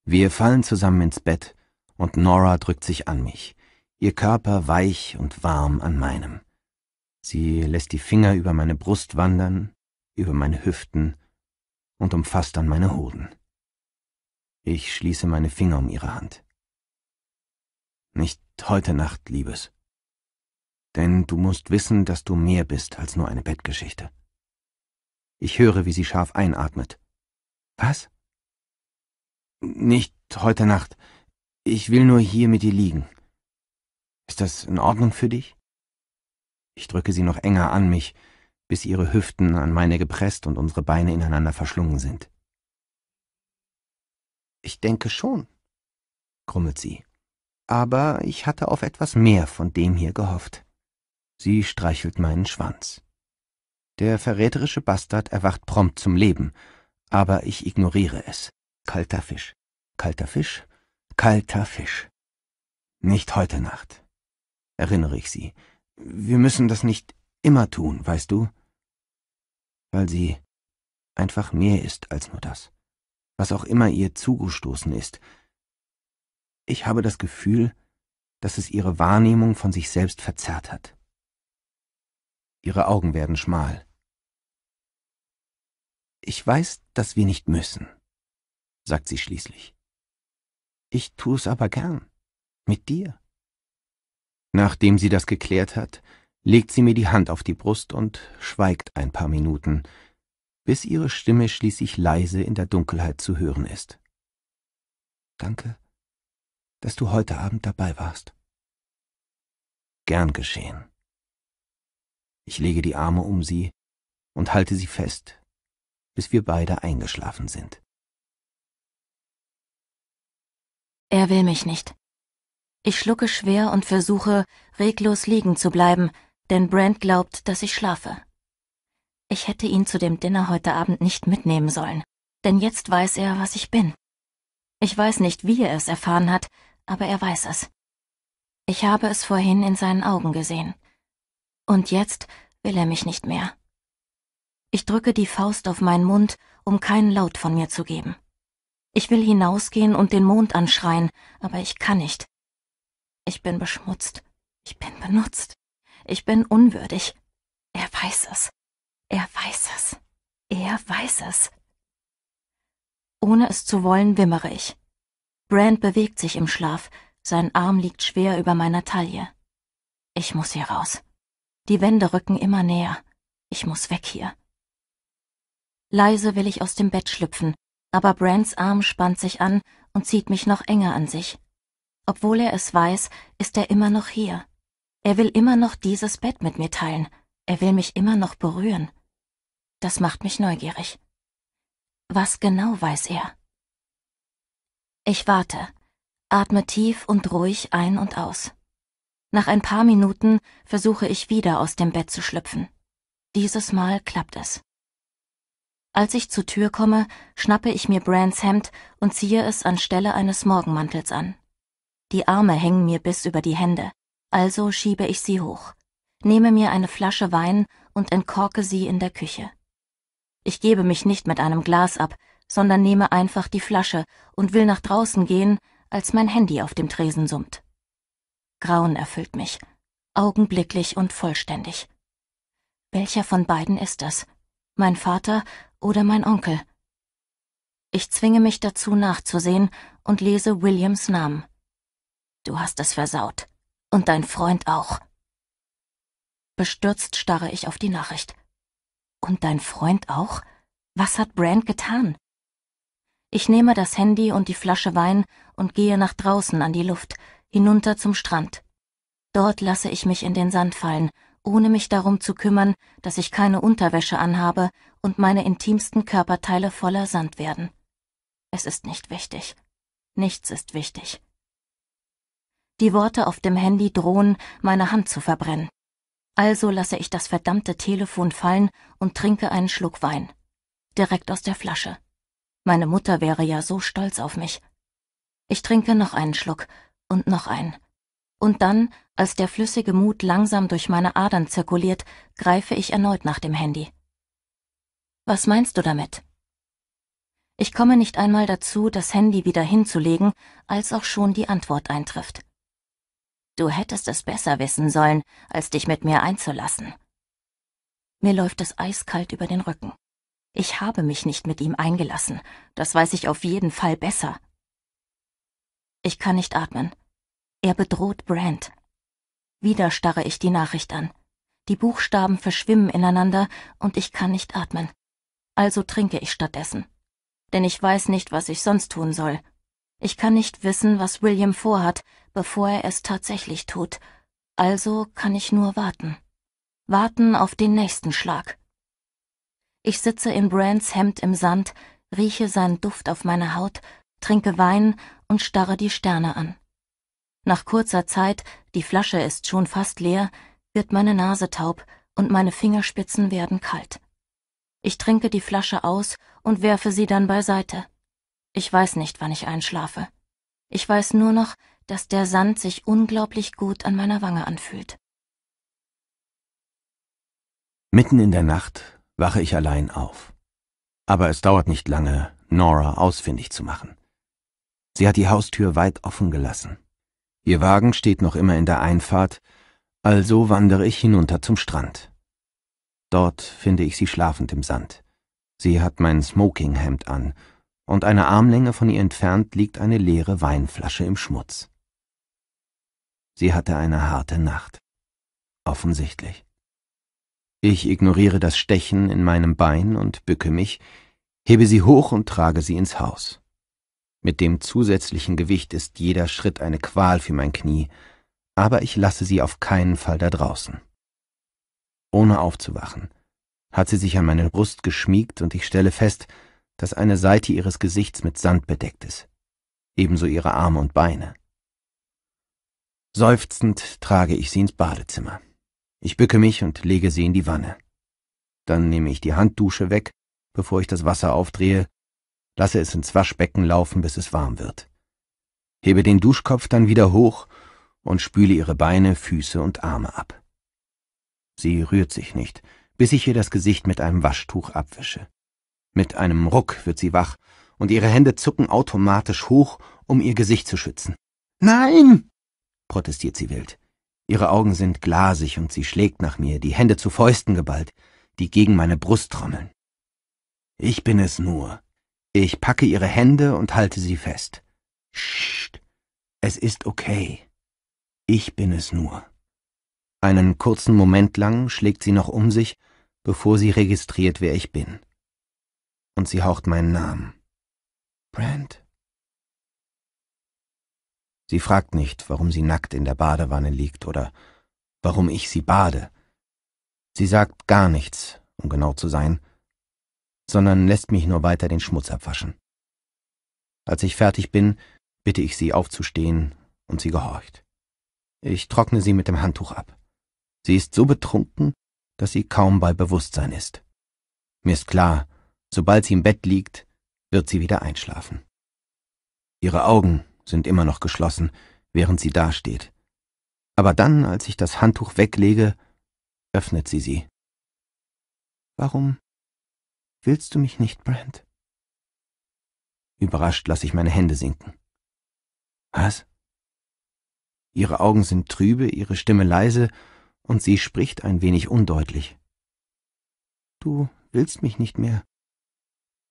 Wir fallen zusammen ins Bett und Nora drückt sich an mich, ihr Körper weich und warm an meinem. Sie lässt die Finger über meine Brust wandern, über meine Hüften und umfasst dann meine Hoden. Ich schließe meine Finger um ihre Hand. Nicht heute Nacht, Liebes. Denn du musst wissen, dass du mehr bist als nur eine Bettgeschichte. Ich höre, wie sie scharf einatmet. Was? Nicht heute Nacht. Ich will nur hier mit dir liegen. Ist das in Ordnung für dich? Ich drücke sie noch enger an mich, bis ihre Hüften an meine gepresst und unsere Beine ineinander verschlungen sind. Ich denke schon, grummelt sie aber ich hatte auf etwas mehr von dem hier gehofft. Sie streichelt meinen Schwanz. Der verräterische Bastard erwacht prompt zum Leben, aber ich ignoriere es. Kalter Fisch, kalter Fisch, kalter Fisch. Nicht heute Nacht, erinnere ich sie. Wir müssen das nicht immer tun, weißt du? Weil sie einfach mehr ist als nur das. Was auch immer ihr zugestoßen ist, ich habe das Gefühl, dass es ihre Wahrnehmung von sich selbst verzerrt hat. Ihre Augen werden schmal. Ich weiß, dass wir nicht müssen, sagt sie schließlich. Ich es aber gern. Mit dir. Nachdem sie das geklärt hat, legt sie mir die Hand auf die Brust und schweigt ein paar Minuten, bis ihre Stimme schließlich leise in der Dunkelheit zu hören ist. Danke, dass du heute Abend dabei warst. Gern geschehen. Ich lege die Arme um sie und halte sie fest, bis wir beide eingeschlafen sind. Er will mich nicht. Ich schlucke schwer und versuche, reglos liegen zu bleiben, denn Brent glaubt, dass ich schlafe. Ich hätte ihn zu dem Dinner heute Abend nicht mitnehmen sollen, denn jetzt weiß er, was ich bin. Ich weiß nicht, wie er es erfahren hat, aber er weiß es. Ich habe es vorhin in seinen Augen gesehen. Und jetzt will er mich nicht mehr. Ich drücke die Faust auf meinen Mund, um keinen Laut von mir zu geben. Ich will hinausgehen und den Mond anschreien, aber ich kann nicht. Ich bin beschmutzt. Ich bin benutzt. Ich bin unwürdig. Er weiß es. Er weiß es. Er weiß es. Ohne es zu wollen, wimmere ich. Brand bewegt sich im Schlaf, sein Arm liegt schwer über meiner Taille. Ich muss hier raus. Die Wände rücken immer näher. Ich muss weg hier. Leise will ich aus dem Bett schlüpfen, aber Brands Arm spannt sich an und zieht mich noch enger an sich. Obwohl er es weiß, ist er immer noch hier. Er will immer noch dieses Bett mit mir teilen. Er will mich immer noch berühren. Das macht mich neugierig. Was genau weiß er? Ich warte, atme tief und ruhig ein und aus. Nach ein paar Minuten versuche ich wieder aus dem Bett zu schlüpfen. Dieses Mal klappt es. Als ich zur Tür komme, schnappe ich mir Brands Hemd und ziehe es anstelle eines Morgenmantels an. Die Arme hängen mir bis über die Hände, also schiebe ich sie hoch, nehme mir eine Flasche Wein und entkorke sie in der Küche. Ich gebe mich nicht mit einem Glas ab, sondern nehme einfach die Flasche und will nach draußen gehen, als mein Handy auf dem Tresen summt. Grauen erfüllt mich, augenblicklich und vollständig. Welcher von beiden ist es? Mein Vater oder mein Onkel? Ich zwinge mich dazu nachzusehen und lese Williams Namen. Du hast es versaut. Und dein Freund auch. Bestürzt starre ich auf die Nachricht. Und dein Freund auch? Was hat Brand getan? Ich nehme das Handy und die Flasche Wein und gehe nach draußen an die Luft, hinunter zum Strand. Dort lasse ich mich in den Sand fallen, ohne mich darum zu kümmern, dass ich keine Unterwäsche anhabe und meine intimsten Körperteile voller Sand werden. Es ist nicht wichtig. Nichts ist wichtig. Die Worte auf dem Handy drohen, meine Hand zu verbrennen. Also lasse ich das verdammte Telefon fallen und trinke einen Schluck Wein. Direkt aus der Flasche. Meine Mutter wäre ja so stolz auf mich. Ich trinke noch einen Schluck und noch einen. Und dann, als der flüssige Mut langsam durch meine Adern zirkuliert, greife ich erneut nach dem Handy. Was meinst du damit? Ich komme nicht einmal dazu, das Handy wieder hinzulegen, als auch schon die Antwort eintrifft. Du hättest es besser wissen sollen, als dich mit mir einzulassen. Mir läuft es eiskalt über den Rücken. Ich habe mich nicht mit ihm eingelassen. Das weiß ich auf jeden Fall besser. Ich kann nicht atmen. Er bedroht Brandt. Wieder starre ich die Nachricht an. Die Buchstaben verschwimmen ineinander und ich kann nicht atmen. Also trinke ich stattdessen. Denn ich weiß nicht, was ich sonst tun soll. Ich kann nicht wissen, was William vorhat, bevor er es tatsächlich tut. Also kann ich nur warten. Warten auf den nächsten Schlag. Ich sitze in Brands Hemd im Sand, rieche seinen Duft auf meiner Haut, trinke Wein und starre die Sterne an. Nach kurzer Zeit, die Flasche ist schon fast leer, wird meine Nase taub und meine Fingerspitzen werden kalt. Ich trinke die Flasche aus und werfe sie dann beiseite. Ich weiß nicht, wann ich einschlafe. Ich weiß nur noch, dass der Sand sich unglaublich gut an meiner Wange anfühlt. Mitten in der Nacht wache ich allein auf. Aber es dauert nicht lange, Nora ausfindig zu machen. Sie hat die Haustür weit offen gelassen. Ihr Wagen steht noch immer in der Einfahrt, also wandere ich hinunter zum Strand. Dort finde ich sie schlafend im Sand. Sie hat mein Smokinghemd an, und eine Armlänge von ihr entfernt liegt eine leere Weinflasche im Schmutz. Sie hatte eine harte Nacht. Offensichtlich. Ich ignoriere das Stechen in meinem Bein und bücke mich, hebe sie hoch und trage sie ins Haus. Mit dem zusätzlichen Gewicht ist jeder Schritt eine Qual für mein Knie, aber ich lasse sie auf keinen Fall da draußen. Ohne aufzuwachen, hat sie sich an meine Brust geschmiegt und ich stelle fest, dass eine Seite ihres Gesichts mit Sand bedeckt ist, ebenso ihre Arme und Beine. Seufzend trage ich sie ins Badezimmer. Ich bücke mich und lege sie in die Wanne. Dann nehme ich die Handdusche weg, bevor ich das Wasser aufdrehe, lasse es ins Waschbecken laufen, bis es warm wird. Hebe den Duschkopf dann wieder hoch und spüle ihre Beine, Füße und Arme ab. Sie rührt sich nicht, bis ich ihr das Gesicht mit einem Waschtuch abwische. Mit einem Ruck wird sie wach, und ihre Hände zucken automatisch hoch, um ihr Gesicht zu schützen. Nein! protestiert sie wild. Ihre Augen sind glasig und sie schlägt nach mir, die Hände zu Fäusten geballt, die gegen meine Brust trommeln. Ich bin es nur. Ich packe ihre Hände und halte sie fest. Scht. Es ist okay. Ich bin es nur. Einen kurzen Moment lang schlägt sie noch um sich, bevor sie registriert, wer ich bin. Und sie haucht meinen Namen. Brand. Sie fragt nicht, warum sie nackt in der Badewanne liegt oder warum ich sie bade. Sie sagt gar nichts, um genau zu sein, sondern lässt mich nur weiter den Schmutz abwaschen. Als ich fertig bin, bitte ich sie aufzustehen und sie gehorcht. Ich trockne sie mit dem Handtuch ab. Sie ist so betrunken, dass sie kaum bei Bewusstsein ist. Mir ist klar, sobald sie im Bett liegt, wird sie wieder einschlafen. Ihre Augen sind immer noch geschlossen, während sie dasteht. Aber dann, als ich das Handtuch weglege, öffnet sie sie. Warum willst du mich nicht, Brent? Überrascht lasse ich meine Hände sinken. Was? Ihre Augen sind trübe, ihre Stimme leise, und sie spricht ein wenig undeutlich. Du willst mich nicht mehr.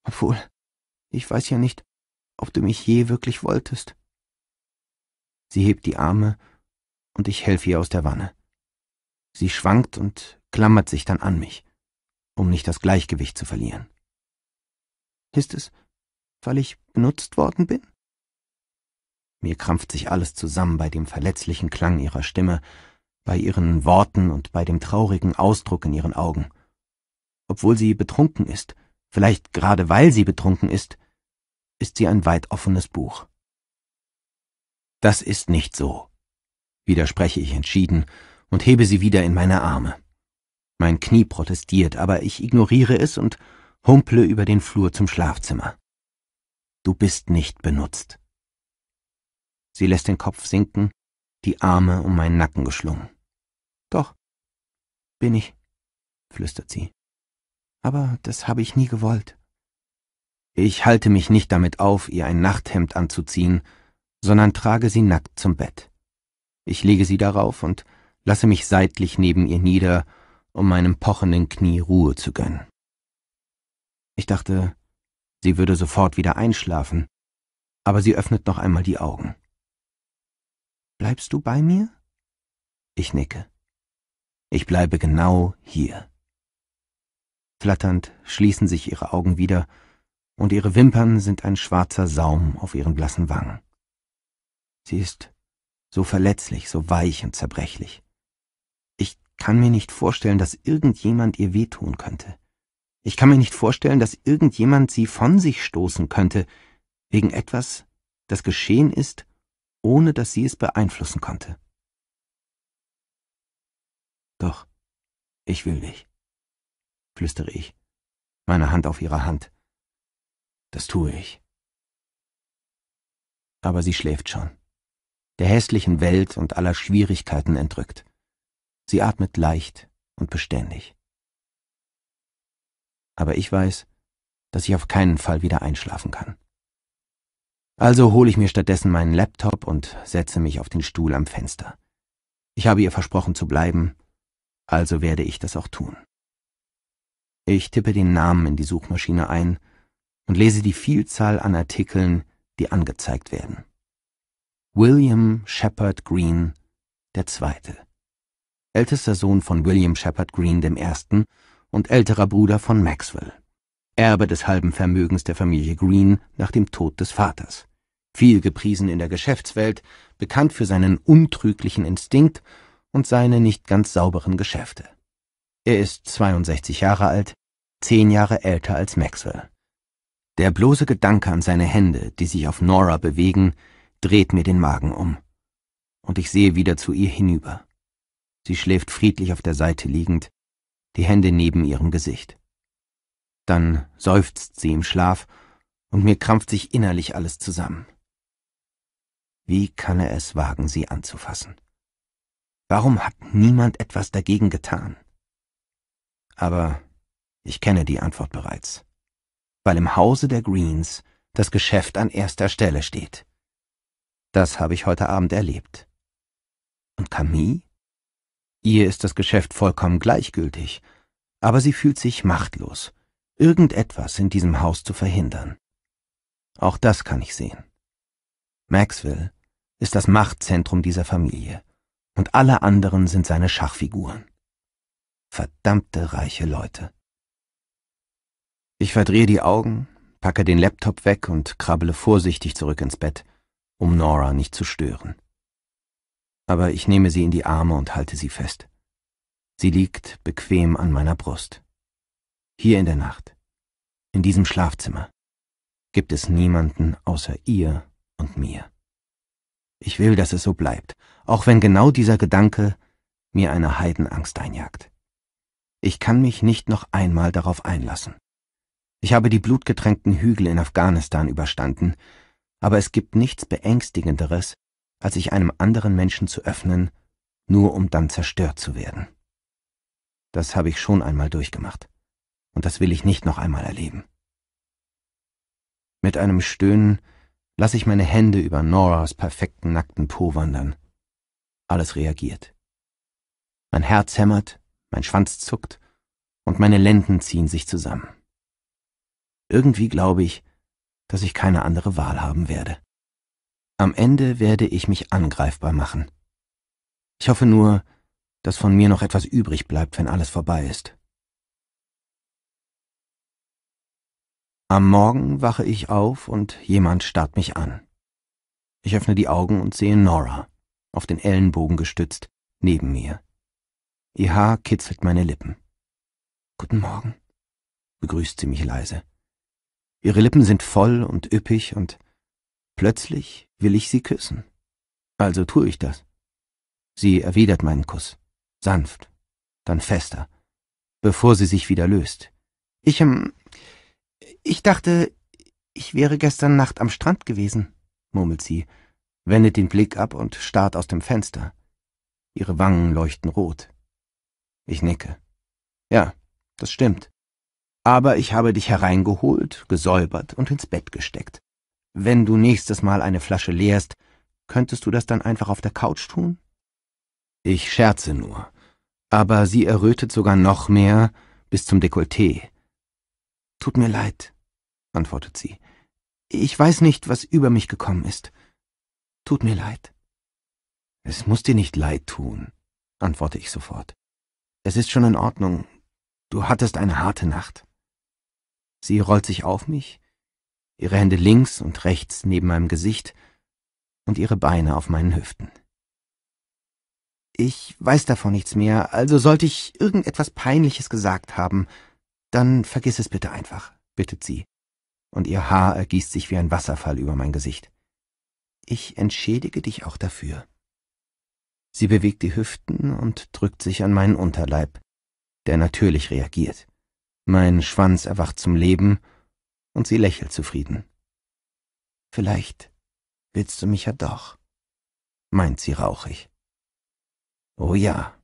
Obwohl, ich weiß ja nicht, ob du mich je wirklich wolltest. Sie hebt die Arme und ich helfe ihr aus der Wanne. Sie schwankt und klammert sich dann an mich, um nicht das Gleichgewicht zu verlieren. Ist es, weil ich benutzt worden bin? Mir krampft sich alles zusammen bei dem verletzlichen Klang ihrer Stimme, bei ihren Worten und bei dem traurigen Ausdruck in ihren Augen. Obwohl sie betrunken ist, vielleicht gerade weil sie betrunken ist, ist sie ein weit offenes Buch. Das ist nicht so, widerspreche ich entschieden und hebe sie wieder in meine Arme. Mein Knie protestiert, aber ich ignoriere es und humple über den Flur zum Schlafzimmer. Du bist nicht benutzt. Sie lässt den Kopf sinken, die Arme um meinen Nacken geschlungen. Doch, bin ich, flüstert sie. Aber das habe ich nie gewollt. Ich halte mich nicht damit auf, ihr ein Nachthemd anzuziehen sondern trage sie nackt zum Bett. Ich lege sie darauf und lasse mich seitlich neben ihr nieder, um meinem pochenden Knie Ruhe zu gönnen. Ich dachte, sie würde sofort wieder einschlafen, aber sie öffnet noch einmal die Augen. Bleibst du bei mir? Ich nicke. Ich bleibe genau hier. Flatternd schließen sich ihre Augen wieder, und ihre Wimpern sind ein schwarzer Saum auf ihren blassen Wangen. Sie ist so verletzlich, so weich und zerbrechlich. Ich kann mir nicht vorstellen, dass irgendjemand ihr wehtun könnte. Ich kann mir nicht vorstellen, dass irgendjemand sie von sich stoßen könnte, wegen etwas, das geschehen ist, ohne dass sie es beeinflussen konnte. Doch, ich will dich, flüstere ich, meine Hand auf ihre Hand. Das tue ich. Aber sie schläft schon der hässlichen Welt und aller Schwierigkeiten entrückt. Sie atmet leicht und beständig. Aber ich weiß, dass ich auf keinen Fall wieder einschlafen kann. Also hole ich mir stattdessen meinen Laptop und setze mich auf den Stuhl am Fenster. Ich habe ihr versprochen zu bleiben, also werde ich das auch tun. Ich tippe den Namen in die Suchmaschine ein und lese die Vielzahl an Artikeln, die angezeigt werden. William Shepherd Green II. Ältester Sohn von William Shepherd Green I. und älterer Bruder von Maxwell. Erbe des halben Vermögens der Familie Green nach dem Tod des Vaters. Viel gepriesen in der Geschäftswelt, bekannt für seinen untrüglichen Instinkt und seine nicht ganz sauberen Geschäfte. Er ist 62 Jahre alt, zehn Jahre älter als Maxwell. Der bloße Gedanke an seine Hände, die sich auf Nora bewegen, dreht mir den Magen um. Und ich sehe wieder zu ihr hinüber. Sie schläft friedlich auf der Seite liegend, die Hände neben ihrem Gesicht. Dann seufzt sie im Schlaf, und mir krampft sich innerlich alles zusammen. Wie kann er es wagen, sie anzufassen? Warum hat niemand etwas dagegen getan? Aber ich kenne die Antwort bereits. Weil im Hause der Greens das Geschäft an erster Stelle steht. Das habe ich heute Abend erlebt. Und Camille? Ihr ist das Geschäft vollkommen gleichgültig, aber sie fühlt sich machtlos, irgendetwas in diesem Haus zu verhindern. Auch das kann ich sehen. Maxwell ist das Machtzentrum dieser Familie, und alle anderen sind seine Schachfiguren. Verdammte reiche Leute. Ich verdrehe die Augen, packe den Laptop weg und krabbele vorsichtig zurück ins Bett – um Nora nicht zu stören. Aber ich nehme sie in die Arme und halte sie fest. Sie liegt bequem an meiner Brust. Hier in der Nacht, in diesem Schlafzimmer, gibt es niemanden außer ihr und mir. Ich will, dass es so bleibt, auch wenn genau dieser Gedanke mir eine Heidenangst einjagt. Ich kann mich nicht noch einmal darauf einlassen. Ich habe die blutgetränkten Hügel in Afghanistan überstanden, aber es gibt nichts Beängstigenderes, als sich einem anderen Menschen zu öffnen, nur um dann zerstört zu werden. Das habe ich schon einmal durchgemacht, und das will ich nicht noch einmal erleben. Mit einem Stöhnen lasse ich meine Hände über Noras perfekten nackten Po wandern. Alles reagiert. Mein Herz hämmert, mein Schwanz zuckt und meine Lenden ziehen sich zusammen. Irgendwie glaube ich, dass ich keine andere Wahl haben werde. Am Ende werde ich mich angreifbar machen. Ich hoffe nur, dass von mir noch etwas übrig bleibt, wenn alles vorbei ist. Am Morgen wache ich auf und jemand starrt mich an. Ich öffne die Augen und sehe Nora, auf den Ellenbogen gestützt, neben mir. Ihr Haar kitzelt meine Lippen. Guten Morgen, begrüßt sie mich leise. Ihre Lippen sind voll und üppig und plötzlich will ich sie küssen. Also tue ich das. Sie erwidert meinen Kuss. Sanft, dann fester, bevor sie sich wieder löst. Ich, ähm, ich dachte, ich wäre gestern Nacht am Strand gewesen, murmelt sie, wendet den Blick ab und starrt aus dem Fenster. Ihre Wangen leuchten rot. Ich nicke. Ja, das stimmt aber ich habe dich hereingeholt, gesäubert und ins Bett gesteckt. Wenn du nächstes Mal eine Flasche leerst, könntest du das dann einfach auf der Couch tun? Ich scherze nur, aber sie errötet sogar noch mehr bis zum Dekolleté. Tut mir leid, antwortet sie. Ich weiß nicht, was über mich gekommen ist. Tut mir leid. Es muss dir nicht leid tun, antworte ich sofort. Es ist schon in Ordnung. Du hattest eine harte Nacht. Sie rollt sich auf mich, ihre Hände links und rechts neben meinem Gesicht und ihre Beine auf meinen Hüften. Ich weiß davon nichts mehr, also sollte ich irgendetwas Peinliches gesagt haben, dann vergiss es bitte einfach, bittet sie, und ihr Haar ergießt sich wie ein Wasserfall über mein Gesicht. Ich entschädige dich auch dafür. Sie bewegt die Hüften und drückt sich an meinen Unterleib, der natürlich reagiert. Mein Schwanz erwacht zum Leben und sie lächelt zufrieden. Vielleicht willst du mich ja doch, meint sie rauchig. Oh ja,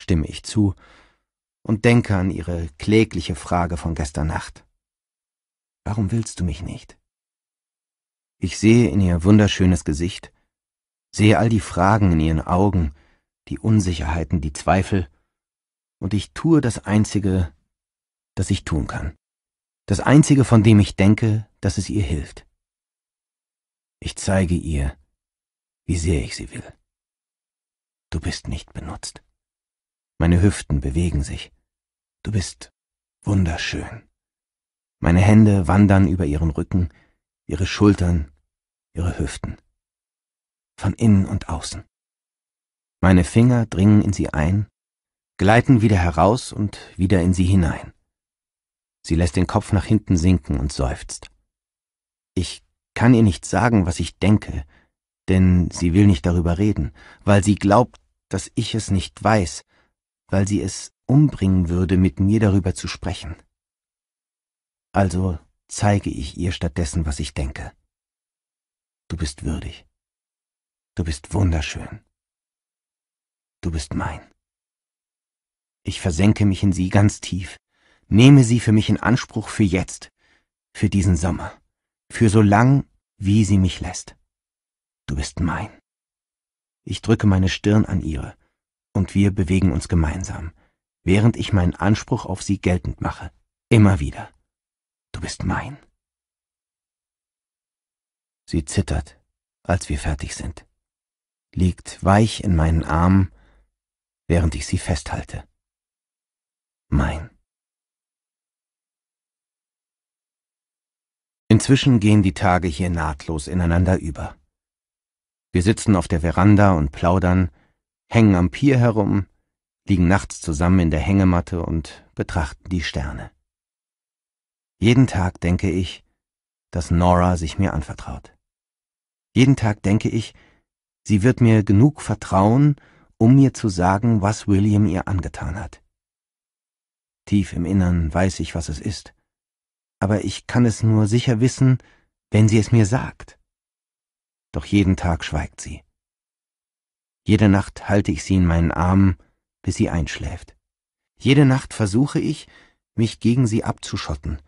stimme ich zu und denke an ihre klägliche Frage von gestern Nacht. Warum willst du mich nicht? Ich sehe in ihr wunderschönes Gesicht, sehe all die Fragen in ihren Augen, die Unsicherheiten, die Zweifel, und ich tue das Einzige, das ich tun kann. Das Einzige, von dem ich denke, dass es ihr hilft. Ich zeige ihr, wie sehr ich sie will. Du bist nicht benutzt. Meine Hüften bewegen sich. Du bist wunderschön. Meine Hände wandern über ihren Rücken, ihre Schultern, ihre Hüften. Von innen und außen. Meine Finger dringen in sie ein, gleiten wieder heraus und wieder in sie hinein. Sie lässt den Kopf nach hinten sinken und seufzt. Ich kann ihr nicht sagen, was ich denke, denn sie will nicht darüber reden, weil sie glaubt, dass ich es nicht weiß, weil sie es umbringen würde, mit mir darüber zu sprechen. Also zeige ich ihr stattdessen, was ich denke. Du bist würdig. Du bist wunderschön. Du bist mein. Ich versenke mich in sie ganz tief, Nehme sie für mich in Anspruch für jetzt, für diesen Sommer, für so lang, wie sie mich lässt. Du bist mein. Ich drücke meine Stirn an ihre, und wir bewegen uns gemeinsam, während ich meinen Anspruch auf sie geltend mache, immer wieder. Du bist mein. Sie zittert, als wir fertig sind, liegt weich in meinen Armen, während ich sie festhalte. Mein. Inzwischen gehen die Tage hier nahtlos ineinander über. Wir sitzen auf der Veranda und plaudern, hängen am Pier herum, liegen nachts zusammen in der Hängematte und betrachten die Sterne. Jeden Tag denke ich, dass Nora sich mir anvertraut. Jeden Tag denke ich, sie wird mir genug vertrauen, um mir zu sagen, was William ihr angetan hat. Tief im Innern weiß ich, was es ist aber ich kann es nur sicher wissen, wenn sie es mir sagt. Doch jeden Tag schweigt sie. Jede Nacht halte ich sie in meinen Armen, bis sie einschläft. Jede Nacht versuche ich, mich gegen sie abzuschotten,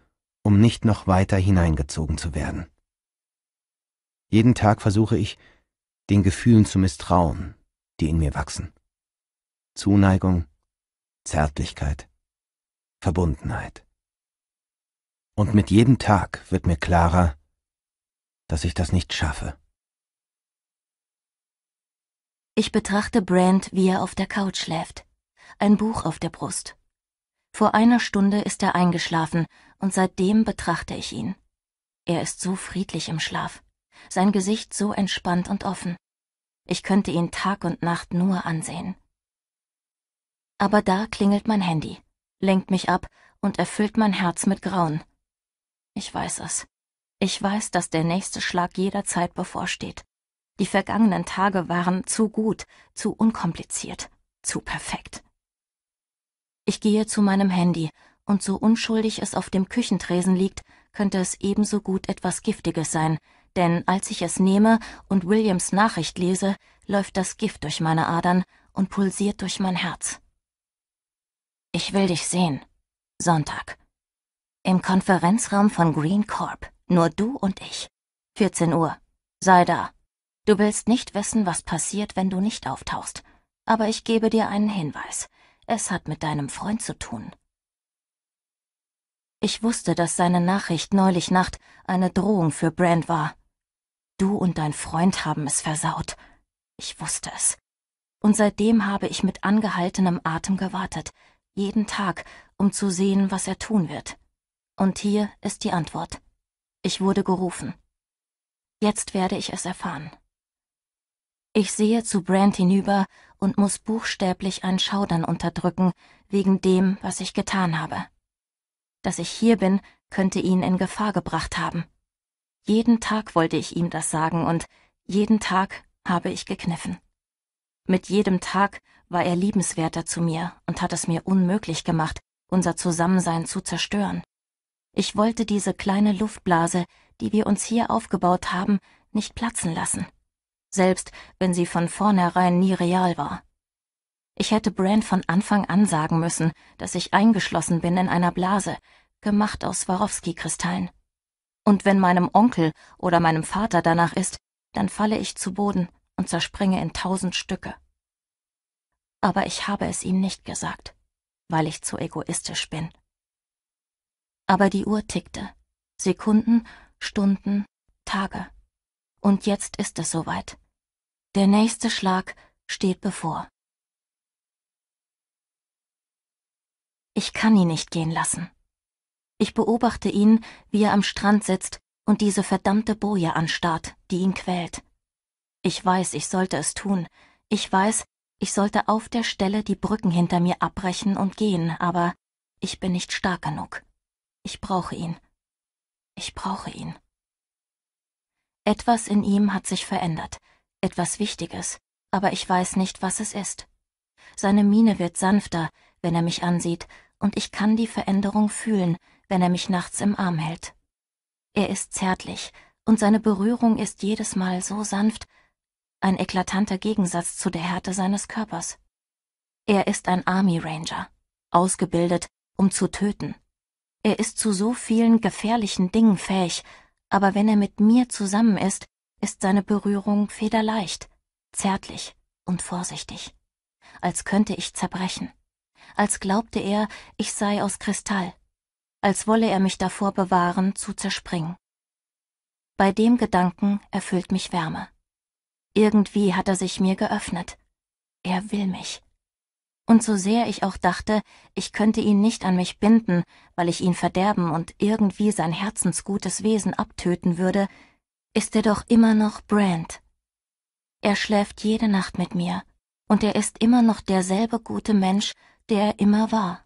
um nicht noch weiter hineingezogen zu werden. Jeden Tag versuche ich, den Gefühlen zu misstrauen, die in mir wachsen. Zuneigung, Zärtlichkeit, Verbundenheit. Und mit jedem Tag wird mir klarer, dass ich das nicht schaffe. Ich betrachte Brand, wie er auf der Couch schläft. Ein Buch auf der Brust. Vor einer Stunde ist er eingeschlafen und seitdem betrachte ich ihn. Er ist so friedlich im Schlaf, sein Gesicht so entspannt und offen. Ich könnte ihn Tag und Nacht nur ansehen. Aber da klingelt mein Handy, lenkt mich ab und erfüllt mein Herz mit Grauen. Ich weiß es. Ich weiß, dass der nächste Schlag jederzeit bevorsteht. Die vergangenen Tage waren zu gut, zu unkompliziert, zu perfekt. Ich gehe zu meinem Handy, und so unschuldig es auf dem Küchentresen liegt, könnte es ebenso gut etwas Giftiges sein, denn als ich es nehme und Williams Nachricht lese, läuft das Gift durch meine Adern und pulsiert durch mein Herz. Ich will dich sehen. Sonntag. Im Konferenzraum von Green Corp. Nur du und ich. 14 Uhr. Sei da. Du willst nicht wissen, was passiert, wenn du nicht auftauchst. Aber ich gebe dir einen Hinweis. Es hat mit deinem Freund zu tun. Ich wusste, dass seine Nachricht neulich Nacht eine Drohung für Brand war. Du und dein Freund haben es versaut. Ich wusste es. Und seitdem habe ich mit angehaltenem Atem gewartet, jeden Tag, um zu sehen, was er tun wird. Und hier ist die Antwort. Ich wurde gerufen. Jetzt werde ich es erfahren. Ich sehe zu Brand hinüber und muss buchstäblich ein Schaudern unterdrücken wegen dem, was ich getan habe. Dass ich hier bin, könnte ihn in Gefahr gebracht haben. Jeden Tag wollte ich ihm das sagen und jeden Tag habe ich gekniffen. Mit jedem Tag war er liebenswerter zu mir und hat es mir unmöglich gemacht, unser Zusammensein zu zerstören. Ich wollte diese kleine Luftblase, die wir uns hier aufgebaut haben, nicht platzen lassen. Selbst wenn sie von vornherein nie real war. Ich hätte Brand von Anfang an sagen müssen, dass ich eingeschlossen bin in einer Blase, gemacht aus Swarovski-Kristallen. Und wenn meinem Onkel oder meinem Vater danach ist, dann falle ich zu Boden und zerspringe in tausend Stücke. Aber ich habe es ihm nicht gesagt, weil ich zu egoistisch bin aber die Uhr tickte. Sekunden, Stunden, Tage. Und jetzt ist es soweit. Der nächste Schlag steht bevor. Ich kann ihn nicht gehen lassen. Ich beobachte ihn, wie er am Strand sitzt und diese verdammte Boje anstarrt, die ihn quält. Ich weiß, ich sollte es tun. Ich weiß, ich sollte auf der Stelle die Brücken hinter mir abbrechen und gehen, aber ich bin nicht stark genug. Ich brauche ihn. Ich brauche ihn. Etwas in ihm hat sich verändert, etwas Wichtiges, aber ich weiß nicht, was es ist. Seine Miene wird sanfter, wenn er mich ansieht, und ich kann die Veränderung fühlen, wenn er mich nachts im Arm hält. Er ist zärtlich, und seine Berührung ist jedes Mal so sanft, ein eklatanter Gegensatz zu der Härte seines Körpers. Er ist ein Army Ranger, ausgebildet, um zu töten, er ist zu so vielen gefährlichen Dingen fähig, aber wenn er mit mir zusammen ist, ist seine Berührung federleicht, zärtlich und vorsichtig. Als könnte ich zerbrechen. Als glaubte er, ich sei aus Kristall. Als wolle er mich davor bewahren, zu zerspringen. Bei dem Gedanken erfüllt mich Wärme. Irgendwie hat er sich mir geöffnet. Er will mich und so sehr ich auch dachte, ich könnte ihn nicht an mich binden, weil ich ihn verderben und irgendwie sein herzensgutes Wesen abtöten würde, ist er doch immer noch Brand. Er schläft jede Nacht mit mir, und er ist immer noch derselbe gute Mensch, der er immer war.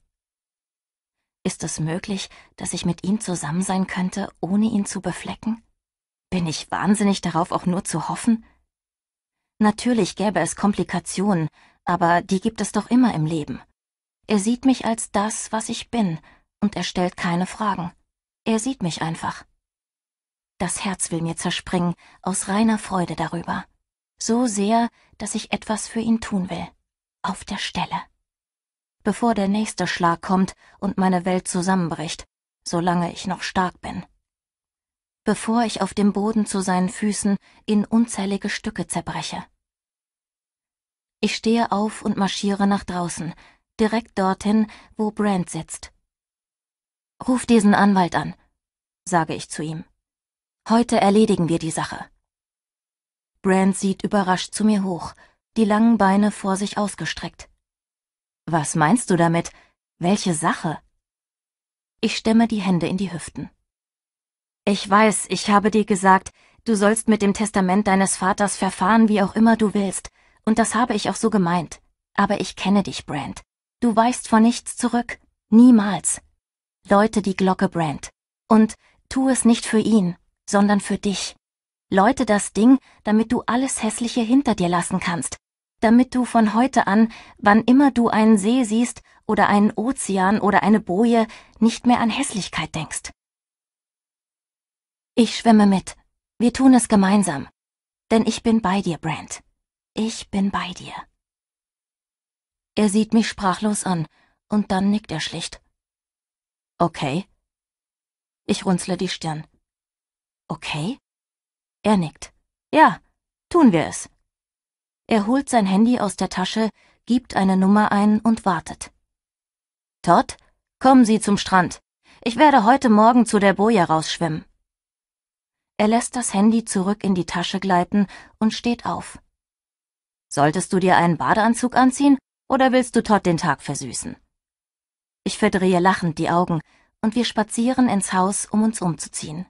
Ist es möglich, dass ich mit ihm zusammen sein könnte, ohne ihn zu beflecken? Bin ich wahnsinnig darauf auch nur zu hoffen? Natürlich gäbe es Komplikationen, aber die gibt es doch immer im Leben. Er sieht mich als das, was ich bin, und er stellt keine Fragen. Er sieht mich einfach. Das Herz will mir zerspringen, aus reiner Freude darüber. So sehr, dass ich etwas für ihn tun will. Auf der Stelle. Bevor der nächste Schlag kommt und meine Welt zusammenbricht, solange ich noch stark bin. Bevor ich auf dem Boden zu seinen Füßen in unzählige Stücke zerbreche. Ich stehe auf und marschiere nach draußen, direkt dorthin, wo Brand sitzt. Ruf diesen Anwalt an, sage ich zu ihm. Heute erledigen wir die Sache. Brand sieht überrascht zu mir hoch, die langen Beine vor sich ausgestreckt. Was meinst du damit? Welche Sache? Ich stemme die Hände in die Hüften. Ich weiß, ich habe dir gesagt, du sollst mit dem Testament deines Vaters verfahren, wie auch immer du willst, und das habe ich auch so gemeint. Aber ich kenne dich, Brand. Du weichst vor nichts zurück. Niemals. Leute die Glocke, Brand. Und tu es nicht für ihn, sondern für dich. Leute das Ding, damit du alles Hässliche hinter dir lassen kannst. Damit du von heute an, wann immer du einen See siehst oder einen Ozean oder eine Boje, nicht mehr an Hässlichkeit denkst. Ich schwimme mit. Wir tun es gemeinsam. Denn ich bin bei dir, Brand. Ich bin bei dir. Er sieht mich sprachlos an, und dann nickt er schlicht. Okay. Ich runzle die Stirn. Okay? Er nickt. Ja, tun wir es. Er holt sein Handy aus der Tasche, gibt eine Nummer ein und wartet. Todd, kommen Sie zum Strand. Ich werde heute Morgen zu der Boje rausschwimmen. Er lässt das Handy zurück in die Tasche gleiten und steht auf. Solltest du dir einen Badeanzug anziehen oder willst du Todd den Tag versüßen? Ich verdrehe lachend die Augen und wir spazieren ins Haus, um uns umzuziehen.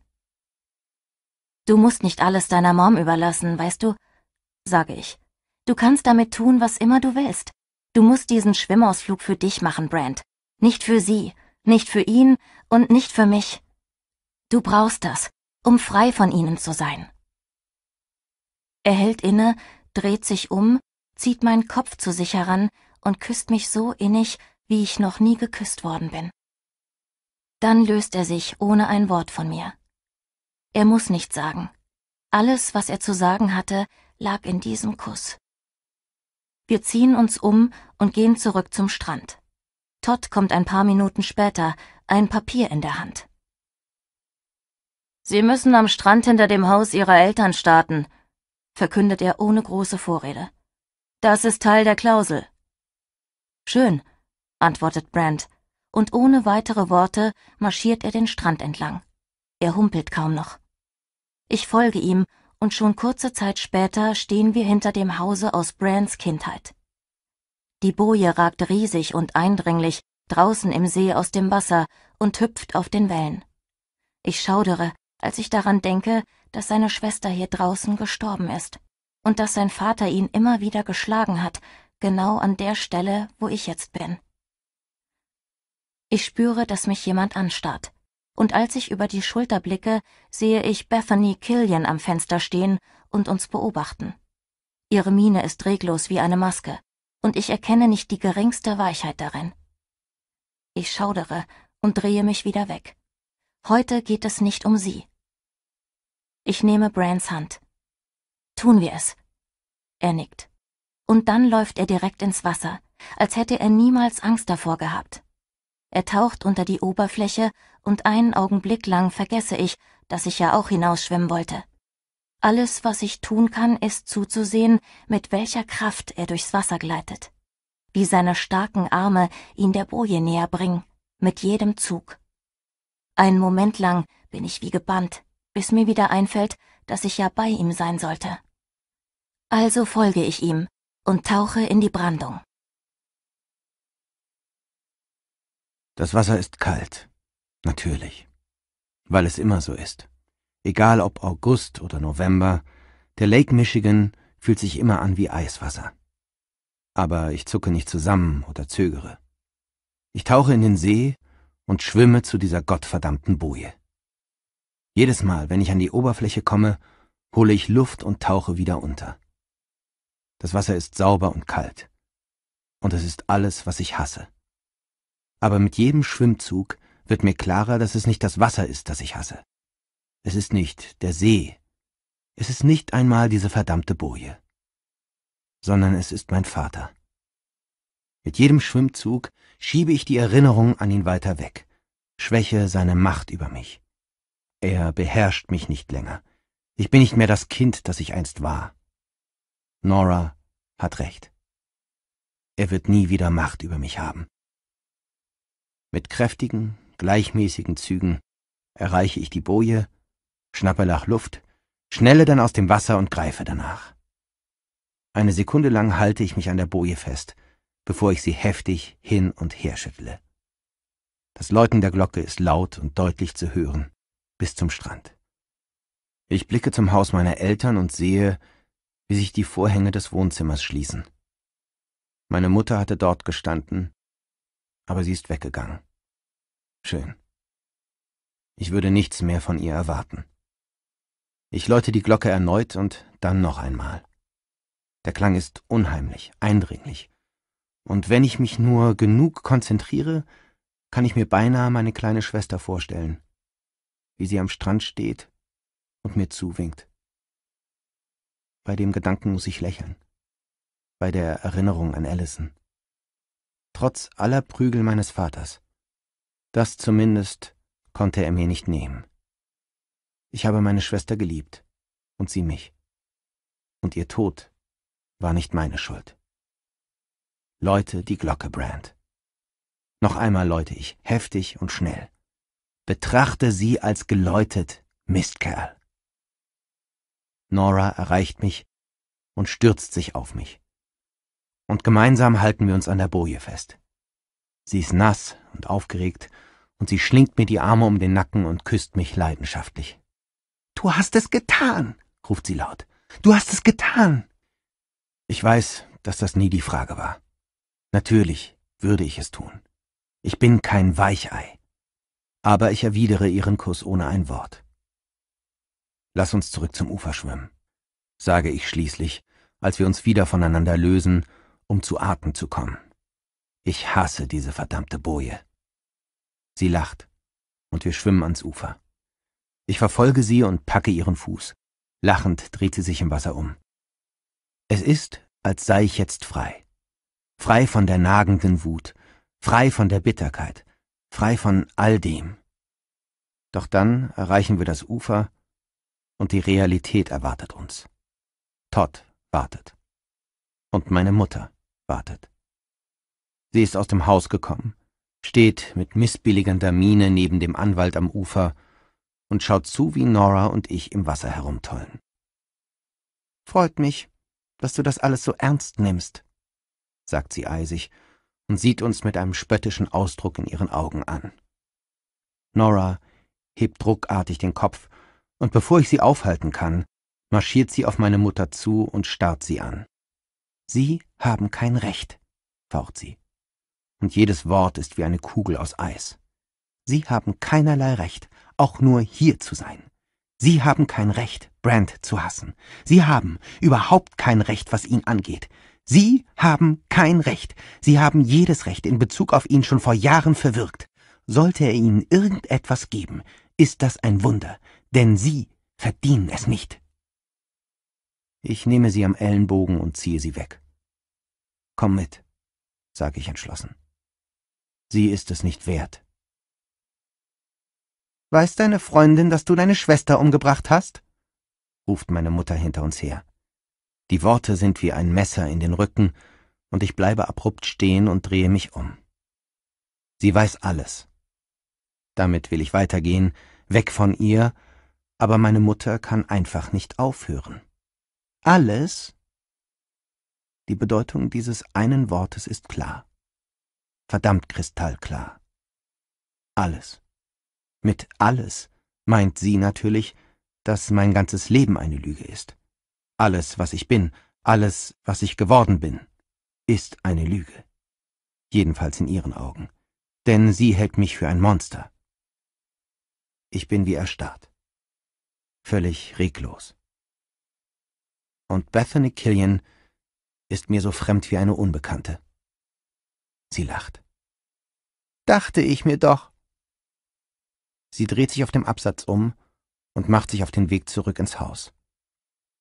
Du musst nicht alles deiner Mom überlassen, weißt du, sage ich. Du kannst damit tun, was immer du willst. Du musst diesen Schwimmausflug für dich machen, Brand. Nicht für sie, nicht für ihn und nicht für mich. Du brauchst das, um frei von ihnen zu sein. Er hält inne, dreht sich um, zieht meinen Kopf zu sich heran und küsst mich so innig, wie ich noch nie geküsst worden bin. Dann löst er sich ohne ein Wort von mir. Er muss nichts sagen. Alles, was er zu sagen hatte, lag in diesem Kuss. Wir ziehen uns um und gehen zurück zum Strand. Todd kommt ein paar Minuten später, ein Papier in der Hand. Sie müssen am Strand hinter dem Haus Ihrer Eltern starten, verkündet er ohne große Vorrede. Das ist Teil der Klausel. Schön, antwortet Brand, und ohne weitere Worte marschiert er den Strand entlang. Er humpelt kaum noch. Ich folge ihm, und schon kurze Zeit später stehen wir hinter dem Hause aus Brands Kindheit. Die Boje ragt riesig und eindringlich draußen im See aus dem Wasser und hüpft auf den Wellen. Ich schaudere, als ich daran denke, dass seine Schwester hier draußen gestorben ist und dass sein Vater ihn immer wieder geschlagen hat, genau an der Stelle, wo ich jetzt bin. Ich spüre, dass mich jemand anstarrt. Und als ich über die Schulter blicke, sehe ich Bethany Killian am Fenster stehen und uns beobachten. Ihre Miene ist reglos wie eine Maske, und ich erkenne nicht die geringste Weichheit darin. Ich schaudere und drehe mich wieder weg. Heute geht es nicht um sie. Ich nehme Brands Hand. Tun wir es. Er nickt. Und dann läuft er direkt ins Wasser, als hätte er niemals Angst davor gehabt. Er taucht unter die Oberfläche und einen Augenblick lang vergesse ich, dass ich ja auch hinausschwimmen wollte. Alles, was ich tun kann, ist zuzusehen, mit welcher Kraft er durchs Wasser gleitet. Wie seine starken Arme ihn der Boje näher bringen, mit jedem Zug. Einen Moment lang bin ich wie gebannt, bis mir wieder einfällt, dass ich ja bei ihm sein sollte. Also folge ich ihm und tauche in die Brandung. Das Wasser ist kalt. Natürlich. Weil es immer so ist. Egal ob August oder November, der Lake Michigan fühlt sich immer an wie Eiswasser. Aber ich zucke nicht zusammen oder zögere. Ich tauche in den See und schwimme zu dieser gottverdammten Boje. Jedes Mal, wenn ich an die Oberfläche komme, hole ich Luft und tauche wieder unter. Das Wasser ist sauber und kalt. Und es ist alles, was ich hasse. Aber mit jedem Schwimmzug wird mir klarer, dass es nicht das Wasser ist, das ich hasse. Es ist nicht der See. Es ist nicht einmal diese verdammte Boje. Sondern es ist mein Vater. Mit jedem Schwimmzug schiebe ich die Erinnerung an ihn weiter weg, schwäche seine Macht über mich. Er beherrscht mich nicht länger. Ich bin nicht mehr das Kind, das ich einst war. Nora hat recht. Er wird nie wieder Macht über mich haben. Mit kräftigen, gleichmäßigen Zügen erreiche ich die Boje, schnappe nach Luft, schnelle dann aus dem Wasser und greife danach. Eine Sekunde lang halte ich mich an der Boje fest, bevor ich sie heftig hin und her schüttle. Das Läuten der Glocke ist laut und deutlich zu hören, bis zum Strand. Ich blicke zum Haus meiner Eltern und sehe, wie sich die Vorhänge des Wohnzimmers schließen. Meine Mutter hatte dort gestanden, aber sie ist weggegangen. Schön. Ich würde nichts mehr von ihr erwarten. Ich läute die Glocke erneut und dann noch einmal. Der Klang ist unheimlich, eindringlich, und wenn ich mich nur genug konzentriere, kann ich mir beinahe meine kleine Schwester vorstellen, wie sie am Strand steht und mir zuwinkt. Bei dem Gedanken muss ich lächeln, bei der Erinnerung an Allison. Trotz aller Prügel meines Vaters. Das zumindest konnte er mir nicht nehmen. Ich habe meine Schwester geliebt und sie mich. Und ihr Tod war nicht meine Schuld läute die Glocke Brand. Noch einmal läute ich, heftig und schnell. Betrachte sie als geläutet, Mistkerl. Nora erreicht mich und stürzt sich auf mich. Und gemeinsam halten wir uns an der Boje fest. Sie ist nass und aufgeregt und sie schlingt mir die Arme um den Nacken und küsst mich leidenschaftlich. Du hast es getan, ruft sie laut. Du hast es getan. Ich weiß, dass das nie die Frage war. Natürlich würde ich es tun. Ich bin kein Weichei. Aber ich erwidere ihren Kuss ohne ein Wort. Lass uns zurück zum Ufer schwimmen, sage ich schließlich, als wir uns wieder voneinander lösen, um zu Atem zu kommen. Ich hasse diese verdammte Boje. Sie lacht, und wir schwimmen ans Ufer. Ich verfolge sie und packe ihren Fuß. Lachend dreht sie sich im Wasser um. Es ist, als sei ich jetzt frei frei von der nagenden Wut, frei von der Bitterkeit, frei von all dem. Doch dann erreichen wir das Ufer und die Realität erwartet uns. Todd wartet. Und meine Mutter wartet. Sie ist aus dem Haus gekommen, steht mit missbilligender Miene neben dem Anwalt am Ufer und schaut zu, wie Nora und ich im Wasser herumtollen. Freut mich, dass du das alles so ernst nimmst, sagt sie eisig und sieht uns mit einem spöttischen Ausdruck in ihren Augen an. Nora hebt druckartig den Kopf, und bevor ich sie aufhalten kann, marschiert sie auf meine Mutter zu und starrt sie an. Sie haben kein Recht, faucht sie. Und jedes Wort ist wie eine Kugel aus Eis. Sie haben keinerlei Recht, auch nur hier zu sein. Sie haben kein Recht, Brand zu hassen. Sie haben überhaupt kein Recht, was ihn angeht. Sie haben kein Recht. Sie haben jedes Recht in Bezug auf ihn schon vor Jahren verwirkt. Sollte er Ihnen irgendetwas geben, ist das ein Wunder, denn Sie verdienen es nicht. Ich nehme sie am Ellenbogen und ziehe sie weg. Komm mit, sage ich entschlossen. Sie ist es nicht wert. Weiß deine Freundin, dass du deine Schwester umgebracht hast? ruft meine Mutter hinter uns her. Die Worte sind wie ein Messer in den Rücken, und ich bleibe abrupt stehen und drehe mich um. Sie weiß alles. Damit will ich weitergehen, weg von ihr, aber meine Mutter kann einfach nicht aufhören. Alles? Die Bedeutung dieses einen Wortes ist klar. Verdammt kristallklar. Alles. Mit alles meint sie natürlich, dass mein ganzes Leben eine Lüge ist. Alles, was ich bin, alles, was ich geworden bin, ist eine Lüge. Jedenfalls in ihren Augen. Denn sie hält mich für ein Monster. Ich bin wie erstarrt. Völlig reglos. Und Bethany Killian ist mir so fremd wie eine Unbekannte. Sie lacht. Dachte ich mir doch. Sie dreht sich auf dem Absatz um und macht sich auf den Weg zurück ins Haus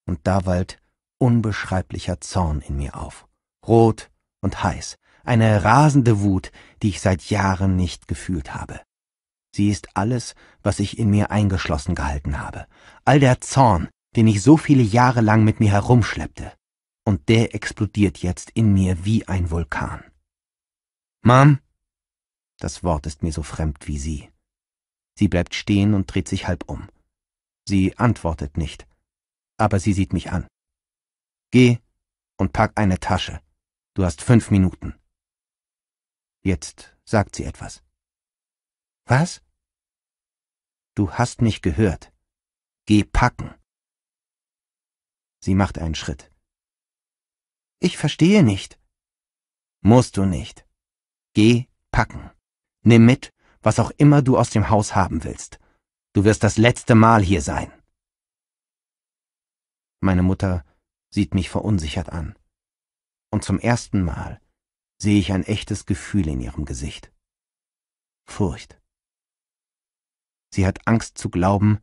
und da wallt unbeschreiblicher Zorn in mir auf. Rot und heiß, eine rasende Wut, die ich seit Jahren nicht gefühlt habe. Sie ist alles, was ich in mir eingeschlossen gehalten habe, all der Zorn, den ich so viele Jahre lang mit mir herumschleppte, und der explodiert jetzt in mir wie ein Vulkan. Mom? Das Wort ist mir so fremd wie sie. Sie bleibt stehen und dreht sich halb um. Sie antwortet nicht, aber sie sieht mich an. Geh und pack eine Tasche. Du hast fünf Minuten. Jetzt sagt sie etwas. Was? Du hast mich gehört. Geh packen. Sie macht einen Schritt. Ich verstehe nicht. Musst du nicht. Geh packen. Nimm mit, was auch immer du aus dem Haus haben willst. Du wirst das letzte Mal hier sein. Meine Mutter sieht mich verunsichert an. Und zum ersten Mal sehe ich ein echtes Gefühl in ihrem Gesicht. Furcht. Sie hat Angst zu glauben,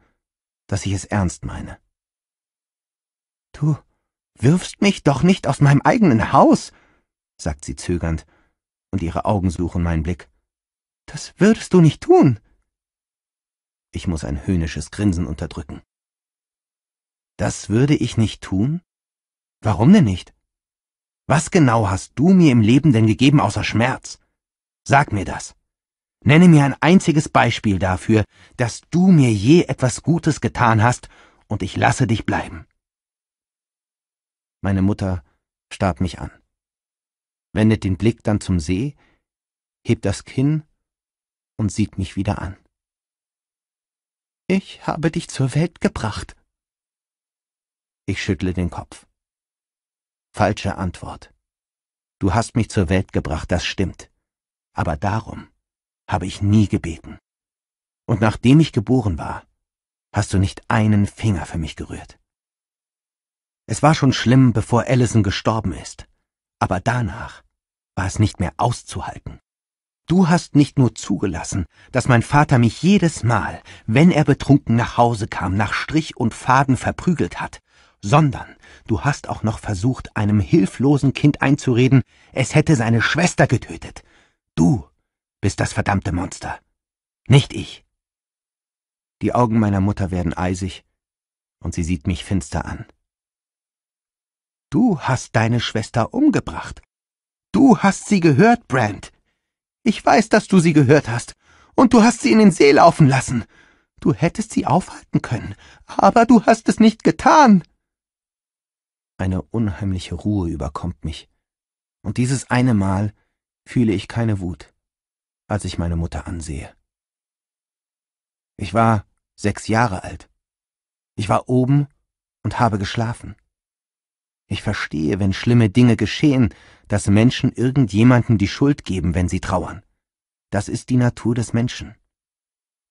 dass ich es ernst meine. Du wirfst mich doch nicht aus meinem eigenen Haus, sagt sie zögernd, und ihre Augen suchen meinen Blick. Das würdest du nicht tun. Ich muss ein höhnisches Grinsen unterdrücken. Das würde ich nicht tun? Warum denn nicht? Was genau hast du mir im Leben denn gegeben außer Schmerz? Sag mir das. Nenne mir ein einziges Beispiel dafür, dass du mir je etwas Gutes getan hast, und ich lasse dich bleiben. Meine Mutter starrt mich an, wendet den Blick dann zum See, hebt das Kinn und sieht mich wieder an. Ich habe dich zur Welt gebracht, ich schüttle den Kopf. Falsche Antwort. Du hast mich zur Welt gebracht, das stimmt. Aber darum habe ich nie gebeten. Und nachdem ich geboren war, hast du nicht einen Finger für mich gerührt. Es war schon schlimm, bevor Allison gestorben ist, aber danach war es nicht mehr auszuhalten. Du hast nicht nur zugelassen, dass mein Vater mich jedes Mal, wenn er betrunken nach Hause kam, nach Strich und Faden verprügelt hat, sondern du hast auch noch versucht, einem hilflosen Kind einzureden, es hätte seine Schwester getötet. Du bist das verdammte Monster, nicht ich. Die Augen meiner Mutter werden eisig, und sie sieht mich finster an. Du hast deine Schwester umgebracht. Du hast sie gehört, Brand. Ich weiß, dass du sie gehört hast, und du hast sie in den See laufen lassen. Du hättest sie aufhalten können, aber du hast es nicht getan. Eine unheimliche Ruhe überkommt mich. Und dieses eine Mal fühle ich keine Wut, als ich meine Mutter ansehe. Ich war sechs Jahre alt. Ich war oben und habe geschlafen. Ich verstehe, wenn schlimme Dinge geschehen, dass Menschen irgendjemandem die Schuld geben, wenn sie trauern. Das ist die Natur des Menschen.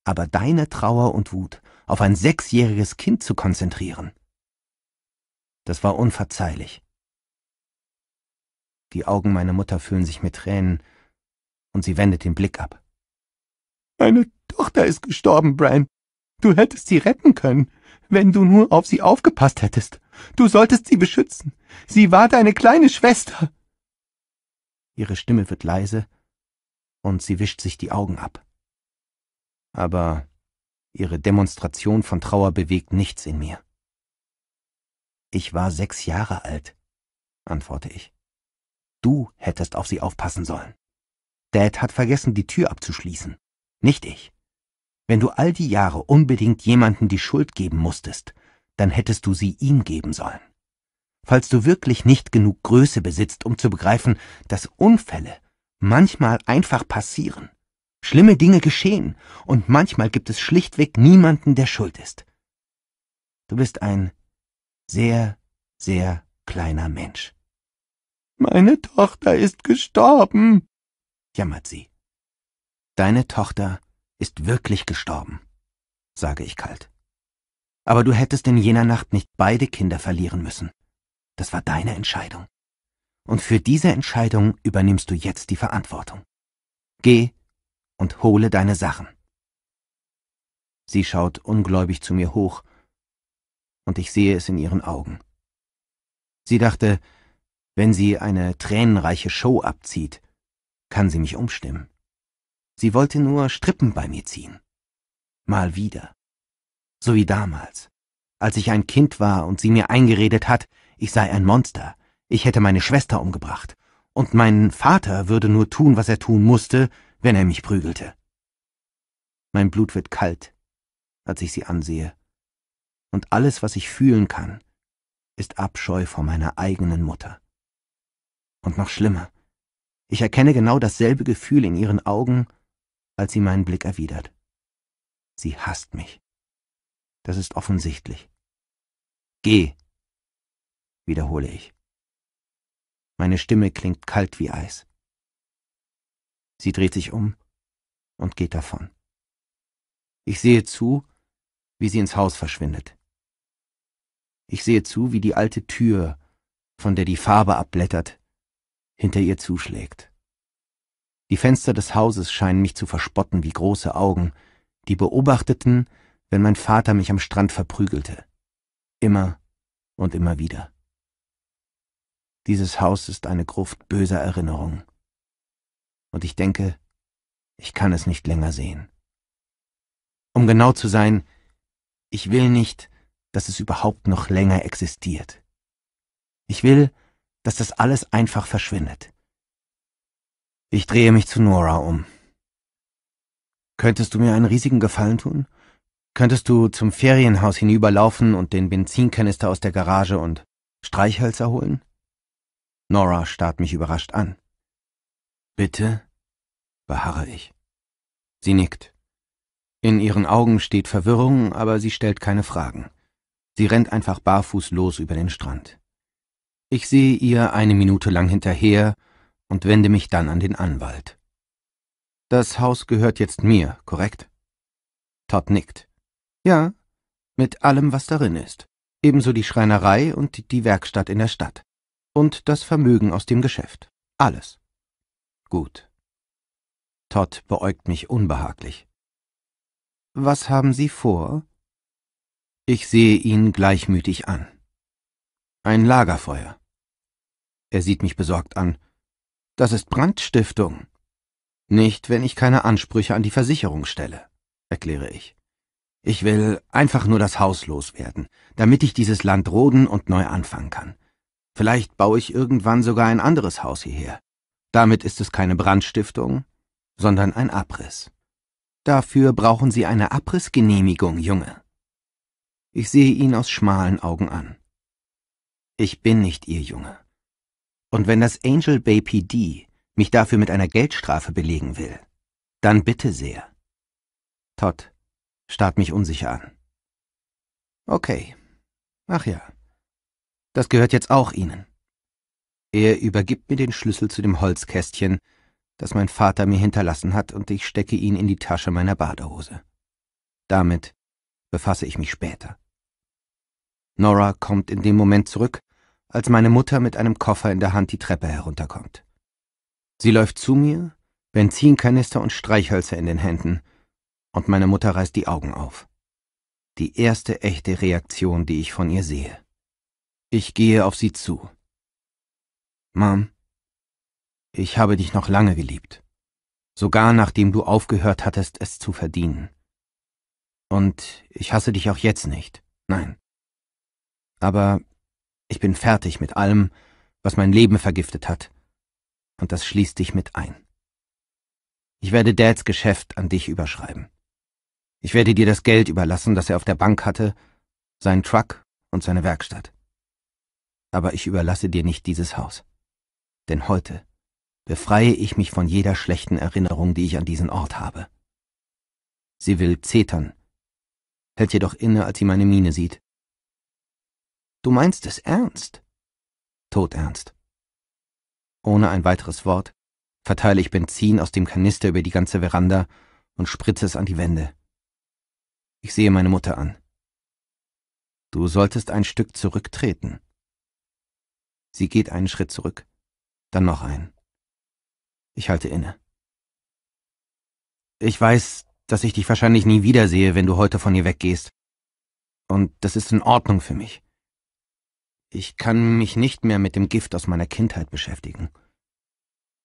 Aber deine Trauer und Wut auf ein sechsjähriges Kind zu konzentrieren, das war unverzeihlich. Die Augen meiner Mutter füllen sich mit Tränen und sie wendet den Blick ab. Meine Tochter ist gestorben, Bran. Du hättest sie retten können, wenn du nur auf sie aufgepasst hättest. Du solltest sie beschützen. Sie war deine kleine Schwester. Ihre Stimme wird leise und sie wischt sich die Augen ab. Aber ihre Demonstration von Trauer bewegt nichts in mir. Ich war sechs Jahre alt, antworte ich. Du hättest auf sie aufpassen sollen. Dad hat vergessen, die Tür abzuschließen, nicht ich. Wenn du all die Jahre unbedingt jemanden die Schuld geben musstest, dann hättest du sie ihm geben sollen. Falls du wirklich nicht genug Größe besitzt, um zu begreifen, dass Unfälle manchmal einfach passieren, schlimme Dinge geschehen und manchmal gibt es schlichtweg niemanden, der schuld ist. Du bist ein sehr, sehr kleiner Mensch. Meine Tochter ist gestorben, jammert sie. Deine Tochter ist wirklich gestorben, sage ich kalt. Aber du hättest in jener Nacht nicht beide Kinder verlieren müssen. Das war deine Entscheidung. Und für diese Entscheidung übernimmst du jetzt die Verantwortung. Geh und hole deine Sachen. Sie schaut ungläubig zu mir hoch und ich sehe es in ihren Augen. Sie dachte, wenn sie eine tränenreiche Show abzieht, kann sie mich umstimmen. Sie wollte nur Strippen bei mir ziehen. Mal wieder. So wie damals, als ich ein Kind war und sie mir eingeredet hat, ich sei ein Monster, ich hätte meine Schwester umgebracht, und mein Vater würde nur tun, was er tun musste, wenn er mich prügelte. Mein Blut wird kalt, als ich sie ansehe und alles, was ich fühlen kann, ist Abscheu vor meiner eigenen Mutter. Und noch schlimmer, ich erkenne genau dasselbe Gefühl in ihren Augen, als sie meinen Blick erwidert. Sie hasst mich. Das ist offensichtlich. Geh, wiederhole ich. Meine Stimme klingt kalt wie Eis. Sie dreht sich um und geht davon. Ich sehe zu, wie sie ins Haus verschwindet. Ich sehe zu, wie die alte Tür, von der die Farbe abblättert, hinter ihr zuschlägt. Die Fenster des Hauses scheinen mich zu verspotten wie große Augen, die beobachteten, wenn mein Vater mich am Strand verprügelte. Immer und immer wieder. Dieses Haus ist eine Gruft böser Erinnerungen. Und ich denke, ich kann es nicht länger sehen. Um genau zu sein, ich will nicht, dass es überhaupt noch länger existiert. Ich will, dass das alles einfach verschwindet. Ich drehe mich zu Nora um. Könntest du mir einen riesigen Gefallen tun? Könntest du zum Ferienhaus hinüberlaufen und den Benzinkanister aus der Garage und Streichhölzer holen? Nora starrt mich überrascht an. Bitte? beharre ich. Sie nickt. In ihren Augen steht Verwirrung, aber sie stellt keine Fragen. Sie rennt einfach barfuß los über den Strand. Ich sehe ihr eine Minute lang hinterher und wende mich dann an den Anwalt. Das Haus gehört jetzt mir, korrekt? Todd nickt. Ja, mit allem, was darin ist. Ebenso die Schreinerei und die Werkstatt in der Stadt. Und das Vermögen aus dem Geschäft. Alles. Gut. Todd beäugt mich unbehaglich. Was haben Sie vor? Ich sehe ihn gleichmütig an. Ein Lagerfeuer. Er sieht mich besorgt an. Das ist Brandstiftung. Nicht, wenn ich keine Ansprüche an die Versicherung stelle, erkläre ich. Ich will einfach nur das Haus loswerden, damit ich dieses Land roden und neu anfangen kann. Vielleicht baue ich irgendwann sogar ein anderes Haus hierher. Damit ist es keine Brandstiftung, sondern ein Abriss. Dafür brauchen Sie eine Abrissgenehmigung, Junge. Ich sehe ihn aus schmalen Augen an. Ich bin nicht ihr Junge. Und wenn das Angel Bay PD mich dafür mit einer Geldstrafe belegen will, dann bitte sehr. Todd starrt mich unsicher an. Okay. Ach ja. Das gehört jetzt auch Ihnen. Er übergibt mir den Schlüssel zu dem Holzkästchen, das mein Vater mir hinterlassen hat, und ich stecke ihn in die Tasche meiner Badehose. Damit befasse ich mich später. Nora kommt in dem Moment zurück, als meine Mutter mit einem Koffer in der Hand die Treppe herunterkommt. Sie läuft zu mir, Benzinkanister und Streichhölzer in den Händen, und meine Mutter reißt die Augen auf. Die erste echte Reaktion, die ich von ihr sehe. Ich gehe auf sie zu. Mom, ich habe dich noch lange geliebt, sogar nachdem du aufgehört hattest, es zu verdienen. Und ich hasse dich auch jetzt nicht, nein. Aber ich bin fertig mit allem, was mein Leben vergiftet hat. Und das schließt dich mit ein. Ich werde Dads Geschäft an dich überschreiben. Ich werde dir das Geld überlassen, das er auf der Bank hatte, seinen Truck und seine Werkstatt. Aber ich überlasse dir nicht dieses Haus. Denn heute befreie ich mich von jeder schlechten Erinnerung, die ich an diesen Ort habe. Sie will zetern, hält jedoch inne, als sie meine Miene sieht Du meinst es ernst? Todernst. Ohne ein weiteres Wort verteile ich Benzin aus dem Kanister über die ganze Veranda und spritze es an die Wände. Ich sehe meine Mutter an. Du solltest ein Stück zurücktreten. Sie geht einen Schritt zurück, dann noch einen. Ich halte inne. Ich weiß, dass ich dich wahrscheinlich nie wiedersehe, wenn du heute von hier weggehst. Und das ist in Ordnung für mich. Ich kann mich nicht mehr mit dem Gift aus meiner Kindheit beschäftigen.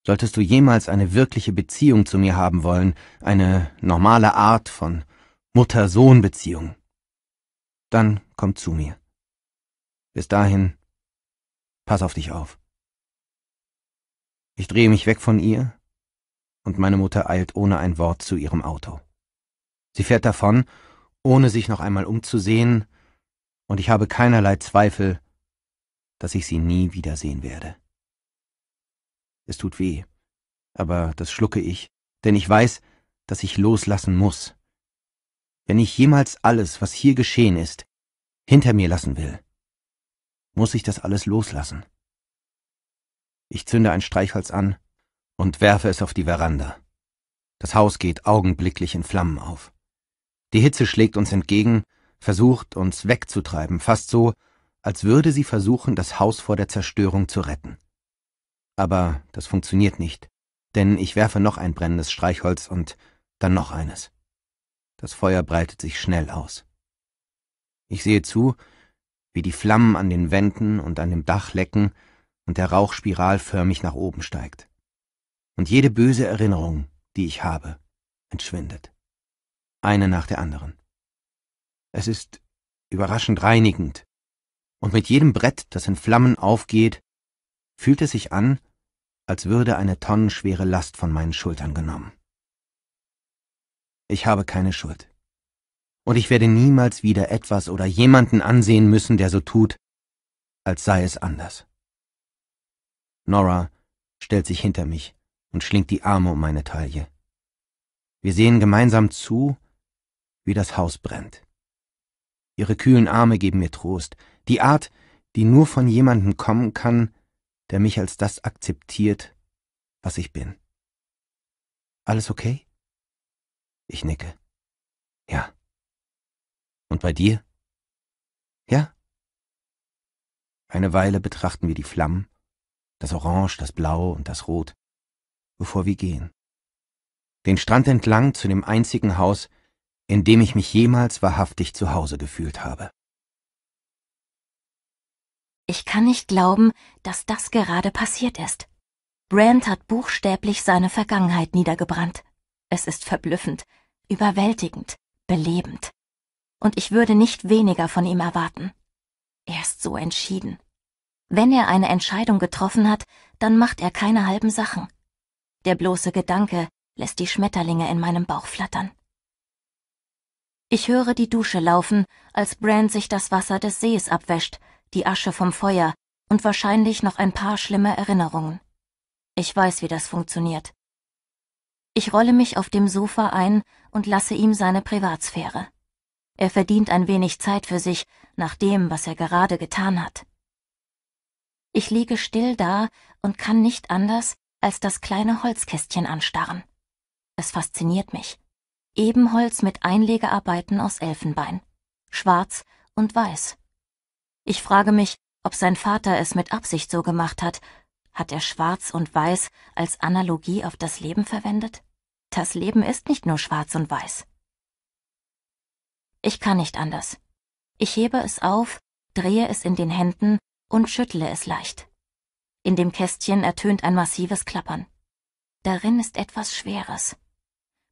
Solltest du jemals eine wirkliche Beziehung zu mir haben wollen, eine normale Art von Mutter-Sohn-Beziehung, dann komm zu mir. Bis dahin, pass auf dich auf. Ich drehe mich weg von ihr, und meine Mutter eilt ohne ein Wort zu ihrem Auto. Sie fährt davon, ohne sich noch einmal umzusehen, und ich habe keinerlei Zweifel, dass ich sie nie wiedersehen werde. Es tut weh, aber das schlucke ich, denn ich weiß, dass ich loslassen muss. Wenn ich jemals alles, was hier geschehen ist, hinter mir lassen will, muss ich das alles loslassen. Ich zünde ein Streichholz an und werfe es auf die Veranda. Das Haus geht augenblicklich in Flammen auf. Die Hitze schlägt uns entgegen, versucht uns wegzutreiben, fast so, als würde sie versuchen, das Haus vor der Zerstörung zu retten. Aber das funktioniert nicht, denn ich werfe noch ein brennendes Streichholz und dann noch eines. Das Feuer breitet sich schnell aus. Ich sehe zu, wie die Flammen an den Wänden und an dem Dach lecken und der Rauch spiralförmig nach oben steigt. Und jede böse Erinnerung, die ich habe, entschwindet. Eine nach der anderen. Es ist überraschend reinigend, und mit jedem Brett, das in Flammen aufgeht, fühlt es sich an, als würde eine tonnenschwere Last von meinen Schultern genommen. Ich habe keine Schuld. Und ich werde niemals wieder etwas oder jemanden ansehen müssen, der so tut, als sei es anders. Nora stellt sich hinter mich und schlingt die Arme um meine Taille. Wir sehen gemeinsam zu, wie das Haus brennt. Ihre kühlen Arme geben mir Trost, die Art, die nur von jemandem kommen kann, der mich als das akzeptiert, was ich bin. Alles okay? Ich nicke. Ja. Und bei dir? Ja. Eine Weile betrachten wir die Flammen, das Orange, das Blau und das Rot, bevor wir gehen. Den Strand entlang zu dem einzigen Haus, in dem ich mich jemals wahrhaftig zu Hause gefühlt habe. Ich kann nicht glauben, dass das gerade passiert ist. Brand hat buchstäblich seine Vergangenheit niedergebrannt. Es ist verblüffend, überwältigend, belebend. Und ich würde nicht weniger von ihm erwarten. Er ist so entschieden. Wenn er eine Entscheidung getroffen hat, dann macht er keine halben Sachen. Der bloße Gedanke lässt die Schmetterlinge in meinem Bauch flattern. Ich höre die Dusche laufen, als Brand sich das Wasser des Sees abwäscht die Asche vom Feuer und wahrscheinlich noch ein paar schlimme Erinnerungen. Ich weiß, wie das funktioniert. Ich rolle mich auf dem Sofa ein und lasse ihm seine Privatsphäre. Er verdient ein wenig Zeit für sich nach dem, was er gerade getan hat. Ich liege still da und kann nicht anders, als das kleine Holzkästchen anstarren. Es fasziniert mich. Ebenholz mit Einlegearbeiten aus Elfenbein. Schwarz und weiß. Ich frage mich, ob sein Vater es mit Absicht so gemacht hat. Hat er schwarz und weiß als Analogie auf das Leben verwendet? Das Leben ist nicht nur schwarz und weiß. Ich kann nicht anders. Ich hebe es auf, drehe es in den Händen und schüttle es leicht. In dem Kästchen ertönt ein massives Klappern. Darin ist etwas Schweres.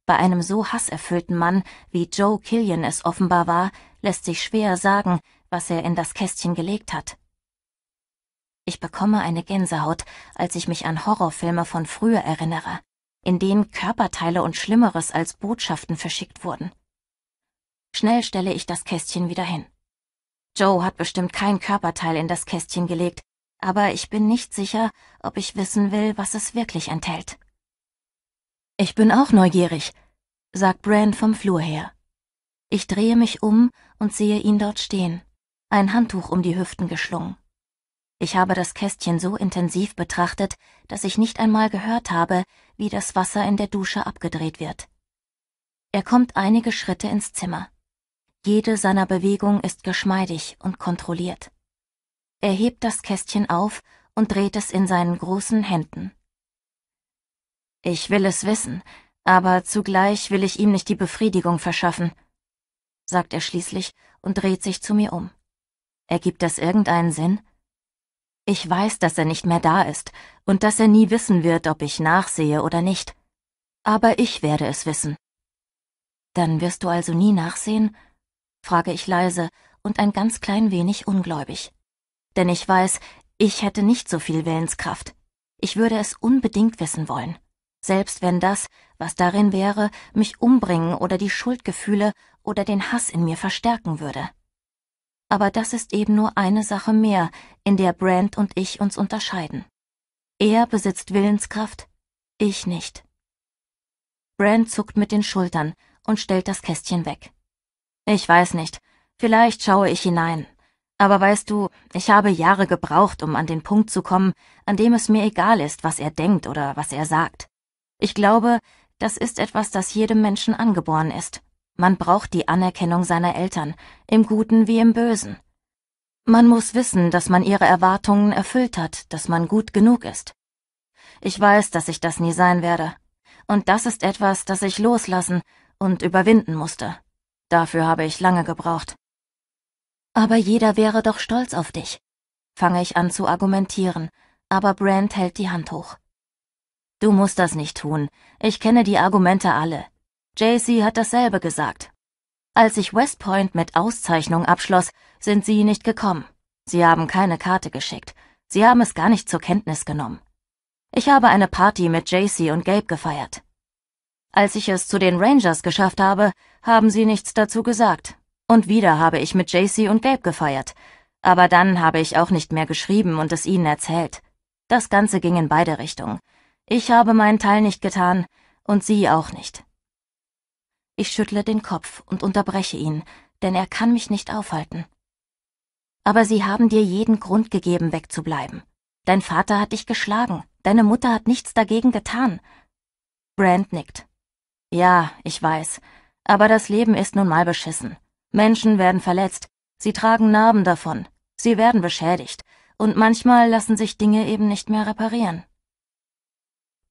Bei einem so hasserfüllten Mann, wie Joe Killian es offenbar war, lässt sich schwer sagen, was er in das Kästchen gelegt hat. Ich bekomme eine Gänsehaut, als ich mich an Horrorfilme von früher erinnere, in denen Körperteile und Schlimmeres als Botschaften verschickt wurden. Schnell stelle ich das Kästchen wieder hin. Joe hat bestimmt kein Körperteil in das Kästchen gelegt, aber ich bin nicht sicher, ob ich wissen will, was es wirklich enthält. Ich bin auch neugierig, sagt Bran vom Flur her. Ich drehe mich um und sehe ihn dort stehen, ein Handtuch um die Hüften geschlungen. Ich habe das Kästchen so intensiv betrachtet, dass ich nicht einmal gehört habe, wie das Wasser in der Dusche abgedreht wird. Er kommt einige Schritte ins Zimmer. Jede seiner Bewegungen ist geschmeidig und kontrolliert. Er hebt das Kästchen auf und dreht es in seinen großen Händen. Ich will es wissen, aber zugleich will ich ihm nicht die Befriedigung verschaffen, sagt er schließlich und dreht sich zu mir um. Ergibt das irgendeinen Sinn? Ich weiß, dass er nicht mehr da ist und dass er nie wissen wird, ob ich nachsehe oder nicht. Aber ich werde es wissen. Dann wirst du also nie nachsehen? frage ich leise und ein ganz klein wenig ungläubig. Denn ich weiß, ich hätte nicht so viel Willenskraft. Ich würde es unbedingt wissen wollen. Selbst wenn das, was darin wäre, mich umbringen oder die Schuldgefühle oder den Hass in mir verstärken würde aber das ist eben nur eine Sache mehr, in der Brand und ich uns unterscheiden. Er besitzt Willenskraft, ich nicht. Brand zuckt mit den Schultern und stellt das Kästchen weg. Ich weiß nicht, vielleicht schaue ich hinein. Aber weißt du, ich habe Jahre gebraucht, um an den Punkt zu kommen, an dem es mir egal ist, was er denkt oder was er sagt. Ich glaube, das ist etwas, das jedem Menschen angeboren ist. Man braucht die Anerkennung seiner Eltern, im Guten wie im Bösen. Man muss wissen, dass man ihre Erwartungen erfüllt hat, dass man gut genug ist. Ich weiß, dass ich das nie sein werde. Und das ist etwas, das ich loslassen und überwinden musste. Dafür habe ich lange gebraucht. Aber jeder wäre doch stolz auf dich. Fange ich an zu argumentieren, aber Brand hält die Hand hoch. Du musst das nicht tun. Ich kenne die Argumente alle. JC hat dasselbe gesagt. Als ich West Point mit Auszeichnung abschloss, sind sie nicht gekommen. Sie haben keine Karte geschickt. Sie haben es gar nicht zur Kenntnis genommen. Ich habe eine Party mit JC und Gabe gefeiert. Als ich es zu den Rangers geschafft habe, haben sie nichts dazu gesagt. Und wieder habe ich mit JC und Gabe gefeiert. Aber dann habe ich auch nicht mehr geschrieben und es ihnen erzählt. Das Ganze ging in beide Richtungen. Ich habe meinen Teil nicht getan und sie auch nicht. Ich schüttle den Kopf und unterbreche ihn, denn er kann mich nicht aufhalten. Aber sie haben dir jeden Grund gegeben, wegzubleiben. Dein Vater hat dich geschlagen, deine Mutter hat nichts dagegen getan. Brand nickt. Ja, ich weiß, aber das Leben ist nun mal beschissen. Menschen werden verletzt, sie tragen Narben davon, sie werden beschädigt, und manchmal lassen sich Dinge eben nicht mehr reparieren.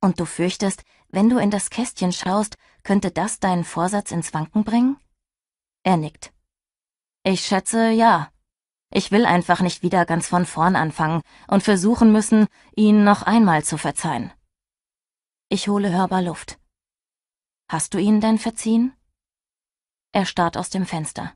Und du fürchtest, wenn du in das Kästchen schaust, könnte das deinen Vorsatz ins Wanken bringen? Er nickt. Ich schätze, ja. Ich will einfach nicht wieder ganz von vorn anfangen und versuchen müssen, ihn noch einmal zu verzeihen. Ich hole hörbar Luft. Hast du ihn denn verziehen? Er starrt aus dem Fenster.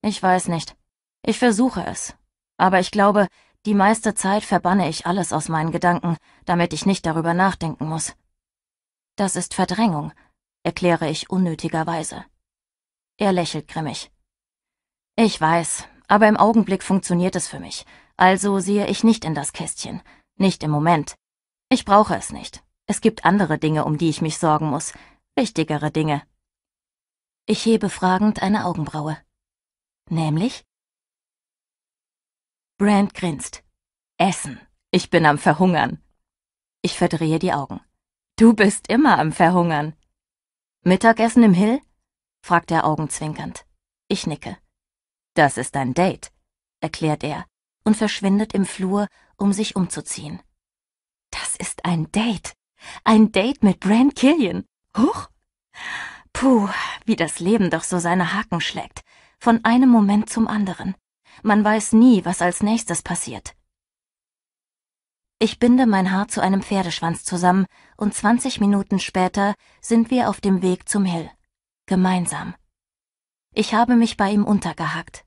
Ich weiß nicht. Ich versuche es. Aber ich glaube, die meiste Zeit verbanne ich alles aus meinen Gedanken, damit ich nicht darüber nachdenken muss. Das ist Verdrängung, erkläre ich unnötigerweise. Er lächelt grimmig. Ich weiß, aber im Augenblick funktioniert es für mich, also sehe ich nicht in das Kästchen, nicht im Moment. Ich brauche es nicht. Es gibt andere Dinge, um die ich mich sorgen muss, wichtigere Dinge. Ich hebe fragend eine Augenbraue. Nämlich? Brand grinst. Essen. Ich bin am Verhungern. Ich verdrehe die Augen. Du bist immer am Verhungern. Mittagessen im Hill? fragt er augenzwinkernd. Ich nicke. Das ist ein Date, erklärt er und verschwindet im Flur, um sich umzuziehen. Das ist ein Date. Ein Date mit Brand Killian. Huch! Puh, wie das Leben doch so seine Haken schlägt. Von einem Moment zum anderen. Man weiß nie, was als nächstes passiert. Ich binde mein Haar zu einem Pferdeschwanz zusammen und 20 Minuten später sind wir auf dem Weg zum Hill. Gemeinsam. Ich habe mich bei ihm untergehackt.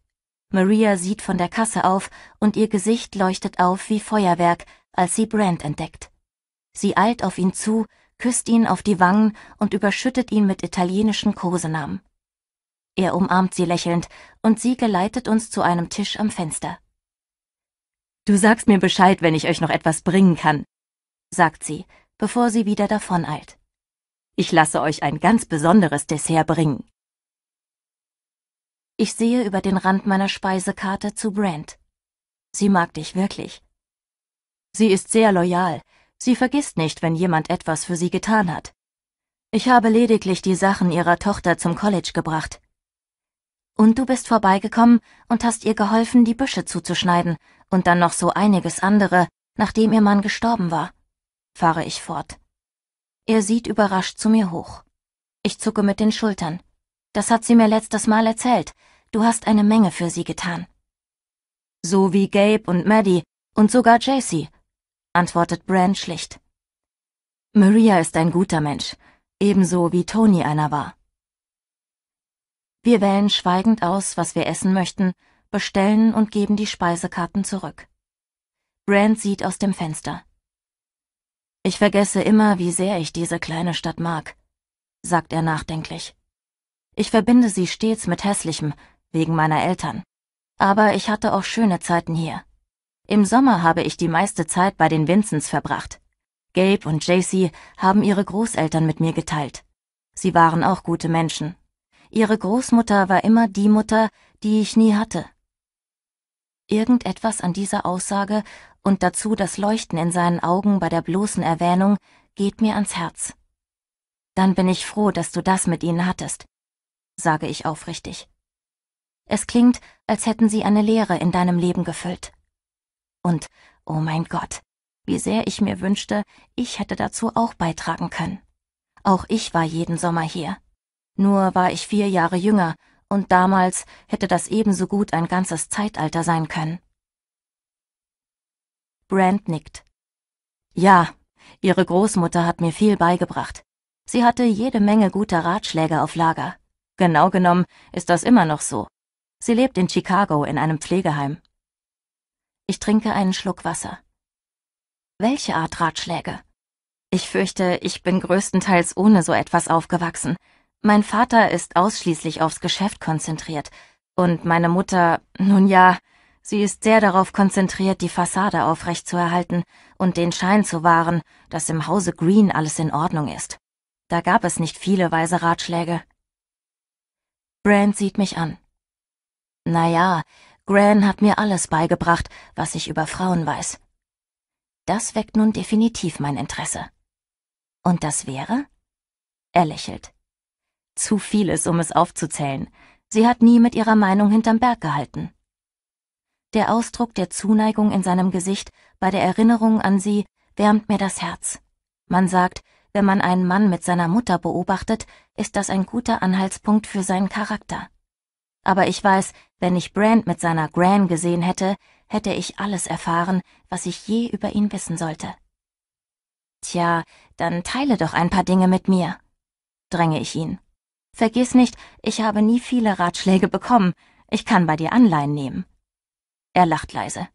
Maria sieht von der Kasse auf und ihr Gesicht leuchtet auf wie Feuerwerk, als sie Brand entdeckt. Sie eilt auf ihn zu, küsst ihn auf die Wangen und überschüttet ihn mit italienischen Kosenamen. Er umarmt sie lächelnd und sie geleitet uns zu einem Tisch am Fenster. Du sagst mir Bescheid, wenn ich euch noch etwas bringen kann, sagt sie, bevor sie wieder davoneilt. Ich lasse euch ein ganz besonderes Dessert bringen. Ich sehe über den Rand meiner Speisekarte zu Brent. Sie mag dich wirklich. Sie ist sehr loyal. Sie vergisst nicht, wenn jemand etwas für sie getan hat. Ich habe lediglich die Sachen ihrer Tochter zum College gebracht. Und du bist vorbeigekommen und hast ihr geholfen, die Büsche zuzuschneiden und dann noch so einiges andere, nachdem ihr Mann gestorben war. Fahre ich fort. Er sieht überrascht zu mir hoch. Ich zucke mit den Schultern. Das hat sie mir letztes Mal erzählt. Du hast eine Menge für sie getan. So wie Gabe und Maddie und sogar Jacy, antwortet Brand schlicht. Maria ist ein guter Mensch, ebenso wie Tony einer war. Wir wählen schweigend aus, was wir essen möchten, bestellen und geben die Speisekarten zurück. Brand sieht aus dem Fenster. Ich vergesse immer, wie sehr ich diese kleine Stadt mag, sagt er nachdenklich. Ich verbinde sie stets mit Hässlichem, wegen meiner Eltern. Aber ich hatte auch schöne Zeiten hier. Im Sommer habe ich die meiste Zeit bei den Vincents verbracht. Gabe und Jacy haben ihre Großeltern mit mir geteilt. Sie waren auch gute Menschen. Ihre Großmutter war immer die Mutter, die ich nie hatte. Irgendetwas an dieser Aussage und dazu das Leuchten in seinen Augen bei der bloßen Erwähnung geht mir ans Herz. Dann bin ich froh, dass du das mit ihnen hattest, sage ich aufrichtig. Es klingt, als hätten sie eine Leere in deinem Leben gefüllt. Und, oh mein Gott, wie sehr ich mir wünschte, ich hätte dazu auch beitragen können. Auch ich war jeden Sommer hier. Nur war ich vier Jahre jünger, und damals hätte das ebenso gut ein ganzes Zeitalter sein können. Brand nickt. Ja, ihre Großmutter hat mir viel beigebracht. Sie hatte jede Menge guter Ratschläge auf Lager. Genau genommen ist das immer noch so. Sie lebt in Chicago in einem Pflegeheim. Ich trinke einen Schluck Wasser. Welche Art Ratschläge? Ich fürchte, ich bin größtenteils ohne so etwas aufgewachsen, mein Vater ist ausschließlich aufs Geschäft konzentriert und meine Mutter, nun ja, sie ist sehr darauf konzentriert, die Fassade aufrechtzuerhalten und den Schein zu wahren, dass im Hause Green alles in Ordnung ist. Da gab es nicht viele weise Ratschläge. Brand sieht mich an. Naja, Gran hat mir alles beigebracht, was ich über Frauen weiß. Das weckt nun definitiv mein Interesse. Und das wäre? Er lächelt zu viel ist, um es aufzuzählen. Sie hat nie mit ihrer Meinung hinterm Berg gehalten. Der Ausdruck der Zuneigung in seinem Gesicht bei der Erinnerung an sie wärmt mir das Herz. Man sagt, wenn man einen Mann mit seiner Mutter beobachtet, ist das ein guter Anhaltspunkt für seinen Charakter. Aber ich weiß, wenn ich Brand mit seiner Gran gesehen hätte, hätte ich alles erfahren, was ich je über ihn wissen sollte. Tja, dann teile doch ein paar Dinge mit mir, dränge ich ihn. Vergiss nicht, ich habe nie viele Ratschläge bekommen. Ich kann bei dir Anleihen nehmen. Er lacht leise.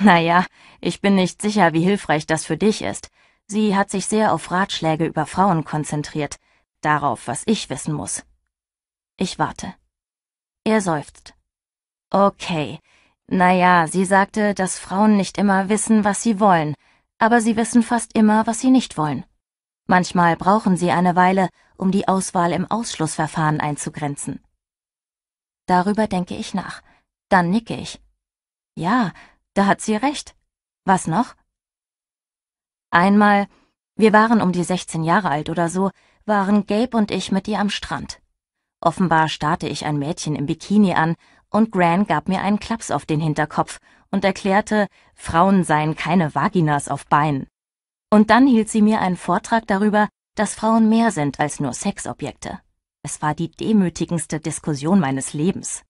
Naja, ich bin nicht sicher, wie hilfreich das für dich ist. Sie hat sich sehr auf Ratschläge über Frauen konzentriert, darauf, was ich wissen muss. Ich warte. Er seufzt. Okay. Naja, sie sagte, dass Frauen nicht immer wissen, was sie wollen, aber sie wissen fast immer, was sie nicht wollen. Manchmal brauchen sie eine Weile, um die Auswahl im Ausschlussverfahren einzugrenzen. Darüber denke ich nach. Dann nicke ich. Ja, da hat sie recht. Was noch? Einmal, wir waren um die 16 Jahre alt oder so, waren Gabe und ich mit ihr am Strand. Offenbar starrte ich ein Mädchen im Bikini an und Gran gab mir einen Klaps auf den Hinterkopf und erklärte, Frauen seien keine Vaginas auf Beinen. Und dann hielt sie mir einen Vortrag darüber, dass Frauen mehr sind als nur Sexobjekte. Es war die demütigendste Diskussion meines Lebens.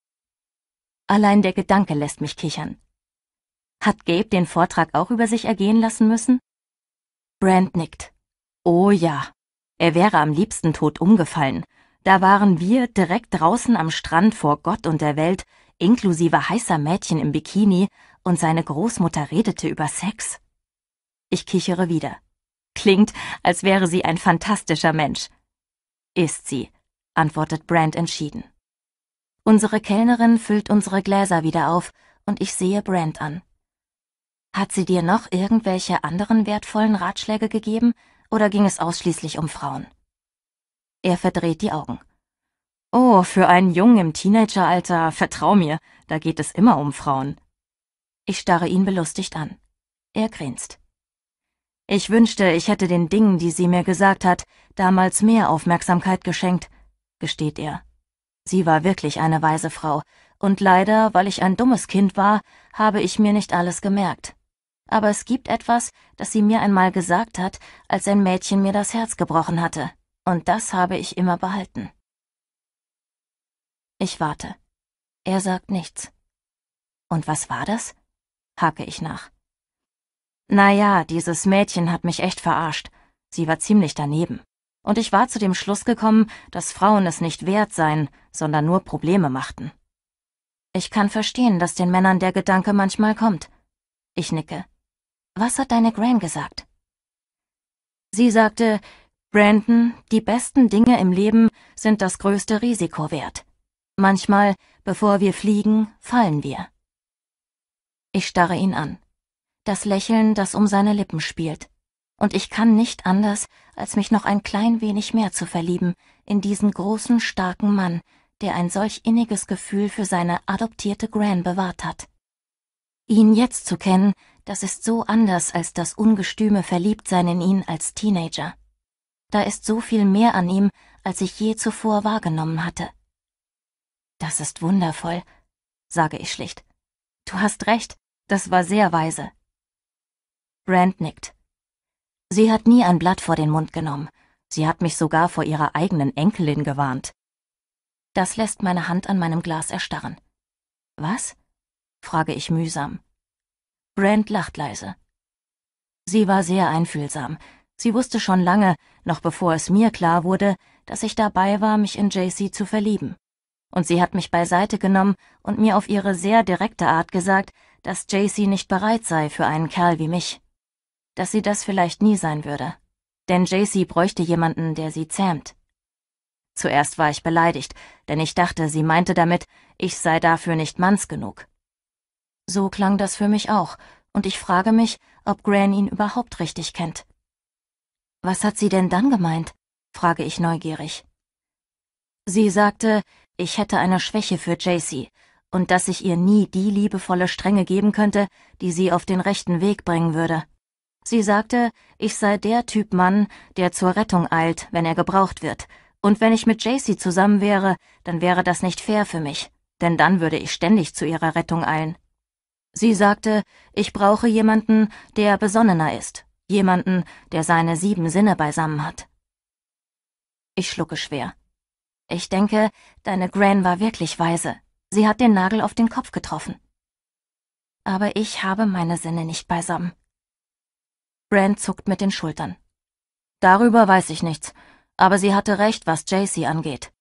Allein der Gedanke lässt mich kichern. Hat Gabe den Vortrag auch über sich ergehen lassen müssen? Brand nickt. Oh ja. Er wäre am liebsten tot umgefallen. Da waren wir direkt draußen am Strand vor Gott und der Welt, inklusive heißer Mädchen im Bikini, und seine Großmutter redete über Sex. Ich kichere wieder. Klingt, als wäre sie ein fantastischer Mensch. Ist sie, antwortet Brand entschieden. Unsere Kellnerin füllt unsere Gläser wieder auf und ich sehe Brand an. Hat sie dir noch irgendwelche anderen wertvollen Ratschläge gegeben oder ging es ausschließlich um Frauen? Er verdreht die Augen. Oh, für einen Jungen im Teenageralter, vertrau mir, da geht es immer um Frauen. Ich starre ihn belustigt an. Er grinst. Ich wünschte, ich hätte den Dingen, die sie mir gesagt hat, damals mehr Aufmerksamkeit geschenkt, gesteht er. Sie war wirklich eine weise Frau, und leider, weil ich ein dummes Kind war, habe ich mir nicht alles gemerkt. Aber es gibt etwas, das sie mir einmal gesagt hat, als ein Mädchen mir das Herz gebrochen hatte, und das habe ich immer behalten. Ich warte. Er sagt nichts. Und was war das? hake ich nach. Naja, dieses Mädchen hat mich echt verarscht. Sie war ziemlich daneben. Und ich war zu dem Schluss gekommen, dass Frauen es nicht wert seien, sondern nur Probleme machten. Ich kann verstehen, dass den Männern der Gedanke manchmal kommt. Ich nicke. Was hat deine Gran gesagt? Sie sagte, Brandon, die besten Dinge im Leben sind das größte Risiko wert. Manchmal, bevor wir fliegen, fallen wir. Ich starre ihn an das Lächeln, das um seine Lippen spielt. Und ich kann nicht anders, als mich noch ein klein wenig mehr zu verlieben in diesen großen, starken Mann, der ein solch inniges Gefühl für seine adoptierte Gran bewahrt hat. Ihn jetzt zu kennen, das ist so anders als das ungestüme Verliebtsein in ihn als Teenager. Da ist so viel mehr an ihm, als ich je zuvor wahrgenommen hatte. Das ist wundervoll, sage ich schlicht. Du hast recht, das war sehr weise. Brand nickt. Sie hat nie ein Blatt vor den Mund genommen. Sie hat mich sogar vor ihrer eigenen Enkelin gewarnt. Das lässt meine Hand an meinem Glas erstarren. Was? frage ich mühsam. Brand lacht leise. Sie war sehr einfühlsam. Sie wusste schon lange, noch bevor es mir klar wurde, dass ich dabei war, mich in JC zu verlieben. Und sie hat mich beiseite genommen und mir auf ihre sehr direkte Art gesagt, dass JC nicht bereit sei für einen Kerl wie mich dass sie das vielleicht nie sein würde. Denn JC bräuchte jemanden, der sie zähmt. Zuerst war ich beleidigt, denn ich dachte, sie meinte damit, ich sei dafür nicht manns genug. So klang das für mich auch, und ich frage mich, ob Gran ihn überhaupt richtig kennt. Was hat sie denn dann gemeint? frage ich neugierig. Sie sagte, ich hätte eine Schwäche für JC und dass ich ihr nie die liebevolle Strenge geben könnte, die sie auf den rechten Weg bringen würde. Sie sagte, ich sei der Typ Mann, der zur Rettung eilt, wenn er gebraucht wird. Und wenn ich mit Jacy zusammen wäre, dann wäre das nicht fair für mich, denn dann würde ich ständig zu ihrer Rettung eilen. Sie sagte, ich brauche jemanden, der besonnener ist, jemanden, der seine sieben Sinne beisammen hat. Ich schlucke schwer. Ich denke, deine Gran war wirklich weise. Sie hat den Nagel auf den Kopf getroffen. Aber ich habe meine Sinne nicht beisammen. Brand zuckt mit den Schultern. Darüber weiß ich nichts, aber sie hatte recht, was Jacy angeht.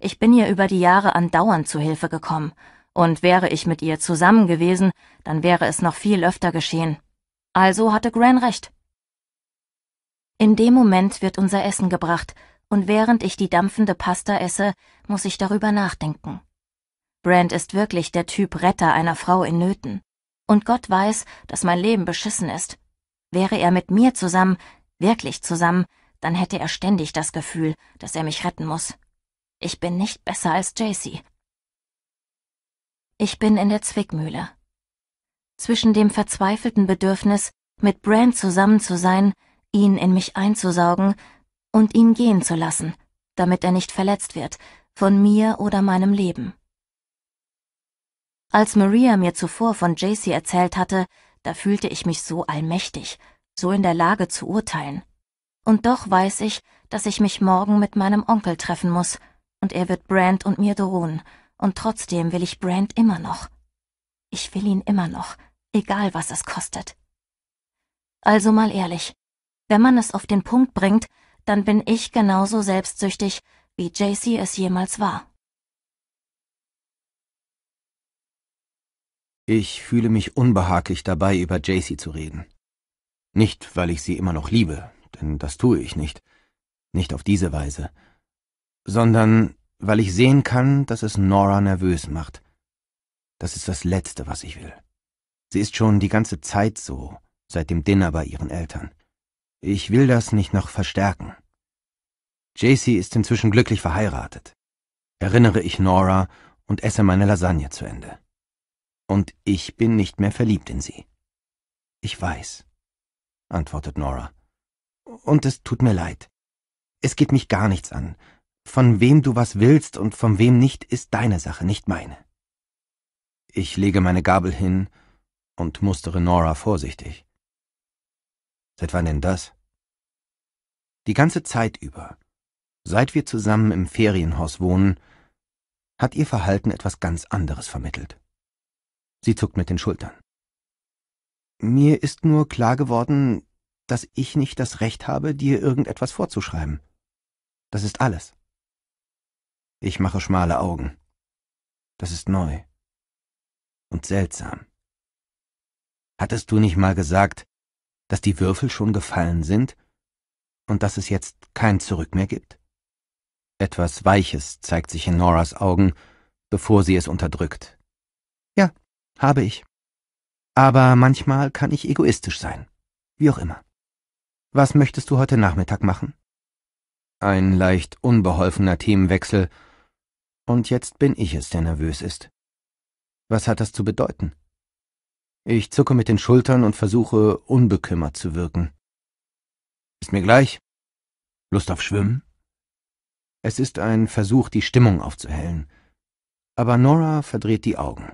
Ich bin ihr über die Jahre andauernd zu Hilfe gekommen, und wäre ich mit ihr zusammen gewesen, dann wäre es noch viel öfter geschehen. Also hatte Gran recht. In dem Moment wird unser Essen gebracht, und während ich die dampfende Pasta esse, muss ich darüber nachdenken. Brand ist wirklich der Typ Retter einer Frau in Nöten. Und Gott weiß, dass mein Leben beschissen ist. Wäre er mit mir zusammen, wirklich zusammen, dann hätte er ständig das Gefühl, dass er mich retten muss. Ich bin nicht besser als Jacy. Ich bin in der Zwickmühle. Zwischen dem verzweifelten Bedürfnis, mit Brand zusammen zu sein, ihn in mich einzusaugen und ihn gehen zu lassen, damit er nicht verletzt wird, von mir oder meinem Leben. Als Maria mir zuvor von Jacy erzählt hatte, da fühlte ich mich so allmächtig, so in der Lage zu urteilen. Und doch weiß ich, dass ich mich morgen mit meinem Onkel treffen muss, und er wird Brand und mir drohen, und trotzdem will ich Brand immer noch. Ich will ihn immer noch, egal was es kostet. Also mal ehrlich, wenn man es auf den Punkt bringt, dann bin ich genauso selbstsüchtig, wie JC es jemals war. Ich fühle mich unbehaglich dabei, über Jacy zu reden. Nicht, weil ich sie immer noch liebe, denn das tue ich nicht, nicht auf diese Weise, sondern weil ich sehen kann, dass es Nora nervös macht. Das ist das Letzte, was ich will. Sie ist schon die ganze Zeit so, seit dem Dinner bei ihren Eltern. Ich will das nicht noch verstärken. Jacy ist inzwischen glücklich verheiratet. Erinnere ich Nora und esse meine Lasagne zu Ende. Und ich bin nicht mehr verliebt in sie. Ich weiß, antwortet Nora. Und es tut mir leid. Es geht mich gar nichts an. Von wem du was willst und von wem nicht, ist deine Sache, nicht meine. Ich lege meine Gabel hin und mustere Nora vorsichtig. Seit wann denn das? Die ganze Zeit über, seit wir zusammen im Ferienhaus wohnen, hat ihr Verhalten etwas ganz anderes vermittelt. Sie zuckt mit den Schultern. Mir ist nur klar geworden, dass ich nicht das Recht habe, dir irgendetwas vorzuschreiben. Das ist alles. Ich mache schmale Augen. Das ist neu und seltsam. Hattest du nicht mal gesagt, dass die Würfel schon gefallen sind und dass es jetzt kein Zurück mehr gibt? Etwas Weiches zeigt sich in Noras Augen, bevor sie es unterdrückt. Ja, habe ich. Aber manchmal kann ich egoistisch sein. Wie auch immer. Was möchtest du heute Nachmittag machen? Ein leicht unbeholfener Themenwechsel. Und jetzt bin ich es, der nervös ist. Was hat das zu bedeuten? Ich zucke mit den Schultern und versuche, unbekümmert zu wirken. Ist mir gleich. Lust auf Schwimmen? Es ist ein Versuch, die Stimmung aufzuhellen. Aber Nora verdreht die Augen.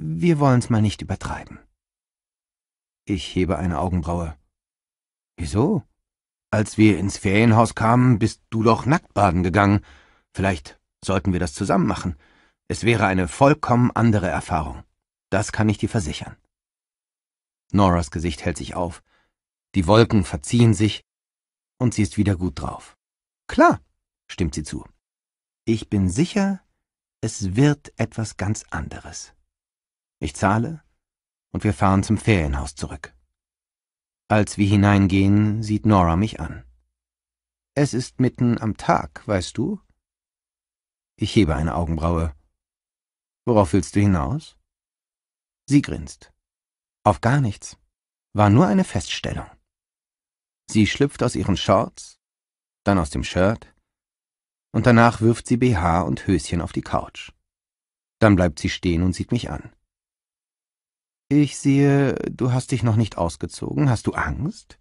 Wir wollen's mal nicht übertreiben. Ich hebe eine Augenbraue. Wieso? Als wir ins Ferienhaus kamen, bist du doch nackt baden gegangen. Vielleicht sollten wir das zusammen machen. Es wäre eine vollkommen andere Erfahrung. Das kann ich dir versichern. Noras Gesicht hält sich auf. Die Wolken verziehen sich und sie ist wieder gut drauf. Klar, stimmt sie zu. Ich bin sicher, es wird etwas ganz anderes. Ich zahle und wir fahren zum Ferienhaus zurück. Als wir hineingehen, sieht Nora mich an. Es ist mitten am Tag, weißt du? Ich hebe eine Augenbraue. Worauf willst du hinaus? Sie grinst. Auf gar nichts. War nur eine Feststellung. Sie schlüpft aus ihren Shorts, dann aus dem Shirt, und danach wirft sie BH und Höschen auf die Couch. Dann bleibt sie stehen und sieht mich an. Ich sehe, du hast dich noch nicht ausgezogen. Hast du Angst?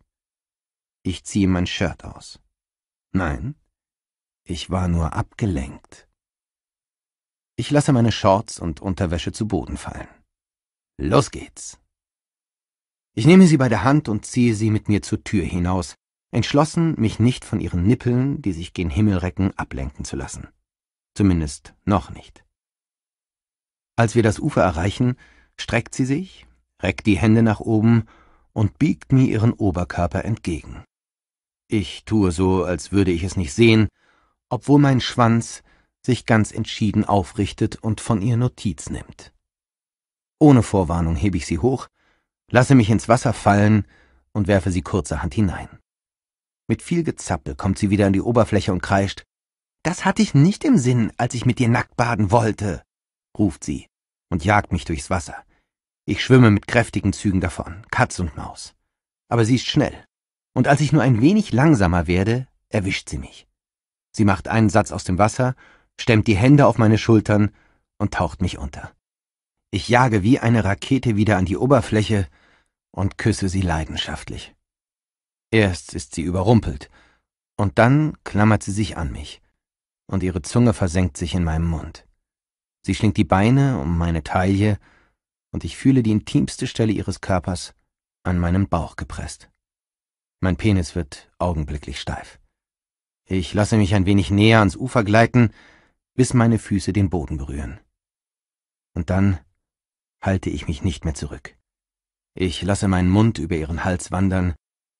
Ich ziehe mein Shirt aus. Nein, ich war nur abgelenkt. Ich lasse meine Shorts und Unterwäsche zu Boden fallen. Los geht's. Ich nehme sie bei der Hand und ziehe sie mit mir zur Tür hinaus, entschlossen, mich nicht von ihren Nippeln, die sich gen Himmel recken, ablenken zu lassen. Zumindest noch nicht. Als wir das Ufer erreichen, streckt sie sich, reckt die Hände nach oben und biegt mir ihren Oberkörper entgegen. Ich tue so, als würde ich es nicht sehen, obwohl mein Schwanz sich ganz entschieden aufrichtet und von ihr Notiz nimmt. Ohne Vorwarnung hebe ich sie hoch, lasse mich ins Wasser fallen und werfe sie kurzerhand hinein. Mit viel Gezappel kommt sie wieder an die Oberfläche und kreischt, Das hatte ich nicht im Sinn, als ich mit dir nackt baden wollte, ruft sie und jagt mich durchs Wasser. Ich schwimme mit kräftigen Zügen davon, Katz und Maus. Aber sie ist schnell. Und als ich nur ein wenig langsamer werde, erwischt sie mich. Sie macht einen Satz aus dem Wasser, stemmt die Hände auf meine Schultern und taucht mich unter. Ich jage wie eine Rakete wieder an die Oberfläche und küsse sie leidenschaftlich. Erst ist sie überrumpelt, und dann klammert sie sich an mich, und ihre Zunge versenkt sich in meinem Mund. Sie schlingt die Beine um meine Taille und ich fühle die intimste Stelle ihres Körpers an meinem Bauch gepresst. Mein Penis wird augenblicklich steif. Ich lasse mich ein wenig näher ans Ufer gleiten, bis meine Füße den Boden berühren. Und dann halte ich mich nicht mehr zurück. Ich lasse meinen Mund über ihren Hals wandern,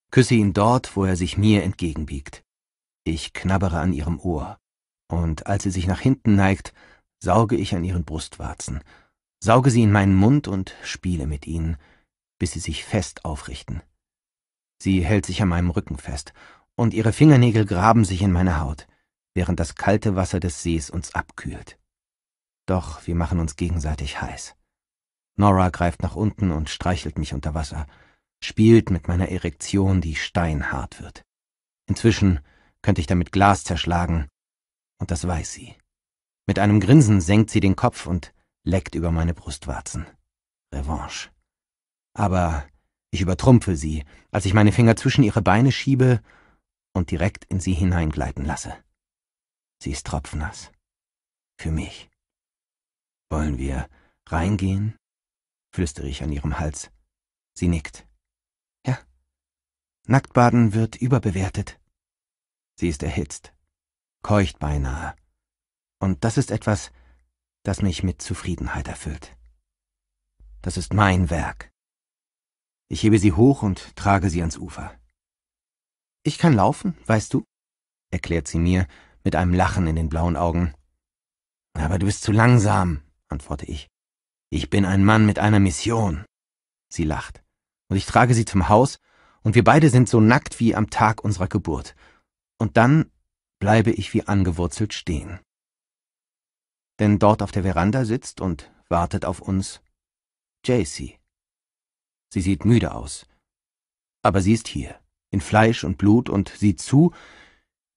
küsse ihn dort, wo er sich mir entgegenbiegt. Ich knabbere an ihrem Ohr, und als sie sich nach hinten neigt, sauge ich an ihren Brustwarzen sauge sie in meinen Mund und spiele mit ihnen, bis sie sich fest aufrichten. Sie hält sich an meinem Rücken fest, und ihre Fingernägel graben sich in meine Haut, während das kalte Wasser des Sees uns abkühlt. Doch wir machen uns gegenseitig heiß. Nora greift nach unten und streichelt mich unter Wasser, spielt mit meiner Erektion, die steinhart wird. Inzwischen könnte ich damit Glas zerschlagen, und das weiß sie. Mit einem Grinsen senkt sie den Kopf und leckt über meine Brustwarzen. Revanche. Aber ich übertrumpfe sie, als ich meine Finger zwischen ihre Beine schiebe und direkt in sie hineingleiten lasse. Sie ist tropfnass. Für mich. Wollen wir reingehen? flüstere ich an ihrem Hals. Sie nickt. Ja. Nacktbaden wird überbewertet. Sie ist erhitzt, keucht beinahe. Und das ist etwas, das mich mit Zufriedenheit erfüllt. Das ist mein Werk. Ich hebe sie hoch und trage sie ans Ufer. Ich kann laufen, weißt du? erklärt sie mir mit einem Lachen in den blauen Augen. Aber du bist zu langsam, antworte ich. Ich bin ein Mann mit einer Mission. Sie lacht. Und ich trage sie zum Haus, und wir beide sind so nackt wie am Tag unserer Geburt. Und dann bleibe ich wie angewurzelt stehen denn dort auf der Veranda sitzt und wartet auf uns Jacy. Sie sieht müde aus. Aber sie ist hier, in Fleisch und Blut und sieht zu,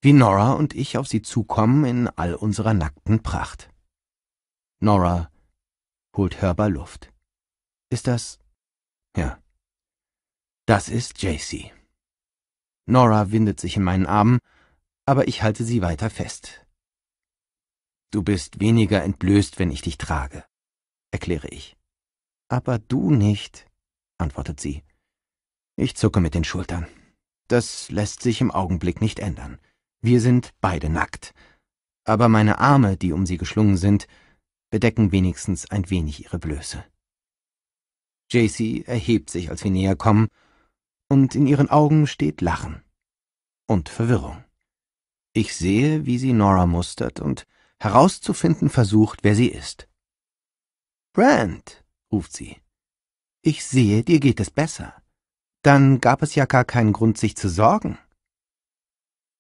wie Nora und ich auf sie zukommen in all unserer nackten Pracht. Nora holt hörbar Luft. Ist das? Ja. Das ist Jacy. Nora windet sich in meinen Armen, aber ich halte sie weiter fest. Du bist weniger entblößt, wenn ich dich trage, erkläre ich. Aber du nicht, antwortet sie. Ich zucke mit den Schultern. Das lässt sich im Augenblick nicht ändern. Wir sind beide nackt. Aber meine Arme, die um sie geschlungen sind, bedecken wenigstens ein wenig ihre Blöße. Jacy erhebt sich, als wir näher kommen, und in ihren Augen steht Lachen und Verwirrung. Ich sehe, wie sie Nora mustert und herauszufinden versucht, wer sie ist. Brand, ruft sie. Ich sehe, dir geht es besser. Dann gab es ja gar keinen Grund, sich zu sorgen.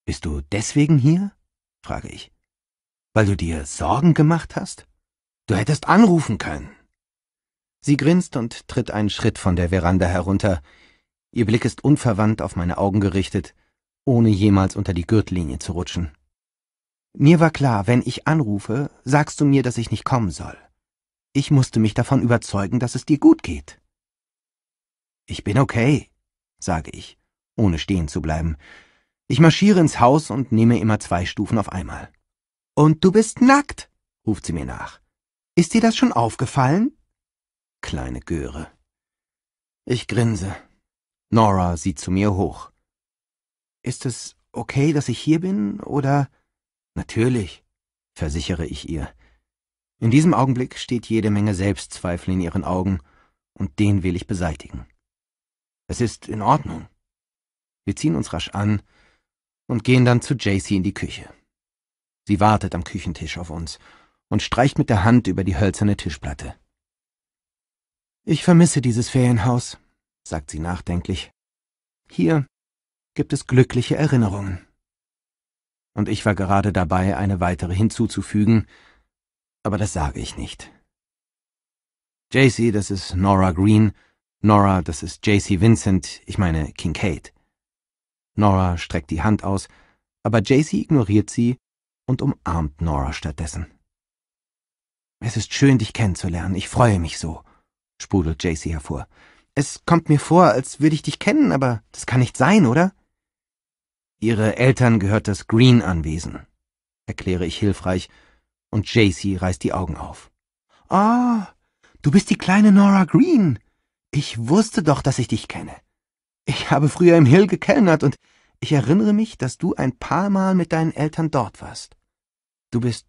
Bist du deswegen hier? frage ich. Weil du dir Sorgen gemacht hast? Du hättest anrufen können. Sie grinst und tritt einen Schritt von der Veranda herunter. Ihr Blick ist unverwandt auf meine Augen gerichtet, ohne jemals unter die Gürtellinie zu rutschen. Mir war klar, wenn ich anrufe, sagst du mir, dass ich nicht kommen soll. Ich musste mich davon überzeugen, dass es dir gut geht. Ich bin okay, sage ich, ohne stehen zu bleiben. Ich marschiere ins Haus und nehme immer zwei Stufen auf einmal. Und du bist nackt, ruft sie mir nach. Ist dir das schon aufgefallen? Kleine Göre. Ich grinse. Nora sieht zu mir hoch. Ist es okay, dass ich hier bin, oder? Natürlich, versichere ich ihr. In diesem Augenblick steht jede Menge Selbstzweifel in ihren Augen, und den will ich beseitigen. Es ist in Ordnung. Wir ziehen uns rasch an und gehen dann zu Jacy in die Küche. Sie wartet am Küchentisch auf uns und streicht mit der Hand über die hölzerne Tischplatte. Ich vermisse dieses Ferienhaus, sagt sie nachdenklich. Hier gibt es glückliche Erinnerungen und ich war gerade dabei, eine weitere hinzuzufügen, aber das sage ich nicht. JC, das ist Nora Green, Nora, das ist JC Vincent, ich meine Kincaid. Nora streckt die Hand aus, aber JC ignoriert sie und umarmt Nora stattdessen. Es ist schön, dich kennenzulernen, ich freue mich so, sprudelt JC hervor. Es kommt mir vor, als würde ich dich kennen, aber das kann nicht sein, oder? Ihre Eltern gehört das Green-Anwesen, erkläre ich hilfreich, und Jacy reißt die Augen auf. Ah, du bist die kleine Nora Green. Ich wusste doch, dass ich dich kenne. Ich habe früher im Hill gekellnert und ich erinnere mich, dass du ein paar Mal mit deinen Eltern dort warst. Du bist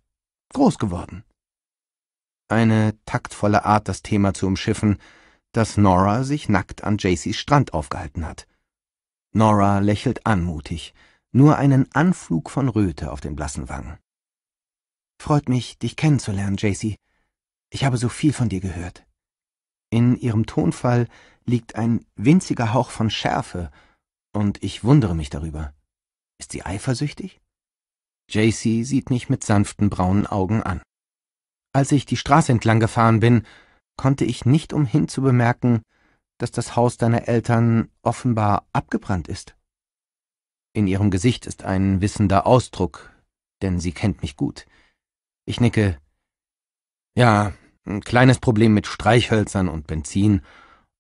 groß geworden. Eine taktvolle Art, das Thema zu umschiffen, dass Nora sich nackt an Jaceys Strand aufgehalten hat. Nora lächelt anmutig, nur einen Anflug von Röte auf den blassen Wangen. Freut mich, dich kennenzulernen, Jacy. Ich habe so viel von dir gehört. In ihrem Tonfall liegt ein winziger Hauch von Schärfe, und ich wundere mich darüber. Ist sie eifersüchtig? Jacy sieht mich mit sanften braunen Augen an. Als ich die Straße entlang gefahren bin, konnte ich nicht umhin zu bemerken, dass das Haus deiner Eltern offenbar abgebrannt ist. In ihrem Gesicht ist ein wissender Ausdruck, denn sie kennt mich gut. Ich nicke. Ja, ein kleines Problem mit Streichhölzern und Benzin.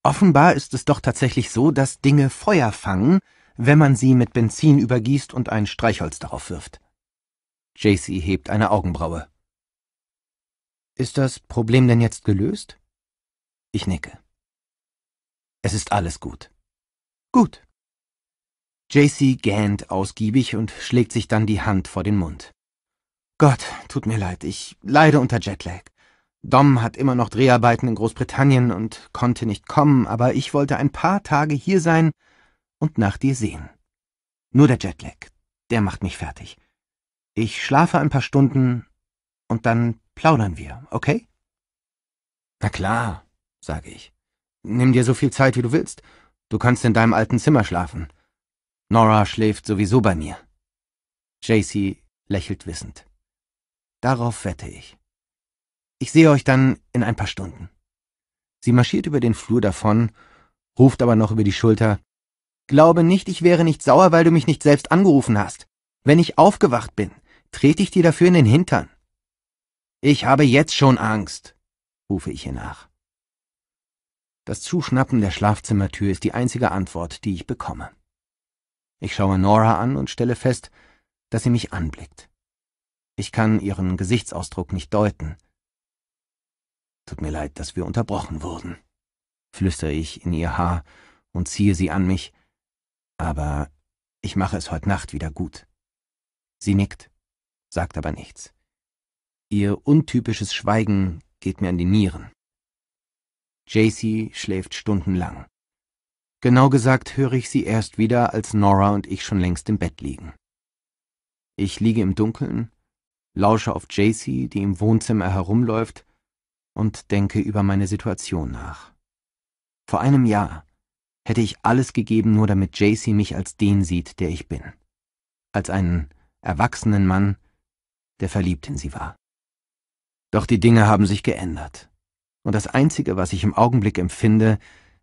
Offenbar ist es doch tatsächlich so, dass Dinge Feuer fangen, wenn man sie mit Benzin übergießt und ein Streichholz darauf wirft. JC hebt eine Augenbraue. Ist das Problem denn jetzt gelöst? Ich nicke. Es ist alles gut. Gut. JC gähnt ausgiebig und schlägt sich dann die Hand vor den Mund. Gott, tut mir leid, ich leide unter Jetlag. Dom hat immer noch Dreharbeiten in Großbritannien und konnte nicht kommen, aber ich wollte ein paar Tage hier sein und nach dir sehen. Nur der Jetlag, der macht mich fertig. Ich schlafe ein paar Stunden und dann plaudern wir, okay? Na klar, sage ich. Nimm dir so viel Zeit, wie du willst. Du kannst in deinem alten Zimmer schlafen. Nora schläft sowieso bei mir. JC lächelt wissend. Darauf wette ich. Ich sehe euch dann in ein paar Stunden. Sie marschiert über den Flur davon, ruft aber noch über die Schulter. Glaube nicht, ich wäre nicht sauer, weil du mich nicht selbst angerufen hast. Wenn ich aufgewacht bin, trete ich dir dafür in den Hintern. Ich habe jetzt schon Angst, rufe ich ihr nach. Das Zuschnappen der Schlafzimmertür ist die einzige Antwort, die ich bekomme. Ich schaue Nora an und stelle fest, dass sie mich anblickt. Ich kann ihren Gesichtsausdruck nicht deuten. Tut mir leid, dass wir unterbrochen wurden, flüstere ich in ihr Haar und ziehe sie an mich, aber ich mache es heute Nacht wieder gut. Sie nickt, sagt aber nichts. Ihr untypisches Schweigen geht mir an die Nieren. Jaycee schläft stundenlang. Genau gesagt höre ich sie erst wieder, als Nora und ich schon längst im Bett liegen. Ich liege im Dunkeln, lausche auf Jaycee, die im Wohnzimmer herumläuft, und denke über meine Situation nach. Vor einem Jahr hätte ich alles gegeben, nur damit Jaycee mich als den sieht, der ich bin. Als einen erwachsenen Mann, der verliebt in sie war. Doch die Dinge haben sich geändert und das Einzige, was ich im Augenblick empfinde,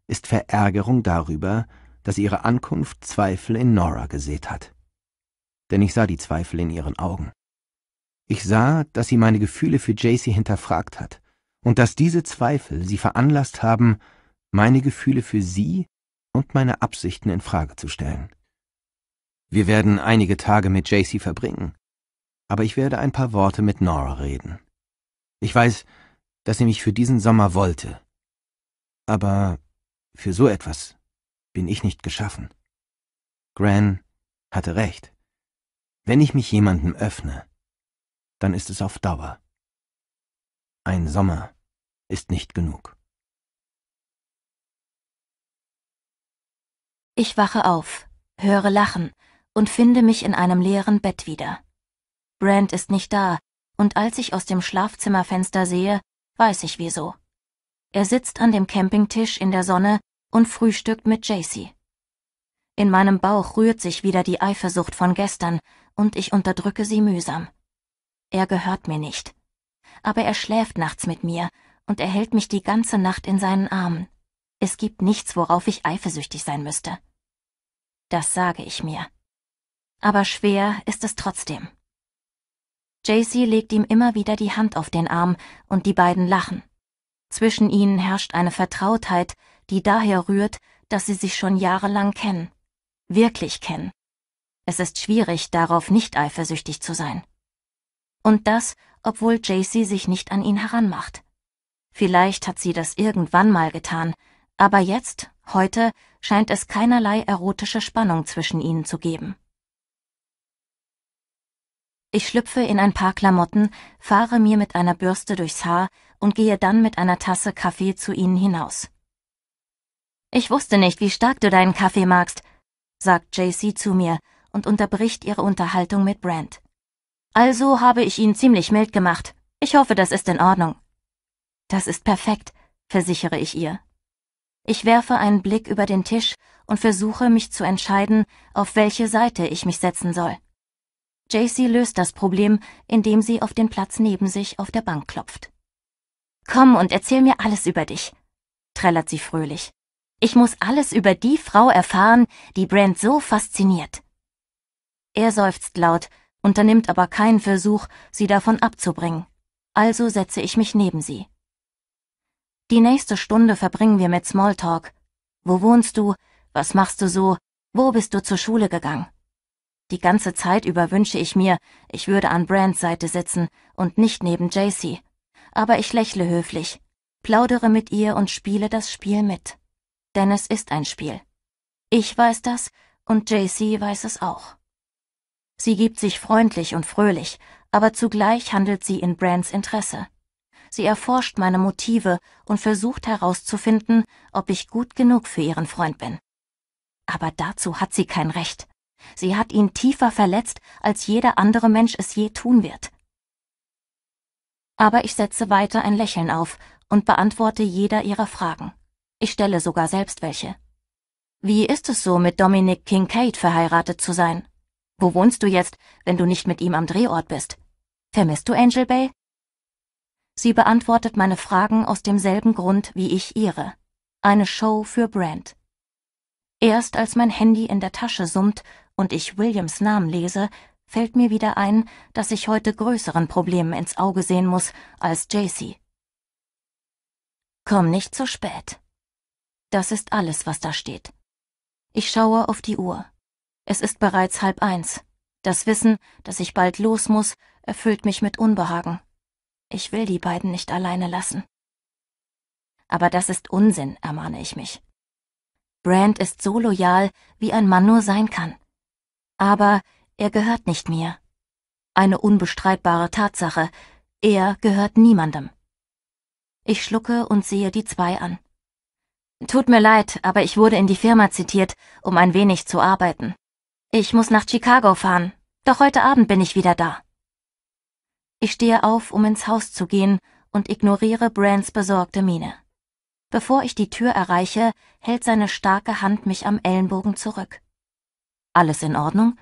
ist Verärgerung darüber, dass ihre Ankunft Zweifel in Nora gesät hat. Denn ich sah die Zweifel in ihren Augen. Ich sah, dass sie meine Gefühle für Jacy hinterfragt hat und dass diese Zweifel sie veranlasst haben, meine Gefühle für sie und meine Absichten in Frage zu stellen. Wir werden einige Tage mit Jacy verbringen, aber ich werde ein paar Worte mit Nora reden. Ich weiß, dass sie mich für diesen Sommer wollte. Aber für so etwas bin ich nicht geschaffen. Gran hatte recht. Wenn ich mich jemandem öffne, dann ist es auf Dauer. Ein Sommer ist nicht genug. Ich wache auf, höre Lachen und finde mich in einem leeren Bett wieder. Brand ist nicht da, und als ich aus dem Schlafzimmerfenster sehe, Weiß ich wieso. Er sitzt an dem Campingtisch in der Sonne und frühstückt mit Jacy. In meinem Bauch rührt sich wieder die Eifersucht von gestern und ich unterdrücke sie mühsam. Er gehört mir nicht. Aber er schläft nachts mit mir und er hält mich die ganze Nacht in seinen Armen. Es gibt nichts, worauf ich eifersüchtig sein müsste. Das sage ich mir. Aber schwer ist es trotzdem. Jacy legt ihm immer wieder die Hand auf den Arm und die beiden lachen. Zwischen ihnen herrscht eine Vertrautheit, die daher rührt, dass sie sich schon jahrelang kennen. Wirklich kennen. Es ist schwierig, darauf nicht eifersüchtig zu sein. Und das, obwohl Jacy sich nicht an ihn heranmacht. Vielleicht hat sie das irgendwann mal getan, aber jetzt, heute, scheint es keinerlei erotische Spannung zwischen ihnen zu geben. Ich schlüpfe in ein paar Klamotten, fahre mir mit einer Bürste durchs Haar und gehe dann mit einer Tasse Kaffee zu ihnen hinaus. Ich wusste nicht, wie stark du deinen Kaffee magst, sagt JC zu mir und unterbricht ihre Unterhaltung mit Brand. Also habe ich ihn ziemlich mild gemacht. Ich hoffe, das ist in Ordnung. Das ist perfekt, versichere ich ihr. Ich werfe einen Blick über den Tisch und versuche mich zu entscheiden, auf welche Seite ich mich setzen soll. JC löst das Problem, indem sie auf den Platz neben sich auf der Bank klopft. Komm und erzähl mir alles über dich, trällert sie fröhlich. Ich muss alles über die Frau erfahren, die Brent so fasziniert. Er seufzt laut, unternimmt aber keinen Versuch, sie davon abzubringen. Also setze ich mich neben sie. Die nächste Stunde verbringen wir mit Smalltalk. Wo wohnst du? Was machst du so? Wo bist du zur Schule gegangen? Die ganze Zeit über wünsche ich mir, ich würde an Brands Seite sitzen und nicht neben JC. Aber ich lächle höflich, plaudere mit ihr und spiele das Spiel mit. Denn es ist ein Spiel. Ich weiß das und JC weiß es auch. Sie gibt sich freundlich und fröhlich, aber zugleich handelt sie in Brands Interesse. Sie erforscht meine Motive und versucht herauszufinden, ob ich gut genug für ihren Freund bin. Aber dazu hat sie kein Recht. Sie hat ihn tiefer verletzt, als jeder andere Mensch es je tun wird. Aber ich setze weiter ein Lächeln auf und beantworte jeder ihrer Fragen. Ich stelle sogar selbst welche. Wie ist es so, mit Dominic Kincaid verheiratet zu sein? Wo wohnst du jetzt, wenn du nicht mit ihm am Drehort bist? Vermisst du Angel Bay? Sie beantwortet meine Fragen aus demselben Grund wie ich ihre. Eine Show für Brand. Erst als mein Handy in der Tasche summt und ich Williams Namen lese, fällt mir wieder ein, dass ich heute größeren Problemen ins Auge sehen muss als JC. Komm nicht zu spät. Das ist alles, was da steht. Ich schaue auf die Uhr. Es ist bereits halb eins. Das Wissen, dass ich bald los muss, erfüllt mich mit Unbehagen. Ich will die beiden nicht alleine lassen. Aber das ist Unsinn, ermahne ich mich. Brand ist so loyal, wie ein Mann nur sein kann. Aber er gehört nicht mir. Eine unbestreitbare Tatsache, er gehört niemandem. Ich schlucke und sehe die zwei an. Tut mir leid, aber ich wurde in die Firma zitiert, um ein wenig zu arbeiten. Ich muss nach Chicago fahren, doch heute Abend bin ich wieder da. Ich stehe auf, um ins Haus zu gehen und ignoriere Brands besorgte Miene. Bevor ich die Tür erreiche, hält seine starke Hand mich am Ellenbogen zurück. Alles in Ordnung?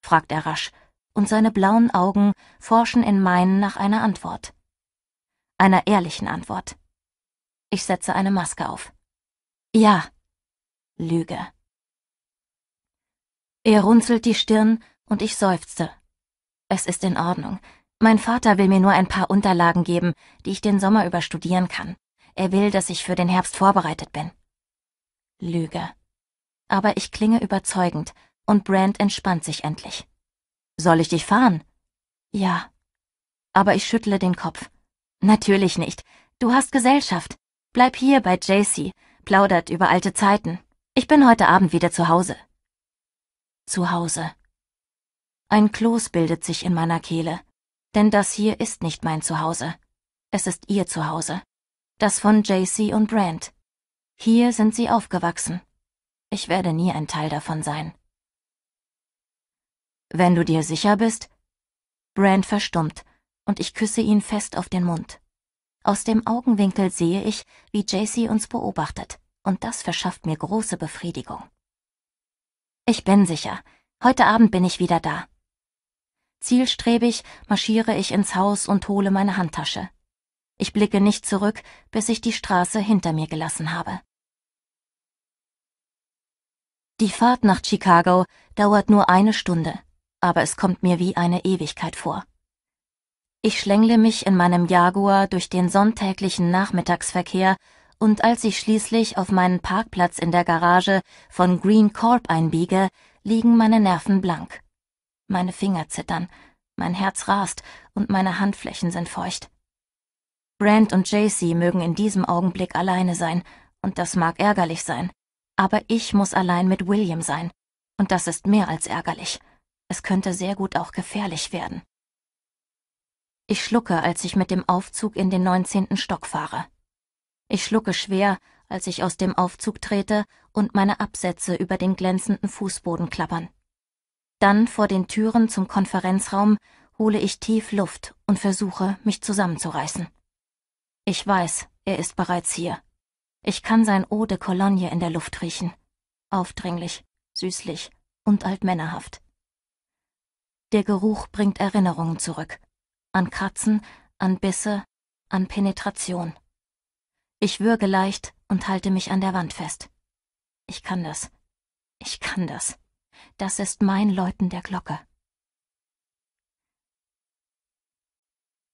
fragt er rasch, und seine blauen Augen forschen in meinen nach einer Antwort. Einer ehrlichen Antwort. Ich setze eine Maske auf. Ja. Lüge. Er runzelt die Stirn und ich seufzte. Es ist in Ordnung. Mein Vater will mir nur ein paar Unterlagen geben, die ich den Sommer über studieren kann. Er will, dass ich für den Herbst vorbereitet bin. Lüge. Aber ich klinge überzeugend und Brand entspannt sich endlich. Soll ich dich fahren? Ja. Aber ich schüttle den Kopf. Natürlich nicht. Du hast Gesellschaft. Bleib hier bei JC, plaudert über alte Zeiten. Ich bin heute Abend wieder zu Hause. Zu Hause. Ein Kloß bildet sich in meiner Kehle, denn das hier ist nicht mein Zuhause. Es ist ihr Zuhause. Das von JC und Brand. Hier sind sie aufgewachsen. Ich werde nie ein Teil davon sein. Wenn du dir sicher bist? Brand verstummt, und ich küsse ihn fest auf den Mund. Aus dem Augenwinkel sehe ich, wie JC uns beobachtet, und das verschafft mir große Befriedigung. Ich bin sicher. Heute Abend bin ich wieder da. Zielstrebig marschiere ich ins Haus und hole meine Handtasche. Ich blicke nicht zurück, bis ich die Straße hinter mir gelassen habe. Die Fahrt nach Chicago dauert nur eine Stunde aber es kommt mir wie eine Ewigkeit vor. Ich schlängle mich in meinem Jaguar durch den sonntäglichen Nachmittagsverkehr und als ich schließlich auf meinen Parkplatz in der Garage von Green Corp einbiege, liegen meine Nerven blank. Meine Finger zittern, mein Herz rast und meine Handflächen sind feucht. Brand und JC mögen in diesem Augenblick alleine sein, und das mag ärgerlich sein. Aber ich muss allein mit William sein, und das ist mehr als ärgerlich. Es könnte sehr gut auch gefährlich werden. Ich schlucke, als ich mit dem Aufzug in den 19. Stock fahre. Ich schlucke schwer, als ich aus dem Aufzug trete und meine Absätze über den glänzenden Fußboden klappern. Dann vor den Türen zum Konferenzraum hole ich tief Luft und versuche, mich zusammenzureißen. Ich weiß, er ist bereits hier. Ich kann sein Eau de Cologne in der Luft riechen. Aufdringlich, süßlich und altmännerhaft. Der Geruch bringt Erinnerungen zurück. An Kratzen, an Bisse, an Penetration. Ich würge leicht und halte mich an der Wand fest. Ich kann das. Ich kann das. Das ist mein Läuten der Glocke.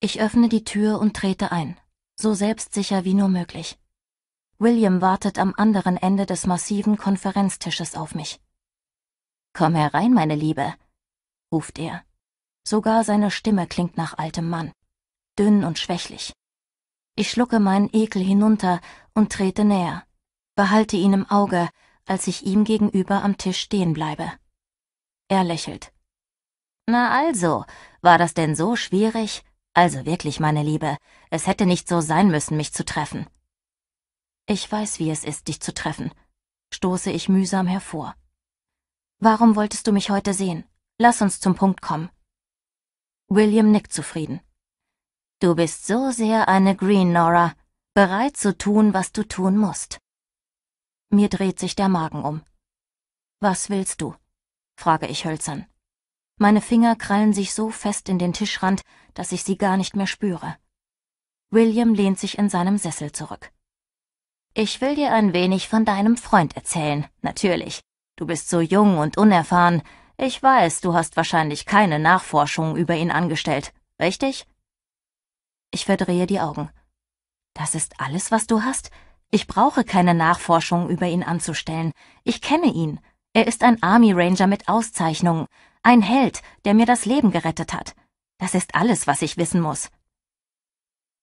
Ich öffne die Tür und trete ein, so selbstsicher wie nur möglich. William wartet am anderen Ende des massiven Konferenztisches auf mich. Komm herein, meine Liebe, ruft er. Sogar seine Stimme klingt nach altem Mann, dünn und schwächlich. Ich schlucke meinen Ekel hinunter und trete näher, behalte ihn im Auge, als ich ihm gegenüber am Tisch stehen bleibe. Er lächelt. Na also, war das denn so schwierig? Also wirklich, meine Liebe, es hätte nicht so sein müssen, mich zu treffen. Ich weiß, wie es ist, dich zu treffen, stoße ich mühsam hervor. Warum wolltest du mich heute sehen? Lass uns zum Punkt kommen. William nickt zufrieden. Du bist so sehr eine Green, Nora. Bereit zu tun, was du tun musst. Mir dreht sich der Magen um. Was willst du? frage ich hölzern. Meine Finger krallen sich so fest in den Tischrand, dass ich sie gar nicht mehr spüre. William lehnt sich in seinem Sessel zurück. Ich will dir ein wenig von deinem Freund erzählen, natürlich. Du bist so jung und unerfahren, ich weiß, du hast wahrscheinlich keine Nachforschungen über ihn angestellt, richtig? Ich verdrehe die Augen. Das ist alles, was du hast? Ich brauche keine Nachforschungen über ihn anzustellen. Ich kenne ihn. Er ist ein Army Ranger mit Auszeichnungen, ein Held, der mir das Leben gerettet hat. Das ist alles, was ich wissen muss.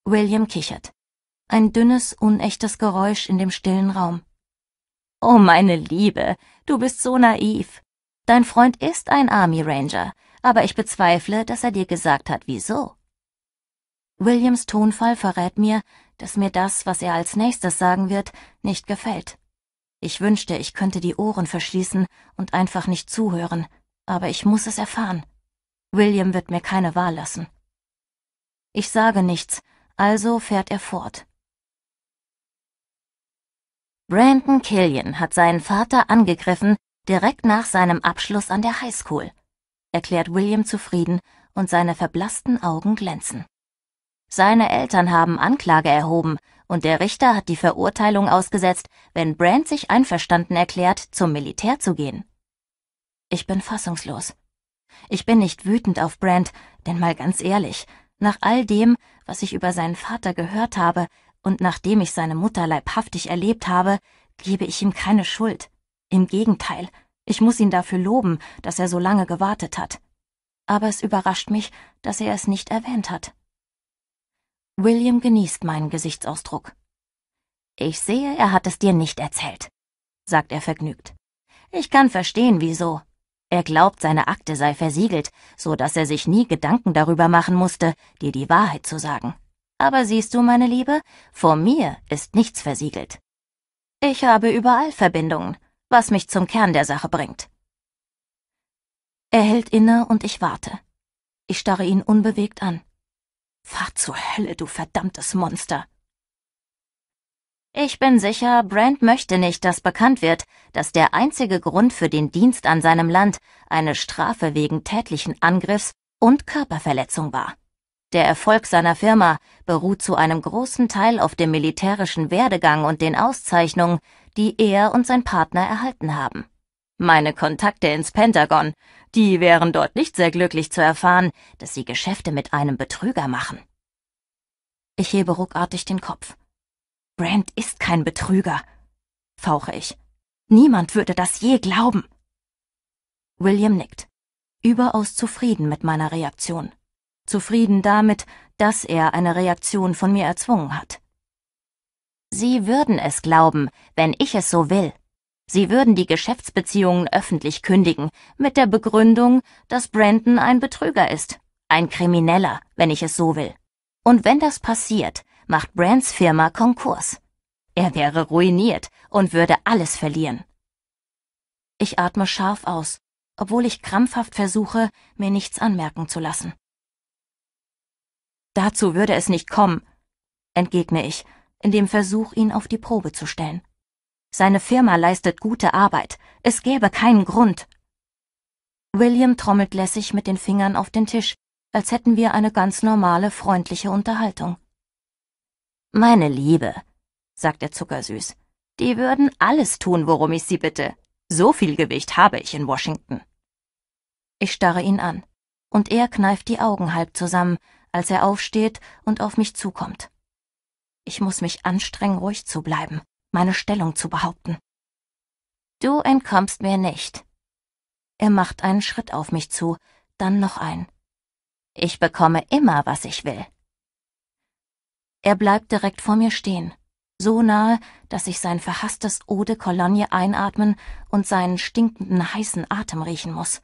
William kichert. Ein dünnes, unechtes Geräusch in dem stillen Raum. Oh, meine Liebe, du bist so naiv. Dein Freund ist ein Army Ranger, aber ich bezweifle, dass er dir gesagt hat, wieso. Williams Tonfall verrät mir, dass mir das, was er als nächstes sagen wird, nicht gefällt. Ich wünschte, ich könnte die Ohren verschließen und einfach nicht zuhören, aber ich muss es erfahren. William wird mir keine Wahl lassen. Ich sage nichts, also fährt er fort. Brandon Killian hat seinen Vater angegriffen, Direkt nach seinem Abschluss an der Highschool, erklärt William zufrieden und seine verblassten Augen glänzen. Seine Eltern haben Anklage erhoben und der Richter hat die Verurteilung ausgesetzt, wenn Brand sich einverstanden erklärt, zum Militär zu gehen. Ich bin fassungslos. Ich bin nicht wütend auf Brand, denn mal ganz ehrlich, nach all dem, was ich über seinen Vater gehört habe und nachdem ich seine Mutter leibhaftig erlebt habe, gebe ich ihm keine Schuld. Im Gegenteil, ich muss ihn dafür loben, dass er so lange gewartet hat. Aber es überrascht mich, dass er es nicht erwähnt hat. William genießt meinen Gesichtsausdruck. Ich sehe, er hat es dir nicht erzählt, sagt er vergnügt. Ich kann verstehen, wieso. Er glaubt, seine Akte sei versiegelt, so dass er sich nie Gedanken darüber machen musste, dir die Wahrheit zu sagen. Aber siehst du, meine Liebe, vor mir ist nichts versiegelt. Ich habe überall Verbindungen, was mich zum Kern der Sache bringt. Er hält inne und ich warte. Ich starre ihn unbewegt an. Fahr zur Hölle, du verdammtes Monster. Ich bin sicher, Brand möchte nicht, dass bekannt wird, dass der einzige Grund für den Dienst an seinem Land eine Strafe wegen tätlichen Angriffs und Körperverletzung war. Der Erfolg seiner Firma beruht zu einem großen Teil auf dem militärischen Werdegang und den Auszeichnungen, die er und sein Partner erhalten haben. Meine Kontakte ins Pentagon, die wären dort nicht sehr glücklich zu erfahren, dass sie Geschäfte mit einem Betrüger machen. Ich hebe ruckartig den Kopf. Brand ist kein Betrüger, fauche ich. Niemand würde das je glauben. William nickt, überaus zufrieden mit meiner Reaktion. Zufrieden damit, dass er eine Reaktion von mir erzwungen hat. Sie würden es glauben, wenn ich es so will. Sie würden die Geschäftsbeziehungen öffentlich kündigen, mit der Begründung, dass Brandon ein Betrüger ist, ein Krimineller, wenn ich es so will. Und wenn das passiert, macht Brands Firma Konkurs. Er wäre ruiniert und würde alles verlieren. Ich atme scharf aus, obwohl ich krampfhaft versuche, mir nichts anmerken zu lassen. Dazu würde es nicht kommen, entgegne ich in dem Versuch, ihn auf die Probe zu stellen. Seine Firma leistet gute Arbeit. Es gäbe keinen Grund. William trommelt lässig mit den Fingern auf den Tisch, als hätten wir eine ganz normale, freundliche Unterhaltung. Meine Liebe, sagt er zuckersüß, die würden alles tun, worum ich sie bitte. So viel Gewicht habe ich in Washington. Ich starre ihn an, und er kneift die Augen halb zusammen, als er aufsteht und auf mich zukommt. Ich muss mich anstrengen, ruhig zu bleiben, meine Stellung zu behaupten. Du entkommst mir nicht. Er macht einen Schritt auf mich zu, dann noch einen. Ich bekomme immer, was ich will. Er bleibt direkt vor mir stehen, so nahe, dass ich sein verhasstes Eau de Cologne einatmen und seinen stinkenden heißen Atem riechen muss.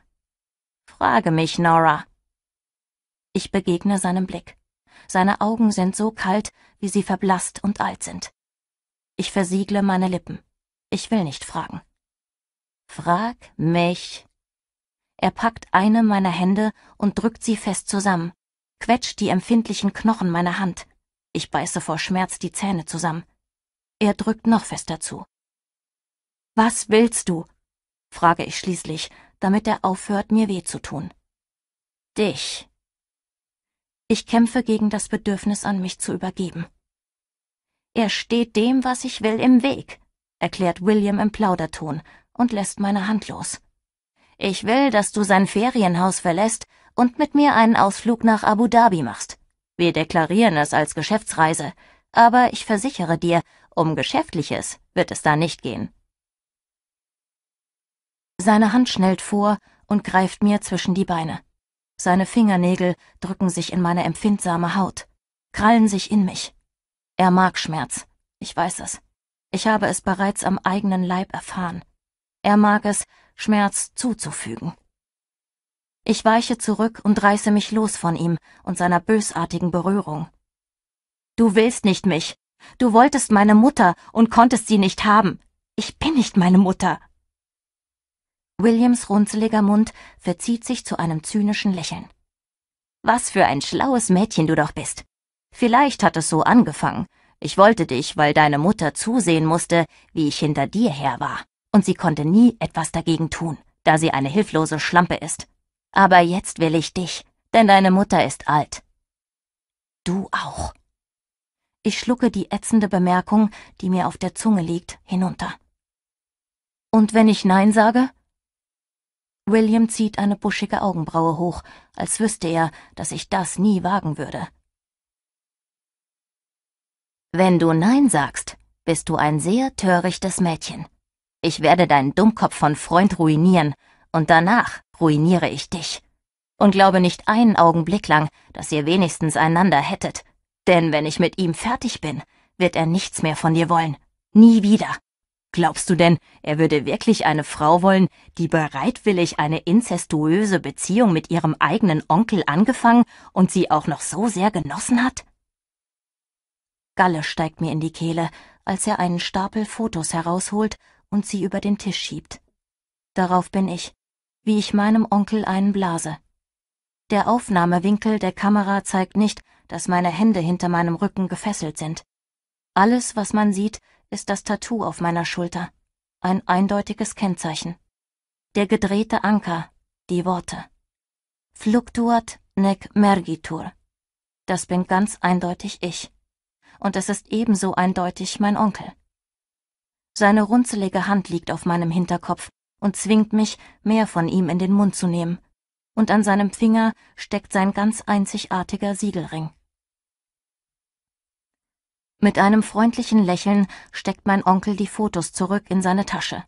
Frage mich, Nora. Ich begegne seinem Blick seine Augen sind so kalt, wie sie verblasst und alt sind. Ich versiegle meine Lippen. Ich will nicht fragen. Frag mich. Er packt eine meiner Hände und drückt sie fest zusammen, quetscht die empfindlichen Knochen meiner Hand. Ich beiße vor Schmerz die Zähne zusammen. Er drückt noch fester zu. Was willst du? frage ich schließlich, damit er aufhört, mir weh zu tun. Dich, ich kämpfe gegen das Bedürfnis, an mich zu übergeben. Er steht dem, was ich will, im Weg, erklärt William im Plauderton und lässt meine Hand los. Ich will, dass du sein Ferienhaus verlässt und mit mir einen Ausflug nach Abu Dhabi machst. Wir deklarieren es als Geschäftsreise, aber ich versichere dir, um Geschäftliches wird es da nicht gehen. Seine Hand schnellt vor und greift mir zwischen die Beine. Seine Fingernägel drücken sich in meine empfindsame Haut, krallen sich in mich. Er mag Schmerz, ich weiß es. Ich habe es bereits am eigenen Leib erfahren. Er mag es, Schmerz zuzufügen. Ich weiche zurück und reiße mich los von ihm und seiner bösartigen Berührung. Du willst nicht mich. Du wolltest meine Mutter und konntest sie nicht haben. Ich bin nicht meine Mutter. Williams runzeliger Mund verzieht sich zu einem zynischen Lächeln. Was für ein schlaues Mädchen du doch bist. Vielleicht hat es so angefangen. Ich wollte dich, weil deine Mutter zusehen musste, wie ich hinter dir her war. Und sie konnte nie etwas dagegen tun, da sie eine hilflose Schlampe ist. Aber jetzt will ich dich, denn deine Mutter ist alt. Du auch. Ich schlucke die ätzende Bemerkung, die mir auf der Zunge liegt, hinunter. Und wenn ich Nein sage? William zieht eine buschige Augenbraue hoch, als wüsste er, dass ich das nie wagen würde. Wenn du Nein sagst, bist du ein sehr törichtes Mädchen. Ich werde deinen Dummkopf von Freund ruinieren, und danach ruiniere ich dich. Und glaube nicht einen Augenblick lang, dass ihr wenigstens einander hättet. Denn wenn ich mit ihm fertig bin, wird er nichts mehr von dir wollen. Nie wieder. Glaubst du denn, er würde wirklich eine Frau wollen, die bereitwillig eine inzestuöse Beziehung mit ihrem eigenen Onkel angefangen und sie auch noch so sehr genossen hat? Galle steigt mir in die Kehle, als er einen Stapel Fotos herausholt und sie über den Tisch schiebt. Darauf bin ich, wie ich meinem Onkel einen blase. Der Aufnahmewinkel der Kamera zeigt nicht, dass meine Hände hinter meinem Rücken gefesselt sind. Alles, was man sieht, ist das Tattoo auf meiner Schulter. Ein eindeutiges Kennzeichen. Der gedrehte Anker, die Worte. Fluctuat nec mergitur. Das bin ganz eindeutig ich. Und es ist ebenso eindeutig mein Onkel. Seine runzelige Hand liegt auf meinem Hinterkopf und zwingt mich, mehr von ihm in den Mund zu nehmen. Und an seinem Finger steckt sein ganz einzigartiger Siegelring. Mit einem freundlichen Lächeln steckt mein Onkel die Fotos zurück in seine Tasche.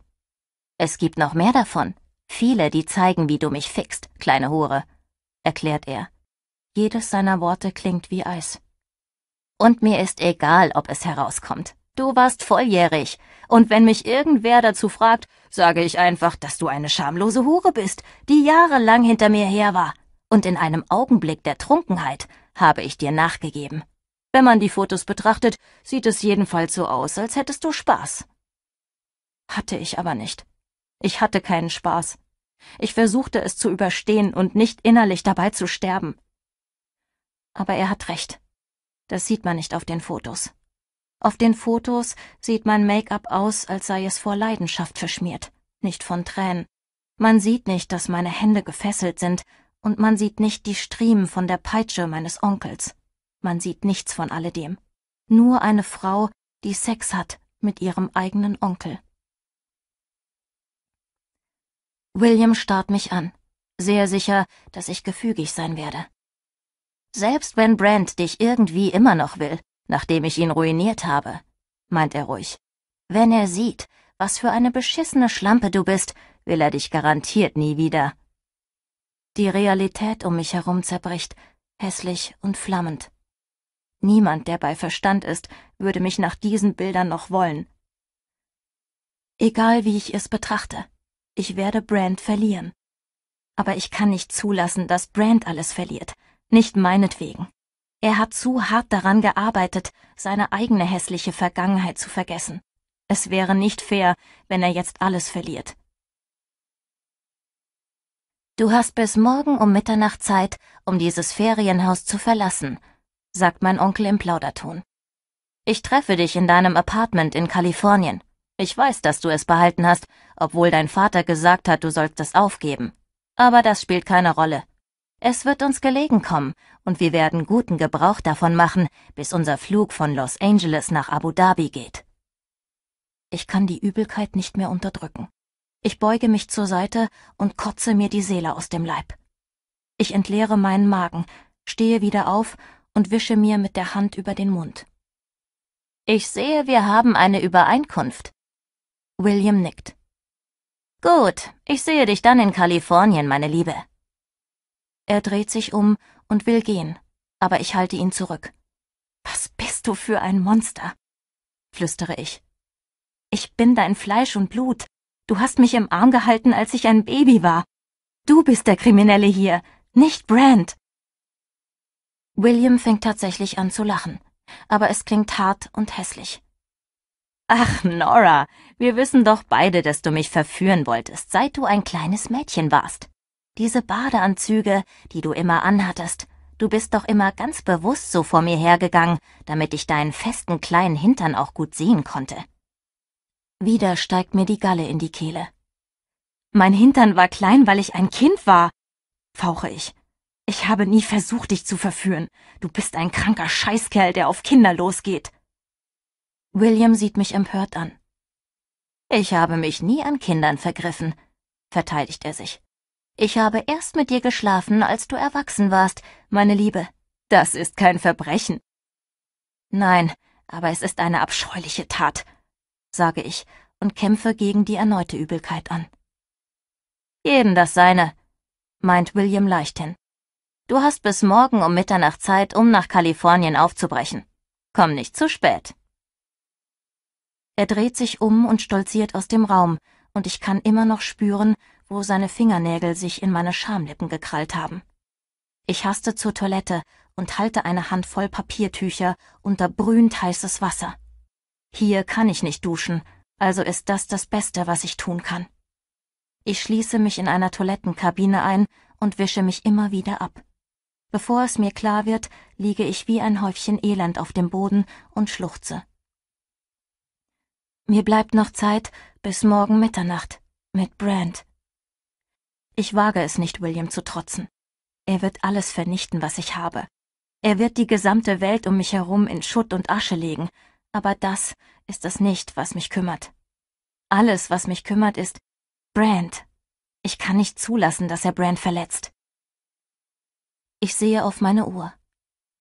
Es gibt noch mehr davon. Viele, die zeigen, wie du mich fixt, kleine Hure, erklärt er. Jedes seiner Worte klingt wie Eis. Und mir ist egal, ob es herauskommt. Du warst volljährig. Und wenn mich irgendwer dazu fragt, sage ich einfach, dass du eine schamlose Hure bist, die jahrelang hinter mir her war. Und in einem Augenblick der Trunkenheit habe ich dir nachgegeben. Wenn man die Fotos betrachtet, sieht es jedenfalls so aus, als hättest du Spaß. Hatte ich aber nicht. Ich hatte keinen Spaß. Ich versuchte es zu überstehen und nicht innerlich dabei zu sterben. Aber er hat recht. Das sieht man nicht auf den Fotos. Auf den Fotos sieht mein Make-up aus, als sei es vor Leidenschaft verschmiert, nicht von Tränen. Man sieht nicht, dass meine Hände gefesselt sind, und man sieht nicht die Striemen von der Peitsche meines Onkels. Man sieht nichts von alledem. Nur eine Frau, die Sex hat mit ihrem eigenen Onkel. William starrt mich an, sehr sicher, dass ich gefügig sein werde. Selbst wenn Brand dich irgendwie immer noch will, nachdem ich ihn ruiniert habe, meint er ruhig. Wenn er sieht, was für eine beschissene Schlampe du bist, will er dich garantiert nie wieder. Die Realität um mich herum zerbricht, hässlich und flammend. Niemand, der bei Verstand ist, würde mich nach diesen Bildern noch wollen. Egal wie ich es betrachte, ich werde Brand verlieren. Aber ich kann nicht zulassen, dass Brand alles verliert, nicht meinetwegen. Er hat zu hart daran gearbeitet, seine eigene hässliche Vergangenheit zu vergessen. Es wäre nicht fair, wenn er jetzt alles verliert. Du hast bis morgen um Mitternacht Zeit, um dieses Ferienhaus zu verlassen, sagt mein Onkel im Plauderton. Ich treffe dich in deinem Apartment in Kalifornien. Ich weiß, dass du es behalten hast, obwohl dein Vater gesagt hat, du sollst es aufgeben. Aber das spielt keine Rolle. Es wird uns gelegen kommen, und wir werden guten Gebrauch davon machen, bis unser Flug von Los Angeles nach Abu Dhabi geht. Ich kann die Übelkeit nicht mehr unterdrücken. Ich beuge mich zur Seite und kotze mir die Seele aus dem Leib. Ich entleere meinen Magen, stehe wieder auf und wische mir mit der Hand über den Mund. Ich sehe, wir haben eine Übereinkunft. William nickt. Gut, ich sehe dich dann in Kalifornien, meine Liebe. Er dreht sich um und will gehen, aber ich halte ihn zurück. Was bist du für ein Monster? flüstere ich. Ich bin dein Fleisch und Blut. Du hast mich im Arm gehalten, als ich ein Baby war. Du bist der Kriminelle hier, nicht Brand. William fängt tatsächlich an zu lachen, aber es klingt hart und hässlich. Ach, Nora, wir wissen doch beide, dass du mich verführen wolltest, seit du ein kleines Mädchen warst. Diese Badeanzüge, die du immer anhattest, du bist doch immer ganz bewusst so vor mir hergegangen, damit ich deinen festen kleinen Hintern auch gut sehen konnte. Wieder steigt mir die Galle in die Kehle. Mein Hintern war klein, weil ich ein Kind war, fauche ich. Ich habe nie versucht, dich zu verführen. Du bist ein kranker Scheißkerl, der auf Kinder losgeht. William sieht mich empört an. Ich habe mich nie an Kindern vergriffen, verteidigt er sich. Ich habe erst mit dir geschlafen, als du erwachsen warst, meine Liebe. Das ist kein Verbrechen. Nein, aber es ist eine abscheuliche Tat, sage ich und kämpfe gegen die erneute Übelkeit an. Jeden das Seine, meint William leichthin. Du hast bis morgen um Mitternacht Zeit, um nach Kalifornien aufzubrechen. Komm nicht zu spät. Er dreht sich um und stolziert aus dem Raum, und ich kann immer noch spüren, wo seine Fingernägel sich in meine Schamlippen gekrallt haben. Ich haste zur Toilette und halte eine Handvoll Papiertücher unter brühend heißes Wasser. Hier kann ich nicht duschen, also ist das das Beste, was ich tun kann. Ich schließe mich in einer Toilettenkabine ein und wische mich immer wieder ab. Bevor es mir klar wird, liege ich wie ein Häufchen Elend auf dem Boden und schluchze. Mir bleibt noch Zeit bis morgen Mitternacht mit Brand. Ich wage es nicht, William zu trotzen. Er wird alles vernichten, was ich habe. Er wird die gesamte Welt um mich herum in Schutt und Asche legen, aber das ist es nicht, was mich kümmert. Alles, was mich kümmert, ist Brand. Ich kann nicht zulassen, dass er Brand verletzt. Ich sehe auf meine Uhr.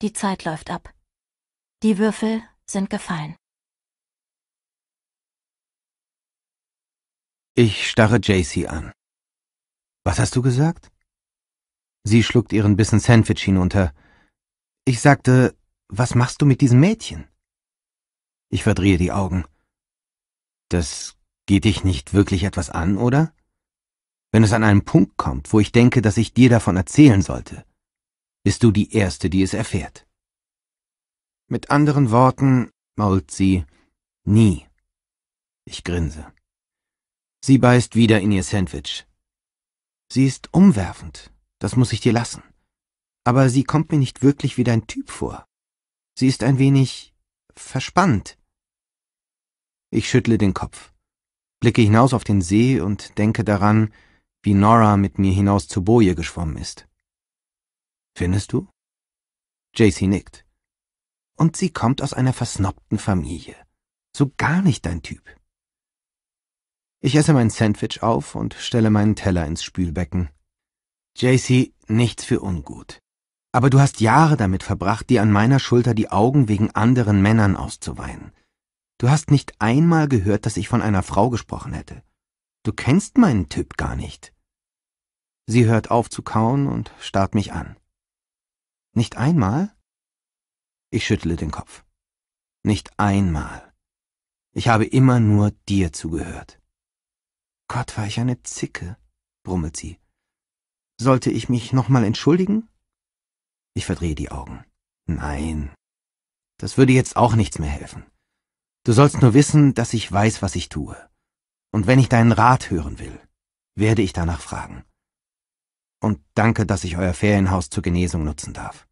Die Zeit läuft ab. Die Würfel sind gefallen. Ich starre Jacy an. Was hast du gesagt? Sie schluckt ihren Bissen Sandwich hinunter. Ich sagte, was machst du mit diesem Mädchen? Ich verdrehe die Augen. Das geht dich nicht wirklich etwas an, oder? Wenn es an einen Punkt kommt, wo ich denke, dass ich dir davon erzählen sollte, bist du die Erste, die es erfährt. Mit anderen Worten, mault sie, nie. Ich grinse. Sie beißt wieder in ihr Sandwich. Sie ist umwerfend, das muss ich dir lassen. Aber sie kommt mir nicht wirklich wie dein Typ vor. Sie ist ein wenig verspannt. Ich schüttle den Kopf, blicke hinaus auf den See und denke daran, wie Nora mit mir hinaus zur Boje geschwommen ist. Findest du? JC nickt. Und sie kommt aus einer versnobten Familie. So gar nicht dein Typ. Ich esse mein Sandwich auf und stelle meinen Teller ins Spülbecken. JC, nichts für ungut. Aber du hast Jahre damit verbracht, dir an meiner Schulter die Augen wegen anderen Männern auszuweinen. Du hast nicht einmal gehört, dass ich von einer Frau gesprochen hätte. Du kennst meinen Typ gar nicht. Sie hört auf zu kauen und starrt mich an. Nicht einmal? Ich schüttle den Kopf. Nicht einmal. Ich habe immer nur dir zugehört. Gott, war ich eine Zicke, brummelt sie. Sollte ich mich nochmal entschuldigen? Ich verdrehe die Augen. Nein. Das würde jetzt auch nichts mehr helfen. Du sollst nur wissen, dass ich weiß, was ich tue. Und wenn ich deinen Rat hören will, werde ich danach fragen und danke, dass ich euer Ferienhaus zur Genesung nutzen darf.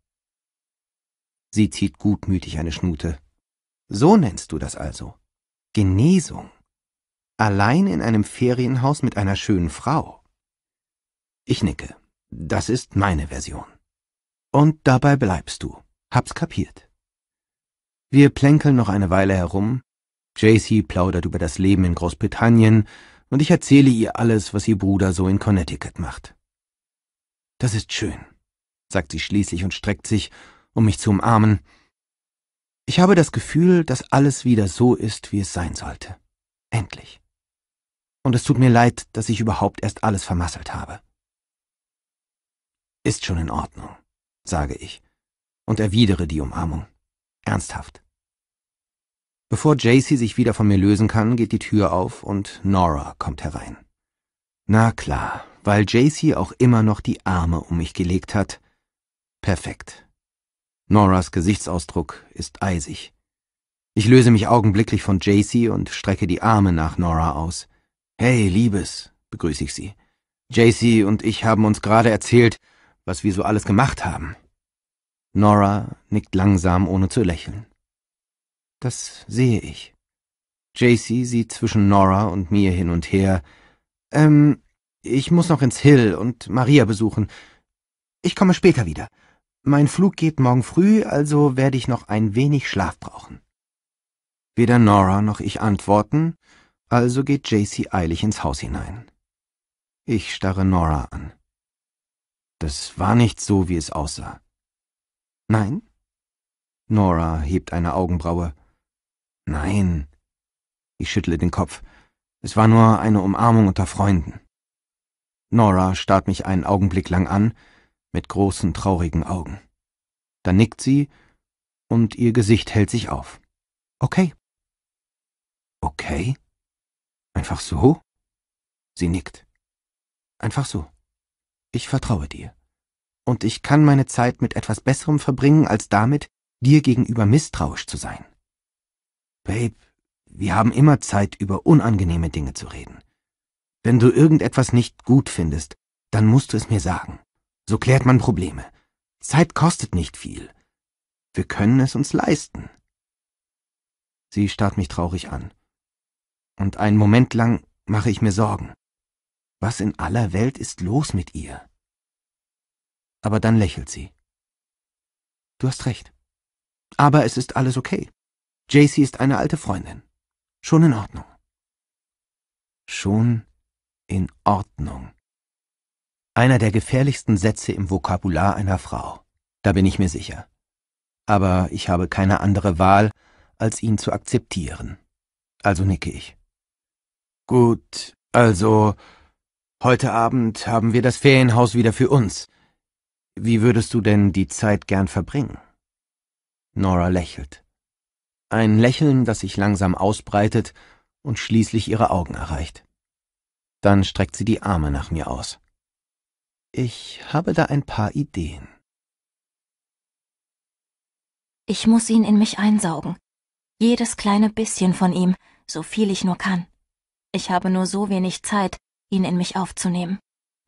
Sie zieht gutmütig eine Schnute. So nennst du das also. Genesung. Allein in einem Ferienhaus mit einer schönen Frau. Ich nicke. Das ist meine Version. Und dabei bleibst du. Hab's kapiert. Wir plänkeln noch eine Weile herum. JC plaudert über das Leben in Großbritannien und ich erzähle ihr alles, was ihr Bruder so in Connecticut macht. Das ist schön, sagt sie schließlich und streckt sich, um mich zu umarmen. Ich habe das Gefühl, dass alles wieder so ist, wie es sein sollte. Endlich. Und es tut mir leid, dass ich überhaupt erst alles vermasselt habe. Ist schon in Ordnung, sage ich und erwidere die Umarmung. Ernsthaft. Bevor Jacy sich wieder von mir lösen kann, geht die Tür auf und Nora kommt herein. Na klar, weil Jacy auch immer noch die Arme um mich gelegt hat. Perfekt. Noras Gesichtsausdruck ist eisig. Ich löse mich augenblicklich von Jacy und strecke die Arme nach Nora aus. Hey, Liebes, begrüße ich sie. Jacy und ich haben uns gerade erzählt, was wir so alles gemacht haben. Nora nickt langsam, ohne zu lächeln. Das sehe ich. Jacy sieht zwischen Nora und mir hin und her. Ähm, ich muss noch ins Hill und Maria besuchen. Ich komme später wieder. Mein Flug geht morgen früh, also werde ich noch ein wenig Schlaf brauchen. Weder Nora noch ich antworten, also geht Jacy eilig ins Haus hinein. Ich starre Nora an. Das war nicht so, wie es aussah. Nein? Nora hebt eine Augenbraue. Nein. Ich schüttle den Kopf. Es war nur eine Umarmung unter Freunden. Nora starrt mich einen Augenblick lang an, mit großen, traurigen Augen. Dann nickt sie und ihr Gesicht hält sich auf. Okay. Okay? Einfach so? Sie nickt. Einfach so. Ich vertraue dir. Und ich kann meine Zeit mit etwas Besserem verbringen, als damit, dir gegenüber misstrauisch zu sein. Babe, wir haben immer Zeit, über unangenehme Dinge zu reden. Wenn du irgendetwas nicht gut findest, dann musst du es mir sagen. So klärt man Probleme. Zeit kostet nicht viel. Wir können es uns leisten. Sie starrt mich traurig an. Und einen Moment lang mache ich mir Sorgen. Was in aller Welt ist los mit ihr? Aber dann lächelt sie. Du hast recht. Aber es ist alles okay. Jacy ist eine alte Freundin. Schon in Ordnung. Schon in Ordnung. Einer der gefährlichsten Sätze im Vokabular einer Frau, da bin ich mir sicher. Aber ich habe keine andere Wahl, als ihn zu akzeptieren. Also nicke ich. Gut, also heute Abend haben wir das Ferienhaus wieder für uns. Wie würdest du denn die Zeit gern verbringen? Nora lächelt. Ein Lächeln, das sich langsam ausbreitet und schließlich ihre Augen erreicht. Dann streckt sie die Arme nach mir aus. Ich habe da ein paar Ideen. Ich muss ihn in mich einsaugen. Jedes kleine bisschen von ihm, so viel ich nur kann. Ich habe nur so wenig Zeit, ihn in mich aufzunehmen,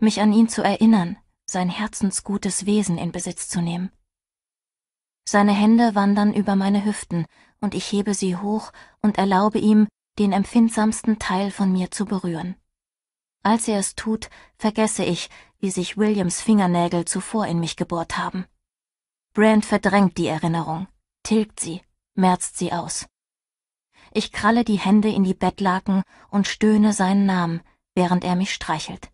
mich an ihn zu erinnern, sein herzensgutes Wesen in Besitz zu nehmen. Seine Hände wandern über meine Hüften und ich hebe sie hoch und erlaube ihm, den empfindsamsten Teil von mir zu berühren. Als er es tut, vergesse ich, wie sich Williams Fingernägel zuvor in mich gebohrt haben. Brand verdrängt die Erinnerung, tilgt sie, merzt sie aus. Ich kralle die Hände in die Bettlaken und stöhne seinen Namen, während er mich streichelt.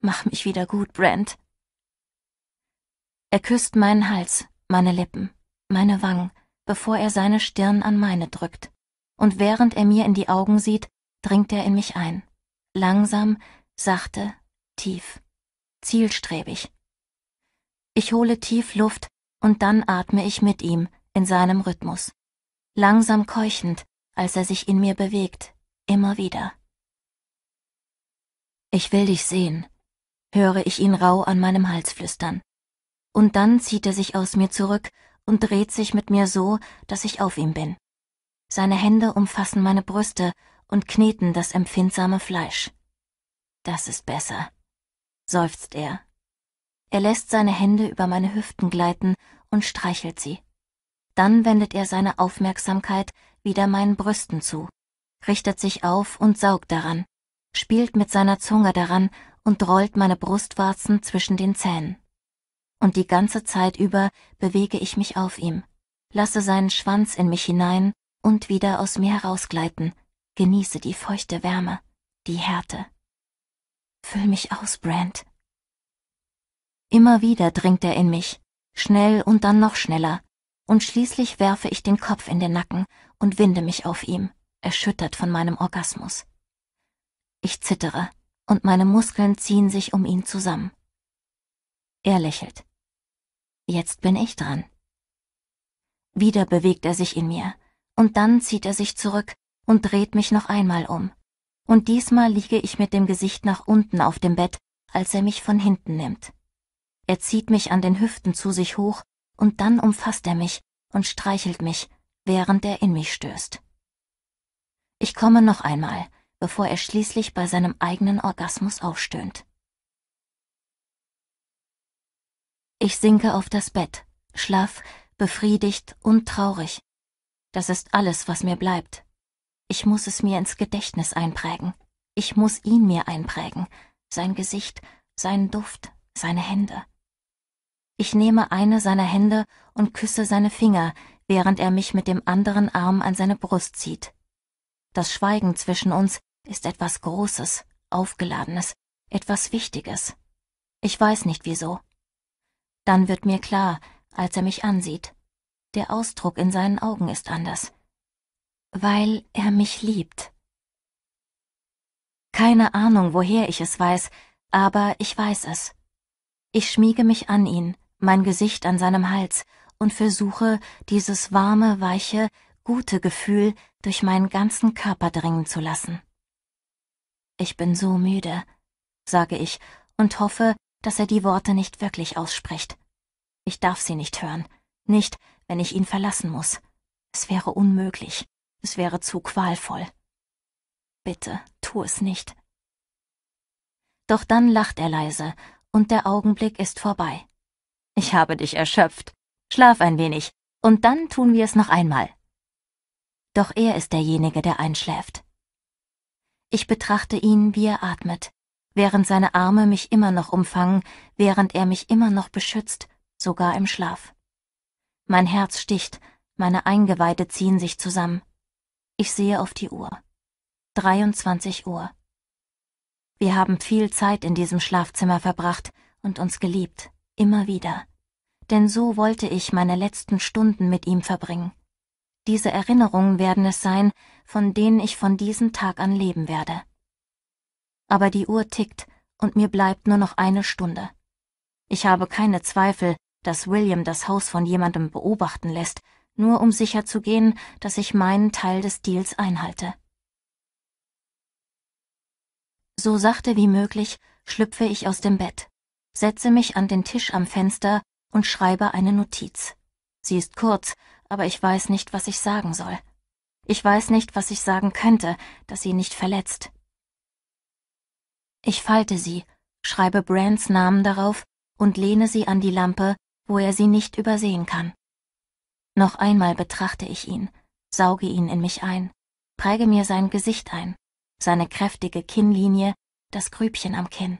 Mach mich wieder gut, Brand. Er küsst meinen Hals, meine Lippen, meine Wangen, bevor er seine Stirn an meine drückt. Und während er mir in die Augen sieht, dringt er in mich ein. Langsam, sachte, tief. Zielstrebig. Ich hole tief Luft und dann atme ich mit ihm, in seinem Rhythmus. Langsam keuchend, als er sich in mir bewegt, immer wieder. Ich will dich sehen, höre ich ihn rau an meinem Hals flüstern. Und dann zieht er sich aus mir zurück und dreht sich mit mir so, dass ich auf ihm bin. Seine Hände umfassen meine Brüste und kneten das empfindsame Fleisch. Das ist besser, seufzt er. Er lässt seine Hände über meine Hüften gleiten und streichelt sie. Dann wendet er seine Aufmerksamkeit wieder meinen Brüsten zu, richtet sich auf und saugt daran, spielt mit seiner Zunge daran und rollt meine Brustwarzen zwischen den Zähnen. Und die ganze Zeit über bewege ich mich auf ihm, lasse seinen Schwanz in mich hinein und wieder aus mir herausgleiten, Genieße die feuchte Wärme, die Härte. Füll mich aus, Brand. Immer wieder dringt er in mich, schnell und dann noch schneller, und schließlich werfe ich den Kopf in den Nacken und winde mich auf ihm, erschüttert von meinem Orgasmus. Ich zittere, und meine Muskeln ziehen sich um ihn zusammen. Er lächelt. Jetzt bin ich dran. Wieder bewegt er sich in mir, und dann zieht er sich zurück und dreht mich noch einmal um. Und diesmal liege ich mit dem Gesicht nach unten auf dem Bett, als er mich von hinten nimmt. Er zieht mich an den Hüften zu sich hoch, und dann umfasst er mich und streichelt mich, während er in mich stößt. Ich komme noch einmal, bevor er schließlich bei seinem eigenen Orgasmus aufstöhnt. Ich sinke auf das Bett, schlaff, befriedigt und traurig. Das ist alles, was mir bleibt. Ich muss es mir ins Gedächtnis einprägen. Ich muss ihn mir einprägen. Sein Gesicht, seinen Duft, seine Hände. Ich nehme eine seiner Hände und küsse seine Finger, während er mich mit dem anderen Arm an seine Brust zieht. Das Schweigen zwischen uns ist etwas Großes, Aufgeladenes, etwas Wichtiges. Ich weiß nicht wieso. Dann wird mir klar, als er mich ansieht. Der Ausdruck in seinen Augen ist anders weil er mich liebt. Keine Ahnung, woher ich es weiß, aber ich weiß es. Ich schmiege mich an ihn, mein Gesicht an seinem Hals und versuche, dieses warme, weiche, gute Gefühl durch meinen ganzen Körper dringen zu lassen. Ich bin so müde, sage ich und hoffe, dass er die Worte nicht wirklich ausspricht. Ich darf sie nicht hören, nicht, wenn ich ihn verlassen muss. Es wäre unmöglich. Es wäre zu qualvoll. Bitte, tu es nicht. Doch dann lacht er leise, und der Augenblick ist vorbei. Ich habe dich erschöpft. Schlaf ein wenig, und dann tun wir es noch einmal. Doch er ist derjenige, der einschläft. Ich betrachte ihn, wie er atmet, während seine Arme mich immer noch umfangen, während er mich immer noch beschützt, sogar im Schlaf. Mein Herz sticht, meine Eingeweide ziehen sich zusammen. Ich sehe auf die Uhr. 23 Uhr. Wir haben viel Zeit in diesem Schlafzimmer verbracht und uns geliebt, immer wieder. Denn so wollte ich meine letzten Stunden mit ihm verbringen. Diese Erinnerungen werden es sein, von denen ich von diesem Tag an leben werde. Aber die Uhr tickt und mir bleibt nur noch eine Stunde. Ich habe keine Zweifel, dass William das Haus von jemandem beobachten lässt nur um sicherzugehen, dass ich meinen Teil des Deals einhalte. So sachte wie möglich schlüpfe ich aus dem Bett, setze mich an den Tisch am Fenster und schreibe eine Notiz. Sie ist kurz, aber ich weiß nicht, was ich sagen soll. Ich weiß nicht, was ich sagen könnte, dass sie nicht verletzt. Ich falte sie, schreibe Brands Namen darauf und lehne sie an die Lampe, wo er sie nicht übersehen kann. Noch einmal betrachte ich ihn, sauge ihn in mich ein, präge mir sein Gesicht ein, seine kräftige Kinnlinie, das Grübchen am Kinn.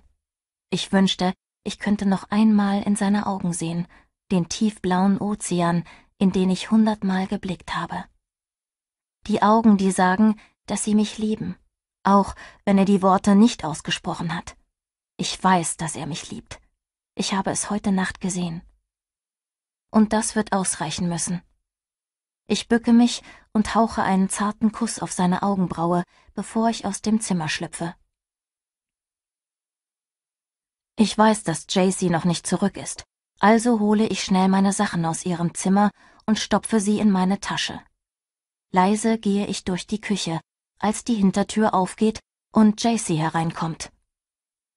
Ich wünschte, ich könnte noch einmal in seine Augen sehen, den tiefblauen Ozean, in den ich hundertmal geblickt habe. Die Augen, die sagen, dass sie mich lieben, auch wenn er die Worte nicht ausgesprochen hat. Ich weiß, dass er mich liebt. Ich habe es heute Nacht gesehen. Und das wird ausreichen müssen. Ich bücke mich und hauche einen zarten Kuss auf seine Augenbraue, bevor ich aus dem Zimmer schlüpfe. Ich weiß, dass Jaycee noch nicht zurück ist, also hole ich schnell meine Sachen aus ihrem Zimmer und stopfe sie in meine Tasche. Leise gehe ich durch die Küche, als die Hintertür aufgeht und Jaycee hereinkommt.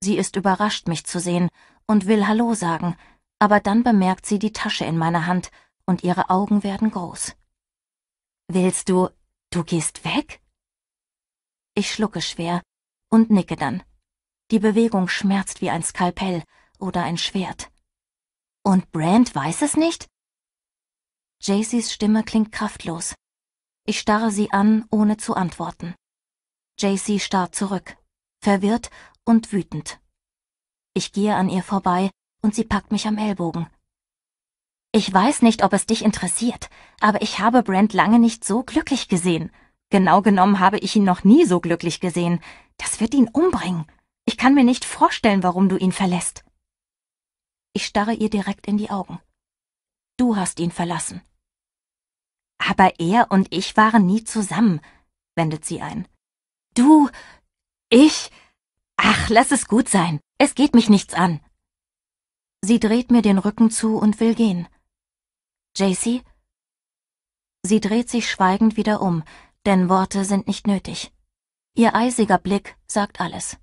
Sie ist überrascht, mich zu sehen und will Hallo sagen, aber dann bemerkt sie die Tasche in meiner Hand und ihre Augen werden groß. Willst du, du gehst weg? Ich schlucke schwer und nicke dann. Die Bewegung schmerzt wie ein Skalpell oder ein Schwert. Und Brand weiß es nicht? Jaceys Stimme klingt kraftlos. Ich starre sie an, ohne zu antworten. Jacy starrt zurück, verwirrt und wütend. Ich gehe an ihr vorbei und sie packt mich am Ellbogen. Ich weiß nicht, ob es dich interessiert, aber ich habe Brent lange nicht so glücklich gesehen. Genau genommen habe ich ihn noch nie so glücklich gesehen. Das wird ihn umbringen. Ich kann mir nicht vorstellen, warum du ihn verlässt. Ich starre ihr direkt in die Augen. Du hast ihn verlassen. Aber er und ich waren nie zusammen, wendet sie ein. Du, ich, ach, lass es gut sein. Es geht mich nichts an. Sie dreht mir den Rücken zu und will gehen. Jacy? Sie dreht sich schweigend wieder um, denn Worte sind nicht nötig. Ihr eisiger Blick sagt alles.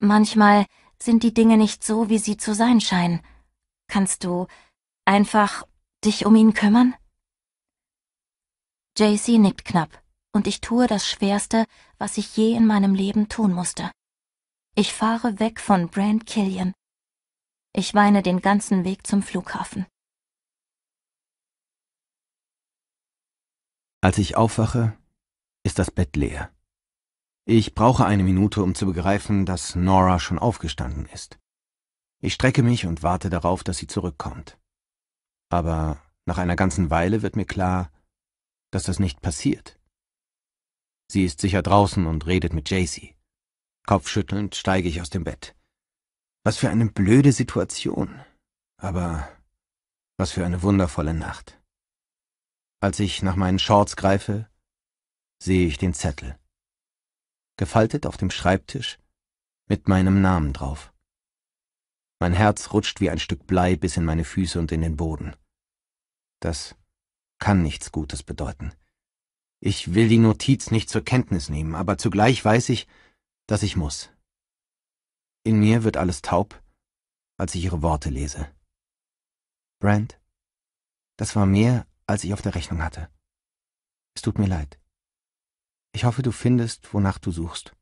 Manchmal sind die Dinge nicht so, wie sie zu sein scheinen. Kannst du einfach dich um ihn kümmern? JC nickt knapp, und ich tue das Schwerste, was ich je in meinem Leben tun musste. Ich fahre weg von Brand Killian. Ich weine den ganzen Weg zum Flughafen. Als ich aufwache, ist das Bett leer. Ich brauche eine Minute, um zu begreifen, dass Nora schon aufgestanden ist. Ich strecke mich und warte darauf, dass sie zurückkommt. Aber nach einer ganzen Weile wird mir klar, dass das nicht passiert. Sie ist sicher draußen und redet mit Jaycee. Kopfschüttelnd steige ich aus dem Bett. Was für eine blöde Situation. Aber was für eine wundervolle Nacht. Als ich nach meinen Shorts greife, sehe ich den Zettel. Gefaltet auf dem Schreibtisch mit meinem Namen drauf. Mein Herz rutscht wie ein Stück Blei bis in meine Füße und in den Boden. Das kann nichts Gutes bedeuten. Ich will die Notiz nicht zur Kenntnis nehmen, aber zugleich weiß ich, dass ich muss. In mir wird alles taub, als ich ihre Worte lese. Brand, das war mehr als ich auf der Rechnung hatte. Es tut mir leid. Ich hoffe, du findest, wonach du suchst.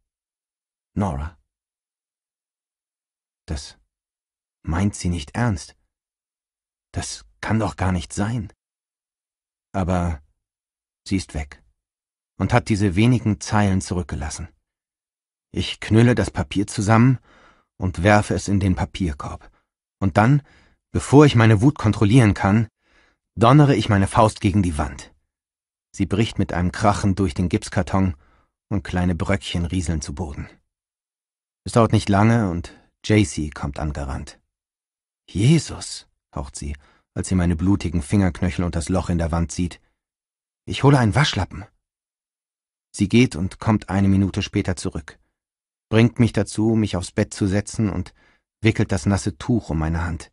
Nora. Das meint sie nicht ernst. Das kann doch gar nicht sein. Aber sie ist weg und hat diese wenigen Zeilen zurückgelassen. Ich knülle das Papier zusammen und werfe es in den Papierkorb. Und dann, bevor ich meine Wut kontrollieren kann, donnere ich meine Faust gegen die Wand. Sie bricht mit einem Krachen durch den Gipskarton und kleine Bröckchen rieseln zu Boden. Es dauert nicht lange und Jacy kommt angerannt. Jesus, haucht sie, als sie meine blutigen Fingerknöchel und das Loch in der Wand sieht. Ich hole einen Waschlappen. Sie geht und kommt eine Minute später zurück, bringt mich dazu, mich aufs Bett zu setzen und wickelt das nasse Tuch um meine Hand.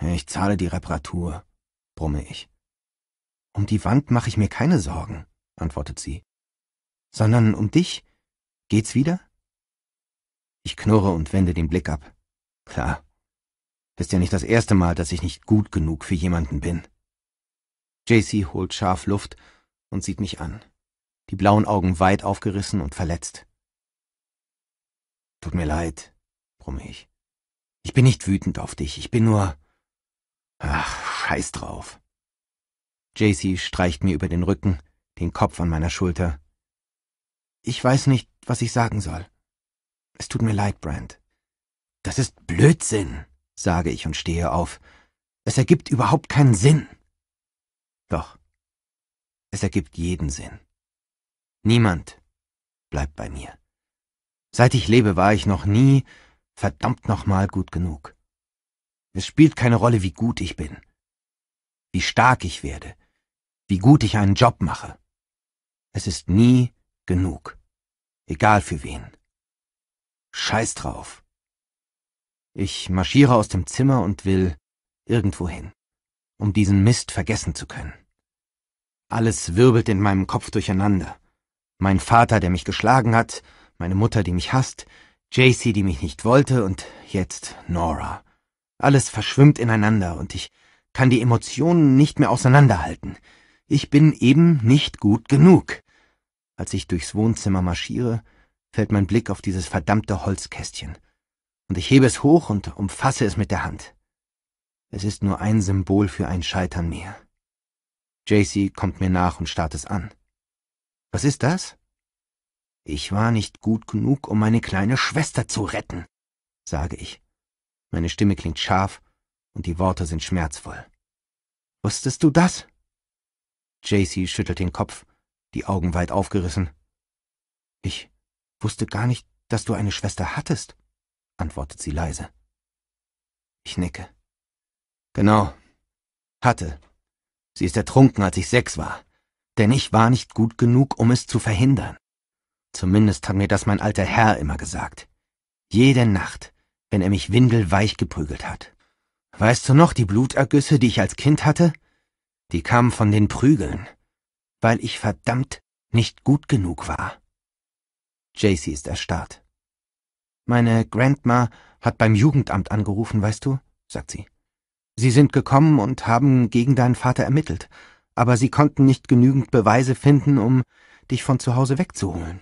Ich zahle die Reparatur, brumme ich. Um die Wand mache ich mir keine Sorgen, antwortet sie. Sondern um dich? Geht's wieder? Ich knurre und wende den Blick ab. Klar. Ist ja nicht das erste Mal, dass ich nicht gut genug für jemanden bin. JC holt scharf Luft und sieht mich an, die blauen Augen weit aufgerissen und verletzt. Tut mir leid, brumme ich. Ich bin nicht wütend auf dich, ich bin nur. Ach, scheiß drauf. JC streicht mir über den Rücken, den Kopf an meiner Schulter. Ich weiß nicht, was ich sagen soll. Es tut mir leid, Brand. Das ist Blödsinn, sage ich und stehe auf. Es ergibt überhaupt keinen Sinn. Doch, es ergibt jeden Sinn. Niemand bleibt bei mir. Seit ich lebe, war ich noch nie, verdammt nochmal, gut genug. Es spielt keine Rolle, wie gut ich bin, wie stark ich werde, wie gut ich einen Job mache. Es ist nie genug, egal für wen. Scheiß drauf. Ich marschiere aus dem Zimmer und will irgendwohin, um diesen Mist vergessen zu können. Alles wirbelt in meinem Kopf durcheinander. Mein Vater, der mich geschlagen hat, meine Mutter, die mich hasst, Jacy, die mich nicht wollte, und jetzt Nora. Alles verschwimmt ineinander und ich kann die Emotionen nicht mehr auseinanderhalten. Ich bin eben nicht gut genug. Als ich durchs Wohnzimmer marschiere, fällt mein Blick auf dieses verdammte Holzkästchen. Und ich hebe es hoch und umfasse es mit der Hand. Es ist nur ein Symbol für ein Scheitern mehr. JC kommt mir nach und starrt es an. Was ist das? Ich war nicht gut genug, um meine kleine Schwester zu retten, sage ich. Meine Stimme klingt scharf und die Worte sind schmerzvoll. Wusstest du das? JC schüttelt den Kopf, die Augen weit aufgerissen. Ich wusste gar nicht, dass du eine Schwester hattest, antwortet sie leise. Ich nicke. Genau. Hatte. Sie ist ertrunken, als ich sechs war. Denn ich war nicht gut genug, um es zu verhindern. Zumindest hat mir das mein alter Herr immer gesagt. Jede Nacht, wenn er mich windelweich geprügelt hat. Weißt du noch die Blutergüsse, die ich als Kind hatte? Die kamen von den Prügeln, weil ich verdammt nicht gut genug war. Jacy ist erstarrt. Meine Grandma hat beim Jugendamt angerufen, weißt du, sagt sie. Sie sind gekommen und haben gegen deinen Vater ermittelt, aber sie konnten nicht genügend Beweise finden, um dich von zu Hause wegzuholen.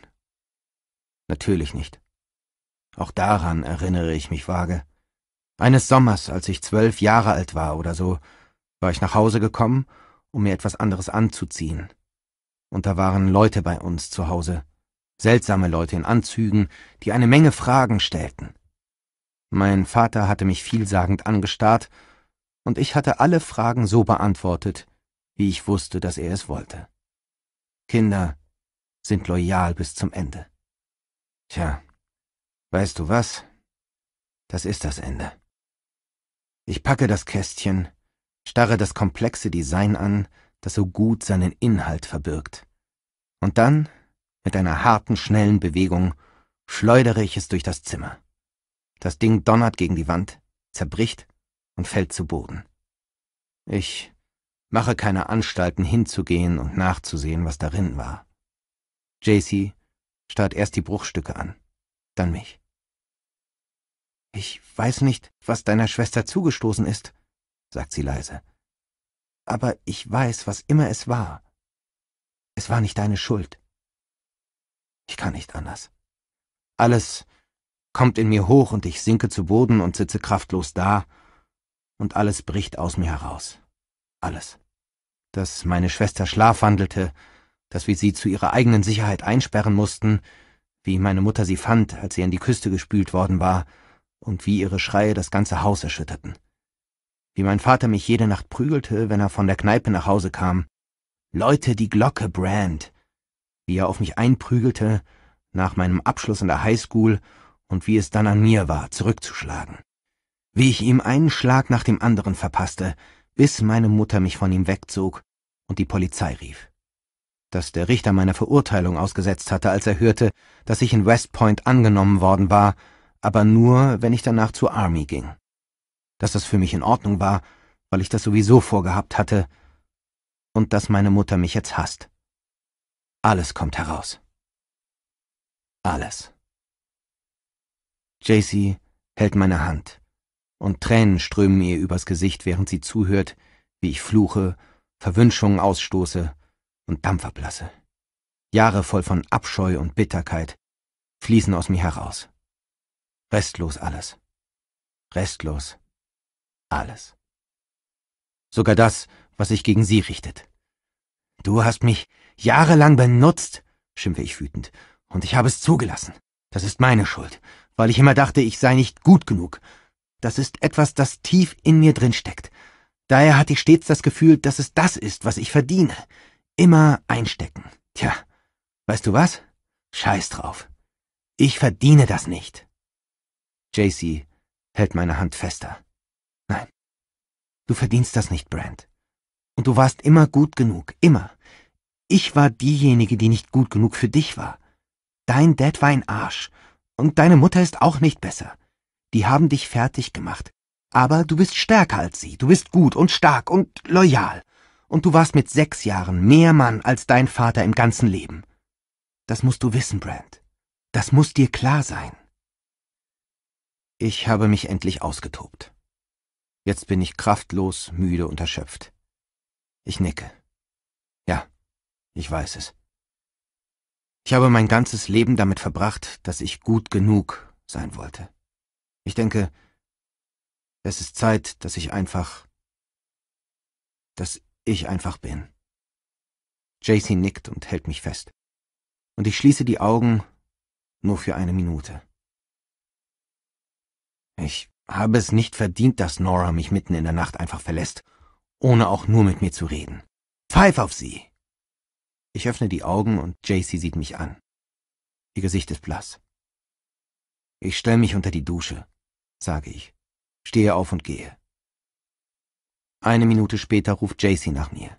Natürlich nicht. Auch daran erinnere ich mich vage. Eines Sommers, als ich zwölf Jahre alt war oder so, war ich nach Hause gekommen, um mir etwas anderes anzuziehen. Und da waren Leute bei uns zu Hause, seltsame Leute in Anzügen, die eine Menge Fragen stellten. Mein Vater hatte mich vielsagend angestarrt, und ich hatte alle Fragen so beantwortet, wie ich wusste, dass er es wollte. Kinder sind loyal bis zum Ende. Tja, Weißt du was? Das ist das Ende. Ich packe das Kästchen, starre das komplexe Design an, das so gut seinen Inhalt verbirgt. Und dann, mit einer harten, schnellen Bewegung, schleudere ich es durch das Zimmer. Das Ding donnert gegen die Wand, zerbricht und fällt zu Boden. Ich mache keine Anstalten hinzugehen und nachzusehen, was darin war. JC starrt erst die Bruchstücke an dann mich. Ich weiß nicht, was deiner Schwester zugestoßen ist, sagt sie leise. Aber ich weiß, was immer es war. Es war nicht deine Schuld. Ich kann nicht anders. Alles kommt in mir hoch und ich sinke zu Boden und sitze kraftlos da, und alles bricht aus mir heraus. Alles. Dass meine Schwester schlafwandelte, dass wir sie zu ihrer eigenen Sicherheit einsperren mussten, wie meine Mutter sie fand, als sie an die Küste gespült worden war, und wie ihre Schreie das ganze Haus erschütterten. Wie mein Vater mich jede Nacht prügelte, wenn er von der Kneipe nach Hause kam. Leute, die Glocke, Brand! Wie er auf mich einprügelte, nach meinem Abschluss in der Highschool und wie es dann an mir war, zurückzuschlagen. Wie ich ihm einen Schlag nach dem anderen verpasste, bis meine Mutter mich von ihm wegzog und die Polizei rief das der Richter meiner Verurteilung ausgesetzt hatte, als er hörte, dass ich in West Point angenommen worden war, aber nur, wenn ich danach zur Army ging. Dass das für mich in Ordnung war, weil ich das sowieso vorgehabt hatte, und dass meine Mutter mich jetzt hasst. Alles kommt heraus. Alles. JC hält meine Hand, und Tränen strömen ihr übers Gesicht, während sie zuhört, wie ich fluche, Verwünschungen ausstoße und Dampferblasse. Jahre voll von Abscheu und Bitterkeit fließen aus mir heraus. Restlos alles. Restlos alles. Sogar das, was sich gegen sie richtet. Du hast mich jahrelang benutzt, schimpfe ich wütend, und ich habe es zugelassen. Das ist meine Schuld, weil ich immer dachte, ich sei nicht gut genug. Das ist etwas, das tief in mir drin steckt. Daher hatte ich stets das Gefühl, dass es das ist, was ich verdiene. Immer einstecken. Tja, weißt du was? Scheiß drauf. Ich verdiene das nicht. JC hält meine Hand fester. Nein. Du verdienst das nicht, Brand. Und du warst immer gut genug, immer. Ich war diejenige, die nicht gut genug für dich war. Dein Dad war ein Arsch. Und deine Mutter ist auch nicht besser. Die haben dich fertig gemacht. Aber du bist stärker als sie. Du bist gut und stark und loyal und du warst mit sechs Jahren mehr Mann als dein Vater im ganzen Leben. Das musst du wissen, Brand. Das muss dir klar sein. Ich habe mich endlich ausgetobt. Jetzt bin ich kraftlos, müde und erschöpft. Ich nicke. Ja, ich weiß es. Ich habe mein ganzes Leben damit verbracht, dass ich gut genug sein wollte. Ich denke, es ist Zeit, dass ich einfach, dass ich einfach bin. JC nickt und hält mich fest. Und ich schließe die Augen nur für eine Minute. Ich habe es nicht verdient, dass Nora mich mitten in der Nacht einfach verlässt, ohne auch nur mit mir zu reden. Pfeif auf sie! Ich öffne die Augen und JC sieht mich an. Ihr Gesicht ist blass. Ich stelle mich unter die Dusche, sage ich, stehe auf und gehe. Eine Minute später ruft Jacy nach mir.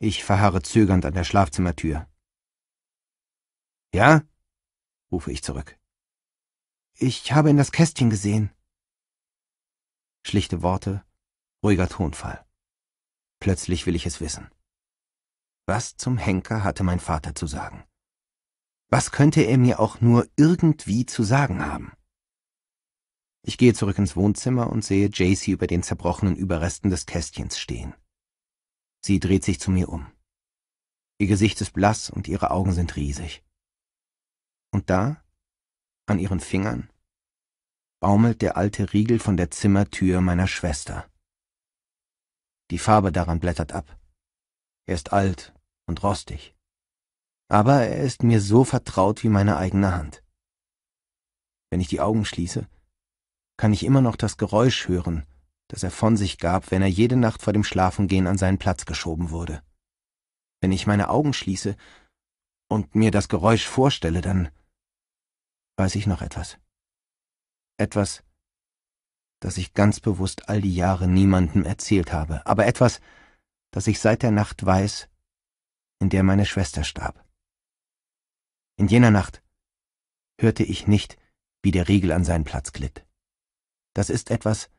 Ich verharre zögernd an der Schlafzimmertür. Ja? rufe ich zurück. Ich habe in das Kästchen gesehen. Schlichte Worte, ruhiger Tonfall. Plötzlich will ich es wissen. Was zum Henker hatte mein Vater zu sagen? Was könnte er mir auch nur irgendwie zu sagen haben? Ich gehe zurück ins Wohnzimmer und sehe Jacy über den zerbrochenen Überresten des Kästchens stehen. Sie dreht sich zu mir um. Ihr Gesicht ist blass und ihre Augen sind riesig. Und da, an ihren Fingern, baumelt der alte Riegel von der Zimmertür meiner Schwester. Die Farbe daran blättert ab. Er ist alt und rostig. Aber er ist mir so vertraut wie meine eigene Hand. Wenn ich die Augen schließe, kann ich immer noch das Geräusch hören, das er von sich gab, wenn er jede Nacht vor dem Schlafengehen an seinen Platz geschoben wurde. Wenn ich meine Augen schließe und mir das Geräusch vorstelle, dann weiß ich noch etwas. Etwas, das ich ganz bewusst all die Jahre niemandem erzählt habe, aber etwas, das ich seit der Nacht weiß, in der meine Schwester starb. In jener Nacht hörte ich nicht, wie der Riegel an seinen Platz glitt. Das ist etwas,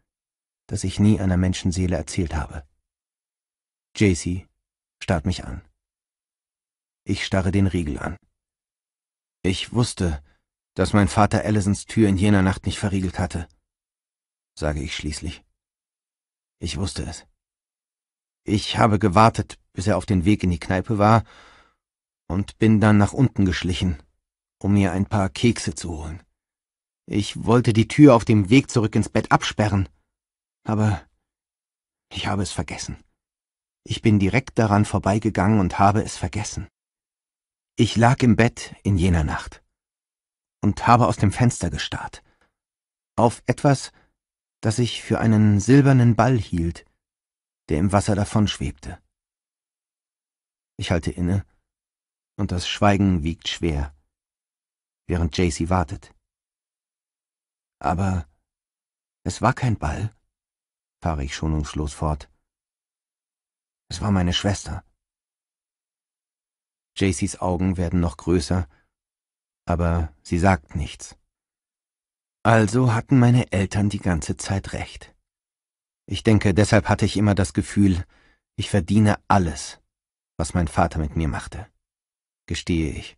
das ich nie einer Menschenseele erzählt habe. JC starrt mich an. Ich starre den Riegel an. Ich wusste, dass mein Vater Allisons Tür in jener Nacht nicht verriegelt hatte, sage ich schließlich. Ich wusste es. Ich habe gewartet, bis er auf den Weg in die Kneipe war, und bin dann nach unten geschlichen, um mir ein paar Kekse zu holen. Ich wollte die Tür auf dem Weg zurück ins Bett absperren, aber ich habe es vergessen. Ich bin direkt daran vorbeigegangen und habe es vergessen. Ich lag im Bett in jener Nacht und habe aus dem Fenster gestarrt. Auf etwas, das ich für einen silbernen Ball hielt, der im Wasser davonschwebte. Ich halte inne, und das Schweigen wiegt schwer, während Jacy wartet. Aber es war kein Ball, fahre ich schonungslos fort. Es war meine Schwester. Jaceys Augen werden noch größer, aber sie sagt nichts. Also hatten meine Eltern die ganze Zeit recht. Ich denke, deshalb hatte ich immer das Gefühl, ich verdiene alles, was mein Vater mit mir machte, gestehe ich.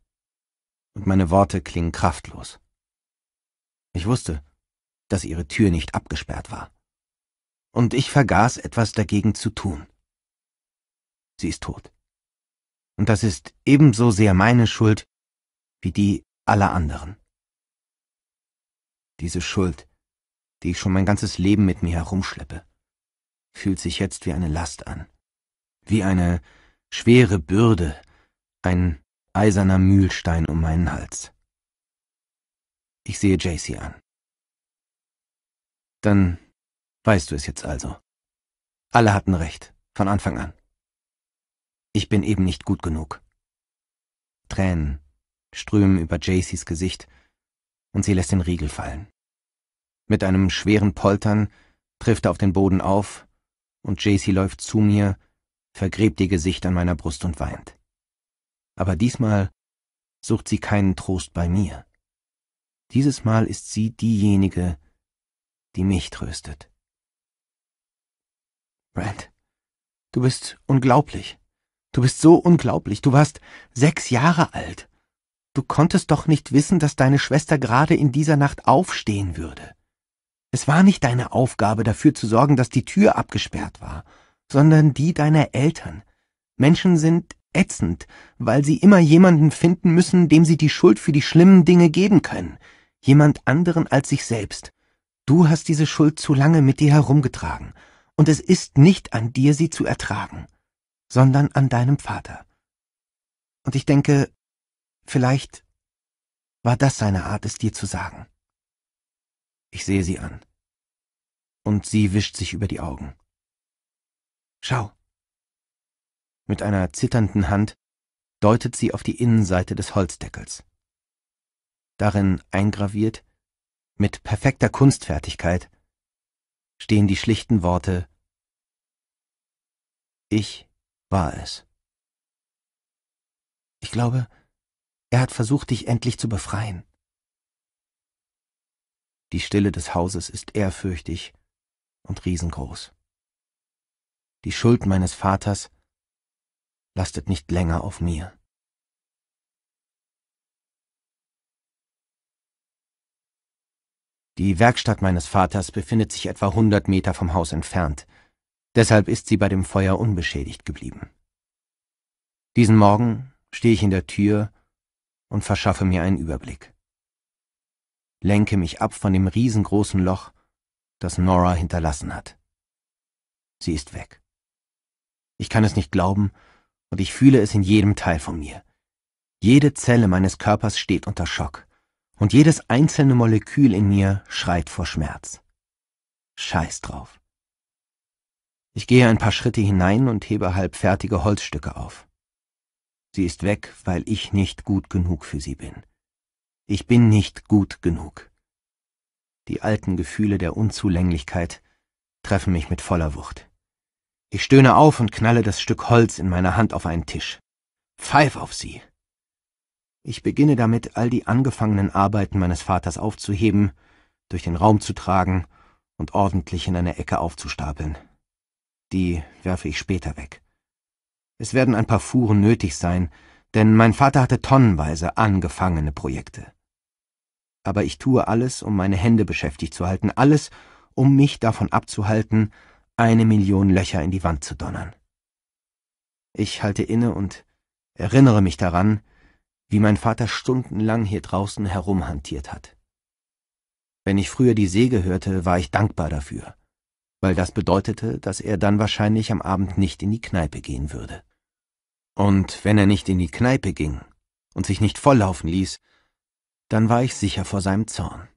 Und meine Worte klingen kraftlos. Ich wusste, dass ihre Tür nicht abgesperrt war. Und ich vergaß, etwas dagegen zu tun. Sie ist tot. Und das ist ebenso sehr meine Schuld wie die aller anderen. Diese Schuld, die ich schon mein ganzes Leben mit mir herumschleppe, fühlt sich jetzt wie eine Last an, wie eine schwere Bürde, ein eiserner Mühlstein um meinen Hals. Ich sehe Jacy an. Dann weißt du es jetzt also. Alle hatten recht, von Anfang an. Ich bin eben nicht gut genug. Tränen strömen über Jacys Gesicht und sie lässt den Riegel fallen. Mit einem schweren Poltern trifft er auf den Boden auf und Jacy läuft zu mir, vergräbt ihr Gesicht an meiner Brust und weint. Aber diesmal sucht sie keinen Trost bei mir. Dieses Mal ist sie diejenige, die mich tröstet. Brent, du bist unglaublich. Du bist so unglaublich. Du warst sechs Jahre alt. Du konntest doch nicht wissen, dass deine Schwester gerade in dieser Nacht aufstehen würde. Es war nicht deine Aufgabe, dafür zu sorgen, dass die Tür abgesperrt war, sondern die deiner Eltern. Menschen sind ätzend, weil sie immer jemanden finden müssen, dem sie die Schuld für die schlimmen Dinge geben können jemand anderen als sich selbst. Du hast diese Schuld zu lange mit dir herumgetragen, und es ist nicht an dir, sie zu ertragen, sondern an deinem Vater. Und ich denke, vielleicht war das seine Art, es dir zu sagen. Ich sehe sie an. Und sie wischt sich über die Augen. Schau. Mit einer zitternden Hand deutet sie auf die Innenseite des Holzdeckels darin eingraviert, mit perfekter Kunstfertigkeit, stehen die schlichten Worte Ich war es. Ich glaube, er hat versucht, dich endlich zu befreien. Die Stille des Hauses ist ehrfürchtig und riesengroß. Die Schuld meines Vaters lastet nicht länger auf mir. Die Werkstatt meines Vaters befindet sich etwa 100 Meter vom Haus entfernt. Deshalb ist sie bei dem Feuer unbeschädigt geblieben. Diesen Morgen stehe ich in der Tür und verschaffe mir einen Überblick. Lenke mich ab von dem riesengroßen Loch, das Nora hinterlassen hat. Sie ist weg. Ich kann es nicht glauben, und ich fühle es in jedem Teil von mir. Jede Zelle meines Körpers steht unter Schock und jedes einzelne Molekül in mir schreit vor Schmerz. Scheiß drauf. Ich gehe ein paar Schritte hinein und hebe halb fertige Holzstücke auf. Sie ist weg, weil ich nicht gut genug für sie bin. Ich bin nicht gut genug. Die alten Gefühle der Unzulänglichkeit treffen mich mit voller Wucht. Ich stöhne auf und knalle das Stück Holz in meiner Hand auf einen Tisch. Pfeif auf sie. Ich beginne damit, all die angefangenen Arbeiten meines Vaters aufzuheben, durch den Raum zu tragen und ordentlich in einer Ecke aufzustapeln. Die werfe ich später weg. Es werden ein paar Fuhren nötig sein, denn mein Vater hatte tonnenweise angefangene Projekte. Aber ich tue alles, um meine Hände beschäftigt zu halten, alles, um mich davon abzuhalten, eine Million Löcher in die Wand zu donnern. Ich halte inne und erinnere mich daran, wie mein Vater stundenlang hier draußen herumhantiert hat. Wenn ich früher die Säge hörte, war ich dankbar dafür, weil das bedeutete, dass er dann wahrscheinlich am Abend nicht in die Kneipe gehen würde. Und wenn er nicht in die Kneipe ging und sich nicht volllaufen ließ, dann war ich sicher vor seinem Zorn.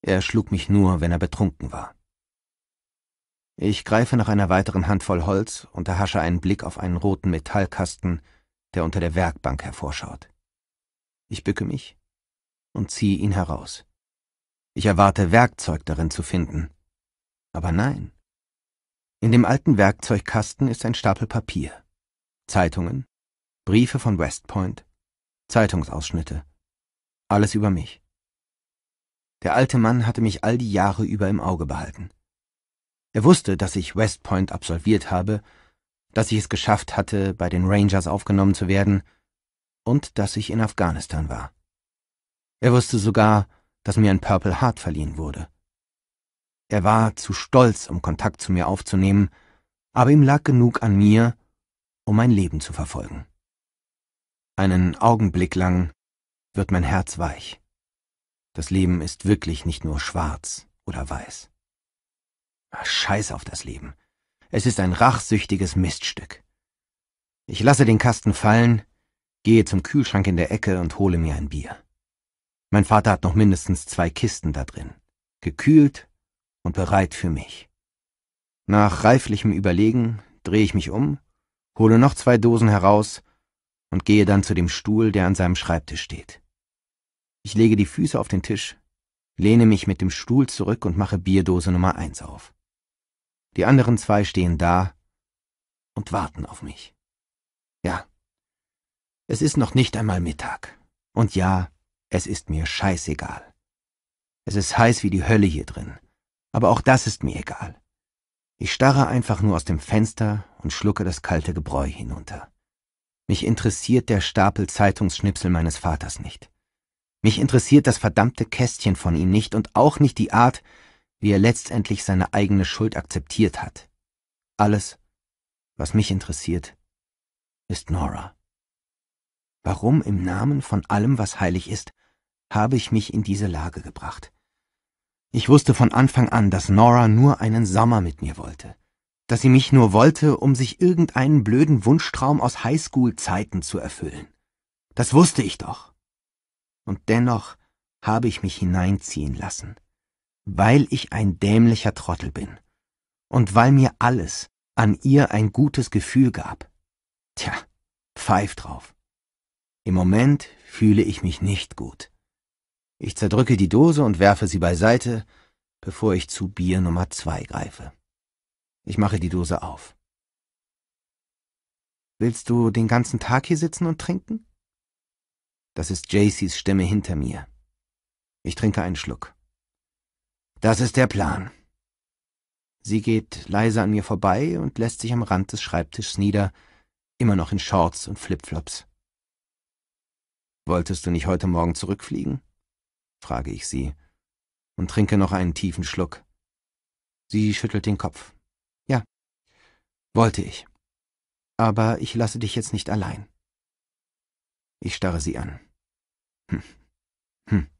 Er schlug mich nur, wenn er betrunken war. Ich greife nach einer weiteren Handvoll Holz und erhasche einen Blick auf einen roten Metallkasten, der unter der Werkbank hervorschaut. Ich bücke mich und ziehe ihn heraus. Ich erwarte Werkzeug darin zu finden. Aber nein. In dem alten Werkzeugkasten ist ein Stapel Papier, Zeitungen, Briefe von West Point, Zeitungsausschnitte. Alles über mich. Der alte Mann hatte mich all die Jahre über im Auge behalten. Er wusste, dass ich West Point absolviert habe, dass ich es geschafft hatte, bei den Rangers aufgenommen zu werden und dass ich in Afghanistan war. Er wusste sogar, dass mir ein Purple Heart verliehen wurde. Er war zu stolz, um Kontakt zu mir aufzunehmen, aber ihm lag genug an mir, um mein Leben zu verfolgen. Einen Augenblick lang wird mein Herz weich. Das Leben ist wirklich nicht nur schwarz oder weiß. Ah, scheiß auf das Leben. Es ist ein rachsüchtiges Miststück. Ich lasse den Kasten fallen, gehe zum Kühlschrank in der Ecke und hole mir ein Bier. Mein Vater hat noch mindestens zwei Kisten da drin, gekühlt und bereit für mich. Nach reiflichem Überlegen drehe ich mich um, hole noch zwei Dosen heraus und gehe dann zu dem Stuhl, der an seinem Schreibtisch steht. Ich lege die Füße auf den Tisch, lehne mich mit dem Stuhl zurück und mache Bierdose Nummer eins auf. Die anderen zwei stehen da und warten auf mich. Ja, es ist noch nicht einmal Mittag. Und ja, es ist mir scheißegal. Es ist heiß wie die Hölle hier drin. Aber auch das ist mir egal. Ich starre einfach nur aus dem Fenster und schlucke das kalte Gebräu hinunter. Mich interessiert der Stapel Zeitungsschnipsel meines Vaters nicht. Mich interessiert das verdammte Kästchen von ihm nicht und auch nicht die Art, wie er letztendlich seine eigene Schuld akzeptiert hat. Alles, was mich interessiert, ist Nora warum im Namen von allem, was heilig ist, habe ich mich in diese Lage gebracht. Ich wusste von Anfang an, dass Nora nur einen Sommer mit mir wollte, dass sie mich nur wollte, um sich irgendeinen blöden Wunschtraum aus Highschool-Zeiten zu erfüllen. Das wusste ich doch. Und dennoch habe ich mich hineinziehen lassen, weil ich ein dämlicher Trottel bin und weil mir alles an ihr ein gutes Gefühl gab. Tja, pfeif drauf. Im Moment fühle ich mich nicht gut. Ich zerdrücke die Dose und werfe sie beiseite, bevor ich zu Bier Nummer zwei greife. Ich mache die Dose auf. Willst du den ganzen Tag hier sitzen und trinken? Das ist Jaceys Stimme hinter mir. Ich trinke einen Schluck. Das ist der Plan. Sie geht leise an mir vorbei und lässt sich am Rand des Schreibtischs nieder, immer noch in Shorts und Flipflops. Wolltest du nicht heute Morgen zurückfliegen? frage ich sie und trinke noch einen tiefen Schluck. Sie schüttelt den Kopf. Ja, wollte ich. Aber ich lasse dich jetzt nicht allein. Ich starre sie an. Hm. Hm.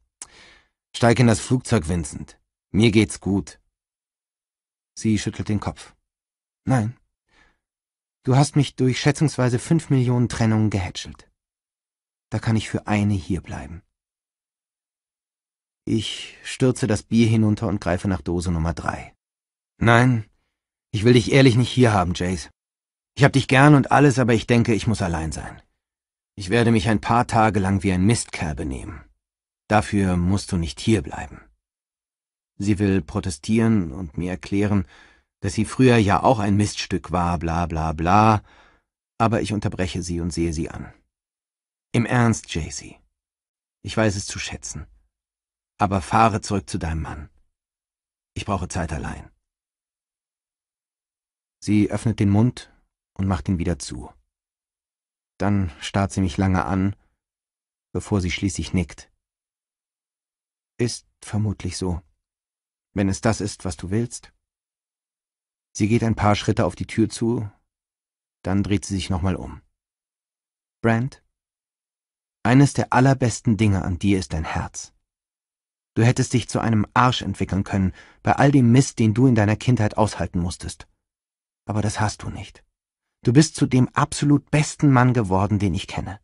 Steig in das Flugzeug, Vincent. Mir geht's gut. Sie schüttelt den Kopf. Nein. Du hast mich durch schätzungsweise fünf Millionen Trennungen gehätschelt. Da kann ich für eine hierbleiben. Ich stürze das Bier hinunter und greife nach Dose Nummer drei. Nein, ich will dich ehrlich nicht hier haben, Jace. Ich hab dich gern und alles, aber ich denke, ich muss allein sein. Ich werde mich ein paar Tage lang wie ein Mistkerl benehmen. Dafür musst du nicht hier bleiben. Sie will protestieren und mir erklären, dass sie früher ja auch ein Miststück war, bla bla bla, aber ich unterbreche sie und sehe sie an. Im Ernst, Jaycee. Ich weiß es zu schätzen. Aber fahre zurück zu deinem Mann. Ich brauche Zeit allein. Sie öffnet den Mund und macht ihn wieder zu. Dann starrt sie mich lange an, bevor sie schließlich nickt. Ist vermutlich so. Wenn es das ist, was du willst. Sie geht ein paar Schritte auf die Tür zu, dann dreht sie sich nochmal um. Brand? Eines der allerbesten Dinge an dir ist dein Herz. Du hättest dich zu einem Arsch entwickeln können, bei all dem Mist, den du in deiner Kindheit aushalten musstest. Aber das hast du nicht. Du bist zu dem absolut besten Mann geworden, den ich kenne.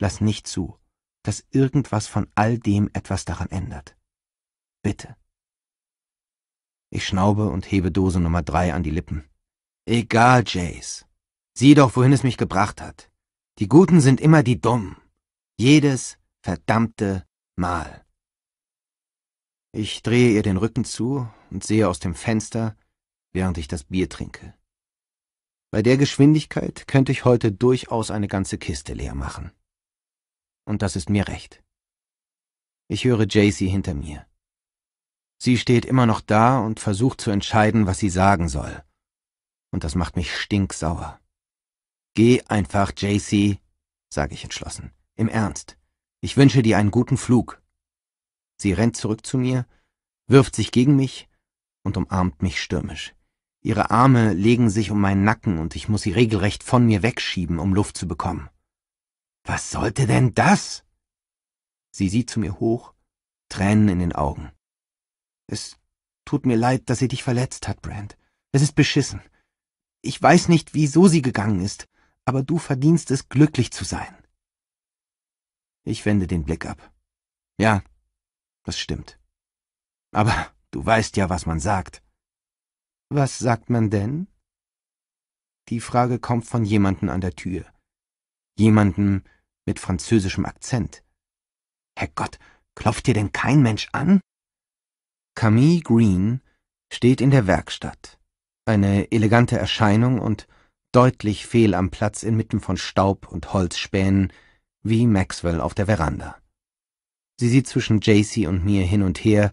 Lass nicht zu, dass irgendwas von all dem etwas daran ändert. Bitte. Ich schnaube und hebe Dose Nummer drei an die Lippen. Egal, Jace. Sieh doch, wohin es mich gebracht hat. Die Guten sind immer die Dummen. Jedes verdammte Mal. Ich drehe ihr den Rücken zu und sehe aus dem Fenster, während ich das Bier trinke. Bei der Geschwindigkeit könnte ich heute durchaus eine ganze Kiste leer machen. Und das ist mir recht. Ich höre Jaycee hinter mir. Sie steht immer noch da und versucht zu entscheiden, was sie sagen soll. Und das macht mich stinksauer. Geh einfach, JC, sage ich entschlossen. Im Ernst. Ich wünsche dir einen guten Flug. Sie rennt zurück zu mir, wirft sich gegen mich und umarmt mich stürmisch. Ihre Arme legen sich um meinen Nacken und ich muss sie regelrecht von mir wegschieben, um Luft zu bekommen. Was sollte denn das? Sie sieht zu mir hoch, Tränen in den Augen. Es tut mir leid, dass sie dich verletzt hat, Brand. Es ist beschissen. Ich weiß nicht, wieso sie gegangen ist, aber du verdienst es, glücklich zu sein. Ich wende den Blick ab. Ja, das stimmt. Aber du weißt ja, was man sagt. Was sagt man denn? Die Frage kommt von jemandem an der Tür. Jemanden mit französischem Akzent. Herrgott, klopft dir denn kein Mensch an? Camille Green steht in der Werkstatt. Eine elegante Erscheinung und deutlich fehl am Platz inmitten von Staub und Holzspänen, wie Maxwell auf der Veranda. Sie sieht zwischen Jacy und mir hin und her,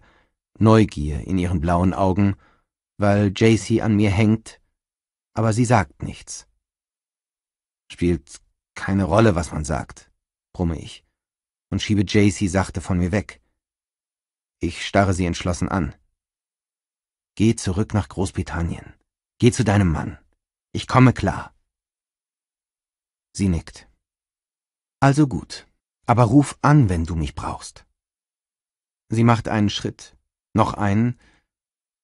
Neugier in ihren blauen Augen, weil Jacy an mir hängt, aber sie sagt nichts. Spielt keine Rolle, was man sagt, brumme ich und schiebe Jacy sachte von mir weg. Ich starre sie entschlossen an. Geh zurück nach Großbritannien. Geh zu deinem Mann. Ich komme klar. Sie nickt. Also gut, aber ruf an, wenn du mich brauchst. Sie macht einen Schritt, noch einen,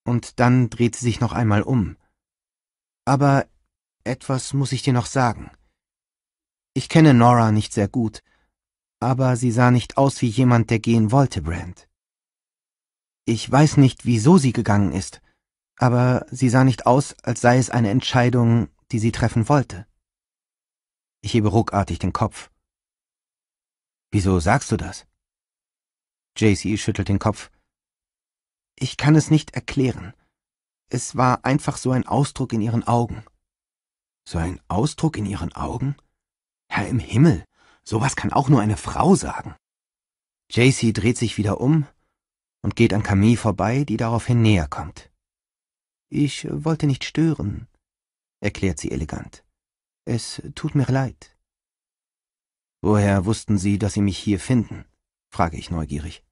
und dann dreht sie sich noch einmal um. Aber etwas muss ich dir noch sagen. Ich kenne Nora nicht sehr gut, aber sie sah nicht aus wie jemand, der gehen wollte, Brand. Ich weiß nicht, wieso sie gegangen ist, aber sie sah nicht aus, als sei es eine Entscheidung, die sie treffen wollte. Ich hebe ruckartig den Kopf. Wieso sagst du das? JC schüttelt den Kopf. Ich kann es nicht erklären. Es war einfach so ein Ausdruck in ihren Augen. So ein Ausdruck in ihren Augen? Herr im Himmel, sowas kann auch nur eine Frau sagen. JC dreht sich wieder um und geht an Camille vorbei, die daraufhin näher kommt. Ich wollte nicht stören, erklärt sie elegant. Es tut mir leid. Woher wussten Sie, dass Sie mich hier finden? frage ich neugierig.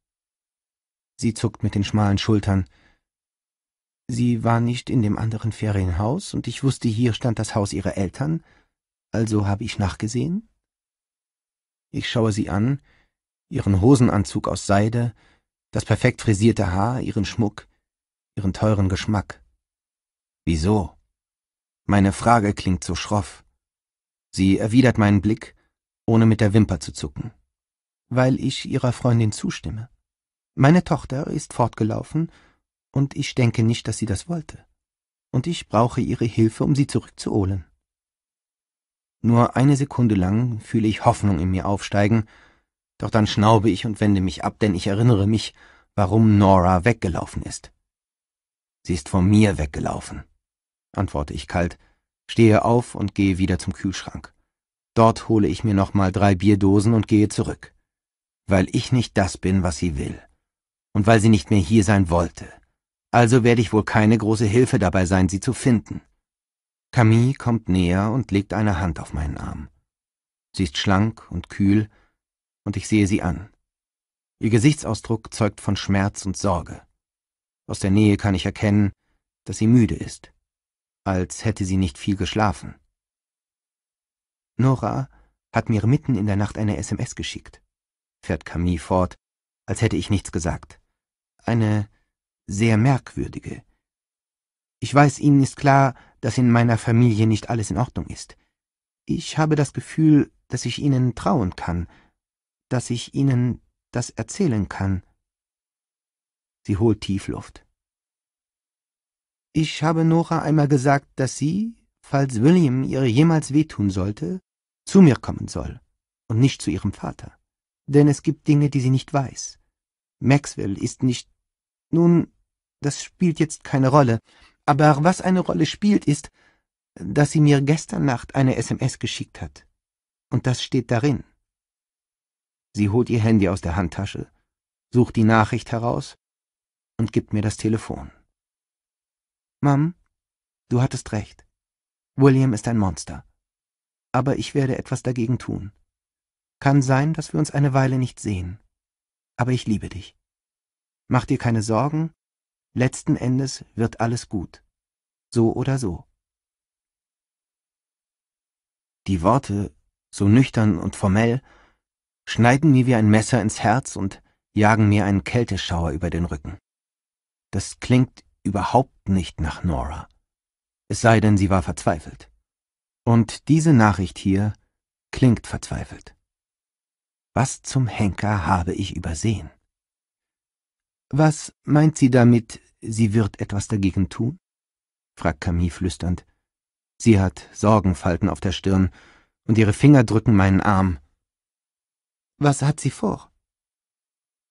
Sie zuckt mit den schmalen Schultern. Sie war nicht in dem anderen Ferienhaus, und ich wusste, hier stand das Haus ihrer Eltern, also habe ich nachgesehen? Ich schaue sie an, ihren Hosenanzug aus Seide, das perfekt frisierte Haar, ihren Schmuck, ihren teuren Geschmack. Wieso? Meine Frage klingt so schroff. Sie erwidert meinen Blick, ohne mit der Wimper zu zucken. Weil ich ihrer Freundin zustimme. Meine Tochter ist fortgelaufen, und ich denke nicht, dass sie das wollte. Und ich brauche ihre Hilfe, um sie zurückzuholen. Nur eine Sekunde lang fühle ich Hoffnung in mir aufsteigen, doch dann schnaube ich und wende mich ab, denn ich erinnere mich, warum Nora weggelaufen ist. Sie ist von mir weggelaufen antworte ich kalt, stehe auf und gehe wieder zum Kühlschrank. Dort hole ich mir nochmal drei Bierdosen und gehe zurück. Weil ich nicht das bin, was sie will. Und weil sie nicht mehr hier sein wollte. Also werde ich wohl keine große Hilfe dabei sein, sie zu finden. Camille kommt näher und legt eine Hand auf meinen Arm. Sie ist schlank und kühl, und ich sehe sie an. Ihr Gesichtsausdruck zeugt von Schmerz und Sorge. Aus der Nähe kann ich erkennen, dass sie müde ist als hätte sie nicht viel geschlafen. Nora hat mir mitten in der Nacht eine SMS geschickt, fährt Camille fort, als hätte ich nichts gesagt. Eine sehr merkwürdige. Ich weiß, Ihnen ist klar, dass in meiner Familie nicht alles in Ordnung ist. Ich habe das Gefühl, dass ich Ihnen trauen kann, dass ich Ihnen das erzählen kann. Sie holt Tiefluft. Luft. Ich habe Nora einmal gesagt, dass sie, falls William ihr jemals wehtun sollte, zu mir kommen soll und nicht zu ihrem Vater. Denn es gibt Dinge, die sie nicht weiß. Maxwell ist nicht... Nun, das spielt jetzt keine Rolle, aber was eine Rolle spielt, ist, dass sie mir gestern Nacht eine SMS geschickt hat. Und das steht darin. Sie holt ihr Handy aus der Handtasche, sucht die Nachricht heraus und gibt mir das Telefon. Mom, du hattest recht. William ist ein Monster. Aber ich werde etwas dagegen tun. Kann sein, dass wir uns eine Weile nicht sehen. Aber ich liebe dich. Mach dir keine Sorgen. Letzten Endes wird alles gut. So oder so. Die Worte, so nüchtern und formell, schneiden mir wie ein Messer ins Herz und jagen mir einen Kälteschauer über den Rücken. Das klingt überhaupt nicht nach Nora. Es sei denn, sie war verzweifelt. Und diese Nachricht hier klingt verzweifelt. Was zum Henker habe ich übersehen? Was meint sie damit, sie wird etwas dagegen tun? fragt Camille flüsternd. Sie hat Sorgenfalten auf der Stirn und ihre Finger drücken meinen Arm. Was hat sie vor?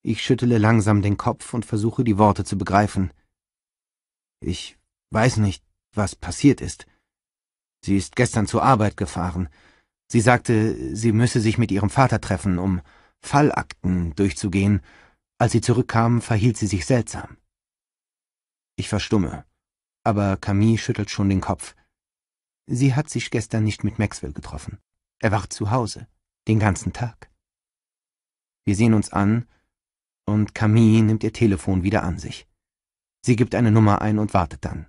Ich schüttele langsam den Kopf und versuche die Worte zu begreifen. Ich weiß nicht, was passiert ist. Sie ist gestern zur Arbeit gefahren. Sie sagte, sie müsse sich mit ihrem Vater treffen, um Fallakten durchzugehen. Als sie zurückkam, verhielt sie sich seltsam. Ich verstumme, aber Camille schüttelt schon den Kopf. Sie hat sich gestern nicht mit Maxwell getroffen. Er war zu Hause, den ganzen Tag. Wir sehen uns an, und Camille nimmt ihr Telefon wieder an sich. Sie gibt eine Nummer ein und wartet dann.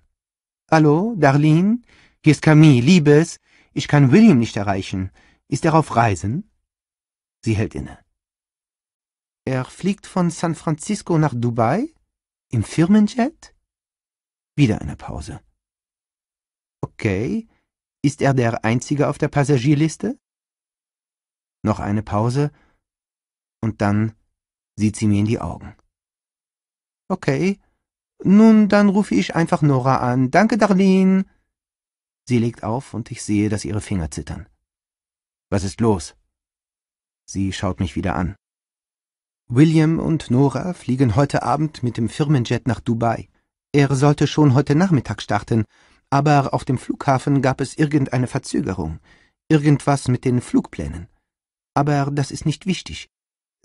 Hallo, Darlene? Hier ist Camille, Liebes. Ich kann William nicht erreichen. Ist er auf Reisen? Sie hält inne. Er fliegt von San Francisco nach Dubai? Im Firmenjet? Wieder eine Pause. Okay. Ist er der Einzige auf der Passagierliste? Noch eine Pause, und dann sieht sie mir in die Augen. Okay, nun, dann rufe ich einfach Nora an. Danke, Darlene. Sie legt auf und ich sehe, dass ihre Finger zittern. Was ist los? Sie schaut mich wieder an. William und Nora fliegen heute Abend mit dem Firmenjet nach Dubai. Er sollte schon heute Nachmittag starten, aber auf dem Flughafen gab es irgendeine Verzögerung, irgendwas mit den Flugplänen. Aber das ist nicht wichtig.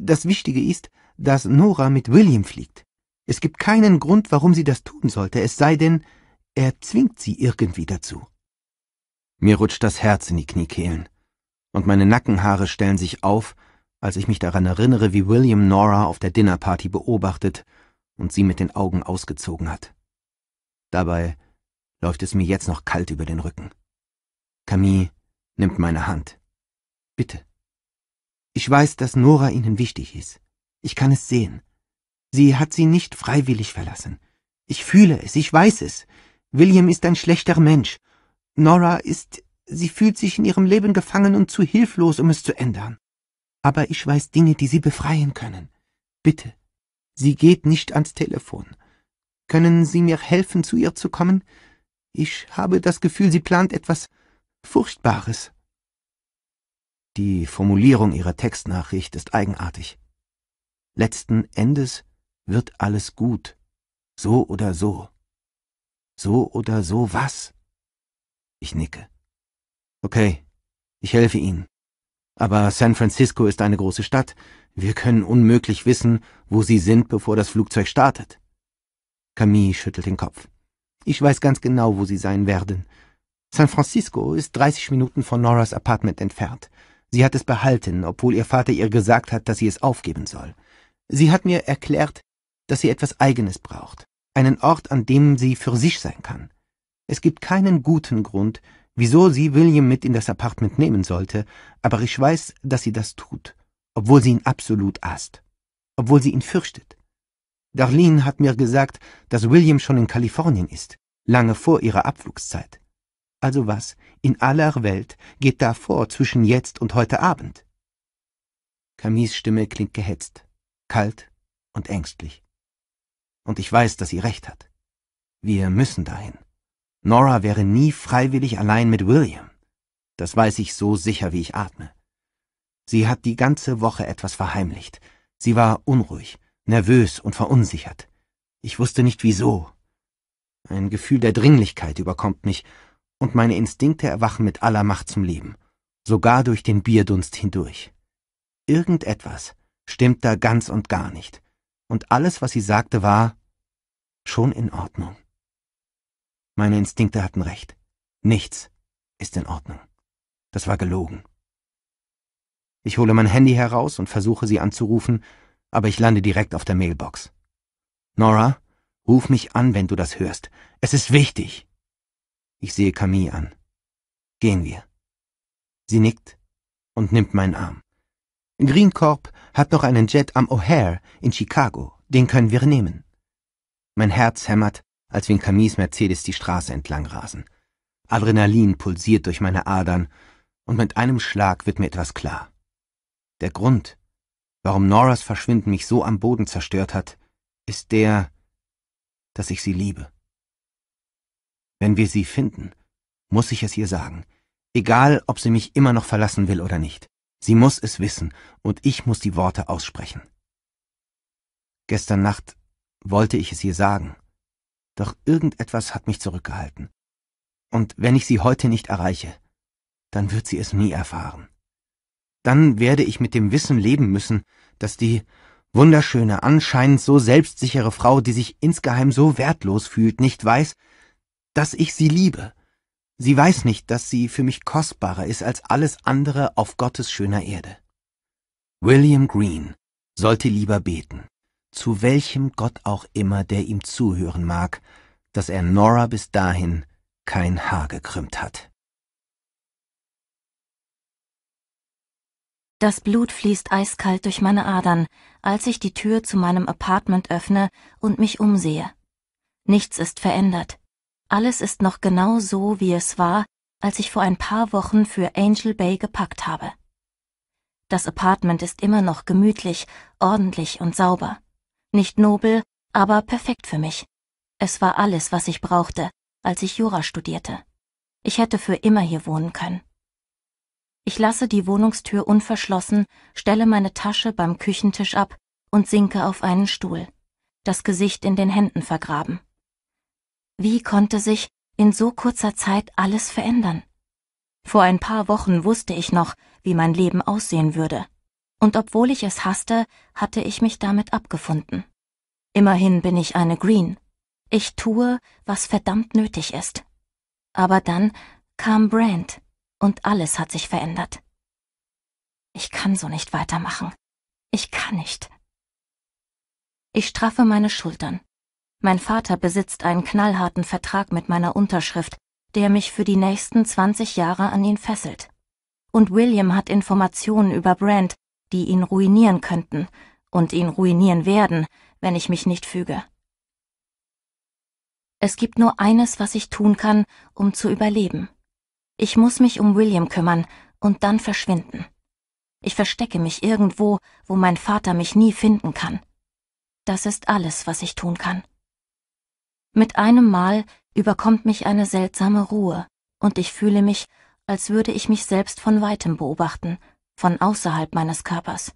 Das Wichtige ist, dass Nora mit William fliegt. Es gibt keinen Grund, warum sie das tun sollte, es sei denn, er zwingt sie irgendwie dazu. Mir rutscht das Herz in die Kniekehlen, und meine Nackenhaare stellen sich auf, als ich mich daran erinnere, wie William Nora auf der Dinnerparty beobachtet und sie mit den Augen ausgezogen hat. Dabei läuft es mir jetzt noch kalt über den Rücken. Camille nimmt meine Hand. Bitte. Ich weiß, dass Nora Ihnen wichtig ist. Ich kann es sehen. Sie hat sie nicht freiwillig verlassen. Ich fühle es, ich weiß es. William ist ein schlechter Mensch. Nora ist, sie fühlt sich in ihrem Leben gefangen und zu hilflos, um es zu ändern. Aber ich weiß Dinge, die sie befreien können. Bitte, sie geht nicht ans Telefon. Können Sie mir helfen, zu ihr zu kommen? Ich habe das Gefühl, sie plant etwas Furchtbares. Die Formulierung ihrer Textnachricht ist eigenartig. Letzten Endes wird alles gut, so oder so. So oder so was? Ich nicke. Okay, ich helfe Ihnen. Aber San Francisco ist eine große Stadt. Wir können unmöglich wissen, wo Sie sind, bevor das Flugzeug startet. Camille schüttelt den Kopf. Ich weiß ganz genau, wo Sie sein werden. San Francisco ist 30 Minuten von Noras Apartment entfernt. Sie hat es behalten, obwohl ihr Vater ihr gesagt hat, dass sie es aufgeben soll. Sie hat mir erklärt, dass sie etwas Eigenes braucht, einen Ort, an dem sie für sich sein kann. Es gibt keinen guten Grund, wieso sie William mit in das Apartment nehmen sollte, aber ich weiß, dass sie das tut, obwohl sie ihn absolut hasst, obwohl sie ihn fürchtet. Darlene hat mir gesagt, dass William schon in Kalifornien ist, lange vor ihrer Abflugszeit. Also was in aller Welt geht da vor zwischen jetzt und heute Abend? Camilles Stimme klingt gehetzt, kalt und ängstlich. Und ich weiß, dass sie recht hat. Wir müssen dahin. Nora wäre nie freiwillig allein mit William. Das weiß ich so sicher, wie ich atme. Sie hat die ganze Woche etwas verheimlicht. Sie war unruhig, nervös und verunsichert. Ich wusste nicht wieso. Ein Gefühl der Dringlichkeit überkommt mich, und meine Instinkte erwachen mit aller Macht zum Leben, sogar durch den Bierdunst hindurch. Irgendetwas stimmt da ganz und gar nicht und alles, was sie sagte, war schon in Ordnung. Meine Instinkte hatten recht. Nichts ist in Ordnung. Das war gelogen. Ich hole mein Handy heraus und versuche sie anzurufen, aber ich lande direkt auf der Mailbox. Nora, ruf mich an, wenn du das hörst. Es ist wichtig. Ich sehe Camille an. Gehen wir. Sie nickt und nimmt meinen Arm. Green Corp hat noch einen Jet am O'Hare in Chicago. Den können wir nehmen. Mein Herz hämmert, als wir in Camis Mercedes die Straße entlang rasen. Adrenalin pulsiert durch meine Adern und mit einem Schlag wird mir etwas klar. Der Grund, warum Noras Verschwinden mich so am Boden zerstört hat, ist der, dass ich sie liebe. Wenn wir sie finden, muss ich es ihr sagen, egal ob sie mich immer noch verlassen will oder nicht. Sie muss es wissen, und ich muss die Worte aussprechen. Gestern Nacht wollte ich es ihr sagen, doch irgendetwas hat mich zurückgehalten. Und wenn ich sie heute nicht erreiche, dann wird sie es nie erfahren. Dann werde ich mit dem Wissen leben müssen, dass die wunderschöne, anscheinend so selbstsichere Frau, die sich insgeheim so wertlos fühlt, nicht weiß, dass ich sie liebe Sie weiß nicht, dass sie für mich kostbarer ist als alles andere auf Gottes schöner Erde. William Green sollte lieber beten, zu welchem Gott auch immer, der ihm zuhören mag, dass er Nora bis dahin kein Haar gekrümmt hat. Das Blut fließt eiskalt durch meine Adern, als ich die Tür zu meinem Apartment öffne und mich umsehe. Nichts ist verändert. Alles ist noch genau so, wie es war, als ich vor ein paar Wochen für Angel Bay gepackt habe. Das Apartment ist immer noch gemütlich, ordentlich und sauber. Nicht nobel, aber perfekt für mich. Es war alles, was ich brauchte, als ich Jura studierte. Ich hätte für immer hier wohnen können. Ich lasse die Wohnungstür unverschlossen, stelle meine Tasche beim Küchentisch ab und sinke auf einen Stuhl, das Gesicht in den Händen vergraben. Wie konnte sich in so kurzer Zeit alles verändern? Vor ein paar Wochen wusste ich noch, wie mein Leben aussehen würde. Und obwohl ich es hasste, hatte ich mich damit abgefunden. Immerhin bin ich eine Green. Ich tue, was verdammt nötig ist. Aber dann kam Brand und alles hat sich verändert. Ich kann so nicht weitermachen. Ich kann nicht. Ich straffe meine Schultern mein Vater besitzt einen knallharten Vertrag mit meiner Unterschrift, der mich für die nächsten 20 Jahre an ihn fesselt. Und William hat Informationen über Brand, die ihn ruinieren könnten und ihn ruinieren werden, wenn ich mich nicht füge. Es gibt nur eines, was ich tun kann, um zu überleben. Ich muss mich um William kümmern und dann verschwinden. Ich verstecke mich irgendwo, wo mein Vater mich nie finden kann. Das ist alles, was ich tun kann. Mit einem Mal überkommt mich eine seltsame Ruhe, und ich fühle mich, als würde ich mich selbst von weitem beobachten, von außerhalb meines Körpers.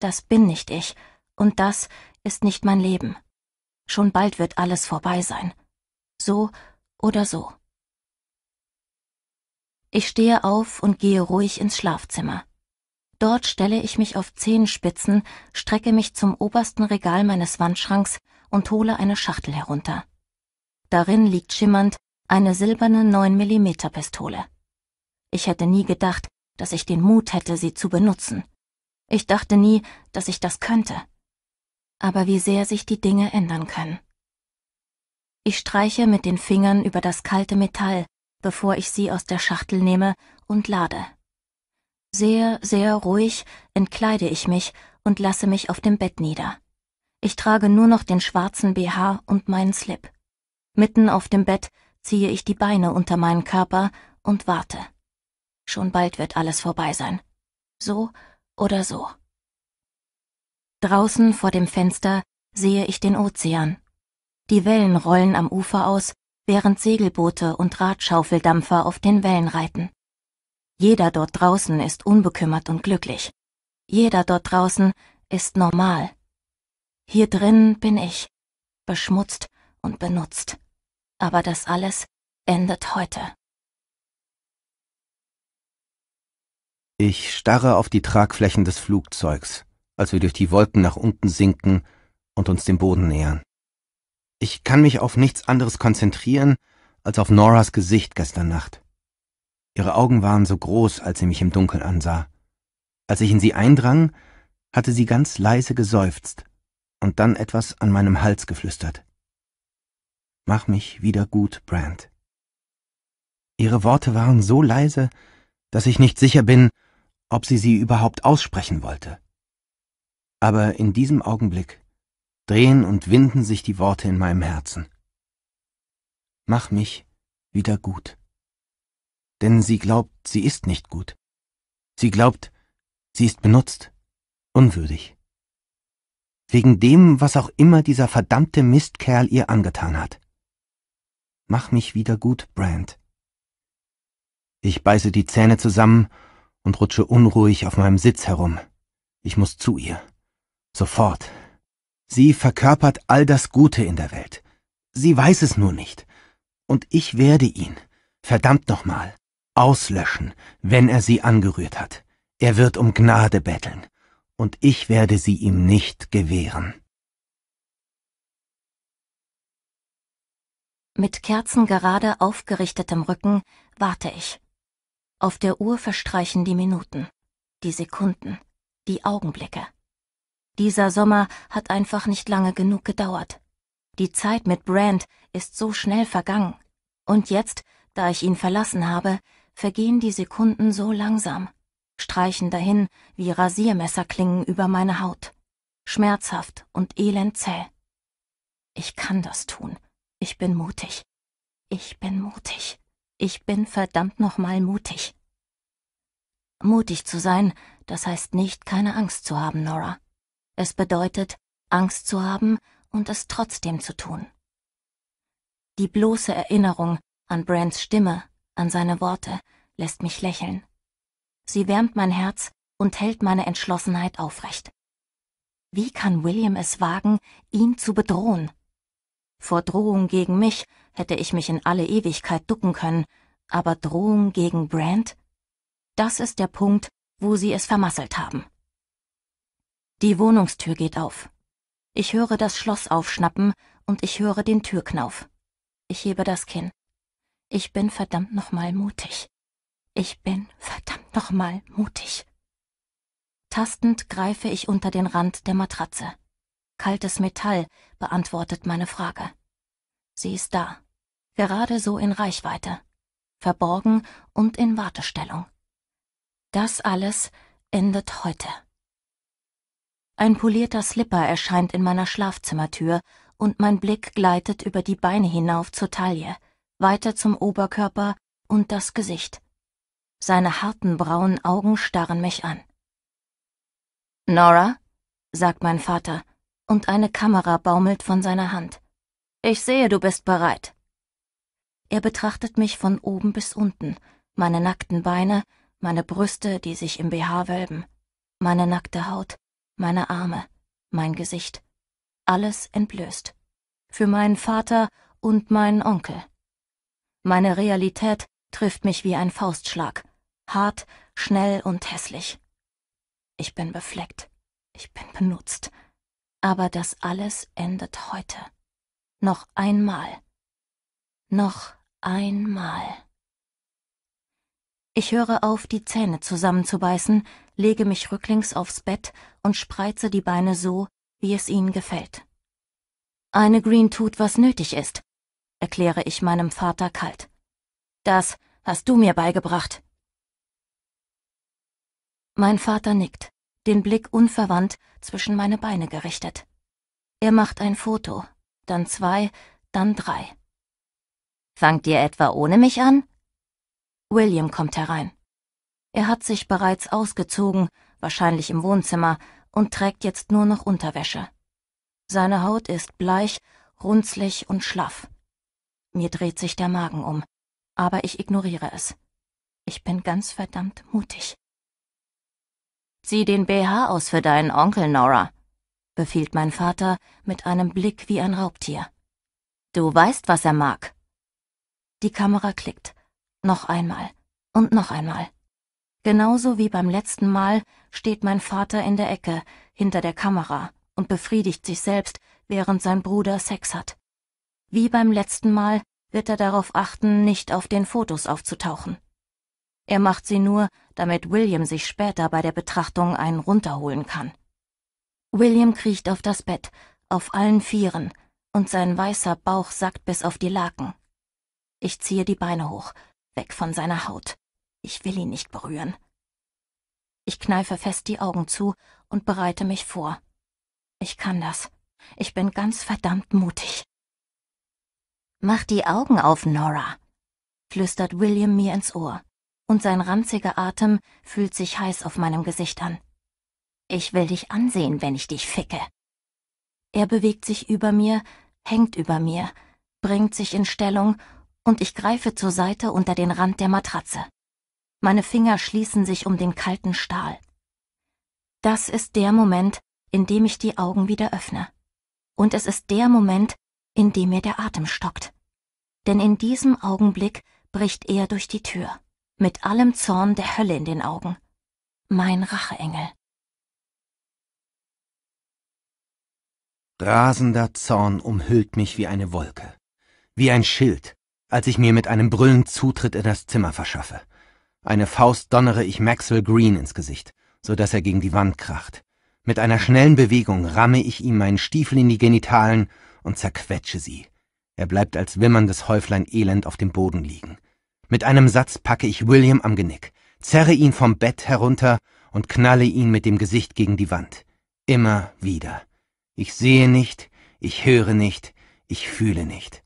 Das bin nicht ich, und das ist nicht mein Leben. Schon bald wird alles vorbei sein. So oder so. Ich stehe auf und gehe ruhig ins Schlafzimmer. Dort stelle ich mich auf Zehenspitzen, strecke mich zum obersten Regal meines Wandschranks, und hole eine Schachtel herunter. Darin liegt schimmernd eine silberne 9mm Pistole. Ich hätte nie gedacht, dass ich den Mut hätte, sie zu benutzen. Ich dachte nie, dass ich das könnte. Aber wie sehr sich die Dinge ändern können. Ich streiche mit den Fingern über das kalte Metall, bevor ich sie aus der Schachtel nehme und lade. Sehr, sehr ruhig entkleide ich mich und lasse mich auf dem Bett nieder. Ich trage nur noch den schwarzen BH und meinen Slip. Mitten auf dem Bett ziehe ich die Beine unter meinen Körper und warte. Schon bald wird alles vorbei sein. So oder so. Draußen vor dem Fenster sehe ich den Ozean. Die Wellen rollen am Ufer aus, während Segelboote und Radschaufeldampfer auf den Wellen reiten. Jeder dort draußen ist unbekümmert und glücklich. Jeder dort draußen ist normal. Hier drin bin ich, beschmutzt und benutzt. Aber das alles endet heute. Ich starre auf die Tragflächen des Flugzeugs, als wir durch die Wolken nach unten sinken und uns dem Boden nähern. Ich kann mich auf nichts anderes konzentrieren als auf Noras Gesicht gestern Nacht. Ihre Augen waren so groß, als sie mich im Dunkeln ansah. Als ich in sie eindrang, hatte sie ganz leise geseufzt und dann etwas an meinem Hals geflüstert. Mach mich wieder gut, Brand. Ihre Worte waren so leise, dass ich nicht sicher bin, ob sie sie überhaupt aussprechen wollte. Aber in diesem Augenblick drehen und winden sich die Worte in meinem Herzen. Mach mich wieder gut. Denn sie glaubt, sie ist nicht gut. Sie glaubt, sie ist benutzt, unwürdig wegen dem, was auch immer dieser verdammte Mistkerl ihr angetan hat. Mach mich wieder gut, Brand. Ich beiße die Zähne zusammen und rutsche unruhig auf meinem Sitz herum. Ich muss zu ihr. Sofort. Sie verkörpert all das Gute in der Welt. Sie weiß es nur nicht. Und ich werde ihn, verdammt nochmal, auslöschen, wenn er sie angerührt hat. Er wird um Gnade betteln und ich werde sie ihm nicht gewähren. Mit Kerzen gerade aufgerichtetem Rücken warte ich. Auf der Uhr verstreichen die Minuten, die Sekunden, die Augenblicke. Dieser Sommer hat einfach nicht lange genug gedauert. Die Zeit mit Brand ist so schnell vergangen. Und jetzt, da ich ihn verlassen habe, vergehen die Sekunden so langsam streichen dahin wie Rasiermesserklingen über meine Haut. Schmerzhaft und elend zäh. Ich kann das tun. Ich bin mutig. Ich bin mutig. Ich bin verdammt nochmal mutig. Mutig zu sein, das heißt nicht, keine Angst zu haben, Nora. Es bedeutet, Angst zu haben und es trotzdem zu tun. Die bloße Erinnerung an Brands Stimme, an seine Worte, lässt mich lächeln. Sie wärmt mein Herz und hält meine Entschlossenheit aufrecht. Wie kann William es wagen, ihn zu bedrohen? Vor Drohung gegen mich hätte ich mich in alle Ewigkeit ducken können, aber Drohung gegen Brand? Das ist der Punkt, wo sie es vermasselt haben. Die Wohnungstür geht auf. Ich höre das Schloss aufschnappen und ich höre den Türknauf. Ich hebe das Kinn. Ich bin verdammt nochmal mutig. Ich bin verdammt nochmal mutig. Tastend greife ich unter den Rand der Matratze. Kaltes Metall beantwortet meine Frage. Sie ist da. Gerade so in Reichweite. Verborgen und in Wartestellung. Das alles endet heute. Ein polierter Slipper erscheint in meiner Schlafzimmertür und mein Blick gleitet über die Beine hinauf zur Taille, weiter zum Oberkörper und das Gesicht. Seine harten braunen Augen starren mich an. Nora, sagt mein Vater, und eine Kamera baumelt von seiner Hand. Ich sehe, du bist bereit. Er betrachtet mich von oben bis unten, meine nackten Beine, meine Brüste, die sich im BH wölben, meine nackte Haut, meine Arme, mein Gesicht. Alles entblößt. Für meinen Vater und meinen Onkel. Meine Realität trifft mich wie ein Faustschlag hart, schnell und hässlich. Ich bin befleckt, ich bin benutzt. Aber das alles endet heute. Noch einmal. Noch einmal. Ich höre auf, die Zähne zusammenzubeißen, lege mich rücklings aufs Bett und spreize die Beine so, wie es ihnen gefällt. Eine Green tut, was nötig ist, erkläre ich meinem Vater kalt. Das hast du mir beigebracht. Mein Vater nickt, den Blick unverwandt zwischen meine Beine gerichtet. Er macht ein Foto, dann zwei, dann drei. Fangt ihr etwa ohne mich an? William kommt herein. Er hat sich bereits ausgezogen, wahrscheinlich im Wohnzimmer, und trägt jetzt nur noch Unterwäsche. Seine Haut ist bleich, runzlig und schlaff. Mir dreht sich der Magen um, aber ich ignoriere es. Ich bin ganz verdammt mutig. Sieh den BH aus für deinen Onkel, Nora, befiehlt mein Vater mit einem Blick wie ein Raubtier. Du weißt, was er mag. Die Kamera klickt. Noch einmal. Und noch einmal. Genauso wie beim letzten Mal steht mein Vater in der Ecke, hinter der Kamera, und befriedigt sich selbst, während sein Bruder Sex hat. Wie beim letzten Mal wird er darauf achten, nicht auf den Fotos aufzutauchen. Er macht sie nur, damit William sich später bei der Betrachtung einen runterholen kann. William kriecht auf das Bett, auf allen Vieren, und sein weißer Bauch sackt bis auf die Laken. Ich ziehe die Beine hoch, weg von seiner Haut. Ich will ihn nicht berühren. Ich kneife fest die Augen zu und bereite mich vor. Ich kann das. Ich bin ganz verdammt mutig. Mach die Augen auf, Nora, flüstert William mir ins Ohr und sein ranziger Atem fühlt sich heiß auf meinem Gesicht an. Ich will dich ansehen, wenn ich dich ficke. Er bewegt sich über mir, hängt über mir, bringt sich in Stellung und ich greife zur Seite unter den Rand der Matratze. Meine Finger schließen sich um den kalten Stahl. Das ist der Moment, in dem ich die Augen wieder öffne. Und es ist der Moment, in dem mir der Atem stockt. Denn in diesem Augenblick bricht er durch die Tür mit allem Zorn der Hölle in den Augen. Mein Racheengel. Rasender Zorn umhüllt mich wie eine Wolke, wie ein Schild, als ich mir mit einem Brüllen Zutritt in das Zimmer verschaffe. Eine Faust donnere ich Maxwell Green ins Gesicht, so dass er gegen die Wand kracht. Mit einer schnellen Bewegung ramme ich ihm meinen Stiefel in die Genitalen und zerquetsche sie. Er bleibt als wimmerndes Häuflein elend auf dem Boden liegen. Mit einem Satz packe ich William am Genick, zerre ihn vom Bett herunter und knalle ihn mit dem Gesicht gegen die Wand. Immer wieder. Ich sehe nicht, ich höre nicht, ich fühle nicht.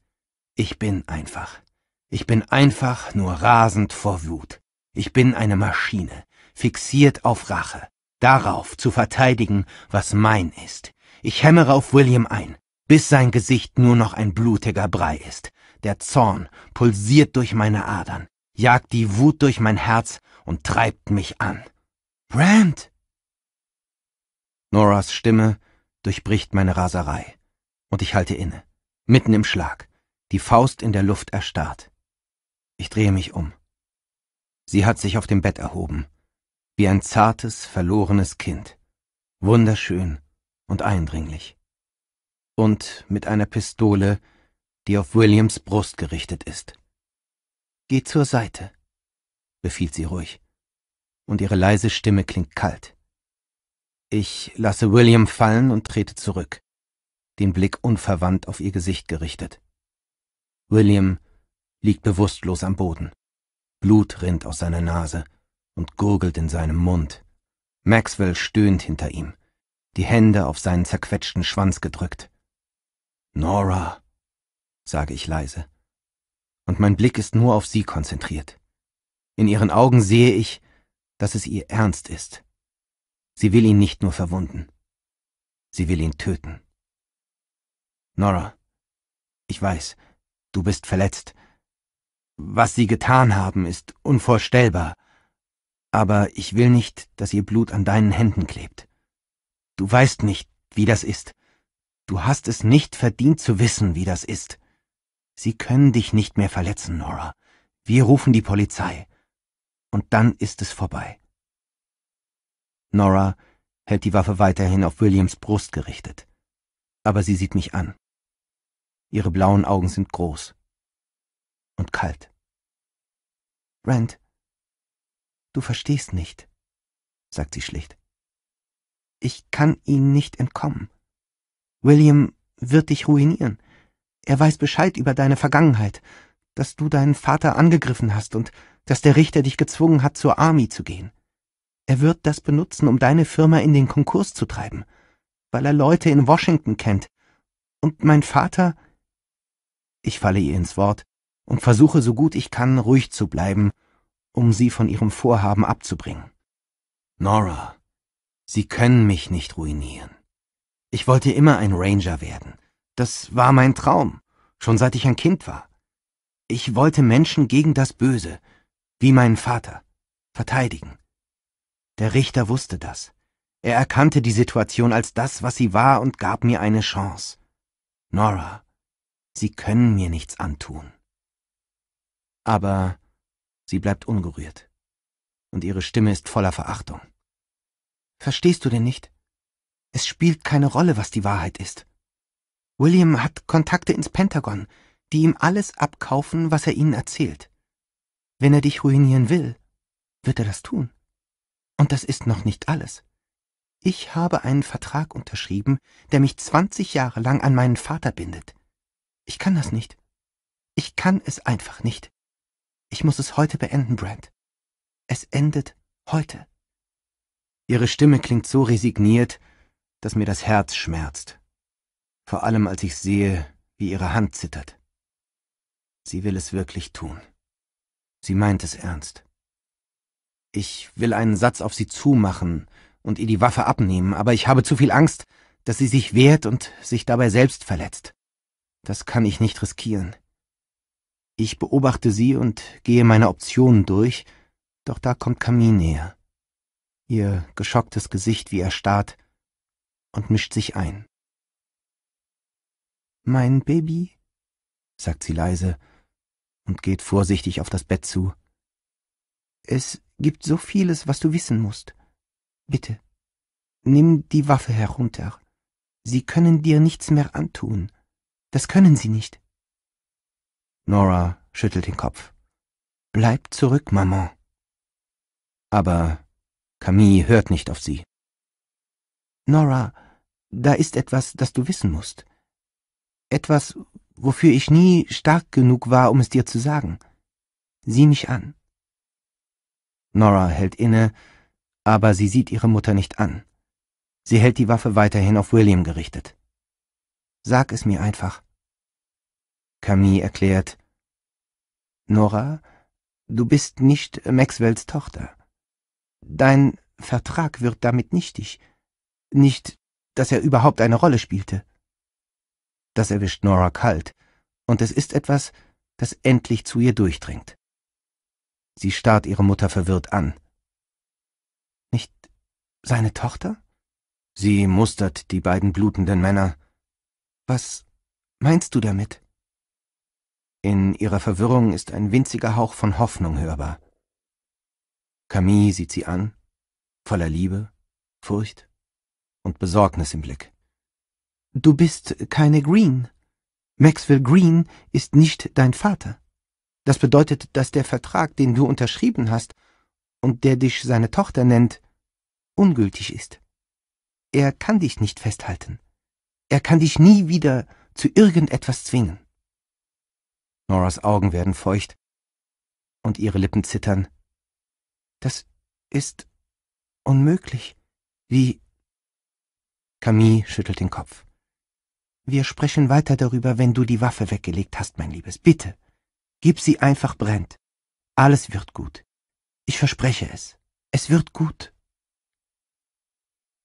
Ich bin einfach. Ich bin einfach nur rasend vor Wut. Ich bin eine Maschine, fixiert auf Rache, darauf zu verteidigen, was mein ist. Ich hämmere auf William ein, bis sein Gesicht nur noch ein blutiger Brei ist. Der Zorn pulsiert durch meine Adern, jagt die Wut durch mein Herz und treibt mich an. Brand! Noras Stimme durchbricht meine Raserei, und ich halte inne, mitten im Schlag, die Faust in der Luft erstarrt. Ich drehe mich um. Sie hat sich auf dem Bett erhoben, wie ein zartes, verlorenes Kind, wunderschön und eindringlich. Und mit einer Pistole die auf Williams Brust gerichtet ist. Geh zur Seite, befiehlt sie ruhig, und ihre leise Stimme klingt kalt. Ich lasse William fallen und trete zurück, den Blick unverwandt auf ihr Gesicht gerichtet. William liegt bewusstlos am Boden. Blut rinnt aus seiner Nase und gurgelt in seinem Mund. Maxwell stöhnt hinter ihm, die Hände auf seinen zerquetschten Schwanz gedrückt. Nora, sage ich leise. Und mein Blick ist nur auf sie konzentriert. In ihren Augen sehe ich, dass es ihr ernst ist. Sie will ihn nicht nur verwunden. Sie will ihn töten. Nora, ich weiß, du bist verletzt. Was sie getan haben, ist unvorstellbar. Aber ich will nicht, dass ihr Blut an deinen Händen klebt. Du weißt nicht, wie das ist. Du hast es nicht verdient zu wissen, wie das ist. Sie können dich nicht mehr verletzen, Nora. Wir rufen die Polizei. Und dann ist es vorbei. Nora hält die Waffe weiterhin auf Williams Brust gerichtet. Aber sie sieht mich an. Ihre blauen Augen sind groß und kalt. Brent, du verstehst nicht, sagt sie schlicht. Ich kann ihnen nicht entkommen. William wird dich ruinieren. Er weiß Bescheid über deine Vergangenheit, dass du deinen Vater angegriffen hast und dass der Richter dich gezwungen hat, zur Army zu gehen. Er wird das benutzen, um deine Firma in den Konkurs zu treiben, weil er Leute in Washington kennt. Und mein Vater... Ich falle ihr ins Wort und versuche so gut ich kann, ruhig zu bleiben, um sie von ihrem Vorhaben abzubringen. Nora, Sie können mich nicht ruinieren. Ich wollte immer ein Ranger werden. Das war mein Traum, schon seit ich ein Kind war. Ich wollte Menschen gegen das Böse, wie meinen Vater, verteidigen. Der Richter wusste das. Er erkannte die Situation als das, was sie war, und gab mir eine Chance. Nora, Sie können mir nichts antun. Aber sie bleibt ungerührt, und ihre Stimme ist voller Verachtung. Verstehst du denn nicht? Es spielt keine Rolle, was die Wahrheit ist. William hat Kontakte ins Pentagon, die ihm alles abkaufen, was er ihnen erzählt. Wenn er dich ruinieren will, wird er das tun. Und das ist noch nicht alles. Ich habe einen Vertrag unterschrieben, der mich 20 Jahre lang an meinen Vater bindet. Ich kann das nicht. Ich kann es einfach nicht. Ich muss es heute beenden, Brent. Es endet heute. Ihre Stimme klingt so resigniert, dass mir das Herz schmerzt vor allem als ich sehe, wie ihre Hand zittert. Sie will es wirklich tun. Sie meint es ernst. Ich will einen Satz auf sie zumachen und ihr die Waffe abnehmen, aber ich habe zu viel Angst, dass sie sich wehrt und sich dabei selbst verletzt. Das kann ich nicht riskieren. Ich beobachte sie und gehe meine Optionen durch, doch da kommt Camille näher. Ihr geschocktes Gesicht wie erstarrt und mischt sich ein. Mein Baby, sagt sie leise und geht vorsichtig auf das Bett zu. Es gibt so vieles, was du wissen musst. Bitte, nimm die Waffe herunter. Sie können dir nichts mehr antun. Das können sie nicht. Nora schüttelt den Kopf. Bleib zurück, Maman. Aber Camille hört nicht auf sie. Nora, da ist etwas, das du wissen musst. Etwas, wofür ich nie stark genug war, um es dir zu sagen. Sieh mich an. Nora hält inne, aber sie sieht ihre Mutter nicht an. Sie hält die Waffe weiterhin auf William gerichtet. Sag es mir einfach. Camille erklärt, Nora, du bist nicht Maxwells Tochter. Dein Vertrag wird damit nichtig. Nicht, dass er überhaupt eine Rolle spielte. Das erwischt Nora kalt, und es ist etwas, das endlich zu ihr durchdringt. Sie starrt ihre Mutter verwirrt an. Nicht seine Tochter? Sie mustert die beiden blutenden Männer. Was meinst du damit? In ihrer Verwirrung ist ein winziger Hauch von Hoffnung hörbar. Camille sieht sie an, voller Liebe, Furcht und Besorgnis im Blick. Du bist keine Green. Maxwell Green ist nicht dein Vater. Das bedeutet, dass der Vertrag, den du unterschrieben hast und der dich seine Tochter nennt, ungültig ist. Er kann dich nicht festhalten. Er kann dich nie wieder zu irgendetwas zwingen. Noras Augen werden feucht und ihre Lippen zittern. Das ist unmöglich. Wie? Camille schüttelt den Kopf. Wir sprechen weiter darüber, wenn du die Waffe weggelegt hast, mein Liebes. Bitte. Gib sie einfach brennt. Alles wird gut. Ich verspreche es. Es wird gut.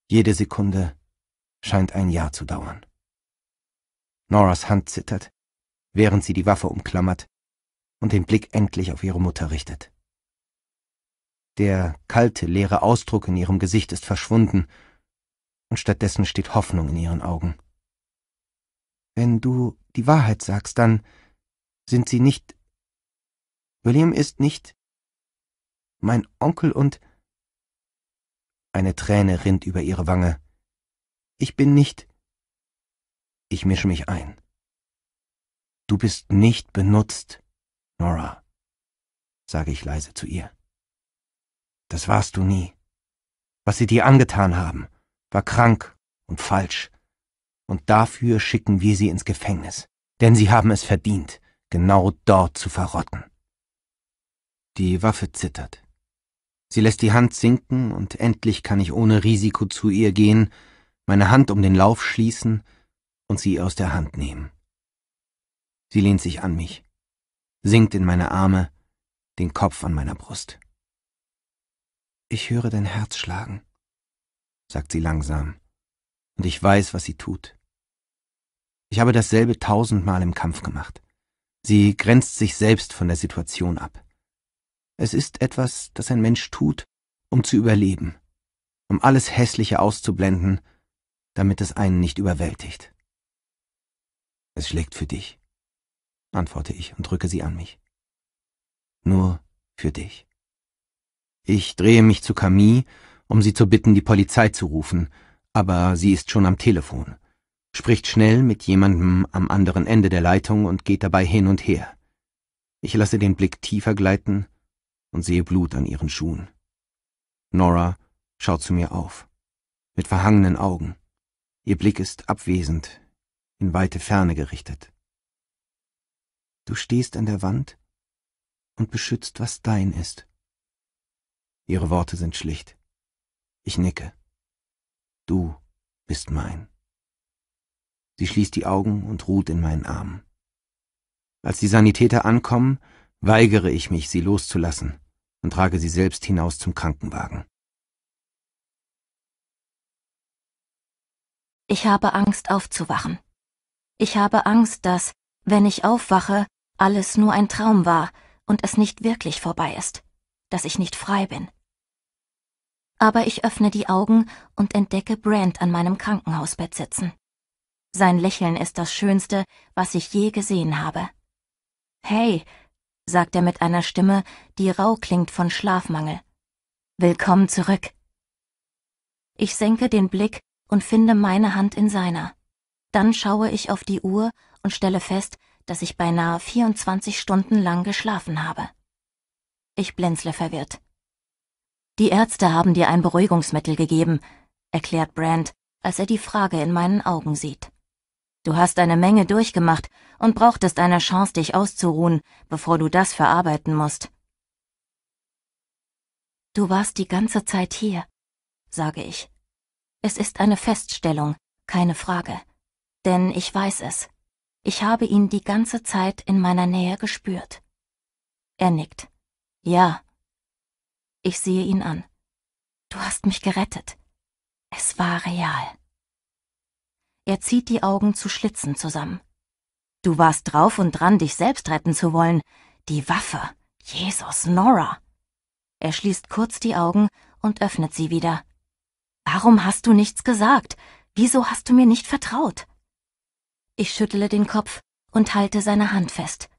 Jede Sekunde scheint ein Jahr zu dauern. Noras Hand zittert, während sie die Waffe umklammert und den Blick endlich auf ihre Mutter richtet. Der kalte, leere Ausdruck in ihrem Gesicht ist verschwunden, und stattdessen steht Hoffnung in ihren Augen. Wenn du die Wahrheit sagst, dann sind sie nicht. William ist nicht. Mein Onkel und. Eine Träne rinnt über ihre Wange. Ich bin nicht. Ich mische mich ein. Du bist nicht benutzt, Nora, sage ich leise zu ihr. Das warst du nie. Was sie dir angetan haben, war krank und falsch und dafür schicken wir sie ins Gefängnis, denn sie haben es verdient, genau dort zu verrotten. Die Waffe zittert. Sie lässt die Hand sinken und endlich kann ich ohne Risiko zu ihr gehen, meine Hand um den Lauf schließen und sie aus der Hand nehmen. Sie lehnt sich an mich, sinkt in meine Arme, den Kopf an meiner Brust. Ich höre dein Herz schlagen, sagt sie langsam und ich weiß, was sie tut. Ich habe dasselbe tausendmal im Kampf gemacht. Sie grenzt sich selbst von der Situation ab. Es ist etwas, das ein Mensch tut, um zu überleben, um alles Hässliche auszublenden, damit es einen nicht überwältigt. Es schlägt für dich, antworte ich und drücke sie an mich. Nur für dich. Ich drehe mich zu Camille, um sie zu bitten, die Polizei zu rufen, aber sie ist schon am Telefon, spricht schnell mit jemandem am anderen Ende der Leitung und geht dabei hin und her. Ich lasse den Blick tiefer gleiten und sehe Blut an ihren Schuhen. Nora schaut zu mir auf, mit verhangenen Augen. Ihr Blick ist abwesend, in weite Ferne gerichtet. Du stehst an der Wand und beschützt, was dein ist. Ihre Worte sind schlicht. Ich nicke. Du bist mein. Sie schließt die Augen und ruht in meinen Armen. Als die Sanitäter ankommen, weigere ich mich, sie loszulassen und trage sie selbst hinaus zum Krankenwagen. Ich habe Angst aufzuwachen. Ich habe Angst, dass, wenn ich aufwache, alles nur ein Traum war und es nicht wirklich vorbei ist, dass ich nicht frei bin aber ich öffne die Augen und entdecke Brand an meinem Krankenhausbett sitzen. Sein Lächeln ist das Schönste, was ich je gesehen habe. Hey, sagt er mit einer Stimme, die rau klingt von Schlafmangel. Willkommen zurück. Ich senke den Blick und finde meine Hand in seiner. Dann schaue ich auf die Uhr und stelle fest, dass ich beinahe 24 Stunden lang geschlafen habe. Ich blinzle verwirrt. Die Ärzte haben dir ein Beruhigungsmittel gegeben, erklärt Brand, als er die Frage in meinen Augen sieht. Du hast eine Menge durchgemacht und brauchtest eine Chance, dich auszuruhen, bevor du das verarbeiten musst. Du warst die ganze Zeit hier, sage ich. Es ist eine Feststellung, keine Frage. Denn ich weiß es. Ich habe ihn die ganze Zeit in meiner Nähe gespürt. Er nickt. Ja, ich sehe ihn an. Du hast mich gerettet. Es war real. Er zieht die Augen zu Schlitzen zusammen. Du warst drauf und dran, dich selbst retten zu wollen. Die Waffe. Jesus, Nora. Er schließt kurz die Augen und öffnet sie wieder. Warum hast du nichts gesagt? Wieso hast du mir nicht vertraut? Ich schüttle den Kopf und halte seine Hand fest.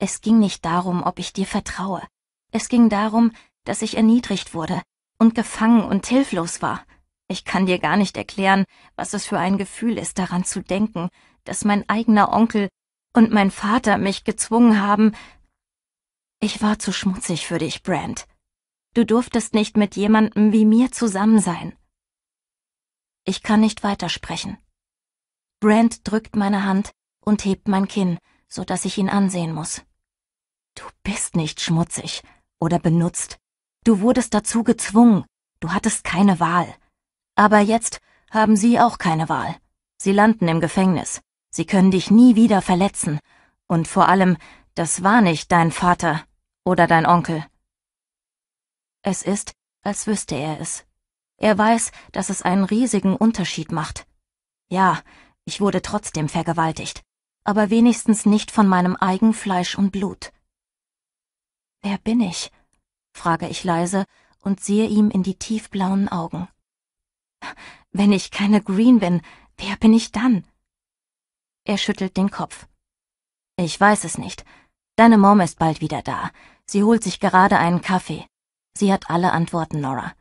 Es ging nicht darum, ob ich dir vertraue. Es ging darum, dass ich erniedrigt wurde und gefangen und hilflos war. Ich kann dir gar nicht erklären, was es für ein Gefühl ist, daran zu denken, dass mein eigener Onkel und mein Vater mich gezwungen haben. Ich war zu schmutzig für dich, Brand. Du durftest nicht mit jemandem wie mir zusammen sein. Ich kann nicht weitersprechen. Brand drückt meine Hand und hebt mein Kinn, so dass ich ihn ansehen muss. Du bist nicht schmutzig oder benutzt Du wurdest dazu gezwungen, du hattest keine Wahl. Aber jetzt haben sie auch keine Wahl. Sie landen im Gefängnis. Sie können dich nie wieder verletzen. Und vor allem, das war nicht dein Vater oder dein Onkel. Es ist, als wüsste er es. Er weiß, dass es einen riesigen Unterschied macht. Ja, ich wurde trotzdem vergewaltigt, aber wenigstens nicht von meinem eigenen Fleisch und Blut. Wer bin ich? frage ich leise und sehe ihm in die tiefblauen Augen. Wenn ich keine Green bin, wer bin ich dann? Er schüttelt den Kopf. Ich weiß es nicht. Deine Mom ist bald wieder da. Sie holt sich gerade einen Kaffee. Sie hat alle Antworten, Nora.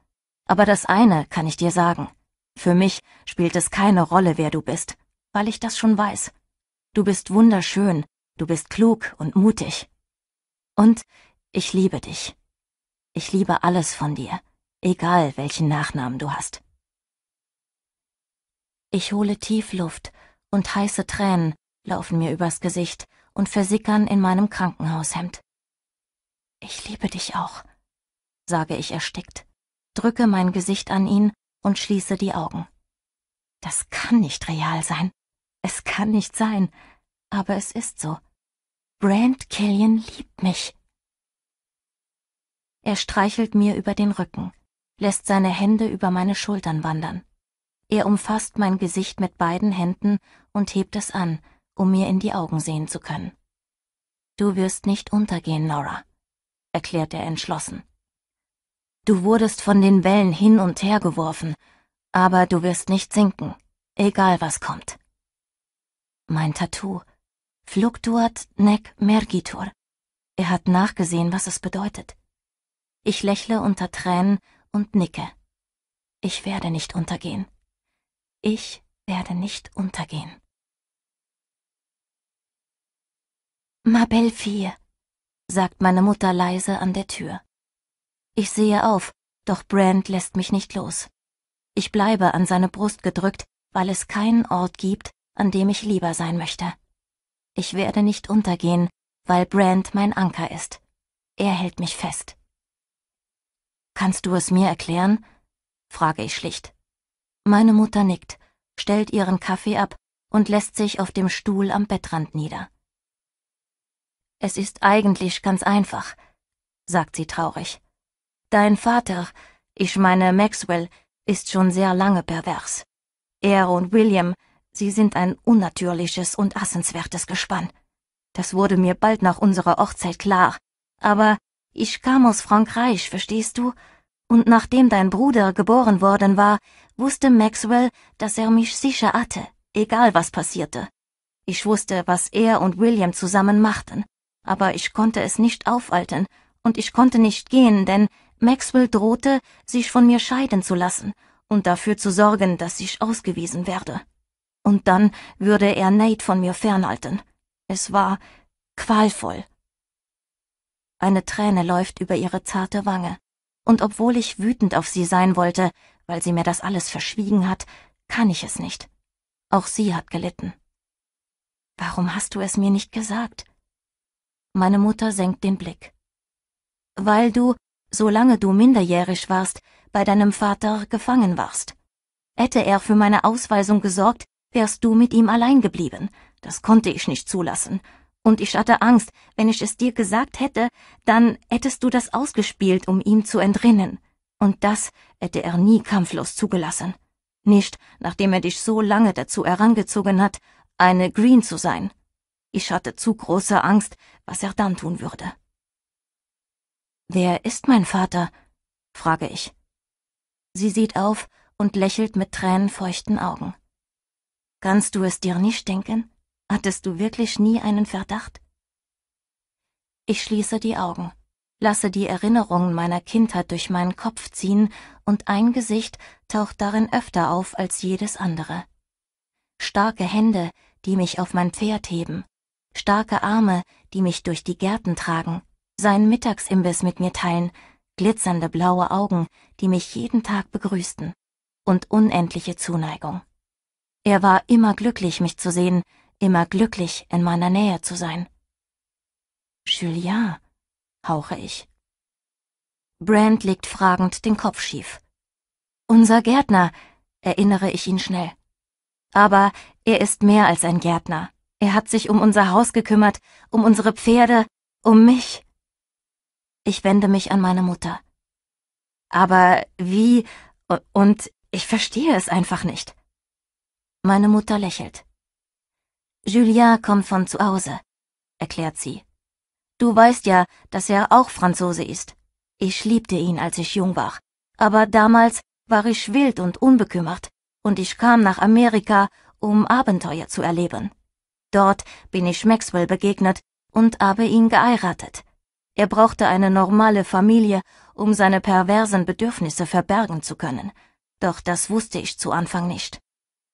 Aber das eine kann ich dir sagen. Für mich spielt es keine Rolle, wer du bist, weil ich das schon weiß. Du bist wunderschön, du bist klug und mutig. Und ich liebe dich. Ich liebe alles von dir, egal welchen Nachnamen du hast. Ich hole tief Luft und heiße Tränen laufen mir übers Gesicht und versickern in meinem Krankenhaushemd. Ich liebe dich auch, sage ich erstickt, drücke mein Gesicht an ihn und schließe die Augen. Das kann nicht real sein. Es kann nicht sein, aber es ist so. Brand Killian liebt mich. Er streichelt mir über den Rücken, lässt seine Hände über meine Schultern wandern. Er umfasst mein Gesicht mit beiden Händen und hebt es an, um mir in die Augen sehen zu können. Du wirst nicht untergehen, Laura, erklärt er entschlossen. Du wurdest von den Wellen hin und her geworfen, aber du wirst nicht sinken, egal was kommt. Mein Tattoo. Fluctuat nec mergitur. Er hat nachgesehen, was es bedeutet. Ich lächle unter Tränen und nicke. Ich werde nicht untergehen. Ich werde nicht untergehen. Mabel Vier, sagt meine Mutter leise an der Tür. Ich sehe auf, doch Brand lässt mich nicht los. Ich bleibe an seine Brust gedrückt, weil es keinen Ort gibt, an dem ich lieber sein möchte. Ich werde nicht untergehen, weil Brand mein Anker ist. Er hält mich fest. Kannst du es mir erklären? frage ich schlicht. Meine Mutter nickt, stellt ihren Kaffee ab und lässt sich auf dem Stuhl am Bettrand nieder. Es ist eigentlich ganz einfach, sagt sie traurig. Dein Vater, ich meine Maxwell, ist schon sehr lange pervers. Er und William, sie sind ein unnatürliches und assenswertes Gespann. Das wurde mir bald nach unserer Hochzeit klar, aber ich kam aus Frankreich, verstehst du? Und nachdem dein Bruder geboren worden war, wusste Maxwell, dass er mich sicher hatte, egal was passierte. Ich wusste, was er und William zusammen machten, aber ich konnte es nicht aufhalten, und ich konnte nicht gehen, denn Maxwell drohte, sich von mir scheiden zu lassen und dafür zu sorgen, dass ich ausgewiesen werde. Und dann würde er Nate von mir fernhalten. Es war qualvoll. Eine Träne läuft über ihre zarte Wange. Und obwohl ich wütend auf sie sein wollte, weil sie mir das alles verschwiegen hat, kann ich es nicht. Auch sie hat gelitten. Warum hast du es mir nicht gesagt? Meine Mutter senkt den Blick. Weil du, solange du minderjährig warst, bei deinem Vater gefangen warst. Hätte er für meine Ausweisung gesorgt, wärst du mit ihm allein geblieben. Das konnte ich nicht zulassen, und ich hatte Angst, wenn ich es dir gesagt hätte, dann hättest du das ausgespielt, um ihm zu entrinnen. Und das hätte er nie kampflos zugelassen. Nicht, nachdem er dich so lange dazu herangezogen hat, eine Green zu sein. Ich hatte zu große Angst, was er dann tun würde. Wer ist mein Vater? frage ich. Sie sieht auf und lächelt mit tränenfeuchten Augen. Kannst du es dir nicht denken? Hattest du wirklich nie einen Verdacht? Ich schließe die Augen, lasse die Erinnerungen meiner Kindheit durch meinen Kopf ziehen und ein Gesicht taucht darin öfter auf als jedes andere. Starke Hände, die mich auf mein Pferd heben, starke Arme, die mich durch die Gärten tragen, seinen Mittagsimbiss mit mir teilen, glitzernde blaue Augen, die mich jeden Tag begrüßten, und unendliche Zuneigung. Er war immer glücklich, mich zu sehen, immer glücklich in meiner Nähe zu sein. Julien, hauche ich. Brand legt fragend den Kopf schief. Unser Gärtner, erinnere ich ihn schnell. Aber er ist mehr als ein Gärtner. Er hat sich um unser Haus gekümmert, um unsere Pferde, um mich. Ich wende mich an meine Mutter. Aber wie und ich verstehe es einfach nicht. Meine Mutter lächelt. Julien kommt von zu Hause, erklärt sie. Du weißt ja, dass er auch Franzose ist. Ich liebte ihn, als ich jung war. Aber damals war ich wild und unbekümmert, und ich kam nach Amerika, um Abenteuer zu erleben. Dort bin ich Maxwell begegnet und habe ihn geheiratet. Er brauchte eine normale Familie, um seine perversen Bedürfnisse verbergen zu können. Doch das wusste ich zu Anfang nicht.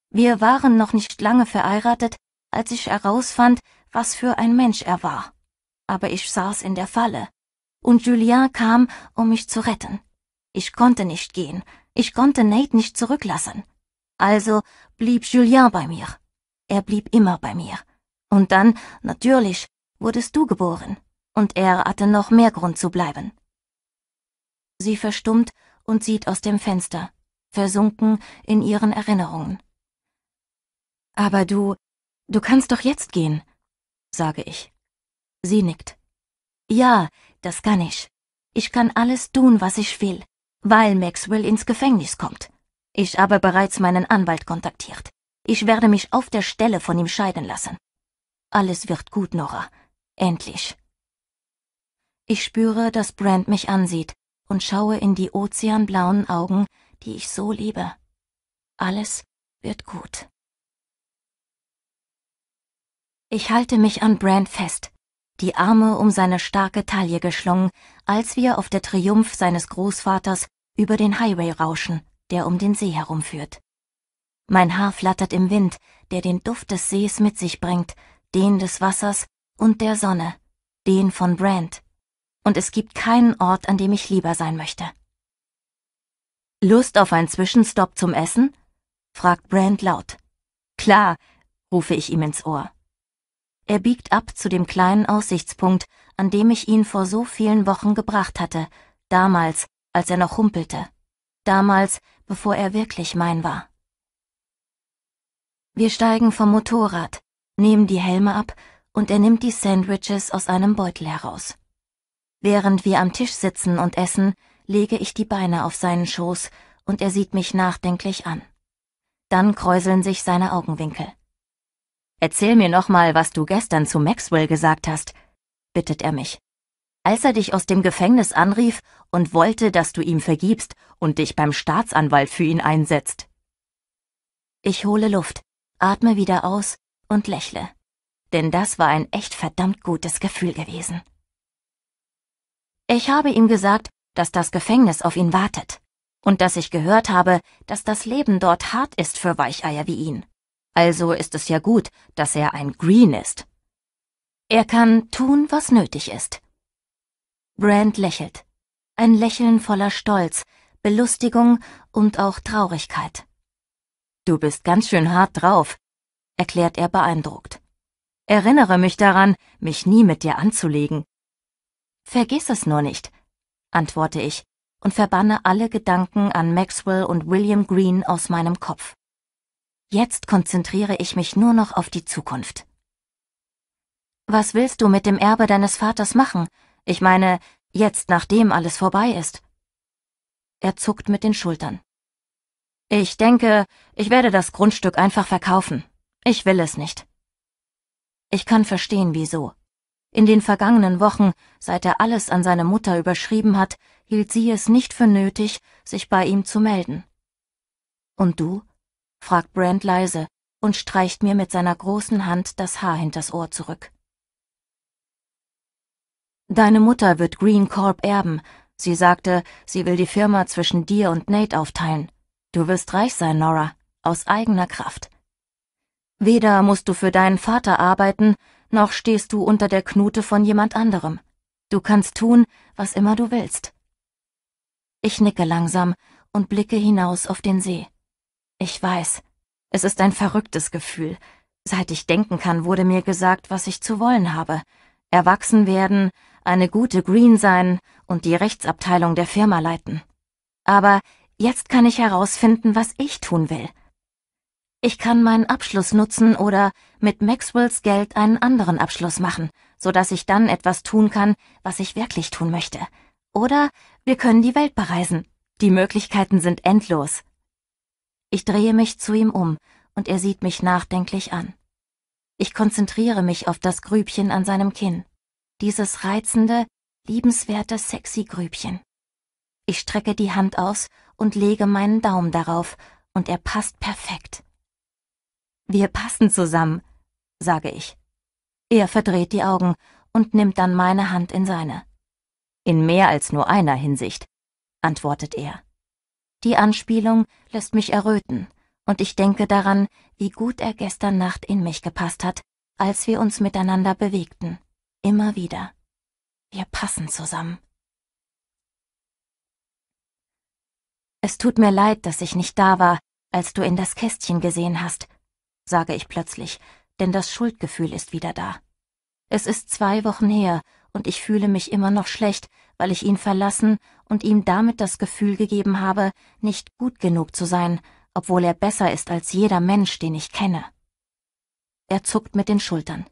Wir waren noch nicht lange verheiratet, als ich herausfand, was für ein Mensch er war. Aber ich saß in der Falle. Und Julien kam, um mich zu retten. Ich konnte nicht gehen. Ich konnte Nate nicht zurücklassen. Also blieb Julien bei mir. Er blieb immer bei mir. Und dann, natürlich, wurdest du geboren. Und er hatte noch mehr Grund zu bleiben. Sie verstummt und sieht aus dem Fenster, versunken in ihren Erinnerungen. Aber du, Du kannst doch jetzt gehen, sage ich. Sie nickt. Ja, das kann ich. Ich kann alles tun, was ich will, weil Maxwell ins Gefängnis kommt. Ich habe bereits meinen Anwalt kontaktiert. Ich werde mich auf der Stelle von ihm scheiden lassen. Alles wird gut, Nora. Endlich. Ich spüre, dass Brand mich ansieht und schaue in die ozeanblauen Augen, die ich so liebe. Alles wird gut. Ich halte mich an Brand fest, die Arme um seine starke Taille geschlungen, als wir auf der Triumph seines Großvaters über den Highway rauschen, der um den See herumführt. Mein Haar flattert im Wind, der den Duft des Sees mit sich bringt, den des Wassers und der Sonne, den von Brand. Und es gibt keinen Ort, an dem ich lieber sein möchte. Lust auf einen Zwischenstopp zum Essen? fragt Brand laut. Klar, rufe ich ihm ins Ohr. Er biegt ab zu dem kleinen Aussichtspunkt, an dem ich ihn vor so vielen Wochen gebracht hatte, damals, als er noch humpelte. Damals, bevor er wirklich mein war. Wir steigen vom Motorrad, nehmen die Helme ab und er nimmt die Sandwiches aus einem Beutel heraus. Während wir am Tisch sitzen und essen, lege ich die Beine auf seinen Schoß und er sieht mich nachdenklich an. Dann kräuseln sich seine Augenwinkel. Erzähl mir nochmal, was du gestern zu Maxwell gesagt hast, bittet er mich. Als er dich aus dem Gefängnis anrief und wollte, dass du ihm vergibst und dich beim Staatsanwalt für ihn einsetzt. Ich hole Luft, atme wieder aus und lächle. Denn das war ein echt verdammt gutes Gefühl gewesen. Ich habe ihm gesagt, dass das Gefängnis auf ihn wartet und dass ich gehört habe, dass das Leben dort hart ist für Weicheier wie ihn. Also ist es ja gut, dass er ein Green ist. Er kann tun, was nötig ist. Brand lächelt. Ein Lächeln voller Stolz, Belustigung und auch Traurigkeit. Du bist ganz schön hart drauf, erklärt er beeindruckt. Erinnere mich daran, mich nie mit dir anzulegen. Vergiss es nur nicht, antworte ich und verbanne alle Gedanken an Maxwell und William Green aus meinem Kopf. Jetzt konzentriere ich mich nur noch auf die Zukunft. Was willst du mit dem Erbe deines Vaters machen? Ich meine, jetzt nachdem alles vorbei ist. Er zuckt mit den Schultern. Ich denke, ich werde das Grundstück einfach verkaufen. Ich will es nicht. Ich kann verstehen, wieso. In den vergangenen Wochen, seit er alles an seine Mutter überschrieben hat, hielt sie es nicht für nötig, sich bei ihm zu melden. Und du? fragt Brand leise und streicht mir mit seiner großen Hand das Haar hinters Ohr zurück. Deine Mutter wird Green Corp erben. Sie sagte, sie will die Firma zwischen dir und Nate aufteilen. Du wirst reich sein, Nora, aus eigener Kraft. Weder musst du für deinen Vater arbeiten, noch stehst du unter der Knute von jemand anderem. Du kannst tun, was immer du willst. Ich nicke langsam und blicke hinaus auf den See. Ich weiß. Es ist ein verrücktes Gefühl. Seit ich denken kann, wurde mir gesagt, was ich zu wollen habe. Erwachsen werden, eine gute Green sein und die Rechtsabteilung der Firma leiten. Aber jetzt kann ich herausfinden, was ich tun will. Ich kann meinen Abschluss nutzen oder mit Maxwells Geld einen anderen Abschluss machen, so dass ich dann etwas tun kann, was ich wirklich tun möchte. Oder wir können die Welt bereisen. Die Möglichkeiten sind endlos. Ich drehe mich zu ihm um, und er sieht mich nachdenklich an. Ich konzentriere mich auf das Grübchen an seinem Kinn. Dieses reizende, liebenswerte, sexy Grübchen. Ich strecke die Hand aus und lege meinen Daumen darauf, und er passt perfekt. Wir passen zusammen, sage ich. Er verdreht die Augen und nimmt dann meine Hand in seine. In mehr als nur einer Hinsicht, antwortet er. Die Anspielung lässt mich erröten, und ich denke daran, wie gut er gestern Nacht in mich gepasst hat, als wir uns miteinander bewegten. Immer wieder. Wir passen zusammen. Es tut mir leid, dass ich nicht da war, als du in das Kästchen gesehen hast, sage ich plötzlich, denn das Schuldgefühl ist wieder da. Es ist zwei Wochen her, und ich fühle mich immer noch schlecht, weil ich ihn verlassen und ihm damit das Gefühl gegeben habe, nicht gut genug zu sein, obwohl er besser ist als jeder Mensch, den ich kenne. Er zuckt mit den Schultern.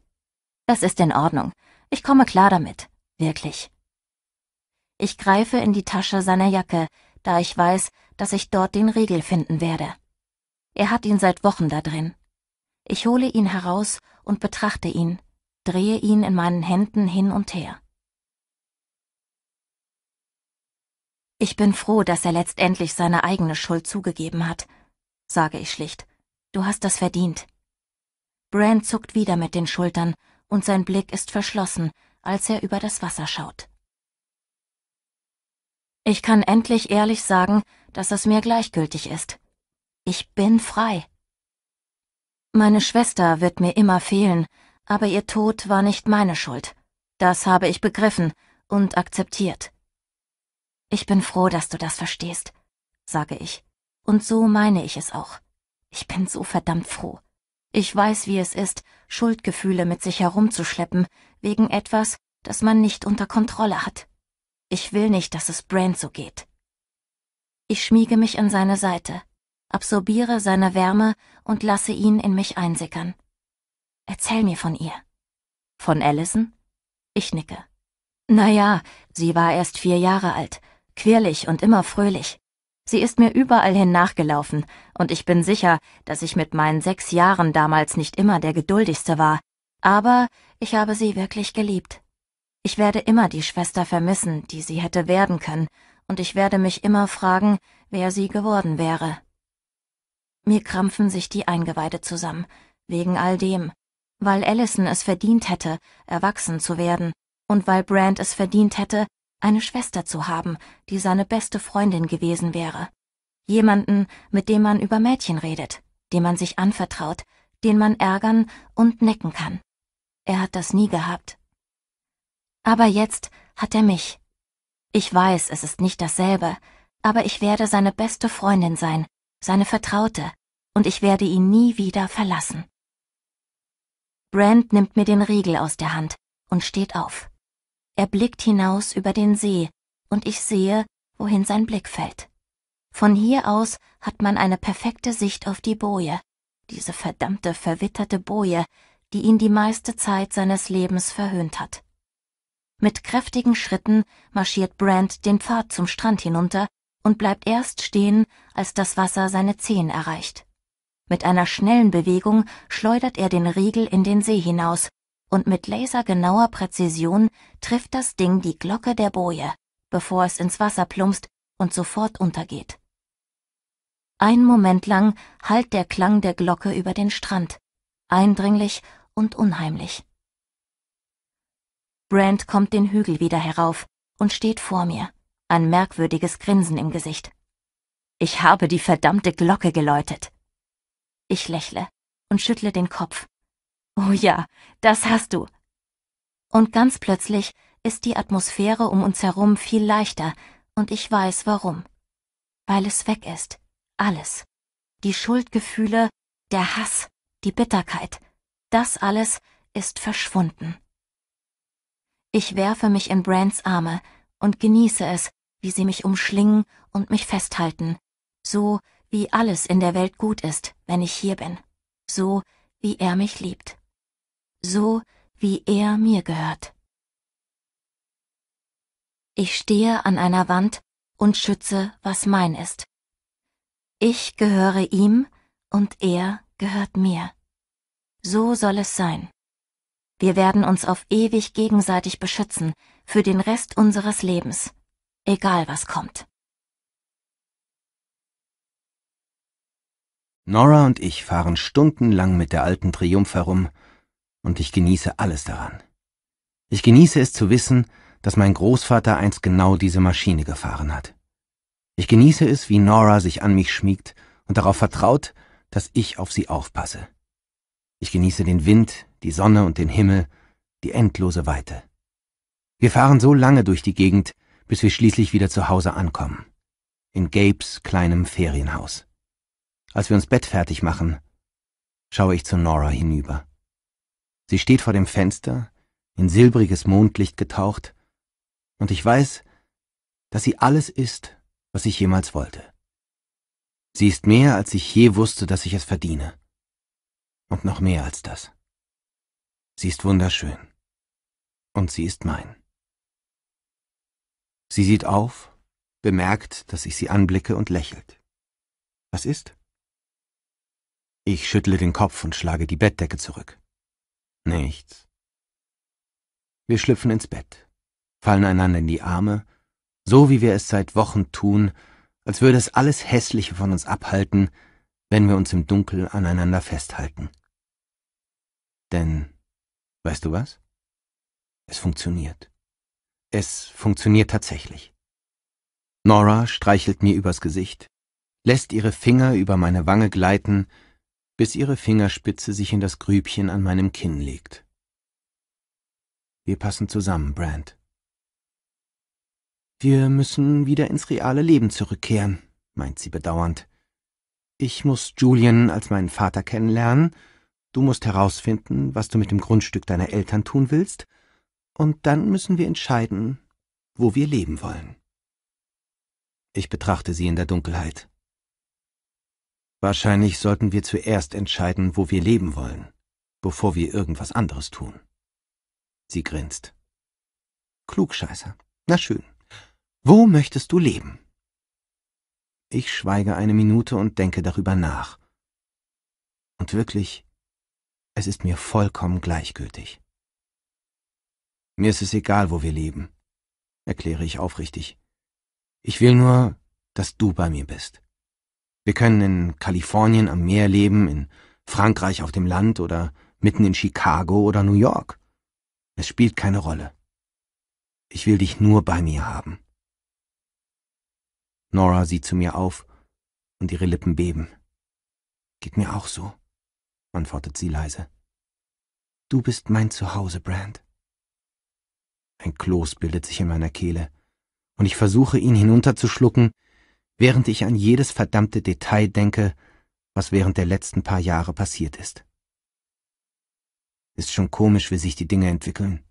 Das ist in Ordnung. Ich komme klar damit. Wirklich. Ich greife in die Tasche seiner Jacke, da ich weiß, dass ich dort den Riegel finden werde. Er hat ihn seit Wochen da drin. Ich hole ihn heraus und betrachte ihn, drehe ihn in meinen Händen hin und her. Ich bin froh, dass er letztendlich seine eigene Schuld zugegeben hat, sage ich schlicht. Du hast das verdient. Bran zuckt wieder mit den Schultern und sein Blick ist verschlossen, als er über das Wasser schaut. Ich kann endlich ehrlich sagen, dass es mir gleichgültig ist. Ich bin frei. Meine Schwester wird mir immer fehlen, aber ihr Tod war nicht meine Schuld. Das habe ich begriffen und akzeptiert. Ich bin froh, dass du das verstehst, sage ich. Und so meine ich es auch. Ich bin so verdammt froh. Ich weiß, wie es ist, Schuldgefühle mit sich herumzuschleppen, wegen etwas, das man nicht unter Kontrolle hat. Ich will nicht, dass es Brand so geht. Ich schmiege mich an seine Seite, absorbiere seine Wärme und lasse ihn in mich einsickern. Erzähl mir von ihr. Von Allison? Ich nicke. Na ja, sie war erst vier Jahre alt, quirlig und immer fröhlich. Sie ist mir überall hin nachgelaufen, und ich bin sicher, dass ich mit meinen sechs Jahren damals nicht immer der geduldigste war, aber ich habe sie wirklich geliebt. Ich werde immer die Schwester vermissen, die sie hätte werden können, und ich werde mich immer fragen, wer sie geworden wäre. Mir krampfen sich die Eingeweide zusammen, wegen all dem, weil Allison es verdient hätte, erwachsen zu werden, und weil Brand es verdient hätte, eine Schwester zu haben, die seine beste Freundin gewesen wäre. Jemanden, mit dem man über Mädchen redet, dem man sich anvertraut, den man ärgern und necken kann. Er hat das nie gehabt. Aber jetzt hat er mich. Ich weiß, es ist nicht dasselbe, aber ich werde seine beste Freundin sein, seine Vertraute, und ich werde ihn nie wieder verlassen. Brand nimmt mir den Riegel aus der Hand und steht auf. Er blickt hinaus über den See, und ich sehe, wohin sein Blick fällt. Von hier aus hat man eine perfekte Sicht auf die Boje, diese verdammte, verwitterte Boje, die ihn die meiste Zeit seines Lebens verhöhnt hat. Mit kräftigen Schritten marschiert Brand den Pfad zum Strand hinunter und bleibt erst stehen, als das Wasser seine Zehen erreicht. Mit einer schnellen Bewegung schleudert er den Riegel in den See hinaus, und mit lasergenauer Präzision trifft das Ding die Glocke der Boje, bevor es ins Wasser plumpst und sofort untergeht. Ein Moment lang hallt der Klang der Glocke über den Strand, eindringlich und unheimlich. Brand kommt den Hügel wieder herauf und steht vor mir, ein merkwürdiges Grinsen im Gesicht. Ich habe die verdammte Glocke geläutet. Ich lächle und schüttle den Kopf. Oh ja, das hast du. Und ganz plötzlich ist die Atmosphäre um uns herum viel leichter, und ich weiß warum. Weil es weg ist, alles. Die Schuldgefühle, der Hass, die Bitterkeit, das alles ist verschwunden. Ich werfe mich in Brands Arme und genieße es, wie sie mich umschlingen und mich festhalten, so wie alles in der Welt gut ist, wenn ich hier bin, so wie er mich liebt so wie er mir gehört. Ich stehe an einer Wand und schütze, was mein ist. Ich gehöre ihm und er gehört mir. So soll es sein. Wir werden uns auf ewig gegenseitig beschützen, für den Rest unseres Lebens, egal was kommt. Nora und ich fahren stundenlang mit der alten Triumph herum und ich genieße alles daran. Ich genieße es zu wissen, dass mein Großvater einst genau diese Maschine gefahren hat. Ich genieße es, wie Nora sich an mich schmiegt und darauf vertraut, dass ich auf sie aufpasse. Ich genieße den Wind, die Sonne und den Himmel, die endlose Weite. Wir fahren so lange durch die Gegend, bis wir schließlich wieder zu Hause ankommen. In Gabes kleinem Ferienhaus. Als wir uns Bett fertig machen, schaue ich zu Nora hinüber. Sie steht vor dem Fenster, in silbriges Mondlicht getaucht, und ich weiß, dass sie alles ist, was ich jemals wollte. Sie ist mehr, als ich je wusste, dass ich es verdiene. Und noch mehr als das. Sie ist wunderschön. Und sie ist mein. Sie sieht auf, bemerkt, dass ich sie anblicke und lächelt. Was ist? Ich schüttle den Kopf und schlage die Bettdecke zurück. Nichts. Wir schlüpfen ins Bett, fallen einander in die Arme, so wie wir es seit Wochen tun, als würde es alles Hässliche von uns abhalten, wenn wir uns im Dunkel aneinander festhalten. Denn, weißt du was? Es funktioniert. Es funktioniert tatsächlich. Nora streichelt mir übers Gesicht, lässt ihre Finger über meine Wange gleiten, bis ihre Fingerspitze sich in das Grübchen an meinem Kinn legt. Wir passen zusammen, Brand. Wir müssen wieder ins reale Leben zurückkehren, meint sie bedauernd. Ich muss Julian als meinen Vater kennenlernen, du musst herausfinden, was du mit dem Grundstück deiner Eltern tun willst, und dann müssen wir entscheiden, wo wir leben wollen. Ich betrachte sie in der Dunkelheit. Wahrscheinlich sollten wir zuerst entscheiden, wo wir leben wollen, bevor wir irgendwas anderes tun. Sie grinst. Klugscheißer. Na schön. Wo möchtest du leben? Ich schweige eine Minute und denke darüber nach. Und wirklich, es ist mir vollkommen gleichgültig. Mir ist es egal, wo wir leben, erkläre ich aufrichtig. Ich will nur, dass du bei mir bist. Wir können in Kalifornien am Meer leben, in Frankreich auf dem Land oder mitten in Chicago oder New York. Es spielt keine Rolle. Ich will dich nur bei mir haben. Nora sieht zu mir auf und ihre Lippen beben. Geht mir auch so, antwortet sie leise. Du bist mein Zuhause, Brand. Ein Kloß bildet sich in meiner Kehle, und ich versuche ihn hinunterzuschlucken, während ich an jedes verdammte Detail denke, was während der letzten paar Jahre passiert ist. Ist schon komisch, wie sich die Dinge entwickeln,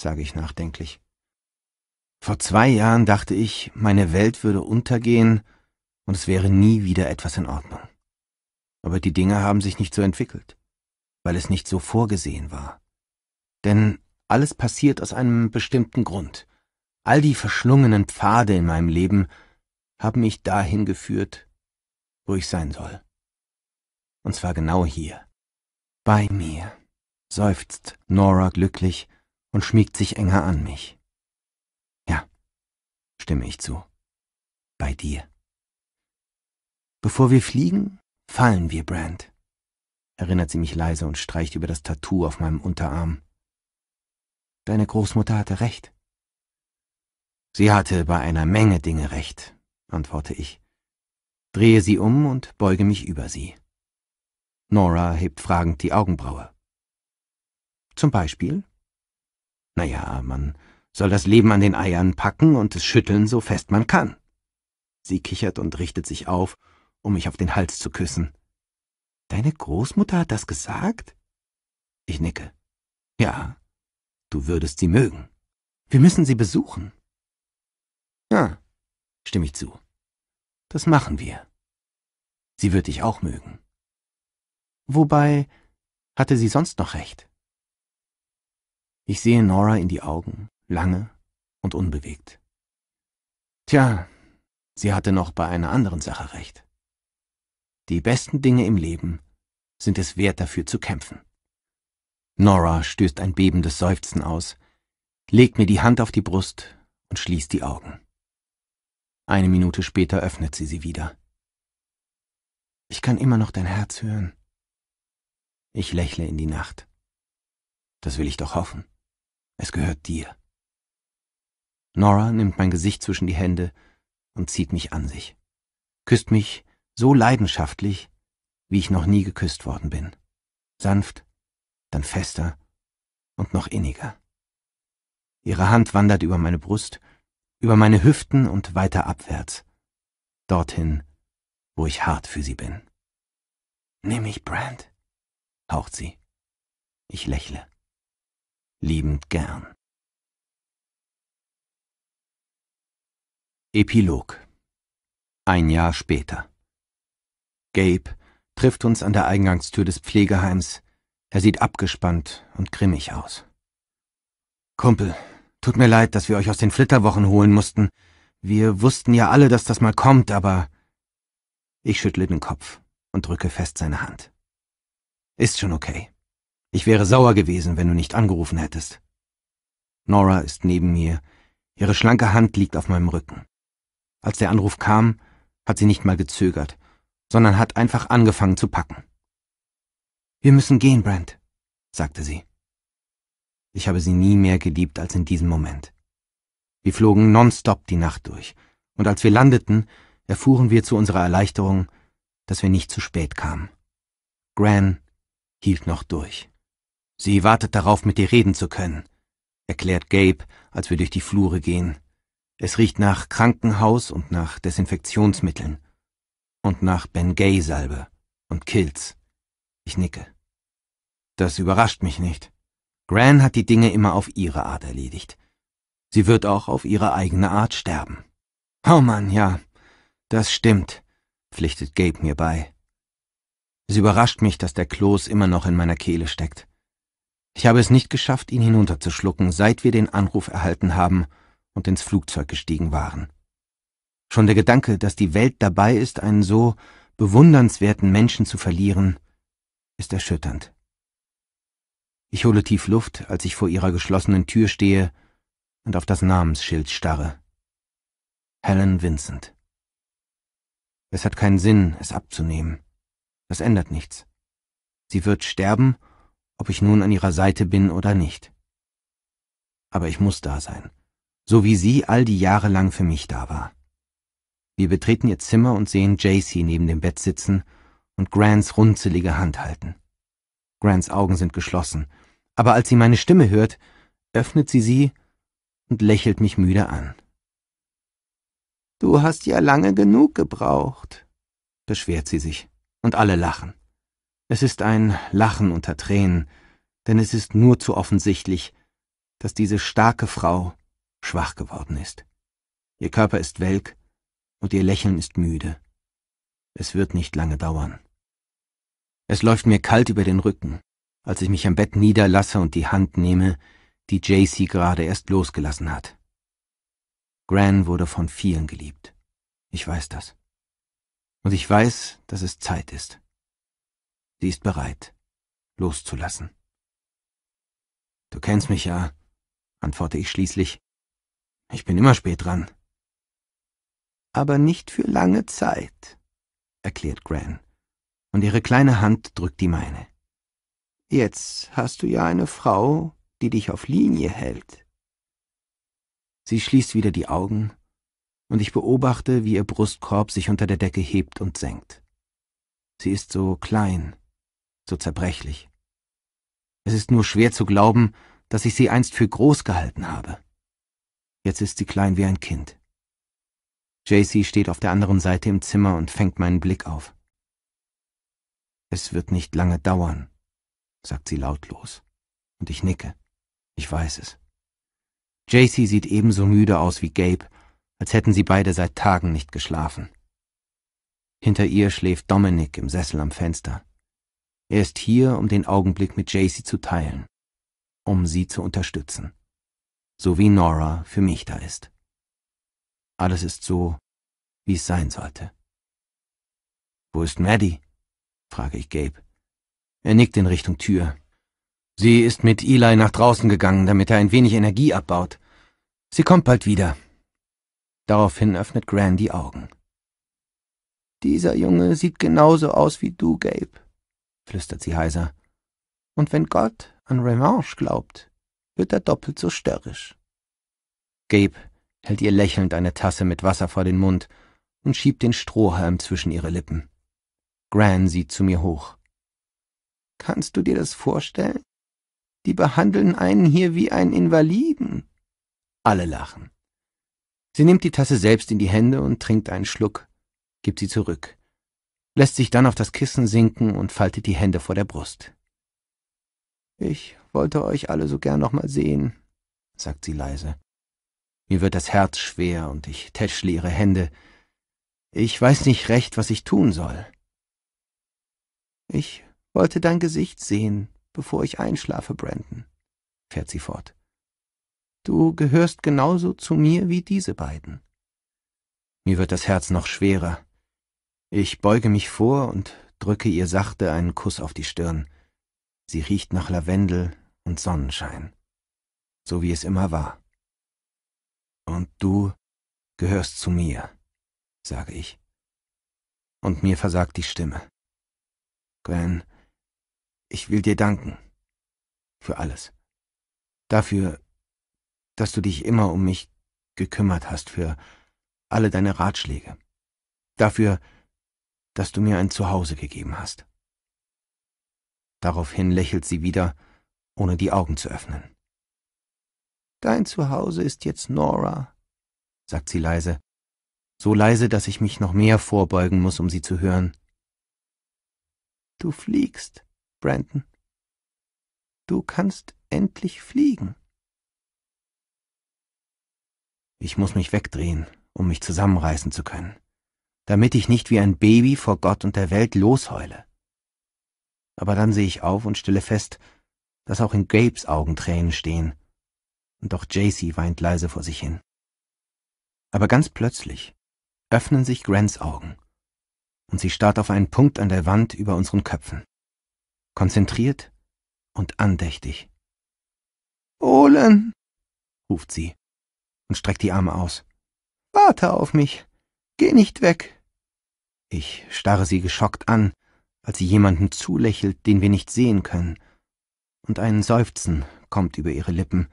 sage ich nachdenklich. Vor zwei Jahren dachte ich, meine Welt würde untergehen und es wäre nie wieder etwas in Ordnung. Aber die Dinge haben sich nicht so entwickelt, weil es nicht so vorgesehen war. Denn alles passiert aus einem bestimmten Grund. All die verschlungenen Pfade in meinem Leben haben mich dahin geführt, wo ich sein soll. Und zwar genau hier. Bei mir, seufzt Nora glücklich und schmiegt sich enger an mich. Ja, stimme ich zu. Bei dir. Bevor wir fliegen, fallen wir, Brand, erinnert sie mich leise und streicht über das Tattoo auf meinem Unterarm. Deine Großmutter hatte recht. Sie hatte bei einer Menge Dinge recht, antworte ich, drehe sie um und beuge mich über sie. Nora hebt fragend die Augenbraue. Zum Beispiel? Naja, man soll das Leben an den Eiern packen und es schütteln, so fest man kann. Sie kichert und richtet sich auf, um mich auf den Hals zu küssen. Deine Großmutter hat das gesagt? Ich nicke. Ja, du würdest sie mögen. Wir müssen sie besuchen. Ja, stimme ich zu. Das machen wir. Sie wird dich auch mögen. Wobei, hatte sie sonst noch recht? Ich sehe Nora in die Augen, lange und unbewegt. Tja, sie hatte noch bei einer anderen Sache recht. Die besten Dinge im Leben sind es wert, dafür zu kämpfen. Nora stößt ein bebendes Seufzen aus, legt mir die Hand auf die Brust und schließt die Augen. Eine Minute später öffnet sie sie wieder. Ich kann immer noch dein Herz hören. Ich lächle in die Nacht. Das will ich doch hoffen. Es gehört dir. Nora nimmt mein Gesicht zwischen die Hände und zieht mich an sich, küsst mich so leidenschaftlich, wie ich noch nie geküsst worden bin. Sanft, dann fester und noch inniger. Ihre Hand wandert über meine Brust über meine Hüften und weiter abwärts, dorthin, wo ich hart für sie bin. Nimm mich, Brand, haucht sie. Ich lächle. Liebend gern. Epilog Ein Jahr später. Gabe trifft uns an der Eingangstür des Pflegeheims. Er sieht abgespannt und grimmig aus. Kumpel, Tut mir leid, dass wir euch aus den Flitterwochen holen mussten. Wir wussten ja alle, dass das mal kommt, aber... Ich schüttle den Kopf und drücke fest seine Hand. Ist schon okay. Ich wäre sauer gewesen, wenn du nicht angerufen hättest. Nora ist neben mir. Ihre schlanke Hand liegt auf meinem Rücken. Als der Anruf kam, hat sie nicht mal gezögert, sondern hat einfach angefangen zu packen. Wir müssen gehen, Brent, sagte sie. Ich habe sie nie mehr geliebt als in diesem Moment. Wir flogen nonstop die Nacht durch, und als wir landeten, erfuhren wir zu unserer Erleichterung, dass wir nicht zu spät kamen. Gran hielt noch durch. Sie wartet darauf, mit dir reden zu können, erklärt Gabe, als wir durch die Flure gehen. Es riecht nach Krankenhaus und nach Desinfektionsmitteln und nach Bengay-Salbe und Kills. Ich nicke. Das überrascht mich nicht. Gran hat die Dinge immer auf ihre Art erledigt. Sie wird auch auf ihre eigene Art sterben. Oh Mann, ja, das stimmt, pflichtet Gabe mir bei. Es überrascht mich, dass der Kloß immer noch in meiner Kehle steckt. Ich habe es nicht geschafft, ihn hinunterzuschlucken, seit wir den Anruf erhalten haben und ins Flugzeug gestiegen waren. Schon der Gedanke, dass die Welt dabei ist, einen so bewundernswerten Menschen zu verlieren, ist erschütternd. Ich hole tief Luft, als ich vor ihrer geschlossenen Tür stehe und auf das Namensschild starre. Helen Vincent. Es hat keinen Sinn, es abzunehmen. Das ändert nichts. Sie wird sterben, ob ich nun an ihrer Seite bin oder nicht. Aber ich muss da sein, so wie sie all die Jahre lang für mich da war. Wir betreten ihr Zimmer und sehen Jacy neben dem Bett sitzen und Grants runzelige Hand halten. Grants Augen sind geschlossen, aber als sie meine Stimme hört, öffnet sie sie und lächelt mich müde an. Du hast ja lange genug gebraucht, beschwert sie sich, und alle lachen. Es ist ein Lachen unter Tränen, denn es ist nur zu offensichtlich, dass diese starke Frau schwach geworden ist. Ihr Körper ist welk und ihr Lächeln ist müde. Es wird nicht lange dauern. Es läuft mir kalt über den Rücken als ich mich am Bett niederlasse und die Hand nehme, die JC gerade erst losgelassen hat. Gran wurde von vielen geliebt. Ich weiß das. Und ich weiß, dass es Zeit ist. Sie ist bereit, loszulassen. Du kennst mich ja, antworte ich schließlich. Ich bin immer spät dran. Aber nicht für lange Zeit, erklärt Gran, und ihre kleine Hand drückt die meine. Jetzt hast du ja eine Frau, die dich auf Linie hält. Sie schließt wieder die Augen, und ich beobachte, wie ihr Brustkorb sich unter der Decke hebt und senkt. Sie ist so klein, so zerbrechlich. Es ist nur schwer zu glauben, dass ich sie einst für groß gehalten habe. Jetzt ist sie klein wie ein Kind. JC steht auf der anderen Seite im Zimmer und fängt meinen Blick auf. Es wird nicht lange dauern, sagt sie lautlos. Und ich nicke. Ich weiß es. JC sieht ebenso müde aus wie Gabe, als hätten sie beide seit Tagen nicht geschlafen. Hinter ihr schläft Dominic im Sessel am Fenster. Er ist hier, um den Augenblick mit JC zu teilen, um sie zu unterstützen, so wie Nora für mich da ist. Alles ist so, wie es sein sollte. Wo ist Maddie? frage ich Gabe. Er nickt in Richtung Tür. Sie ist mit Eli nach draußen gegangen, damit er ein wenig Energie abbaut. Sie kommt bald wieder. Daraufhin öffnet Gran die Augen. Dieser Junge sieht genauso aus wie du, Gabe, flüstert sie heiser. Und wenn Gott an Revanche glaubt, wird er doppelt so störrisch. Gabe hält ihr lächelnd eine Tasse mit Wasser vor den Mund und schiebt den Strohhalm zwischen ihre Lippen. Gran sieht zu mir hoch. Kannst du dir das vorstellen? Die behandeln einen hier wie einen Invaliden. Alle lachen. Sie nimmt die Tasse selbst in die Hände und trinkt einen Schluck, gibt sie zurück, lässt sich dann auf das Kissen sinken und faltet die Hände vor der Brust. Ich wollte euch alle so gern noch mal sehen, sagt sie leise. Mir wird das Herz schwer und ich tätschle ihre Hände. Ich weiß nicht recht, was ich tun soll. Ich wollte dein Gesicht sehen, bevor ich einschlafe, Brandon, fährt sie fort. Du gehörst genauso zu mir wie diese beiden. Mir wird das Herz noch schwerer. Ich beuge mich vor und drücke ihr sachte einen Kuss auf die Stirn. Sie riecht nach Lavendel und Sonnenschein, so wie es immer war. Und du gehörst zu mir, sage ich. Und mir versagt die Stimme. Gwen, ich will dir danken. Für alles. Dafür, dass du dich immer um mich gekümmert hast, für alle deine Ratschläge. Dafür, dass du mir ein Zuhause gegeben hast. Daraufhin lächelt sie wieder, ohne die Augen zu öffnen. Dein Zuhause ist jetzt Nora, sagt sie leise, so leise, dass ich mich noch mehr vorbeugen muss, um sie zu hören. Du fliegst, Brandon. Du kannst endlich fliegen. Ich muss mich wegdrehen, um mich zusammenreißen zu können, damit ich nicht wie ein Baby vor Gott und der Welt losheule. Aber dann sehe ich auf und stelle fest, dass auch in Gabes Augen Tränen stehen, und auch Jacy weint leise vor sich hin. Aber ganz plötzlich öffnen sich Grants Augen, und sie starrt auf einen Punkt an der Wand über unseren Köpfen konzentriert und andächtig. Olen, ruft sie und streckt die Arme aus. Warte auf mich. Geh nicht weg. Ich starre sie geschockt an, als sie jemanden zulächelt, den wir nicht sehen können, und ein Seufzen kommt über ihre Lippen,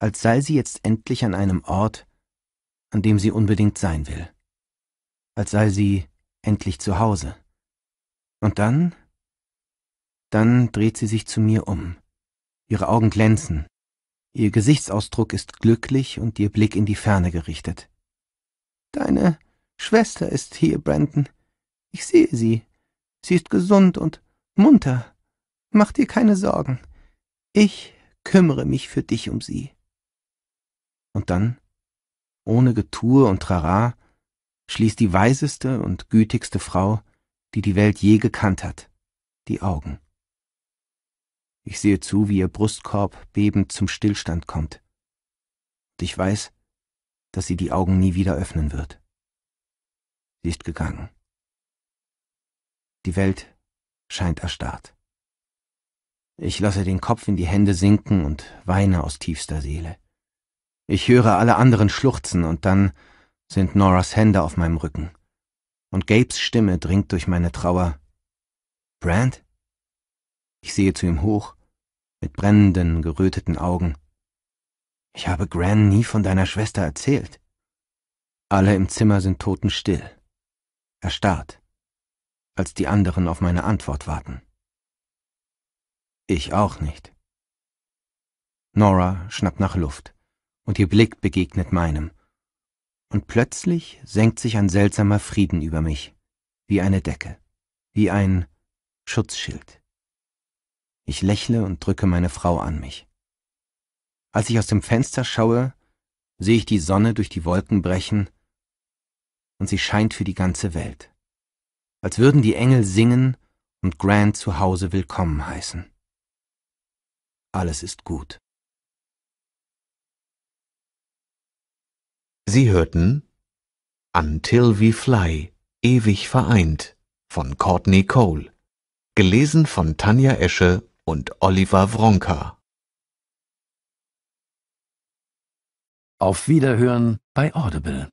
als sei sie jetzt endlich an einem Ort, an dem sie unbedingt sein will, als sei sie endlich zu Hause. Und dann dann dreht sie sich zu mir um. Ihre Augen glänzen. Ihr Gesichtsausdruck ist glücklich und ihr Blick in die Ferne gerichtet. Deine Schwester ist hier, Brandon. Ich sehe sie. Sie ist gesund und munter. Mach dir keine Sorgen. Ich kümmere mich für dich um sie. Und dann, ohne Getue und Trara, schließt die weiseste und gütigste Frau, die die Welt je gekannt hat, die Augen. Ich sehe zu, wie ihr Brustkorb bebend zum Stillstand kommt. Und ich weiß, dass sie die Augen nie wieder öffnen wird. Sie ist gegangen. Die Welt scheint erstarrt. Ich lasse den Kopf in die Hände sinken und weine aus tiefster Seele. Ich höre alle anderen schluchzen und dann sind Noras Hände auf meinem Rücken. Und Gabes Stimme dringt durch meine Trauer. Brand? Ich sehe zu ihm hoch mit brennenden, geröteten Augen. Ich habe Gran nie von deiner Schwester erzählt. Alle im Zimmer sind totenstill, erstarrt, als die anderen auf meine Antwort warten. Ich auch nicht. Nora schnappt nach Luft, und ihr Blick begegnet meinem, und plötzlich senkt sich ein seltsamer Frieden über mich, wie eine Decke, wie ein Schutzschild. Ich lächle und drücke meine Frau an mich. Als ich aus dem Fenster schaue, sehe ich die Sonne durch die Wolken brechen, und sie scheint für die ganze Welt, als würden die Engel singen und Grant zu Hause willkommen heißen. Alles ist gut. Sie hörten Until We Fly, ewig vereint von Courtney Cole, gelesen von Tanja Esche und Oliver Wronka. Auf Wiederhören bei Audible.